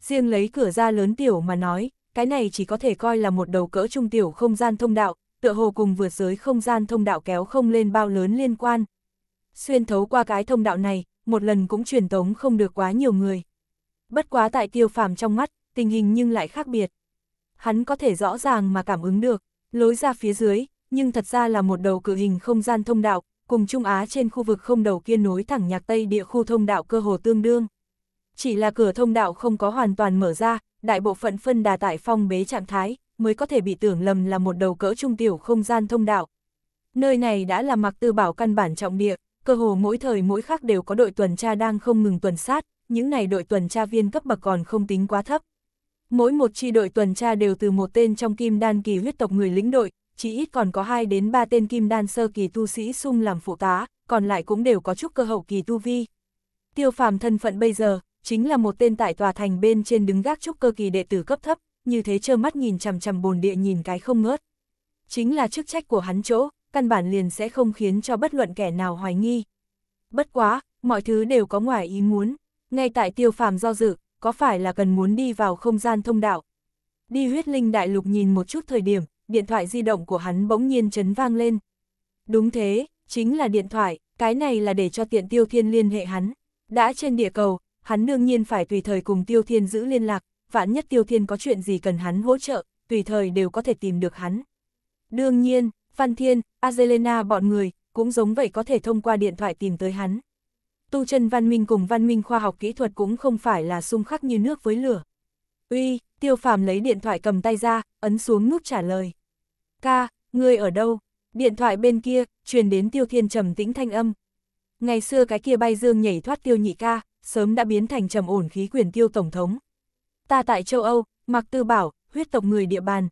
Riêng lấy cửa ra lớn tiểu mà nói, cái này chỉ có thể coi là một đầu cỡ trung tiểu không gian thông đạo, tựa hồ cùng vượt giới không gian thông đạo kéo không lên bao lớn liên quan. Xuyên thấu qua cái thông đạo này, một lần cũng truyền tống không được quá nhiều người. Bất quá tại tiêu phàm trong mắt, tình hình nhưng lại khác biệt. Hắn có thể rõ ràng mà cảm ứng được, lối ra phía dưới, nhưng thật ra là một đầu cự hình không gian thông đạo, cùng Trung Á trên khu vực không đầu kia nối thẳng nhạc Tây địa khu thông đạo cơ hồ tương đương. Chỉ là cửa thông đạo không có hoàn toàn mở ra, đại bộ phận phân đà tại phong bế trạng thái, mới có thể bị tưởng lầm là một đầu cỡ trung tiểu không gian thông đạo. Nơi này đã là mặc tư bảo căn bản trọng địa, cơ hồ mỗi thời mỗi khác đều có đội tuần tra đang không ngừng tuần sát, những này đội tuần tra viên cấp bậc còn không tính quá thấp. Mỗi một chi đội tuần tra đều từ một tên trong kim đan kỳ huyết tộc người lĩnh đội, chỉ ít còn có 2 đến 3 tên kim đan sơ kỳ tu sĩ sung làm phụ tá, còn lại cũng đều có chút cơ hậu kỳ tu vi. Tiêu phàm thân phận bây giờ, chính là một tên tại tòa thành bên trên đứng gác trúc cơ kỳ đệ tử cấp thấp, như thế trơ mắt nhìn chằm chằm bồn địa nhìn cái không ngớt. Chính là chức trách của hắn chỗ, căn bản liền sẽ không khiến cho bất luận kẻ nào hoài nghi. Bất quá, mọi thứ đều có ngoài ý muốn, ngay tại tiêu phàm do dự, có phải là cần muốn đi vào không gian thông đạo. Đi huyết linh đại lục nhìn một chút thời điểm, điện thoại di động của hắn bỗng nhiên chấn vang lên. Đúng thế, chính là điện thoại, cái này là để cho tiện tiêu thiên liên hệ hắn. Đã trên địa cầu, hắn đương nhiên phải tùy thời cùng Tiêu Thiên giữ liên lạc, vạn nhất Tiêu Thiên có chuyện gì cần hắn hỗ trợ, tùy thời đều có thể tìm được hắn. Đương nhiên, Văn Thiên, Azelena bọn người, cũng giống vậy có thể thông qua điện thoại tìm tới hắn. Tu chân văn minh cùng văn minh khoa học kỹ thuật cũng không phải là xung khắc như nước với lửa. Uy, tiêu phàm lấy điện thoại cầm tay ra, ấn xuống nút trả lời. Ca, ngươi ở đâu? Điện thoại bên kia, truyền đến tiêu thiên trầm tĩnh thanh âm. Ngày xưa cái kia bay dương nhảy thoát tiêu nhị ca, sớm đã biến thành trầm ổn khí quyển tiêu tổng thống. Ta tại châu Âu, mặc tư bảo, huyết tộc người địa bàn.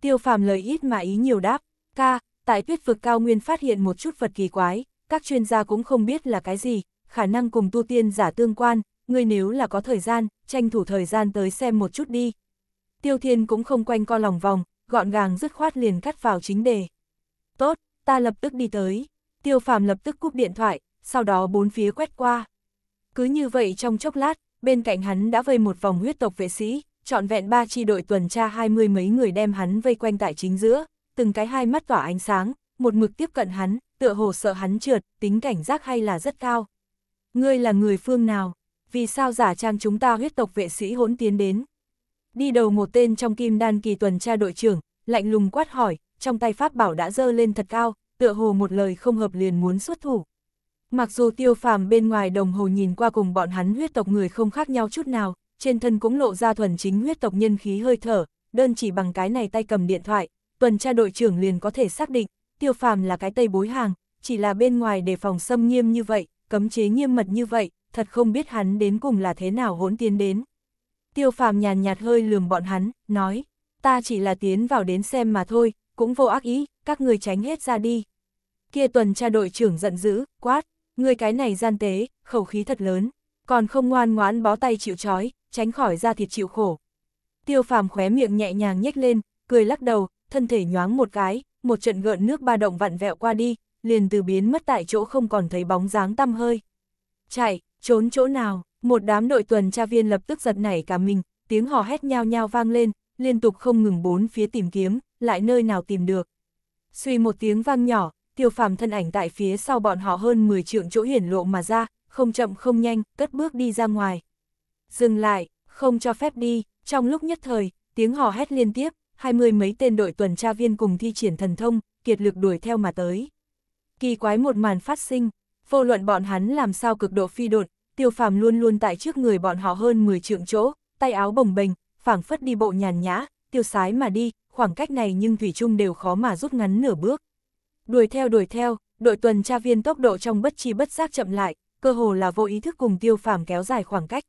Tiêu phàm lời ít mà ý nhiều đáp, ca, tại tuyết vực cao nguyên phát hiện một chút vật kỳ quái, các chuyên gia cũng không biết là cái gì, khả năng cùng tu tiên giả tương quan, ngươi nếu là có thời gian, tranh thủ thời gian tới xem một chút đi. Tiêu thiên cũng không quanh co lòng vòng, gọn gàng dứt khoát liền cắt vào chính đề. Tốt, ta lập tức đi tới. Tiêu phàm lập tức cúp điện thoại, sau đó bốn phía quét qua. Cứ như vậy trong chốc lát, bên cạnh hắn đã vây một vòng huyết tộc vệ sĩ, trọn vẹn ba chi đội tuần tra hai mươi mấy người đem hắn vây quanh tại chính giữa, từng cái hai mắt tỏa ánh sáng, một mực tiếp cận hắn, tựa hồ sợ hắn trượt, tính cảnh giác hay là rất cao. Ngươi là người phương nào? Vì sao giả trang chúng ta huyết tộc vệ sĩ hỗn tiến đến? Đi đầu một tên trong kim đan kỳ tuần tra đội trưởng, lạnh lùng quát hỏi, trong tay pháp bảo đã dơ lên thật cao, tựa hồ một lời không hợp liền muốn xuất thủ. Mặc dù tiêu phàm bên ngoài đồng hồ nhìn qua cùng bọn hắn huyết tộc người không khác nhau chút nào, trên thân cũng lộ ra thuần chính huyết tộc nhân khí hơi thở, đơn chỉ bằng cái này tay cầm điện thoại, tuần tra đội trưởng liền có thể xác định, tiêu phàm là cái tây bối hàng, chỉ là bên ngoài đề phòng xâm nghiêm như vậy, cấm chế nghiêm mật như vậy, thật không biết hắn đến cùng là thế nào hỗn tiến đến. Tiêu phàm nhàn nhạt hơi lườm bọn hắn, nói, ta chỉ là tiến vào đến xem mà thôi, cũng vô ác ý, các người tránh hết ra đi. Kia tuần tra đội trưởng giận dữ, quát, Người cái này gian tế, khẩu khí thật lớn, còn không ngoan ngoãn bó tay chịu trói, tránh khỏi ra thịt chịu khổ. Tiêu phàm khóe miệng nhẹ nhàng nhếch lên, cười lắc đầu, thân thể nhoáng một cái, một trận gợn nước ba động vặn vẹo qua đi, liền từ biến mất tại chỗ không còn thấy bóng dáng tăm hơi. Chạy, trốn chỗ nào, một đám đội tuần tra viên lập tức giật nảy cả mình, tiếng hò hét nhao nhao vang lên, liên tục không ngừng bốn phía tìm kiếm, lại nơi nào tìm được. Suy một tiếng vang nhỏ, tiêu phàm thân ảnh tại phía sau bọn họ hơn 10 trượng chỗ hiển lộ mà ra, không chậm không nhanh, cất bước đi ra ngoài. Dừng lại, không cho phép đi, trong lúc nhất thời, tiếng hò hét liên tiếp, hai mươi mấy tên đội tuần tra viên cùng thi triển thần thông, kiệt lực đuổi theo mà tới. Kỳ quái một màn phát sinh, vô luận bọn hắn làm sao cực độ phi đột, tiêu phàm luôn luôn tại trước người bọn họ hơn 10 trượng chỗ, tay áo bồng bềnh, phảng phất đi bộ nhàn nhã, tiêu sái mà đi, khoảng cách này nhưng Thủy chung đều khó mà rút ngắn nửa bước, đuổi theo đuổi theo, đội tuần tra viên tốc độ trong bất chi bất giác chậm lại, cơ hồ là vô ý thức cùng tiêu phàm kéo dài khoảng cách.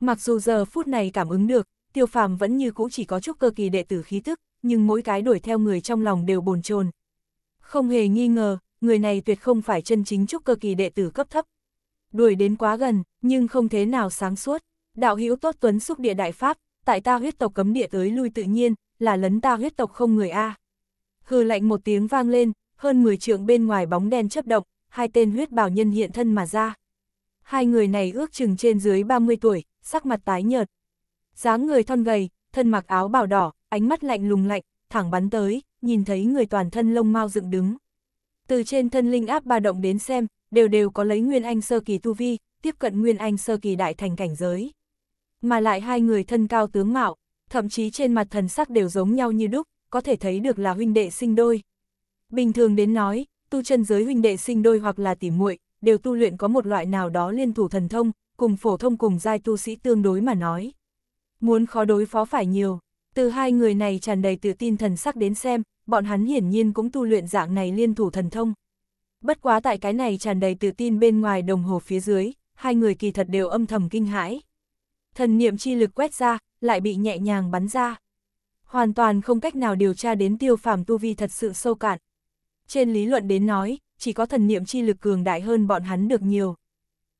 Mặc dù giờ phút này cảm ứng được, tiêu phàm vẫn như cũ chỉ có chút cơ kỳ đệ tử khí tức, nhưng mỗi cái đuổi theo người trong lòng đều bồn chồn. Không hề nghi ngờ, người này tuyệt không phải chân chính chút cơ kỳ đệ tử cấp thấp. Đuổi đến quá gần, nhưng không thế nào sáng suốt. Đạo hữu tốt tuấn xúc địa đại pháp, tại ta huyết tộc cấm địa tới lui tự nhiên, là lấn ta huyết tộc không người A. Hừ lạnh một tiếng vang lên, hơn 10 trượng bên ngoài bóng đen chấp động, hai tên huyết bảo nhân hiện thân mà ra. Hai người này ước chừng trên dưới 30 tuổi, sắc mặt tái nhợt. dáng người thon gầy, thân mặc áo bào đỏ, ánh mắt lạnh lùng lạnh, thẳng bắn tới, nhìn thấy người toàn thân lông mau dựng đứng. Từ trên thân linh áp ba động đến xem, đều đều có lấy Nguyên Anh sơ kỳ tu vi, tiếp cận Nguyên Anh sơ kỳ đại thành cảnh giới. Mà lại hai người thân cao tướng mạo, thậm chí trên mặt thần sắc đều giống nhau như đúc, có thể thấy được là huynh đệ sinh đôi. Bình thường đến nói, tu chân giới huynh đệ sinh đôi hoặc là tỉ muội đều tu luyện có một loại nào đó liên thủ thần thông, cùng phổ thông cùng giai tu sĩ tương đối mà nói. Muốn khó đối phó phải nhiều, từ hai người này tràn đầy tự tin thần sắc đến xem, bọn hắn hiển nhiên cũng tu luyện dạng này liên thủ thần thông. Bất quá tại cái này tràn đầy tự tin bên ngoài đồng hồ phía dưới, hai người kỳ thật đều âm thầm kinh hãi. Thần niệm chi lực quét ra, lại bị nhẹ nhàng bắn ra. Hoàn toàn không cách nào điều tra đến tiêu phàm tu vi thật sự sâu cạn trên lý luận đến nói, chỉ có thần niệm chi lực cường đại hơn bọn hắn được nhiều,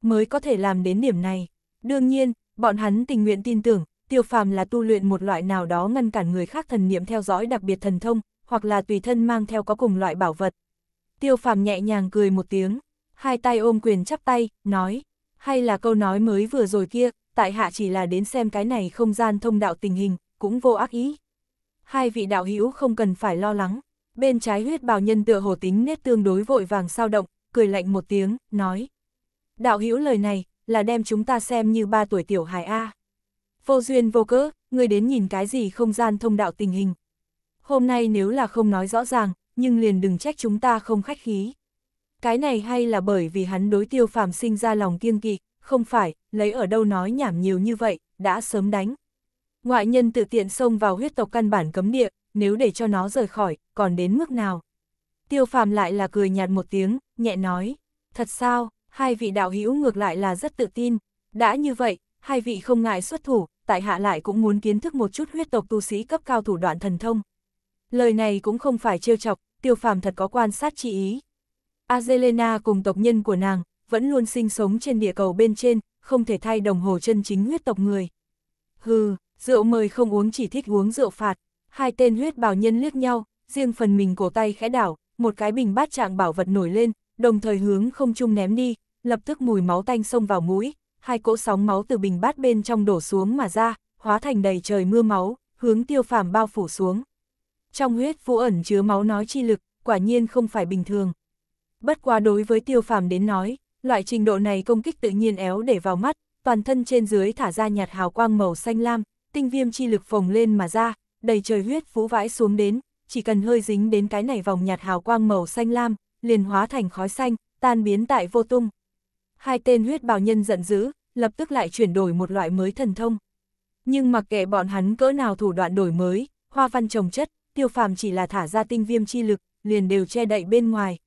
mới có thể làm đến điểm này. Đương nhiên, bọn hắn tình nguyện tin tưởng, tiêu phàm là tu luyện một loại nào đó ngăn cản người khác thần niệm theo dõi đặc biệt thần thông, hoặc là tùy thân mang theo có cùng loại bảo vật. Tiêu phàm nhẹ nhàng cười một tiếng, hai tay ôm quyền chắp tay, nói, hay là câu nói mới vừa rồi kia, tại hạ chỉ là đến xem cái này không gian thông đạo tình hình, cũng vô ác ý. Hai vị đạo hữu không cần phải lo lắng. Bên trái huyết bào nhân tựa hồ tính nét tương đối vội vàng sao động, cười lạnh một tiếng, nói. Đạo hữu lời này, là đem chúng ta xem như ba tuổi tiểu hài A. Vô duyên vô cớ, người đến nhìn cái gì không gian thông đạo tình hình. Hôm nay nếu là không nói rõ ràng, nhưng liền đừng trách chúng ta không khách khí. Cái này hay là bởi vì hắn đối tiêu phàm sinh ra lòng kiêng kỵ, không phải, lấy ở đâu nói nhảm nhiều như vậy, đã sớm đánh. Ngoại nhân tự tiện xông vào huyết tộc căn bản cấm địa, nếu để cho nó rời khỏi, còn đến mức nào? Tiêu phàm lại là cười nhạt một tiếng, nhẹ nói, thật sao, hai vị đạo hữu ngược lại là rất tự tin, đã như vậy, hai vị không ngại xuất thủ, tại hạ lại cũng muốn kiến thức một chút huyết tộc tu sĩ cấp cao thủ đoạn thần thông. Lời này cũng không phải trêu chọc, tiêu phàm thật có quan sát chi ý. Azelena cùng tộc nhân của nàng, vẫn luôn sinh sống trên địa cầu bên trên, không thể thay đồng hồ chân chính huyết tộc người. Hừ, rượu mời không uống chỉ thích uống rượu phạt. Hai tên huyết bào nhân liếc nhau, riêng phần mình cổ tay khẽ đảo, một cái bình bát trạng bảo vật nổi lên, đồng thời hướng không trung ném đi, lập tức mùi máu tanh xông vào mũi, hai cỗ sóng máu từ bình bát bên trong đổ xuống mà ra, hóa thành đầy trời mưa máu, hướng tiêu phàm bao phủ xuống. Trong huyết vũ ẩn chứa máu nói chi lực, quả nhiên không phải bình thường. Bất quá đối với tiêu phàm đến nói, loại trình độ này công kích tự nhiên éo để vào mắt, toàn thân trên dưới thả ra nhạt hào quang màu xanh lam, tinh viêm chi lực phồng lên mà ra, đầy trời huyết phú vãi xuống đến, chỉ cần hơi dính đến cái này vòng nhạt hào quang màu xanh lam, liền hóa thành khói xanh, tan biến tại vô tung. Hai tên huyết bào nhân giận dữ, lập tức lại chuyển đổi một loại mới thần thông. Nhưng mặc kệ bọn hắn cỡ nào thủ đoạn đổi mới, hoa văn trồng chất, tiêu phàm chỉ là thả ra tinh viêm chi lực, liền đều che đậy bên ngoài.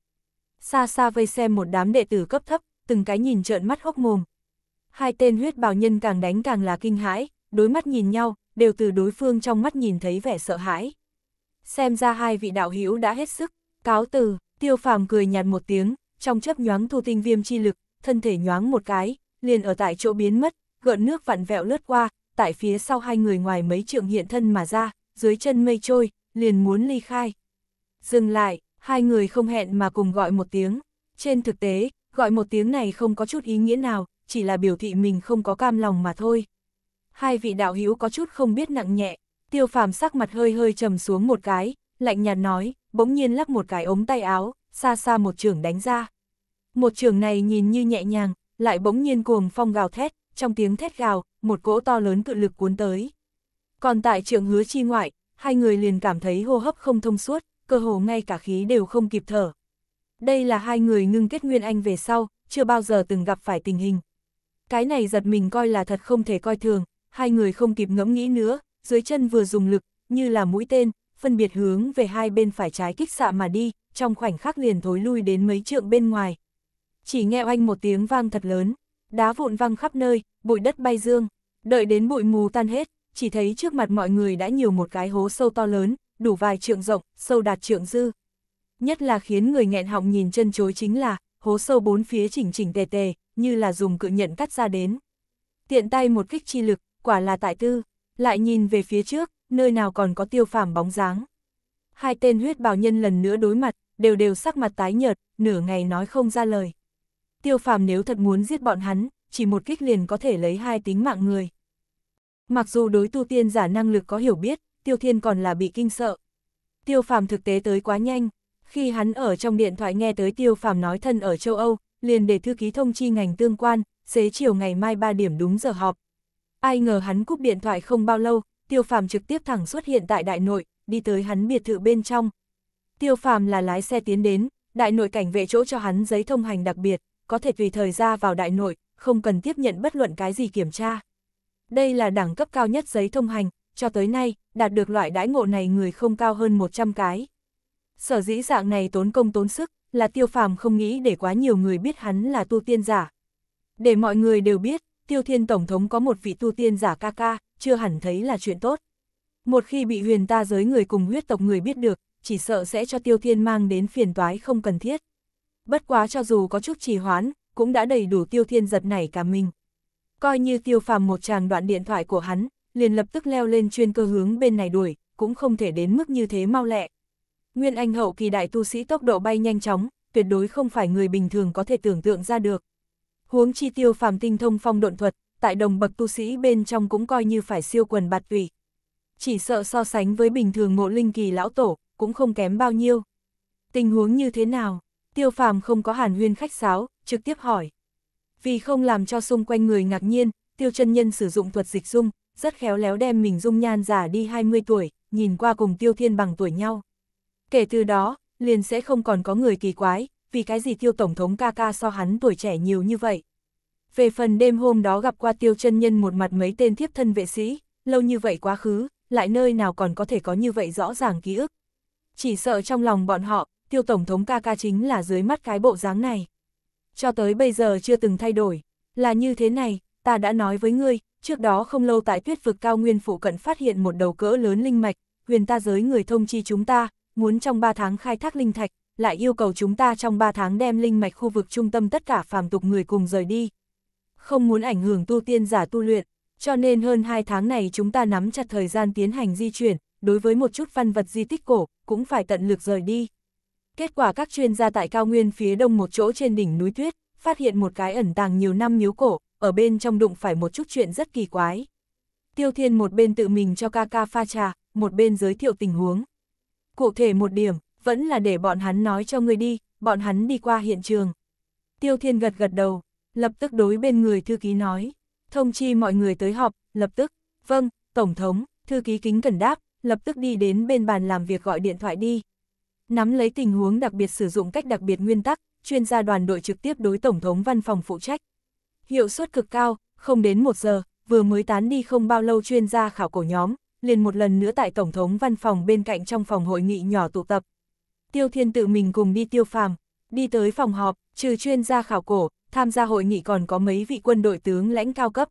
Xa xa vây xem một đám đệ tử cấp thấp, từng cái nhìn trợn mắt hốc mồm. Hai tên huyết bào nhân càng đánh càng là kinh hãi, đối mắt nhìn nhau, đều từ đối phương trong mắt nhìn thấy vẻ sợ hãi. Xem ra hai vị đạo hữu đã hết sức, cáo từ, tiêu phàm cười nhạt một tiếng, trong chấp nhoáng thu tinh viêm chi lực, thân thể nhoáng một cái, liền ở tại chỗ biến mất, gợn nước vặn vẹo lướt qua, tại phía sau hai người ngoài mấy trượng hiện thân mà ra, dưới chân mây trôi, liền muốn ly khai. Dừng lại, hai người không hẹn mà cùng gọi một tiếng. Trên thực tế, gọi một tiếng này không có chút ý nghĩa nào, chỉ là biểu thị mình không có cam lòng mà thôi hai vị đạo hữu có chút không biết nặng nhẹ, tiêu phàm sắc mặt hơi hơi trầm xuống một cái, lạnh nhạt nói, bỗng nhiên lắc một cái ống tay áo, xa xa một trường đánh ra. Một trường này nhìn như nhẹ nhàng, lại bỗng nhiên cuồng phong gào thét, trong tiếng thét gào, một cỗ to lớn cự lực cuốn tới. Còn tại trường hứa chi ngoại, hai người liền cảm thấy hô hấp không thông suốt, cơ hồ ngay cả khí đều không kịp thở. Đây là hai người ngưng kết nguyên anh về sau, chưa bao giờ từng gặp phải tình hình. Cái này giật mình coi là thật không thể coi thường, hai người không kịp ngẫm nghĩ nữa, dưới chân vừa dùng lực, như là mũi tên, phân biệt hướng về hai bên phải trái kích xạ mà đi, trong khoảnh khắc liền thối lui đến mấy trượng bên ngoài. Chỉ nghe oanh một tiếng vang thật lớn, đá vụn văng khắp nơi, bụi đất bay dương, đợi đến bụi mù tan hết, chỉ thấy trước mặt mọi người đã nhiều một cái hố sâu to lớn, đủ vài trượng rộng, sâu đạt trượng dư. Nhất là khiến người nghẹn họng nhìn chân chối chính là, hố sâu bốn phía chỉnh chỉnh tề tề, như là dùng cự nhận cắt ra đến. Tiện tay một kích chi lực, quả là tại tư, lại nhìn về phía trước, nơi nào còn có tiêu phàm bóng dáng. Hai tên huyết bào nhân lần nữa đối mặt, đều đều sắc mặt tái nhợt, nửa ngày nói không ra lời. Tiêu phàm nếu thật muốn giết bọn hắn, chỉ một kích liền có thể lấy hai tính mạng người. Mặc dù đối tu tiên giả năng lực có hiểu biết, tiêu thiên còn là bị kinh sợ. Tiêu phàm thực tế tới quá nhanh, khi hắn ở trong điện thoại nghe tới tiêu phàm nói thân ở châu Âu, liền để thư ký thông chi ngành tương quan, xế chiều ngày mai 3 điểm đúng giờ họp, Ai ngờ hắn cúp điện thoại không bao lâu, Tiêu Phàm trực tiếp thẳng xuất hiện tại đại nội, đi tới hắn biệt thự bên trong. Tiêu Phàm là lái xe tiến đến, đại nội cảnh vệ chỗ cho hắn giấy thông hành đặc biệt, có thể tùy thời ra vào đại nội, không cần tiếp nhận bất luận cái gì kiểm tra. Đây là đẳng cấp cao nhất giấy thông hành, cho tới nay, đạt được loại đãi ngộ này người không cao hơn 100 cái. Sở dĩ dạng này tốn công tốn sức, là tiêu phàm không nghĩ để quá nhiều người biết hắn là tu tiên giả. Để mọi người đều biết, tiêu thiên tổng thống có một vị tu tiên giả ca ca, chưa hẳn thấy là chuyện tốt. Một khi bị huyền ta giới người cùng huyết tộc người biết được, chỉ sợ sẽ cho tiêu thiên mang đến phiền toái không cần thiết. Bất quá cho dù có chút trì hoãn, cũng đã đầy đủ tiêu thiên giật nảy cả mình. Coi như tiêu phàm một chàng đoạn điện thoại của hắn, liền lập tức leo lên chuyên cơ hướng bên này đuổi, cũng không thể đến mức như thế mau lẹ. Nguyên Anh hậu kỳ đại tu sĩ tốc độ bay nhanh chóng, tuyệt đối không phải người bình thường có thể tưởng tượng ra được. Huống chi tiêu phàm tinh thông phong độn thuật, tại đồng bậc tu sĩ bên trong cũng coi như phải siêu quần bạt tủy. Chỉ sợ so sánh với bình thường ngộ linh kỳ lão tổ, cũng không kém bao nhiêu. Tình huống như thế nào? Tiêu phàm không có hàn huyên khách sáo, trực tiếp hỏi. Vì không làm cho xung quanh người ngạc nhiên, tiêu chân nhân sử dụng thuật dịch dung, rất khéo léo đem mình dung nhan giả đi 20 tuổi, nhìn qua cùng tiêu thiên bằng tuổi nhau. Kể từ đó, liền sẽ không còn có người kỳ quái, vì cái gì tiêu tổng thống ca ca so hắn tuổi trẻ nhiều như vậy. Về phần đêm hôm đó gặp qua tiêu chân nhân một mặt mấy tên thiếp thân vệ sĩ, lâu như vậy quá khứ, lại nơi nào còn có thể có như vậy rõ ràng ký ức. Chỉ sợ trong lòng bọn họ, tiêu tổng thống ca ca chính là dưới mắt cái bộ dáng này. Cho tới bây giờ chưa từng thay đổi, là như thế này, ta đã nói với ngươi, trước đó không lâu tại tuyết vực cao nguyên phụ cận phát hiện một đầu cỡ lớn linh mạch, huyền ta giới người thông chi chúng ta, muốn trong 3 tháng khai thác linh thạch, lại yêu cầu chúng ta trong 3 tháng đem linh mạch khu vực trung tâm tất cả phàm tục người cùng rời đi. Không muốn ảnh hưởng tu tiên giả tu luyện, cho nên hơn 2 tháng này chúng ta nắm chặt thời gian tiến hành di chuyển, đối với một chút văn vật di tích cổ, cũng phải tận lực rời đi. Kết quả các chuyên gia tại cao nguyên phía đông một chỗ trên đỉnh núi tuyết, phát hiện một cái ẩn tàng nhiều năm miếu cổ, ở bên trong đụng phải một chút chuyện rất kỳ quái. Tiêu Thiên một bên tự mình cho ca ca pha trà, một bên giới thiệu tình huống. Cụ thể một điểm, vẫn là để bọn hắn nói cho người đi, bọn hắn đi qua hiện trường. Tiêu Thiên gật gật đầu, lập tức đối bên người thư ký nói, thông chi mọi người tới họp, lập tức, vâng, Tổng thống, thư ký kính cẩn đáp, lập tức đi đến bên bàn làm việc gọi điện thoại đi. Nắm lấy tình huống đặc biệt sử dụng cách đặc biệt nguyên tắc, chuyên gia đoàn đội trực tiếp đối Tổng thống văn phòng phụ trách. Hiệu suất cực cao, không đến một giờ, vừa mới tán đi không bao lâu chuyên gia khảo cổ nhóm, liền một lần nữa tại Tổng thống văn phòng bên cạnh trong phòng hội nghị nhỏ tụ tập, Tiêu Thiên tự mình cùng đi tiêu phàm, đi tới phòng họp, trừ chuyên gia khảo cổ, tham gia hội nghị còn có mấy vị quân đội tướng lãnh cao cấp.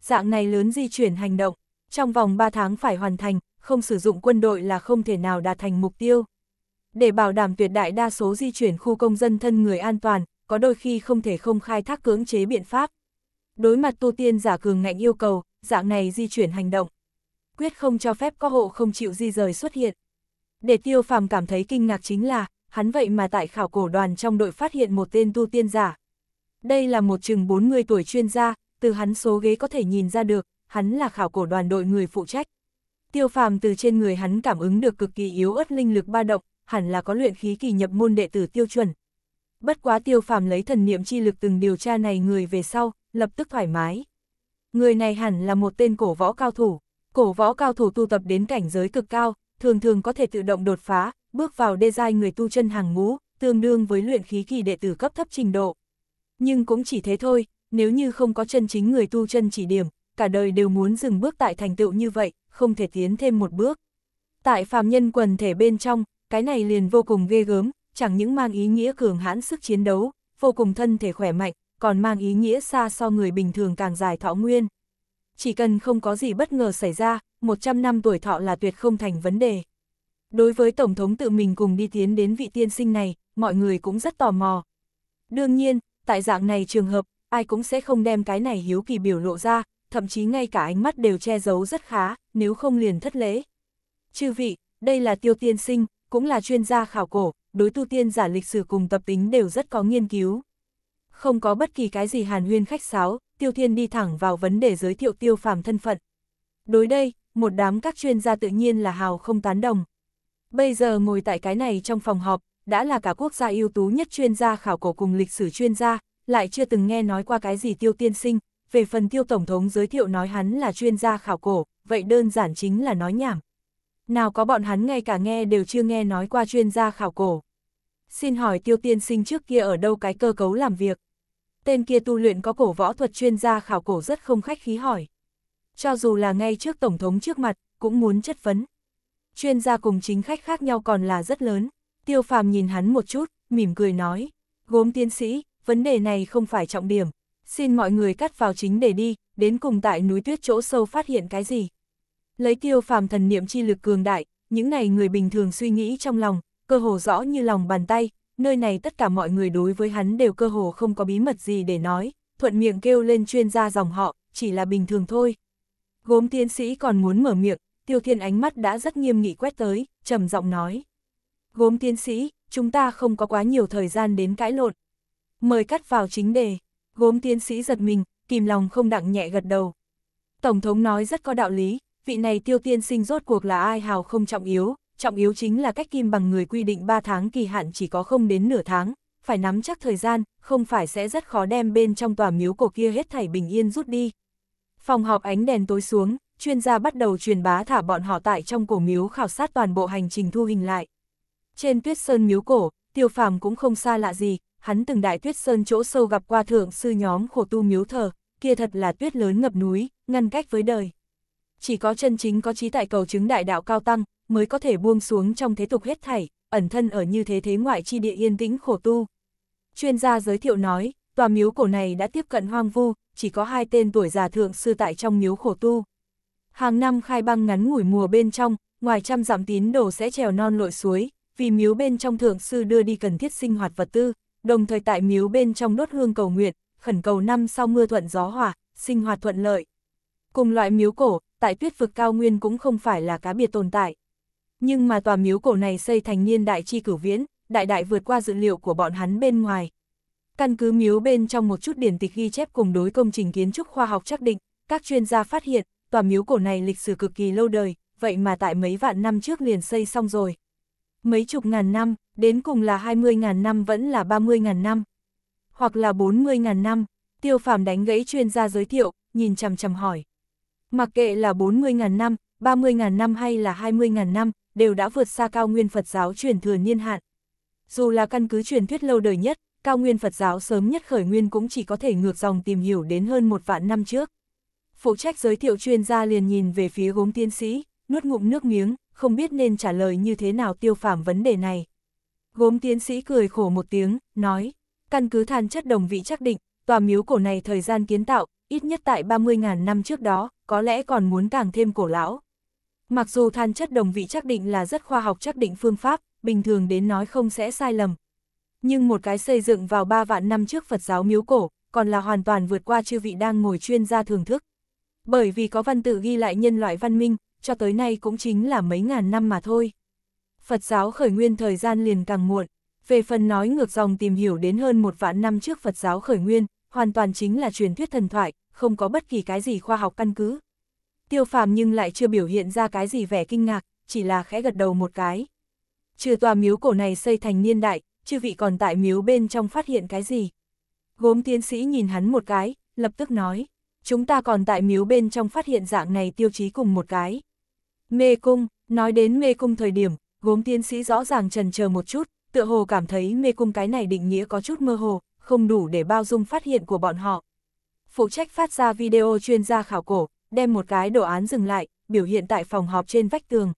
Dạng này lớn di chuyển hành động, trong vòng 3 tháng phải hoàn thành, không sử dụng quân đội là không thể nào đạt thành mục tiêu. Để bảo đảm tuyệt đại đa số di chuyển khu công dân thân người an toàn, có đôi khi không thể không khai thác cưỡng chế biện pháp. Đối mặt tu tiên giả cường ngạnh yêu cầu, dạng này di chuyển hành động. Quyết không cho phép có hộ không chịu di rời xuất hiện. Để tiêu phàm cảm thấy kinh ngạc chính là, hắn vậy mà tại khảo cổ đoàn trong đội phát hiện một tên tu tiên giả. Đây là một chừng 40 tuổi chuyên gia, từ hắn số ghế có thể nhìn ra được, hắn là khảo cổ đoàn đội người phụ trách. Tiêu phàm từ trên người hắn cảm ứng được cực kỳ yếu ớt linh lực ba động, hẳn là có luyện khí kỳ nhập môn đệ tử tiêu chuẩn. Bất quá tiêu phàm lấy thần niệm chi lực từng điều tra này người về sau, lập tức thoải mái. Người này hẳn là một tên cổ võ cao thủ. Cổ võ cao thủ tu tập đến cảnh giới cực cao, thường thường có thể tự động đột phá, bước vào đê giai người tu chân hàng ngũ, tương đương với luyện khí kỳ đệ tử cấp thấp trình độ. Nhưng cũng chỉ thế thôi, nếu như không có chân chính người tu chân chỉ điểm, cả đời đều muốn dừng bước tại thành tựu như vậy, không thể tiến thêm một bước. Tại phàm nhân quần thể bên trong, cái này liền vô cùng ghê gớm, chẳng những mang ý nghĩa cường hãn sức chiến đấu, vô cùng thân thể khỏe mạnh, còn mang ý nghĩa xa so người bình thường càng dài thọ nguyên chỉ cần không có gì bất ngờ xảy ra, 100 năm tuổi thọ là tuyệt không thành vấn đề. Đối với Tổng thống tự mình cùng đi tiến đến vị tiên sinh này, mọi người cũng rất tò mò. Đương nhiên, tại dạng này trường hợp, ai cũng sẽ không đem cái này hiếu kỳ biểu lộ ra, thậm chí ngay cả ánh mắt đều che giấu rất khá, nếu không liền thất lễ. Chư vị, đây là tiêu tiên sinh, cũng là chuyên gia khảo cổ, đối tu tiên giả lịch sử cùng tập tính đều rất có nghiên cứu không có bất kỳ cái gì hàn huyên khách sáo, Tiêu Thiên đi thẳng vào vấn đề giới thiệu Tiêu Phàm thân phận. Đối đây, một đám các chuyên gia tự nhiên là hào không tán đồng. Bây giờ ngồi tại cái này trong phòng họp, đã là cả quốc gia ưu tú nhất chuyên gia khảo cổ cùng lịch sử chuyên gia, lại chưa từng nghe nói qua cái gì Tiêu Tiên Sinh, về phần Tiêu Tổng thống giới thiệu nói hắn là chuyên gia khảo cổ, vậy đơn giản chính là nói nhảm. Nào có bọn hắn ngay cả nghe đều chưa nghe nói qua chuyên gia khảo cổ. Xin hỏi Tiêu Tiên Sinh trước kia ở đâu cái cơ cấu làm việc? tên kia tu luyện có cổ võ thuật chuyên gia khảo cổ rất không khách khí hỏi. Cho dù là ngay trước Tổng thống trước mặt, cũng muốn chất vấn. Chuyên gia cùng chính khách khác nhau còn là rất lớn, tiêu phàm nhìn hắn một chút, mỉm cười nói, gốm tiến sĩ, vấn đề này không phải trọng điểm, xin mọi người cắt vào chính để đi, đến cùng tại núi tuyết chỗ sâu phát hiện cái gì. Lấy tiêu phàm thần niệm chi lực cường đại, những này người bình thường suy nghĩ trong lòng, cơ hồ rõ như lòng bàn tay, nơi này tất cả mọi người đối với hắn đều cơ hồ không có bí mật gì để nói, thuận miệng kêu lên chuyên gia dòng họ, chỉ là bình thường thôi. Gốm tiến sĩ còn muốn mở miệng, tiêu thiên ánh mắt đã rất nghiêm nghị quét tới, trầm giọng nói. Gốm tiến sĩ, chúng ta không có quá nhiều thời gian đến cãi lộn. Mời cắt vào chính đề, gốm tiến sĩ giật mình, kìm lòng không đặng nhẹ gật đầu. Tổng thống nói rất có đạo lý, vị này tiêu tiên sinh rốt cuộc là ai hào không trọng yếu, trọng yếu chính là cách kim bằng người quy định 3 tháng kỳ hạn chỉ có không đến nửa tháng, phải nắm chắc thời gian, không phải sẽ rất khó đem bên trong tòa miếu cổ kia hết thảy bình yên rút đi. Phòng họp ánh đèn tối xuống, chuyên gia bắt đầu truyền bá thả bọn họ tại trong cổ miếu khảo sát toàn bộ hành trình thu hình lại. Trên tuyết sơn miếu cổ, tiêu phàm cũng không xa lạ gì, hắn từng đại tuyết sơn chỗ sâu gặp qua thượng sư nhóm khổ tu miếu thờ, kia thật là tuyết lớn ngập núi, ngăn cách với đời. Chỉ có chân chính có trí tại cầu chứng đại đạo cao tăng, mới có thể buông xuống trong thế tục hết thảy, ẩn thân ở như thế thế ngoại chi địa yên tĩnh khổ tu. Chuyên gia giới thiệu nói, tòa miếu cổ này đã tiếp cận hoang vu, chỉ có hai tên tuổi già thượng sư tại trong miếu khổ tu. Hàng năm khai băng ngắn ngủi mùa bên trong, ngoài trăm dặm tín đồ sẽ trèo non lội suối, vì miếu bên trong thượng sư đưa đi cần thiết sinh hoạt vật tư, đồng thời tại miếu bên trong đốt hương cầu nguyện, khẩn cầu năm sau mưa thuận gió hòa, sinh hoạt thuận lợi. Cùng loại miếu cổ, tại tuyết vực cao nguyên cũng không phải là cá biệt tồn tại nhưng mà tòa miếu cổ này xây thành niên đại chi cửu viễn, đại đại vượt qua dự liệu của bọn hắn bên ngoài. Căn cứ miếu bên trong một chút điển tịch ghi chép cùng đối công trình kiến trúc khoa học xác định, các chuyên gia phát hiện, tòa miếu cổ này lịch sử cực kỳ lâu đời, vậy mà tại mấy vạn năm trước liền xây xong rồi. Mấy chục ngàn năm, đến cùng là 20.000 năm vẫn là 30.000 năm, hoặc là 40.000 năm, tiêu phàm đánh gãy chuyên gia giới thiệu, nhìn chằm chằm hỏi. Mặc kệ là 40.000 năm, 30.000 năm hay là 20.000 năm, đều đã vượt xa cao nguyên Phật giáo truyền thừa niên hạn. Dù là căn cứ truyền thuyết lâu đời nhất, cao nguyên Phật giáo sớm nhất khởi nguyên cũng chỉ có thể ngược dòng tìm hiểu đến hơn một vạn năm trước. Phụ trách giới thiệu chuyên gia liền nhìn về phía gốm tiến sĩ, nuốt ngụm nước miếng, không biết nên trả lời như thế nào tiêu phàm vấn đề này. Gốm tiến sĩ cười khổ một tiếng, nói, căn cứ than chất đồng vị chắc định, tòa miếu cổ này thời gian kiến tạo, ít nhất tại 30.000 năm trước đó, có lẽ còn muốn càng thêm cổ lão. Mặc dù than chất đồng vị chắc định là rất khoa học chắc định phương pháp, bình thường đến nói không sẽ sai lầm. Nhưng một cái xây dựng vào 3 vạn năm trước Phật giáo miếu cổ, còn là hoàn toàn vượt qua chư vị đang ngồi chuyên gia thưởng thức. Bởi vì có văn tự ghi lại nhân loại văn minh, cho tới nay cũng chính là mấy ngàn năm mà thôi. Phật giáo khởi nguyên thời gian liền càng muộn, về phần nói ngược dòng tìm hiểu đến hơn một vạn năm trước Phật giáo khởi nguyên, hoàn toàn chính là truyền thuyết thần thoại, không có bất kỳ cái gì khoa học căn cứ. Tiêu phàm nhưng lại chưa biểu hiện ra cái gì vẻ kinh ngạc, chỉ là khẽ gật đầu một cái. Trừ tòa miếu cổ này xây thành niên đại, chư vị còn tại miếu bên trong phát hiện cái gì. Gốm tiến sĩ nhìn hắn một cái, lập tức nói, chúng ta còn tại miếu bên trong phát hiện dạng này tiêu chí cùng một cái. Mê cung, nói đến mê cung thời điểm, gốm tiến sĩ rõ ràng trần chờ một chút, tựa hồ cảm thấy mê cung cái này định nghĩa có chút mơ hồ, không đủ để bao dung phát hiện của bọn họ. Phụ trách phát ra video chuyên gia khảo cổ, đem một cái đồ án dừng lại, biểu hiện tại phòng họp trên vách tường.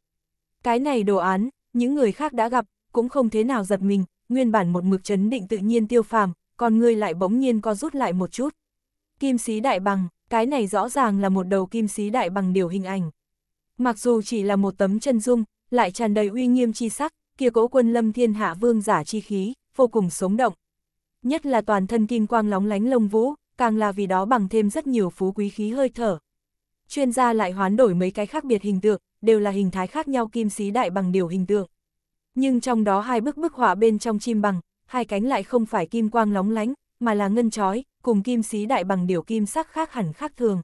Cái này đồ án, những người khác đã gặp, cũng không thế nào giật mình, nguyên bản một mực chấn định tự nhiên tiêu phàm, còn ngươi lại bỗng nhiên co rút lại một chút. Kim sĩ đại bằng, cái này rõ ràng là một đầu kim sĩ đại bằng điều hình ảnh. Mặc dù chỉ là một tấm chân dung, lại tràn đầy uy nghiêm chi sắc, kia cỗ quân lâm thiên hạ vương giả chi khí, vô cùng sống động. Nhất là toàn thân kim quang lóng lánh lông vũ, càng là vì đó bằng thêm rất nhiều phú quý khí hơi thở chuyên gia lại hoán đổi mấy cái khác biệt hình tượng, đều là hình thái khác nhau kim xí đại bằng điều hình tượng. Nhưng trong đó hai bức bức họa bên trong chim bằng, hai cánh lại không phải kim quang lóng lánh, mà là ngân chói, cùng kim xí đại bằng điều kim sắc khác hẳn khác thường.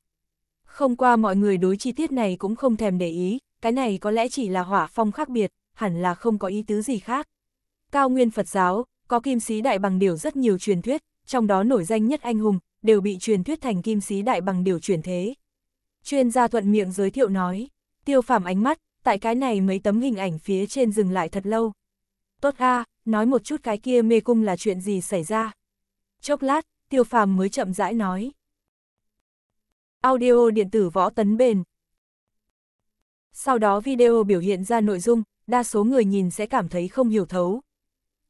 Không qua mọi người đối chi tiết này cũng không thèm để ý, cái này có lẽ chỉ là hỏa phong khác biệt, hẳn là không có ý tứ gì khác. Cao nguyên Phật giáo, có kim sĩ đại bằng điều rất nhiều truyền thuyết, trong đó nổi danh nhất anh hùng, đều bị truyền thuyết thành kim sĩ đại bằng điều chuyển thế. Chuyên gia thuận miệng giới thiệu nói, tiêu Phạm ánh mắt, tại cái này mấy tấm hình ảnh phía trên dừng lại thật lâu. Tốt a nói một chút cái kia mê cung là chuyện gì xảy ra. Chốc lát, tiêu Phạm mới chậm rãi nói. Audio điện tử võ tấn bền. Sau đó video biểu hiện ra nội dung, đa số người nhìn sẽ cảm thấy không hiểu thấu.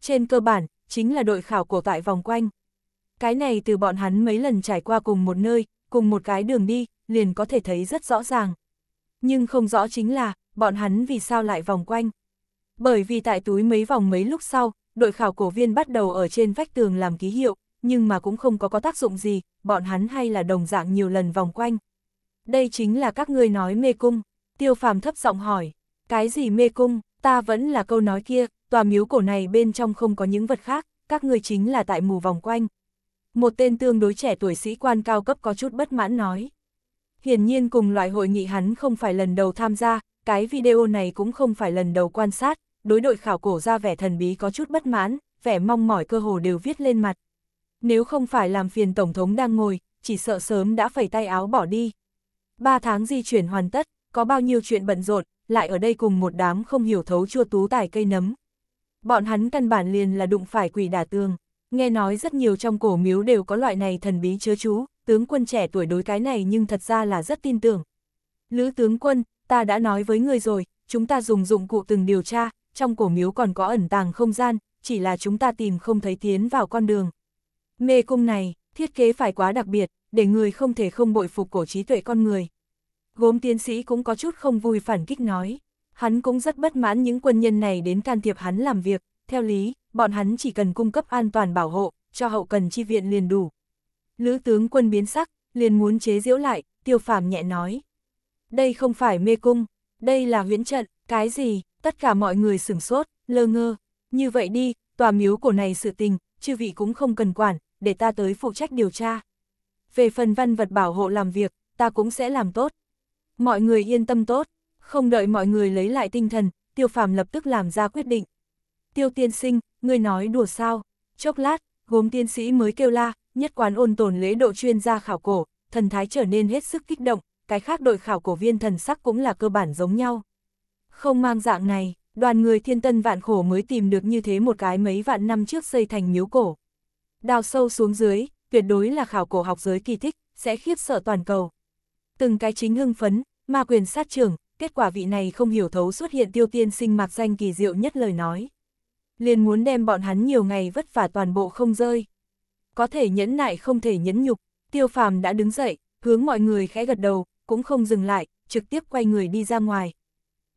Trên cơ bản, chính là đội khảo cổ tại vòng quanh. Cái này từ bọn hắn mấy lần trải qua cùng một nơi, cùng một cái đường đi, liền có thể thấy rất rõ ràng. Nhưng không rõ chính là, bọn hắn vì sao lại vòng quanh. Bởi vì tại túi mấy vòng mấy lúc sau, đội khảo cổ viên bắt đầu ở trên vách tường làm ký hiệu, nhưng mà cũng không có có tác dụng gì, bọn hắn hay là đồng dạng nhiều lần vòng quanh. Đây chính là các ngươi nói mê cung, tiêu phàm thấp giọng hỏi, cái gì mê cung, ta vẫn là câu nói kia, tòa miếu cổ này bên trong không có những vật khác, các ngươi chính là tại mù vòng quanh. Một tên tương đối trẻ tuổi sĩ quan cao cấp có chút bất mãn nói. Hiển nhiên cùng loại hội nghị hắn không phải lần đầu tham gia, cái video này cũng không phải lần đầu quan sát, đối đội khảo cổ ra vẻ thần bí có chút bất mãn, vẻ mong mỏi cơ hồ đều viết lên mặt. Nếu không phải làm phiền Tổng thống đang ngồi, chỉ sợ sớm đã phẩy tay áo bỏ đi. Ba tháng di chuyển hoàn tất, có bao nhiêu chuyện bận rộn, lại ở đây cùng một đám không hiểu thấu chua tú tài cây nấm. Bọn hắn căn bản liền là đụng phải quỷ đả tường nghe nói rất nhiều trong cổ miếu đều có loại này thần bí chứa chú, tướng quân trẻ tuổi đối cái này nhưng thật ra là rất tin tưởng. Lữ tướng quân, ta đã nói với người rồi, chúng ta dùng dụng cụ từng điều tra, trong cổ miếu còn có ẩn tàng không gian, chỉ là chúng ta tìm không thấy tiến vào con đường. Mê cung này, thiết kế phải quá đặc biệt, để người không thể không bội phục cổ trí tuệ con người. Gốm tiến sĩ cũng có chút không vui phản kích nói. Hắn cũng rất bất mãn những quân nhân này đến can thiệp hắn làm việc, theo lý, bọn hắn chỉ cần cung cấp an toàn bảo hộ, cho hậu cần chi viện liền đủ. Lữ tướng quân biến sắc, liền muốn chế diễu lại, tiêu phàm nhẹ nói. Đây không phải mê cung, đây là huyễn trận, cái gì, tất cả mọi người sửng sốt, lơ ngơ. Như vậy đi, tòa miếu cổ này sự tình, chư vị cũng không cần quản, để ta tới phụ trách điều tra. Về phần văn vật bảo hộ làm việc, ta cũng sẽ làm tốt. Mọi người yên tâm tốt, không đợi mọi người lấy lại tinh thần, tiêu phàm lập tức làm ra quyết định. Tiêu tiên sinh, ngươi nói đùa sao, chốc lát, gốm tiên sĩ mới kêu la, nhất quán ôn tồn lễ độ chuyên gia khảo cổ, thần thái trở nên hết sức kích động, cái khác đội khảo cổ viên thần sắc cũng là cơ bản giống nhau. Không mang dạng này, đoàn người thiên tân vạn khổ mới tìm được như thế một cái mấy vạn năm trước xây thành miếu cổ. Đào sâu xuống dưới, tuyệt đối là khảo cổ học giới kỳ thích, sẽ khiếp sợ toàn cầu. Từng cái chính hưng phấn, ma quyền sát trưởng, kết quả vị này không hiểu thấu xuất hiện tiêu tiên sinh mạc danh kỳ diệu nhất lời nói liền muốn đem bọn hắn nhiều ngày vất vả toàn bộ không rơi. Có thể nhẫn nại không thể nhẫn nhục, tiêu phàm đã đứng dậy, hướng mọi người khẽ gật đầu, cũng không dừng lại, trực tiếp quay người đi ra ngoài.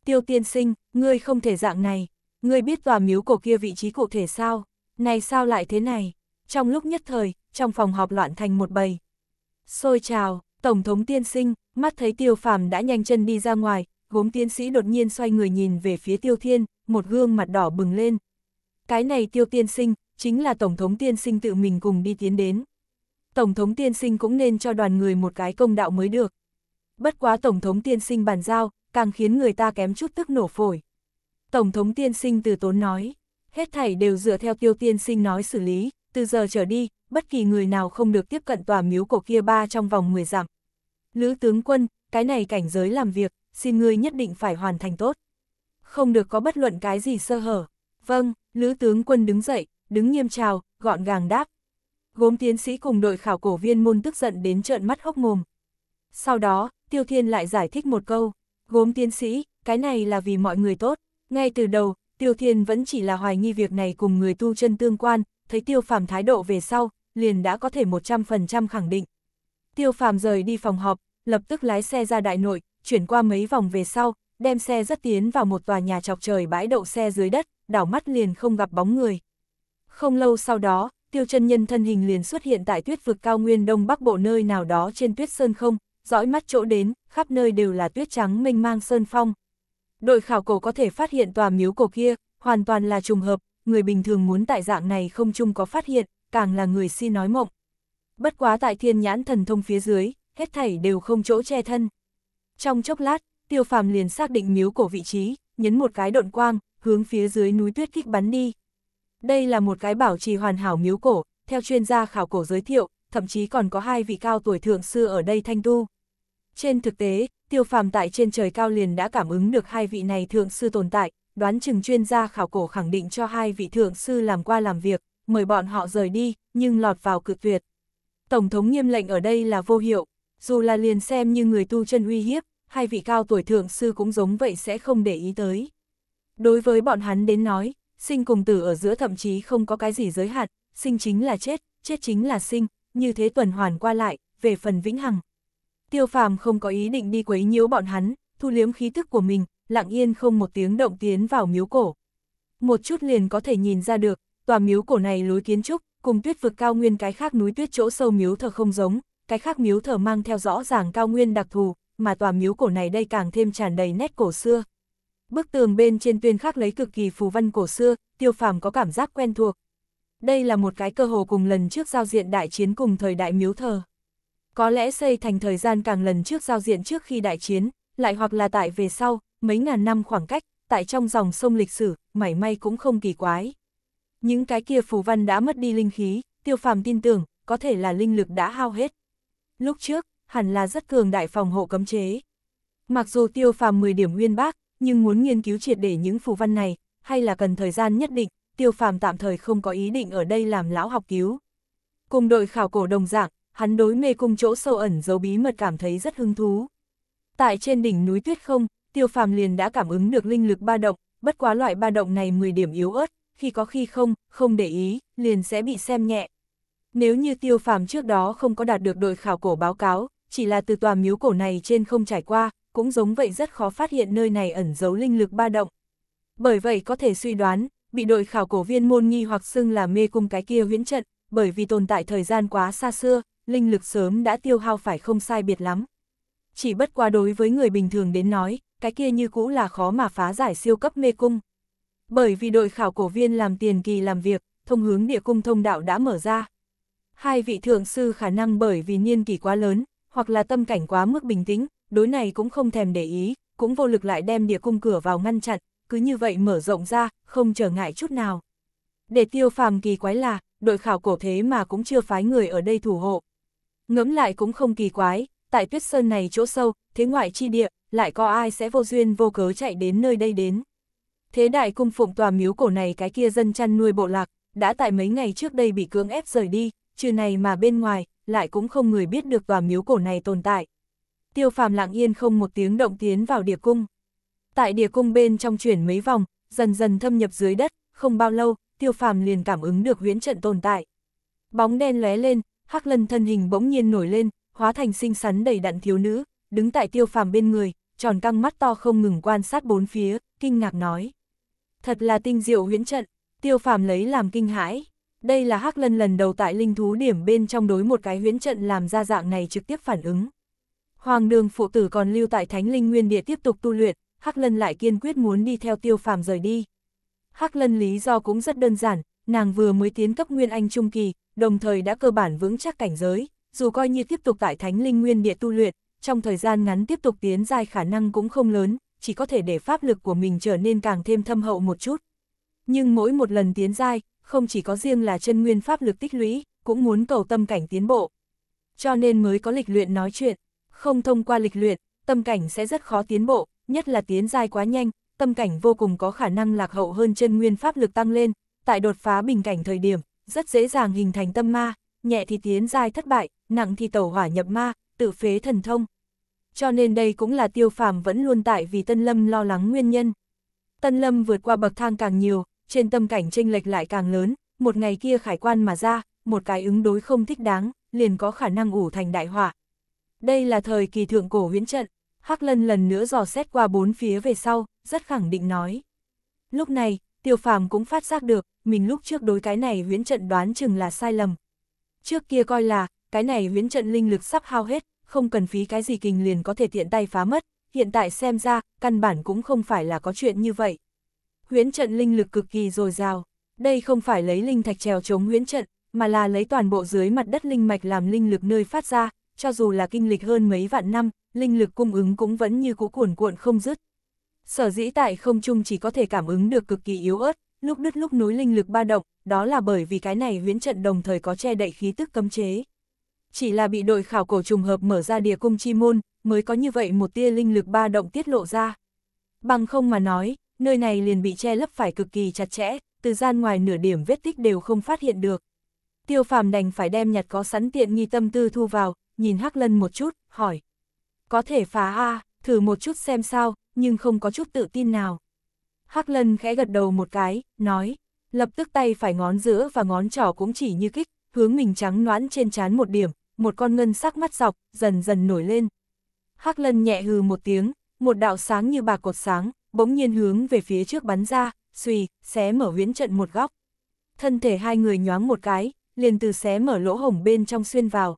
Tiêu tiên sinh, ngươi không thể dạng này, ngươi biết tòa miếu cổ kia vị trí cụ thể sao, này sao lại thế này, trong lúc nhất thời, trong phòng họp loạn thành một bầy. Xôi chào Tổng thống tiên sinh, mắt thấy tiêu phàm đã nhanh chân đi ra ngoài, gốm tiến sĩ đột nhiên xoay người nhìn về phía tiêu thiên, một gương mặt đỏ bừng lên, cái này tiêu tiên sinh, chính là Tổng thống tiên sinh tự mình cùng đi tiến đến. Tổng thống tiên sinh cũng nên cho đoàn người một cái công đạo mới được. Bất quá Tổng thống tiên sinh bàn giao, càng khiến người ta kém chút tức nổ phổi. Tổng thống tiên sinh từ tốn nói, hết thảy đều dựa theo tiêu tiên sinh nói xử lý, từ giờ trở đi, bất kỳ người nào không được tiếp cận tòa miếu cổ kia ba trong vòng 10 dặm. Lữ tướng quân, cái này cảnh giới làm việc, xin ngươi nhất định phải hoàn thành tốt. Không được có bất luận cái gì sơ hở. Vâng. Lữ tướng quân đứng dậy, đứng nghiêm trào, gọn gàng đáp. Gốm tiến sĩ cùng đội khảo cổ viên môn tức giận đến trợn mắt hốc mồm. Sau đó, Tiêu Thiên lại giải thích một câu. Gốm tiến sĩ, cái này là vì mọi người tốt. Ngay từ đầu, Tiêu Thiên vẫn chỉ là hoài nghi việc này cùng người tu chân tương quan, thấy Tiêu Phàm thái độ về sau, liền đã có thể 100% khẳng định. Tiêu Phàm rời đi phòng họp, lập tức lái xe ra đại nội, chuyển qua mấy vòng về sau, đem xe rất tiến vào một tòa nhà chọc trời bãi đậu xe dưới đất, đảo mắt liền không gặp bóng người. Không lâu sau đó, tiêu chân nhân thân hình liền xuất hiện tại tuyết vực cao nguyên đông bắc bộ nơi nào đó trên tuyết sơn không, dõi mắt chỗ đến, khắp nơi đều là tuyết trắng mênh mang sơn phong. Đội khảo cổ có thể phát hiện tòa miếu cổ kia, hoàn toàn là trùng hợp, người bình thường muốn tại dạng này không chung có phát hiện, càng là người si nói mộng. Bất quá tại thiên nhãn thần thông phía dưới, hết thảy đều không chỗ che thân. Trong chốc lát, tiêu phàm liền xác định miếu cổ vị trí, nhấn một cái độn quang, hướng phía dưới núi tuyết kích bắn đi. Đây là một cái bảo trì hoàn hảo miếu cổ, theo chuyên gia khảo cổ giới thiệu, thậm chí còn có hai vị cao tuổi thượng sư ở đây thanh tu. Trên thực tế, tiêu phàm tại trên trời cao liền đã cảm ứng được hai vị này thượng sư tồn tại, đoán chừng chuyên gia khảo cổ khẳng định cho hai vị thượng sư làm qua làm việc, mời bọn họ rời đi, nhưng lọt vào cự tuyệt. Tổng thống nghiêm lệnh ở đây là vô hiệu, dù là liền xem như người tu chân uy hiếp, hai vị cao tuổi thượng sư cũng giống vậy sẽ không để ý tới. Đối với bọn hắn đến nói, sinh cùng tử ở giữa thậm chí không có cái gì giới hạn, sinh chính là chết, chết chính là sinh, như thế tuần hoàn qua lại, về phần vĩnh hằng. Tiêu phàm không có ý định đi quấy nhiễu bọn hắn, thu liếm khí tức của mình, lặng yên không một tiếng động tiến vào miếu cổ. Một chút liền có thể nhìn ra được, tòa miếu cổ này lối kiến trúc, cùng tuyết vực cao nguyên cái khác núi tuyết chỗ sâu miếu thờ không giống, cái khác miếu thờ mang theo rõ ràng cao nguyên đặc thù, mà tòa miếu cổ này đây càng thêm tràn đầy nét cổ xưa. Bức tường bên trên tuyên khắc lấy cực kỳ phù văn cổ xưa, tiêu phàm có cảm giác quen thuộc. Đây là một cái cơ hồ cùng lần trước giao diện đại chiến cùng thời đại miếu thờ. Có lẽ xây thành thời gian càng lần trước giao diện trước khi đại chiến, lại hoặc là tại về sau, mấy ngàn năm khoảng cách, tại trong dòng sông lịch sử, mảy may cũng không kỳ quái. Những cái kia phù văn đã mất đi linh khí, tiêu phàm tin tưởng, có thể là linh lực đã hao hết. Lúc trước, hẳn là rất cường đại phòng hộ cấm chế. Mặc dù tiêu phàm 10 điểm nguyên bác, nhưng muốn nghiên cứu triệt để những phù văn này, hay là cần thời gian nhất định, tiêu phàm tạm thời không có ý định ở đây làm lão học cứu. Cùng đội khảo cổ đồng dạng, hắn đối mê cung chỗ sâu ẩn giấu bí mật cảm thấy rất hứng thú. Tại trên đỉnh núi tuyết không, tiêu phàm liền đã cảm ứng được linh lực ba động, bất quá loại ba động này 10 điểm yếu ớt, khi có khi không, không để ý, liền sẽ bị xem nhẹ. Nếu như tiêu phàm trước đó không có đạt được đội khảo cổ báo cáo, chỉ là từ tòa miếu cổ này trên không trải qua, cũng giống vậy rất khó phát hiện nơi này ẩn giấu linh lực ba động. Bởi vậy có thể suy đoán, bị đội khảo cổ viên môn nghi hoặc xưng là mê cung cái kia huyễn trận, bởi vì tồn tại thời gian quá xa xưa, linh lực sớm đã tiêu hao phải không sai biệt lắm. Chỉ bất quá đối với người bình thường đến nói, cái kia như cũ là khó mà phá giải siêu cấp mê cung. Bởi vì đội khảo cổ viên làm tiền kỳ làm việc, thông hướng địa cung thông đạo đã mở ra. Hai vị thượng sư khả năng bởi vì niên kỳ quá lớn, hoặc là tâm cảnh quá mức bình tĩnh, đối này cũng không thèm để ý, cũng vô lực lại đem địa cung cửa vào ngăn chặn, cứ như vậy mở rộng ra, không trở ngại chút nào. Để tiêu phàm kỳ quái là, đội khảo cổ thế mà cũng chưa phái người ở đây thủ hộ. Ngẫm lại cũng không kỳ quái, tại tuyết sơn này chỗ sâu, thế ngoại chi địa, lại có ai sẽ vô duyên vô cớ chạy đến nơi đây đến. Thế đại cung phụng tòa miếu cổ này cái kia dân chăn nuôi bộ lạc, đã tại mấy ngày trước đây bị cưỡng ép rời đi, trừ này mà bên ngoài, lại cũng không người biết được tòa miếu cổ này tồn tại tiêu phàm lặng yên không một tiếng động tiến vào địa cung. Tại địa cung bên trong chuyển mấy vòng, dần dần thâm nhập dưới đất, không bao lâu, tiêu phàm liền cảm ứng được huyễn trận tồn tại. Bóng đen lóe lên, hắc lân thân hình bỗng nhiên nổi lên, hóa thành xinh xắn đầy đặn thiếu nữ, đứng tại tiêu phàm bên người, tròn căng mắt to không ngừng quan sát bốn phía, kinh ngạc nói. Thật là tinh diệu huyễn trận, tiêu phàm lấy làm kinh hãi. Đây là hắc lân lần đầu tại linh thú điểm bên trong đối một cái huyễn trận làm ra dạng này trực tiếp phản ứng. Hoàng Đường phụ tử còn lưu tại Thánh Linh Nguyên Địa tiếp tục tu luyện, Hắc Lân lại kiên quyết muốn đi theo tiêu phàm rời đi. Hắc Lân lý do cũng rất đơn giản, nàng vừa mới tiến cấp Nguyên Anh Trung Kỳ, đồng thời đã cơ bản vững chắc cảnh giới, dù coi như tiếp tục tại Thánh Linh Nguyên Địa tu luyện, trong thời gian ngắn tiếp tục tiến dài khả năng cũng không lớn, chỉ có thể để pháp lực của mình trở nên càng thêm thâm hậu một chút. Nhưng mỗi một lần tiến dài, không chỉ có riêng là chân nguyên pháp lực tích lũy, cũng muốn cầu tâm cảnh tiến bộ. Cho nên mới có lịch luyện nói chuyện không thông qua lịch luyện, tâm cảnh sẽ rất khó tiến bộ, nhất là tiến dài quá nhanh, tâm cảnh vô cùng có khả năng lạc hậu hơn chân nguyên pháp lực tăng lên, tại đột phá bình cảnh thời điểm, rất dễ dàng hình thành tâm ma, nhẹ thì tiến dài thất bại, nặng thì tẩu hỏa nhập ma, tự phế thần thông. Cho nên đây cũng là tiêu phàm vẫn luôn tại vì Tân Lâm lo lắng nguyên nhân. Tân Lâm vượt qua bậc thang càng nhiều, trên tâm cảnh chênh lệch lại càng lớn, một ngày kia khải quan mà ra, một cái ứng đối không thích đáng, liền có khả năng ủ thành đại họa, đây là thời kỳ thượng cổ huyễn trận, Hắc Lân lần nữa dò xét qua bốn phía về sau, rất khẳng định nói. Lúc này, Tiêu Phàm cũng phát giác được, mình lúc trước đối cái này huyễn trận đoán chừng là sai lầm. Trước kia coi là, cái này huyễn trận linh lực sắp hao hết, không cần phí cái gì kình liền có thể tiện tay phá mất, hiện tại xem ra, căn bản cũng không phải là có chuyện như vậy. Huyễn trận linh lực cực kỳ dồi dào, đây không phải lấy linh thạch trèo chống huyễn trận, mà là lấy toàn bộ dưới mặt đất linh mạch làm linh lực nơi phát ra, cho dù là kinh lịch hơn mấy vạn năm, linh lực cung ứng cũng vẫn như cũ cuồn cuộn không dứt. Sở dĩ tại không trung chỉ có thể cảm ứng được cực kỳ yếu ớt, lúc đứt lúc núi linh lực ba động, đó là bởi vì cái này huyễn trận đồng thời có che đậy khí tức cấm chế. Chỉ là bị đội khảo cổ trùng hợp mở ra địa cung chi môn, mới có như vậy một tia linh lực ba động tiết lộ ra. Bằng không mà nói, nơi này liền bị che lấp phải cực kỳ chặt chẽ, từ gian ngoài nửa điểm vết tích đều không phát hiện được. Tiêu phàm đành phải đem nhặt có sẵn tiện nghi tâm tư thu vào, nhìn Hắc Lân một chút, hỏi. Có thể phá a thử một chút xem sao, nhưng không có chút tự tin nào. Hắc Lân khẽ gật đầu một cái, nói. Lập tức tay phải ngón giữa và ngón trỏ cũng chỉ như kích, hướng mình trắng noãn trên trán một điểm, một con ngân sắc mắt dọc, dần dần nổi lên. Hắc Lân nhẹ hừ một tiếng, một đạo sáng như bà cột sáng, bỗng nhiên hướng về phía trước bắn ra, xùy, xé mở huyễn trận một góc. Thân thể hai người nhoáng một cái, liền từ xé mở lỗ hổng bên trong xuyên vào,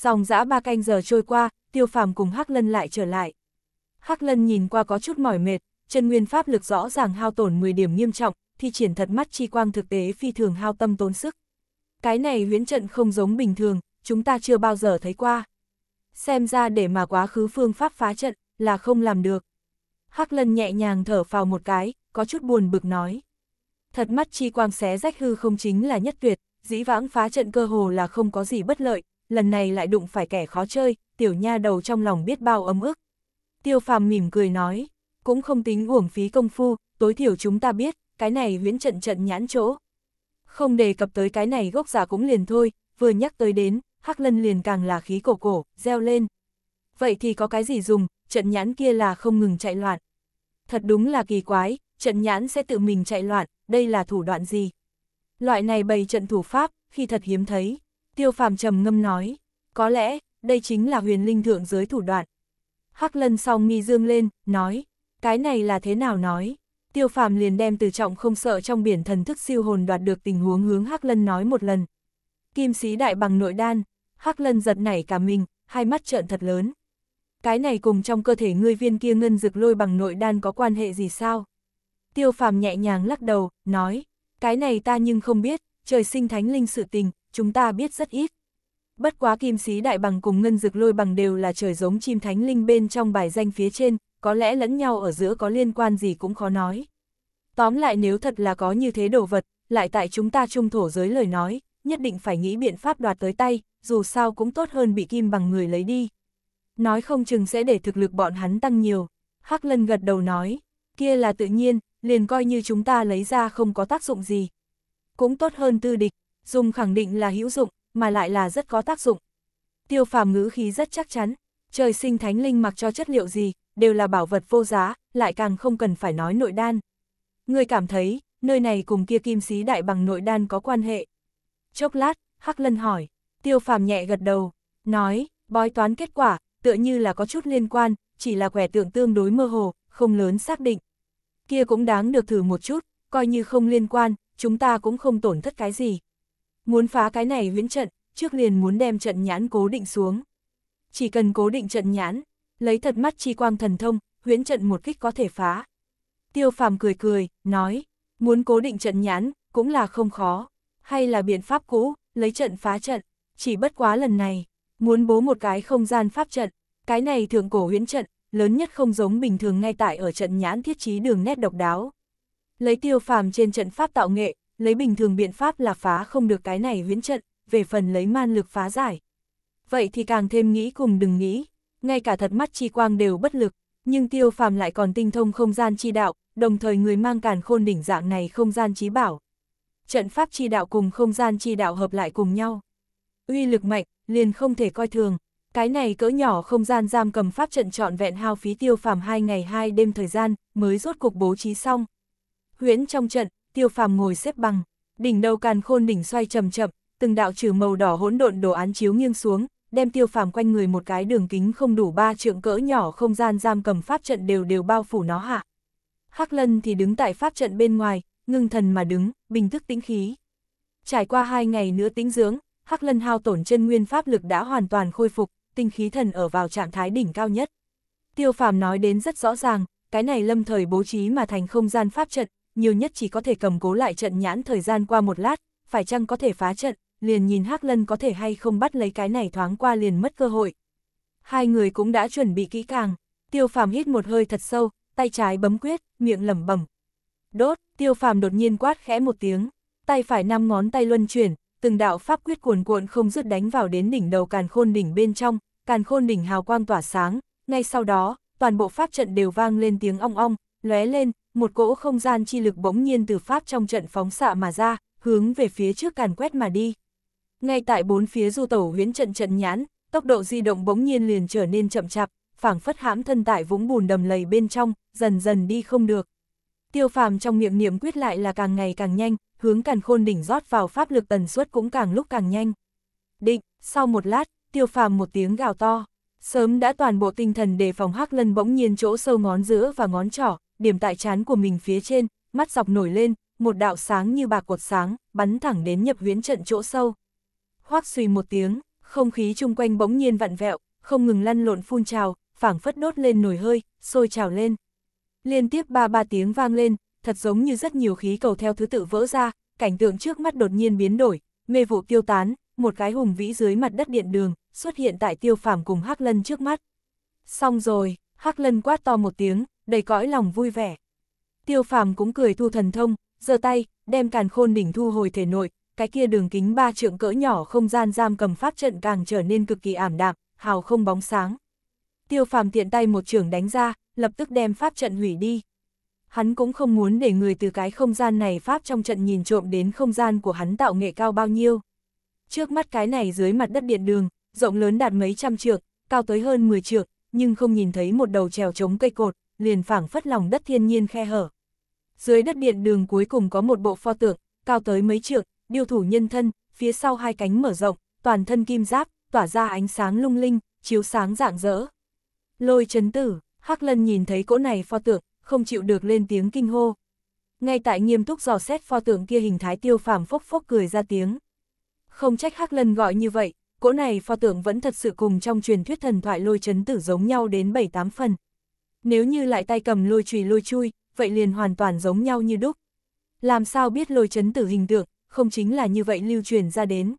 Dòng dã ba canh giờ trôi qua, tiêu phàm cùng Hắc Lân lại trở lại. Hắc Lân nhìn qua có chút mỏi mệt, chân nguyên pháp lực rõ ràng hao tổn 10 điểm nghiêm trọng, thi triển thật mắt chi quang thực tế phi thường hao tâm tốn sức. Cái này huyễn trận không giống bình thường, chúng ta chưa bao giờ thấy qua. Xem ra để mà quá khứ phương pháp phá trận là không làm được. Hắc Lân nhẹ nhàng thở phào một cái, có chút buồn bực nói. Thật mắt chi quang xé rách hư không chính là nhất tuyệt, dĩ vãng phá trận cơ hồ là không có gì bất lợi, lần này lại đụng phải kẻ khó chơi, tiểu nha đầu trong lòng biết bao ấm ức. Tiêu phàm mỉm cười nói, cũng không tính uổng phí công phu, tối thiểu chúng ta biết, cái này huyễn trận trận nhãn chỗ. Không đề cập tới cái này gốc giả cũng liền thôi, vừa nhắc tới đến, Hắc Lân liền càng là khí cổ cổ, reo lên. Vậy thì có cái gì dùng, trận nhãn kia là không ngừng chạy loạn. Thật đúng là kỳ quái, trận nhãn sẽ tự mình chạy loạn, đây là thủ đoạn gì? Loại này bày trận thủ pháp, khi thật hiếm thấy. Tiêu phàm trầm ngâm nói, có lẽ, đây chính là huyền linh thượng giới thủ đoạn. Hắc lân song mi dương lên, nói, cái này là thế nào nói? Tiêu phàm liền đem từ trọng không sợ trong biển thần thức siêu hồn đoạt được tình huống hướng Hắc lân nói một lần. Kim sĩ đại bằng nội đan, Hắc lân giật nảy cả mình, hai mắt trợn thật lớn. Cái này cùng trong cơ thể ngươi viên kia ngân rực lôi bằng nội đan có quan hệ gì sao? Tiêu phàm nhẹ nhàng lắc đầu, nói, cái này ta nhưng không biết, trời sinh thánh linh sự tình, chúng ta biết rất ít. Bất quá kim sĩ đại bằng cùng ngân dực lôi bằng đều là trời giống chim thánh linh bên trong bài danh phía trên, có lẽ lẫn nhau ở giữa có liên quan gì cũng khó nói. Tóm lại nếu thật là có như thế đồ vật, lại tại chúng ta trung thổ giới lời nói, nhất định phải nghĩ biện pháp đoạt tới tay, dù sao cũng tốt hơn bị kim bằng người lấy đi. Nói không chừng sẽ để thực lực bọn hắn tăng nhiều. Hắc lân gật đầu nói, kia là tự nhiên, liền coi như chúng ta lấy ra không có tác dụng gì. Cũng tốt hơn tư địch, dùng khẳng định là hữu dụng, mà lại là rất có tác dụng. Tiêu phàm ngữ khí rất chắc chắn, trời sinh thánh linh mặc cho chất liệu gì, đều là bảo vật vô giá, lại càng không cần phải nói nội đan. Người cảm thấy, nơi này cùng kia kim sĩ đại bằng nội đan có quan hệ. Chốc lát, Hắc Lân hỏi, tiêu phàm nhẹ gật đầu, nói, bói toán kết quả, tựa như là có chút liên quan, chỉ là quẻ tượng tương đối mơ hồ, không lớn xác định. Kia cũng đáng được thử một chút, coi như không liên quan, chúng ta cũng không tổn thất cái gì. Muốn phá cái này huyễn trận, trước liền muốn đem trận nhãn cố định xuống. Chỉ cần cố định trận nhãn, lấy thật mắt chi quang thần thông, huyễn trận một kích có thể phá. Tiêu phàm cười cười, nói, muốn cố định trận nhãn, cũng là không khó, hay là biện pháp cũ, lấy trận phá trận, chỉ bất quá lần này, muốn bố một cái không gian pháp trận, cái này thường cổ huyễn trận, lớn nhất không giống bình thường ngay tại ở trận nhãn thiết trí đường nét độc đáo. Lấy tiêu phàm trên trận pháp tạo nghệ, lấy bình thường biện pháp là phá không được cái này huyễn trận, về phần lấy man lực phá giải. Vậy thì càng thêm nghĩ cùng đừng nghĩ, ngay cả thật mắt chi quang đều bất lực, nhưng tiêu phàm lại còn tinh thông không gian chi đạo, đồng thời người mang càn khôn đỉnh dạng này không gian trí bảo. Trận pháp chi đạo cùng không gian chi đạo hợp lại cùng nhau. Uy lực mạnh, liền không thể coi thường, cái này cỡ nhỏ không gian giam cầm pháp trận trọn vẹn hao phí tiêu phàm hai ngày hai đêm thời gian, mới rốt cuộc bố trí xong. Huyễn trong trận, tiêu phàm ngồi xếp bằng, đỉnh đầu càn khôn đỉnh xoay chậm chậm, từng đạo trừ màu đỏ hỗn độn đồ án chiếu nghiêng xuống, đem tiêu phàm quanh người một cái đường kính không đủ ba trượng cỡ nhỏ không gian giam cầm pháp trận đều đều bao phủ nó hạ. Hắc lân thì đứng tại pháp trận bên ngoài, ngưng thần mà đứng, bình thức tĩnh khí. Trải qua hai ngày nữa tĩnh dưỡng, Hắc lân hao tổn chân nguyên pháp lực đã hoàn toàn khôi phục, tinh khí thần ở vào trạng thái đỉnh cao nhất. Tiêu phàm nói đến rất rõ ràng, cái này lâm thời bố trí mà thành không gian pháp trận, nhiều nhất chỉ có thể cầm cố lại trận nhãn thời gian qua một lát, phải chăng có thể phá trận, liền nhìn Hắc Lân có thể hay không bắt lấy cái này thoáng qua liền mất cơ hội. Hai người cũng đã chuẩn bị kỹ càng, Tiêu Phàm hít một hơi thật sâu, tay trái bấm quyết, miệng lẩm bẩm. Đốt, Tiêu Phàm đột nhiên quát khẽ một tiếng, tay phải năm ngón tay luân chuyển, từng đạo pháp quyết cuồn cuộn không dứt đánh vào đến đỉnh đầu Càn Khôn đỉnh bên trong, Càn Khôn đỉnh hào quang tỏa sáng, ngay sau đó, toàn bộ pháp trận đều vang lên tiếng ong ong, lóe lên, một cỗ không gian chi lực bỗng nhiên từ pháp trong trận phóng xạ mà ra, hướng về phía trước càn quét mà đi. Ngay tại bốn phía du tẩu huyến trận trận nhãn, tốc độ di động bỗng nhiên liền trở nên chậm chạp, phảng phất hãm thân tại vũng bùn đầm lầy bên trong, dần dần đi không được. Tiêu phàm trong miệng niệm quyết lại là càng ngày càng nhanh, hướng càn khôn đỉnh rót vào pháp lực tần suất cũng càng lúc càng nhanh. Định, sau một lát, tiêu phàm một tiếng gào to. Sớm đã toàn bộ tinh thần đề phòng hắc lân bỗng nhiên chỗ sâu ngón giữa và ngón trỏ, điểm tại trán của mình phía trên, mắt dọc nổi lên, một đạo sáng như bạc cột sáng, bắn thẳng đến nhập huyến trận chỗ sâu. Hoác suy một tiếng, không khí chung quanh bỗng nhiên vặn vẹo, không ngừng lăn lộn phun trào, phảng phất đốt lên nổi hơi, sôi trào lên. Liên tiếp ba ba tiếng vang lên, thật giống như rất nhiều khí cầu theo thứ tự vỡ ra, cảnh tượng trước mắt đột nhiên biến đổi, mê vụ tiêu tán, một cái hùng vĩ dưới mặt đất điện đường, xuất hiện tại tiêu phàm cùng Hắc Lân trước mắt. Xong rồi, Hắc Lân quát to một tiếng, đầy cõi lòng vui vẻ. Tiêu phàm cũng cười thu thần thông, giơ tay, đem càn khôn đỉnh thu hồi thể nội, cái kia đường kính ba trượng cỡ nhỏ không gian giam cầm pháp trận càng trở nên cực kỳ ảm đạm, hào không bóng sáng. Tiêu phàm tiện tay một trường đánh ra, lập tức đem pháp trận hủy đi. Hắn cũng không muốn để người từ cái không gian này pháp trong trận nhìn trộm đến không gian của hắn tạo nghệ cao bao nhiêu. Trước mắt cái này dưới mặt đất điện đường, rộng lớn đạt mấy trăm trượng, cao tới hơn 10 trượng, nhưng không nhìn thấy một đầu trèo chống cây cột, liền phảng phất lòng đất thiên nhiên khe hở. Dưới đất điện đường cuối cùng có một bộ pho tượng, cao tới mấy trượng, điêu thủ nhân thân, phía sau hai cánh mở rộng, toàn thân kim giáp, tỏa ra ánh sáng lung linh, chiếu sáng rạng rỡ. Lôi chấn tử, Hắc Lân nhìn thấy cỗ này pho tượng, không chịu được lên tiếng kinh hô. Ngay tại nghiêm túc dò xét pho tượng kia hình thái tiêu phàm phốc phốc cười ra tiếng. Không trách Hắc Lân gọi như vậy, cỗ này pho tượng vẫn thật sự cùng trong truyền thuyết thần thoại lôi chấn tử giống nhau đến 7-8 phần nếu như lại tay cầm lôi chùy lôi chui, vậy liền hoàn toàn giống nhau như đúc. Làm sao biết lôi chấn tử hình tượng, không chính là như vậy lưu truyền ra đến.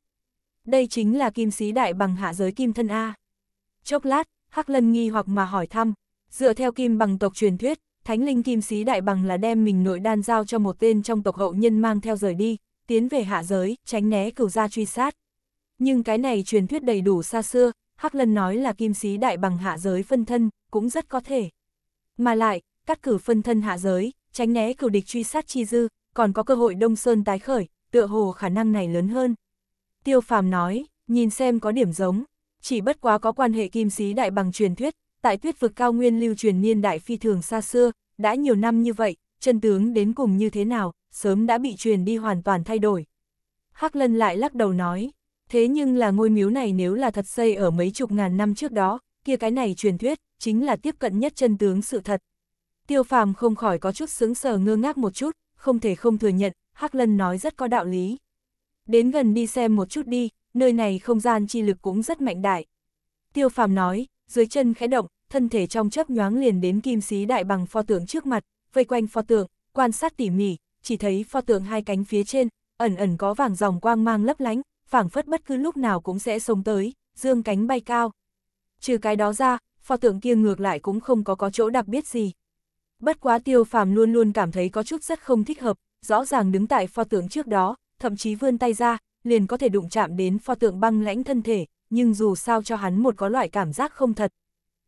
Đây chính là kim sĩ đại bằng hạ giới kim thân A. Chốc lát, Hắc Lân nghi hoặc mà hỏi thăm, dựa theo kim bằng tộc truyền thuyết, thánh linh kim sĩ đại bằng là đem mình nội đan giao cho một tên trong tộc hậu nhân mang theo rời đi, tiến về hạ giới, tránh né cửu gia truy sát. Nhưng cái này truyền thuyết đầy đủ xa xưa, Hắc Lân nói là kim sĩ đại bằng hạ giới phân thân, cũng rất có thể. Mà lại, cắt cử phân thân hạ giới, tránh né cửu địch truy sát chi dư, còn có cơ hội Đông Sơn tái khởi, tựa hồ khả năng này lớn hơn. Tiêu phàm nói, nhìn xem có điểm giống, chỉ bất quá có quan hệ kim sĩ đại bằng truyền thuyết, tại tuyết vực cao nguyên lưu truyền niên đại phi thường xa xưa, đã nhiều năm như vậy, chân tướng đến cùng như thế nào, sớm đã bị truyền đi hoàn toàn thay đổi. Hắc Lân lại lắc đầu nói, thế nhưng là ngôi miếu này nếu là thật xây ở mấy chục ngàn năm trước đó, kia cái này truyền thuyết, chính là tiếp cận nhất chân tướng sự thật. Tiêu phàm không khỏi có chút sướng sờ ngơ ngác một chút, không thể không thừa nhận, Hắc Lân nói rất có đạo lý. Đến gần đi xem một chút đi, nơi này không gian chi lực cũng rất mạnh đại. Tiêu phàm nói, dưới chân khẽ động, thân thể trong chớp nhoáng liền đến kim sĩ đại bằng pho tượng trước mặt, vây quanh pho tượng, quan sát tỉ mỉ, chỉ thấy pho tượng hai cánh phía trên, ẩn ẩn có vàng dòng quang mang lấp lánh, phảng phất bất cứ lúc nào cũng sẽ sống tới, dương cánh bay cao. Trừ cái đó ra, pho tượng kia ngược lại cũng không có có chỗ đặc biệt gì. Bất quá tiêu phàm luôn luôn cảm thấy có chút rất không thích hợp, rõ ràng đứng tại pho tượng trước đó, thậm chí vươn tay ra, liền có thể đụng chạm đến pho tượng băng lãnh thân thể, nhưng dù sao cho hắn một có loại cảm giác không thật.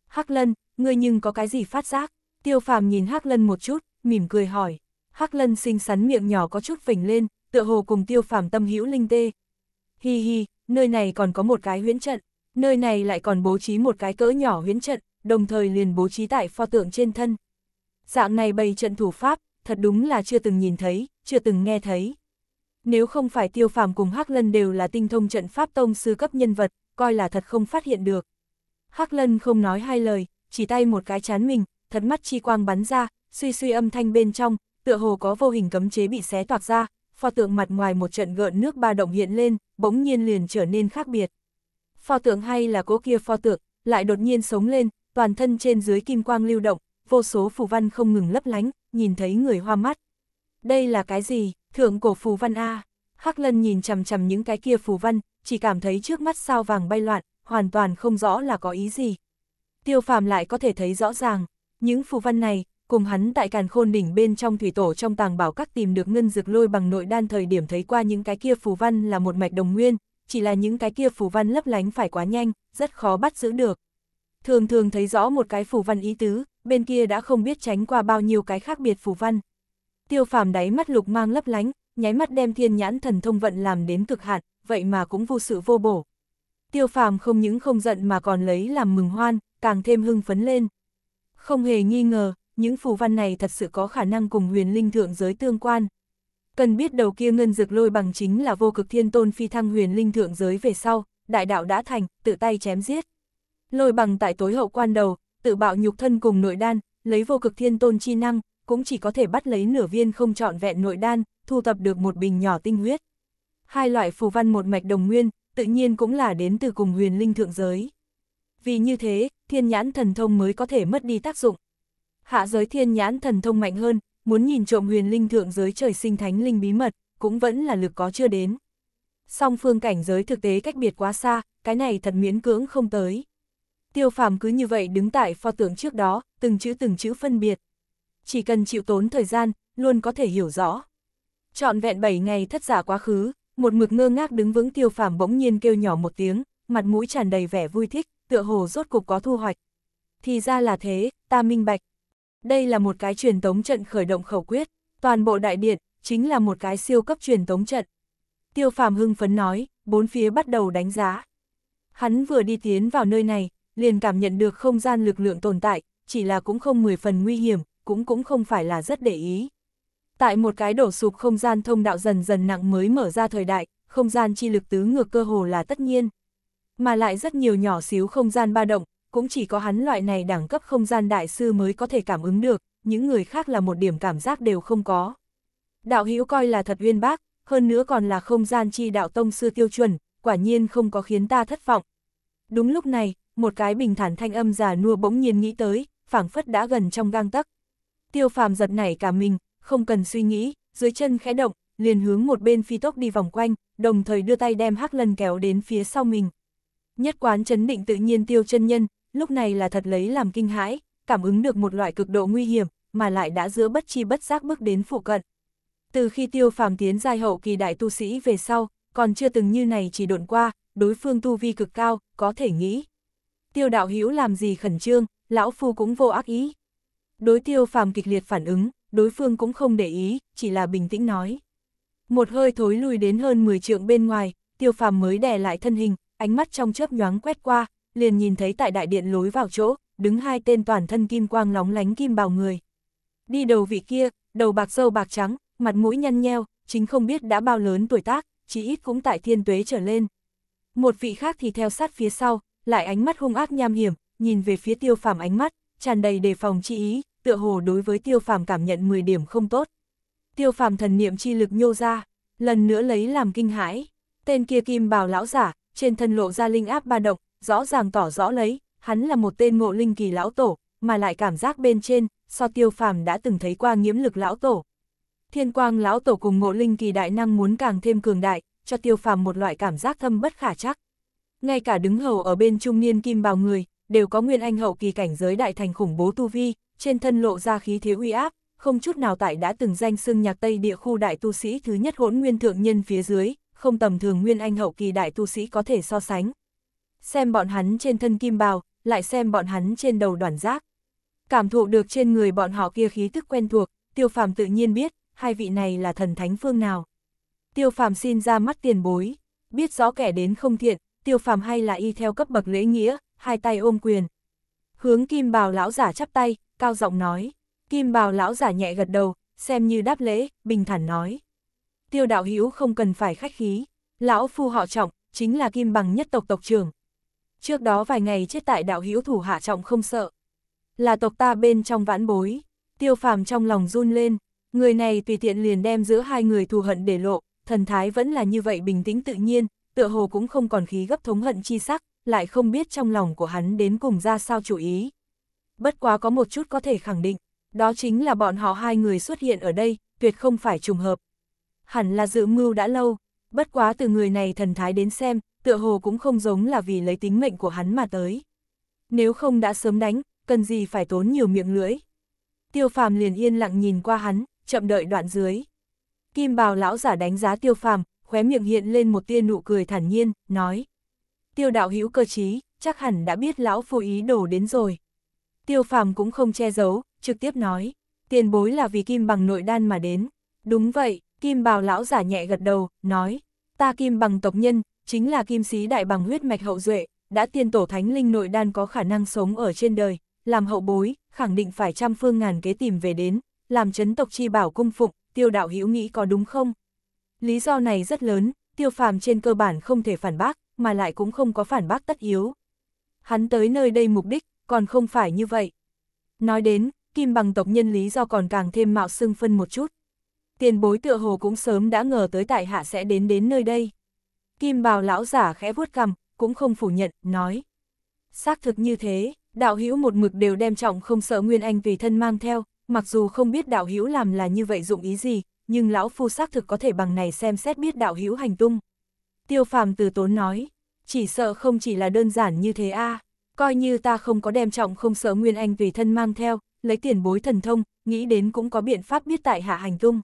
Hắc lân, ngươi nhưng có cái gì phát giác? Tiêu phàm nhìn Hắc lân một chút, mỉm cười hỏi. Hắc lân xinh xắn miệng nhỏ có chút vỉnh lên, tựa hồ cùng tiêu phàm tâm hữu linh tê. Hi hi, nơi này còn có một cái huyễn trận. Nơi này lại còn bố trí một cái cỡ nhỏ huyến trận, đồng thời liền bố trí tại pho tượng trên thân. Dạng này bày trận thủ pháp, thật đúng là chưa từng nhìn thấy, chưa từng nghe thấy. Nếu không phải tiêu phàm cùng Hắc Lân đều là tinh thông trận pháp tông sư cấp nhân vật, coi là thật không phát hiện được. Hắc Lân không nói hai lời, chỉ tay một cái chán mình, thật mắt chi quang bắn ra, suy suy âm thanh bên trong, tựa hồ có vô hình cấm chế bị xé toạc ra, pho tượng mặt ngoài một trận gợn nước ba động hiện lên, bỗng nhiên liền trở nên khác biệt pho tượng hay là cố kia pho tượng, lại đột nhiên sống lên, toàn thân trên dưới kim quang lưu động, vô số phù văn không ngừng lấp lánh, nhìn thấy người hoa mắt. Đây là cái gì, thượng cổ phù văn A? Hắc lân nhìn chằm chằm những cái kia phù văn, chỉ cảm thấy trước mắt sao vàng bay loạn, hoàn toàn không rõ là có ý gì. Tiêu phàm lại có thể thấy rõ ràng, những phù văn này, cùng hắn tại càn khôn đỉnh bên trong thủy tổ trong tàng bảo các tìm được ngân dược lôi bằng nội đan thời điểm thấy qua những cái kia phù văn là một mạch đồng nguyên, chỉ là những cái kia phù văn lấp lánh phải quá nhanh, rất khó bắt giữ được. Thường thường thấy rõ một cái phù văn ý tứ, bên kia đã không biết tránh qua bao nhiêu cái khác biệt phù văn. Tiêu phàm đáy mắt lục mang lấp lánh, nháy mắt đem thiên nhãn thần thông vận làm đến cực hạn, vậy mà cũng vô sự vô bổ. Tiêu phàm không những không giận mà còn lấy làm mừng hoan, càng thêm hưng phấn lên. Không hề nghi ngờ, những phù văn này thật sự có khả năng cùng huyền linh thượng giới tương quan. Cần biết đầu kia ngân dược lôi bằng chính là vô cực thiên tôn phi thăng huyền linh thượng giới về sau, đại đạo đã thành, tự tay chém giết. Lôi bằng tại tối hậu quan đầu, tự bạo nhục thân cùng nội đan, lấy vô cực thiên tôn chi năng, cũng chỉ có thể bắt lấy nửa viên không trọn vẹn nội đan, thu tập được một bình nhỏ tinh huyết. Hai loại phù văn một mạch đồng nguyên, tự nhiên cũng là đến từ cùng huyền linh thượng giới. Vì như thế, thiên nhãn thần thông mới có thể mất đi tác dụng. Hạ giới thiên nhãn thần thông mạnh hơn, muốn nhìn trộm huyền linh thượng giới trời sinh thánh linh bí mật, cũng vẫn là lực có chưa đến. Song phương cảnh giới thực tế cách biệt quá xa, cái này thật miễn cưỡng không tới. Tiêu phàm cứ như vậy đứng tại pho tượng trước đó, từng chữ từng chữ phân biệt. Chỉ cần chịu tốn thời gian, luôn có thể hiểu rõ. Chọn vẹn 7 ngày thất giả quá khứ, một mực ngơ ngác đứng vững tiêu phàm bỗng nhiên kêu nhỏ một tiếng, mặt mũi tràn đầy vẻ vui thích, tựa hồ rốt cục có thu hoạch. Thì ra là thế, ta minh bạch. Đây là một cái truyền tống trận khởi động khẩu quyết, toàn bộ đại điện, chính là một cái siêu cấp truyền tống trận. Tiêu phàm hưng phấn nói, bốn phía bắt đầu đánh giá. Hắn vừa đi tiến vào nơi này, liền cảm nhận được không gian lực lượng tồn tại, chỉ là cũng không mười phần nguy hiểm, cũng cũng không phải là rất để ý. Tại một cái đổ sụp không gian thông đạo dần dần nặng mới mở ra thời đại, không gian chi lực tứ ngược cơ hồ là tất nhiên. Mà lại rất nhiều nhỏ xíu không gian ba động, cũng chỉ có hắn loại này đẳng cấp không gian đại sư mới có thể cảm ứng được, những người khác là một điểm cảm giác đều không có. Đạo hữu coi là thật uyên bác, hơn nữa còn là không gian chi đạo tông sư tiêu chuẩn, quả nhiên không có khiến ta thất vọng. Đúng lúc này, một cái bình thản thanh âm già nua bỗng nhiên nghĩ tới, phảng phất đã gần trong gang tấc. Tiêu phàm giật nảy cả mình, không cần suy nghĩ, dưới chân khẽ động, liền hướng một bên phi tốc đi vòng quanh, đồng thời đưa tay đem hắc lân kéo đến phía sau mình. Nhất quán chấn định tự nhiên tiêu chân nhân, lúc này là thật lấy làm kinh hãi, cảm ứng được một loại cực độ nguy hiểm, mà lại đã giữa bất chi bất giác bước đến phụ cận. Từ khi tiêu phàm tiến giai hậu kỳ đại tu sĩ về sau, còn chưa từng như này chỉ độn qua, đối phương tu vi cực cao, có thể nghĩ. Tiêu đạo hữu làm gì khẩn trương, lão phu cũng vô ác ý. Đối tiêu phàm kịch liệt phản ứng, đối phương cũng không để ý, chỉ là bình tĩnh nói. Một hơi thối lui đến hơn 10 trượng bên ngoài, tiêu phàm mới đè lại thân hình, ánh mắt trong chớp nhoáng quét qua, liền nhìn thấy tại đại điện lối vào chỗ, đứng hai tên toàn thân kim quang lóng lánh kim bào người. Đi đầu vị kia, đầu bạc sâu bạc trắng, mặt mũi nhăn nheo, chính không biết đã bao lớn tuổi tác, chỉ ít cũng tại thiên tuế trở lên. Một vị khác thì theo sát phía sau, lại ánh mắt hung ác nham hiểm, nhìn về phía tiêu phàm ánh mắt, tràn đầy đề phòng chi ý, tựa hồ đối với tiêu phàm cảm nhận 10 điểm không tốt. Tiêu phàm thần niệm chi lực nhô ra, lần nữa lấy làm kinh hãi. Tên kia kim bào lão giả, trên thân lộ ra linh áp ba động, rõ ràng tỏ rõ lấy, hắn là một tên ngộ linh kỳ lão tổ, mà lại cảm giác bên trên, so tiêu phàm đã từng thấy qua nghiễm lực lão tổ. Thiên quang lão tổ cùng ngộ linh kỳ đại năng muốn càng thêm cường đại, cho tiêu phàm một loại cảm giác thâm bất khả chắc. Ngay cả đứng hầu ở bên trung niên kim bào người, đều có nguyên anh hậu kỳ cảnh giới đại thành khủng bố tu vi, trên thân lộ ra khí thế uy áp, không chút nào tại đã từng danh xưng nhạc Tây địa khu đại tu sĩ thứ nhất hỗn nguyên thượng nhân phía dưới, không tầm thường nguyên anh hậu kỳ đại tu sĩ có thể so sánh xem bọn hắn trên thân kim bào, lại xem bọn hắn trên đầu đoàn giác. Cảm thụ được trên người bọn họ kia khí thức quen thuộc, tiêu phàm tự nhiên biết, hai vị này là thần thánh phương nào. Tiêu phàm xin ra mắt tiền bối, biết rõ kẻ đến không thiện, tiêu phàm hay là y theo cấp bậc lễ nghĩa, hai tay ôm quyền. Hướng kim bào lão giả chắp tay, cao giọng nói, kim bào lão giả nhẹ gật đầu, xem như đáp lễ, bình thản nói. Tiêu đạo hữu không cần phải khách khí, lão phu họ trọng, chính là kim bằng nhất tộc tộc trưởng, trước đó vài ngày chết tại đạo hữu thủ hạ trọng không sợ. Là tộc ta bên trong vãn bối, tiêu phàm trong lòng run lên, người này tùy tiện liền đem giữa hai người thù hận để lộ, thần thái vẫn là như vậy bình tĩnh tự nhiên, tựa hồ cũng không còn khí gấp thống hận chi sắc, lại không biết trong lòng của hắn đến cùng ra sao chủ ý. Bất quá có một chút có thể khẳng định, đó chính là bọn họ hai người xuất hiện ở đây, tuyệt không phải trùng hợp. Hẳn là dự mưu đã lâu, bất quá từ người này thần thái đến xem, tựa hồ cũng không giống là vì lấy tính mệnh của hắn mà tới. Nếu không đã sớm đánh, cần gì phải tốn nhiều miệng lưỡi. Tiêu phàm liền yên lặng nhìn qua hắn, chậm đợi đoạn dưới. Kim bào lão giả đánh giá tiêu phàm, khóe miệng hiện lên một tia nụ cười thản nhiên, nói. Tiêu đạo hữu cơ trí, chắc hẳn đã biết lão phu ý đổ đến rồi. Tiêu phàm cũng không che giấu, trực tiếp nói. Tiền bối là vì kim bằng nội đan mà đến. Đúng vậy, kim bào lão giả nhẹ gật đầu, nói. Ta kim bằng tộc nhân, chính là kim sĩ đại bằng huyết mạch hậu duệ, đã tiên tổ thánh linh nội đan có khả năng sống ở trên đời, làm hậu bối, khẳng định phải trăm phương ngàn kế tìm về đến, làm chấn tộc chi bảo cung phụng, tiêu đạo hữu nghĩ có đúng không? Lý do này rất lớn, tiêu phàm trên cơ bản không thể phản bác, mà lại cũng không có phản bác tất yếu. Hắn tới nơi đây mục đích, còn không phải như vậy. Nói đến, kim bằng tộc nhân lý do còn càng thêm mạo xưng phân một chút. Tiền bối tựa hồ cũng sớm đã ngờ tới tại hạ sẽ đến đến nơi đây. Kim bào lão giả khẽ vuốt cằm, cũng không phủ nhận, nói. Xác thực như thế, đạo hữu một mực đều đem trọng không sợ Nguyên Anh vì thân mang theo, mặc dù không biết đạo hữu làm là như vậy dụng ý gì, nhưng lão phu xác thực có thể bằng này xem xét biết đạo hữu hành tung. Tiêu phàm từ tốn nói, chỉ sợ không chỉ là đơn giản như thế a coi như ta không có đem trọng không sợ Nguyên Anh vì thân mang theo, lấy tiền bối thần thông, nghĩ đến cũng có biện pháp biết tại hạ hành tung.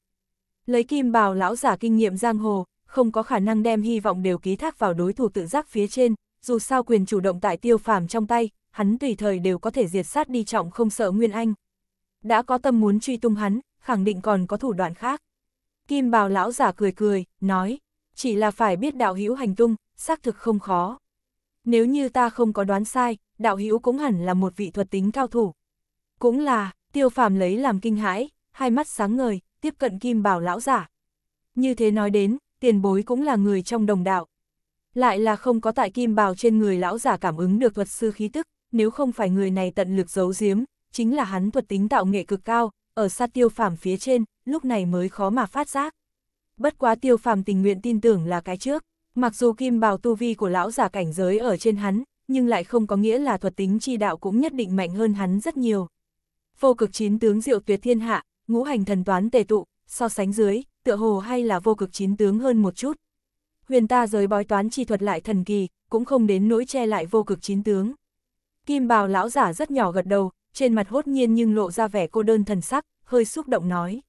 Lấy kim bào lão giả kinh nghiệm giang hồ, không có khả năng đem hy vọng đều ký thác vào đối thủ tự giác phía trên, dù sao quyền chủ động tại tiêu phàm trong tay, hắn tùy thời đều có thể diệt sát đi trọng không sợ Nguyên Anh. Đã có tâm muốn truy tung hắn, khẳng định còn có thủ đoạn khác. Kim bào lão giả cười cười, nói, chỉ là phải biết đạo hữu hành tung, xác thực không khó. Nếu như ta không có đoán sai, đạo hữu cũng hẳn là một vị thuật tính cao thủ. Cũng là, tiêu phàm lấy làm kinh hãi, hai mắt sáng ngời, tiếp cận kim bào lão giả. Như thế nói đến, tiền bối cũng là người trong đồng đạo. Lại là không có tại kim bào trên người lão giả cảm ứng được thuật sư khí tức, nếu không phải người này tận lực giấu giếm, chính là hắn thuật tính tạo nghệ cực cao, ở sát tiêu phàm phía trên, lúc này mới khó mà phát giác. Bất quá tiêu phàm tình nguyện tin tưởng là cái trước, mặc dù kim bào tu vi của lão giả cảnh giới ở trên hắn, nhưng lại không có nghĩa là thuật tính chi đạo cũng nhất định mạnh hơn hắn rất nhiều. Vô cực chín tướng diệu tuyệt thiên hạ, ngũ hành thần toán tề tụ, so sánh dưới, tựa hồ hay là vô cực chín tướng hơn một chút. Huyền ta giới bói toán chi thuật lại thần kỳ, cũng không đến nỗi che lại vô cực chín tướng. Kim bào lão giả rất nhỏ gật đầu, trên mặt hốt nhiên nhưng lộ ra vẻ cô đơn thần sắc, hơi xúc động nói.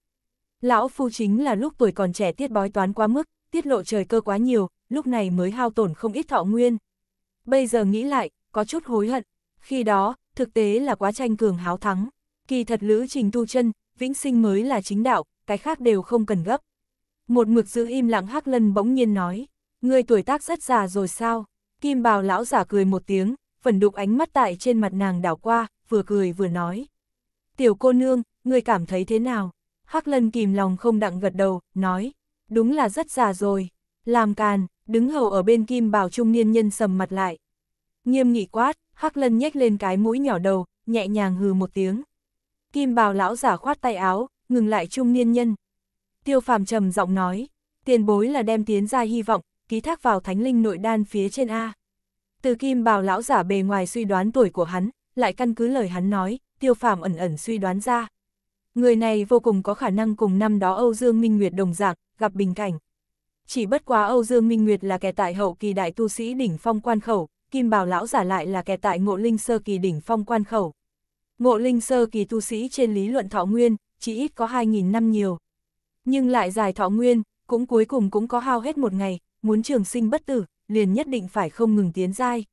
Lão phu chính là lúc tuổi còn trẻ tiết bói toán quá mức, tiết lộ trời cơ quá nhiều, lúc này mới hao tổn không ít thọ nguyên. Bây giờ nghĩ lại, có chút hối hận, khi đó, thực tế là quá tranh cường háo thắng. Kỳ thật Lữ Trình Tu chân, Vĩnh Sinh mới là chính đạo, cái khác đều không cần gấp. Một mực giữ im lặng Hắc Lân bỗng nhiên nói, người tuổi tác rất già rồi sao? Kim bào lão giả cười một tiếng, phần đục ánh mắt tại trên mặt nàng đảo qua, vừa cười vừa nói. Tiểu cô nương, người cảm thấy thế nào? Hắc Lân kìm lòng không đặng gật đầu, nói, đúng là rất già rồi. Làm càn, đứng hầu ở bên kim bào trung niên nhân sầm mặt lại. Nghiêm nghị quát, Hắc Lân nhếch lên cái mũi nhỏ đầu, nhẹ nhàng hừ một tiếng. Kim bào lão giả khoát tay áo, ngừng lại trung niên nhân. Tiêu phàm trầm giọng nói, tiền bối là đem tiến ra hy vọng, ký thác vào thánh linh nội đan phía trên A. Từ kim bào lão giả bề ngoài suy đoán tuổi của hắn, lại căn cứ lời hắn nói, tiêu phàm ẩn ẩn suy đoán ra. Người này vô cùng có khả năng cùng năm đó Âu Dương Minh Nguyệt đồng dạng, gặp bình cảnh. Chỉ bất quá Âu Dương Minh Nguyệt là kẻ tại hậu kỳ đại tu sĩ đỉnh phong quan khẩu, kim bào lão giả lại là kẻ tại ngộ linh sơ kỳ đỉnh phong quan khẩu. Ngộ linh sơ kỳ tu sĩ trên lý luận thọ nguyên, chỉ ít có 2.000 năm nhiều. Nhưng lại dài thọ nguyên, cũng cuối cùng cũng có hao hết một ngày, muốn trường sinh bất tử, liền nhất định phải không ngừng tiến dai.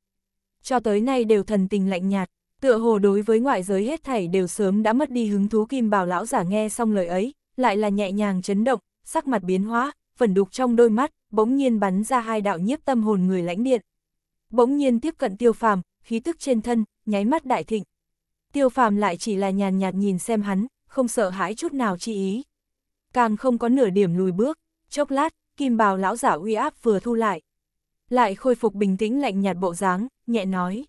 Cho tới nay đều thần tình lạnh nhạt, tựa hồ đối với ngoại giới hết thảy đều sớm đã mất đi hứng thú kim bào lão giả nghe xong lời ấy, lại là nhẹ nhàng chấn động, sắc mặt biến hóa, phần đục trong đôi mắt, bỗng nhiên bắn ra hai đạo nhiếp tâm hồn người lãnh điện. Bỗng nhiên tiếp cận tiêu phàm, khí tức trên thân, nháy mắt đại thịnh. Tiêu phàm lại chỉ là nhàn nhạt nhìn xem hắn, không sợ hãi chút nào chi ý. Càng không có nửa điểm lùi bước, chốc lát, kim bào lão giả uy áp vừa thu lại. Lại khôi phục bình tĩnh lạnh nhạt bộ dáng, nhẹ nói.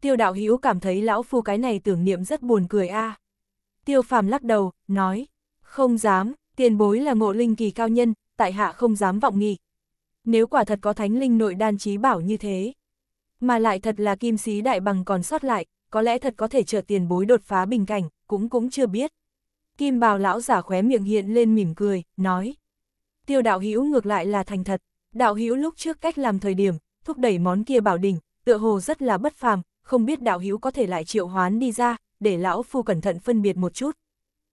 Tiêu đạo hữu cảm thấy lão phu cái này tưởng niệm rất buồn cười a. Tiêu phàm lắc đầu, nói. Không dám, tiền bối là ngộ linh kỳ cao nhân, tại hạ không dám vọng nghị. Nếu quả thật có thánh linh nội đan trí bảo như thế, mà lại thật là kim sĩ đại bằng còn sót lại, có lẽ thật có thể trợ tiền bối đột phá bình cảnh, cũng cũng chưa biết. Kim bào lão giả khóe miệng hiện lên mỉm cười, nói. Tiêu đạo hữu ngược lại là thành thật, đạo hữu lúc trước cách làm thời điểm, thúc đẩy món kia bảo đỉnh, tựa hồ rất là bất phàm, không biết đạo hữu có thể lại triệu hoán đi ra, để lão phu cẩn thận phân biệt một chút.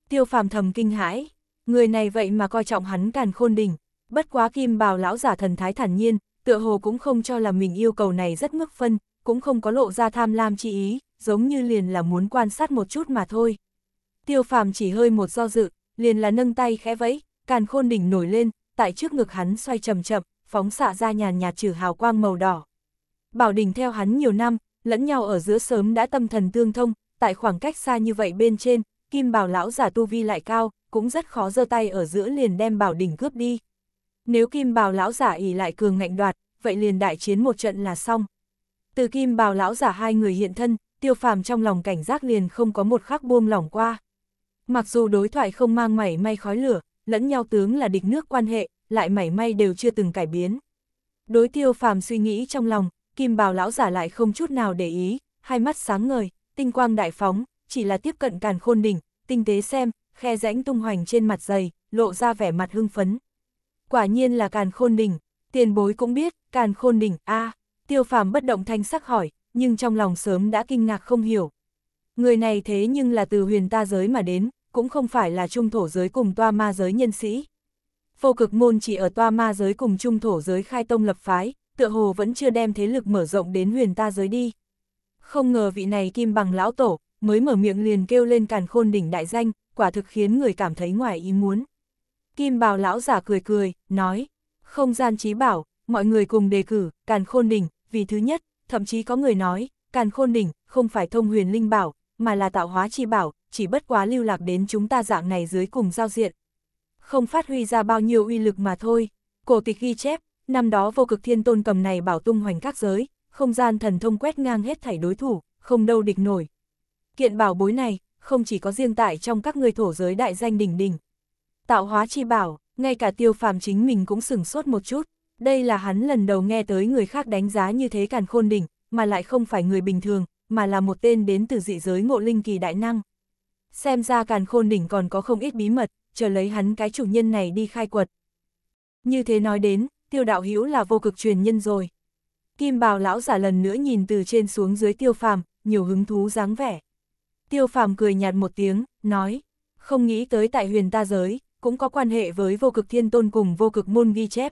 Tiêu phàm thầm kinh hãi, người này vậy mà coi trọng hắn càn khôn đỉnh, bất quá kim bào lão giả thần thái thản nhiên, tựa hồ cũng không cho là mình yêu cầu này rất mức phân, cũng không có lộ ra tham lam chi ý, giống như liền là muốn quan sát một chút mà thôi. Tiêu phàm chỉ hơi một do dự, liền là nâng tay khẽ vẫy, càn khôn đỉnh nổi lên, tại trước ngực hắn xoay chậm chậm, phóng xạ ra nhàn nhạt trừ hào quang màu đỏ. Bảo đỉnh theo hắn nhiều năm, lẫn nhau ở giữa sớm đã tâm thần tương thông, tại khoảng cách xa như vậy bên trên, kim bảo lão giả tu vi lại cao, cũng rất khó giơ tay ở giữa liền đem bảo đỉnh cướp đi. Nếu kim bảo lão giả ỉ lại cường ngạnh đoạt, vậy liền đại chiến một trận là xong. Từ kim Bảo lão giả hai người hiện thân, tiêu phàm trong lòng cảnh giác liền không có một khắc buông lỏng qua. Mặc dù đối thoại không mang mảy may khói lửa, lẫn nhau tướng là địch nước quan hệ, lại mảy may đều chưa từng cải biến. Đối tiêu phàm suy nghĩ trong lòng, kim bào lão giả lại không chút nào để ý, hai mắt sáng ngời, tinh quang đại phóng, chỉ là tiếp cận càn khôn đỉnh, tinh tế xem, khe rãnh tung hoành trên mặt dày, lộ ra vẻ mặt hưng phấn. Quả nhiên là càn khôn đỉnh, tiền bối cũng biết, càn khôn đỉnh, a tiêu phàm bất động thanh sắc hỏi, nhưng trong lòng sớm đã kinh ngạc không hiểu. Người này thế nhưng là từ huyền ta giới mà đến, cũng không phải là trung thổ giới cùng toa ma giới nhân sĩ. Vô cực môn chỉ ở toa ma giới cùng trung thổ giới khai tông lập phái, tựa hồ vẫn chưa đem thế lực mở rộng đến huyền ta giới đi. Không ngờ vị này kim bằng lão tổ, mới mở miệng liền kêu lên càn khôn đỉnh đại danh, quả thực khiến người cảm thấy ngoài ý muốn. Kim bào lão giả cười cười, nói, không gian trí bảo, mọi người cùng đề cử, càn khôn đỉnh, vì thứ nhất, thậm chí có người nói, càn khôn đỉnh, không phải thông huyền linh bảo, mà là tạo hóa chi bảo, chỉ bất quá lưu lạc đến chúng ta dạng này dưới cùng giao diện. Không phát huy ra bao nhiêu uy lực mà thôi, cổ tịch ghi chép, năm đó vô cực thiên tôn cầm này bảo tung hoành các giới, không gian thần thông quét ngang hết thảy đối thủ, không đâu địch nổi. Kiện bảo bối này, không chỉ có riêng tại trong các người thổ giới đại danh đỉnh đỉnh. Tạo hóa chi bảo, ngay cả tiêu phàm chính mình cũng sửng sốt một chút, đây là hắn lần đầu nghe tới người khác đánh giá như thế càn khôn đỉnh, mà lại không phải người bình thường, mà là một tên đến từ dị giới ngộ linh kỳ đại năng xem ra càn khôn đỉnh còn có không ít bí mật, chờ lấy hắn cái chủ nhân này đi khai quật. Như thế nói đến, tiêu đạo hữu là vô cực truyền nhân rồi. Kim bào lão giả lần nữa nhìn từ trên xuống dưới tiêu phàm, nhiều hứng thú dáng vẻ. Tiêu phàm cười nhạt một tiếng, nói, không nghĩ tới tại huyền ta giới, cũng có quan hệ với vô cực thiên tôn cùng vô cực môn ghi chép.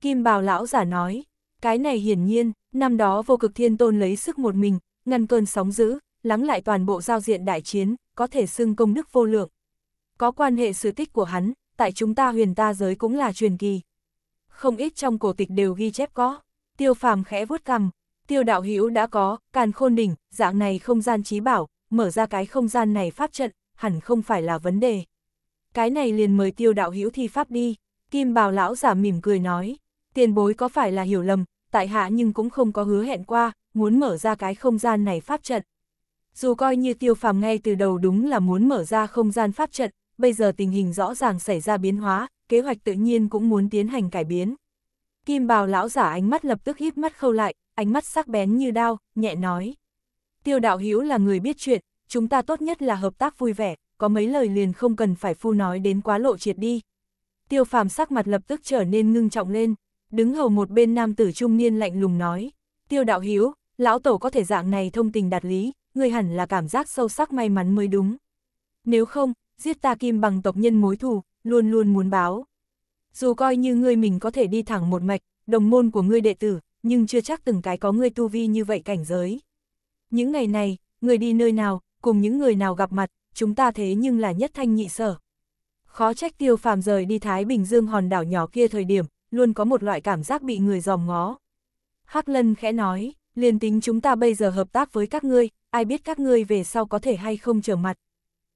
Kim bào lão giả nói, cái này hiển nhiên, năm đó vô cực thiên tôn lấy sức một mình, ngăn cơn sóng dữ, lắng lại toàn bộ giao diện đại chiến, có thể xưng công đức vô lượng. Có quan hệ sự tích của hắn, tại chúng ta huyền ta giới cũng là truyền kỳ. Không ít trong cổ tịch đều ghi chép có, tiêu phàm khẽ vuốt cằm, tiêu đạo hữu đã có, càn khôn đỉnh, dạng này không gian trí bảo, mở ra cái không gian này pháp trận, hẳn không phải là vấn đề. Cái này liền mời tiêu đạo hữu thi pháp đi, kim bào lão giả mỉm cười nói, tiền bối có phải là hiểu lầm, tại hạ nhưng cũng không có hứa hẹn qua, muốn mở ra cái không gian này pháp trận dù coi như tiêu phàm ngay từ đầu đúng là muốn mở ra không gian pháp trận, bây giờ tình hình rõ ràng xảy ra biến hóa, kế hoạch tự nhiên cũng muốn tiến hành cải biến. Kim bào lão giả ánh mắt lập tức híp mắt khâu lại, ánh mắt sắc bén như đao, nhẹ nói. Tiêu đạo Hiếu là người biết chuyện, chúng ta tốt nhất là hợp tác vui vẻ, có mấy lời liền không cần phải phu nói đến quá lộ triệt đi. Tiêu phàm sắc mặt lập tức trở nên ngưng trọng lên, đứng hầu một bên nam tử trung niên lạnh lùng nói. Tiêu đạo Hiếu, lão tổ có thể dạng này thông tình đạt lý, Ngươi hẳn là cảm giác sâu sắc may mắn mới đúng. Nếu không, giết ta kim bằng tộc nhân mối thù, luôn luôn muốn báo. Dù coi như ngươi mình có thể đi thẳng một mạch, đồng môn của ngươi đệ tử, nhưng chưa chắc từng cái có ngươi tu vi như vậy cảnh giới. Những ngày này, người đi nơi nào, cùng những người nào gặp mặt, chúng ta thế nhưng là nhất thanh nhị sở. Khó trách tiêu phàm rời đi Thái Bình Dương hòn đảo nhỏ kia thời điểm, luôn có một loại cảm giác bị người dòm ngó. Hắc Lân khẽ nói liền tính chúng ta bây giờ hợp tác với các ngươi, ai biết các ngươi về sau có thể hay không trở mặt.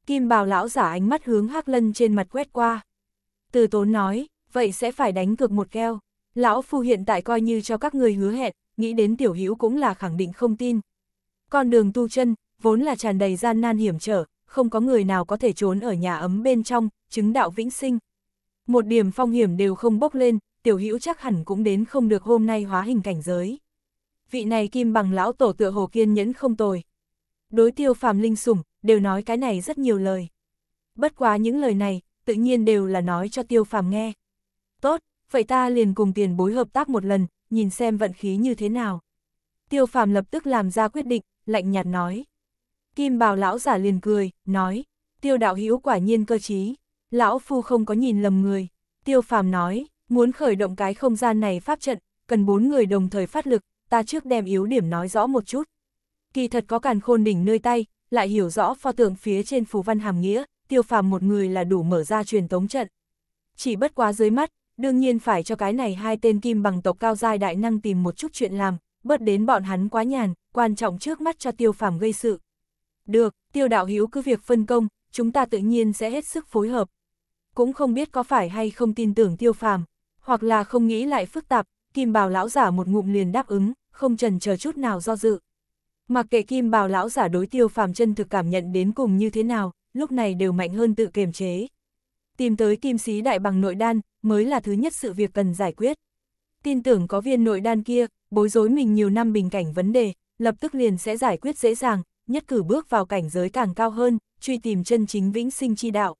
Kim bào lão giả ánh mắt hướng Hắc Lân trên mặt quét qua. Từ tốn nói, vậy sẽ phải đánh cược một keo. Lão phu hiện tại coi như cho các ngươi hứa hẹn, nghĩ đến tiểu hữu cũng là khẳng định không tin. Con đường tu chân, vốn là tràn đầy gian nan hiểm trở, không có người nào có thể trốn ở nhà ấm bên trong, chứng đạo vĩnh sinh. Một điểm phong hiểm đều không bốc lên, tiểu hữu chắc hẳn cũng đến không được hôm nay hóa hình cảnh giới vị này kim bằng lão tổ tựa hồ kiên nhẫn không tồi. Đối tiêu phàm linh sủng, đều nói cái này rất nhiều lời. Bất quá những lời này, tự nhiên đều là nói cho tiêu phàm nghe. Tốt, vậy ta liền cùng tiền bối hợp tác một lần, nhìn xem vận khí như thế nào. Tiêu phàm lập tức làm ra quyết định, lạnh nhạt nói. Kim bào lão giả liền cười, nói, tiêu đạo hữu quả nhiên cơ trí, lão phu không có nhìn lầm người. Tiêu phàm nói, muốn khởi động cái không gian này pháp trận, cần bốn người đồng thời phát lực, ta trước đem yếu điểm nói rõ một chút. Kỳ thật có càn khôn đỉnh nơi tay, lại hiểu rõ pho tượng phía trên phù văn hàm nghĩa, tiêu phàm một người là đủ mở ra truyền tống trận. Chỉ bất quá dưới mắt, đương nhiên phải cho cái này hai tên kim bằng tộc cao giai đại năng tìm một chút chuyện làm, bớt đến bọn hắn quá nhàn, quan trọng trước mắt cho tiêu phàm gây sự. Được, tiêu đạo hữu cứ việc phân công, chúng ta tự nhiên sẽ hết sức phối hợp. Cũng không biết có phải hay không tin tưởng tiêu phàm, hoặc là không nghĩ lại phức tạp, kim bào lão giả một ngụm liền đáp ứng không trần chờ chút nào do dự. Mặc kệ kim bào lão giả đối tiêu phàm chân thực cảm nhận đến cùng như thế nào, lúc này đều mạnh hơn tự kiềm chế. Tìm tới kim sĩ đại bằng nội đan, mới là thứ nhất sự việc cần giải quyết. Tin tưởng có viên nội đan kia, bối rối mình nhiều năm bình cảnh vấn đề, lập tức liền sẽ giải quyết dễ dàng, nhất cử bước vào cảnh giới càng cao hơn, truy tìm chân chính vĩnh sinh chi đạo.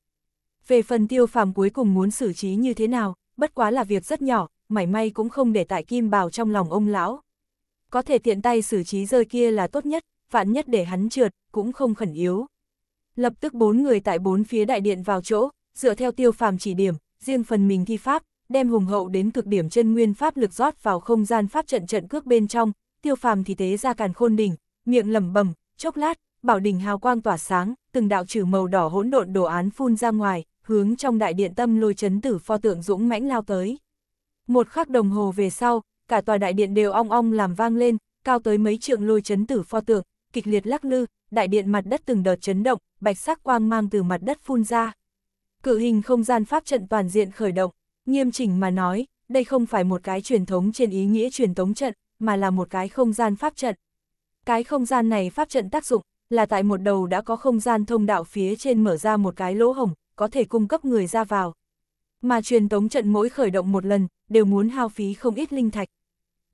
Về phần tiêu phàm cuối cùng muốn xử trí như thế nào, bất quá là việc rất nhỏ, mảy may cũng không để tại kim bào trong lòng ông lão có thể tiện tay xử trí rơi kia là tốt nhất, vạn nhất để hắn trượt, cũng không khẩn yếu. Lập tức bốn người tại bốn phía đại điện vào chỗ, dựa theo tiêu phàm chỉ điểm, riêng phần mình thi pháp, đem hùng hậu đến cực điểm chân nguyên pháp lực rót vào không gian pháp trận trận cước bên trong, tiêu phàm thì tế ra càn khôn đỉnh, miệng lẩm bẩm, chốc lát, bảo đỉnh hào quang tỏa sáng, từng đạo trừ màu đỏ hỗn độn đồ án phun ra ngoài, hướng trong đại điện tâm lôi chấn tử pho tượng dũng mãnh lao tới. Một khắc đồng hồ về sau, cả tòa đại điện đều ong ong làm vang lên, cao tới mấy trượng lôi chấn tử pho tượng, kịch liệt lắc lư, đại điện mặt đất từng đợt chấn động, bạch sắc quang mang từ mặt đất phun ra. Cự hình không gian pháp trận toàn diện khởi động, nghiêm chỉnh mà nói, đây không phải một cái truyền thống trên ý nghĩa truyền thống trận, mà là một cái không gian pháp trận. Cái không gian này pháp trận tác dụng là tại một đầu đã có không gian thông đạo phía trên mở ra một cái lỗ hổng, có thể cung cấp người ra vào. Mà truyền tống trận mỗi khởi động một lần, đều muốn hao phí không ít linh thạch.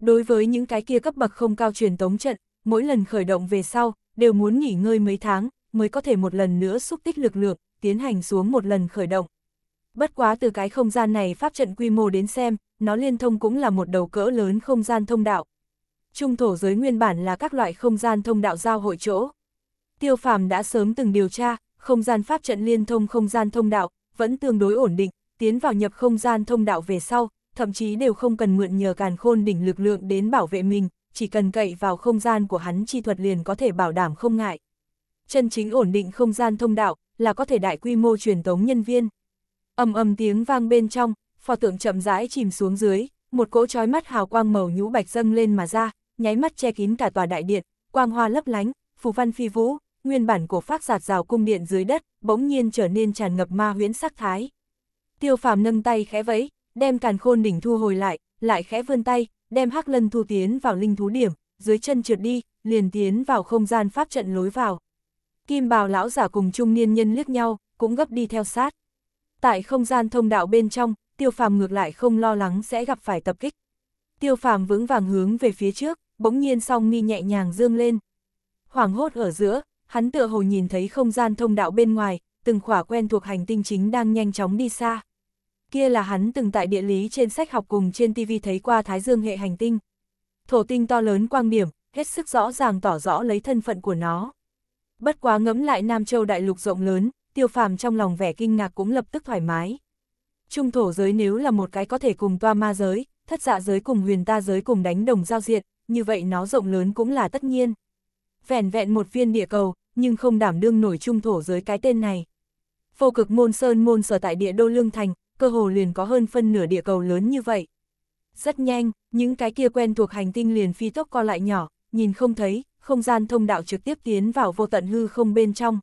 Đối với những cái kia cấp bậc không cao truyền tống trận, mỗi lần khởi động về sau, đều muốn nghỉ ngơi mấy tháng, mới có thể một lần nữa xúc tích lực lượng, tiến hành xuống một lần khởi động. Bất quá từ cái không gian này pháp trận quy mô đến xem, nó liên thông cũng là một đầu cỡ lớn không gian thông đạo. Trung thổ giới nguyên bản là các loại không gian thông đạo giao hội chỗ. Tiêu phàm đã sớm từng điều tra, không gian pháp trận liên thông không gian thông đạo, vẫn tương đối ổn định, tiến vào nhập không gian thông đạo về sau, thậm chí đều không cần mượn nhờ càn khôn đỉnh lực lượng đến bảo vệ mình, chỉ cần cậy vào không gian của hắn chi thuật liền có thể bảo đảm không ngại. Chân chính ổn định không gian thông đạo là có thể đại quy mô truyền tống nhân viên. Âm âm tiếng vang bên trong, pho tượng chậm rãi chìm xuống dưới, một cỗ trói mắt hào quang màu nhũ bạch dâng lên mà ra, nháy mắt che kín cả tòa đại điện, quang hoa lấp lánh, phù văn phi vũ, nguyên bản của phác giạt rào cung điện dưới đất, bỗng nhiên trở nên tràn ngập ma huyễn sắc thái. Tiêu Phàm nâng tay khẽ vẫy, đem càn khôn đỉnh thu hồi lại, lại khẽ vươn tay, đem hắc lân thu tiến vào linh thú điểm, dưới chân trượt đi, liền tiến vào không gian pháp trận lối vào. Kim bào lão giả cùng trung niên nhân liếc nhau, cũng gấp đi theo sát. Tại không gian thông đạo bên trong, tiêu phàm ngược lại không lo lắng sẽ gặp phải tập kích. Tiêu phàm vững vàng hướng về phía trước, bỗng nhiên song mi nhẹ nhàng dương lên. Hoảng hốt ở giữa, hắn tựa hồ nhìn thấy không gian thông đạo bên ngoài, từng khỏa quen thuộc hành tinh chính đang nhanh chóng đi xa kia là hắn từng tại địa lý trên sách học cùng trên TV thấy qua Thái Dương hệ hành tinh. Thổ tinh to lớn quang điểm, hết sức rõ ràng tỏ rõ lấy thân phận của nó. Bất quá ngẫm lại Nam Châu đại lục rộng lớn, tiêu phàm trong lòng vẻ kinh ngạc cũng lập tức thoải mái. Trung thổ giới nếu là một cái có thể cùng toa ma giới, thất dạ giới cùng huyền ta giới cùng đánh đồng giao diện, như vậy nó rộng lớn cũng là tất nhiên. Vẹn vẹn một viên địa cầu, nhưng không đảm đương nổi trung thổ giới cái tên này. Phô cực môn sơn môn sở tại địa đô lương thành, cơ hồ liền có hơn phân nửa địa cầu lớn như vậy. Rất nhanh, những cái kia quen thuộc hành tinh liền phi tốc co lại nhỏ, nhìn không thấy, không gian thông đạo trực tiếp tiến vào vô tận hư không bên trong.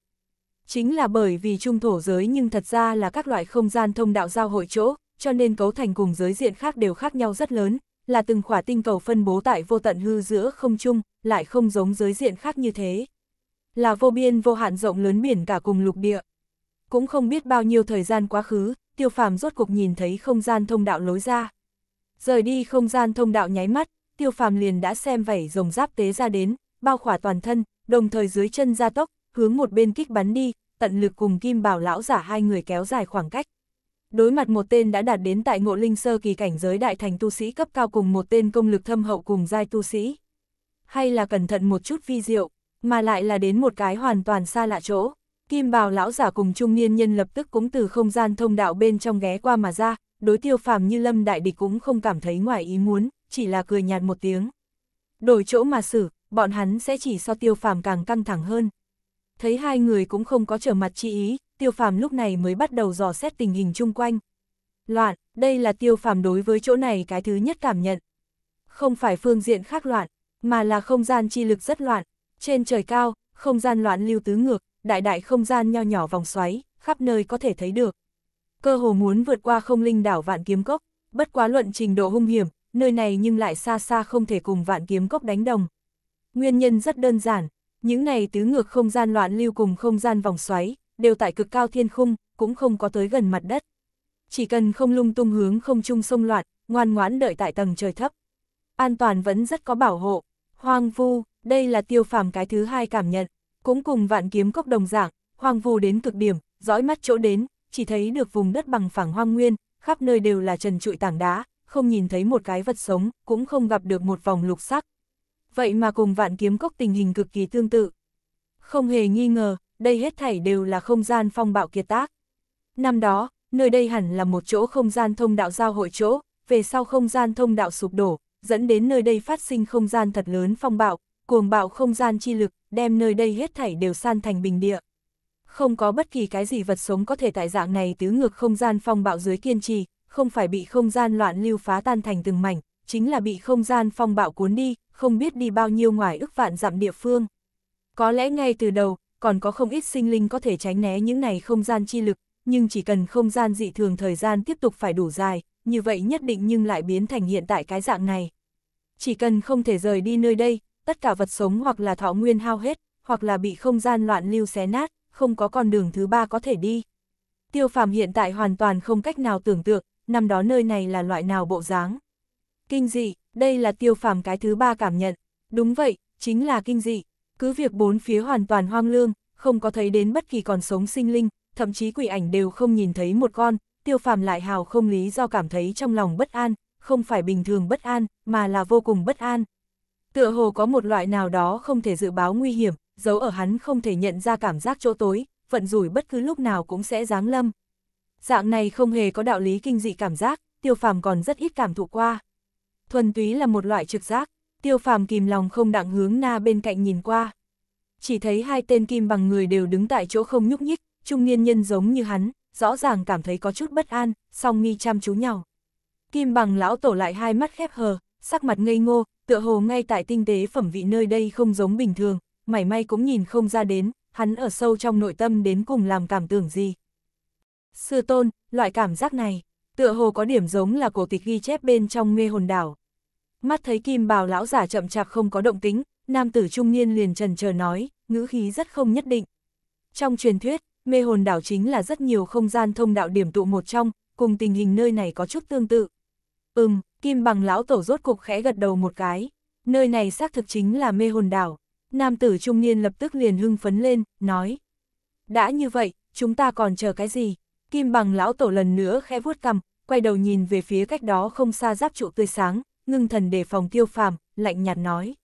Chính là bởi vì trung thổ giới nhưng thật ra là các loại không gian thông đạo giao hội chỗ, cho nên cấu thành cùng giới diện khác đều khác nhau rất lớn, là từng khỏa tinh cầu phân bố tại vô tận hư giữa không chung, lại không giống giới diện khác như thế. Là vô biên vô hạn rộng lớn biển cả cùng lục địa. Cũng không biết bao nhiêu thời gian quá khứ, tiêu phàm rốt cuộc nhìn thấy không gian thông đạo lối ra. Rời đi không gian thông đạo nháy mắt, tiêu phàm liền đã xem vảy rồng giáp tế ra đến, bao khỏa toàn thân, đồng thời dưới chân ra tốc, hướng một bên kích bắn đi, tận lực cùng kim bảo lão giả hai người kéo dài khoảng cách. Đối mặt một tên đã đạt đến tại ngộ linh sơ kỳ cảnh giới đại thành tu sĩ cấp cao cùng một tên công lực thâm hậu cùng giai tu sĩ. Hay là cẩn thận một chút vi diệu, mà lại là đến một cái hoàn toàn xa lạ chỗ. Kim bào lão giả cùng trung niên nhân lập tức cũng từ không gian thông đạo bên trong ghé qua mà ra, đối tiêu phàm như lâm đại địch cũng không cảm thấy ngoài ý muốn, chỉ là cười nhạt một tiếng. Đổi chỗ mà xử, bọn hắn sẽ chỉ so tiêu phàm càng căng thẳng hơn. Thấy hai người cũng không có trở mặt chi ý, tiêu phàm lúc này mới bắt đầu dò xét tình hình chung quanh. Loạn, đây là tiêu phàm đối với chỗ này cái thứ nhất cảm nhận. Không phải phương diện khác loạn, mà là không gian chi lực rất loạn. Trên trời cao, không gian loạn lưu tứ ngược, đại đại không gian nho nhỏ vòng xoáy, khắp nơi có thể thấy được. Cơ hồ muốn vượt qua không linh đảo vạn kiếm cốc, bất quá luận trình độ hung hiểm, nơi này nhưng lại xa xa không thể cùng vạn kiếm cốc đánh đồng. Nguyên nhân rất đơn giản, những này tứ ngược không gian loạn lưu cùng không gian vòng xoáy, đều tại cực cao thiên khung, cũng không có tới gần mặt đất. Chỉ cần không lung tung hướng không trung sông loạn, ngoan ngoãn đợi tại tầng trời thấp. An toàn vẫn rất có bảo hộ. Hoang vu, đây là tiêu phàm cái thứ hai cảm nhận. Cũng cùng vạn kiếm cốc đồng dạng, hoang vu đến cực điểm, dõi mắt chỗ đến, chỉ thấy được vùng đất bằng phẳng hoang nguyên, khắp nơi đều là trần trụi tảng đá, không nhìn thấy một cái vật sống, cũng không gặp được một vòng lục sắc. Vậy mà cùng vạn kiếm cốc tình hình cực kỳ tương tự. Không hề nghi ngờ, đây hết thảy đều là không gian phong bạo kiệt tác. Năm đó, nơi đây hẳn là một chỗ không gian thông đạo giao hội chỗ, về sau không gian thông đạo sụp đổ, dẫn đến nơi đây phát sinh không gian thật lớn phong bạo, cuồng bạo không gian chi lực, đem nơi đây hết thảy đều san thành bình địa. Không có bất kỳ cái gì vật sống có thể tại dạng này tứ ngược không gian phong bạo dưới kiên trì, không phải bị không gian loạn lưu phá tan thành từng mảnh, chính là bị không gian phong bạo cuốn đi, không biết đi bao nhiêu ngoài ức vạn dặm địa phương. Có lẽ ngay từ đầu, còn có không ít sinh linh có thể tránh né những này không gian chi lực, nhưng chỉ cần không gian dị thường thời gian tiếp tục phải đủ dài, như vậy nhất định nhưng lại biến thành hiện tại cái dạng này. Chỉ cần không thể rời đi nơi đây, tất cả vật sống hoặc là thọ nguyên hao hết, hoặc là bị không gian loạn lưu xé nát, không có con đường thứ ba có thể đi. Tiêu phàm hiện tại hoàn toàn không cách nào tưởng tượng, năm đó nơi này là loại nào bộ dáng. Kinh dị, đây là tiêu phàm cái thứ ba cảm nhận. Đúng vậy, chính là kinh dị. Cứ việc bốn phía hoàn toàn hoang lương, không có thấy đến bất kỳ còn sống sinh linh, thậm chí quỷ ảnh đều không nhìn thấy một con, tiêu phàm lại hào không lý do cảm thấy trong lòng bất an, không phải bình thường bất an, mà là vô cùng bất an, Tựa hồ có một loại nào đó không thể dự báo nguy hiểm, giấu ở hắn không thể nhận ra cảm giác chỗ tối, vận rủi bất cứ lúc nào cũng sẽ giáng lâm. Dạng này không hề có đạo lý kinh dị cảm giác, tiêu phàm còn rất ít cảm thụ qua. Thuần túy là một loại trực giác, tiêu phàm kìm lòng không đặng hướng na bên cạnh nhìn qua. Chỉ thấy hai tên kim bằng người đều đứng tại chỗ không nhúc nhích, trung niên nhân giống như hắn, rõ ràng cảm thấy có chút bất an, song nghi chăm chú nhau. Kim bằng lão tổ lại hai mắt khép hờ, sắc mặt ngây ngô, tựa hồ ngay tại tinh tế phẩm vị nơi đây không giống bình thường, mảy may cũng nhìn không ra đến, hắn ở sâu trong nội tâm đến cùng làm cảm tưởng gì. Sư tôn, loại cảm giác này, tựa hồ có điểm giống là cổ tịch ghi chép bên trong mê hồn đảo. Mắt thấy kim bào lão giả chậm chạp không có động tính, nam tử trung niên liền trần chờ nói, ngữ khí rất không nhất định. Trong truyền thuyết, mê hồn đảo chính là rất nhiều không gian thông đạo điểm tụ một trong, cùng tình hình nơi này có chút tương tự. Ừm, Kim bằng lão tổ rốt cục khẽ gật đầu một cái, nơi này xác thực chính là mê hồn đảo. Nam tử trung niên lập tức liền hưng phấn lên, nói. Đã như vậy, chúng ta còn chờ cái gì? Kim bằng lão tổ lần nữa khẽ vuốt cằm, quay đầu nhìn về phía cách đó không xa giáp trụ tươi sáng, ngưng thần đề phòng tiêu phàm, lạnh nhạt nói.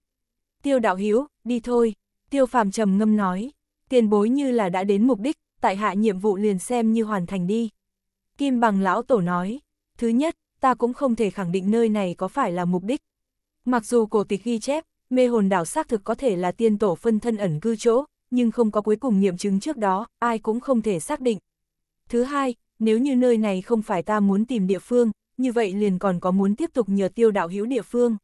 Tiêu đạo hiếu, đi thôi. Tiêu phàm trầm ngâm nói, tiền bối như là đã đến mục đích, tại hạ nhiệm vụ liền xem như hoàn thành đi. Kim bằng lão tổ nói, thứ nhất, ta cũng không thể khẳng định nơi này có phải là mục đích. Mặc dù cổ tịch ghi chép, mê hồn đảo xác thực có thể là tiên tổ phân thân ẩn cư chỗ, nhưng không có cuối cùng nghiệm chứng trước đó, ai cũng không thể xác định. Thứ hai, nếu như nơi này không phải ta muốn tìm địa phương, như vậy liền còn có muốn tiếp tục nhờ tiêu đạo hữu địa phương.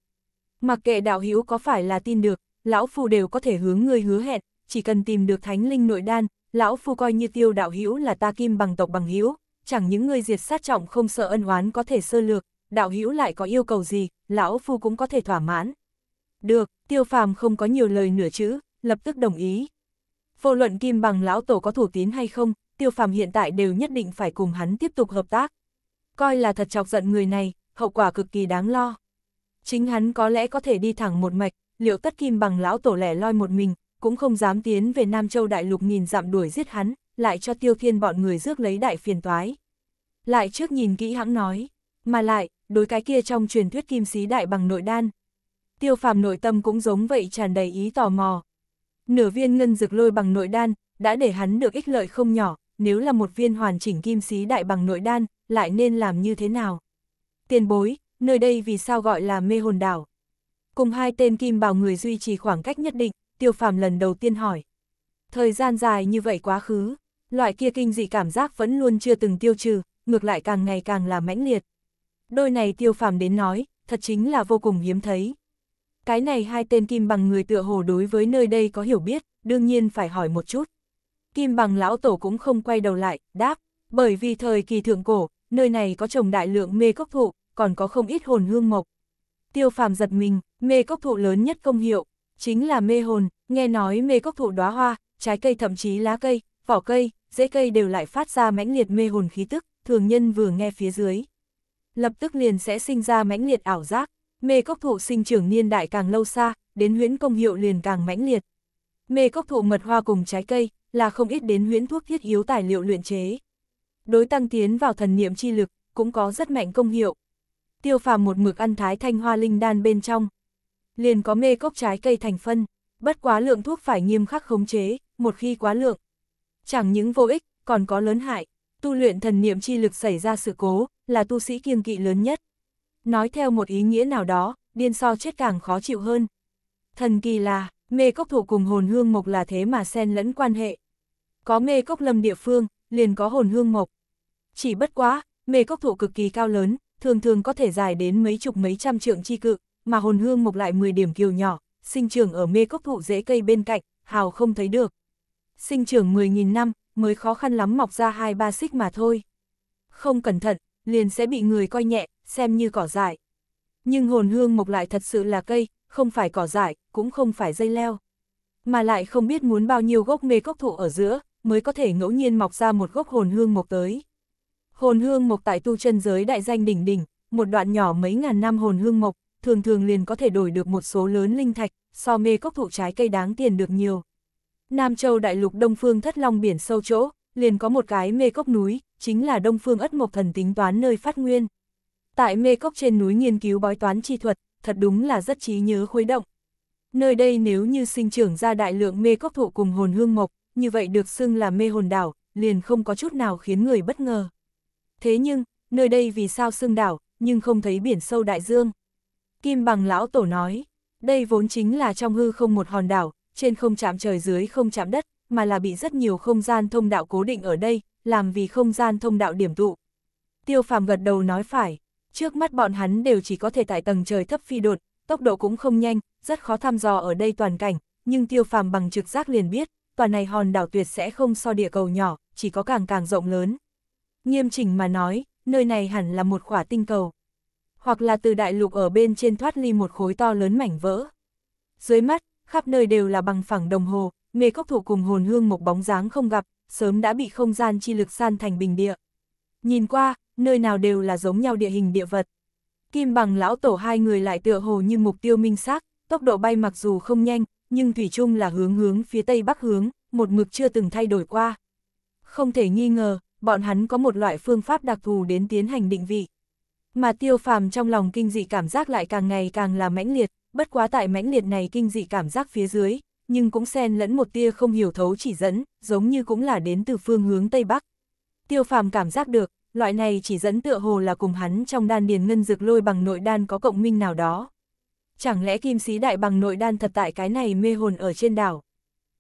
Mặc kệ đạo hữu có phải là tin được, lão phu đều có thể hướng người hứa hẹn, chỉ cần tìm được thánh linh nội đan, lão phu coi như tiêu đạo hữu là ta kim bằng tộc bằng hữu chẳng những người diệt sát trọng không sợ ân oán có thể sơ lược, đạo hữu lại có yêu cầu gì, lão phu cũng có thể thỏa mãn. Được, tiêu phàm không có nhiều lời nửa chữ, lập tức đồng ý. Vô luận kim bằng lão tổ có thủ tín hay không, tiêu phàm hiện tại đều nhất định phải cùng hắn tiếp tục hợp tác. Coi là thật chọc giận người này, hậu quả cực kỳ đáng lo. Chính hắn có lẽ có thể đi thẳng một mạch, liệu tất kim bằng lão tổ lẻ loi một mình, cũng không dám tiến về Nam Châu Đại Lục nhìn dặm đuổi giết hắn, lại cho tiêu thiên bọn người rước lấy đại phiền toái. Lại trước nhìn kỹ hãng nói, mà lại, đối cái kia trong truyền thuyết kim sĩ đại bằng nội đan. Tiêu phàm nội tâm cũng giống vậy tràn đầy ý tò mò. Nửa viên ngân dược lôi bằng nội đan, đã để hắn được ích lợi không nhỏ, nếu là một viên hoàn chỉnh kim sĩ đại bằng nội đan, lại nên làm như thế nào? Tiền bối, nơi đây vì sao gọi là mê hồn đảo? Cùng hai tên kim bào người duy trì khoảng cách nhất định, tiêu phàm lần đầu tiên hỏi. Thời gian dài như vậy quá khứ, Loại kia kinh dị cảm giác vẫn luôn chưa từng tiêu trừ, ngược lại càng ngày càng là mãnh liệt. Đôi này tiêu phàm đến nói, thật chính là vô cùng hiếm thấy. Cái này hai tên kim bằng người tựa hồ đối với nơi đây có hiểu biết, đương nhiên phải hỏi một chút. Kim bằng lão tổ cũng không quay đầu lại, đáp, bởi vì thời kỳ thượng cổ, nơi này có trồng đại lượng mê cốc thụ, còn có không ít hồn hương mộc. Tiêu phàm giật mình, mê cốc thụ lớn nhất công hiệu, chính là mê hồn, nghe nói mê cốc thụ đóa hoa, trái cây thậm chí lá cây, vỏ cây, dễ cây đều lại phát ra mãnh liệt mê hồn khí tức, thường nhân vừa nghe phía dưới. Lập tức liền sẽ sinh ra mãnh liệt ảo giác, mê cốc thụ sinh trưởng niên đại càng lâu xa, đến huyễn công hiệu liền càng mãnh liệt. Mê cốc thụ mật hoa cùng trái cây, là không ít đến huyễn thuốc thiết yếu tài liệu luyện chế. Đối tăng tiến vào thần niệm chi lực, cũng có rất mạnh công hiệu. Tiêu phàm một mực ăn thái thanh hoa linh đan bên trong. Liền có mê cốc trái cây thành phân, bất quá lượng thuốc phải nghiêm khắc khống chế, một khi quá lượng, chẳng những vô ích, còn có lớn hại. Tu luyện thần niệm chi lực xảy ra sự cố, là tu sĩ kiêng kỵ lớn nhất. Nói theo một ý nghĩa nào đó, điên so chết càng khó chịu hơn. Thần kỳ là, mê cốc thụ cùng hồn hương mộc là thế mà xen lẫn quan hệ. Có mê cốc lâm địa phương, liền có hồn hương mộc. Chỉ bất quá, mê cốc thụ cực kỳ cao lớn, thường thường có thể dài đến mấy chục mấy trăm trượng chi cự, mà hồn hương mộc lại 10 điểm kiều nhỏ, sinh trưởng ở mê cốc thụ dễ cây bên cạnh, hào không thấy được sinh trưởng 10.000 năm, mới khó khăn lắm mọc ra hai ba xích mà thôi. Không cẩn thận, liền sẽ bị người coi nhẹ, xem như cỏ dại. Nhưng hồn hương mộc lại thật sự là cây, không phải cỏ dại, cũng không phải dây leo. Mà lại không biết muốn bao nhiêu gốc mê cốc thụ ở giữa, mới có thể ngẫu nhiên mọc ra một gốc hồn hương mộc tới. Hồn hương mộc tại tu chân giới đại danh đỉnh đỉnh, một đoạn nhỏ mấy ngàn năm hồn hương mộc, thường thường liền có thể đổi được một số lớn linh thạch, so mê cốc thụ trái cây đáng tiền được nhiều. Nam Châu đại lục Đông Phương thất long biển sâu chỗ, liền có một cái mê cốc núi, chính là Đông Phương ất mộc thần tính toán nơi phát nguyên. Tại mê cốc trên núi nghiên cứu bói toán chi thuật, thật đúng là rất trí nhớ khuấy động. Nơi đây nếu như sinh trưởng ra đại lượng mê cốc thụ cùng hồn hương mộc, như vậy được xưng là mê hồn đảo, liền không có chút nào khiến người bất ngờ. Thế nhưng, nơi đây vì sao xưng đảo, nhưng không thấy biển sâu đại dương. Kim bằng lão tổ nói, đây vốn chính là trong hư không một hòn đảo, trên không chạm trời dưới không chạm đất, mà là bị rất nhiều không gian thông đạo cố định ở đây, làm vì không gian thông đạo điểm tụ. Tiêu phàm gật đầu nói phải, trước mắt bọn hắn đều chỉ có thể tại tầng trời thấp phi đột, tốc độ cũng không nhanh, rất khó thăm dò ở đây toàn cảnh, nhưng tiêu phàm bằng trực giác liền biết, toàn này hòn đảo tuyệt sẽ không so địa cầu nhỏ, chỉ có càng càng rộng lớn. Nghiêm chỉnh mà nói, nơi này hẳn là một quả tinh cầu, hoặc là từ đại lục ở bên trên thoát ly một khối to lớn mảnh vỡ. Dưới mắt, khắp nơi đều là bằng phẳng đồng hồ, mê cốc thủ cùng hồn hương một bóng dáng không gặp, sớm đã bị không gian chi lực san thành bình địa. Nhìn qua, nơi nào đều là giống nhau địa hình địa vật. Kim bằng lão tổ hai người lại tựa hồ như mục tiêu minh xác, tốc độ bay mặc dù không nhanh, nhưng thủy chung là hướng hướng phía tây bắc hướng, một mực chưa từng thay đổi qua. Không thể nghi ngờ, bọn hắn có một loại phương pháp đặc thù đến tiến hành định vị. Mà tiêu phàm trong lòng kinh dị cảm giác lại càng ngày càng là mãnh liệt, bất quá tại mãnh liệt này kinh dị cảm giác phía dưới, nhưng cũng xen lẫn một tia không hiểu thấu chỉ dẫn, giống như cũng là đến từ phương hướng Tây Bắc. Tiêu phàm cảm giác được, loại này chỉ dẫn tựa hồ là cùng hắn trong đan điền ngân dược lôi bằng nội đan có cộng minh nào đó. Chẳng lẽ kim sĩ đại bằng nội đan thật tại cái này mê hồn ở trên đảo?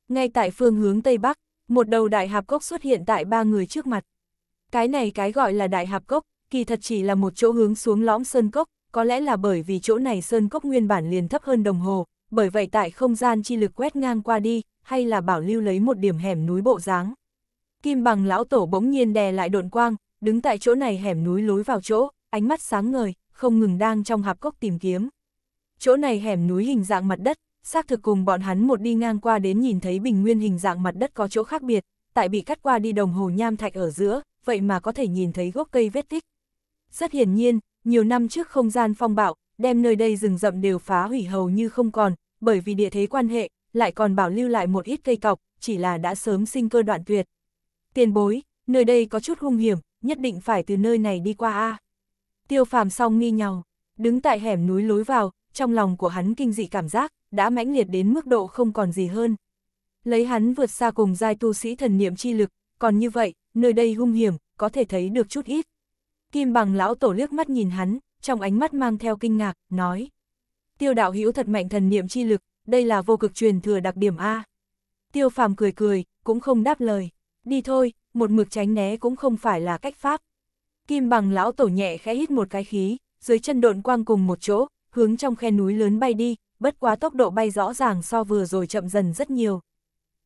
Ngay tại phương hướng Tây Bắc, một đầu đại hạp cốc xuất hiện tại ba người trước mặt. Cái này cái gọi là đại hạp cốc, kỳ thật chỉ là một chỗ hướng xuống lõm sơn cốc, có lẽ là bởi vì chỗ này sơn cốc nguyên bản liền thấp hơn đồng hồ, bởi vậy tại không gian chi lực quét ngang qua đi, hay là bảo lưu lấy một điểm hẻm núi bộ dáng. Kim bằng lão tổ bỗng nhiên đè lại độn quang, đứng tại chỗ này hẻm núi lối vào chỗ, ánh mắt sáng ngời, không ngừng đang trong hạp cốc tìm kiếm. Chỗ này hẻm núi hình dạng mặt đất, xác thực cùng bọn hắn một đi ngang qua đến nhìn thấy bình nguyên hình dạng mặt đất có chỗ khác biệt, tại bị cắt qua đi đồng hồ nham thạch ở giữa, vậy mà có thể nhìn thấy gốc cây vết tích. Rất hiển nhiên, nhiều năm trước không gian phong bạo, đem nơi đây rừng rậm đều phá hủy hầu như không còn, bởi vì địa thế quan hệ, lại còn bảo lưu lại một ít cây cọc, chỉ là đã sớm sinh cơ đoạn tuyệt. Tiền bối, nơi đây có chút hung hiểm, nhất định phải từ nơi này đi qua a. Tiêu Phàm song nghi nhau, đứng tại hẻm núi lối vào, trong lòng của hắn kinh dị cảm giác, đã mãnh liệt đến mức độ không còn gì hơn. Lấy hắn vượt xa cùng giai tu sĩ thần niệm chi lực, còn như vậy, nơi đây hung hiểm, có thể thấy được chút ít. Kim bằng lão tổ liếc mắt nhìn hắn, trong ánh mắt mang theo kinh ngạc, nói. Tiêu đạo hữu thật mạnh thần niệm chi lực, đây là vô cực truyền thừa đặc điểm A. Tiêu phàm cười cười, cũng không đáp lời. Đi thôi, một mực tránh né cũng không phải là cách pháp. Kim bằng lão tổ nhẹ khẽ hít một cái khí, dưới chân độn quang cùng một chỗ, hướng trong khe núi lớn bay đi, bất quá tốc độ bay rõ ràng so vừa rồi chậm dần rất nhiều.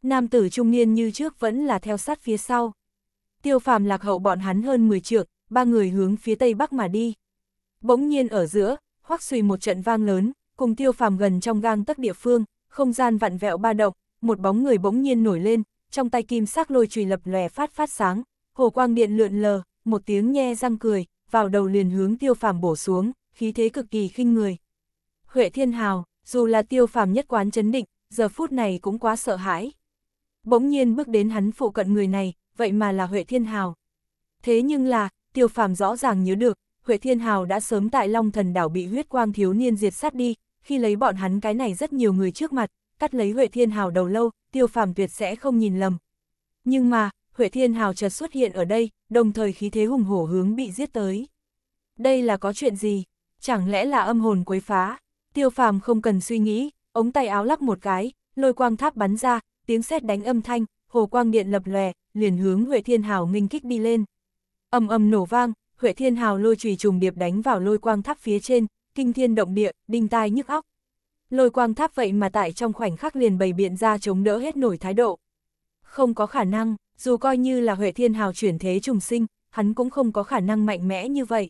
Nam tử trung niên như trước vẫn là theo sát phía sau. Tiêu phàm lạc hậu bọn hắn hơn 10 trượng, ba người hướng phía tây bắc mà đi. Bỗng nhiên ở giữa, hoắc suy một trận vang lớn, cùng tiêu phàm gần trong gang tấc địa phương, không gian vặn vẹo ba động, một bóng người bỗng nhiên nổi lên, trong tay kim sắc lôi chùy lập lòe phát phát sáng, hồ quang điện lượn lờ, một tiếng nhe răng cười, vào đầu liền hướng tiêu phàm bổ xuống, khí thế cực kỳ khinh người. Huệ thiên hào, dù là tiêu phàm nhất quán chấn định, giờ phút này cũng quá sợ hãi. Bỗng nhiên bước đến hắn phụ cận người này, vậy mà là Huệ thiên hào. Thế nhưng là, tiêu phàm rõ ràng nhớ được, Huệ Thiên Hào đã sớm tại Long Thần Đảo bị huyết quang thiếu niên diệt sát đi, khi lấy bọn hắn cái này rất nhiều người trước mặt, cắt lấy Huệ Thiên Hào đầu lâu, tiêu phàm tuyệt sẽ không nhìn lầm. Nhưng mà, Huệ Thiên Hào chợt xuất hiện ở đây, đồng thời khí thế hùng hổ hướng bị giết tới. Đây là có chuyện gì? Chẳng lẽ là âm hồn quấy phá? Tiêu phàm không cần suy nghĩ, ống tay áo lắc một cái, lôi quang tháp bắn ra, tiếng sét đánh âm thanh, hồ quang điện lập lòe, liền hướng Huệ Thiên Hào nghênh kích đi lên ầm ầm nổ vang, Huệ Thiên Hào lôi chùy trùng điệp đánh vào lôi quang tháp phía trên, kinh thiên động địa, đinh tai nhức óc. Lôi quang tháp vậy mà tại trong khoảnh khắc liền bày biện ra chống đỡ hết nổi thái độ. Không có khả năng, dù coi như là Huệ Thiên Hào chuyển thế trùng sinh, hắn cũng không có khả năng mạnh mẽ như vậy.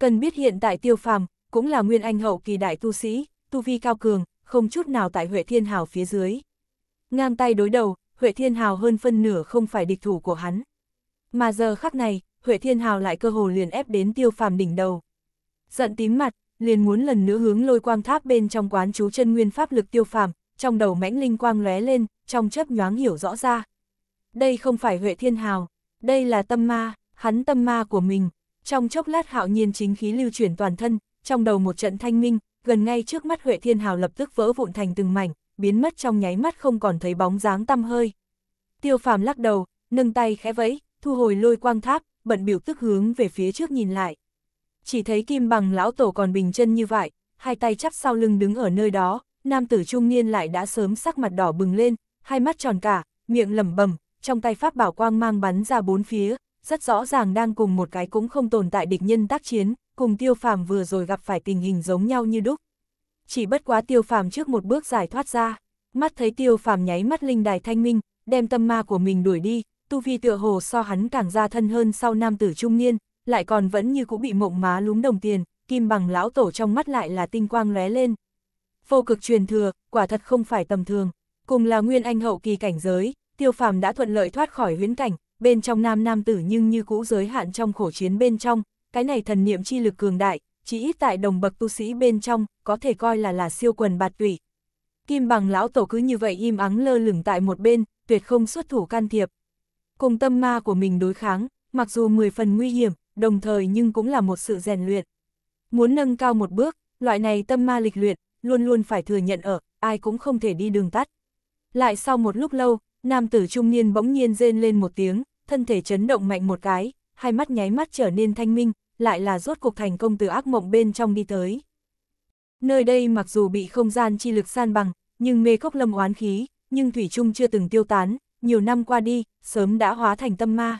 Cần biết hiện tại Tiêu Phàm cũng là nguyên anh hậu kỳ đại tu sĩ, tu vi cao cường, không chút nào tại Huệ Thiên Hào phía dưới. Ngang tay đối đầu, Huệ Thiên Hào hơn phân nửa không phải địch thủ của hắn. Mà giờ khắc này, Huệ Thiên Hào lại cơ hồ liền ép đến tiêu phàm đỉnh đầu. Giận tím mặt, liền muốn lần nữa hướng lôi quang tháp bên trong quán chú chân nguyên pháp lực tiêu phàm, trong đầu mãnh linh quang lóe lên, trong chớp nhoáng hiểu rõ ra. Đây không phải Huệ Thiên Hào, đây là tâm ma, hắn tâm ma của mình. Trong chốc lát hạo nhiên chính khí lưu chuyển toàn thân, trong đầu một trận thanh minh, gần ngay trước mắt Huệ Thiên Hào lập tức vỡ vụn thành từng mảnh, biến mất trong nháy mắt không còn thấy bóng dáng tăm hơi. Tiêu phàm lắc đầu, nâng tay khẽ vẫy, thu hồi lôi quang tháp, bận biểu tức hướng về phía trước nhìn lại. Chỉ thấy kim bằng lão tổ còn bình chân như vậy, hai tay chắp sau lưng đứng ở nơi đó, nam tử trung niên lại đã sớm sắc mặt đỏ bừng lên, hai mắt tròn cả, miệng lẩm bẩm, trong tay pháp bảo quang mang bắn ra bốn phía, rất rõ ràng đang cùng một cái cũng không tồn tại địch nhân tác chiến, cùng tiêu phàm vừa rồi gặp phải tình hình giống nhau như đúc. Chỉ bất quá tiêu phàm trước một bước giải thoát ra, mắt thấy tiêu phàm nháy mắt linh đài thanh minh, đem tâm ma của mình đuổi đi, tu vi tựa hồ so hắn càng ra thân hơn sau nam tử trung niên, lại còn vẫn như cũ bị mộng má lúm đồng tiền, kim bằng lão tổ trong mắt lại là tinh quang lóe lên. Vô cực truyền thừa, quả thật không phải tầm thường, cùng là nguyên anh hậu kỳ cảnh giới, tiêu phàm đã thuận lợi thoát khỏi huyến cảnh, bên trong nam nam tử nhưng như cũ giới hạn trong khổ chiến bên trong, cái này thần niệm chi lực cường đại, chỉ ít tại đồng bậc tu sĩ bên trong, có thể coi là là siêu quần bạt tụy. Kim bằng lão tổ cứ như vậy im ắng lơ lửng tại một bên, tuyệt không xuất thủ can thiệp cùng tâm ma của mình đối kháng, mặc dù 10 phần nguy hiểm, đồng thời nhưng cũng là một sự rèn luyện. Muốn nâng cao một bước, loại này tâm ma lịch luyện, luôn luôn phải thừa nhận ở, ai cũng không thể đi đường tắt. Lại sau một lúc lâu, nam tử trung niên bỗng nhiên rên lên một tiếng, thân thể chấn động mạnh một cái, hai mắt nháy mắt trở nên thanh minh, lại là rốt cuộc thành công từ ác mộng bên trong đi tới. Nơi đây mặc dù bị không gian chi lực san bằng, nhưng mê cốc lâm oán khí, nhưng Thủy Trung chưa từng tiêu tán, nhiều năm qua đi, sớm đã hóa thành tâm ma.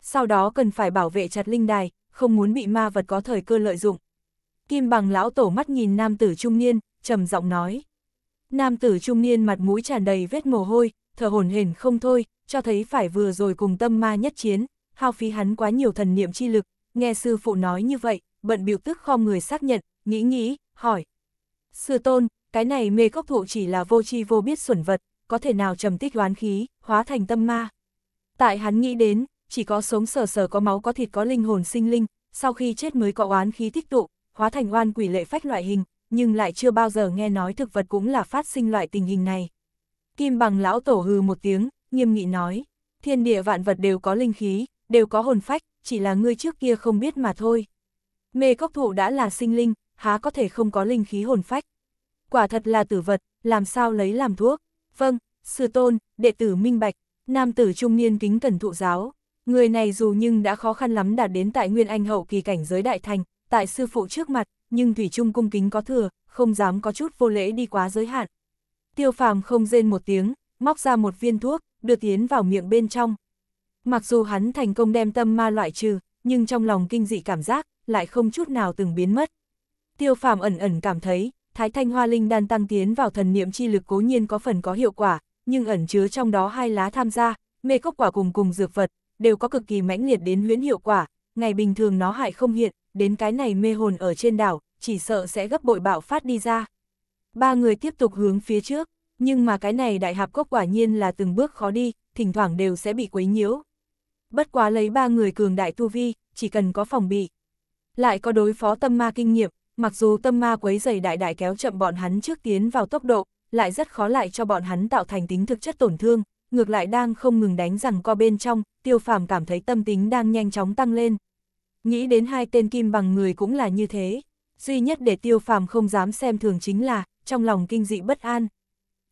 Sau đó cần phải bảo vệ chặt linh đài, không muốn bị ma vật có thời cơ lợi dụng. Kim bằng lão tổ mắt nhìn nam tử trung niên, trầm giọng nói. Nam tử trung niên mặt mũi tràn đầy vết mồ hôi, thở hổn hển không thôi, cho thấy phải vừa rồi cùng tâm ma nhất chiến, hao phí hắn quá nhiều thần niệm chi lực, nghe sư phụ nói như vậy, bận biểu tức kho người xác nhận, nghĩ nghĩ, hỏi. Sư tôn, cái này mê cốc thụ chỉ là vô tri vô biết xuẩn vật, có thể nào trầm tích oán khí, hóa thành tâm ma. Tại hắn nghĩ đến, chỉ có sống sờ sờ có máu có thịt có linh hồn sinh linh, sau khi chết mới có oán khí tích tụ, hóa thành oan quỷ lệ phách loại hình, nhưng lại chưa bao giờ nghe nói thực vật cũng là phát sinh loại tình hình này. Kim bằng lão tổ hừ một tiếng, nghiêm nghị nói, thiên địa vạn vật đều có linh khí, đều có hồn phách, chỉ là ngươi trước kia không biết mà thôi. Mê cốc thụ đã là sinh linh, há có thể không có linh khí hồn phách. Quả thật là tử vật, làm sao lấy làm thuốc. Vâng, sư tôn, đệ tử minh bạch, nam tử trung niên kính cẩn thụ giáo. Người này dù nhưng đã khó khăn lắm đạt đến tại nguyên anh hậu kỳ cảnh giới đại thành, tại sư phụ trước mặt, nhưng thủy trung cung kính có thừa, không dám có chút vô lễ đi quá giới hạn. Tiêu phàm không rên một tiếng, móc ra một viên thuốc, đưa tiến vào miệng bên trong. Mặc dù hắn thành công đem tâm ma loại trừ, nhưng trong lòng kinh dị cảm giác, lại không chút nào từng biến mất. Tiêu phàm ẩn ẩn cảm thấy, Thái Thanh Hoa Linh đan tăng tiến vào thần niệm chi lực cố nhiên có phần có hiệu quả, nhưng ẩn chứa trong đó hai lá tham gia, mê cốc quả cùng cùng dược vật, đều có cực kỳ mãnh liệt đến huyễn hiệu quả, ngày bình thường nó hại không hiện, đến cái này mê hồn ở trên đảo, chỉ sợ sẽ gấp bội bạo phát đi ra. Ba người tiếp tục hướng phía trước, nhưng mà cái này đại hạp cốc quả nhiên là từng bước khó đi, thỉnh thoảng đều sẽ bị quấy nhiễu. Bất quá lấy ba người cường đại tu vi, chỉ cần có phòng bị. Lại có đối phó tâm ma kinh nghiệm, Mặc dù tâm ma quấy giày đại đại kéo chậm bọn hắn trước tiến vào tốc độ, lại rất khó lại cho bọn hắn tạo thành tính thực chất tổn thương, ngược lại đang không ngừng đánh rằng co bên trong, tiêu phàm cảm thấy tâm tính đang nhanh chóng tăng lên. Nghĩ đến hai tên kim bằng người cũng là như thế, duy nhất để tiêu phàm không dám xem thường chính là, trong lòng kinh dị bất an.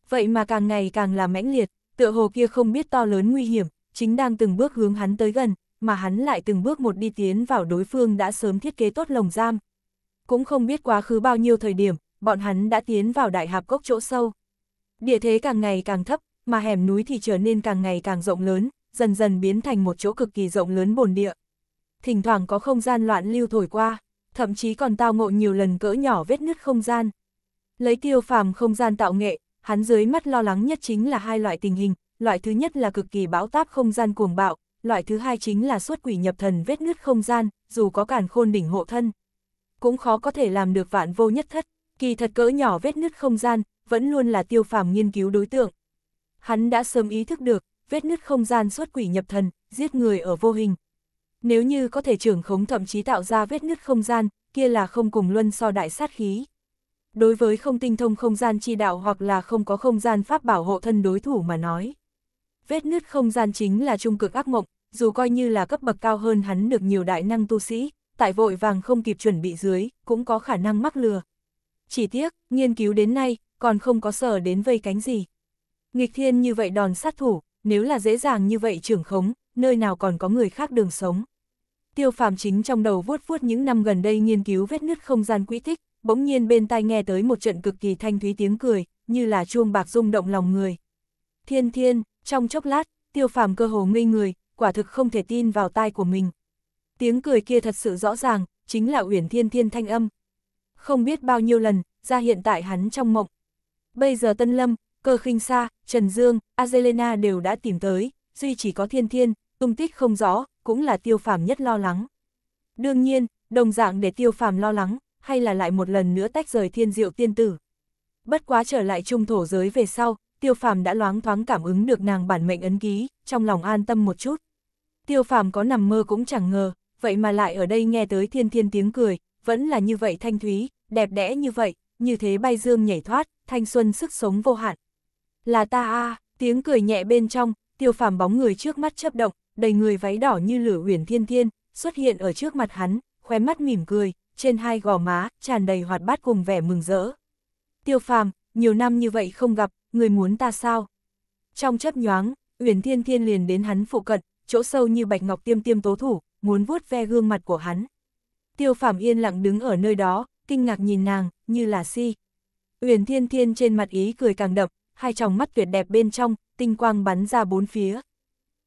Vậy mà càng ngày càng là mãnh liệt, tựa hồ kia không biết to lớn nguy hiểm, chính đang từng bước hướng hắn tới gần, mà hắn lại từng bước một đi tiến vào đối phương đã sớm thiết kế tốt lồng giam, cũng không biết quá khứ bao nhiêu thời điểm, bọn hắn đã tiến vào đại hạp cốc chỗ sâu. Địa thế càng ngày càng thấp, mà hẻm núi thì trở nên càng ngày càng rộng lớn, dần dần biến thành một chỗ cực kỳ rộng lớn bồn địa. Thỉnh thoảng có không gian loạn lưu thổi qua, thậm chí còn tao ngộ nhiều lần cỡ nhỏ vết nứt không gian. Lấy tiêu phàm không gian tạo nghệ, hắn dưới mắt lo lắng nhất chính là hai loại tình hình, loại thứ nhất là cực kỳ bão táp không gian cuồng bạo, loại thứ hai chính là suốt quỷ nhập thần vết nứt không gian, dù có cản khôn đỉnh hộ thân cũng khó có thể làm được vạn vô nhất thất, kỳ thật cỡ nhỏ vết nứt không gian, vẫn luôn là tiêu phàm nghiên cứu đối tượng. Hắn đã sớm ý thức được, vết nứt không gian xuất quỷ nhập thần, giết người ở vô hình. Nếu như có thể trưởng khống thậm chí tạo ra vết nứt không gian, kia là không cùng luân so đại sát khí. Đối với không tinh thông không gian chi đạo hoặc là không có không gian pháp bảo hộ thân đối thủ mà nói. Vết nứt không gian chính là trung cực ác mộng, dù coi như là cấp bậc cao hơn hắn được nhiều đại năng tu sĩ, tại vội vàng không kịp chuẩn bị dưới, cũng có khả năng mắc lừa. Chỉ tiếc, nghiên cứu đến nay, còn không có sở đến vây cánh gì. Nghịch thiên như vậy đòn sát thủ, nếu là dễ dàng như vậy trưởng khống, nơi nào còn có người khác đường sống. Tiêu phàm chính trong đầu vuốt vuốt những năm gần đây nghiên cứu vết nứt không gian quỹ tích, bỗng nhiên bên tai nghe tới một trận cực kỳ thanh thúy tiếng cười, như là chuông bạc rung động lòng người. Thiên thiên, trong chốc lát, tiêu phàm cơ hồ ngây người, quả thực không thể tin vào tai của mình. Tiếng cười kia thật sự rõ ràng, chính là Uyển Thiên Thiên thanh âm. Không biết bao nhiêu lần, ra hiện tại hắn trong mộng. Bây giờ Tân Lâm, Cơ khinh Sa, Trần Dương, Azelena đều đã tìm tới, duy chỉ có Thiên Thiên, tung tích không rõ, cũng là tiêu phàm nhất lo lắng. Đương nhiên, đồng dạng để tiêu phàm lo lắng, hay là lại một lần nữa tách rời thiên diệu tiên tử. Bất quá trở lại trung thổ giới về sau, tiêu phàm đã loáng thoáng cảm ứng được nàng bản mệnh ấn ký, trong lòng an tâm một chút. Tiêu phàm có nằm mơ cũng chẳng ngờ, vậy mà lại ở đây nghe tới thiên thiên tiếng cười, vẫn là như vậy thanh thúy, đẹp đẽ như vậy, như thế bay dương nhảy thoát, thanh xuân sức sống vô hạn. Là ta a tiếng cười nhẹ bên trong, tiêu phàm bóng người trước mắt chấp động, đầy người váy đỏ như lửa huyền thiên thiên, xuất hiện ở trước mặt hắn, khóe mắt mỉm cười, trên hai gò má, tràn đầy hoạt bát cùng vẻ mừng rỡ. Tiêu phàm, nhiều năm như vậy không gặp, người muốn ta sao? Trong chấp nhoáng, huyền thiên thiên liền đến hắn phụ cận, chỗ sâu như bạch ngọc tiêm tiêm tố thủ, muốn vuốt ve gương mặt của hắn. Tiêu Phạm yên lặng đứng ở nơi đó, kinh ngạc nhìn nàng, như là si. Uyển Thiên Thiên trên mặt ý cười càng đậm, hai tròng mắt tuyệt đẹp bên trong, tinh quang bắn ra bốn phía.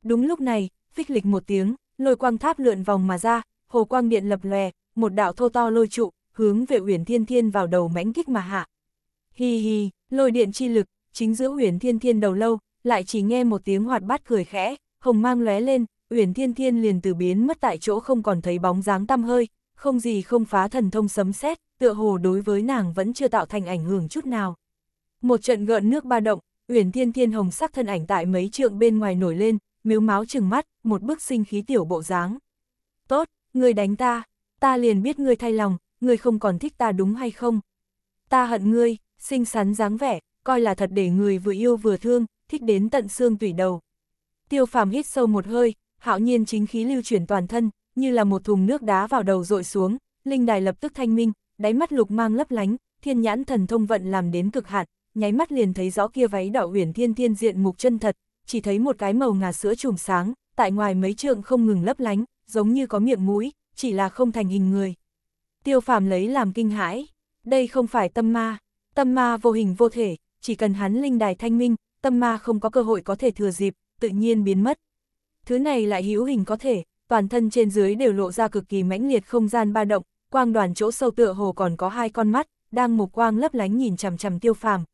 Đúng lúc này, phích lịch một tiếng, lôi quang tháp lượn vòng mà ra, hồ quang điện lập lòe, một đạo thô to lôi trụ, hướng về Uyển Thiên Thiên vào đầu mãnh kích mà hạ. Hi hi, lôi điện chi lực, chính giữa Uyển Thiên Thiên đầu lâu, lại chỉ nghe một tiếng hoạt bát cười khẽ, hồng mang lóe lên, Uyển Thiên Thiên liền từ biến mất tại chỗ không còn thấy bóng dáng tăm hơi, không gì không phá thần thông sấm sét, tựa hồ đối với nàng vẫn chưa tạo thành ảnh hưởng chút nào. Một trận gợn nước ba động, Uyển Thiên Thiên hồng sắc thân ảnh tại mấy trượng bên ngoài nổi lên, miếu máu trừng mắt, một bức sinh khí tiểu bộ dáng. "Tốt, ngươi đánh ta, ta liền biết ngươi thay lòng, ngươi không còn thích ta đúng hay không? Ta hận ngươi." Sinh sắn dáng vẻ, coi là thật để người vừa yêu vừa thương, thích đến tận xương tủy đầu. Tiêu Phàm hít sâu một hơi, hạo nhiên chính khí lưu chuyển toàn thân, như là một thùng nước đá vào đầu dội xuống, linh đài lập tức thanh minh, đáy mắt lục mang lấp lánh, thiên nhãn thần thông vận làm đến cực hạn, nháy mắt liền thấy rõ kia váy đỏ uyển thiên thiên diện mục chân thật, chỉ thấy một cái màu ngà sữa trùm sáng, tại ngoài mấy trượng không ngừng lấp lánh, giống như có miệng mũi, chỉ là không thành hình người. Tiêu phàm lấy làm kinh hãi, đây không phải tâm ma, tâm ma vô hình vô thể, chỉ cần hắn linh đài thanh minh, tâm ma không có cơ hội có thể thừa dịp, tự nhiên biến mất, thứ này lại hữu hình có thể, toàn thân trên dưới đều lộ ra cực kỳ mãnh liệt không gian ba động, quang đoàn chỗ sâu tựa hồ còn có hai con mắt, đang một quang lấp lánh nhìn chằm chằm tiêu phàm.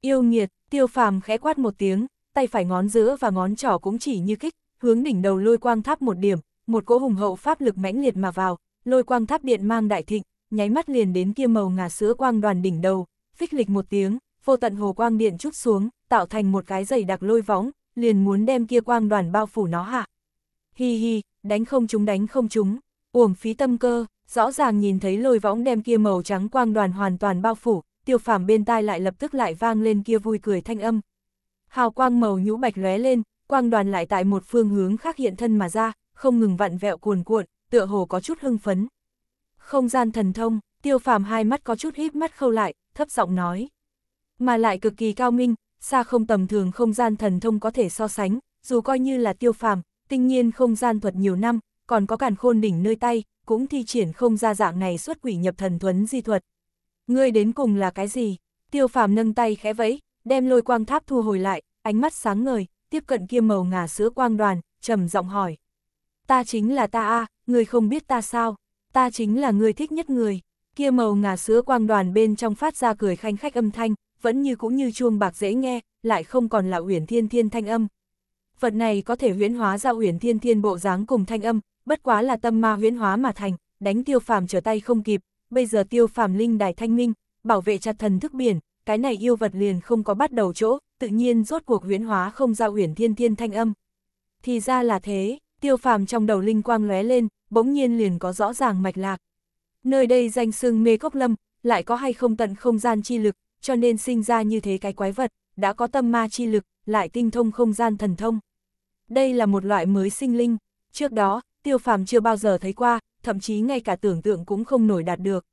Yêu nghiệt, tiêu phàm khẽ quát một tiếng, tay phải ngón giữa và ngón trỏ cũng chỉ như kích, hướng đỉnh đầu lôi quang tháp một điểm, một cỗ hùng hậu pháp lực mãnh liệt mà vào, lôi quang tháp điện mang đại thịnh, nháy mắt liền đến kia màu ngà sữa quang đoàn đỉnh đầu, phích lịch một tiếng, vô tận hồ quang điện chút xuống, tạo thành một cái dày đặc lôi võng, liền muốn đem kia quang đoàn bao phủ nó hạ. Hi hi, đánh không chúng đánh không chúng, uổng phí tâm cơ, rõ ràng nhìn thấy lôi võng đem kia màu trắng quang đoàn hoàn toàn bao phủ, tiêu phàm bên tai lại lập tức lại vang lên kia vui cười thanh âm. Hào quang màu nhũ bạch lóe lên, quang đoàn lại tại một phương hướng khác hiện thân mà ra, không ngừng vặn vẹo cuồn cuộn, tựa hồ có chút hưng phấn. Không gian thần thông, tiêu phàm hai mắt có chút híp mắt khâu lại, thấp giọng nói. Mà lại cực kỳ cao minh, xa không tầm thường không gian thần thông có thể so sánh, dù coi như là tiêu phàm, tinh nhiên không gian thuật nhiều năm, còn có càn khôn đỉnh nơi tay, cũng thi triển không ra dạng này xuất quỷ nhập thần thuấn di thuật. Ngươi đến cùng là cái gì? Tiêu phàm nâng tay khẽ vẫy, đem lôi quang tháp thu hồi lại, ánh mắt sáng ngời, tiếp cận kia màu ngà sữa quang đoàn, trầm giọng hỏi. Ta chính là ta a, ngươi không biết ta sao? Ta chính là người thích nhất người. Kia màu ngà sữa quang đoàn bên trong phát ra cười khanh khách âm thanh, vẫn như cũng như chuông bạc dễ nghe, lại không còn là uyển thiên thiên thanh âm. Vật này có thể huyễn hóa ra uyển thiên thiên bộ dáng cùng thanh âm, bất quá là tâm ma huyễn hóa mà thành, đánh tiêu phàm trở tay không kịp, bây giờ tiêu phàm linh đài thanh minh, bảo vệ chặt thần thức biển, cái này yêu vật liền không có bắt đầu chỗ, tự nhiên rốt cuộc huyễn hóa không ra uyển thiên thiên thanh âm. Thì ra là thế, tiêu phàm trong đầu linh quang lóe lên, bỗng nhiên liền có rõ ràng mạch lạc. Nơi đây danh xưng mê cốc lâm, lại có hay không tận không gian chi lực, cho nên sinh ra như thế cái quái vật, đã có tâm ma chi lực, lại tinh thông không gian thần thông. Đây là một loại mới sinh linh, trước đó, tiêu phàm chưa bao giờ thấy qua, thậm chí ngay cả tưởng tượng cũng không nổi đạt được.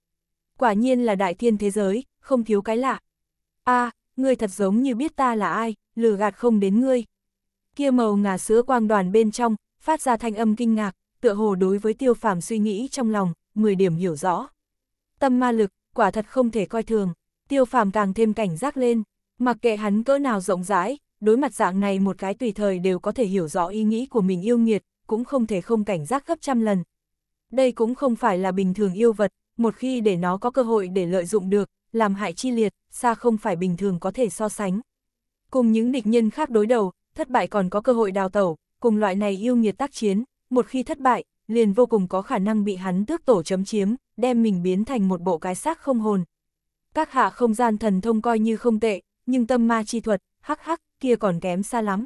Quả nhiên là đại thiên thế giới, không thiếu cái lạ. a ngươi thật giống như biết ta là ai, lừa gạt không đến ngươi. Kia màu ngà sữa quang đoàn bên trong, phát ra thanh âm kinh ngạc, tựa hồ đối với tiêu phàm suy nghĩ trong lòng, 10 điểm hiểu rõ. Tâm ma lực, quả thật không thể coi thường tiêu phàm càng thêm cảnh giác lên, mặc kệ hắn cỡ nào rộng rãi, đối mặt dạng này một cái tùy thời đều có thể hiểu rõ ý nghĩ của mình yêu nghiệt, cũng không thể không cảnh giác gấp trăm lần. Đây cũng không phải là bình thường yêu vật, một khi để nó có cơ hội để lợi dụng được, làm hại chi liệt, xa không phải bình thường có thể so sánh. Cùng những địch nhân khác đối đầu, thất bại còn có cơ hội đào tẩu, cùng loại này yêu nghiệt tác chiến, một khi thất bại, liền vô cùng có khả năng bị hắn tước tổ chấm chiếm, đem mình biến thành một bộ cái xác không hồn, các hạ không gian thần thông coi như không tệ, nhưng tâm ma chi thuật, hắc hắc, kia còn kém xa lắm.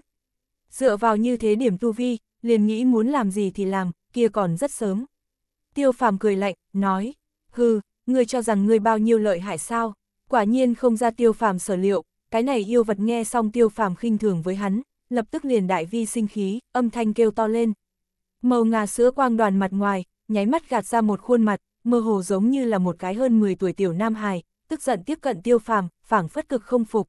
Dựa vào như thế điểm tu vi, liền nghĩ muốn làm gì thì làm, kia còn rất sớm. Tiêu phàm cười lạnh, nói, hừ, ngươi cho rằng ngươi bao nhiêu lợi hại sao, quả nhiên không ra tiêu phàm sở liệu, cái này yêu vật nghe xong tiêu phàm khinh thường với hắn, lập tức liền đại vi sinh khí, âm thanh kêu to lên. Màu ngà sữa quang đoàn mặt ngoài, nháy mắt gạt ra một khuôn mặt, mơ hồ giống như là một cái hơn 10 tuổi tiểu nam hài, tức giận tiếp cận tiêu phàm, phảng phất cực không phục.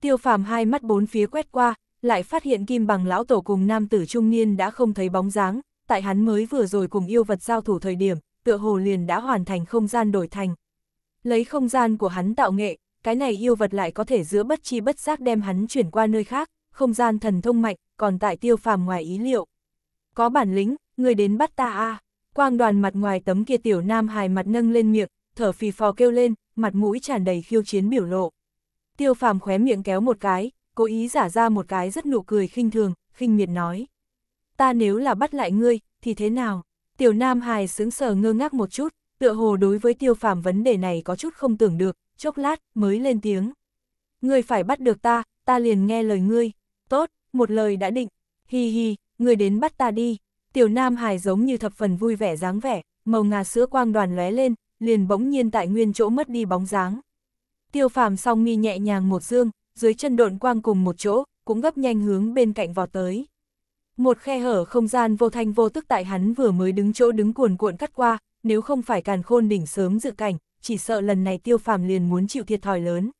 Tiêu phàm hai mắt bốn phía quét qua, lại phát hiện kim bằng lão tổ cùng nam tử trung niên đã không thấy bóng dáng, tại hắn mới vừa rồi cùng yêu vật giao thủ thời điểm, tựa hồ liền đã hoàn thành không gian đổi thành. Lấy không gian của hắn tạo nghệ, cái này yêu vật lại có thể giữa bất chi bất giác đem hắn chuyển qua nơi khác, không gian thần thông mạnh, còn tại tiêu phàm ngoài ý liệu. Có bản lĩnh, người đến bắt ta a Quang đoàn mặt ngoài tấm kia tiểu nam hài mặt nâng lên miệng, thở phì phò kêu lên, mặt mũi tràn đầy khiêu chiến biểu lộ. Tiêu phàm khóe miệng kéo một cái, cố ý giả ra một cái rất nụ cười khinh thường, khinh miệt nói. Ta nếu là bắt lại ngươi, thì thế nào? Tiểu Nam Hài sững sờ ngơ ngác một chút, tựa hồ đối với tiêu phàm vấn đề này có chút không tưởng được, chốc lát mới lên tiếng. Ngươi phải bắt được ta, ta liền nghe lời ngươi. Tốt, một lời đã định. Hi hi, ngươi đến bắt ta đi. Tiểu Nam Hải giống như thập phần vui vẻ dáng vẻ, màu ngà sữa quang đoàn lóe lên, liền bỗng nhiên tại nguyên chỗ mất đi bóng dáng. Tiêu phàm song mi nhẹ nhàng một dương, dưới chân độn quang cùng một chỗ, cũng gấp nhanh hướng bên cạnh vọt tới. Một khe hở không gian vô thanh vô tức tại hắn vừa mới đứng chỗ đứng cuồn cuộn cắt qua, nếu không phải càn khôn đỉnh sớm dự cảnh, chỉ sợ lần này tiêu phàm liền muốn chịu thiệt thòi lớn.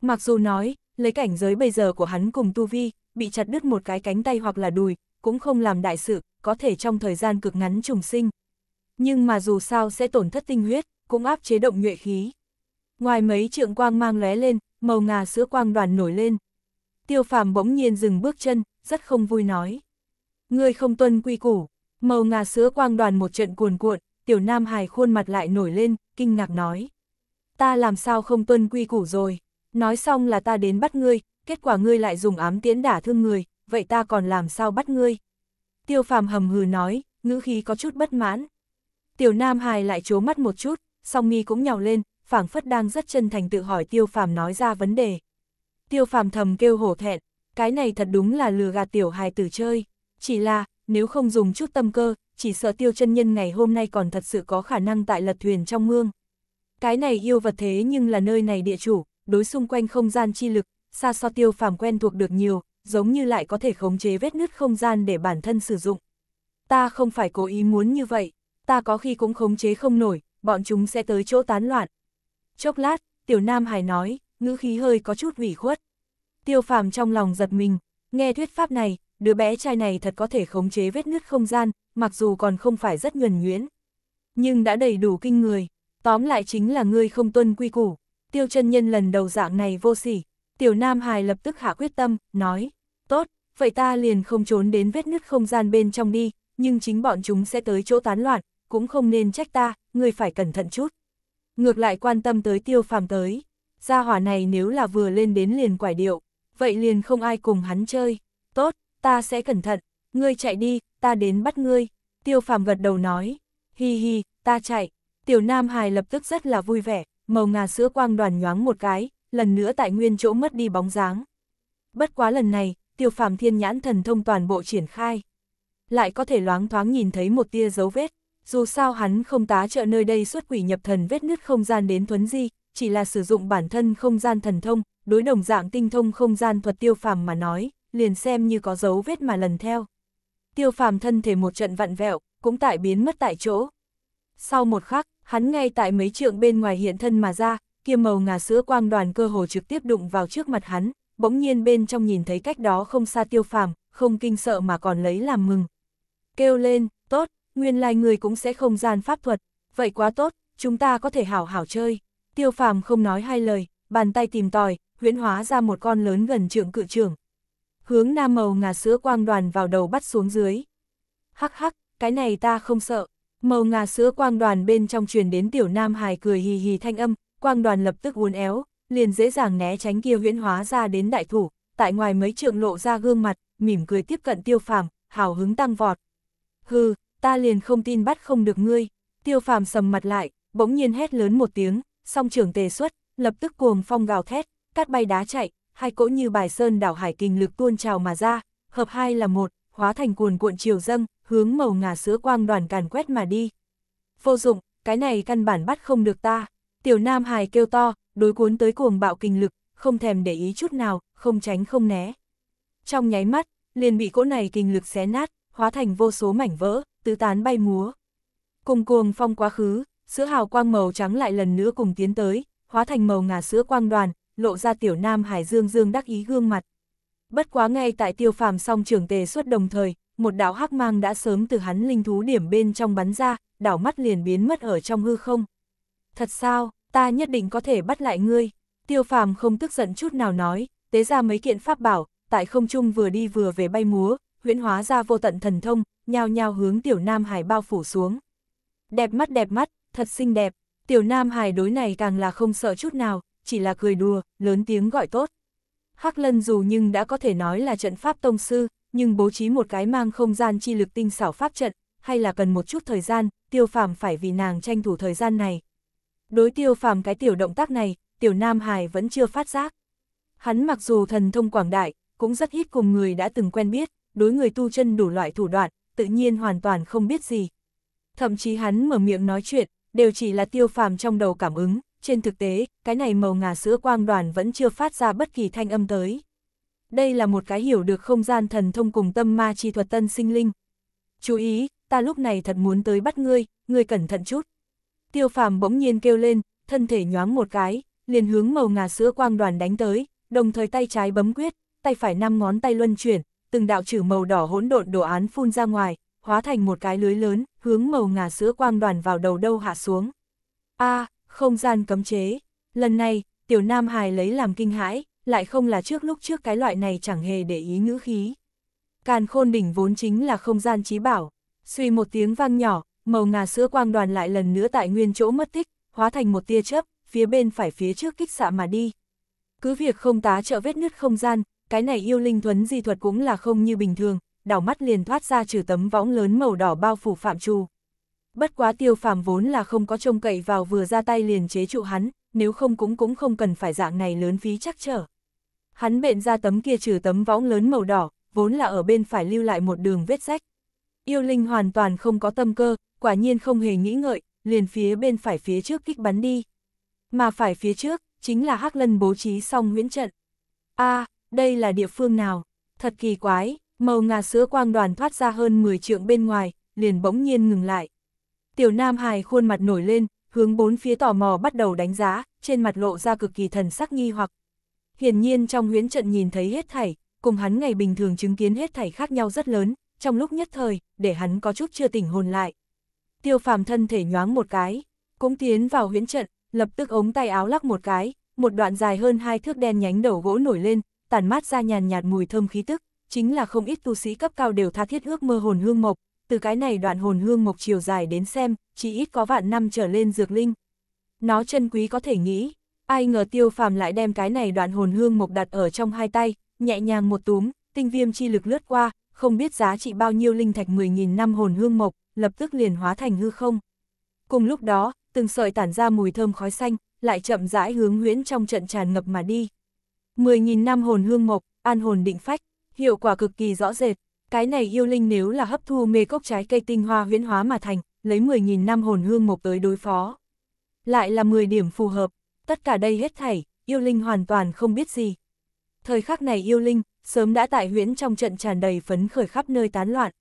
Mặc dù nói, lấy cảnh giới bây giờ của hắn cùng Tu Vi, bị chặt đứt một cái cánh tay hoặc là đùi, cũng không làm đại sự, có thể trong thời gian cực ngắn trùng sinh, nhưng mà dù sao sẽ tổn thất tinh huyết, cũng áp chế động nhuệ khí. Ngoài mấy trượng quang mang lóe lên, màu ngà sữa quang đoàn nổi lên. Tiêu phàm bỗng nhiên dừng bước chân, rất không vui nói. Ngươi không tuân quy củ, màu ngà sữa quang đoàn một trận cuồn cuộn, tiểu nam hài khuôn mặt lại nổi lên, kinh ngạc nói. Ta làm sao không tuân quy củ rồi, nói xong là ta đến bắt ngươi, kết quả ngươi lại dùng ám tiễn đả thương người, vậy ta còn làm sao bắt ngươi. Tiêu phàm hầm hừ nói, ngữ khí có chút bất mãn. Tiểu Nam Hải lại chố mắt một chút, song mi cũng nhào lên, phảng phất đang rất chân thành tự hỏi Tiêu Phàm nói ra vấn đề. Tiêu Phàm thầm kêu hổ thẹn, cái này thật đúng là lừa gạt tiểu hài tử chơi, chỉ là, nếu không dùng chút tâm cơ, chỉ sợ Tiêu chân nhân ngày hôm nay còn thật sự có khả năng tại lật thuyền trong mương. Cái này yêu vật thế nhưng là nơi này địa chủ, đối xung quanh không gian chi lực, xa so Tiêu Phàm quen thuộc được nhiều, giống như lại có thể khống chế vết nứt không gian để bản thân sử dụng. Ta không phải cố ý muốn như vậy, ta có khi cũng khống chế không nổi, bọn chúng sẽ tới chỗ tán loạn. Chốc lát, tiểu nam hải nói, ngữ khí hơi có chút ủy khuất. Tiêu phàm trong lòng giật mình, nghe thuyết pháp này, đứa bé trai này thật có thể khống chế vết nứt không gian, mặc dù còn không phải rất nhuần nhuyễn. Nhưng đã đầy đủ kinh người, tóm lại chính là ngươi không tuân quy củ. Tiêu chân nhân lần đầu dạng này vô sỉ, tiểu nam hải lập tức hạ quyết tâm, nói, tốt, vậy ta liền không trốn đến vết nứt không gian bên trong đi, nhưng chính bọn chúng sẽ tới chỗ tán loạn, cũng không nên trách ta, người phải cẩn thận chút. Ngược lại quan tâm tới tiêu phàm tới, gia hỏa này nếu là vừa lên đến liền quải điệu, vậy liền không ai cùng hắn chơi. Tốt, ta sẽ cẩn thận, ngươi chạy đi, ta đến bắt ngươi. Tiêu phàm gật đầu nói, hi hi, ta chạy. Tiểu Nam hài lập tức rất là vui vẻ, màu ngà sữa quang đoàn nhoáng một cái, lần nữa tại nguyên chỗ mất đi bóng dáng. Bất quá lần này, tiêu phàm thiên nhãn thần thông toàn bộ triển khai. Lại có thể loáng thoáng nhìn thấy một tia dấu vết dù sao hắn không tá trợ nơi đây xuất quỷ nhập thần vết nứt không gian đến thuấn di, chỉ là sử dụng bản thân không gian thần thông, đối đồng dạng tinh thông không gian thuật tiêu phàm mà nói, liền xem như có dấu vết mà lần theo. Tiêu phàm thân thể một trận vặn vẹo, cũng tại biến mất tại chỗ. Sau một khắc, hắn ngay tại mấy trượng bên ngoài hiện thân mà ra, kia màu ngà sữa quang đoàn cơ hồ trực tiếp đụng vào trước mặt hắn, bỗng nhiên bên trong nhìn thấy cách đó không xa tiêu phàm, không kinh sợ mà còn lấy làm mừng. Kêu lên, tốt, nguyên lai người cũng sẽ không gian pháp thuật, vậy quá tốt, chúng ta có thể hảo hảo chơi. Tiêu phàm không nói hai lời, bàn tay tìm tòi, huyễn hóa ra một con lớn gần trượng cự trưởng. Hướng nam màu ngà sữa quang đoàn vào đầu bắt xuống dưới. Hắc hắc, cái này ta không sợ. Màu ngà sữa quang đoàn bên trong truyền đến tiểu nam hài cười hì hì thanh âm, quang đoàn lập tức uốn éo, liền dễ dàng né tránh kia huyễn hóa ra đến đại thủ, tại ngoài mấy trượng lộ ra gương mặt, mỉm cười tiếp cận tiêu phàm, hào hứng tăng vọt. Hừ, ta liền không tin bắt không được ngươi. Tiêu phàm sầm mặt lại, bỗng nhiên hét lớn một tiếng, song trưởng tề xuất, lập tức cuồng phong gào thét, cát bay đá chạy, hai cỗ như bài sơn đảo hải kinh lực tuôn trào mà ra, hợp hai là một, hóa thành cuồn cuộn chiều dâng, hướng màu ngà sữa quang đoàn càn quét mà đi. Vô dụng, cái này căn bản bắt không được ta. Tiểu Nam Hải kêu to, đối cuốn tới cuồng bạo kinh lực, không thèm để ý chút nào, không tránh không né. Trong nháy mắt, liền bị cỗ này kinh lực xé nát, hóa thành vô số mảnh vỡ, tứ tán bay múa. Cùng cuồng phong quá khứ, sữa hào quang màu trắng lại lần nữa cùng tiến tới, hóa thành màu ngà sữa quang đoàn, lộ ra tiểu nam hải dương dương đắc ý gương mặt. Bất quá ngay tại tiêu phàm song trưởng tề xuất đồng thời, một đạo hắc mang đã sớm từ hắn linh thú điểm bên trong bắn ra, đảo mắt liền biến mất ở trong hư không. Thật sao, ta nhất định có thể bắt lại ngươi. Tiêu phàm không tức giận chút nào nói, tế ra mấy kiện pháp bảo, tại không trung vừa đi vừa về bay múa, huyễn hóa ra vô tận thần thông, nhao nhao hướng tiểu Nam Hải bao phủ xuống. Đẹp mắt đẹp mắt, thật xinh đẹp, tiểu Nam Hải đối này càng là không sợ chút nào, chỉ là cười đùa, lớn tiếng gọi tốt. Hắc Lân dù nhưng đã có thể nói là trận pháp tông sư, nhưng bố trí một cái mang không gian chi lực tinh xảo pháp trận, hay là cần một chút thời gian, tiêu phàm phải vì nàng tranh thủ thời gian này. Đối tiêu phàm cái tiểu động tác này, tiểu Nam Hải vẫn chưa phát giác. Hắn mặc dù thần thông quảng đại, cũng rất ít cùng người đã từng quen biết, đối người tu chân đủ loại thủ đoạn, tự nhiên hoàn toàn không biết gì. Thậm chí hắn mở miệng nói chuyện, đều chỉ là tiêu phàm trong đầu cảm ứng, trên thực tế, cái này màu ngà sữa quang đoàn vẫn chưa phát ra bất kỳ thanh âm tới. Đây là một cái hiểu được không gian thần thông cùng tâm ma chi thuật tân sinh linh. Chú ý, ta lúc này thật muốn tới bắt ngươi, ngươi cẩn thận chút. Tiêu phàm bỗng nhiên kêu lên, thân thể nhoáng một cái, liền hướng màu ngà sữa quang đoàn đánh tới, đồng thời tay trái bấm quyết, tay phải năm ngón tay luân chuyển, từng đạo trừ màu đỏ hỗn độn đồ án phun ra ngoài, hóa thành một cái lưới lớn, hướng màu ngà sữa quang đoàn vào đầu đâu hạ xuống. A, không gian cấm chế. Lần này, tiểu nam hải lấy làm kinh hãi, lại không là trước lúc trước cái loại này chẳng hề để ý ngữ khí. Càn khôn đỉnh vốn chính là không gian trí bảo. Suy một tiếng vang nhỏ, màu ngà sữa quang đoàn lại lần nữa tại nguyên chỗ mất tích, hóa thành một tia chớp, phía bên phải phía trước kích xạ mà đi. Cứ việc không tá trợ vết nứt không gian, cái này yêu linh thuấn di thuật cũng là không như bình thường, đảo mắt liền thoát ra trừ tấm võng lớn màu đỏ bao phủ phạm trù. Bất quá tiêu phàm vốn là không có trông cậy vào vừa ra tay liền chế trụ hắn, nếu không cũng cũng không cần phải dạng này lớn phí chắc trở. Hắn bện ra tấm kia trừ tấm võng lớn màu đỏ, vốn là ở bên phải lưu lại một đường vết rách. Yêu linh hoàn toàn không có tâm cơ, quả nhiên không hề nghĩ ngợi, liền phía bên phải phía trước kích bắn đi. Mà phải phía trước, chính là hắc lân bố trí xong nguyễn trận. a đây là địa phương nào? Thật kỳ quái, màu ngà sữa quang đoàn thoát ra hơn 10 trượng bên ngoài, liền bỗng nhiên ngừng lại. Tiểu Nam Hải khuôn mặt nổi lên, hướng bốn phía tò mò bắt đầu đánh giá, trên mặt lộ ra cực kỳ thần sắc nghi hoặc. Hiển nhiên trong huyễn trận nhìn thấy hết thảy, cùng hắn ngày bình thường chứng kiến hết thảy khác nhau rất lớn, trong lúc nhất thời, để hắn có chút chưa tỉnh hồn lại. Tiêu phàm thân thể nhoáng một cái, cũng tiến vào huyễn trận, lập tức ống tay áo lắc một cái, một đoạn dài hơn hai thước đen nhánh đầu gỗ nổi lên, tản mát ra nhàn nhạt mùi thơm khí tức, chính là không ít tu sĩ cấp cao đều tha thiết ước mơ hồn hương mộc, từ cái này đoạn hồn hương mộc chiều dài đến xem, chỉ ít có vạn năm trở lên dược linh. Nó chân quý có thể nghĩ, ai ngờ tiêu phàm lại đem cái này đoạn hồn hương mộc đặt ở trong hai tay, nhẹ nhàng một túm, tinh viêm chi lực lướt qua, không biết giá trị bao nhiêu linh thạch 10.000 năm hồn hương mộc, lập tức liền hóa thành hư không. Cùng lúc đó, từng sợi tản ra mùi thơm khói xanh, lại chậm rãi hướng huyễn trong trận tràn ngập mà đi. 10.000 năm hồn hương mộc, an hồn định phách, hiệu quả cực kỳ rõ rệt. Cái này yêu linh nếu là hấp thu mê cốc trái cây tinh hoa huyễn hóa mà thành, lấy 10.000 năm hồn hương mộc tới đối phó. Lại là 10 điểm phù hợp, tất cả đây hết thảy, yêu linh hoàn toàn không biết gì. Thời khắc này yêu linh, sớm đã tại huyễn trong trận tràn đầy phấn khởi khắp nơi tán loạn.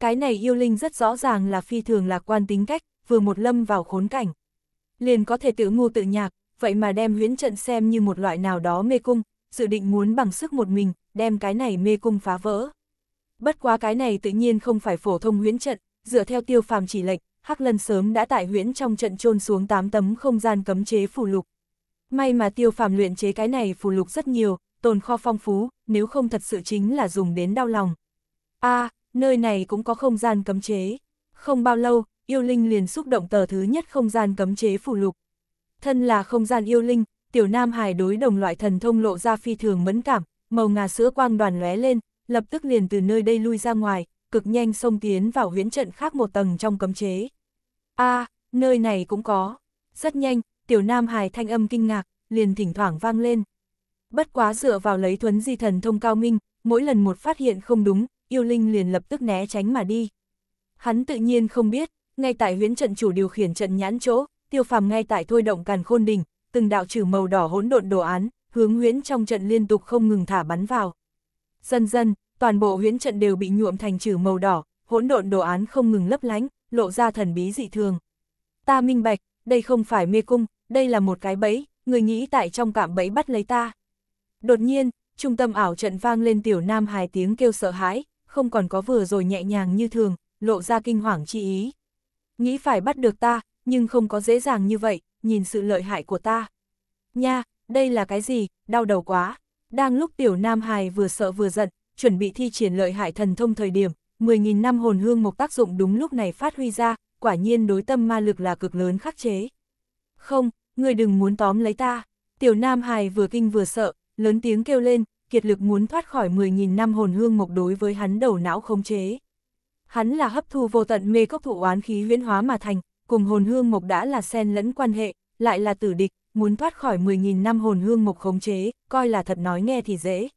Cái này yêu linh rất rõ ràng là phi thường lạc quan tính cách, vừa một lâm vào khốn cảnh. Liền có thể tự ngu tự nhạc, vậy mà đem huyễn trận xem như một loại nào đó mê cung, dự định muốn bằng sức một mình, đem cái này mê cung phá vỡ. Bất quá cái này tự nhiên không phải phổ thông huyễn trận, dựa theo tiêu phàm chỉ lệnh, Hắc Lân sớm đã tại huyễn trong trận trôn xuống 8 tấm không gian cấm chế phù lục. May mà tiêu phàm luyện chế cái này phù lục rất nhiều, tồn kho phong phú, nếu không thật sự chính là dùng đến đau lòng. a nơi này cũng có không gian cấm chế. Không bao lâu, yêu linh liền xúc động tờ thứ nhất không gian cấm chế phù lục. Thân là không gian yêu linh, tiểu nam hải đối đồng loại thần thông lộ ra phi thường mẫn cảm, màu ngà sữa quang đoàn lóe lên, lập tức liền từ nơi đây lui ra ngoài, cực nhanh xông tiến vào huyễn trận khác một tầng trong cấm chế. A, nơi này cũng có. Rất nhanh, tiểu nam hài thanh âm kinh ngạc, liền thỉnh thoảng vang lên. Bất quá dựa vào lấy thuấn di thần thông cao minh, mỗi lần một phát hiện không đúng, yêu linh liền lập tức né tránh mà đi. Hắn tự nhiên không biết, ngay tại huyễn trận chủ điều khiển trận nhãn chỗ, tiêu phàm ngay tại thôi động càn khôn đỉnh, từng đạo trừ màu đỏ hỗn độn đồ án, hướng huyễn trong trận liên tục không ngừng thả bắn vào. Dần dần, toàn bộ huyễn trận đều bị nhuộm thành trừ màu đỏ, hỗn độn đồ án không ngừng lấp lánh, lộ ra thần bí dị thường. Ta minh bạch, đây không phải mê cung, đây là một cái bẫy, người nghĩ tại trong cạm bẫy bắt lấy ta. Đột nhiên, trung tâm ảo trận vang lên tiểu nam hài tiếng kêu sợ hãi, không còn có vừa rồi nhẹ nhàng như thường, lộ ra kinh hoàng chi ý. Nghĩ phải bắt được ta, nhưng không có dễ dàng như vậy, nhìn sự lợi hại của ta. Nha, đây là cái gì, đau đầu quá. Đang lúc tiểu Nam Hài vừa sợ vừa giận, chuẩn bị thi triển lợi hại thần thông thời điểm, 10.000 năm hồn hương mộc tác dụng đúng lúc này phát huy ra, quả nhiên đối tâm ma lực là cực lớn khắc chế. Không, người đừng muốn tóm lấy ta. Tiểu Nam Hài vừa kinh vừa sợ, lớn tiếng kêu lên, kiệt lực muốn thoát khỏi 10.000 năm hồn hương mộc đối với hắn đầu não khống chế. Hắn là hấp thu vô tận mê cốc thụ oán khí huyễn hóa mà thành, cùng hồn hương mộc đã là xen lẫn quan hệ, lại là tử địch, muốn thoát khỏi 10.000 năm hồn hương mộc khống chế, coi là thật nói nghe thì dễ.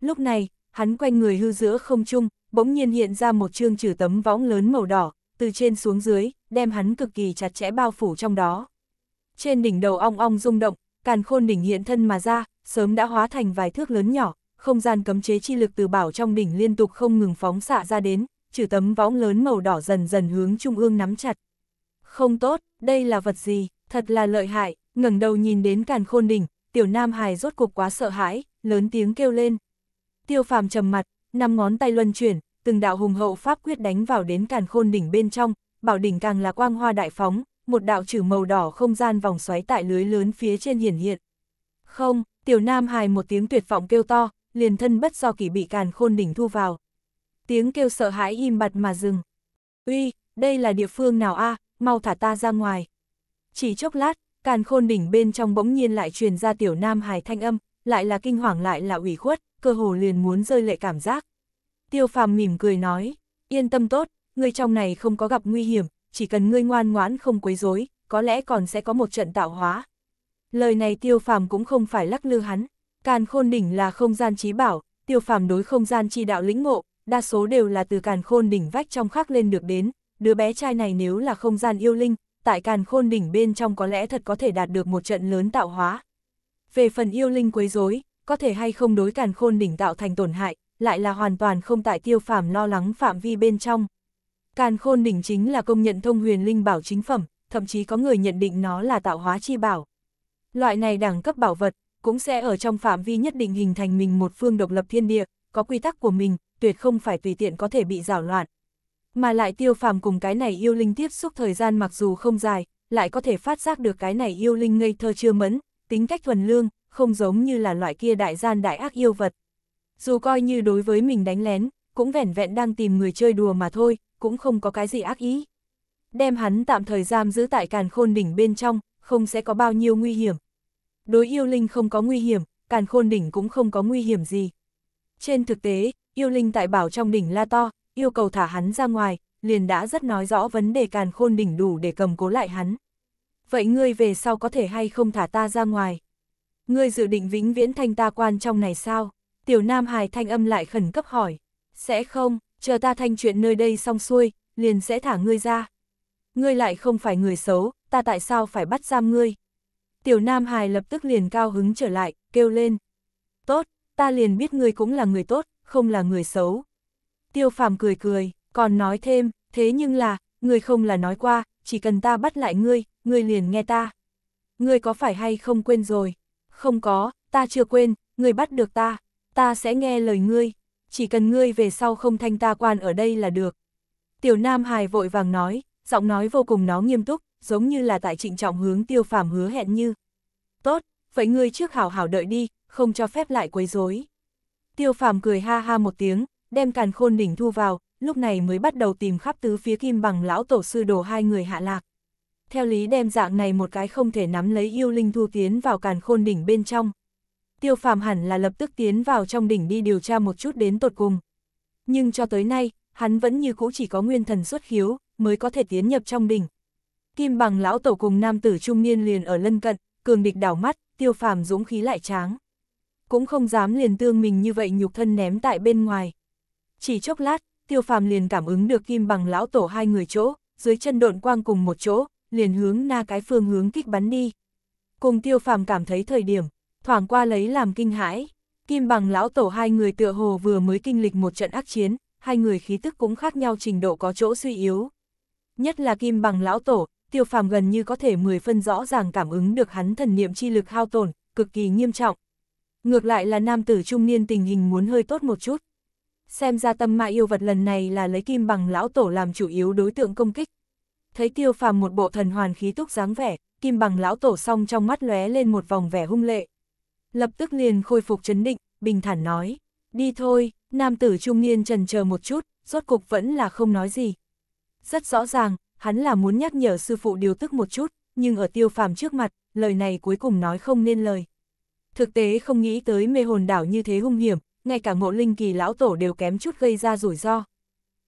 Lúc này, hắn quanh người hư giữa không trung, bỗng nhiên hiện ra một chương trừ tấm võng lớn màu đỏ, từ trên xuống dưới, đem hắn cực kỳ chặt chẽ bao phủ trong đó. Trên đỉnh đầu ong ong rung động, càn khôn đỉnh hiện thân mà ra, sớm đã hóa thành vài thước lớn nhỏ, không gian cấm chế chi lực từ bảo trong đỉnh liên tục không ngừng phóng xạ ra đến, trừ tấm võng lớn màu đỏ dần dần hướng trung ương nắm chặt, không tốt, đây là vật gì, thật là lợi hại, ngẩng đầu nhìn đến càn khôn đỉnh, tiểu nam hài rốt cuộc quá sợ hãi, lớn tiếng kêu lên. Tiêu phàm trầm mặt, năm ngón tay luân chuyển, từng đạo hùng hậu pháp quyết đánh vào đến càn khôn đỉnh bên trong, bảo đỉnh càng là quang hoa đại phóng, một đạo chữ màu đỏ không gian vòng xoáy tại lưới lớn phía trên hiển hiện. Không, tiểu nam hài một tiếng tuyệt vọng kêu to, liền thân bất do kỳ bị càn khôn đỉnh thu vào. Tiếng kêu sợ hãi im bặt mà dừng. Uy, đây là địa phương nào a à? mau thả ta ra ngoài. Chỉ chốc lát, càn khôn đỉnh bên trong bỗng nhiên lại truyền ra tiểu nam hài thanh âm, lại là kinh hoàng lại là ủy khuất, cơ hồ liền muốn rơi lệ cảm giác. Tiêu phàm mỉm cười nói, yên tâm tốt, ngươi trong này không có gặp nguy hiểm, chỉ cần ngươi ngoan ngoãn không quấy rối, có lẽ còn sẽ có một trận tạo hóa. Lời này tiêu phàm cũng không phải lắc lư hắn, càn khôn đỉnh là không gian trí bảo, tiêu phàm đối không gian chi đạo lĩnh ngộ, đa số đều là từ càn khôn đỉnh vách trong khắc lên được đến, đứa bé trai này nếu là không gian yêu linh, tại càn khôn đỉnh bên trong có lẽ thật có thể đạt được một trận lớn tạo hóa. Về phần yêu linh quấy rối, có thể hay không đối càn khôn đỉnh tạo thành tổn hại, lại là hoàn toàn không tại tiêu phàm lo lắng phạm vi bên trong. Càn khôn đỉnh chính là công nhận thông huyền linh bảo chính phẩm, thậm chí có người nhận định nó là tạo hóa chi bảo. Loại này đẳng cấp bảo vật, cũng sẽ ở trong phạm vi nhất định hình thành mình một phương độc lập thiên địa, có quy tắc của mình, tuyệt không phải tùy tiện có thể bị rảo loạn, mà lại tiêu phàm cùng cái này yêu linh tiếp xúc thời gian mặc dù không dài, lại có thể phát giác được cái này yêu linh ngây thơ chưa mẫn, tính cách thuần lương, không giống như là loại kia đại gian đại ác yêu vật. Dù coi như đối với mình đánh lén, cũng vẻn vẹn đang tìm người chơi đùa mà thôi, cũng không có cái gì ác ý. Đem hắn tạm thời giam giữ tại càn khôn đỉnh bên trong, không sẽ có bao nhiêu nguy hiểm. Đối yêu linh không có nguy hiểm, càn khôn đỉnh cũng không có nguy hiểm gì. Trên thực tế, yêu linh tại bảo trong đỉnh la to, yêu cầu thả hắn ra ngoài, liền đã rất nói rõ vấn đề càn khôn đỉnh đủ để cầm cố lại hắn. Vậy ngươi về sau có thể hay không thả ta ra ngoài? Ngươi dự định vĩnh viễn thanh ta quan trong này sao? Tiểu Nam Hải thanh âm lại khẩn cấp hỏi. Sẽ không, chờ ta thanh chuyện nơi đây xong xuôi, liền sẽ thả ngươi ra. Ngươi lại không phải người xấu, ta tại sao phải bắt giam ngươi? Tiểu Nam Hải lập tức liền cao hứng trở lại, kêu lên. Tốt, ta liền biết ngươi cũng là người tốt, không là người xấu. Tiêu phàm cười cười, còn nói thêm, thế nhưng là, người không là nói qua, chỉ cần ta bắt lại ngươi, ngươi liền nghe ta. Ngươi có phải hay không quên rồi? Không có, ta chưa quên, ngươi bắt được ta, ta sẽ nghe lời ngươi, chỉ cần ngươi về sau không thanh ta quan ở đây là được. Tiểu Nam Hải vội vàng nói, giọng nói vô cùng nó nghiêm túc, giống như là tại trịnh trọng hướng tiêu phàm hứa hẹn như. Tốt, vậy ngươi trước hảo hảo đợi đi, không cho phép lại quấy rối. Tiêu phàm cười ha ha một tiếng, đem càn khôn đỉnh thu vào, lúc này mới bắt đầu tìm khắp tứ phía kim bằng lão tổ sư đồ hai người hạ lạc. Theo lý đem dạng này một cái không thể nắm lấy yêu linh thu tiến vào càn khôn đỉnh bên trong. Tiêu phàm hẳn là lập tức tiến vào trong đỉnh đi điều tra một chút đến tột cùng. Nhưng cho tới nay, hắn vẫn như cũ chỉ có nguyên thần xuất khiếu, mới có thể tiến nhập trong đỉnh. Kim bằng lão tổ cùng nam tử trung niên liền ở lân cận, cường địch đảo mắt, tiêu phàm dũng khí lại tráng. Cũng không dám liền tương mình như vậy nhục thân ném tại bên ngoài. Chỉ chốc lát, tiêu phàm liền cảm ứng được kim bằng lão tổ hai người chỗ, dưới chân độn quang cùng một chỗ, liền hướng na cái phương hướng kích bắn đi. Cùng tiêu phàm cảm thấy thời điểm, thoảng qua lấy làm kinh hãi. Kim bằng lão tổ hai người tựa hồ vừa mới kinh lịch một trận ác chiến, hai người khí tức cũng khác nhau trình độ có chỗ suy yếu. Nhất là kim bằng lão tổ, tiêu phàm gần như có thể 10 phân rõ ràng cảm ứng được hắn thần niệm chi lực hao tổn, cực kỳ nghiêm trọng. Ngược lại là nam tử trung niên tình hình muốn hơi tốt một chút. Xem ra tâm ma yêu vật lần này là lấy kim bằng lão tổ làm chủ yếu đối tượng công kích. Thấy tiêu phàm một bộ thần hoàn khí túc dáng vẻ, kim bằng lão tổ song trong mắt lóe lên một vòng vẻ hung lệ. Lập tức liền khôi phục chấn định, bình thản nói, đi thôi, nam tử trung niên trần chờ một chút, rốt cục vẫn là không nói gì. Rất rõ ràng, hắn là muốn nhắc nhở sư phụ điều tức một chút, nhưng ở tiêu phàm trước mặt, lời này cuối cùng nói không nên lời. Thực tế không nghĩ tới mê hồn đảo như thế hung hiểm, ngay cả ngộ linh kỳ lão tổ đều kém chút gây ra rủi ro.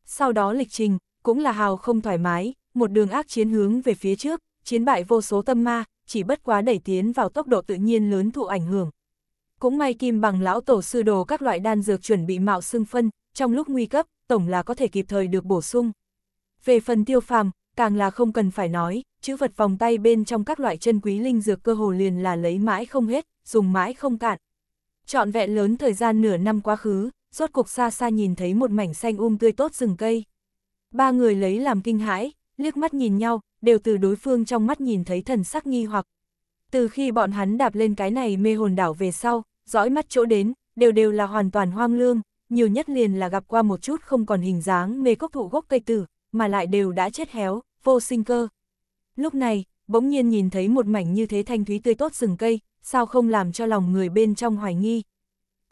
Sau đó lịch trình, cũng là hào không thoải mái, một đường ác chiến hướng về phía trước, chiến bại vô số tâm ma, chỉ bất quá đẩy tiến vào tốc độ tự nhiên lớn thụ ảnh hưởng. Cũng may kim bằng lão tổ sư đồ các loại đan dược chuẩn bị mạo xương phân, trong lúc nguy cấp, tổng là có thể kịp thời được bổ sung. Về phần tiêu phàm, càng là không cần phải nói, chữ vật vòng tay bên trong các loại chân quý linh dược cơ hồ liền là lấy mãi không hết, dùng mãi không cạn trọn vẹn lớn thời gian nửa năm quá khứ, rốt cuộc xa xa nhìn thấy một mảnh xanh um tươi tốt rừng cây. Ba người lấy làm kinh hãi, liếc mắt nhìn nhau, đều từ đối phương trong mắt nhìn thấy thần sắc nghi hoặc. Từ khi bọn hắn đạp lên cái này mê hồn đảo về sau, dõi mắt chỗ đến, đều đều là hoàn toàn hoang lương, nhiều nhất liền là gặp qua một chút không còn hình dáng mê cốc thụ gốc cây tử, mà lại đều đã chết héo, vô sinh cơ. Lúc này, bỗng nhiên nhìn thấy một mảnh như thế thanh thúy tươi tốt rừng cây, sao không làm cho lòng người bên trong hoài nghi.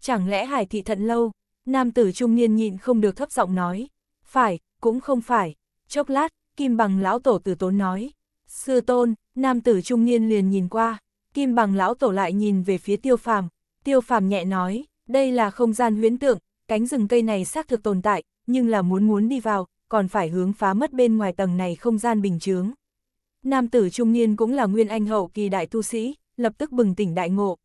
Chẳng lẽ hải thị thận lâu, nam tử trung niên nhịn không được thấp giọng nói, phải, cũng không phải, chốc lát, kim bằng lão tổ tử tốn nói, sư tôn, nam tử trung niên liền nhìn qua, kim bằng lão tổ lại nhìn về phía tiêu phàm, tiêu phàm nhẹ nói, đây là không gian huyễn tượng, cánh rừng cây này xác thực tồn tại, nhưng là muốn muốn đi vào, còn phải hướng phá mất bên ngoài tầng này không gian bình chướng. Nam tử trung niên cũng là nguyên anh hậu kỳ đại tu sĩ, lập tức bừng tỉnh đại ngộ.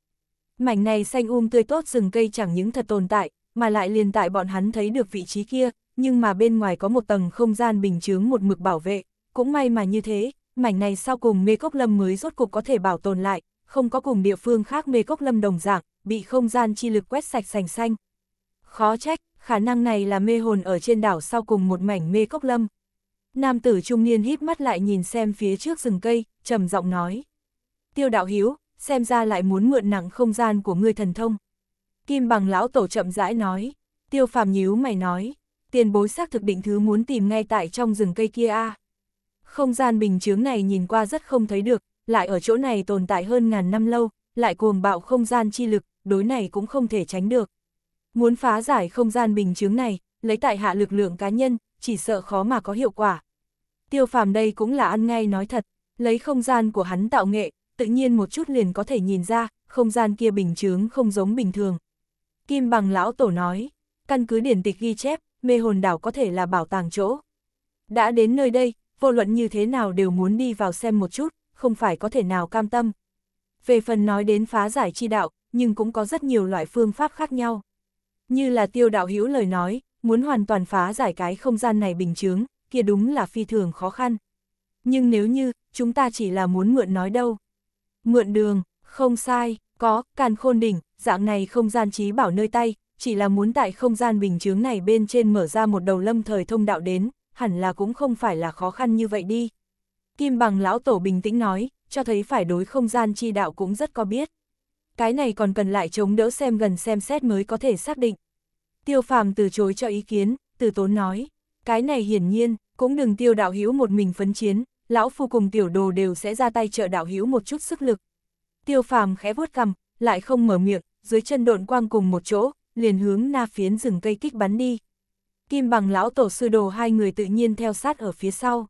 Mảnh này xanh um tươi tốt rừng cây chẳng những thật tồn tại, mà lại liền tại bọn hắn thấy được vị trí kia, nhưng mà bên ngoài có một tầng không gian bình chướng một mực bảo vệ, cũng may mà như thế, mảnh này sau cùng mê cốc lâm mới rốt cục có thể bảo tồn lại, không có cùng địa phương khác mê cốc lâm đồng dạng, bị không gian chi lực quét sạch sành xanh. Khó trách, khả năng này là mê hồn ở trên đảo sau cùng một mảnh mê cốc lâm, Nam tử trung niên híp mắt lại nhìn xem phía trước rừng cây, trầm giọng nói. Tiêu đạo hiếu, xem ra lại muốn mượn nặng không gian của ngươi thần thông. Kim bằng lão tổ chậm rãi nói, tiêu phàm nhíu mày nói, tiền bối xác thực định thứ muốn tìm ngay tại trong rừng cây kia a Không gian bình chướng này nhìn qua rất không thấy được, lại ở chỗ này tồn tại hơn ngàn năm lâu, lại cuồng bạo không gian chi lực, đối này cũng không thể tránh được. Muốn phá giải không gian bình chướng này, lấy tại hạ lực lượng cá nhân, chỉ sợ khó mà có hiệu quả. Tiêu phàm đây cũng là ăn ngay nói thật, lấy không gian của hắn tạo nghệ, tự nhiên một chút liền có thể nhìn ra, không gian kia bình chướng không giống bình thường. Kim bằng lão tổ nói, căn cứ điển tịch ghi chép, mê hồn đảo có thể là bảo tàng chỗ. Đã đến nơi đây, vô luận như thế nào đều muốn đi vào xem một chút, không phải có thể nào cam tâm. Về phần nói đến phá giải chi đạo, nhưng cũng có rất nhiều loại phương pháp khác nhau. Như là tiêu đạo hữu lời nói, muốn hoàn toàn phá giải cái không gian này bình chướng, kia đúng là phi thường khó khăn. Nhưng nếu như, chúng ta chỉ là muốn mượn nói đâu. Mượn đường, không sai, có, càn khôn đỉnh, dạng này không gian trí bảo nơi tay, chỉ là muốn tại không gian bình chướng này bên trên mở ra một đầu lâm thời thông đạo đến, hẳn là cũng không phải là khó khăn như vậy đi. Kim bằng lão tổ bình tĩnh nói, cho thấy phải đối không gian chi đạo cũng rất có biết. Cái này còn cần lại chống đỡ xem gần xem xét mới có thể xác định. Tiêu phàm từ chối cho ý kiến, từ tốn nói, cái này hiển nhiên, cũng đừng tiêu đạo hữu một mình phấn chiến, lão phu cùng tiểu đồ đều sẽ ra tay trợ đạo hữu một chút sức lực. Tiêu phàm khẽ vuốt cằm, lại không mở miệng, dưới chân độn quang cùng một chỗ, liền hướng na phiến rừng cây kích bắn đi. Kim bằng lão tổ sư đồ hai người tự nhiên theo sát ở phía sau.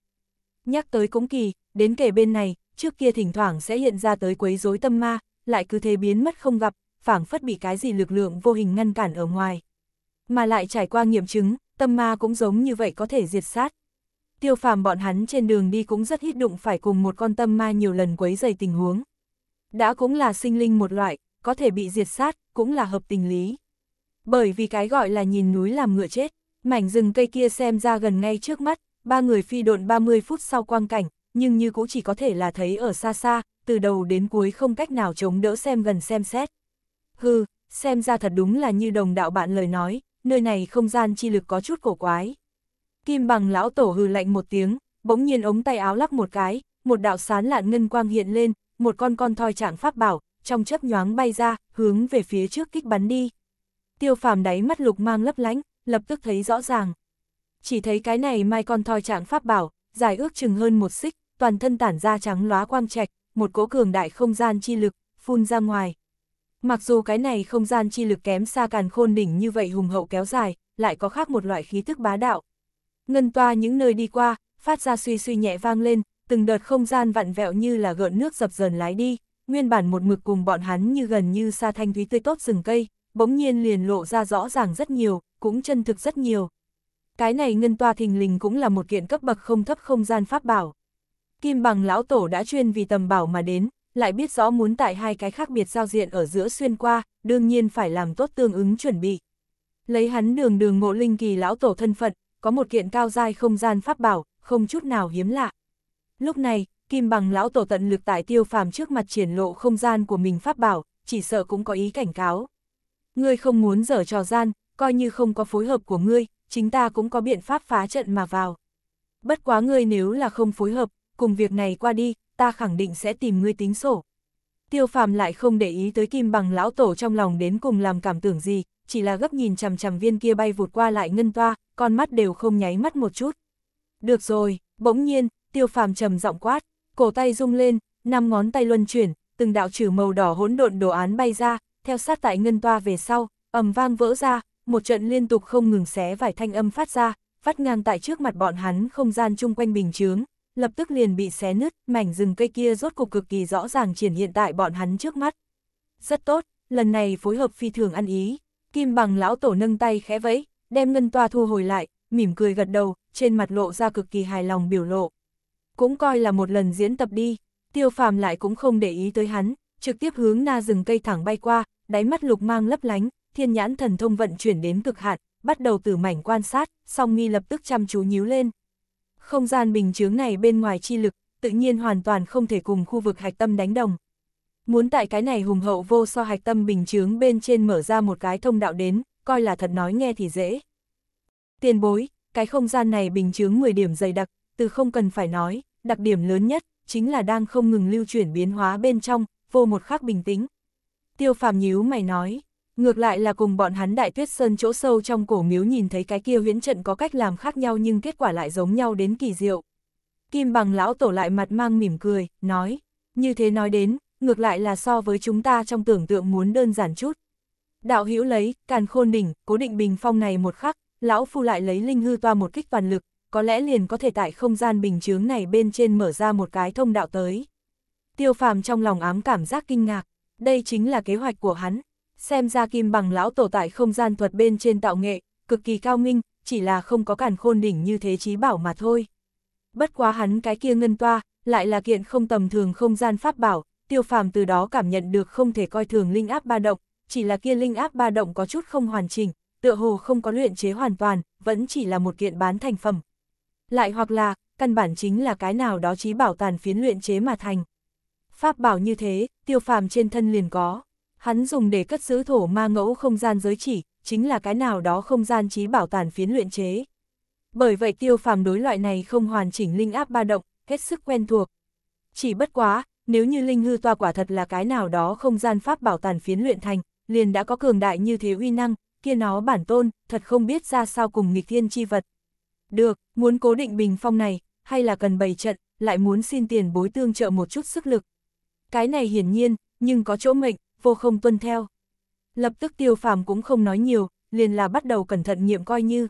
Nhắc tới cũng kỳ, đến kể bên này, trước kia thỉnh thoảng sẽ hiện ra tới quấy rối tâm ma, lại cứ thế biến mất không gặp, phảng phất bị cái gì lực lượng vô hình ngăn cản ở ngoài mà lại trải qua nghiệm chứng, tâm ma cũng giống như vậy có thể diệt sát. Tiêu phàm bọn hắn trên đường đi cũng rất hít đụng phải cùng một con tâm ma nhiều lần quấy dày tình huống. Đã cũng là sinh linh một loại, có thể bị diệt sát, cũng là hợp tình lý. Bởi vì cái gọi là nhìn núi làm ngựa chết, mảnh rừng cây kia xem ra gần ngay trước mắt, ba người phi độn 30 phút sau quang cảnh, nhưng như cũng chỉ có thể là thấy ở xa xa, từ đầu đến cuối không cách nào chống đỡ xem gần xem xét. Hừ, xem ra thật đúng là như đồng đạo bạn lời nói, nơi này không gian chi lực có chút cổ quái. Kim bằng lão tổ hừ lạnh một tiếng, bỗng nhiên ống tay áo lắc một cái, một đạo sán lạn ngân quang hiện lên, một con con thoi trạng pháp bảo, trong chớp nhoáng bay ra, hướng về phía trước kích bắn đi. Tiêu phàm đáy mắt lục mang lấp lánh, lập tức thấy rõ ràng. Chỉ thấy cái này mai con thoi trạng pháp bảo, dài ước chừng hơn một xích, toàn thân tản ra trắng lóa quang trạch, một cỗ cường đại không gian chi lực, phun ra ngoài, Mặc dù cái này không gian chi lực kém xa càn khôn đỉnh như vậy hùng hậu kéo dài, lại có khác một loại khí thức bá đạo. Ngân toa những nơi đi qua, phát ra suy suy nhẹ vang lên, từng đợt không gian vặn vẹo như là gợn nước dập dờn lái đi, nguyên bản một mực cùng bọn hắn như gần như xa thanh thúy tươi tốt rừng cây, bỗng nhiên liền lộ ra rõ ràng rất nhiều, cũng chân thực rất nhiều. Cái này ngân toa thình lình cũng là một kiện cấp bậc không thấp không gian pháp bảo. Kim bằng lão tổ đã chuyên vì tầm bảo mà đến, lại biết rõ muốn tại hai cái khác biệt giao diện ở giữa xuyên qua, đương nhiên phải làm tốt tương ứng chuẩn bị. Lấy hắn đường đường ngộ linh kỳ lão tổ thân phận, có một kiện cao dai không gian pháp bảo, không chút nào hiếm lạ. Lúc này, Kim bằng lão tổ tận lực tại tiêu phàm trước mặt triển lộ không gian của mình pháp bảo, chỉ sợ cũng có ý cảnh cáo. Ngươi không muốn dở trò gian, coi như không có phối hợp của ngươi, chính ta cũng có biện pháp phá trận mà vào. Bất quá ngươi nếu là không phối hợp, cùng việc này qua đi, ta khẳng định sẽ tìm ngươi tính sổ. Tiêu phàm lại không để ý tới kim bằng lão tổ trong lòng đến cùng làm cảm tưởng gì, chỉ là gấp nhìn chằm chằm viên kia bay vụt qua lại ngân toa, con mắt đều không nháy mắt một chút. Được rồi, bỗng nhiên, tiêu phàm trầm giọng quát, cổ tay rung lên, năm ngón tay luân chuyển, từng đạo trừ màu đỏ hỗn độn đồ án bay ra, theo sát tại ngân toa về sau, ầm vang vỡ ra, một trận liên tục không ngừng xé vải thanh âm phát ra, vắt ngang tại trước mặt bọn hắn không gian chung quanh bình chướng, lập tức liền bị xé nứt, mảnh rừng cây kia rốt cục cực kỳ rõ ràng triển hiện tại bọn hắn trước mắt. Rất tốt, lần này phối hợp phi thường ăn ý, kim bằng lão tổ nâng tay khẽ vẫy, đem ngân toa thu hồi lại, mỉm cười gật đầu, trên mặt lộ ra cực kỳ hài lòng biểu lộ. Cũng coi là một lần diễn tập đi, tiêu phàm lại cũng không để ý tới hắn, trực tiếp hướng na rừng cây thẳng bay qua, đáy mắt lục mang lấp lánh, thiên nhãn thần thông vận chuyển đến cực hạn, bắt đầu từ mảnh quan sát, song nghi lập tức chăm chú nhíu lên. Không gian bình chướng này bên ngoài chi lực, tự nhiên hoàn toàn không thể cùng khu vực hạch tâm đánh đồng. Muốn tại cái này hùng hậu vô so hạch tâm bình chướng bên trên mở ra một cái thông đạo đến, coi là thật nói nghe thì dễ. Tiền bối, cái không gian này bình chướng 10 điểm dày đặc, từ không cần phải nói, đặc điểm lớn nhất, chính là đang không ngừng lưu chuyển biến hóa bên trong, vô một khắc bình tĩnh. Tiêu phàm nhíu mày nói. Ngược lại là cùng bọn hắn đại tuyết sơn chỗ sâu trong cổ miếu nhìn thấy cái kia huyễn trận có cách làm khác nhau nhưng kết quả lại giống nhau đến kỳ diệu. Kim bằng lão tổ lại mặt mang mỉm cười, nói, như thế nói đến, ngược lại là so với chúng ta trong tưởng tượng muốn đơn giản chút. Đạo hữu lấy, càn khôn đỉnh, cố định bình phong này một khắc, lão phu lại lấy linh hư toa một kích toàn lực, có lẽ liền có thể tại không gian bình chướng này bên trên mở ra một cái thông đạo tới. Tiêu phàm trong lòng ám cảm giác kinh ngạc, đây chính là kế hoạch của hắn, xem ra kim bằng lão tổ tại không gian thuật bên trên tạo nghệ, cực kỳ cao minh, chỉ là không có cản khôn đỉnh như thế chí bảo mà thôi. Bất quá hắn cái kia ngân toa, lại là kiện không tầm thường không gian pháp bảo, tiêu phàm từ đó cảm nhận được không thể coi thường linh áp ba động, chỉ là kia linh áp ba động có chút không hoàn chỉnh, tựa hồ không có luyện chế hoàn toàn, vẫn chỉ là một kiện bán thành phẩm. Lại hoặc là, căn bản chính là cái nào đó chí bảo tàn phiến luyện chế mà thành. Pháp bảo như thế, tiêu phàm trên thân liền có. Hắn dùng để cất giữ thổ ma ngẫu không gian giới chỉ, chính là cái nào đó không gian trí bảo tàn phiến luyện chế. Bởi vậy tiêu phàm đối loại này không hoàn chỉnh linh áp ba động, hết sức quen thuộc. Chỉ bất quá, nếu như linh hư toa quả thật là cái nào đó không gian pháp bảo tàn phiến luyện thành, liền đã có cường đại như thế uy năng, kia nó bản tôn, thật không biết ra sao cùng nghịch thiên chi vật. Được, muốn cố định bình phong này, hay là cần bày trận, lại muốn xin tiền bối tương trợ một chút sức lực. Cái này hiển nhiên, nhưng có chỗ mệnh, vô không tuân theo. Lập tức tiêu phàm cũng không nói nhiều, liền là bắt đầu cẩn thận nghiệm coi như.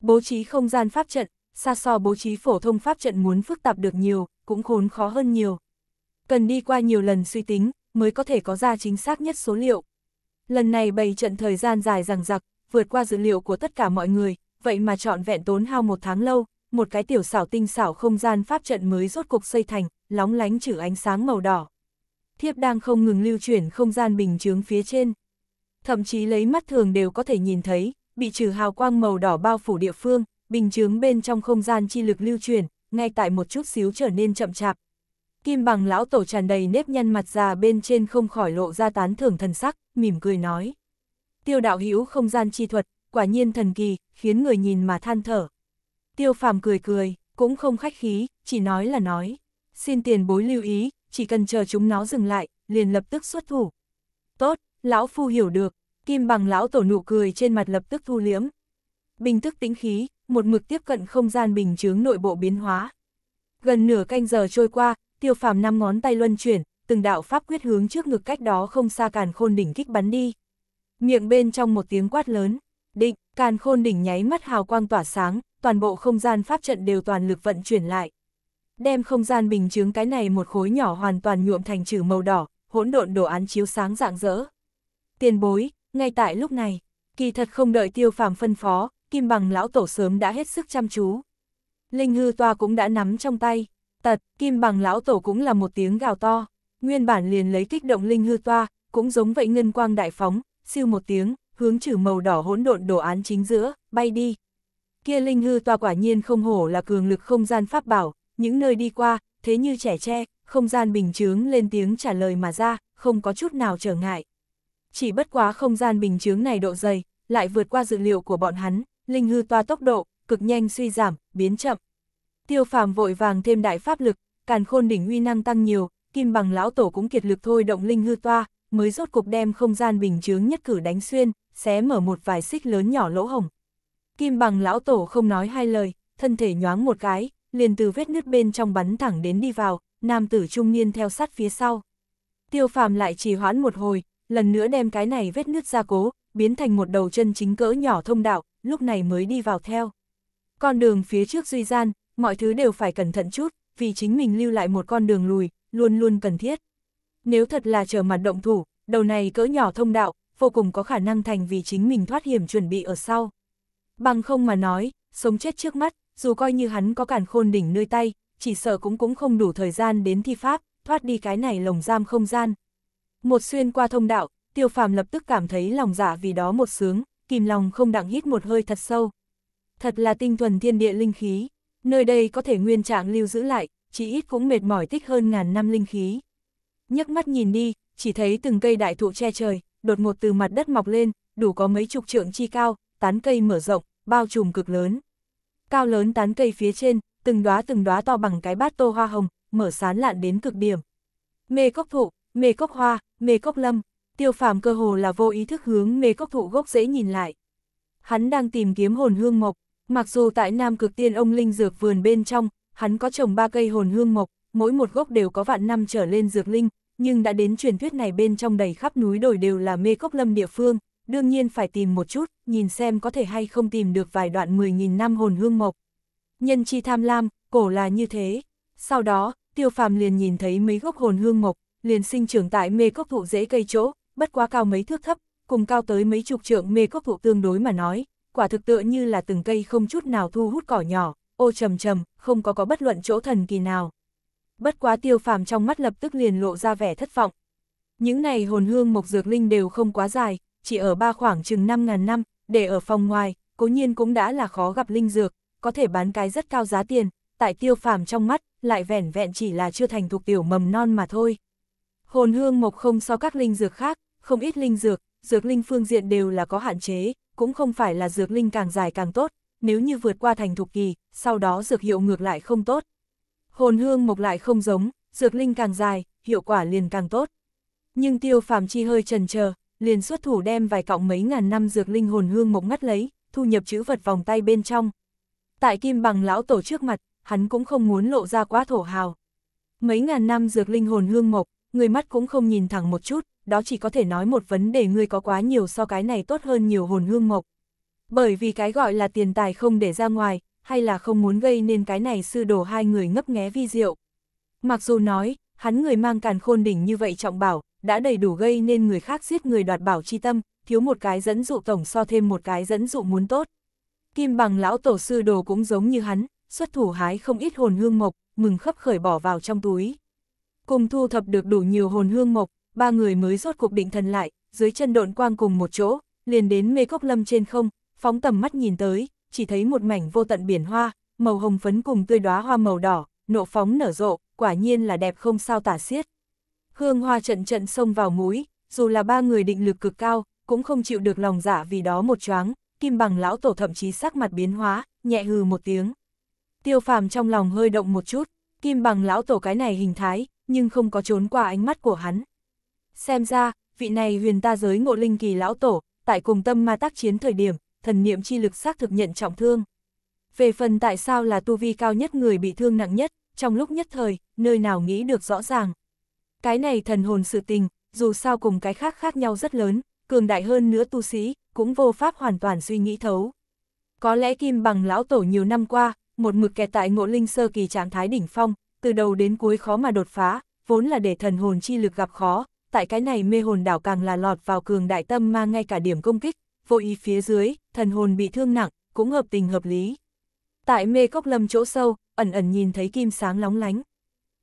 Bố trí không gian pháp trận, xa so bố trí phổ thông pháp trận muốn phức tạp được nhiều, cũng khốn khó hơn nhiều. Cần đi qua nhiều lần suy tính, mới có thể có ra chính xác nhất số liệu. Lần này bày trận thời gian dài rằng giặc, vượt qua dữ liệu của tất cả mọi người, vậy mà chọn vẹn tốn hao một tháng lâu, một cái tiểu xảo tinh xảo không gian pháp trận mới rốt cục xây thành, lóng lánh chữ ánh sáng màu đỏ thiếp đang không ngừng lưu chuyển không gian bình chướng phía trên. Thậm chí lấy mắt thường đều có thể nhìn thấy, bị trừ hào quang màu đỏ bao phủ địa phương, bình chướng bên trong không gian chi lực lưu chuyển, ngay tại một chút xíu trở nên chậm chạp. Kim bằng lão tổ tràn đầy nếp nhăn mặt già bên trên không khỏi lộ ra tán thưởng thần sắc, mỉm cười nói. Tiêu đạo hữu không gian chi thuật, quả nhiên thần kỳ, khiến người nhìn mà than thở. Tiêu phàm cười cười, cũng không khách khí, chỉ nói là nói. Xin tiền bối lưu ý, chỉ cần chờ chúng nó dừng lại, liền lập tức xuất thủ. Tốt, lão phu hiểu được, kim bằng lão tổ nụ cười trên mặt lập tức thu liếm. Bình tức tĩnh khí, một mực tiếp cận không gian bình chướng nội bộ biến hóa. Gần nửa canh giờ trôi qua, tiêu phàm năm ngón tay luân chuyển, từng đạo pháp quyết hướng trước ngực cách đó không xa càn khôn đỉnh kích bắn đi. Miệng bên trong một tiếng quát lớn, định, càn khôn đỉnh nháy mắt hào quang tỏa sáng, toàn bộ không gian pháp trận đều toàn lực vận chuyển lại đem không gian bình chứng cái này một khối nhỏ hoàn toàn nhuộm thành trừ màu đỏ, hỗn độn đồ án chiếu sáng rạng rỡ. Tiền bối, ngay tại lúc này, kỳ thật không đợi tiêu phàm phân phó, kim bằng lão tổ sớm đã hết sức chăm chú. Linh hư toa cũng đã nắm trong tay, tật, kim bằng lão tổ cũng là một tiếng gào to, nguyên bản liền lấy kích động linh hư toa, cũng giống vậy ngân quang đại phóng, siêu một tiếng, hướng trừ màu đỏ hỗn độn đồ án chính giữa, bay đi. Kia linh hư toa quả nhiên không hổ là cường lực không gian pháp bảo, những nơi đi qua, thế như trẻ tre, không gian bình chướng lên tiếng trả lời mà ra, không có chút nào trở ngại. Chỉ bất quá không gian bình chướng này độ dày, lại vượt qua dự liệu của bọn hắn, linh hư toa tốc độ, cực nhanh suy giảm, biến chậm. Tiêu phàm vội vàng thêm đại pháp lực, càn khôn đỉnh uy năng tăng nhiều, kim bằng lão tổ cũng kiệt lực thôi động linh hư toa, mới rốt cục đem không gian bình chướng nhất cử đánh xuyên, xé mở một vài xích lớn nhỏ lỗ hồng. Kim bằng lão tổ không nói hai lời, thân thể nhoáng một cái, liền từ vết nứt bên trong bắn thẳng đến đi vào, nam tử trung niên theo sát phía sau. Tiêu phàm lại trì hoãn một hồi, lần nữa đem cái này vết nứt ra cố, biến thành một đầu chân chính cỡ nhỏ thông đạo, lúc này mới đi vào theo. Con đường phía trước duy gian, mọi thứ đều phải cẩn thận chút, vì chính mình lưu lại một con đường lùi, luôn luôn cần thiết. Nếu thật là chờ mặt động thủ, đầu này cỡ nhỏ thông đạo, vô cùng có khả năng thành vì chính mình thoát hiểm chuẩn bị ở sau. Bằng không mà nói, sống chết trước mắt, dù coi như hắn có cản khôn đỉnh nơi tay, chỉ sợ cũng cũng không đủ thời gian đến thi pháp, thoát đi cái này lồng giam không gian. Một xuyên qua thông đạo, tiêu phàm lập tức cảm thấy lòng giả dạ vì đó một sướng, kìm lòng không đặng hít một hơi thật sâu. Thật là tinh thuần thiên địa linh khí, nơi đây có thể nguyên trạng lưu giữ lại, chỉ ít cũng mệt mỏi tích hơn ngàn năm linh khí. nhấc mắt nhìn đi, chỉ thấy từng cây đại thụ che trời, đột ngột từ mặt đất mọc lên, đủ có mấy chục trượng chi cao, tán cây mở rộng, bao trùm cực lớn. Cao lớn tán cây phía trên, từng đóa từng đóa to bằng cái bát tô hoa hồng, mở sán lạn đến cực điểm. Mê cốc thụ, mê cốc hoa, mê cốc lâm, tiêu phàm cơ hồ là vô ý thức hướng mê cốc thụ gốc dễ nhìn lại. Hắn đang tìm kiếm hồn hương mộc, mặc dù tại Nam Cực Tiên ông Linh Dược vườn bên trong, hắn có trồng ba cây hồn hương mộc, mỗi một gốc đều có vạn năm trở lên dược linh, nhưng đã đến truyền thuyết này bên trong đầy khắp núi đồi đều là mê cốc lâm địa phương, đương nhiên phải tìm một chút, nhìn xem có thể hay không tìm được vài đoạn 10.000 năm hồn hương mộc. Nhân chi tham lam, cổ là như thế. Sau đó, tiêu phàm liền nhìn thấy mấy gốc hồn hương mộc, liền sinh trưởng tại mê cốc thụ dễ cây chỗ, bất quá cao mấy thước thấp, cùng cao tới mấy chục trượng mê cốc thụ tương đối mà nói, quả thực tựa như là từng cây không chút nào thu hút cỏ nhỏ, ô trầm trầm, không có có bất luận chỗ thần kỳ nào. Bất quá tiêu phàm trong mắt lập tức liền lộ ra vẻ thất vọng. Những này hồn hương mộc dược linh đều không quá dài, chỉ ở ba khoảng chừng 5.000 năm, để ở phòng ngoài, cố nhiên cũng đã là khó gặp linh dược, có thể bán cái rất cao giá tiền, tại tiêu phàm trong mắt, lại vẻn vẹn chỉ là chưa thành thuộc tiểu mầm non mà thôi. Hồn hương mộc không so các linh dược khác, không ít linh dược, dược linh phương diện đều là có hạn chế, cũng không phải là dược linh càng dài càng tốt, nếu như vượt qua thành thuộc kỳ, sau đó dược hiệu ngược lại không tốt. Hồn hương mộc lại không giống, dược linh càng dài, hiệu quả liền càng tốt. Nhưng tiêu phàm chi hơi trần chờ liền xuất thủ đem vài cọng mấy ngàn năm dược linh hồn hương mộc ngắt lấy, thu nhập chữ vật vòng tay bên trong. Tại kim bằng lão tổ trước mặt, hắn cũng không muốn lộ ra quá thổ hào. Mấy ngàn năm dược linh hồn hương mộc, người mắt cũng không nhìn thẳng một chút, đó chỉ có thể nói một vấn đề người có quá nhiều so cái này tốt hơn nhiều hồn hương mộc. Bởi vì cái gọi là tiền tài không để ra ngoài, hay là không muốn gây nên cái này sư đổ hai người ngấp nghé vi diệu. Mặc dù nói, hắn người mang càn khôn đỉnh như vậy trọng bảo, đã đầy đủ gây nên người khác giết người đoạt bảo chi tâm, thiếu một cái dẫn dụ tổng so thêm một cái dẫn dụ muốn tốt. Kim bằng lão tổ sư đồ cũng giống như hắn, xuất thủ hái không ít hồn hương mộc, mừng khấp khởi bỏ vào trong túi. Cùng thu thập được đủ nhiều hồn hương mộc, ba người mới rốt cuộc định thần lại, dưới chân độn quang cùng một chỗ, liền đến mê cốc lâm trên không, phóng tầm mắt nhìn tới, chỉ thấy một mảnh vô tận biển hoa, màu hồng phấn cùng tươi đóa hoa màu đỏ, nộ phóng nở rộ, quả nhiên là đẹp không sao tả xiết. Hương hoa trận trận xông vào mũi, dù là ba người định lực cực cao, cũng không chịu được lòng giả dạ vì đó một choáng, kim bằng lão tổ thậm chí sắc mặt biến hóa, nhẹ hừ một tiếng. Tiêu phàm trong lòng hơi động một chút, kim bằng lão tổ cái này hình thái, nhưng không có trốn qua ánh mắt của hắn. Xem ra, vị này huyền ta giới ngộ linh kỳ lão tổ, tại cùng tâm ma tác chiến thời điểm, thần niệm chi lực xác thực nhận trọng thương. Về phần tại sao là tu vi cao nhất người bị thương nặng nhất, trong lúc nhất thời, nơi nào nghĩ được rõ ràng. Cái này thần hồn sự tình, dù sao cùng cái khác khác nhau rất lớn, cường đại hơn nữa tu sĩ, cũng vô pháp hoàn toàn suy nghĩ thấu. Có lẽ Kim Bằng lão tổ nhiều năm qua, một mực kẹt tại ngộ linh sơ kỳ trạng thái đỉnh phong, từ đầu đến cuối khó mà đột phá, vốn là để thần hồn chi lực gặp khó, tại cái này mê hồn đảo càng là lọt vào cường đại tâm mà ngay cả điểm công kích, vô ý phía dưới, thần hồn bị thương nặng, cũng hợp tình hợp lý. Tại mê cốc lâm chỗ sâu, ẩn ẩn nhìn thấy kim sáng lóng lánh.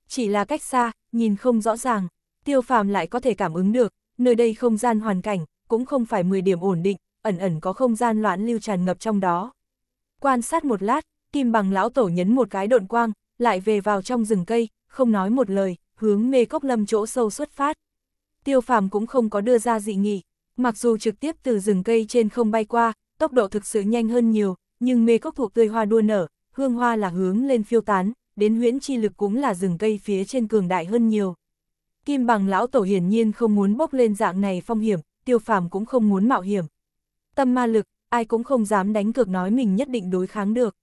Chỉ là cách xa, nhìn không rõ ràng, tiêu phàm lại có thể cảm ứng được, nơi đây không gian hoàn cảnh, cũng không phải 10 điểm ổn định, ẩn ẩn có không gian loạn lưu tràn ngập trong đó. Quan sát một lát, kim bằng lão tổ nhấn một cái độn quang, lại về vào trong rừng cây, không nói một lời, hướng mê cốc lâm chỗ sâu xuất phát. Tiêu phàm cũng không có đưa ra dị nghị, mặc dù trực tiếp từ rừng cây trên không bay qua, tốc độ thực sự nhanh hơn nhiều, nhưng mê cốc thuộc tươi hoa đua nở, hương hoa là hướng lên phiêu tán, đến huyễn chi lực cũng là rừng cây phía trên cường đại hơn nhiều. Kim bằng lão tổ hiển nhiên không muốn bốc lên dạng này phong hiểm, tiêu phàm cũng không muốn mạo hiểm. Tâm ma lực, ai cũng không dám đánh cược nói mình nhất định đối kháng được.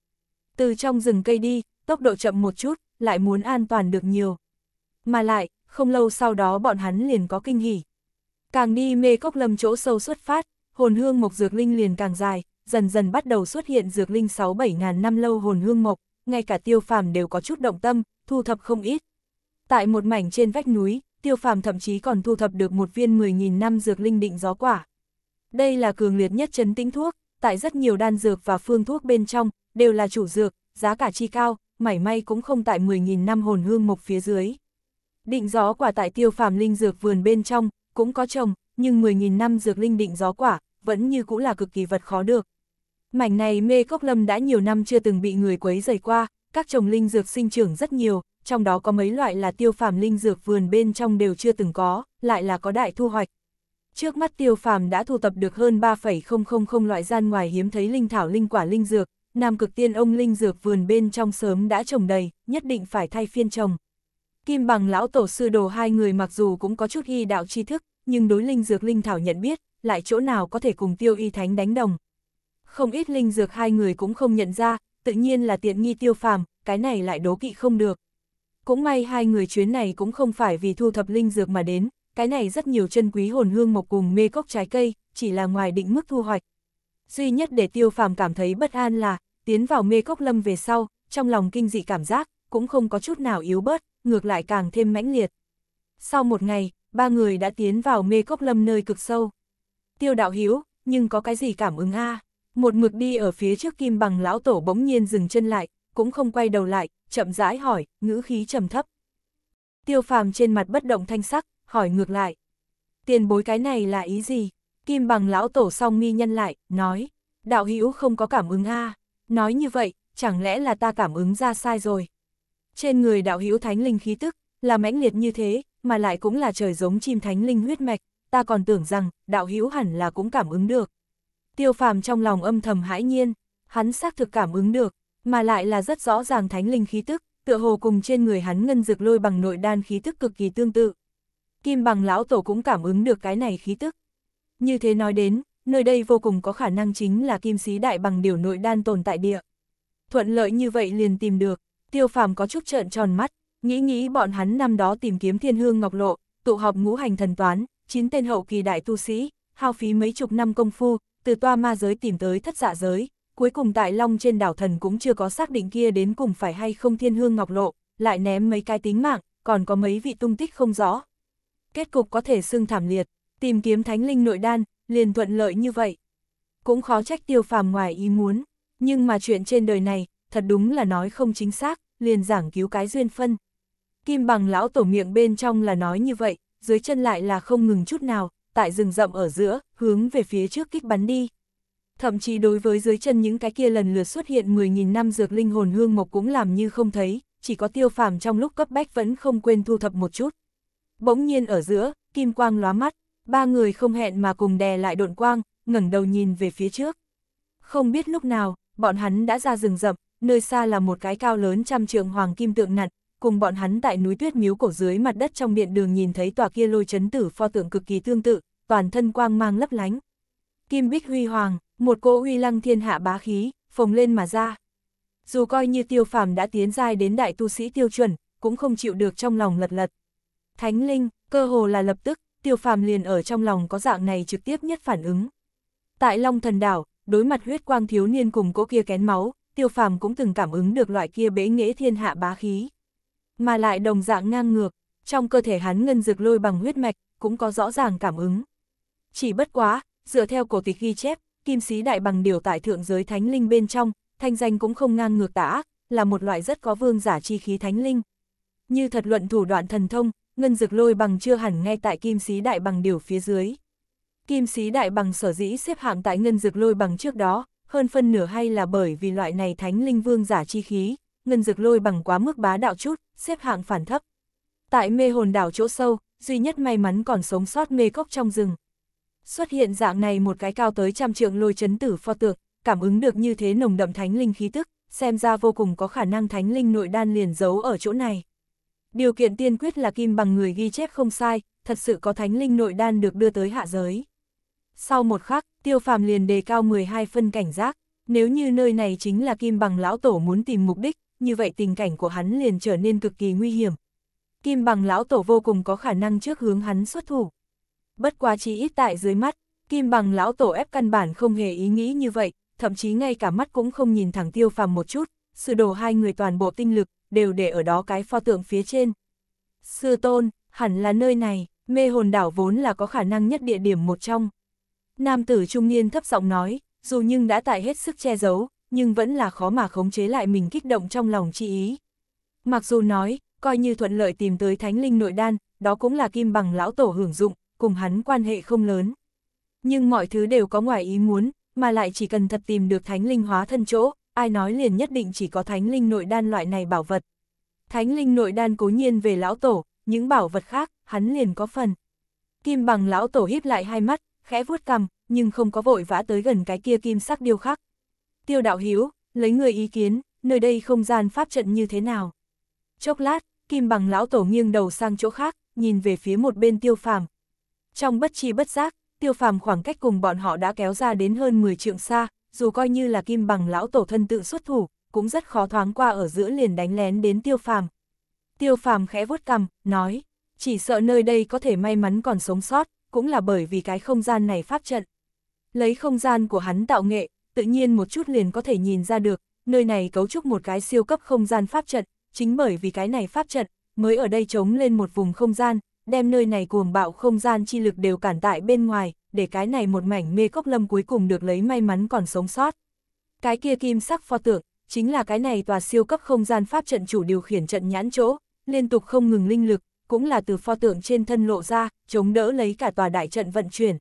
Từ trong rừng cây đi, tốc độ chậm một chút, lại muốn an toàn được nhiều. Mà lại, không lâu sau đó bọn hắn liền có kinh hỉ. Càng đi mê cốc lâm chỗ sâu xuất phát, hồn hương mộc dược linh liền càng dài, dần dần bắt đầu xuất hiện dược linh 6-7 ngàn năm lâu hồn hương mộc ngay cả tiêu phàm đều có chút động tâm, thu thập không ít. Tại một mảnh trên vách núi, tiêu phàm thậm chí còn thu thập được một viên 10.000 năm dược linh định gió quả. Đây là cường liệt nhất chấn tĩnh thuốc, tại rất nhiều đan dược và phương thuốc bên trong, đều là chủ dược, giá cả chi cao, mảy may cũng không tại 10.000 năm hồn hương mộc phía dưới. Định gió quả tại tiêu phàm linh dược vườn bên trong, cũng có trồng, nhưng 10.000 năm dược linh định gió quả, vẫn như cũng là cực kỳ vật khó được. Mảnh này mê cốc lâm đã nhiều năm chưa từng bị người quấy rầy qua, các trồng linh dược sinh trưởng rất nhiều, trong đó có mấy loại là tiêu phàm linh dược vườn bên trong đều chưa từng có, lại là có đại thu hoạch. Trước mắt tiêu phàm đã thu tập được hơn 3,000 loại gian ngoài hiếm thấy linh thảo linh quả linh dược, nam cực tiên ông linh dược vườn bên trong sớm đã trồng đầy, nhất định phải thay phiên trồng. Kim bằng lão tổ sư đồ hai người mặc dù cũng có chút y đạo tri thức, nhưng đối linh dược linh thảo nhận biết, lại chỗ nào có thể cùng tiêu y thánh đánh đồng, không ít linh dược hai người cũng không nhận ra, tự nhiên là tiện nghi tiêu phàm, cái này lại đố kỵ không được. Cũng may hai người chuyến này cũng không phải vì thu thập linh dược mà đến, cái này rất nhiều chân quý hồn hương mộc cùng mê cốc trái cây, chỉ là ngoài định mức thu hoạch. Duy nhất để tiêu phàm cảm thấy bất an là, tiến vào mê cốc lâm về sau, trong lòng kinh dị cảm giác, cũng không có chút nào yếu bớt, ngược lại càng thêm mãnh liệt. Sau một ngày, ba người đã tiến vào mê cốc lâm nơi cực sâu. Tiêu đạo Hiếu nhưng có cái gì cảm ứng a à? một mực đi ở phía trước kim bằng lão tổ bỗng nhiên dừng chân lại, cũng không quay đầu lại, chậm rãi hỏi, ngữ khí trầm thấp. Tiêu phàm trên mặt bất động thanh sắc, hỏi ngược lại. Tiền bối cái này là ý gì? Kim bằng lão tổ song mi nhân lại, nói, đạo hữu không có cảm ứng a Nói như vậy, chẳng lẽ là ta cảm ứng ra sai rồi? Trên người đạo hữu thánh linh khí tức, là mãnh liệt như thế, mà lại cũng là trời giống chim thánh linh huyết mạch, ta còn tưởng rằng, đạo hữu hẳn là cũng cảm ứng được. Tiêu phàm trong lòng âm thầm hãi nhiên, hắn xác thực cảm ứng được, mà lại là rất rõ ràng thánh linh khí tức, tựa hồ cùng trên người hắn ngân dược lôi bằng nội đan khí tức cực kỳ tương tự. Kim bằng lão tổ cũng cảm ứng được cái này khí tức. Như thế nói đến, nơi đây vô cùng có khả năng chính là kim sĩ đại bằng điều nội đan tồn tại địa. Thuận lợi như vậy liền tìm được, tiêu phàm có chút trợn tròn mắt, nghĩ nghĩ bọn hắn năm đó tìm kiếm thiên hương ngọc lộ, tụ họp ngũ hành thần toán, chín tên hậu kỳ đại tu sĩ, hao phí mấy chục năm công phu, từ toa ma giới tìm tới thất dạ giới, cuối cùng tại long trên đảo thần cũng chưa có xác định kia đến cùng phải hay không thiên hương ngọc lộ, lại ném mấy cái tính mạng, còn có mấy vị tung tích không rõ. Kết cục có thể xưng thảm liệt, tìm kiếm thánh linh nội đan, liền thuận lợi như vậy. Cũng khó trách tiêu phàm ngoài ý muốn, nhưng mà chuyện trên đời này, thật đúng là nói không chính xác, liền giảng cứu cái duyên phân. Kim bằng lão tổ miệng bên trong là nói như vậy, dưới chân lại là không ngừng chút nào, tại rừng rậm ở giữa, hướng về phía trước kích bắn đi. Thậm chí đối với dưới chân những cái kia lần lượt xuất hiện 10.000 năm dược linh hồn hương mộc cũng làm như không thấy, chỉ có tiêu phàm trong lúc cấp bách vẫn không quên thu thập một chút. Bỗng nhiên ở giữa, kim quang lóa mắt, ba người không hẹn mà cùng đè lại độn quang, ngẩng đầu nhìn về phía trước. Không biết lúc nào, bọn hắn đã ra rừng rậm, nơi xa là một cái cao lớn trăm trượng hoàng kim tượng nặn, cùng bọn hắn tại núi tuyết miếu cổ dưới mặt đất trong miệng đường nhìn thấy tòa kia lôi chấn tử pho tượng cực kỳ tương tự, toàn thân quang mang lấp lánh. Kim bích huy hoàng, một cỗ uy lăng thiên hạ bá khí, phồng lên mà ra. Dù coi như tiêu phàm đã tiến giai đến đại tu sĩ tiêu chuẩn, cũng không chịu được trong lòng lật lật. Thánh linh, cơ hồ là lập tức, tiêu phàm liền ở trong lòng có dạng này trực tiếp nhất phản ứng. Tại Long Thần Đảo, đối mặt huyết quang thiếu niên cùng cỗ kia kén máu, tiêu phàm cũng từng cảm ứng được loại kia bế nghĩa thiên hạ bá khí. Mà lại đồng dạng ngang ngược, trong cơ thể hắn ngân dược lôi bằng huyết mạch, cũng có rõ ràng cảm ứng. Chỉ bất quá, dựa theo cổ tịch ghi chép, kim sĩ đại bằng điều tại thượng giới thánh linh bên trong, thanh danh cũng không ngang ngược tả ác, là một loại rất có vương giả chi khí thánh linh. Như thật luận thủ đoạn thần thông, ngân dực lôi bằng chưa hẳn ngay tại kim sĩ đại bằng điều phía dưới. Kim sĩ đại bằng sở dĩ xếp hạng tại ngân dực lôi bằng trước đó, hơn phân nửa hay là bởi vì loại này thánh linh vương giả chi khí, ngân dực lôi bằng quá mức bá đạo chút, xếp hạng phản thấp. Tại mê hồn đảo chỗ sâu, duy nhất may mắn còn sống sót mê cốc trong rừng, Xuất hiện dạng này một cái cao tới trăm trượng lôi chấn tử pho tượng, cảm ứng được như thế nồng đậm thánh linh khí tức, xem ra vô cùng có khả năng thánh linh nội đan liền giấu ở chỗ này. Điều kiện tiên quyết là kim bằng người ghi chép không sai, thật sự có thánh linh nội đan được đưa tới hạ giới. Sau một khắc, tiêu phàm liền đề cao 12 phân cảnh giác, nếu như nơi này chính là kim bằng lão tổ muốn tìm mục đích, như vậy tình cảnh của hắn liền trở nên cực kỳ nguy hiểm. Kim bằng lão tổ vô cùng có khả năng trước hướng hắn xuất thủ bất quá chí ít tại dưới mắt, kim bằng lão tổ ép căn bản không hề ý nghĩ như vậy, thậm chí ngay cả mắt cũng không nhìn thẳng tiêu phàm một chút, sự đổ hai người toàn bộ tinh lực, đều để ở đó cái pho tượng phía trên. Sư tôn, hẳn là nơi này, mê hồn đảo vốn là có khả năng nhất địa điểm một trong. Nam tử trung niên thấp giọng nói, dù nhưng đã tại hết sức che giấu, nhưng vẫn là khó mà khống chế lại mình kích động trong lòng chi ý. Mặc dù nói, coi như thuận lợi tìm tới thánh linh nội đan, đó cũng là kim bằng lão tổ hưởng dụng, cùng hắn quan hệ không lớn. Nhưng mọi thứ đều có ngoài ý muốn, mà lại chỉ cần thật tìm được thánh linh hóa thân chỗ, ai nói liền nhất định chỉ có thánh linh nội đan loại này bảo vật. Thánh linh nội đan cố nhiên về lão tổ, những bảo vật khác, hắn liền có phần. Kim bằng lão tổ híp lại hai mắt, khẽ vuốt cằm, nhưng không có vội vã tới gần cái kia kim sắc điêu khắc. Tiêu đạo hiếu, lấy người ý kiến, nơi đây không gian pháp trận như thế nào. Chốc lát, kim bằng lão tổ nghiêng đầu sang chỗ khác, nhìn về phía một bên tiêu phàm, trong bất chi bất giác, tiêu phàm khoảng cách cùng bọn họ đã kéo ra đến hơn 10 trượng xa, dù coi như là kim bằng lão tổ thân tự xuất thủ, cũng rất khó thoáng qua ở giữa liền đánh lén đến tiêu phàm. Tiêu phàm khẽ vuốt cằm, nói, chỉ sợ nơi đây có thể may mắn còn sống sót, cũng là bởi vì cái không gian này pháp trận. Lấy không gian của hắn tạo nghệ, tự nhiên một chút liền có thể nhìn ra được, nơi này cấu trúc một cái siêu cấp không gian pháp trận, chính bởi vì cái này pháp trận, mới ở đây chống lên một vùng không gian, đem nơi này cuồng bạo không gian chi lực đều cản tại bên ngoài, để cái này một mảnh mê cốc lâm cuối cùng được lấy may mắn còn sống sót. Cái kia kim sắc pho tượng, chính là cái này tòa siêu cấp không gian pháp trận chủ điều khiển trận nhãn chỗ, liên tục không ngừng linh lực, cũng là từ pho tượng trên thân lộ ra, chống đỡ lấy cả tòa đại trận vận chuyển.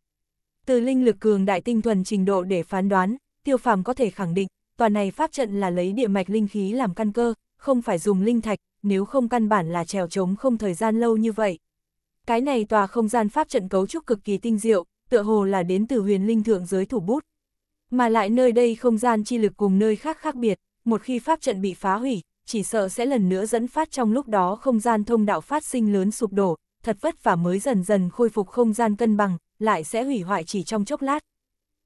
Từ linh lực cường đại tinh thuần trình độ để phán đoán, tiêu phàm có thể khẳng định, tòa này pháp trận là lấy địa mạch linh khí làm căn cơ, không phải dùng linh thạch, nếu không căn bản là trèo chống không thời gian lâu như vậy. Cái này tòa không gian pháp trận cấu trúc cực kỳ tinh diệu, tựa hồ là đến từ huyền linh thượng giới thủ bút. Mà lại nơi đây không gian chi lực cùng nơi khác khác biệt, một khi pháp trận bị phá hủy, chỉ sợ sẽ lần nữa dẫn phát trong lúc đó không gian thông đạo phát sinh lớn sụp đổ, thật vất vả mới dần dần khôi phục không gian cân bằng, lại sẽ hủy hoại chỉ trong chốc lát.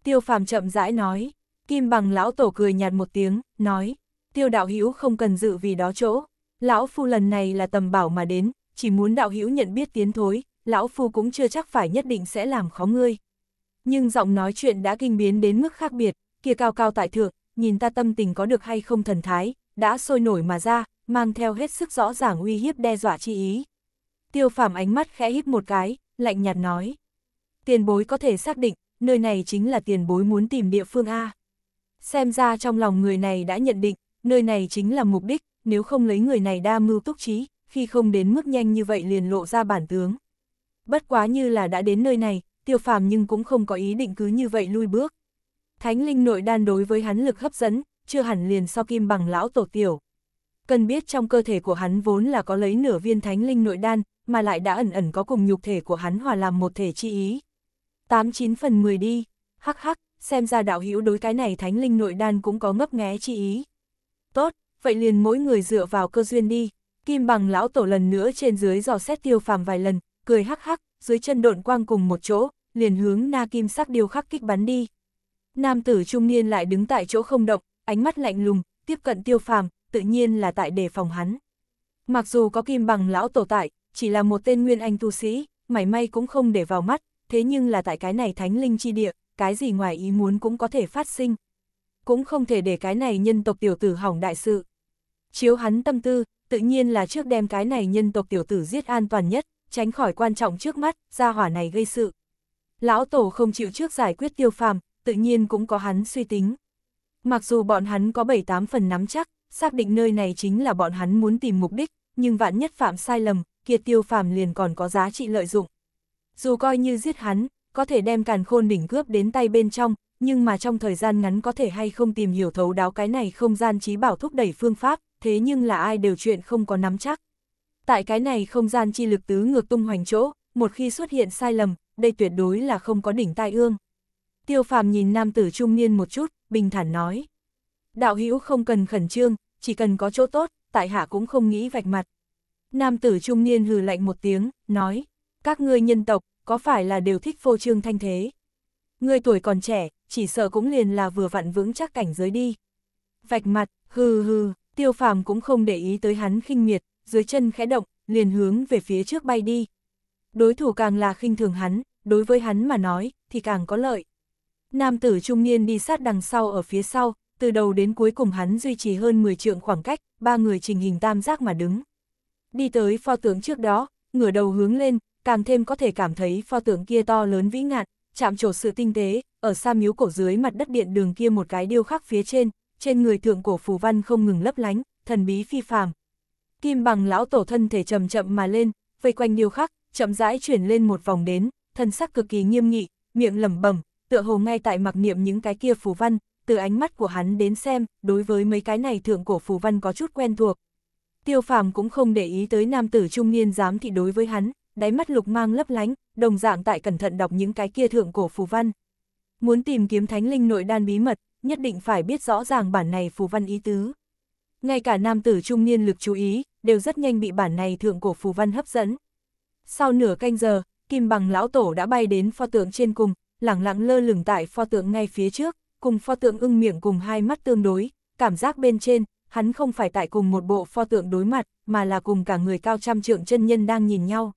Tiêu phàm chậm rãi nói, kim bằng lão tổ cười nhạt một tiếng, nói, tiêu đạo hữu không cần dự vì đó chỗ, lão phu lần này là tầm bảo mà đến, chỉ muốn đạo hữu nhận biết tiến thối, lão phu cũng chưa chắc phải nhất định sẽ làm khó ngươi. Nhưng giọng nói chuyện đã kinh biến đến mức khác biệt, kia cao cao tại thượng, nhìn ta tâm tình có được hay không thần thái, đã sôi nổi mà ra, mang theo hết sức rõ ràng uy hiếp đe dọa chi ý. Tiêu phàm ánh mắt khẽ hít một cái, lạnh nhạt nói. Tiền bối có thể xác định, nơi này chính là tiền bối muốn tìm địa phương A. Xem ra trong lòng người này đã nhận định, nơi này chính là mục đích, nếu không lấy người này đa mưu túc trí, khi không đến mức nhanh như vậy liền lộ ra bản tướng. Bất quá như là đã đến nơi này, tiêu phàm nhưng cũng không có ý định cứ như vậy lui bước. Thánh linh nội đan đối với hắn lực hấp dẫn, chưa hẳn liền so kim bằng lão tổ tiểu. Cần biết trong cơ thể của hắn vốn là có lấy nửa viên thánh linh nội đan, mà lại đã ẩn ẩn có cùng nhục thể của hắn hòa làm một thể chi ý. 89 phần 10 đi, hắc hắc, xem ra đạo hữu đối cái này thánh linh nội đan cũng có ngấp nghé chi ý. Tốt, vậy liền mỗi người dựa vào cơ duyên đi, Kim bằng lão tổ lần nữa trên dưới dò xét tiêu phàm vài lần, cười hắc hắc, dưới chân độn quang cùng một chỗ, liền hướng na kim sắc điêu khắc kích bắn đi. Nam tử trung niên lại đứng tại chỗ không động, ánh mắt lạnh lùng, tiếp cận tiêu phàm, tự nhiên là tại đề phòng hắn. Mặc dù có kim bằng lão tổ tại, chỉ là một tên nguyên anh tu sĩ, mảy may cũng không để vào mắt, thế nhưng là tại cái này thánh linh chi địa, cái gì ngoài ý muốn cũng có thể phát sinh. Cũng không thể để cái này nhân tộc tiểu tử hỏng đại sự. Chiếu hắn tâm tư, tự nhiên là trước đem cái này nhân tộc tiểu tử giết an toàn nhất, tránh khỏi quan trọng trước mắt, ra hỏa này gây sự. Lão Tổ không chịu trước giải quyết tiêu phàm, tự nhiên cũng có hắn suy tính. Mặc dù bọn hắn có 7-8 phần nắm chắc, xác định nơi này chính là bọn hắn muốn tìm mục đích, nhưng vạn nhất phạm sai lầm, kia tiêu phàm liền còn có giá trị lợi dụng. Dù coi như giết hắn, có thể đem càn khôn đỉnh cướp đến tay bên trong, nhưng mà trong thời gian ngắn có thể hay không tìm hiểu thấu đáo cái này không gian trí bảo thúc đẩy phương pháp, thế nhưng là ai đều chuyện không có nắm chắc. Tại cái này không gian chi lực tứ ngược tung hoành chỗ, một khi xuất hiện sai lầm, đây tuyệt đối là không có đỉnh tai ương. Tiêu phàm nhìn nam tử trung niên một chút, bình thản nói. Đạo hữu không cần khẩn trương, chỉ cần có chỗ tốt, tại hạ cũng không nghĩ vạch mặt. Nam tử trung niên hừ lạnh một tiếng, nói, các ngươi nhân tộc, có phải là đều thích phô trương thanh thế? người tuổi còn trẻ, chỉ sợ cũng liền là vừa vặn vững chắc cảnh giới đi. Vạch mặt, hừ hừ, Tiêu phàm cũng không để ý tới hắn khinh miệt, dưới chân khẽ động, liền hướng về phía trước bay đi. Đối thủ càng là khinh thường hắn, đối với hắn mà nói, thì càng có lợi. Nam tử trung niên đi sát đằng sau ở phía sau, từ đầu đến cuối cùng hắn duy trì hơn 10 trượng khoảng cách, ba người trình hình tam giác mà đứng. Đi tới pho tượng trước đó, ngửa đầu hướng lên, càng thêm có thể cảm thấy pho tượng kia to lớn vĩ ngạn, chạm trổ sự tinh tế, ở xa miếu cổ dưới mặt đất điện đường kia một cái điêu khắc phía trên, trên người thượng cổ phù văn không ngừng lấp lánh, thần bí phi phàm. Kim bằng lão tổ thân thể chậm chậm mà lên, vây quanh điêu khắc, chậm rãi chuyển lên một vòng đến, thân sắc cực kỳ nghiêm nghị, miệng lẩm bẩm, tựa hồ ngay tại mặc niệm những cái kia phù văn, từ ánh mắt của hắn đến xem, đối với mấy cái này thượng cổ phù văn có chút quen thuộc. Tiêu phàm cũng không để ý tới nam tử trung niên dám thị đối với hắn, đáy mắt lục mang lấp lánh, đồng dạng tại cẩn thận đọc những cái kia thượng cổ phù văn. Muốn tìm kiếm thánh linh nội đan bí mật, nhất định phải biết rõ ràng bản này phù văn ý tứ. Ngay cả nam tử trung niên lực chú ý, đều rất nhanh bị bản này thượng cổ phù văn hấp dẫn. Sau nửa canh giờ, Kim Bằng lão tổ đã bay đến pho tượng trên cùng, lẳng lặng lơ lửng tại pho tượng ngay phía trước, cùng pho tượng ưng miệng cùng hai mắt tương đối, cảm giác bên trên, hắn không phải tại cùng một bộ pho tượng đối mặt, mà là cùng cả người cao trăm trượng chân nhân đang nhìn nhau.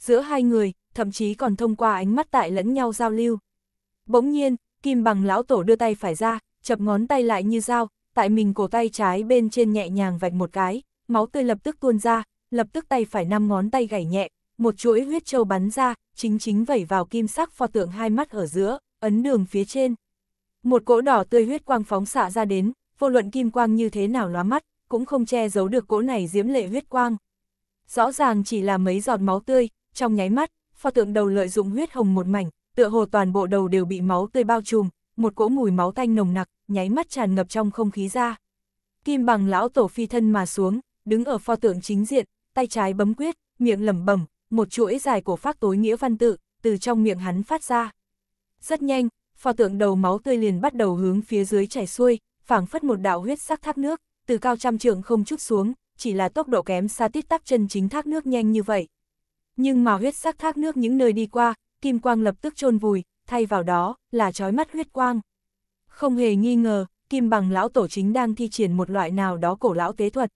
Giữa hai người, thậm chí còn thông qua ánh mắt tại lẫn nhau giao lưu. Bỗng nhiên, Kim bằng lão tổ đưa tay phải ra, chập ngón tay lại như dao, tại mình cổ tay trái bên trên nhẹ nhàng vạch một cái, máu tươi lập tức tuôn ra, lập tức tay phải năm ngón tay gảy nhẹ, một chuỗi huyết châu bắn ra, chính chính vẩy vào kim sắc pho tượng hai mắt ở giữa, ấn đường phía trên. Một cỗ đỏ tươi huyết quang phóng xạ ra đến, vô luận kim quang như thế nào lóa mắt, cũng không che giấu được cỗ này diễm lệ huyết quang. Rõ ràng chỉ là mấy giọt máu tươi, trong nháy mắt, pho tượng đầu lợi dụng huyết hồng một mảnh, tựa hồ toàn bộ đầu đều bị máu tươi bao trùm, một cỗ mùi máu tanh nồng nặc, nháy mắt tràn ngập trong không khí ra. Kim bằng lão tổ phi thân mà xuống, đứng ở pho tượng chính diện, tay trái bấm quyết, miệng lẩm bẩm, một chuỗi dài của phác tối nghĩa văn tự, từ trong miệng hắn phát ra. Rất nhanh, pho tượng đầu máu tươi liền bắt đầu hướng phía dưới chảy xuôi, phảng phất một đạo huyết sắc thác nước, từ cao trăm trượng không chút xuống, chỉ là tốc độ kém xa tít tắc chân chính thác nước nhanh như vậy. Nhưng mà huyết sắc thác nước những nơi đi qua, kim quang lập tức chôn vùi, thay vào đó là trói mắt huyết quang. Không hề nghi ngờ, kim bằng lão tổ chính đang thi triển một loại nào đó cổ lão tế thuật.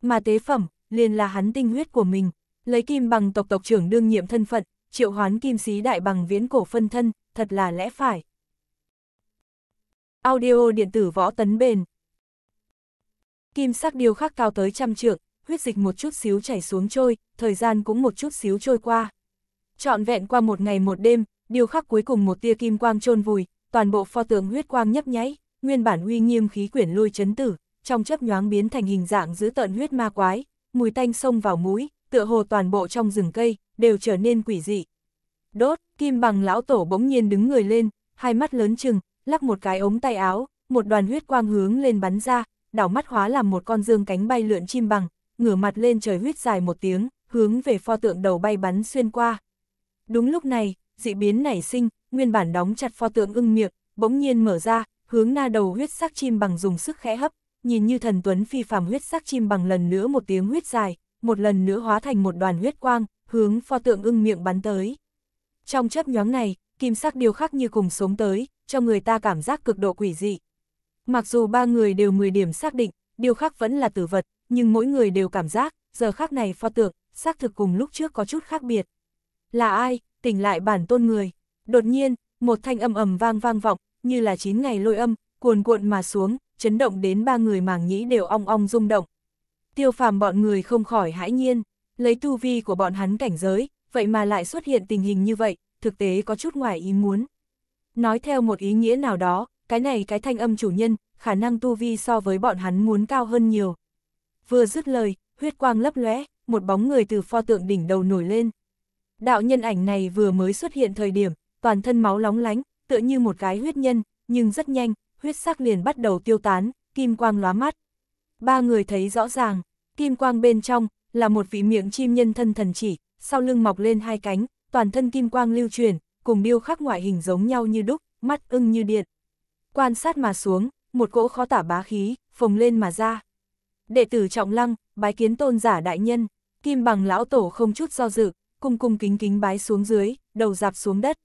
Mà tế phẩm, liền là hắn tinh huyết của mình, lấy kim bằng tộc tộc trưởng đương nhiệm thân phận, triệu hoán kim sĩ đại bằng viễn cổ phân thân, thật là lẽ phải. Audio điện tử võ tấn bền Kim sắc điều khắc cao tới trăm trượng, huyết dịch một chút xíu chảy xuống trôi, thời gian cũng một chút xíu trôi qua. Trọn vẹn qua một ngày một đêm, điều khắc cuối cùng một tia kim quang chôn vùi, toàn bộ pho tượng huyết quang nhấp nháy, nguyên bản uy nghiêm khí quyển lôi chấn tử, trong chớp nhoáng biến thành hình dạng dữ tợn huyết ma quái, mùi tanh xông vào mũi, tựa hồ toàn bộ trong rừng cây đều trở nên quỷ dị. Đốt, kim bằng lão tổ bỗng nhiên đứng người lên, hai mắt lớn trừng, lắc một cái ống tay áo, một đoàn huyết quang hướng lên bắn ra, đảo mắt hóa làm một con dương cánh bay lượn chim bằng, ngửa mặt lên trời huyết dài một tiếng, hướng về pho tượng đầu bay bắn xuyên qua. Đúng lúc này, dị biến nảy sinh, nguyên bản đóng chặt pho tượng ưng miệng, bỗng nhiên mở ra, hướng na đầu huyết sắc chim bằng dùng sức khẽ hấp, nhìn như thần tuấn phi phàm huyết sắc chim bằng lần nữa một tiếng huyết dài, một lần nữa hóa thành một đoàn huyết quang, hướng pho tượng ưng miệng bắn tới. Trong chớp nhoáng này, kim sắc điều khắc như cùng sống tới, cho người ta cảm giác cực độ quỷ dị. Mặc dù ba người đều 10 điểm xác định, điều khắc vẫn là tử vật, nhưng mỗi người đều cảm giác, giờ khắc này pho tượng, xác thực cùng lúc trước có chút khác biệt. Là ai, tỉnh lại bản tôn người. Đột nhiên, một thanh âm ầm vang vang vọng, như là chín ngày lôi âm, cuồn cuộn mà xuống, chấn động đến ba người màng nhĩ đều ong ong rung động. Tiêu phàm bọn người không khỏi hãi nhiên, lấy tu vi của bọn hắn cảnh giới, vậy mà lại xuất hiện tình hình như vậy, thực tế có chút ngoài ý muốn. Nói theo một ý nghĩa nào đó, cái này cái thanh âm chủ nhân, khả năng tu vi so với bọn hắn muốn cao hơn nhiều. Vừa dứt lời, huyết quang lấp lóe, một bóng người từ pho tượng đỉnh đầu nổi lên, Đạo nhân ảnh này vừa mới xuất hiện thời điểm, toàn thân máu lóng lánh, tựa như một cái huyết nhân, nhưng rất nhanh, huyết sắc liền bắt đầu tiêu tán, kim quang lóa mắt. Ba người thấy rõ ràng, kim quang bên trong là một vị miệng chim nhân thân thần chỉ, sau lưng mọc lên hai cánh, toàn thân kim quang lưu truyền, cùng điêu khắc ngoại hình giống nhau như đúc, mắt ưng như điện. Quan sát mà xuống, một cỗ khó tả bá khí, phồng lên mà ra. Đệ tử Trọng Lăng, bái kiến tôn giả đại nhân, kim bằng lão tổ không chút do dự, cung cung kính kính bái xuống dưới, đầu dạp xuống đất.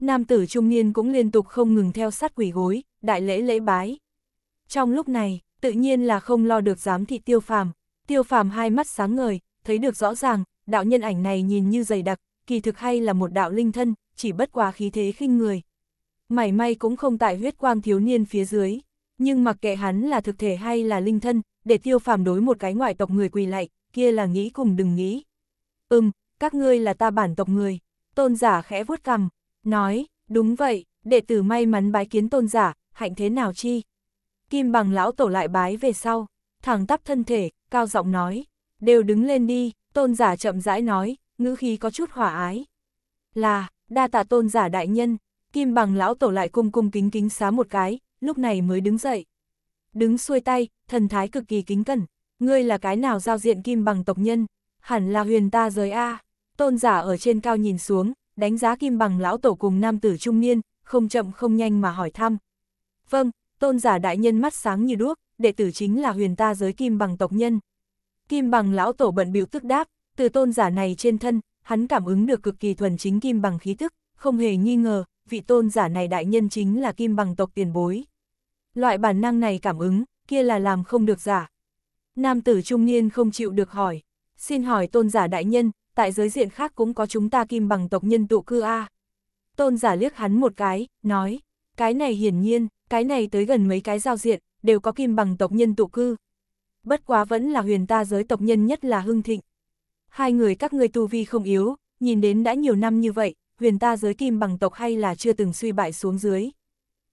Nam tử trung niên cũng liên tục không ngừng theo sát quỷ gối, đại lễ lễ bái. Trong lúc này, tự nhiên là không lo được giám thị tiêu phàm, tiêu phàm hai mắt sáng ngời, thấy được rõ ràng, đạo nhân ảnh này nhìn như dày đặc, kỳ thực hay là một đạo linh thân, chỉ bất quá khí thế khinh người. Mảy may cũng không tại huyết quang thiếu niên phía dưới, nhưng mặc kệ hắn là thực thể hay là linh thân, để tiêu phàm đối một cái ngoại tộc người quỳ lại, kia là nghĩ cùng đừng nghĩ. Ừm, các ngươi là ta bản tộc người. Tôn giả khẽ vuốt cằm, nói, đúng vậy, đệ tử may mắn bái kiến tôn giả, hạnh thế nào chi? Kim bằng lão tổ lại bái về sau, thẳng tắp thân thể, cao giọng nói, đều đứng lên đi, tôn giả chậm rãi nói, ngữ khí có chút hỏa ái. Là, đa tạ tôn giả đại nhân, kim bằng lão tổ lại cung cung kính kính xá một cái, lúc này mới đứng dậy. Đứng xuôi tay, thần thái cực kỳ kính cẩn, ngươi là cái nào giao diện kim bằng tộc nhân, hẳn là huyền ta giới A tôn giả ở trên cao nhìn xuống, đánh giá kim bằng lão tổ cùng nam tử trung niên, không chậm không nhanh mà hỏi thăm. Vâng, tôn giả đại nhân mắt sáng như đuốc, đệ tử chính là huyền ta giới kim bằng tộc nhân. Kim bằng lão tổ bận biểu tức đáp, từ tôn giả này trên thân, hắn cảm ứng được cực kỳ thuần chính kim bằng khí tức, không hề nghi ngờ, vị tôn giả này đại nhân chính là kim bằng tộc tiền bối. Loại bản năng này cảm ứng, kia là làm không được giả. Nam tử trung niên không chịu được hỏi, xin hỏi tôn giả đại nhân, tại giới diện khác cũng có chúng ta kim bằng tộc nhân tụ cư a. Tôn giả liếc hắn một cái, nói, cái này hiển nhiên, cái này tới gần mấy cái giao diện, đều có kim bằng tộc nhân tụ cư. Bất quá vẫn là huyền ta giới tộc nhân nhất là hưng thịnh. Hai người các ngươi tu vi không yếu, nhìn đến đã nhiều năm như vậy, huyền ta giới kim bằng tộc hay là chưa từng suy bại xuống dưới.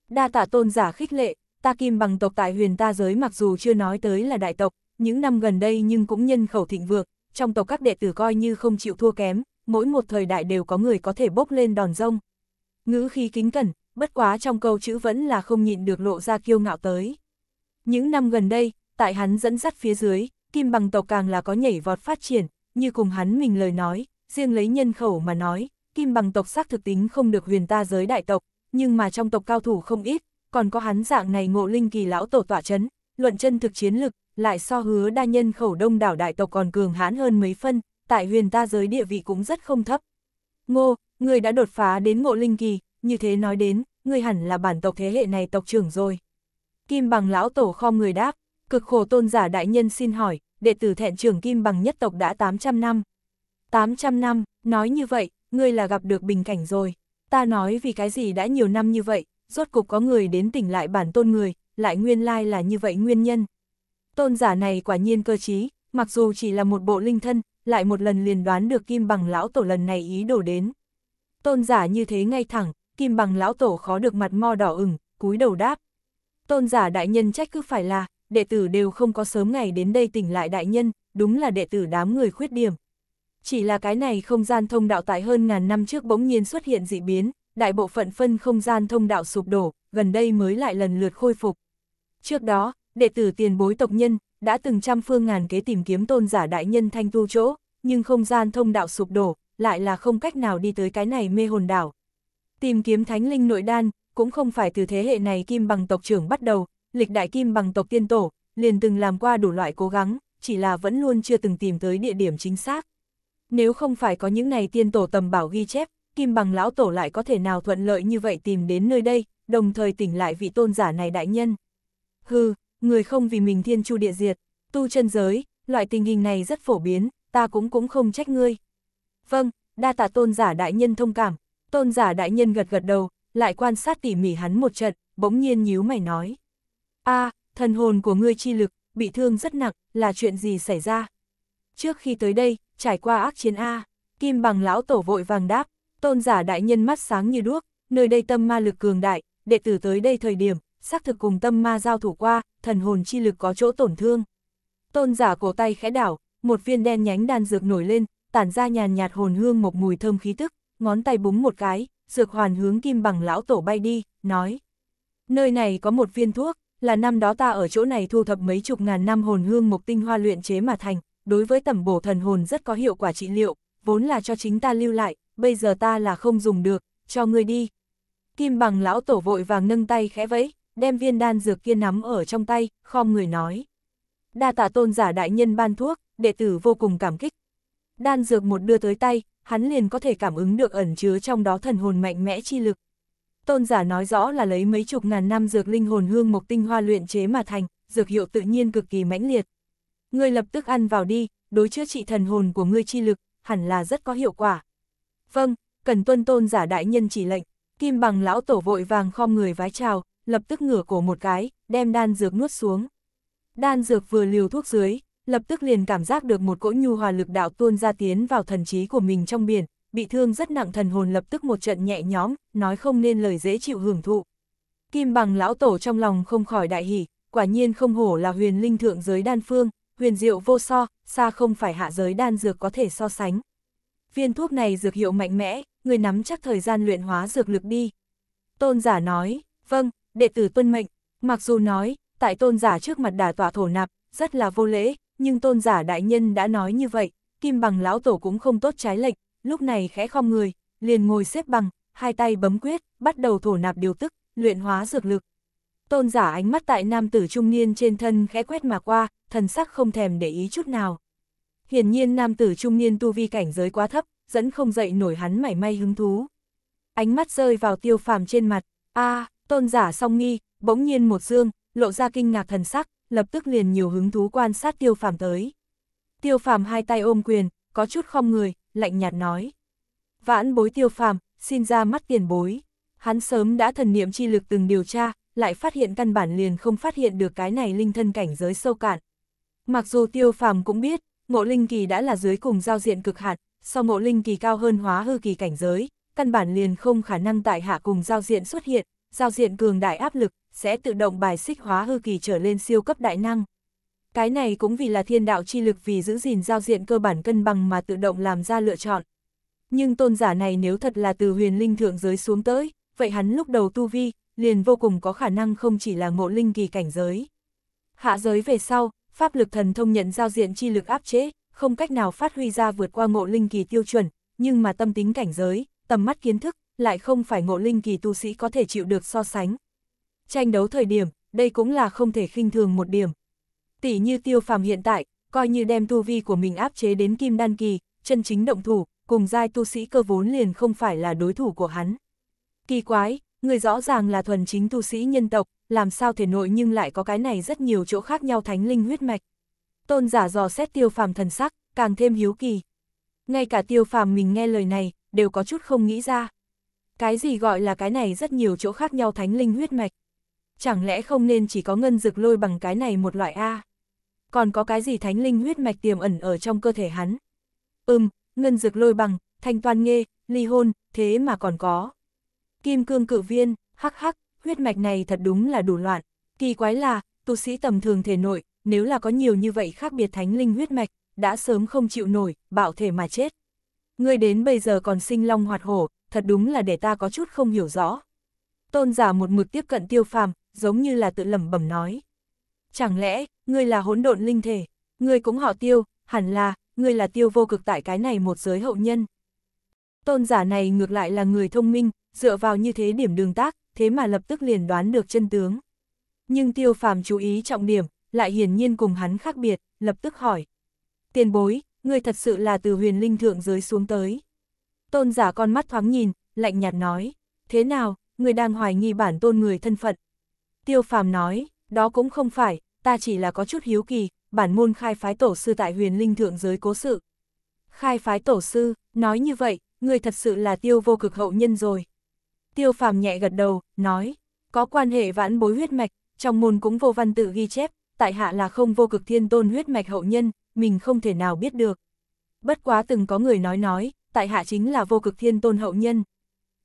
Đa tạ tôn giả khích lệ, ta kim bằng tộc tại huyền ta giới mặc dù chưa nói tới là đại tộc, những năm gần đây nhưng cũng nhân khẩu thịnh vượng, trong tộc các đệ tử coi như không chịu thua kém, mỗi một thời đại đều có người có thể bốc lên đòn rông. Ngữ khí kính cẩn, bất quá trong câu chữ vẫn là không nhịn được lộ ra kiêu ngạo tới. Những năm gần đây, tại hắn dẫn dắt phía dưới, kim bằng tộc càng là có nhảy vọt phát triển, như cùng hắn mình lời nói, riêng lấy nhân khẩu mà nói, kim bằng tộc xác thực tính không được huyền ta giới đại tộc, nhưng mà trong tộc cao thủ không ít, còn có hắn dạng này ngộ linh kỳ lão tổ tỏa chấn, luận chân thực chiến lực, lại so hứa đa nhân khẩu đông đảo đại tộc còn cường hãn hơn mấy phân, tại huyền ta giới địa vị cũng rất không thấp. Ngô, người đã đột phá đến ngộ linh kỳ, như thế nói đến, người hẳn là bản tộc thế hệ này tộc trưởng rồi. Kim bằng lão tổ kho người đáp, cực khổ tôn giả đại nhân xin hỏi, đệ tử thẹn trưởng Kim bằng nhất tộc đã 800 năm. 800 năm, nói như vậy, ngươi là gặp được bình cảnh rồi. Ta nói vì cái gì đã nhiều năm như vậy, rốt cục có người đến tỉnh lại bản tôn người, lại nguyên lai là như vậy nguyên nhân. Tôn giả này quả nhiên cơ trí, mặc dù chỉ là một bộ linh thân, lại một lần liền đoán được kim bằng lão tổ lần này ý đồ đến. Tôn giả như thế ngay thẳng, kim bằng lão tổ khó được mặt mo đỏ ửng, cúi đầu đáp. Tôn giả đại nhân trách cứ phải là, đệ tử đều không có sớm ngày đến đây tỉnh lại đại nhân, đúng là đệ tử đám người khuyết điểm. Chỉ là cái này không gian thông đạo tại hơn ngàn năm trước bỗng nhiên xuất hiện dị biến, đại bộ phận phân không gian thông đạo sụp đổ, gần đây mới lại lần lượt khôi phục. Trước đó, đệ tử tiền bối tộc nhân, đã từng trăm phương ngàn kế tìm kiếm tôn giả đại nhân thanh tu chỗ, nhưng không gian thông đạo sụp đổ, lại là không cách nào đi tới cái này mê hồn đảo. Tìm kiếm thánh linh nội đan, cũng không phải từ thế hệ này kim bằng tộc trưởng bắt đầu, lịch đại kim bằng tộc tiên tổ, liền từng làm qua đủ loại cố gắng, chỉ là vẫn luôn chưa từng tìm tới địa điểm chính xác. Nếu không phải có những này tiên tổ tầm bảo ghi chép, kim bằng lão tổ lại có thể nào thuận lợi như vậy tìm đến nơi đây, đồng thời tỉnh lại vị tôn giả này đại nhân. Hừ, người không vì mình thiên chu địa diệt, tu chân giới, loại tình hình này rất phổ biến, ta cũng cũng không trách ngươi. Vâng, đa tạ tôn giả đại nhân thông cảm, tôn giả đại nhân gật gật đầu, lại quan sát tỉ mỉ hắn một trận, bỗng nhiên nhíu mày nói. a thần hồn của ngươi chi lực, bị thương rất nặng, là chuyện gì xảy ra? Trước khi tới đây, trải qua ác chiến A, kim bằng lão tổ vội vàng đáp, tôn giả đại nhân mắt sáng như đuốc, nơi đây tâm ma lực cường đại, đệ tử tới đây thời điểm, xác thực cùng tâm ma giao thủ qua, thần hồn chi lực có chỗ tổn thương. Tôn giả cổ tay khẽ đảo, một viên đen nhánh đan dược nổi lên, tản ra nhàn nhạt hồn hương một mùi thơm khí tức, ngón tay búng một cái, dược hoàn hướng kim bằng lão tổ bay đi, nói. Nơi này có một viên thuốc, là năm đó ta ở chỗ này thu thập mấy chục ngàn năm hồn hương mục tinh hoa luyện chế mà thành, đối với tẩm bổ thần hồn rất có hiệu quả trị liệu, vốn là cho chính ta lưu lại, bây giờ ta là không dùng được, cho người đi. Kim bằng lão tổ vội vàng nâng tay khẽ vẫy, đem viên đan dược kia nắm ở trong tay, khom người nói. Đa tạ tôn giả đại nhân ban thuốc, đệ tử vô cùng cảm kích. Đan dược một đưa tới tay, hắn liền có thể cảm ứng được ẩn chứa trong đó thần hồn mạnh mẽ chi lực. Tôn giả nói rõ là lấy mấy chục ngàn năm dược linh hồn hương mộc tinh hoa luyện chế mà thành, dược hiệu tự nhiên cực kỳ mãnh liệt. Ngươi lập tức ăn vào đi, đối chữa trị thần hồn của ngươi chi lực, hẳn là rất có hiệu quả. Vâng, cần tuân tôn giả đại nhân chỉ lệnh, kim bằng lão tổ vội vàng khom người vái chào, lập tức ngửa cổ một cái, đem đan dược nuốt xuống. Đan dược vừa liều thuốc dưới, lập tức liền cảm giác được một cỗ nhu hòa lực đạo tuôn ra tiến vào thần trí của mình trong biển, bị thương rất nặng thần hồn lập tức một trận nhẹ nhóm, nói không nên lời dễ chịu hưởng thụ. Kim bằng lão tổ trong lòng không khỏi đại hỉ, quả nhiên không hổ là huyền linh thượng giới đan phương, huyền diệu vô so, xa không phải hạ giới đan dược có thể so sánh. Viên thuốc này dược hiệu mạnh mẽ, người nắm chắc thời gian luyện hóa dược lực đi. Tôn giả nói, vâng, đệ tử tuân mệnh, mặc dù nói, tại tôn giả trước mặt đà tỏa thổ nạp, rất là vô lễ, nhưng tôn giả đại nhân đã nói như vậy, kim bằng lão tổ cũng không tốt trái lệch, lúc này khẽ không người, liền ngồi xếp bằng, hai tay bấm quyết, bắt đầu thổ nạp điều tức, luyện hóa dược lực. Tôn giả ánh mắt tại nam tử trung niên trên thân khẽ quét mà qua, thần sắc không thèm để ý chút nào. Hiển nhiên nam tử trung niên tu vi cảnh giới quá thấp, dẫn không dậy nổi hắn mảy may hứng thú. Ánh mắt rơi vào tiêu phàm trên mặt, a Tôn giả song nghi, bỗng nhiên một dương, lộ ra kinh ngạc thần sắc, lập tức liền nhiều hứng thú quan sát tiêu phàm tới. Tiêu phàm hai tay ôm quyền, có chút không người, lạnh nhạt nói. Vãn bối tiêu phàm, xin ra mắt tiền bối. Hắn sớm đã thần niệm chi lực từng điều tra, lại phát hiện căn bản liền không phát hiện được cái này linh thân cảnh giới sâu cạn. Mặc dù tiêu phàm cũng biết, ngộ linh kỳ đã là dưới cùng giao diện cực hạn, sau ngộ linh kỳ cao hơn hóa hư kỳ cảnh giới, căn bản liền không khả năng tại hạ cùng giao diện xuất hiện, giao diện cường đại áp lực, sẽ tự động bài xích hóa hư kỳ trở lên siêu cấp đại năng. Cái này cũng vì là thiên đạo chi lực vì giữ gìn giao diện cơ bản cân bằng mà tự động làm ra lựa chọn. Nhưng tôn giả này nếu thật là từ huyền linh thượng giới xuống tới, vậy hắn lúc đầu tu vi, liền vô cùng có khả năng không chỉ là ngộ linh kỳ cảnh giới. Hạ giới về sau, pháp lực thần thông nhận giao diện chi lực áp chế, không cách nào phát huy ra vượt qua ngộ linh kỳ tiêu chuẩn, nhưng mà tâm tính cảnh giới, tầm mắt kiến thức, lại không phải ngộ linh kỳ tu sĩ có thể chịu được so sánh. Tranh đấu thời điểm, đây cũng là không thể khinh thường một điểm. Tỷ như tiêu phàm hiện tại, coi như đem tu vi của mình áp chế đến kim đan kỳ, chân chính động thủ, cùng giai tu sĩ cơ vốn liền không phải là đối thủ của hắn. Kỳ quái, người rõ ràng là thuần chính tu sĩ nhân tộc, làm sao thể nội nhưng lại có cái này rất nhiều chỗ khác nhau thánh linh huyết mạch. Tôn giả dò xét tiêu phàm thần sắc, càng thêm hiếu kỳ. Ngay cả tiêu phàm mình nghe lời này, đều có chút không nghĩ ra. Cái gì gọi là cái này rất nhiều chỗ khác nhau thánh linh huyết mạch. Chẳng lẽ không nên chỉ có ngân dực lôi bằng cái này một loại A? Còn có cái gì thánh linh huyết mạch tiềm ẩn ở trong cơ thể hắn? Ừm, ngân dực lôi bằng, thanh toan nghê, ly hôn, thế mà còn có. Kim cương cự viên, hắc hắc, huyết mạch này thật đúng là đủ loạn. Kỳ quái là, tu sĩ tầm thường thể nội, nếu là có nhiều như vậy khác biệt thánh linh huyết mạch, đã sớm không chịu nổi, bạo thể mà chết. Ngươi đến bây giờ còn sinh long hoạt hổ, thật đúng là để ta có chút không hiểu rõ. Tôn giả một mực tiếp cận tiêu phàm, giống như là tự lẩm bẩm nói. Chẳng lẽ, ngươi là hỗn độn linh thể, ngươi cũng họ tiêu, hẳn là, ngươi là tiêu vô cực tại cái này một giới hậu nhân. Tôn giả này ngược lại là người thông minh, dựa vào như thế điểm đường tác, thế mà lập tức liền đoán được chân tướng. Nhưng tiêu phàm chú ý trọng điểm, lại hiển nhiên cùng hắn khác biệt, lập tức hỏi. Tiền bối, ngươi thật sự là từ huyền linh thượng giới xuống tới. Tôn giả con mắt thoáng nhìn, lạnh nhạt nói, thế nào, người đang hoài nghi bản tôn người thân phận. Tiêu phàm nói, đó cũng không phải, ta chỉ là có chút hiếu kỳ, bản môn khai phái tổ sư tại huyền linh thượng giới cố sự. Khai phái tổ sư, nói như vậy, người thật sự là tiêu vô cực hậu nhân rồi. Tiêu phàm nhẹ gật đầu, nói, có quan hệ vãn bối huyết mạch, trong môn cũng vô văn tự ghi chép, tại hạ là không vô cực thiên tôn huyết mạch hậu nhân, mình không thể nào biết được. Bất quá từng có người nói nói, tại hạ chính là vô cực thiên tôn hậu nhân.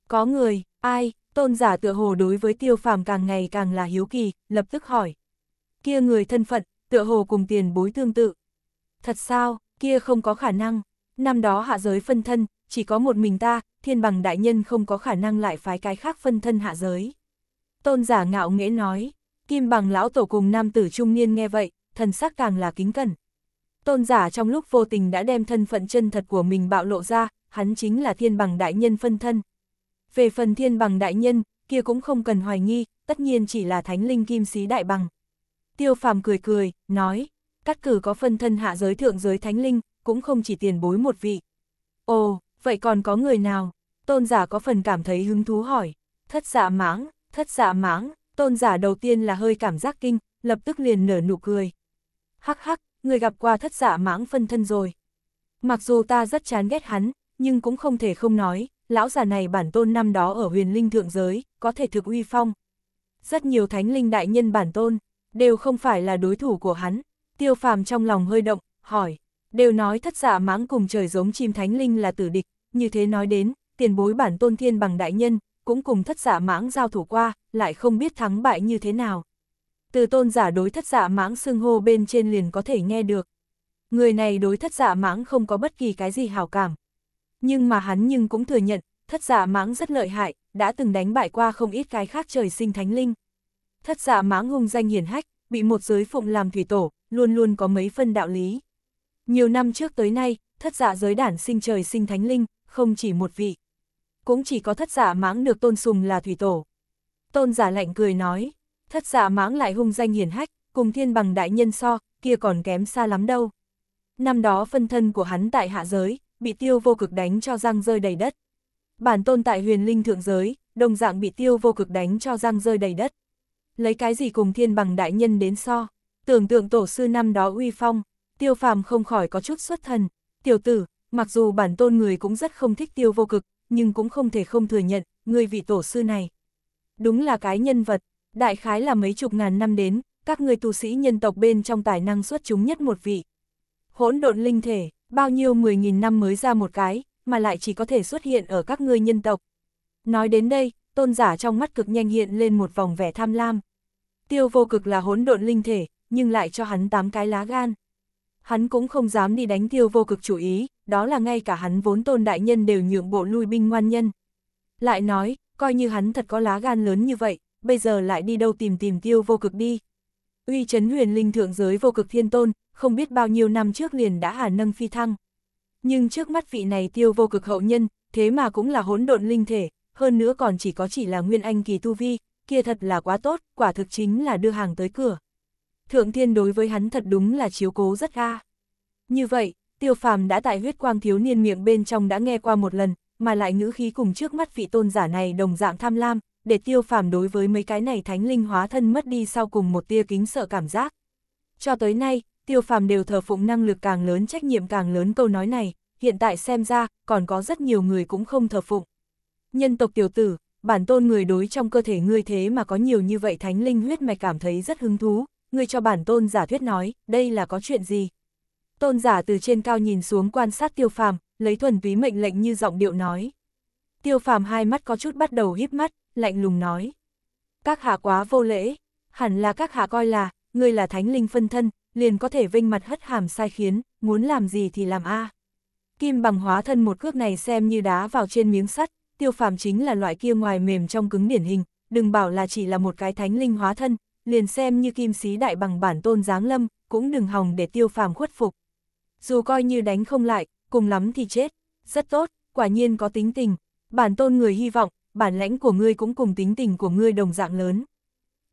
Có người, ai, tôn giả tựa hồ đối với tiêu phàm càng ngày càng là hiếu kỳ, lập tức hỏi. Kia người thân phận, tựa hồ cùng tiền bối tương tự. Thật sao, kia không có khả năng, năm đó hạ giới phân thân, chỉ có một mình ta, thiên bằng đại nhân không có khả năng lại phái cái khác phân thân hạ giới. Tôn giả ngạo nghễ nói, kim bằng lão tổ cùng nam tử trung niên nghe vậy, thần sắc càng là kính cẩn. Tôn giả trong lúc vô tình đã đem thân phận chân thật của mình bạo lộ ra, hắn chính là thiên bằng đại nhân phân thân. Về phần thiên bằng đại nhân, kia cũng không cần hoài nghi, tất nhiên chỉ là thánh linh kim sĩ đại bằng. Tiêu phàm cười cười, nói, cắt cử có phân thân hạ giới thượng giới thánh linh, cũng không chỉ tiền bối một vị. Ồ, vậy còn có người nào? Tôn giả có phần cảm thấy hứng thú hỏi. Thất dạ mãng, thất dạ mãng, tôn giả đầu tiên là hơi cảm giác kinh, lập tức liền nở nụ cười. Hắc hắc, người gặp qua thất dạ mãng phân thân rồi. Mặc dù ta rất chán ghét hắn, nhưng cũng không thể không nói, lão già này bản tôn năm đó ở huyền linh thượng giới, có thể thực uy phong. Rất nhiều thánh linh đại nhân bản tôn, đều không phải là đối thủ của hắn. Tiêu phàm trong lòng hơi động, hỏi, đều nói thất giả dạ mãng cùng trời giống chim thánh linh là tử địch, như thế nói đến, tiền bối bản tôn thiên bằng đại nhân, cũng cùng thất giả dạ mãng giao thủ qua, lại không biết thắng bại như thế nào. Từ tôn giả đối thất giả dạ mãng xưng hô bên trên liền có thể nghe được. Người này đối thất giả mãng không có bất kỳ cái gì hào cảm, nhưng mà hắn nhưng cũng thừa nhận, thất giả mãng rất lợi hại, đã từng đánh bại qua không ít cái khác trời sinh thánh linh. Thất giả mãng hung danh hiển hách, bị một giới phụng làm thủy tổ, luôn luôn có mấy phân đạo lý. Nhiều năm trước tới nay, thất giả giới đản sinh trời sinh thánh linh, không chỉ một vị. Cũng chỉ có thất giả mãng được tôn sùng là thủy tổ. Tôn giả lạnh cười nói, thất giả mãng lại hung danh hiển hách, cùng thiên bằng đại nhân so, kia còn kém xa lắm đâu. Năm đó phân thân của hắn tại hạ giới, bị tiêu vô cực đánh cho răng rơi đầy đất. Bản tôn tại huyền linh thượng giới, đồng dạng bị tiêu vô cực đánh cho răng rơi đầy đất. Lấy cái gì cùng thiên bằng đại nhân đến so, tưởng tượng tổ sư năm đó uy phong, tiêu phàm không khỏi có chút xuất thần. Tiểu tử, mặc dù bản tôn người cũng rất không thích tiêu vô cực, nhưng cũng không thể không thừa nhận, người vị tổ sư này. Đúng là cái nhân vật, đại khái là mấy chục ngàn năm đến, các người tu sĩ nhân tộc bên trong tài năng xuất chúng nhất một vị. Hỗn độn linh thể, Bao nhiêu 10.000 năm mới ra một cái, mà lại chỉ có thể xuất hiện ở các ngươi nhân tộc. Nói đến đây, tôn giả trong mắt cực nhanh hiện lên một vòng vẻ tham lam. Tiêu vô cực là hỗn độn linh thể, nhưng lại cho hắn tám cái lá gan. Hắn cũng không dám đi đánh tiêu vô cực chủ ý, đó là ngay cả hắn vốn tôn đại nhân đều nhượng bộ lui binh ngoan nhân. Lại nói, coi như hắn thật có lá gan lớn như vậy, bây giờ lại đi đâu tìm tìm tiêu vô cực đi. Uy chấn huyền linh thượng giới vô cực thiên tôn, không biết bao nhiêu năm trước liền đã hà nâng phi thăng. Nhưng trước mắt vị này tiêu vô cực hậu nhân, thế mà cũng là hỗn độn linh thể, hơn nữa còn chỉ có chỉ là nguyên anh kỳ tu vi, kia thật là quá tốt, quả thực chính là đưa hàng tới cửa. Thượng thiên đối với hắn thật đúng là chiếu cố rất ga. Như vậy, tiêu phàm đã tại huyết quang thiếu niên miệng bên trong đã nghe qua một lần, mà lại ngữ khí cùng trước mắt vị tôn giả này đồng dạng tham lam, để tiêu phàm đối với mấy cái này thánh linh hóa thân mất đi sau cùng một tia kính sợ cảm giác. Cho tới nay, tiêu phàm đều thờ phụng năng lực càng lớn trách nhiệm càng lớn câu nói này, hiện tại xem ra, còn có rất nhiều người cũng không thờ phụng. Nhân tộc tiểu tử, bản tôn người đối trong cơ thể ngươi thế mà có nhiều như vậy thánh linh huyết mạch cảm thấy rất hứng thú, ngươi cho bản tôn giả thuyết nói, đây là có chuyện gì? Tôn giả từ trên cao nhìn xuống quan sát tiêu phàm, lấy thuần túy mệnh lệnh như giọng điệu nói. Tiêu phàm hai mắt có chút bắt đầu híp mắt, lạnh lùng nói. Các hạ quá vô lễ, hẳn là các hạ coi là, ngươi là thánh linh phân thân, liền có thể vinh mặt hất hàm sai khiến, muốn làm gì thì làm a. À. Kim bằng hóa thân một cước này xem như đá vào trên miếng sắt, tiêu phàm chính là loại kia ngoài mềm trong cứng điển hình, đừng bảo là chỉ là một cái thánh linh hóa thân, liền xem như kim sĩ đại bằng bản tôn giáng lâm, cũng đừng hòng để tiêu phàm khuất phục. Dù coi như đánh không lại, cùng lắm thì chết, rất tốt, quả nhiên có tính tình, bản tôn người hy vọng, bản lãnh của ngươi cũng cùng tính tình của ngươi đồng dạng lớn.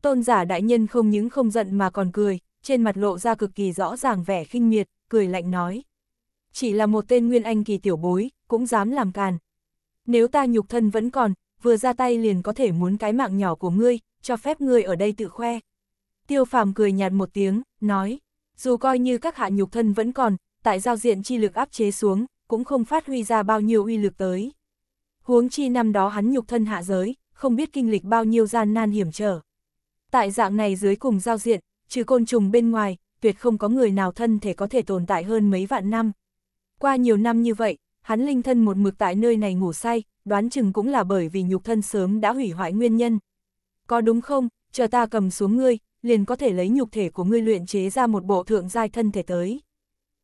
Tôn giả đại nhân không những không giận mà còn cười, trên mặt lộ ra cực kỳ rõ ràng vẻ khinh miệt, cười lạnh nói. Chỉ là một tên nguyên anh kỳ tiểu bối, cũng dám làm càn. Nếu ta nhục thân vẫn còn, vừa ra tay liền có thể muốn cái mạng nhỏ của ngươi, cho phép ngươi ở đây tự khoe. Tiêu phàm cười nhạt một tiếng, nói, dù coi như các hạ nhục thân vẫn còn, tại giao diện chi lực áp chế xuống, cũng không phát huy ra bao nhiêu uy lực tới. Huống chi năm đó hắn nhục thân hạ giới, không biết kinh lịch bao nhiêu gian nan hiểm trở. Tại dạng này dưới cùng giao diện, trừ côn trùng bên ngoài, tuyệt không có người nào thân thể có thể tồn tại hơn mấy vạn năm. Qua nhiều năm như vậy, hắn linh thân một mực tại nơi này ngủ say, đoán chừng cũng là bởi vì nhục thân sớm đã hủy hoại nguyên nhân. Có đúng không, chờ ta cầm xuống ngươi, liền có thể lấy nhục thể của ngươi luyện chế ra một bộ thượng giai thân thể tới.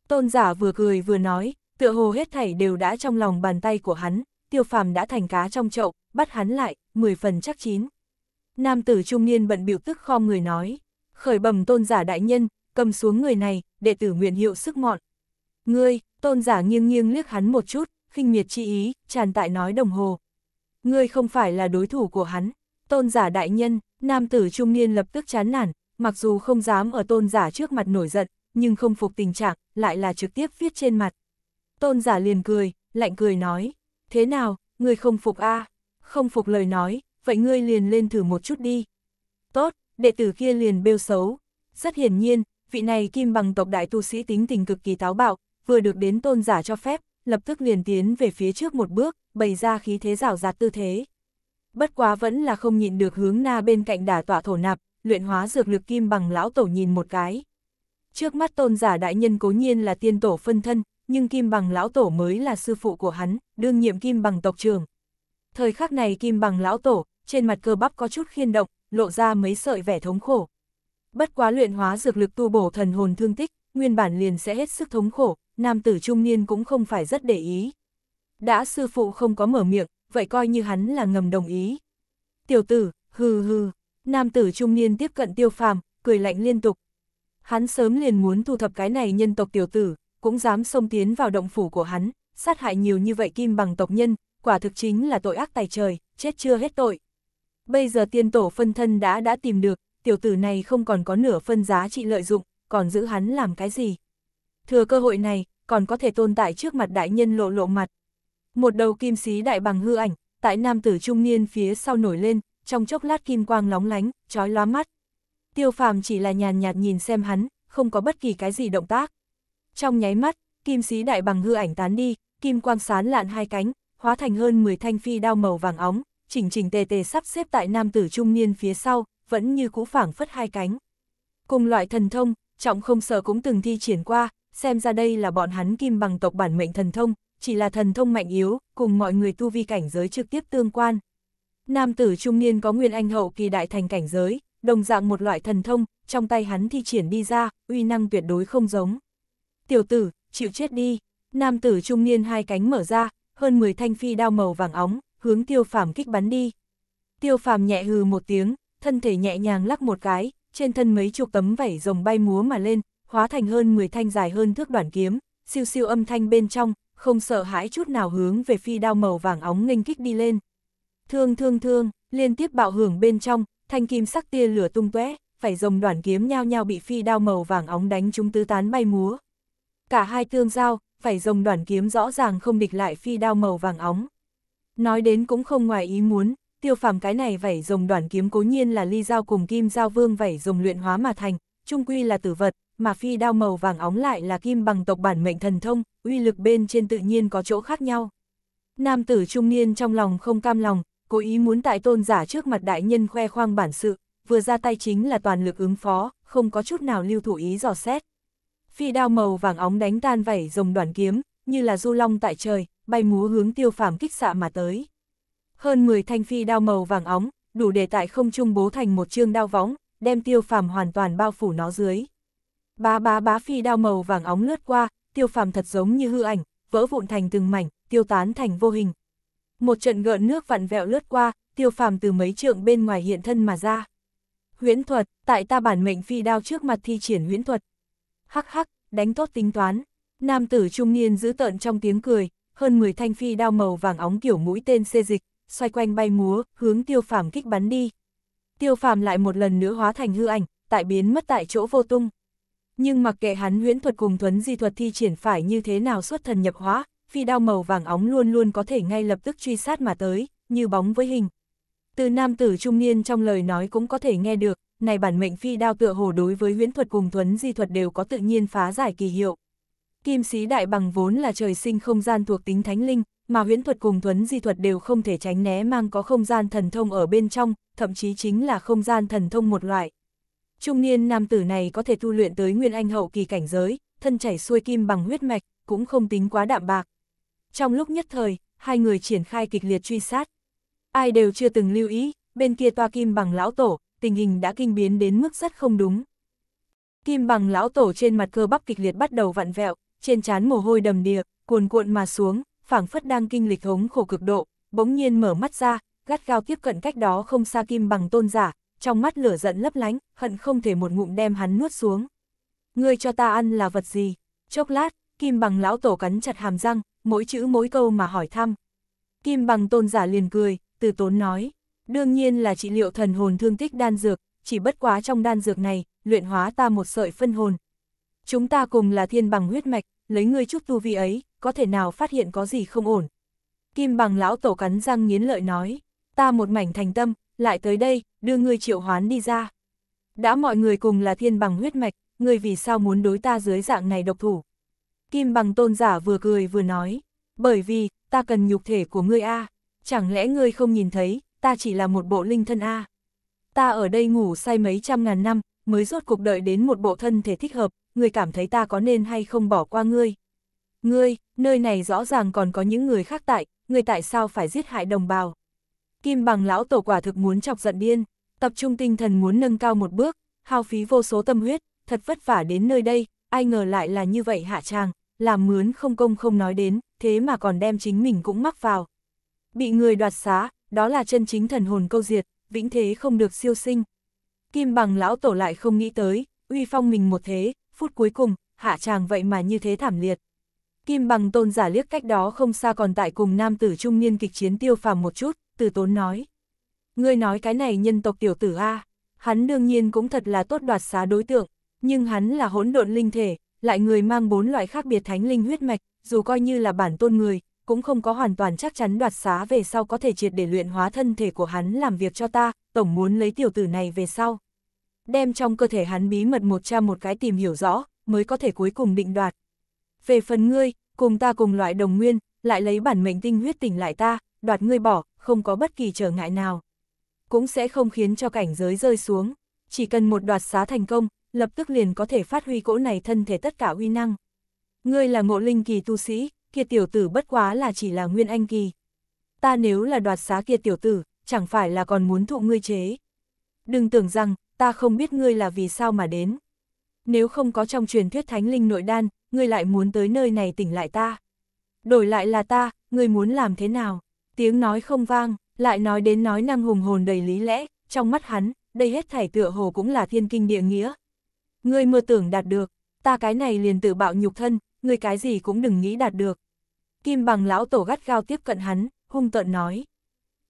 Tôn giả vừa cười vừa nói, tựa hồ hết thảy đều đã trong lòng bàn tay của hắn, tiêu phàm đã thành cá trong chậu, bắt hắn lại, 10 phần chắc chín. Nam tử trung niên bận biểu tức kho người nói khởi bẩm tôn giả đại nhân, cầm xuống người này, đệ tử nguyện hiệu sức mọn. Ngươi, tôn giả nghiêng nghiêng liếc hắn một chút, khinh miệt chi ý, tràn tại nói đồng hồ. Ngươi không phải là đối thủ của hắn, tôn giả đại nhân, nam tử trung niên lập tức chán nản, mặc dù không dám ở tôn giả trước mặt nổi giận, nhưng không phục tình trạng, lại là trực tiếp viết trên mặt. Tôn giả liền cười, lạnh cười nói, thế nào, ngươi không phục a Không phục lời nói, vậy ngươi liền lên thử một chút đi. Tốt, đệ tử kia liền bêu xấu. Rất hiển nhiên, vị này kim bằng tộc đại tu sĩ tính tình cực kỳ táo bạo, vừa được đến tôn giả cho phép, lập tức liền tiến về phía trước một bước, bày ra khí thế rào rạt tư thế. Bất quá vẫn là không nhịn được hướng na bên cạnh đả tỏa thổ nạp, luyện hóa dược lực kim bằng lão tổ nhìn một cái. Trước mắt tôn giả đại nhân cố nhiên là tiên tổ phân thân, nhưng kim bằng lão tổ mới là sư phụ của hắn, đương nhiệm kim bằng tộc trường. Thời khắc này kim bằng lão tổ, trên mặt cơ bắp có chút khiên động, lộ ra mấy sợi vẻ thống khổ. Bất quá luyện hóa dược lực tu bổ thần hồn thương tích, nguyên bản liền sẽ hết sức thống khổ, nam tử trung niên cũng không phải rất để ý. Đã sư phụ không có mở miệng, vậy coi như hắn là ngầm đồng ý. Tiểu tử, hừ hừ, nam tử trung niên tiếp cận tiêu phàm, cười lạnh liên tục. Hắn sớm liền muốn thu thập cái này nhân tộc tiểu tử, cũng dám xông tiến vào động phủ của hắn, sát hại nhiều như vậy kim bằng tộc nhân, quả thực chính là tội ác tài trời, chết chưa hết tội. Bây giờ tiên tổ phân thân đã đã tìm được, tiểu tử này không còn có nửa phân giá trị lợi dụng, còn giữ hắn làm cái gì. Thừa cơ hội này, còn có thể tồn tại trước mặt đại nhân lộ lộ mặt. Một đầu kim xí đại bằng hư ảnh, tại nam tử trung niên phía sau nổi lên, trong chốc lát kim quang lóng lánh, trói lóa mắt. Tiêu phàm chỉ là nhàn nhạt nhìn xem hắn, không có bất kỳ cái gì động tác. Trong nháy mắt, kim xí đại bằng hư ảnh tán đi, kim quang sán lạn hai cánh, hóa thành hơn 10 thanh phi đao màu vàng óng, chỉnh chỉnh tề tề sắp xếp tại nam tử trung niên phía sau, vẫn như cũ phảng phất hai cánh. Cùng loại thần thông, trọng không sợ cũng từng thi triển qua, xem ra đây là bọn hắn kim bằng tộc bản mệnh thần thông, chỉ là thần thông mạnh yếu, cùng mọi người tu vi cảnh giới trực tiếp tương quan. Nam tử trung niên có nguyên anh hậu kỳ đại thành cảnh giới, đồng dạng một loại thần thông, trong tay hắn thi triển đi ra, uy năng tuyệt đối không giống. Tiểu tử, chịu chết đi. Nam tử trung niên hai cánh mở ra, hơn 10 thanh phi đao màu vàng óng, hướng tiêu phàm kích bắn đi. Tiêu phàm nhẹ hừ một tiếng, thân thể nhẹ nhàng lắc một cái, trên thân mấy chục tấm vảy rồng bay múa mà lên, hóa thành hơn 10 thanh dài hơn thước đoạn kiếm, siêu siêu âm thanh bên trong, không sợ hãi chút nào hướng về phi đao màu vàng óng nghênh kích đi lên. Thương thương thương, liên tiếp bạo hưởng bên trong, thanh kim sắc tia lửa tung tóe, phải rồng đoạn kiếm nhau nhau bị phi đao màu vàng óng đánh chúng tứ tán bay múa. Cả hai tương giao, phải rồng đoạn kiếm rõ ràng không địch lại phi đao màu vàng óng. Nói đến cũng không ngoài ý muốn, tiêu phàm cái này vảy rồng đoàn kiếm cố nhiên là ly dao cùng kim dao vương vảy rồng luyện hóa mà thành, trung quy là tử vật, mà phi đao màu vàng óng lại là kim bằng tộc bản mệnh thần thông, uy lực bên trên tự nhiên có chỗ khác nhau. Nam tử trung niên trong lòng không cam lòng, cố ý muốn tại tôn giả trước mặt đại nhân khoe khoang bản sự, vừa ra tay chính là toàn lực ứng phó, không có chút nào lưu thủ ý dò xét. Phi đao màu vàng óng đánh tan vảy rồng đoàn kiếm, như là du long tại trời, bay múa hướng tiêu phàm kích xạ mà tới. Hơn 10 thanh phi đao màu vàng óng, đủ để tại không trung bố thành một chương đao võng, đem tiêu phàm hoàn toàn bao phủ nó dưới. Bá bá bá phi đao màu vàng óng lướt qua, tiêu phàm thật giống như hư ảnh, vỡ vụn thành từng mảnh, tiêu tán thành vô hình. Một trận gợn nước vặn vẹo lướt qua, tiêu phàm từ mấy trượng bên ngoài hiện thân mà ra. Huyễn thuật, tại ta bản mệnh phi đao trước mặt thi triển huyễn thuật. Hắc hắc, đánh tốt tính toán. Nam tử trung niên giữ tợn trong tiếng cười, hơn 10 thanh phi đao màu vàng óng kiểu mũi tên xê dịch, xoay quanh bay múa, hướng tiêu phàm kích bắn đi. Tiêu phàm lại một lần nữa hóa thành hư ảnh, tại biến mất tại chỗ vô tung. Nhưng mặc kệ hắn huyễn thuật cùng thuấn di thuật thi triển phải như thế nào xuất thần nhập hóa, phi đao màu vàng óng luôn luôn có thể ngay lập tức truy sát mà tới, như bóng với hình. Từ nam tử trung niên trong lời nói cũng có thể nghe được, này bản mệnh phi đao tựa hồ đối với huyễn thuật cùng thuấn di thuật đều có tự nhiên phá giải kỳ hiệu. Kim sĩ đại bằng vốn là trời sinh không gian thuộc tính thánh linh, mà huyễn thuật cùng thuấn di thuật đều không thể tránh né mang có không gian thần thông ở bên trong, thậm chí chính là không gian thần thông một loại. Trung niên nam tử này có thể tu luyện tới nguyên anh hậu kỳ cảnh giới, thân chảy xuôi kim bằng huyết mạch, cũng không tính quá đạm bạc. Trong lúc nhất thời, hai người triển khai kịch liệt truy sát. Ai đều chưa từng lưu ý, bên kia toa kim bằng lão tổ, tình hình đã kinh biến đến mức rất không đúng. Kim bằng lão tổ trên mặt cơ bắp kịch liệt bắt đầu vặn vẹo, trên trán mồ hôi đầm đìa, cuồn cuộn mà xuống, phảng phất đang kinh lịch hống khổ cực độ, bỗng nhiên mở mắt ra, gắt gao tiếp cận cách đó không xa kim bằng tôn giả, trong mắt lửa giận lấp lánh, hận không thể một ngụm đem hắn nuốt xuống. Ngươi cho ta ăn là vật gì? Chốc lát, kim bằng lão tổ cắn chặt hàm răng, mỗi chữ mỗi câu mà hỏi thăm. Kim bằng tôn giả liền cười, từ tốn nói, đương nhiên là trị liệu thần hồn thương tích đan dược, chỉ bất quá trong đan dược này, luyện hóa ta một sợi phân hồn, Chúng ta cùng là thiên bằng huyết mạch, lấy ngươi chút tu vi ấy, có thể nào phát hiện có gì không ổn. Kim bằng lão tổ cắn răng nghiến lợi nói, ta một mảnh thành tâm, lại tới đây, đưa ngươi triệu hoán đi ra. Đã mọi người cùng là thiên bằng huyết mạch, ngươi vì sao muốn đối ta dưới dạng này độc thủ. Kim bằng tôn giả vừa cười vừa nói, bởi vì, ta cần nhục thể của ngươi a chẳng lẽ ngươi không nhìn thấy, ta chỉ là một bộ linh thân a Ta ở đây ngủ say mấy trăm ngàn năm, mới rốt cuộc đợi đến một bộ thân thể thích hợp, ngươi cảm thấy ta có nên hay không bỏ qua ngươi. Ngươi, nơi này rõ ràng còn có những người khác tại, ngươi tại sao phải giết hại đồng bào. Kim bằng lão tổ quả thực muốn chọc giận điên, tập trung tinh thần muốn nâng cao một bước, hao phí vô số tâm huyết, thật vất vả đến nơi đây, ai ngờ lại là như vậy hạ tràng, làm mướn không công không nói đến, thế mà còn đem chính mình cũng mắc vào. Bị người đoạt xá, đó là chân chính thần hồn câu diệt, vĩnh thế không được siêu sinh. Kim bằng lão tổ lại không nghĩ tới, uy phong mình một thế, phút cuối cùng, hạ chàng vậy mà như thế thảm liệt. Kim bằng tôn giả liếc cách đó không xa còn tại cùng nam tử trung niên kịch chiến tiêu phàm một chút, từ tốn nói. Ngươi nói cái này nhân tộc tiểu tử A, hắn đương nhiên cũng thật là tốt đoạt xá đối tượng, nhưng hắn là hỗn độn linh thể, lại người mang bốn loại khác biệt thánh linh huyết mạch, dù coi như là bản tôn người, cũng không có hoàn toàn chắc chắn đoạt xá về sau có thể triệt để luyện hóa thân thể của hắn làm việc cho ta, tổng muốn lấy tiểu tử này về sau. Đem trong cơ thể hắn bí mật một cha một cái tìm hiểu rõ, mới có thể cuối cùng định đoạt. Về phần ngươi, cùng ta cùng loại đồng nguyên, lại lấy bản mệnh tinh huyết tỉnh lại ta, đoạt ngươi bỏ, không có bất kỳ trở ngại nào. Cũng sẽ không khiến cho cảnh giới rơi xuống, chỉ cần một đoạt xá thành công, lập tức liền có thể phát huy cỗ này thân thể tất cả uy năng. Ngươi là ngộ linh kỳ tu sĩ, kia tiểu tử bất quá là chỉ là nguyên anh kỳ. Ta nếu là đoạt xá kia tiểu tử, chẳng phải là còn muốn thụ ngươi chế. Đừng tưởng rằng, ta không biết ngươi là vì sao mà đến. Nếu không có trong truyền thuyết thánh linh nội đan, ngươi lại muốn tới nơi này tỉnh lại ta. Đổi lại là ta, ngươi muốn làm thế nào? Tiếng nói không vang, lại nói đến nói năng hùng hồn đầy lý lẽ, trong mắt hắn, đây hết thảy tựa hồ cũng là thiên kinh địa nghĩa. Ngươi mơ tưởng đạt được, ta cái này liền tự bạo nhục thân, người cái gì cũng đừng nghĩ đạt được. Kim bằng lão tổ gắt gao tiếp cận hắn, hung tợn nói.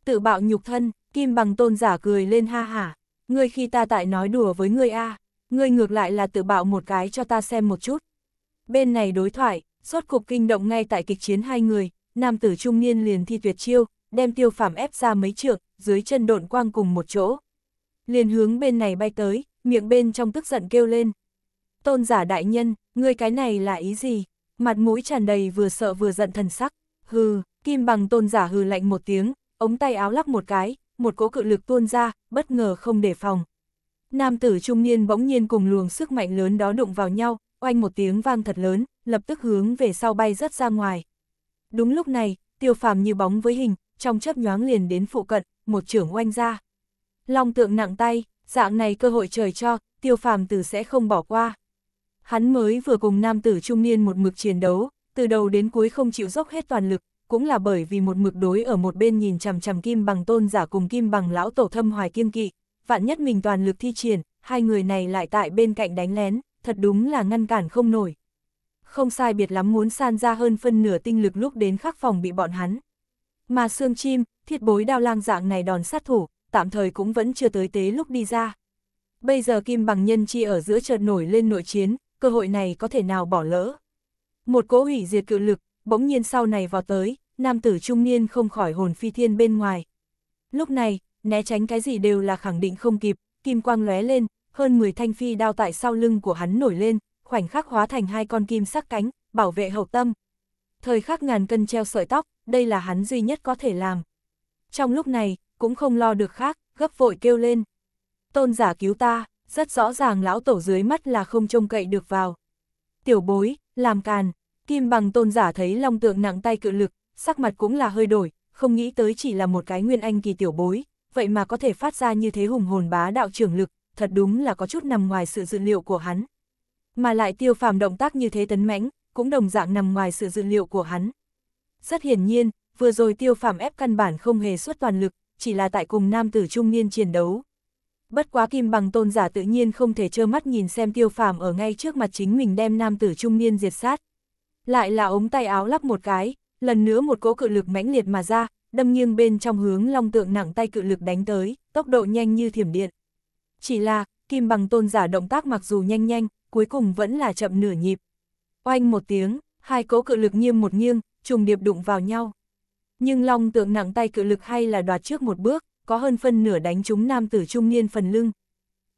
Tự bạo nhục thân, kim bằng tôn giả cười lên ha hả. Ngươi khi ta tại nói đùa với ngươi a, ngươi ngược lại là tự bạo một cái cho ta xem một chút. Bên này đối thoại, rốt cục kinh động ngay tại kịch chiến hai người, nam tử trung niên liền thi tuyệt chiêu, đem tiêu phàm ép ra mấy trượng, dưới chân độn quang cùng một chỗ. Liền hướng bên này bay tới, miệng bên trong tức giận kêu lên. Tôn giả đại nhân, Ngươi cái này là ý gì? Mặt mũi tràn đầy vừa sợ vừa giận thần sắc. Hừ, kim bằng tôn giả hừ lạnh một tiếng, ống tay áo lắc một cái, một cỗ cự lực tuôn ra, bất ngờ không đề phòng. Nam tử trung niên bỗng nhiên cùng luồng sức mạnh lớn đó đụng vào nhau, oanh một tiếng vang thật lớn, lập tức hướng về sau bay rất ra ngoài. Đúng lúc này, tiêu phàm như bóng với hình, trong chấp nhoáng liền đến phụ cận, một trưởng oanh ra. Long tượng nặng tay, dạng này cơ hội trời cho, tiêu phàm tử sẽ không bỏ qua. Hắn mới vừa cùng nam tử trung niên một mực chiến đấu, từ đầu đến cuối không chịu dốc hết toàn lực, cũng là bởi vì một mực đối ở một bên nhìn chằm chằm kim bằng tôn giả cùng kim bằng lão tổ thâm hoài kiên kỵ, vạn nhất mình toàn lực thi triển, hai người này lại tại bên cạnh đánh lén, thật đúng là ngăn cản không nổi. Không sai biệt lắm muốn san ra hơn phân nửa tinh lực lúc đến khắc phòng bị bọn hắn. Mà xương chim, thiết bối đao lang dạng này đòn sát thủ, tạm thời cũng vẫn chưa tới tế lúc đi ra. Bây giờ kim bằng nhân chi ở giữa chợt nổi lên nội chiến, cơ hội này có thể nào bỏ lỡ. Một cỗ hủy diệt cự lực, bỗng nhiên sau này vào tới, nam tử trung niên không khỏi hồn phi thiên bên ngoài. Lúc này, né tránh cái gì đều là khẳng định không kịp, kim quang lóe lên, hơn 10 thanh phi đao tại sau lưng của hắn nổi lên, khoảnh khắc hóa thành hai con kim sắc cánh, bảo vệ hậu tâm. Thời khắc ngàn cân treo sợi tóc, đây là hắn duy nhất có thể làm. Trong lúc này, cũng không lo được khác, gấp vội kêu lên. Tôn giả cứu ta, rất rõ ràng lão tổ dưới mắt là không trông cậy được vào. Tiểu bối, làm càn, kim bằng tôn giả thấy long tượng nặng tay cự lực, sắc mặt cũng là hơi đổi, không nghĩ tới chỉ là một cái nguyên anh kỳ tiểu bối, vậy mà có thể phát ra như thế hùng hồn bá đạo trưởng lực, thật đúng là có chút nằm ngoài sự dự liệu của hắn. Mà lại tiêu phàm động tác như thế tấn mãnh, cũng đồng dạng nằm ngoài sự dự liệu của hắn. Rất hiển nhiên, vừa rồi tiêu phàm ép căn bản không hề xuất toàn lực, chỉ là tại cùng nam tử trung niên chiến đấu, Bất quá kim bằng tôn giả tự nhiên không thể trơ mắt nhìn xem tiêu phàm ở ngay trước mặt chính mình đem nam tử trung niên diệt sát. Lại là ống tay áo lắp một cái, lần nữa một cỗ cự lực mãnh liệt mà ra, đâm nghiêng bên trong hướng long tượng nặng tay cự lực đánh tới, tốc độ nhanh như thiểm điện. Chỉ là, kim bằng tôn giả động tác mặc dù nhanh nhanh, cuối cùng vẫn là chậm nửa nhịp. Oanh một tiếng, hai cỗ cự lực nghiêng một nghiêng, trùng điệp đụng vào nhau. Nhưng long tượng nặng tay cự lực hay là đoạt trước một bước, có hơn phân nửa đánh trúng nam tử trung niên phần lưng.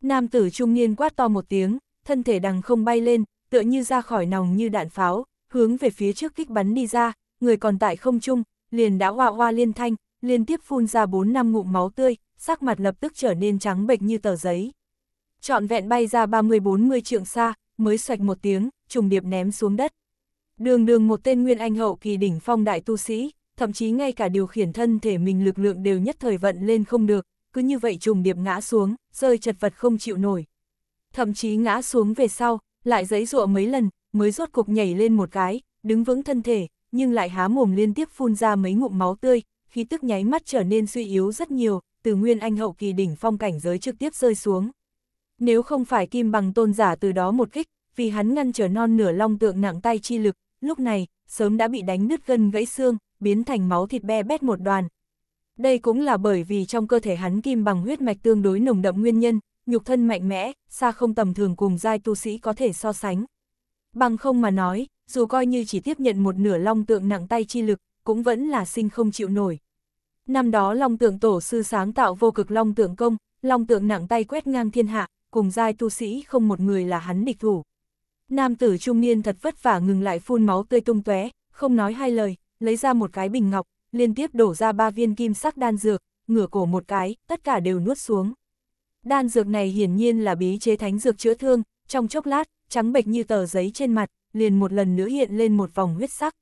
Nam tử trung niên quát to một tiếng, thân thể đằng không bay lên, tựa như ra khỏi nòng như đạn pháo, hướng về phía trước kích bắn đi ra, người còn tại không trung, liền đã hoa hoa liên thanh, liên tiếp phun ra 4 năm ngụm máu tươi, sắc mặt lập tức trở nên trắng bệch như tờ giấy. Trọn vẹn bay ra 30-40 trượng xa, mới xoạch một tiếng, trùng điệp ném xuống đất. Đường đường một tên nguyên anh hậu kỳ đỉnh phong đại tu sĩ, thậm chí ngay cả điều khiển thân thể mình lực lượng đều nhất thời vận lên không được, cứ như vậy trùng điệp ngã xuống, rơi chật vật không chịu nổi. Thậm chí ngã xuống về sau, lại giấy dụa mấy lần, mới rốt cục nhảy lên một cái, đứng vững thân thể, nhưng lại há mồm liên tiếp phun ra mấy ngụm máu tươi, khí tức nháy mắt trở nên suy yếu rất nhiều, từ nguyên anh hậu kỳ đỉnh phong cảnh giới trực tiếp rơi xuống. Nếu không phải kim bằng tôn giả từ đó một kích, vì hắn ngăn trở non nửa long tượng nặng tay chi lực, lúc này, sớm đã bị đánh nứt gân gãy xương, biến thành máu thịt be bét một đoàn. Đây cũng là bởi vì trong cơ thể hắn kim bằng huyết mạch tương đối nồng đậm nguyên nhân, nhục thân mạnh mẽ, xa không tầm thường cùng giai tu sĩ có thể so sánh. Bằng không mà nói, dù coi như chỉ tiếp nhận một nửa long tượng nặng tay chi lực, cũng vẫn là sinh không chịu nổi. Năm đó long tượng tổ sư sáng tạo vô cực long tượng công, long tượng nặng tay quét ngang thiên hạ, cùng giai tu sĩ không một người là hắn địch thủ. Nam tử trung niên thật vất vả ngừng lại phun máu tươi tung tóe, không nói hai lời, lấy ra một cái bình ngọc, liên tiếp đổ ra ba viên kim sắc đan dược, ngửa cổ một cái, tất cả đều nuốt xuống. Đan dược này hiển nhiên là bí chế thánh dược chữa thương, trong chốc lát, trắng bệch như tờ giấy trên mặt, liền một lần nữa hiện lên một vòng huyết sắc.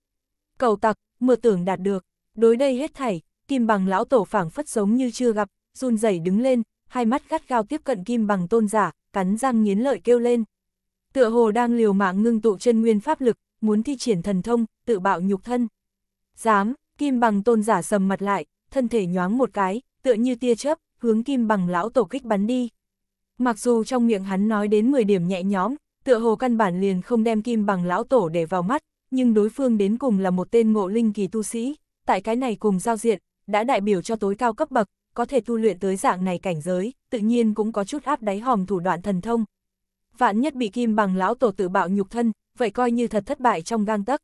Cầu tặc, mơ tưởng đạt được, đối đây hết thảy, kim bằng lão tổ phảng phất giống như chưa gặp, run rẩy đứng lên, hai mắt gắt gao tiếp cận kim bằng tôn giả, cắn răng nghiến lợi kêu lên. Tựa hồ đang liều mạng ngưng tụ chân nguyên pháp lực, muốn thi triển thần thông, tự bạo nhục thân. Dám, kim bằng tôn giả sầm mặt lại, thân thể nhoáng một cái, tựa như tia chớp, hướng kim bằng lão tổ kích bắn đi. Mặc dù trong miệng hắn nói đến 10 điểm nhẹ nhóm, tựa hồ căn bản liền không đem kim bằng lão tổ để vào mắt, nhưng đối phương đến cùng là một tên ngộ linh kỳ tu sĩ, tại cái này cùng giao diện, đã đại biểu cho tối cao cấp bậc, có thể tu luyện tới dạng này cảnh giới, tự nhiên cũng có chút áp đáy hòm thủ đoạn thần thông. Vạn nhất bị kim bằng lão tổ tự bạo nhục thân, vậy coi như thật thất bại trong gang tấc.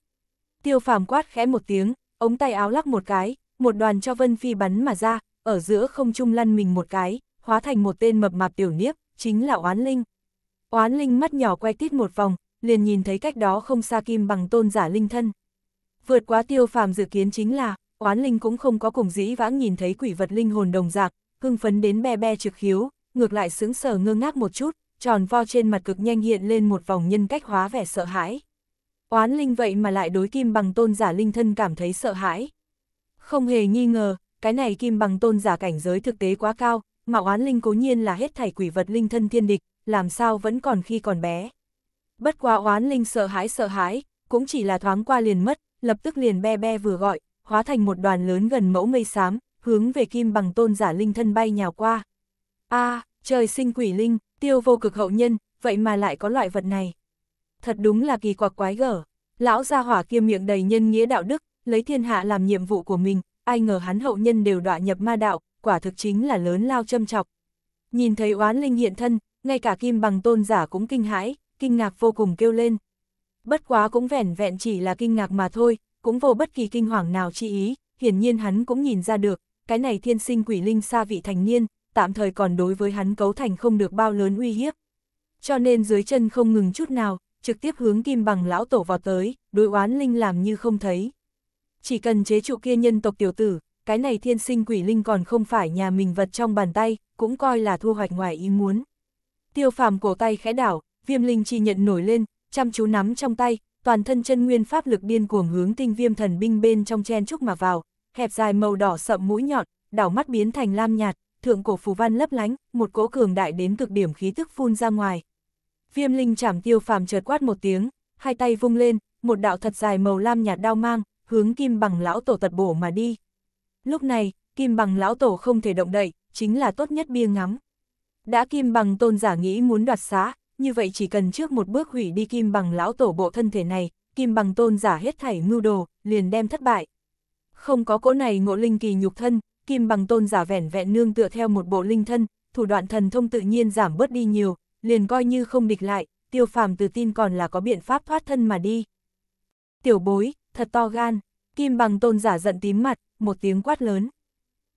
Tiêu phàm quát khẽ một tiếng, ống tay áo lắc một cái, một đoàn cho Vân Phi bắn mà ra, ở giữa không trung lăn mình một cái, hóa thành một tên mập mạp tiểu niếp, chính là Oán Linh. Oán Linh mắt nhỏ quay tít một vòng, liền nhìn thấy cách đó không xa kim bằng tôn giả linh thân. Vượt quá tiêu phàm dự kiến chính là, Oán Linh cũng không có cùng dĩ vãng nhìn thấy quỷ vật linh hồn đồng dạng, hưng phấn đến be be trực khiếu, ngược lại sững sờ ngơ ngác một chút, tròn vo trên mặt cực nhanh hiện lên một vòng nhân cách hóa vẻ sợ hãi. Oán linh vậy mà lại đối kim bằng tôn giả linh thân cảm thấy sợ hãi. Không hề nghi ngờ, cái này kim bằng tôn giả cảnh giới thực tế quá cao, mà oán linh cố nhiên là hết thảy quỷ vật linh thân thiên địch, làm sao vẫn còn khi còn bé. Bất quá oán linh sợ hãi sợ hãi, cũng chỉ là thoáng qua liền mất, lập tức liền be be vừa gọi, hóa thành một đoàn lớn gần mẫu mây xám, hướng về kim bằng tôn giả linh thân bay nhào qua. a trời sinh quỷ linh, tiêu vô cực hậu nhân, vậy mà lại có loại vật này thật đúng là kỳ quặc quái gở. Lão gia hỏa kia miệng đầy nhân nghĩa đạo đức, lấy thiên hạ làm nhiệm vụ của mình, ai ngờ hắn hậu nhân đều đọa nhập ma đạo, quả thực chính là lớn lao châm chọc. Nhìn thấy oán linh hiện thân, ngay cả kim bằng tôn giả cũng kinh hãi, kinh ngạc vô cùng kêu lên. Bất quá cũng vẻn vẹn chỉ là kinh ngạc mà thôi, cũng vô bất kỳ kinh hoàng nào chi ý, hiển nhiên hắn cũng nhìn ra được, cái này thiên sinh quỷ linh xa vị thành niên, tạm thời còn đối với hắn cấu thành không được bao lớn uy hiếp. Cho nên dưới chân không ngừng chút nào, trực tiếp hướng kim bằng lão tổ vào tới, đối oán linh làm như không thấy. Chỉ cần chế trụ kia nhân tộc tiểu tử, cái này thiên sinh quỷ linh còn không phải nhà mình vật trong bàn tay, cũng coi là thu hoạch ngoài ý muốn. Tiêu phàm cổ tay khẽ đảo, viêm linh chi nhận nổi lên, chăm chú nắm trong tay, toàn thân chân nguyên pháp lực điên cuồng hướng tinh viêm thần binh bên trong chen trúc mà vào, hẹp dài màu đỏ sậm mũi nhọn, đảo mắt biến thành lam nhạt, thượng cổ phù văn lấp lánh, một cỗ cường đại đến cực điểm khí tức phun ra ngoài, Viêm linh chảm tiêu phàm chợt quát một tiếng, hai tay vung lên, một đạo thật dài màu lam nhạt đao mang, hướng kim bằng lão tổ tật bổ mà đi. Lúc này, kim bằng lão tổ không thể động đậy, chính là tốt nhất bia ngắm. Đã kim bằng tôn giả nghĩ muốn đoạt xá, như vậy chỉ cần trước một bước hủy đi kim bằng lão tổ bộ thân thể này, kim bằng tôn giả hết thảy mưu đồ, liền đem thất bại. Không có cỗ này ngộ linh kỳ nhục thân, kim bằng tôn giả vẻn vẹn nương tựa theo một bộ linh thân, thủ đoạn thần thông tự nhiên giảm bớt đi nhiều, liền coi như không địch lại, tiêu phàm tự tin còn là có biện pháp thoát thân mà đi. Tiểu bối, thật to gan, kim bằng tôn giả giận tím mặt, một tiếng quát lớn.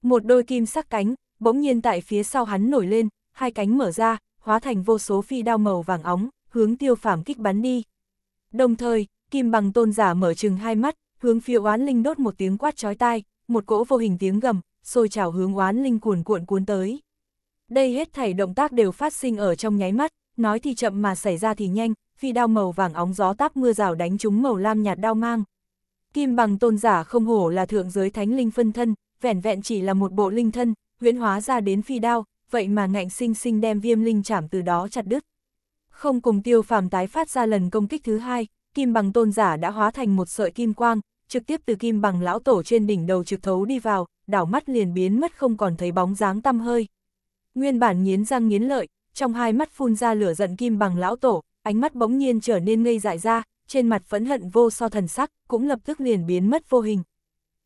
Một đôi kim sắc cánh, bỗng nhiên tại phía sau hắn nổi lên, hai cánh mở ra, hóa thành vô số phi đao màu vàng óng, hướng tiêu phàm kích bắn đi. Đồng thời, kim bằng tôn giả mở chừng hai mắt, hướng phía oán linh đốt một tiếng quát chói tai, một cỗ vô hình tiếng gầm, sôi trào hướng oán linh cuồn cuộn cuốn tới. Đây hết thảy động tác đều phát sinh ở trong nháy mắt, nói thì chậm mà xảy ra thì nhanh, phi đao màu vàng óng gió táp mưa rào đánh trúng màu lam nhạt đao mang. Kim bằng tôn giả không hổ là thượng giới thánh linh phân thân, vẻn vẹn chỉ là một bộ linh thân, huyễn hóa ra đến phi đao, vậy mà ngạnh sinh sinh đem viêm linh chảm từ đó chặt đứt. Không cùng tiêu phàm tái phát ra lần công kích thứ hai, kim bằng tôn giả đã hóa thành một sợi kim quang, trực tiếp từ kim bằng lão tổ trên đỉnh đầu trực thấu đi vào, đảo mắt liền biến mất không còn thấy bóng dáng tăm hơi. Nguyên bản nghiến răng nghiến lợi, trong hai mắt phun ra lửa giận kim bằng lão tổ, ánh mắt bỗng nhiên trở nên ngây dại ra, trên mặt phẫn hận vô so thần sắc, cũng lập tức liền biến mất vô hình.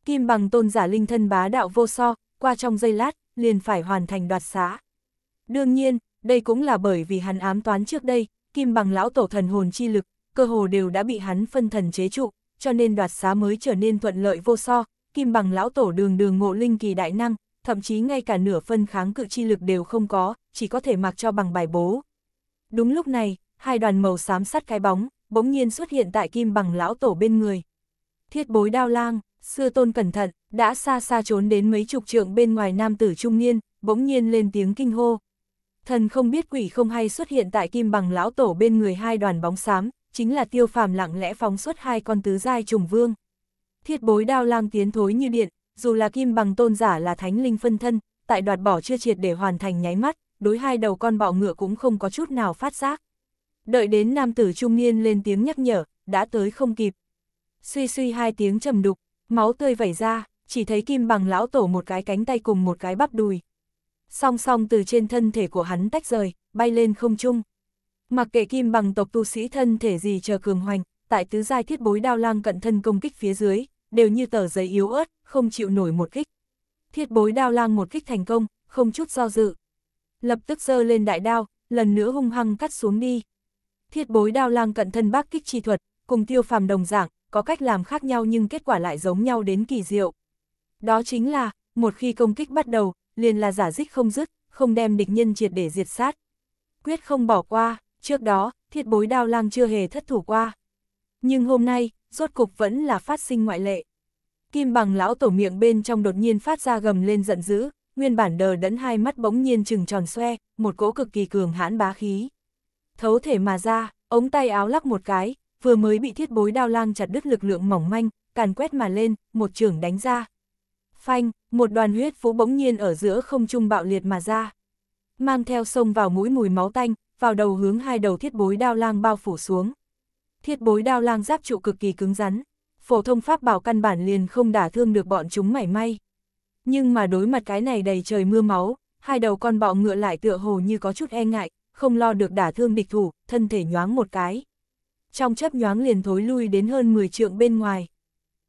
Kim bằng tôn giả linh thân bá đạo vô so, qua trong giây lát, liền phải hoàn thành đoạt xá. Đương nhiên, đây cũng là bởi vì hắn ám toán trước đây, kim bằng lão tổ thần hồn chi lực, cơ hồ đều đã bị hắn phân thần chế trụ, cho nên đoạt xá mới trở nên thuận lợi vô so, kim bằng lão tổ đường đường ngộ linh kỳ đại năng, thậm chí ngay cả nửa phân kháng cự chi lực đều không có, chỉ có thể mặc cho bằng bài bố. Đúng lúc này, hai đoàn màu xám sắt cái bóng, bỗng nhiên xuất hiện tại kim bằng lão tổ bên người. Thiết bối đao lang, xưa tôn cẩn thận, đã xa xa trốn đến mấy chục trượng bên ngoài nam tử trung niên, bỗng nhiên lên tiếng kinh hô. Thần không biết quỷ không hay xuất hiện tại kim bằng lão tổ bên người hai đoàn bóng xám, chính là tiêu phàm lặng lẽ phóng xuất hai con tứ giai trùng vương. Thiết bối đao lang tiến thối như điện, dù là kim bằng tôn giả là thánh linh phân thân, tại đoạt bỏ chưa triệt để hoàn thành nháy mắt, đối hai đầu con bọ ngựa cũng không có chút nào phát giác. Đợi đến nam tử trung niên lên tiếng nhắc nhở, đã tới không kịp. Suy suy hai tiếng trầm đục, máu tươi vẩy ra, chỉ thấy kim bằng lão tổ một cái cánh tay cùng một cái bắp đùi. Song song từ trên thân thể của hắn tách rời, bay lên không trung. Mặc kệ kim bằng tộc tu sĩ thân thể gì chờ cường hoành, tại tứ giai thiết bối đao lang cận thân công kích phía dưới, đều như tờ giấy yếu ớt, không chịu nổi một kích. Thiết bối đao lang một kích thành công, không chút do dự. Lập tức giơ lên đại đao, lần nữa hung hăng cắt xuống đi. Thiết bối đao lang cận thân bác kích chi thuật, cùng tiêu phàm đồng dạng, có cách làm khác nhau nhưng kết quả lại giống nhau đến kỳ diệu. Đó chính là, một khi công kích bắt đầu, liền là giả dích không dứt, không đem địch nhân triệt để diệt sát. Quyết không bỏ qua, trước đó, thiết bối đao lang chưa hề thất thủ qua. Nhưng hôm nay, rốt cục vẫn là phát sinh ngoại lệ. Kim bằng lão tổ miệng bên trong đột nhiên phát ra gầm lên giận dữ, nguyên bản đờ đẫn hai mắt bỗng nhiên trừng tròn xoe, một cỗ cực kỳ cường hãn bá khí. Thấu thể mà ra, ống tay áo lắc một cái, vừa mới bị thiết bối đao lang chặt đứt lực lượng mỏng manh, càn quét mà lên, một trường đánh ra. Phanh, một đoàn huyết vũ bỗng nhiên ở giữa không trung bạo liệt mà ra. Mang theo sông vào mũi mùi máu tanh, vào đầu hướng hai đầu thiết bối đao lang bao phủ xuống. Thiết bối đao lang giáp trụ cực kỳ cứng rắn, phổ thông pháp bảo căn bản liền không đả thương được bọn chúng mảy may. Nhưng mà đối mặt cái này đầy trời mưa máu, hai đầu con bọ ngựa lại tựa hồ như có chút e ngại, không lo được đả thương địch thủ, thân thể nhoáng một cái. Trong chấp nhoáng liền thối lui đến hơn 10 trượng bên ngoài.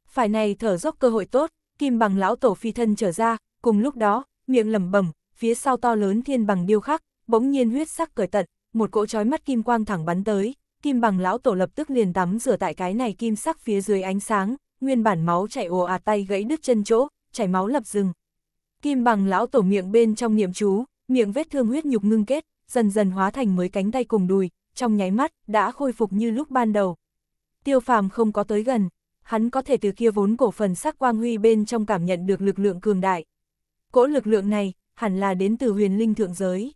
Phải này thở dốc cơ hội tốt, kim bằng lão tổ phi thân trở ra, cùng lúc đó, miệng lẩm bẩm, phía sau to lớn thiên bằng điêu khắc, bỗng nhiên huyết sắc cởi tận, một cỗ chói mắt kim quang thẳng bắn tới, kim bằng lão tổ lập tức liền tắm rửa tại cái này kim sắc phía dưới ánh sáng, nguyên bản máu chảy ồ ạt tay gãy đứt chân chỗ, chảy máu lập rừng. Kim bằng lão tổ miệng bên trong niệm chú, miệng vết thương huyết nhục ngưng kết, dần dần hóa thành mới cánh tay cùng đùi, trong nháy mắt đã khôi phục như lúc ban đầu. Tiêu phàm không có tới gần, hắn có thể từ kia vốn cổ phần sắc quang huy bên trong cảm nhận được lực lượng cường đại. Cỗ lực lượng này hẳn là đến từ huyền linh thượng giới.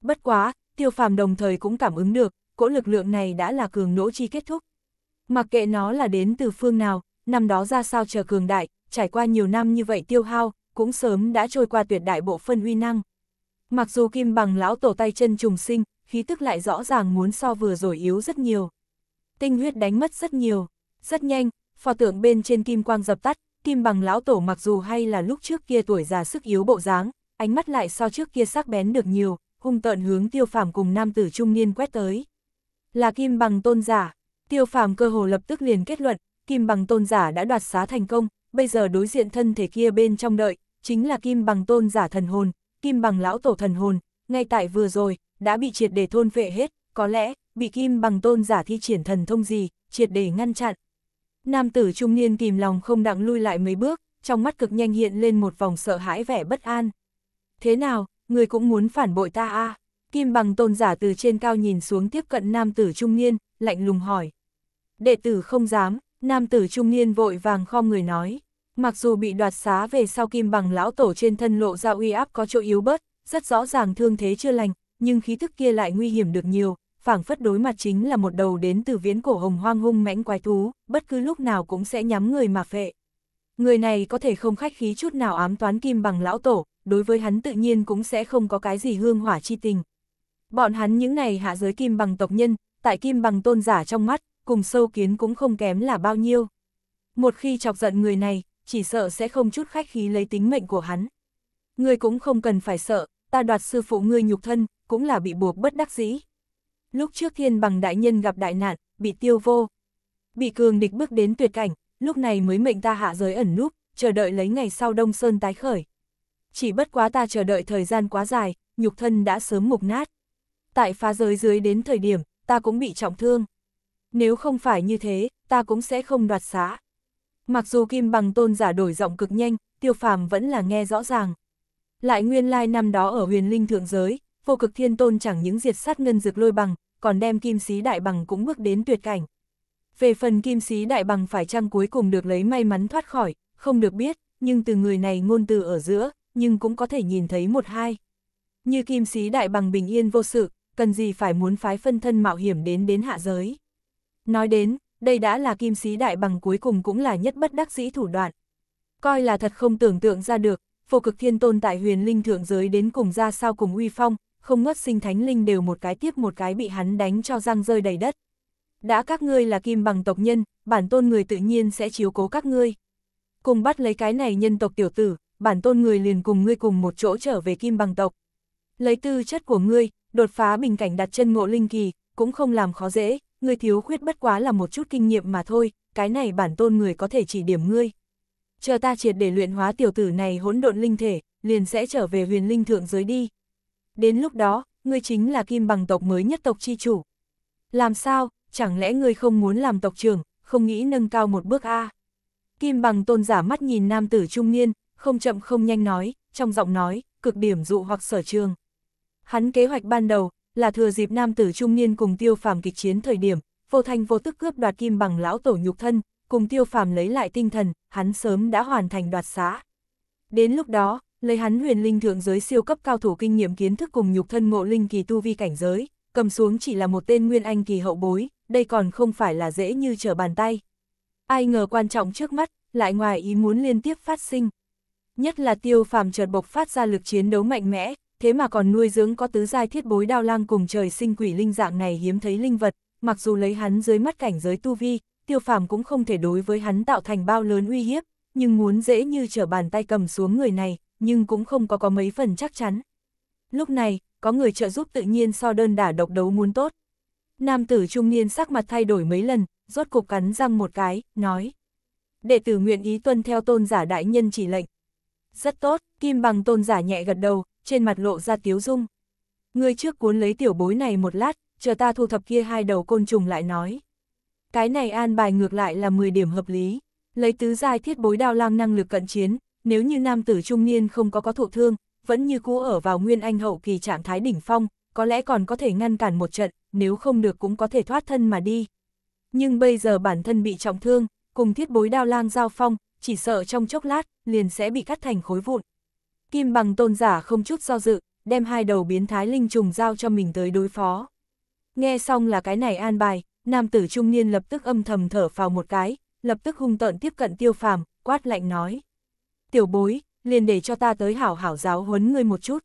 Bất quá, tiêu phàm đồng thời cũng cảm ứng được, cỗ lực lượng này đã là cường nỗ chi kết thúc. Mặc kệ nó là đến từ phương nào, năm đó ra sao chờ cường đại, trải qua nhiều năm như vậy tiêu hao, cũng sớm đã trôi qua tuyệt đại bộ phân uy năng. Mặc dù kim bằng lão tổ tay chân trùng sinh, khí tức lại rõ ràng muốn so vừa rồi yếu rất nhiều. Tinh huyết đánh mất rất nhiều, rất nhanh, phò tượng bên trên kim quang dập tắt, kim bằng lão tổ mặc dù hay là lúc trước kia tuổi già sức yếu bộ dáng, ánh mắt lại so trước kia sắc bén được nhiều, hung tợn hướng tiêu phàm cùng nam tử trung niên quét tới. Là kim bằng tôn giả, tiêu phàm cơ hồ lập tức liền kết luận, kim bằng tôn giả đã đoạt xá thành công, bây giờ đối diện thân thể kia bên trong đợi, chính là kim bằng tôn giả thần hồn, kim bằng lão tổ thần hồn, ngay tại vừa rồi, đã bị triệt để thôn vệ hết, có lẽ, bị kim bằng tôn giả thi triển thần thông gì, triệt để ngăn chặn. Nam tử trung niên kìm lòng không đặng lui lại mấy bước, trong mắt cực nhanh hiện lên một vòng sợ hãi vẻ bất an. Thế nào, người cũng muốn phản bội ta a à? Kim bằng tôn giả từ trên cao nhìn xuống tiếp cận nam tử trung niên, lạnh lùng hỏi. Đệ tử không dám, nam tử trung niên vội vàng kho người nói. Mặc dù bị đoạt xá về sau kim bằng lão tổ trên thân lộ ra uy áp có chỗ yếu bớt, rất rõ ràng thương thế chưa lành, nhưng khí thức kia lại nguy hiểm được nhiều, phảng phất đối mặt chính là một đầu đến từ viễn cổ hồng hoang hung mãnh quái thú, bất cứ lúc nào cũng sẽ nhắm người mà phệ. Người này có thể không khách khí chút nào ám toán kim bằng lão tổ, đối với hắn tự nhiên cũng sẽ không có cái gì hương hỏa chi tình, Bọn hắn những này hạ giới kim bằng tộc nhân, tại kim bằng tôn giả trong mắt, cùng sâu kiến cũng không kém là bao nhiêu. Một khi chọc giận người này, chỉ sợ sẽ không chút khách khí lấy tính mệnh của hắn. Ngươi cũng không cần phải sợ, ta đoạt sư phụ ngươi nhục thân, cũng là bị buộc bất đắc dĩ. Lúc trước thiên bằng đại nhân gặp đại nạn, bị tiêu vô. Bị cường địch bước đến tuyệt cảnh, lúc này mới mệnh ta hạ giới ẩn núp, chờ đợi lấy ngày sau đông sơn tái khởi. Chỉ bất quá ta chờ đợi thời gian quá dài, nhục thân đã sớm mục nát tại phá giới dưới đến thời điểm, ta cũng bị trọng thương. Nếu không phải như thế, ta cũng sẽ không đoạt xá. Mặc dù Kim Bằng Tôn giả đổi giọng cực nhanh, tiêu phàm vẫn là nghe rõ ràng. Lại nguyên lai năm đó ở huyền linh thượng giới, vô cực thiên tôn chẳng những diệt sát ngân dược lôi bằng, còn đem kim sĩ đại bằng cũng bước đến tuyệt cảnh. Về phần kim sĩ đại bằng phải chăng cuối cùng được lấy may mắn thoát khỏi, không được biết, nhưng từ người này ngôn từ ở giữa, nhưng cũng có thể nhìn thấy một hai. Như kim sĩ đại bằng bình yên vô sự, cần gì phải muốn phái phân thân mạo hiểm đến đến hạ giới. Nói đến, đây đã là kim sĩ đại bằng cuối cùng cũng là nhất bất đắc dĩ thủ đoạn. Coi là thật không tưởng tượng ra được, phổ cực thiên tôn tại huyền linh thượng giới đến cùng ra sao cùng uy phong, không ngất sinh thánh linh đều một cái tiếp một cái bị hắn đánh cho răng rơi đầy đất. Đã các ngươi là kim bằng tộc nhân, bản tôn người tự nhiên sẽ chiếu cố các ngươi. Cùng bắt lấy cái này nhân tộc tiểu tử, bản tôn người liền cùng ngươi cùng một chỗ trở về kim bằng tộc. Lấy tư chất của ngươi, đột phá bình cảnh đặt chân ngộ linh kỳ, cũng không làm khó dễ, người thiếu khuyết bất quá là một chút kinh nghiệm mà thôi, cái này bản tôn người có thể chỉ điểm ngươi. Chờ ta triệt để luyện hóa tiểu tử này hỗn độn linh thể, liền sẽ trở về huyền linh thượng giới đi. Đến lúc đó, ngươi chính là kim bằng tộc mới nhất tộc chi chủ. Làm sao, chẳng lẽ ngươi không muốn làm tộc trưởng, không nghĩ nâng cao một bước a? Kim bằng tôn giả mắt nhìn nam tử trung niên, không chậm không nhanh nói, trong giọng nói, cực điểm dụ hoặc sở trường. Hắn kế hoạch ban đầu là thừa dịp nam tử trung niên cùng tiêu phàm kịch chiến thời điểm, vô thanh vô tức cướp đoạt kim bằng lão tổ nhục thân, cùng tiêu phàm lấy lại tinh thần, hắn sớm đã hoàn thành đoạt xá. Đến lúc đó, lấy hắn huyền linh thượng giới siêu cấp cao thủ kinh nghiệm kiến thức cùng nhục thân ngộ linh kỳ tu vi cảnh giới, cầm xuống chỉ là một tên nguyên anh kỳ hậu bối, đây còn không phải là dễ như trở bàn tay. Ai ngờ quan trọng trước mắt, lại ngoài ý muốn liên tiếp phát sinh. Nhất là tiêu phàm chợt bộc phát ra lực chiến đấu mạnh mẽ, thế mà còn nuôi dưỡng có tứ giai thiết bối đao lang cùng trời sinh quỷ linh dạng này hiếm thấy linh vật, mặc dù lấy hắn dưới mắt cảnh giới tu vi, tiêu phàm cũng không thể đối với hắn tạo thành bao lớn uy hiếp, nhưng muốn dễ như trở bàn tay cầm xuống người này, nhưng cũng không có có mấy phần chắc chắn. Lúc này, có người trợ giúp tự nhiên so đơn đả độc đấu muốn tốt. Nam tử trung niên sắc mặt thay đổi mấy lần, rốt cục cắn răng một cái, nói. Đệ tử nguyện ý tuân theo tôn giả đại nhân chỉ lệnh. Rất tốt, kim bằng tôn giả nhẹ gật đầu, trên mặt lộ ra tiếu dung. Ngươi trước cuốn lấy tiểu bối này một lát, chờ ta thu thập kia hai đầu côn trùng lại nói. Cái này an bài ngược lại là 10 điểm hợp lý, lấy tứ giai thiết bối đao lang năng lực cận chiến, nếu như nam tử trung niên không có có thụ thương, vẫn như cũ ở vào nguyên anh hậu kỳ trạng thái đỉnh phong, có lẽ còn có thể ngăn cản một trận, nếu không được cũng có thể thoát thân mà đi. Nhưng bây giờ bản thân bị trọng thương, cùng thiết bối đao lang giao phong, chỉ sợ trong chốc lát, liền sẽ bị cắt thành khối vụn. Kim bằng tôn giả không chút do dự, đem hai đầu biến thái linh trùng giao cho mình tới đối phó. Nghe xong là cái này an bài, nam tử trung niên lập tức âm thầm thở vào một cái, lập tức hung tợn tiếp cận tiêu phàm, quát lạnh nói. Tiểu bối, liền để cho ta tới hảo hảo giáo huấn ngươi một chút.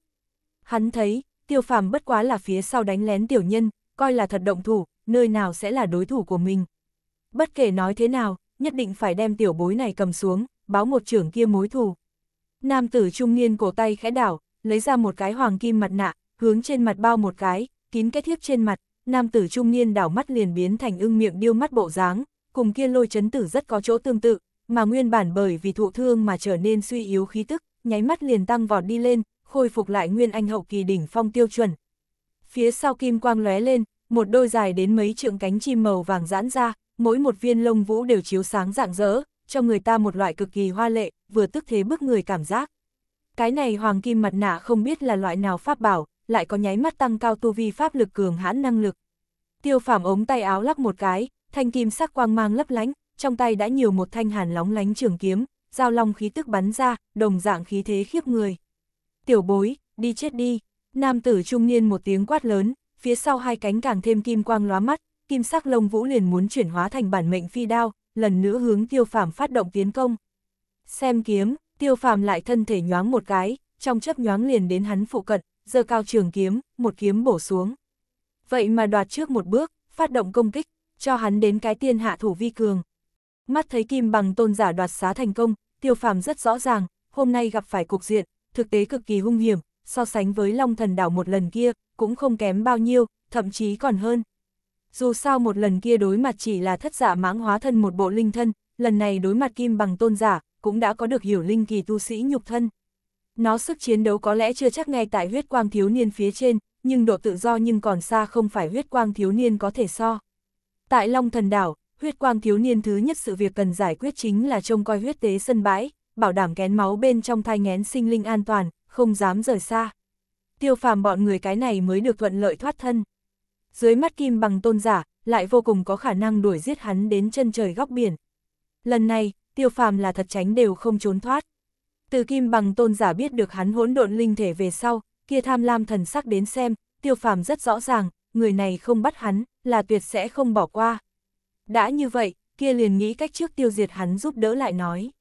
Hắn thấy, tiêu phàm bất quá là phía sau đánh lén tiểu nhân, coi là thật động thủ, nơi nào sẽ là đối thủ của mình. Bất kể nói thế nào, nhất định phải đem tiểu bối này cầm xuống, báo một trưởng kia mối thù. Nam tử trung niên cổ tay khẽ đảo, lấy ra một cái hoàng kim mặt nạ, hướng trên mặt bao một cái, kín cái thiếp trên mặt, nam tử trung niên đảo mắt liền biến thành ưng miệng điêu mắt bộ dáng, cùng kia lôi chấn tử rất có chỗ tương tự, mà nguyên bản bởi vì thụ thương mà trở nên suy yếu khí tức, nháy mắt liền tăng vọt đi lên, khôi phục lại nguyên anh hậu kỳ đỉnh phong tiêu chuẩn. Phía sau kim quang lóe lên, một đôi dài đến mấy trượng cánh chim màu vàng giãn ra, mỗi một viên lông vũ đều chiếu sáng rạng rỡ, cho người ta một loại cực kỳ hoa lệ, vừa tức thế bức người cảm giác. Cái này hoàng kim mặt nạ không biết là loại nào pháp bảo, lại có nháy mắt tăng cao tu vi pháp lực cường hãn năng lực. Tiêu phàm ống tay áo lắc một cái, thanh kim sắc quang mang lấp lánh, trong tay đã nhiều một thanh hàn lóng lánh trường kiếm, giao long khí tức bắn ra, đồng dạng khí thế khiếp người. Tiểu bối, đi chết đi, nam tử trung niên một tiếng quát lớn, phía sau hai cánh càng thêm kim quang lóa mắt, kim sắc lông vũ liền muốn chuyển hóa thành bản mệnh phi đao, lần nữa hướng tiêu phàm phát động tiến công. Xem kiếm, tiêu phàm lại thân thể nhoáng một cái, trong chấp nhoáng liền đến hắn phụ cận, giơ cao trường kiếm, một kiếm bổ xuống. Vậy mà đoạt trước một bước, phát động công kích, cho hắn đến cái tiên hạ thủ vi cường. Mắt thấy kim bằng tôn giả đoạt xá thành công, tiêu phàm rất rõ ràng, hôm nay gặp phải cục diện, thực tế cực kỳ hung hiểm, so sánh với long thần đảo một lần kia, cũng không kém bao nhiêu, thậm chí còn hơn. Dù sao một lần kia đối mặt chỉ là thất giả mãng hóa thân một bộ linh thân, lần này đối mặt kim bằng tôn giả, cũng đã có được hiểu linh kỳ tu sĩ nhục thân. Nó sức chiến đấu có lẽ chưa chắc ngay tại huyết quang thiếu niên phía trên, nhưng độ tự do nhưng còn xa không phải huyết quang thiếu niên có thể so. Tại Long Thần Đảo, huyết quang thiếu niên thứ nhất sự việc cần giải quyết chính là trông coi huyết tế sân bãi, bảo đảm kén máu bên trong thai ngén sinh linh an toàn, không dám rời xa. Tiêu phàm bọn người cái này mới được thuận lợi thoát thân dưới mắt kim bằng tôn giả, lại vô cùng có khả năng đuổi giết hắn đến chân trời góc biển. Lần này, tiêu phàm là thật tránh đều không trốn thoát. Từ kim bằng tôn giả biết được hắn hỗn độn linh thể về sau, kia tham lam thần sắc đến xem, tiêu phàm rất rõ ràng, người này không bắt hắn, là tuyệt sẽ không bỏ qua. Đã như vậy, kia liền nghĩ cách trước tiêu diệt hắn giúp đỡ lại nói.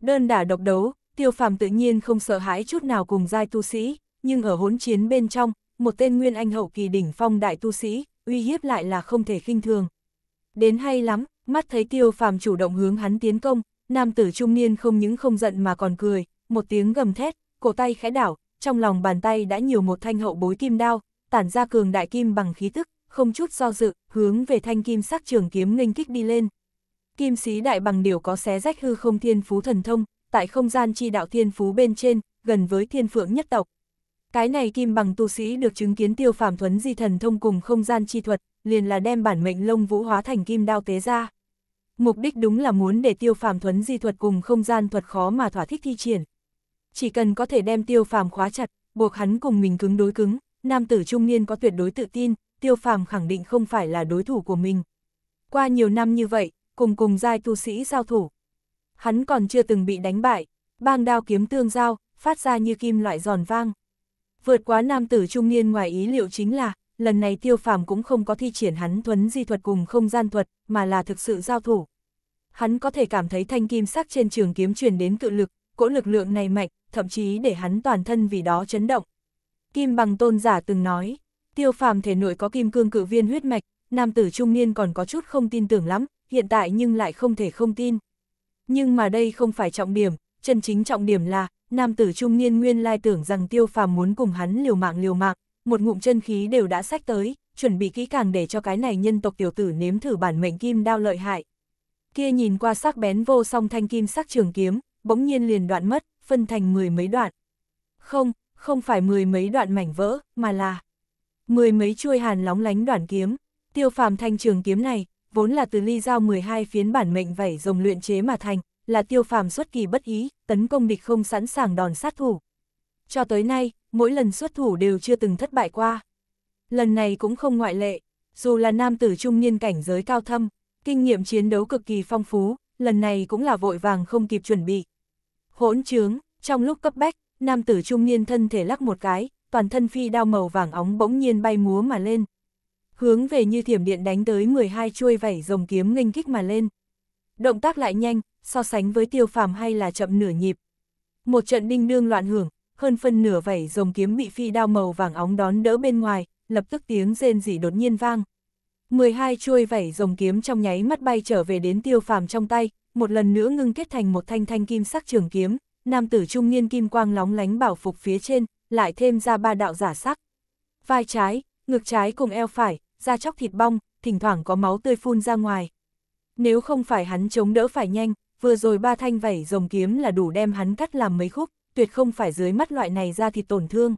Đơn đả độc đấu, tiêu phàm tự nhiên không sợ hãi chút nào cùng giai tu sĩ, nhưng ở hỗn chiến bên trong, một tên nguyên anh hậu kỳ đỉnh phong đại tu sĩ, uy hiếp lại là không thể khinh thường. Đến hay lắm, mắt thấy tiêu phàm chủ động hướng hắn tiến công, nam tử trung niên không những không giận mà còn cười, một tiếng gầm thét, cổ tay khẽ đảo, trong lòng bàn tay đã nhiều một thanh hậu bối kim đao, tản ra cường đại kim bằng khí tức, không chút do dự, hướng về thanh kim sắc trường kiếm nghênh kích đi lên. Kim sĩ đại bằng điều có xé rách hư không thiên phú thần thông, tại không gian chi đạo thiên phú bên trên, gần với thiên phượng nhất tộc. Cái này kim bằng tu sĩ được chứng kiến tiêu phàm thuấn di thần thông cùng không gian chi thuật, liền là đem bản mệnh lông vũ hóa thành kim đao tế ra. Mục đích đúng là muốn để tiêu phàm thuấn di thuật cùng không gian thuật khó mà thỏa thích thi triển. Chỉ cần có thể đem tiêu phàm khóa chặt, buộc hắn cùng mình cứng đối cứng, nam tử trung niên có tuyệt đối tự tin, tiêu phàm khẳng định không phải là đối thủ của mình. Qua nhiều năm như vậy, cùng cùng giai tu sĩ giao thủ. Hắn còn chưa từng bị đánh bại, bang đao kiếm tương giao, phát ra như kim loại giòn vang. Vượt quá nam tử trung niên ngoài ý liệu chính là, lần này tiêu phàm cũng không có thi triển hắn thuấn di thuật cùng không gian thuật, mà là thực sự giao thủ. Hắn có thể cảm thấy thanh kim sắc trên trường kiếm truyền đến cự lực, cỗ lực lượng này mạnh, thậm chí để hắn toàn thân vì đó chấn động. Kim bằng tôn giả từng nói, tiêu phàm thể nội có kim cương cự viên huyết mạch, nam tử trung niên còn có chút không tin tưởng lắm, hiện tại nhưng lại không thể không tin. Nhưng mà đây không phải trọng điểm, chân chính trọng điểm là, nam tử trung niên nguyên lai tưởng rằng tiêu phàm muốn cùng hắn liều mạng liều mạng, một ngụm chân khí đều đã sách tới, chuẩn bị kỹ càng để cho cái này nhân tộc tiểu tử nếm thử bản mệnh kim đao lợi hại. Kia nhìn qua sắc bén vô song thanh kim sắc trường kiếm, bỗng nhiên liền đoạn mất, phân thành mười mấy đoạn. Không, không phải mười mấy đoạn mảnh vỡ, mà là mười mấy chuôi hàn lóng lánh đoạn kiếm. Tiêu phàm thanh trường kiếm này, vốn là từ ly dao 12 phiến bản mệnh vảy rồng luyện chế mà thành, là tiêu phàm xuất kỳ bất ý, tấn công địch không sẵn sàng đòn sát thủ. Cho tới nay, mỗi lần xuất thủ đều chưa từng thất bại qua. Lần này cũng không ngoại lệ, dù là nam tử trung niên cảnh giới cao thâm, kinh nghiệm chiến đấu cực kỳ phong phú, lần này cũng là vội vàng không kịp chuẩn bị. Hỗn trướng, trong lúc cấp bách, nam tử trung niên thân thể lắc một cái, toàn thân phi đao màu vàng óng bỗng nhiên bay múa mà lên. Hướng về như thiểm điện đánh tới 12 chuôi vảy rồng kiếm nghênh kích mà lên. Động tác lại nhanh, so sánh với tiêu phàm hay là chậm nửa nhịp. Một trận đinh đương loạn hưởng, hơn phân nửa vảy rồng kiếm bị phi đao màu vàng óng đón đỡ bên ngoài, lập tức tiếng rên rỉ đột nhiên vang. 12 chuôi vảy rồng kiếm trong nháy mắt bay trở về đến tiêu phàm trong tay, một lần nữa ngưng kết thành một thanh thanh kim sắc trường kiếm, nam tử trung niên kim quang lóng lánh bảo phục phía trên, lại thêm ra ba đạo giả sắc. Vai trái, ngực trái cùng eo phải, da chóc thịt bong, thỉnh thoảng có máu tươi phun ra ngoài. Nếu không phải hắn chống đỡ phải nhanh, vừa rồi ba thanh vẩy rồng kiếm là đủ đem hắn cắt làm mấy khúc, tuyệt không phải dưới mắt loại này ra thịt tổn thương.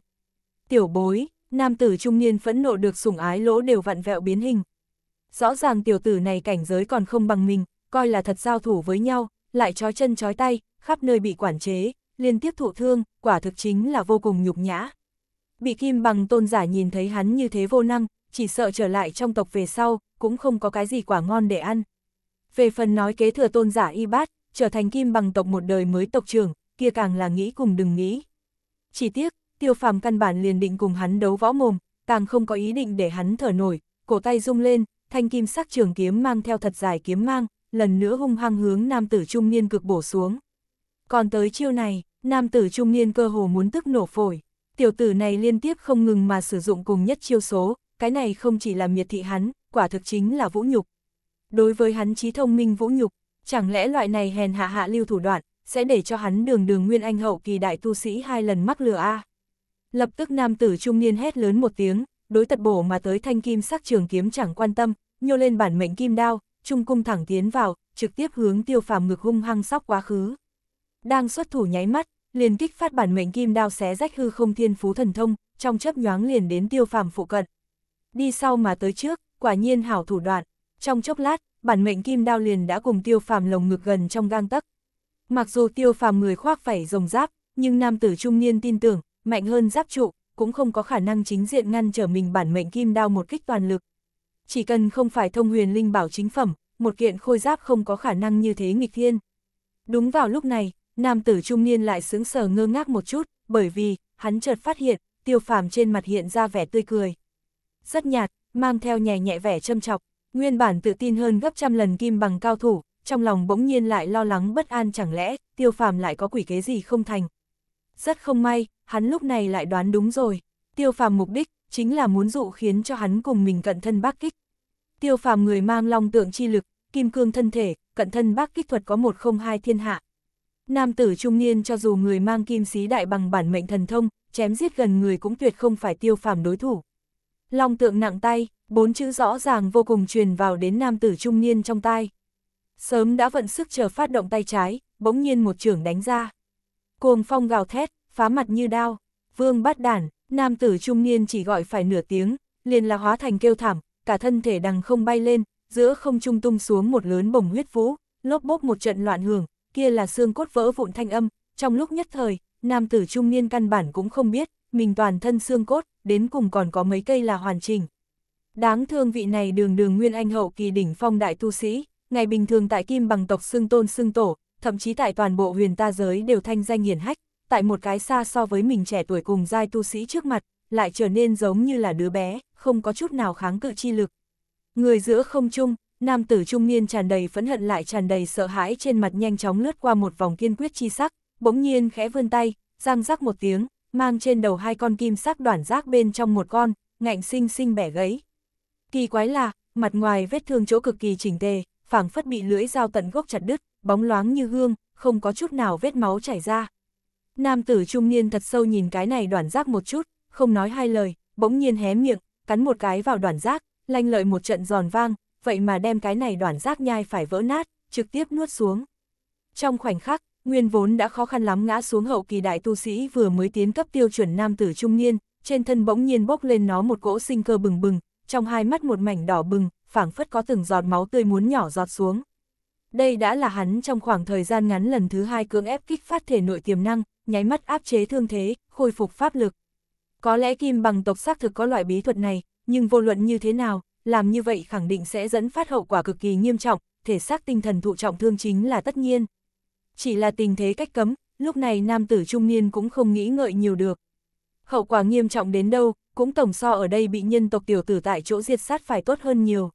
Tiểu bối, nam tử trung niên phẫn nộ được sủng ái lỗ đều vặn vẹo biến hình. Rõ ràng tiểu tử này cảnh giới còn không bằng mình, coi là thật giao thủ với nhau, lại chói chân chói tay, khắp nơi bị quản chế, liên tiếp thụ thương, quả thực chính là vô cùng nhục nhã. Bị kim bằng tôn giả nhìn thấy hắn như thế vô năng, chỉ sợ trở lại trong tộc về sau, cũng không có cái gì quả ngon để ăn. Về phần nói kế thừa tôn giả y bát, trở thành kim bằng tộc một đời mới tộc trưởng, kia càng là nghĩ cùng đừng nghĩ. Chỉ tiếc, tiêu phàm căn bản liền định cùng hắn đấu võ mồm, càng không có ý định để hắn thở nổi, cổ tay rung lên, thanh kim sắc trường kiếm mang theo thật dài kiếm mang, lần nữa hung hăng hướng nam tử trung niên cực bổ xuống. Còn tới chiêu này, nam tử trung niên cơ hồ muốn tức nổ phổi, tiểu tử này liên tiếp không ngừng mà sử dụng cùng nhất chiêu số, cái này không chỉ là miệt thị hắn, quả thực chính là vũ nhục đối với hắn trí thông minh vũ nhục, chẳng lẽ loại này hèn hạ hạ lưu thủ đoạn, sẽ để cho hắn đường đường nguyên anh hậu kỳ đại tu sĩ hai lần mắc lừa a Lập tức nam tử trung niên hét lớn một tiếng, đối tật bổ mà tới thanh kim sắc trường kiếm chẳng quan tâm, nhô lên bản mệnh kim đao, trung cung thẳng tiến vào, trực tiếp hướng tiêu phàm ngực hung hăng sóc quá khứ. Đang xuất thủ nháy mắt, liền kích phát bản mệnh kim đao xé rách hư không thiên phú thần thông, trong chấp nhoáng liền đến tiêu phàm phụ cận. Đi sau mà tới trước, quả nhiên hảo thủ đoạn trong chốc lát, bản mệnh kim đao liền đã cùng tiêu phàm lồng ngực gần trong gang tấc. Mặc dù tiêu phàm người khoác phải rồng giáp, nhưng nam tử trung niên tin tưởng, mạnh hơn giáp trụ, cũng không có khả năng chính diện ngăn trở mình bản mệnh kim đao một kích toàn lực. Chỉ cần không phải thông huyền linh bảo chính phẩm, một kiện khôi giáp không có khả năng như thế nghịch thiên. Đúng vào lúc này, nam tử trung niên lại sướng sờ ngơ ngác một chút, bởi vì, hắn chợt phát hiện, tiêu phàm trên mặt hiện ra vẻ tươi cười. Rất nhạt, mang theo nhẹ nhẹ vẻ châm chọc, Nguyên bản tự tin hơn gấp trăm lần kim bằng cao thủ, trong lòng bỗng nhiên lại lo lắng bất an chẳng lẽ, tiêu phàm lại có quỷ kế gì không thành. Rất không may, hắn lúc này lại đoán đúng rồi, tiêu phàm mục đích, chính là muốn dụ khiến cho hắn cùng mình cận thân bác kích. Tiêu phàm người mang long tượng chi lực, kim cương thân thể, cận thân bác kích thuật có một không hai thiên hạ. Nam tử trung niên cho dù người mang kim xí đại bằng bản mệnh thần thông, chém giết gần người cũng tuyệt không phải tiêu phàm đối thủ. Long tượng nặng tay, bốn chữ rõ ràng vô cùng truyền vào đến nam tử trung niên trong tai. Sớm đã vận sức chờ phát động tay trái, bỗng nhiên một trưởng đánh ra. Cuồng phong gào thét, phá mặt như đao, vương bắt đản, nam tử trung niên chỉ gọi phải nửa tiếng, liền là hóa thành kêu thảm, cả thân thể đằng không bay lên, giữa không trung tung xuống một lớn bồng huyết vũ, lốp bốp một trận loạn hưởng, kia là xương cốt vỡ vụn thanh âm, trong lúc nhất thời, nam tử trung niên căn bản cũng không biết, mình toàn thân xương cốt, đến cùng còn có mấy cây là hoàn chỉnh. Đáng thương vị này đường đường nguyên anh hậu kỳ đỉnh phong đại tu sĩ, ngày bình thường tại kim bằng tộc xương tôn xương tổ, thậm chí tại toàn bộ huyền ta giới đều thanh danh hiển hách, tại một cái xa so với mình trẻ tuổi cùng giai tu sĩ trước mặt, lại trở nên giống như là đứa bé, không có chút nào kháng cự chi lực. Người giữa không trung, nam tử trung niên tràn đầy phẫn hận lại tràn đầy sợ hãi trên mặt nhanh chóng lướt qua một vòng kiên quyết chi sắc, bỗng nhiên khẽ vươn tay, răng rắc một tiếng, mang trên đầu hai con kim sắc đoạn giác bên trong một con, ngạnh sinh sinh bẻ gấy. Kỳ quái là, mặt ngoài vết thương chỗ cực kỳ chỉnh tề, phảng phất bị lưỡi dao tận gốc chặt đứt, bóng loáng như gương, không có chút nào vết máu chảy ra. Nam tử trung niên thật sâu nhìn cái này đoạn giác một chút, không nói hai lời, bỗng nhiên hé miệng, cắn một cái vào đoạn giác lanh lợi một trận giòn vang, vậy mà đem cái này đoạn giác nhai phải vỡ nát, trực tiếp nuốt xuống. Trong khoảnh khắc, Nguyên vốn đã khó khăn lắm ngã xuống hậu kỳ đại tu sĩ vừa mới tiến cấp tiêu chuẩn nam tử trung niên, trên thân bỗng nhiên bốc lên nó một cỗ sinh cơ bừng bừng, trong hai mắt một mảnh đỏ bừng, phảng phất có từng giọt máu tươi muốn nhỏ giọt xuống. Đây đã là hắn trong khoảng thời gian ngắn lần thứ hai cưỡng ép kích phát thể nội tiềm năng, nháy mắt áp chế thương thế, khôi phục pháp lực. Có lẽ kim bằng tộc xác thực có loại bí thuật này, nhưng vô luận như thế nào, làm như vậy khẳng định sẽ dẫn phát hậu quả cực kỳ nghiêm trọng, thể xác tinh thần thụ trọng thương chính là tất nhiên chỉ là tình thế cách cấm, lúc này nam tử trung niên cũng không nghĩ ngợi nhiều được. Hậu quả nghiêm trọng đến đâu, cũng tổng so ở đây bị nhân tộc tiểu tử tại chỗ diệt sát phải tốt hơn nhiều.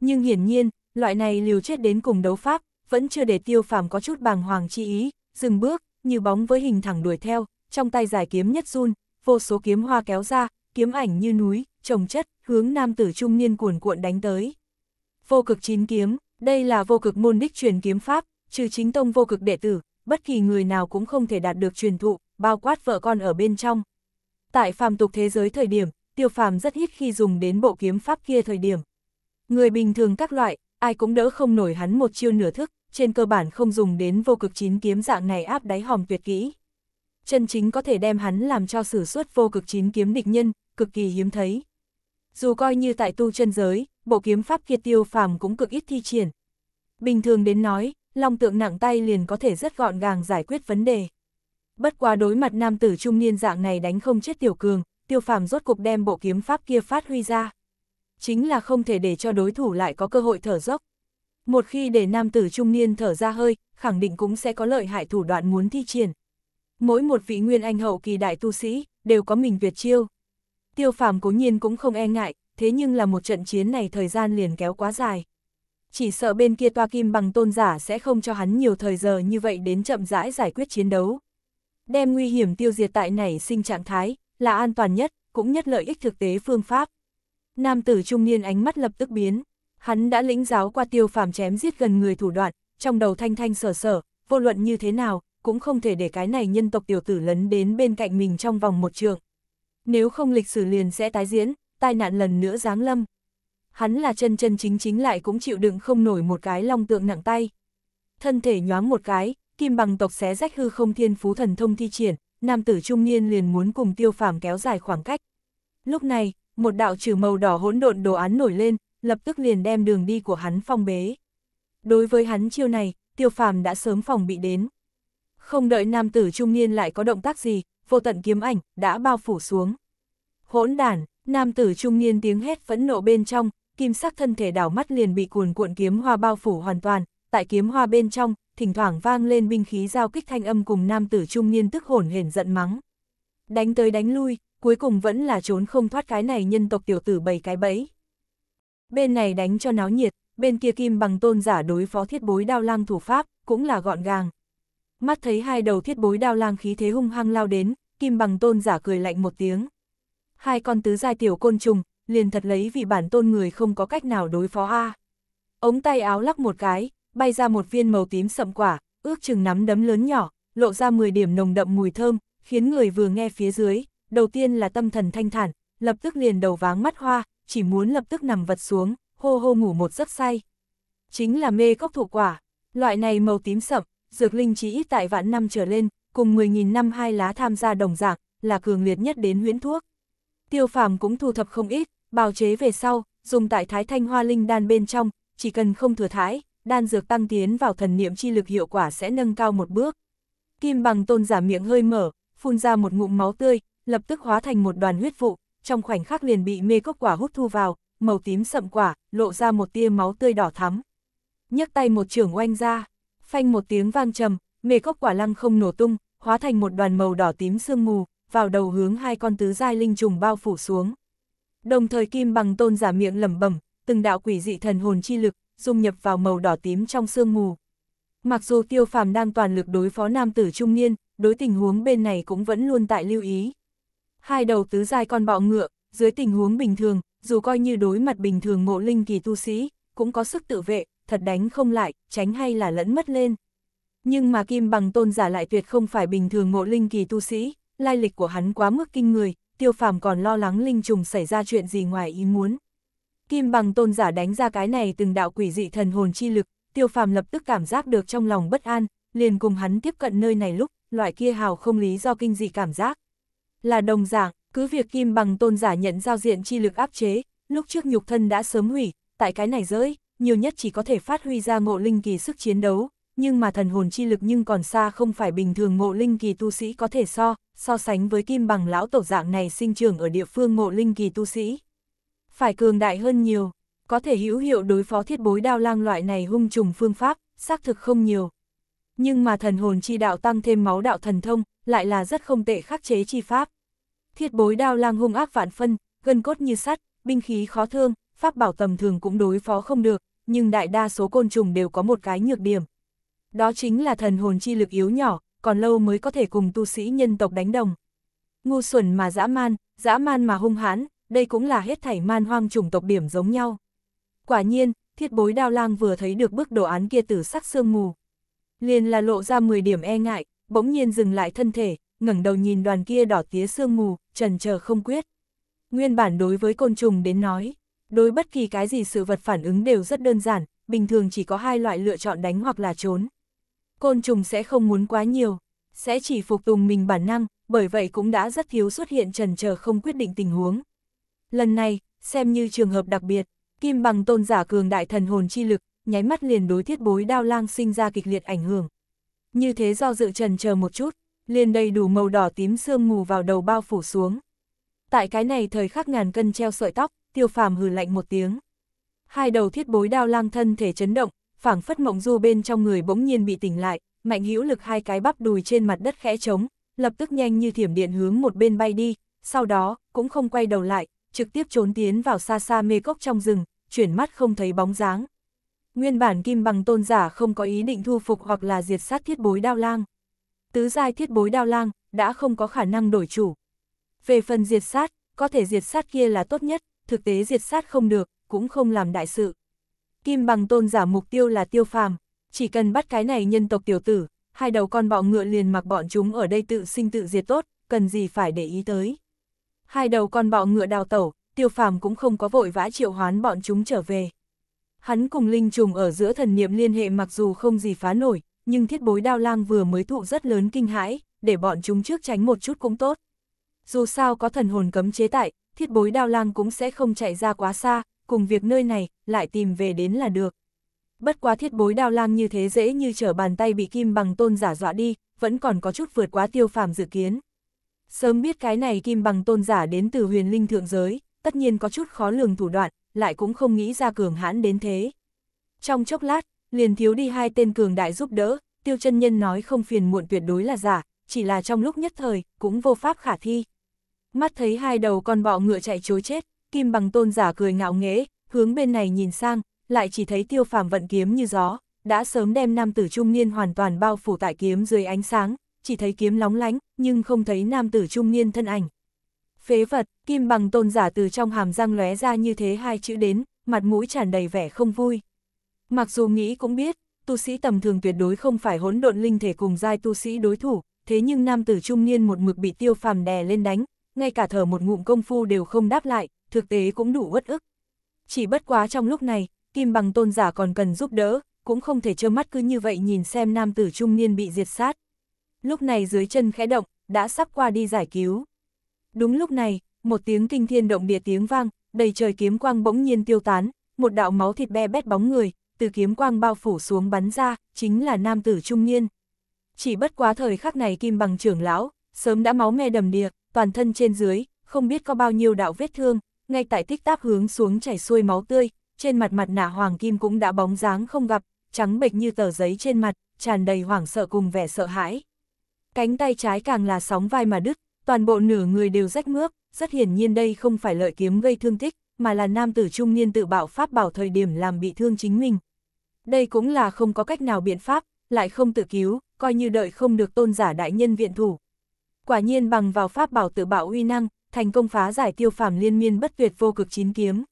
Nhưng hiển nhiên, loại này liều chết đến cùng đấu pháp, vẫn chưa để tiêu phàm có chút bàng hoàng chi ý, dừng bước, như bóng với hình thẳng đuổi theo, trong tay giải kiếm nhất run, vô số kiếm hoa kéo ra, kiếm ảnh như núi, trồng chất, hướng nam tử trung niên cuồn cuộn đánh tới. Vô cực chín kiếm, đây là vô cực môn đích truyền kiếm pháp, trừ chính tông vô cực đệ tử, bất kỳ người nào cũng không thể đạt được truyền thụ, bao quát vợ con ở bên trong. Tại phàm tục thế giới thời điểm, tiêu phàm rất ít khi dùng đến bộ kiếm pháp kia thời điểm. Người bình thường các loại, ai cũng đỡ không nổi hắn một chiêu nửa thức, trên cơ bản không dùng đến vô cực chín kiếm dạng này áp đáy hòm tuyệt kỹ. Chân chính có thể đem hắn làm cho sử xuất vô cực chín kiếm địch nhân, cực kỳ hiếm thấy. Dù coi như tại tu chân giới, bộ kiếm pháp kia tiêu phàm cũng cực ít thi triển. Bình thường đến nói, long tượng nặng tay liền có thể rất gọn gàng giải quyết vấn đề. Bất quá đối mặt nam tử trung niên dạng này đánh không chết tiểu cường, tiêu phàm rốt cục đem bộ kiếm pháp kia phát huy ra. Chính là không thể để cho đối thủ lại có cơ hội thở dốc. Một khi để nam tử trung niên thở ra hơi, khẳng định cũng sẽ có lợi hại thủ đoạn muốn thi triển. Mỗi một vị nguyên anh hậu kỳ đại tu sĩ, đều có mình tuyệt chiêu. Tiêu phàm cố nhiên cũng không e ngại, thế nhưng là một trận chiến này thời gian liền kéo quá dài chỉ sợ bên kia toa kim bằng tôn giả sẽ không cho hắn nhiều thời giờ như vậy đến chậm rãi giải quyết chiến đấu. Đem nguy hiểm tiêu diệt tại nảy sinh trạng thái, là an toàn nhất, cũng nhất lợi ích thực tế phương pháp. Nam tử trung niên ánh mắt lập tức biến, hắn đã lĩnh giáo qua tiêu phàm chém giết gần người thủ đoạn, trong đầu thanh thanh sở sở, vô luận như thế nào, cũng không thể để cái này nhân tộc tiểu tử lấn đến bên cạnh mình trong vòng một trường. Nếu không lịch sử liền sẽ tái diễn, tai nạn lần nữa giáng lâm hắn là chân chân chính chính lại cũng chịu đựng không nổi một cái long tượng nặng tay. Thân thể nhoáng một cái, kim bằng tộc xé rách hư không thiên phú thần thông thi triển, nam tử trung niên liền muốn cùng tiêu phàm kéo dài khoảng cách. Lúc này, một đạo trừ màu đỏ hỗn độn đồ án nổi lên, lập tức liền đem đường đi của hắn phong bế. Đối với hắn chiêu này, tiêu phàm đã sớm phòng bị đến. Không đợi nam tử trung niên lại có động tác gì, vô tận kiếm ảnh, đã bao phủ xuống. Hỗn đản, nam tử trung niên tiếng hét phẫn nộ bên trong, kim sắc thân thể đảo mắt liền bị cuồn cuộn kiếm hoa bao phủ hoàn toàn, tại kiếm hoa bên trong, thỉnh thoảng vang lên binh khí giao kích thanh âm cùng nam tử trung niên tức hổn hển giận mắng. Đánh tới đánh lui, cuối cùng vẫn là trốn không thoát cái này nhân tộc tiểu tử bầy cái bẫy. Bên này đánh cho náo nhiệt, bên kia kim bằng tôn giả đối phó thiết bối đao lang thủ pháp, cũng là gọn gàng. Mắt thấy hai đầu thiết bối đao lang khí thế hung hăng lao đến, kim bằng tôn giả cười lạnh một tiếng. Hai con tứ giai tiểu côn trùng, liền thật lấy vì bản tôn người không có cách nào đối phó a. Ống tay áo lắc một cái, bay ra một viên màu tím sậm quả, ước chừng nắm đấm lớn nhỏ, lộ ra 10 điểm nồng đậm mùi thơm, khiến người vừa nghe phía dưới, đầu tiên là tâm thần thanh thản, lập tức liền đầu váng mắt hoa, chỉ muốn lập tức nằm vật xuống, hô hô ngủ một giấc say. Chính là mê cốc thụ quả, loại này màu tím sậm, dược linh chỉ ít tại vạn năm trở lên, cùng 10.000 năm hai lá tham gia đồng dạng, là cường liệt nhất đến huyễn thuốc tiêu phàm cũng thu thập không ít, bào chế về sau, dùng tại thái thanh hoa linh đan bên trong, chỉ cần không thừa thái, đan dược tăng tiến vào thần niệm chi lực hiệu quả sẽ nâng cao một bước. Kim bằng tôn giả miệng hơi mở, phun ra một ngụm máu tươi, lập tức hóa thành một đoàn huyết vụ, trong khoảnh khắc liền bị mê cốc quả hút thu vào, màu tím sậm quả, lộ ra một tia máu tươi đỏ thắm. nhấc tay một trưởng oanh ra, phanh một tiếng vang trầm, mê cốc quả lăng không nổ tung, hóa thành một đoàn màu đỏ tím sương mù, vào đầu hướng hai con tứ giai linh trùng bao phủ xuống. Đồng thời kim bằng tôn giả miệng lẩm bẩm, từng đạo quỷ dị thần hồn chi lực, dung nhập vào màu đỏ tím trong sương mù. Mặc dù tiêu phàm đang toàn lực đối phó nam tử trung niên, đối tình huống bên này cũng vẫn luôn tại lưu ý. Hai đầu tứ giai con bọ ngựa, dưới tình huống bình thường, dù coi như đối mặt bình thường ngộ linh kỳ tu sĩ, cũng có sức tự vệ, thật đánh không lại, tránh hay là lẫn mất lên. Nhưng mà kim bằng tôn giả lại tuyệt không phải bình thường ngộ linh kỳ tu sĩ, lai lịch của hắn quá mức kinh người, tiêu phàm còn lo lắng linh trùng xảy ra chuyện gì ngoài ý muốn. Kim bằng tôn giả đánh ra cái này từng đạo quỷ dị thần hồn chi lực, tiêu phàm lập tức cảm giác được trong lòng bất an, liền cùng hắn tiếp cận nơi này lúc, loại kia hào không lý do kinh dị cảm giác. Là đồng dạng, cứ việc kim bằng tôn giả nhận giao diện chi lực áp chế, lúc trước nhục thân đã sớm hủy, tại cái này giới, nhiều nhất chỉ có thể phát huy ra ngộ linh kỳ sức chiến đấu, nhưng mà thần hồn chi lực nhưng còn xa không phải bình thường ngộ linh kỳ tu sĩ có thể so, so sánh với kim bằng lão tổ dạng này sinh trưởng ở địa phương ngộ linh kỳ tu sĩ. Phải cường đại hơn nhiều, có thể hữu hiệu đối phó thiết bối đao lang loại này hung trùng phương pháp, xác thực không nhiều. Nhưng mà thần hồn chi đạo tăng thêm máu đạo thần thông, lại là rất không tệ khắc chế chi pháp. Thiết bối đao lang hung ác vạn phân, gân cốt như sắt, binh khí khó thương, pháp bảo tầm thường cũng đối phó không được, nhưng đại đa số côn trùng đều có một cái nhược điểm, đó chính là thần hồn chi lực yếu nhỏ, còn lâu mới có thể cùng tu sĩ nhân tộc đánh đồng. Ngu xuẩn mà dã man, dã man mà hung hãn, đây cũng là hết thảy man hoang chủng tộc điểm giống nhau. Quả nhiên, thiết bối đao lang vừa thấy được bức đồ án kia tử sắc sương mù. Liền là lộ ra 10 điểm e ngại, bỗng nhiên dừng lại thân thể, ngẩng đầu nhìn đoàn kia đỏ tía sương mù, trần chờ không quyết. Nguyên bản đối với côn trùng đến nói, đối bất kỳ cái gì sự vật phản ứng đều rất đơn giản, bình thường chỉ có hai loại lựa chọn đánh hoặc là trốn côn trùng sẽ không muốn quá nhiều, sẽ chỉ phục tùng mình bản năng, bởi vậy cũng đã rất thiếu xuất hiện trần chờ không quyết định tình huống. Lần này, xem như trường hợp đặc biệt, kim bằng tôn giả cường đại thần hồn chi lực, nháy mắt liền đối thiết bối đao lang sinh ra kịch liệt ảnh hưởng. Như thế do dự trần chờ một chút, liền đầy đủ màu đỏ tím sương mù vào đầu bao phủ xuống. Tại cái này thời khắc ngàn cân treo sợi tóc, tiêu phàm hừ lạnh một tiếng. Hai đầu thiết bối đao lang thân thể chấn động, phảng phất mộng du bên trong người bỗng nhiên bị tỉnh lại, mạnh hữu lực hai cái bắp đùi trên mặt đất khẽ trống, lập tức nhanh như thiểm điện hướng một bên bay đi, sau đó, cũng không quay đầu lại, trực tiếp trốn tiến vào xa xa mê cốc trong rừng, chuyển mắt không thấy bóng dáng. Nguyên bản kim bằng tôn giả không có ý định thu phục hoặc là diệt sát thiết bối đao lang. Tứ giai thiết bối đao lang, đã không có khả năng đổi chủ. Về phần diệt sát, có thể diệt sát kia là tốt nhất, thực tế diệt sát không được, cũng không làm đại sự. Kim bằng tôn giả mục tiêu là tiêu phàm, chỉ cần bắt cái này nhân tộc tiểu tử, hai đầu con bọ ngựa liền mặc bọn chúng ở đây tự sinh tự diệt tốt, cần gì phải để ý tới. Hai đầu con bọ ngựa đào tẩu, tiêu phàm cũng không có vội vã triệu hoán bọn chúng trở về. Hắn cùng linh trùng ở giữa thần niệm liên hệ mặc dù không gì phá nổi, nhưng thiết bối đao lang vừa mới thụ rất lớn kinh hãi, để bọn chúng trước tránh một chút cũng tốt. Dù sao có thần hồn cấm chế tại, thiết bối đao lang cũng sẽ không chạy ra quá xa, cùng việc nơi này, lại tìm về đến là được. Bất quá thiết bối đao lang như thế dễ như trở bàn tay bị kim bằng tôn giả dọa đi, vẫn còn có chút vượt quá tiêu phàm dự kiến. Sớm biết cái này kim bằng tôn giả đến từ huyền linh thượng giới, tất nhiên có chút khó lường thủ đoạn, lại cũng không nghĩ ra cường hãn đến thế. Trong chốc lát, liền thiếu đi hai tên cường đại giúp đỡ, tiêu chân nhân nói không phiền muộn tuyệt đối là giả, chỉ là trong lúc nhất thời, cũng vô pháp khả thi. Mắt thấy hai đầu con bọ ngựa chạy chối chết, Kim bằng tôn giả cười ngạo nghễ, hướng bên này nhìn sang, lại chỉ thấy tiêu phàm vận kiếm như gió, đã sớm đem nam tử trung niên hoàn toàn bao phủ tại kiếm dưới ánh sáng, chỉ thấy kiếm lóng lánh, nhưng không thấy nam tử trung niên thân ảnh. Phế vật, kim bằng tôn giả từ trong hàm răng lóe ra như thế hai chữ đến, mặt mũi tràn đầy vẻ không vui. Mặc dù nghĩ cũng biết, tu sĩ tầm thường tuyệt đối không phải hỗn độn linh thể cùng giai tu sĩ đối thủ, thế nhưng nam tử trung niên một mực bị tiêu phàm đè lên đánh, ngay cả thở một ngụm công phu đều không đáp lại, thực tế cũng đủ uất ức. Chỉ bất quá trong lúc này, Kim Bằng tôn giả còn cần giúp đỡ, cũng không thể trơ mắt cứ như vậy nhìn xem nam tử trung niên bị diệt sát. Lúc này dưới chân khẽ động, đã sắp qua đi giải cứu. Đúng lúc này, một tiếng kinh thiên động địa tiếng vang, đầy trời kiếm quang bỗng nhiên tiêu tán, một đạo máu thịt be bét bóng người, từ kiếm quang bao phủ xuống bắn ra, chính là nam tử trung niên. Chỉ bất quá thời khắc này kim bằng trưởng lão, sớm đã máu me đầm đìa, toàn thân trên dưới, không biết có bao nhiêu đạo vết thương, ngay tại tích táp hướng xuống chảy xuôi máu tươi, trên mặt mặt nạ hoàng kim cũng đã bóng dáng không gặp, trắng bệch như tờ giấy trên mặt, tràn đầy hoảng sợ cùng vẻ sợ hãi. Cánh tay trái càng là sóng vai mà đứt, toàn bộ nửa người đều rách mướp, rất hiển nhiên đây không phải lợi kiếm gây thương tích, mà là nam tử trung niên tự bạo pháp bảo thời điểm làm bị thương chính mình. Đây cũng là không có cách nào biện pháp, lại không tự cứu, coi như đợi không được tôn giả đại nhân viện thủ. Quả nhiên bằng vào pháp bảo tự bạo uy năng, thành công phá giải tiêu phàm liên miên bất tuyệt vô cực chín kiếm.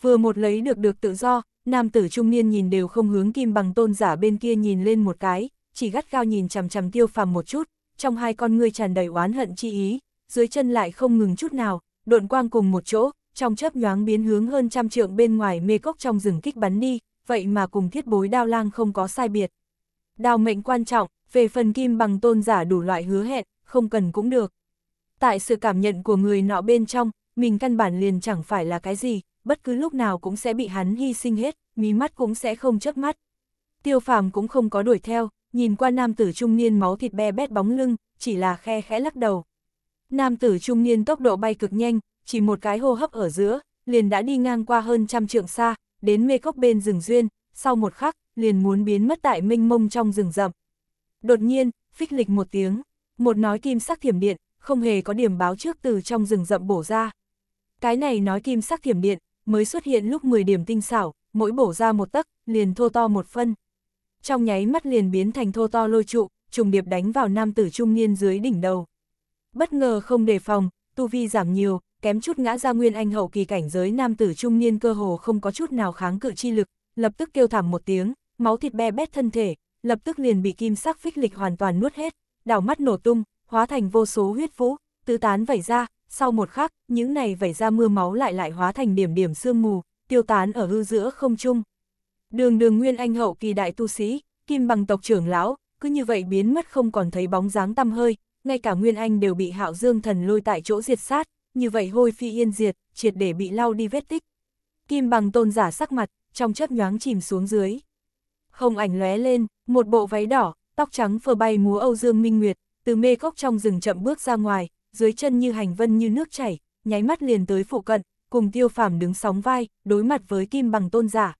Vừa một lấy được được tự do, nam tử trung niên nhìn đều không hướng kim bằng tôn giả bên kia nhìn lên một cái, chỉ gắt gao nhìn chằm chằm tiêu phàm một chút, trong hai con ngươi tràn đầy oán hận chi ý, dưới chân lại không ngừng chút nào, độn quang cùng một chỗ, trong chớp nhoáng biến hướng hơn trăm trượng bên ngoài mê cốc trong rừng kích bắn đi, vậy mà cùng thiết bối đao lang không có sai biệt. Đao mệnh quan trọng, về phần kim bằng tôn giả đủ loại hứa hẹn, không cần cũng được tại sự cảm nhận của người nọ bên trong, mình căn bản liền chẳng phải là cái gì, bất cứ lúc nào cũng sẽ bị hắn hy sinh hết, mí mắt cũng sẽ không chớp mắt. Tiêu phàm cũng không có đuổi theo, nhìn qua nam tử trung niên máu thịt be bét bóng lưng, chỉ là khe khẽ lắc đầu. Nam tử trung niên tốc độ bay cực nhanh, chỉ một cái hô hấp ở giữa, liền đã đi ngang qua hơn trăm trượng xa, đến mê cốc bên rừng duyên, sau một khắc, liền muốn biến mất tại mênh mông trong rừng rậm. Đột nhiên, phích lịch một tiếng, một nói kim sắc thiểm điện, không hề có điểm báo trước từ trong rừng rậm bổ ra. Cái này nói kim sắc thiểm điện, mới xuất hiện lúc 10 điểm tinh xảo, mỗi bổ ra một tấc, liền thô to một phân. Trong nháy mắt liền biến thành thô to lôi trụ, trùng điệp đánh vào nam tử trung niên dưới đỉnh đầu. Bất ngờ không đề phòng, tu vi giảm nhiều, kém chút ngã ra nguyên anh hậu kỳ cảnh giới nam tử trung niên cơ hồ không có chút nào kháng cự chi lực, lập tức kêu thảm một tiếng, máu thịt be bét thân thể, lập tức liền bị kim sắc phích lịch hoàn toàn nuốt hết, đảo mắt nổ tung, hóa thành vô số huyết vũ, tứ tán vẩy ra, sau một khắc, những này vẩy ra mưa máu lại lại hóa thành điểm điểm sương mù, tiêu tán ở hư giữa không trung. Đường đường nguyên anh hậu kỳ đại tu sĩ, kim bằng tộc trưởng lão, cứ như vậy biến mất không còn thấy bóng dáng tăm hơi, ngay cả nguyên anh đều bị hạo dương thần lôi tại chỗ diệt sát, như vậy hôi phi yên diệt, triệt để bị lau đi vết tích. Kim bằng tôn giả sắc mặt, trong chấp nhoáng chìm xuống dưới. Không ảnh lóe lên, một bộ váy đỏ, tóc trắng phơ bay múa Âu Dương Minh Nguyệt, từ mê cốc trong rừng chậm bước ra ngoài, dưới chân như hành vân như nước chảy, nháy mắt liền tới phụ cận, cùng tiêu phàm đứng sóng vai, đối mặt với kim bằng tôn giả.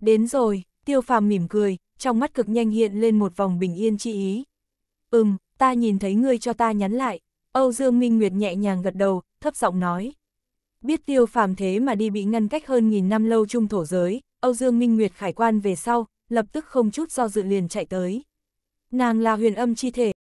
Đến rồi, tiêu phàm mỉm cười, trong mắt cực nhanh hiện lên một vòng bình yên chi ý. Ừm, ta nhìn thấy ngươi cho ta nhắn lại, Âu Dương Minh Nguyệt nhẹ nhàng gật đầu, thấp giọng nói. Biết tiêu phàm thế mà đi bị ngăn cách hơn nghìn năm lâu trung thổ giới, Âu Dương Minh Nguyệt khải quan về sau, lập tức không chút do dự liền chạy tới. Nàng là huyền âm chi thể,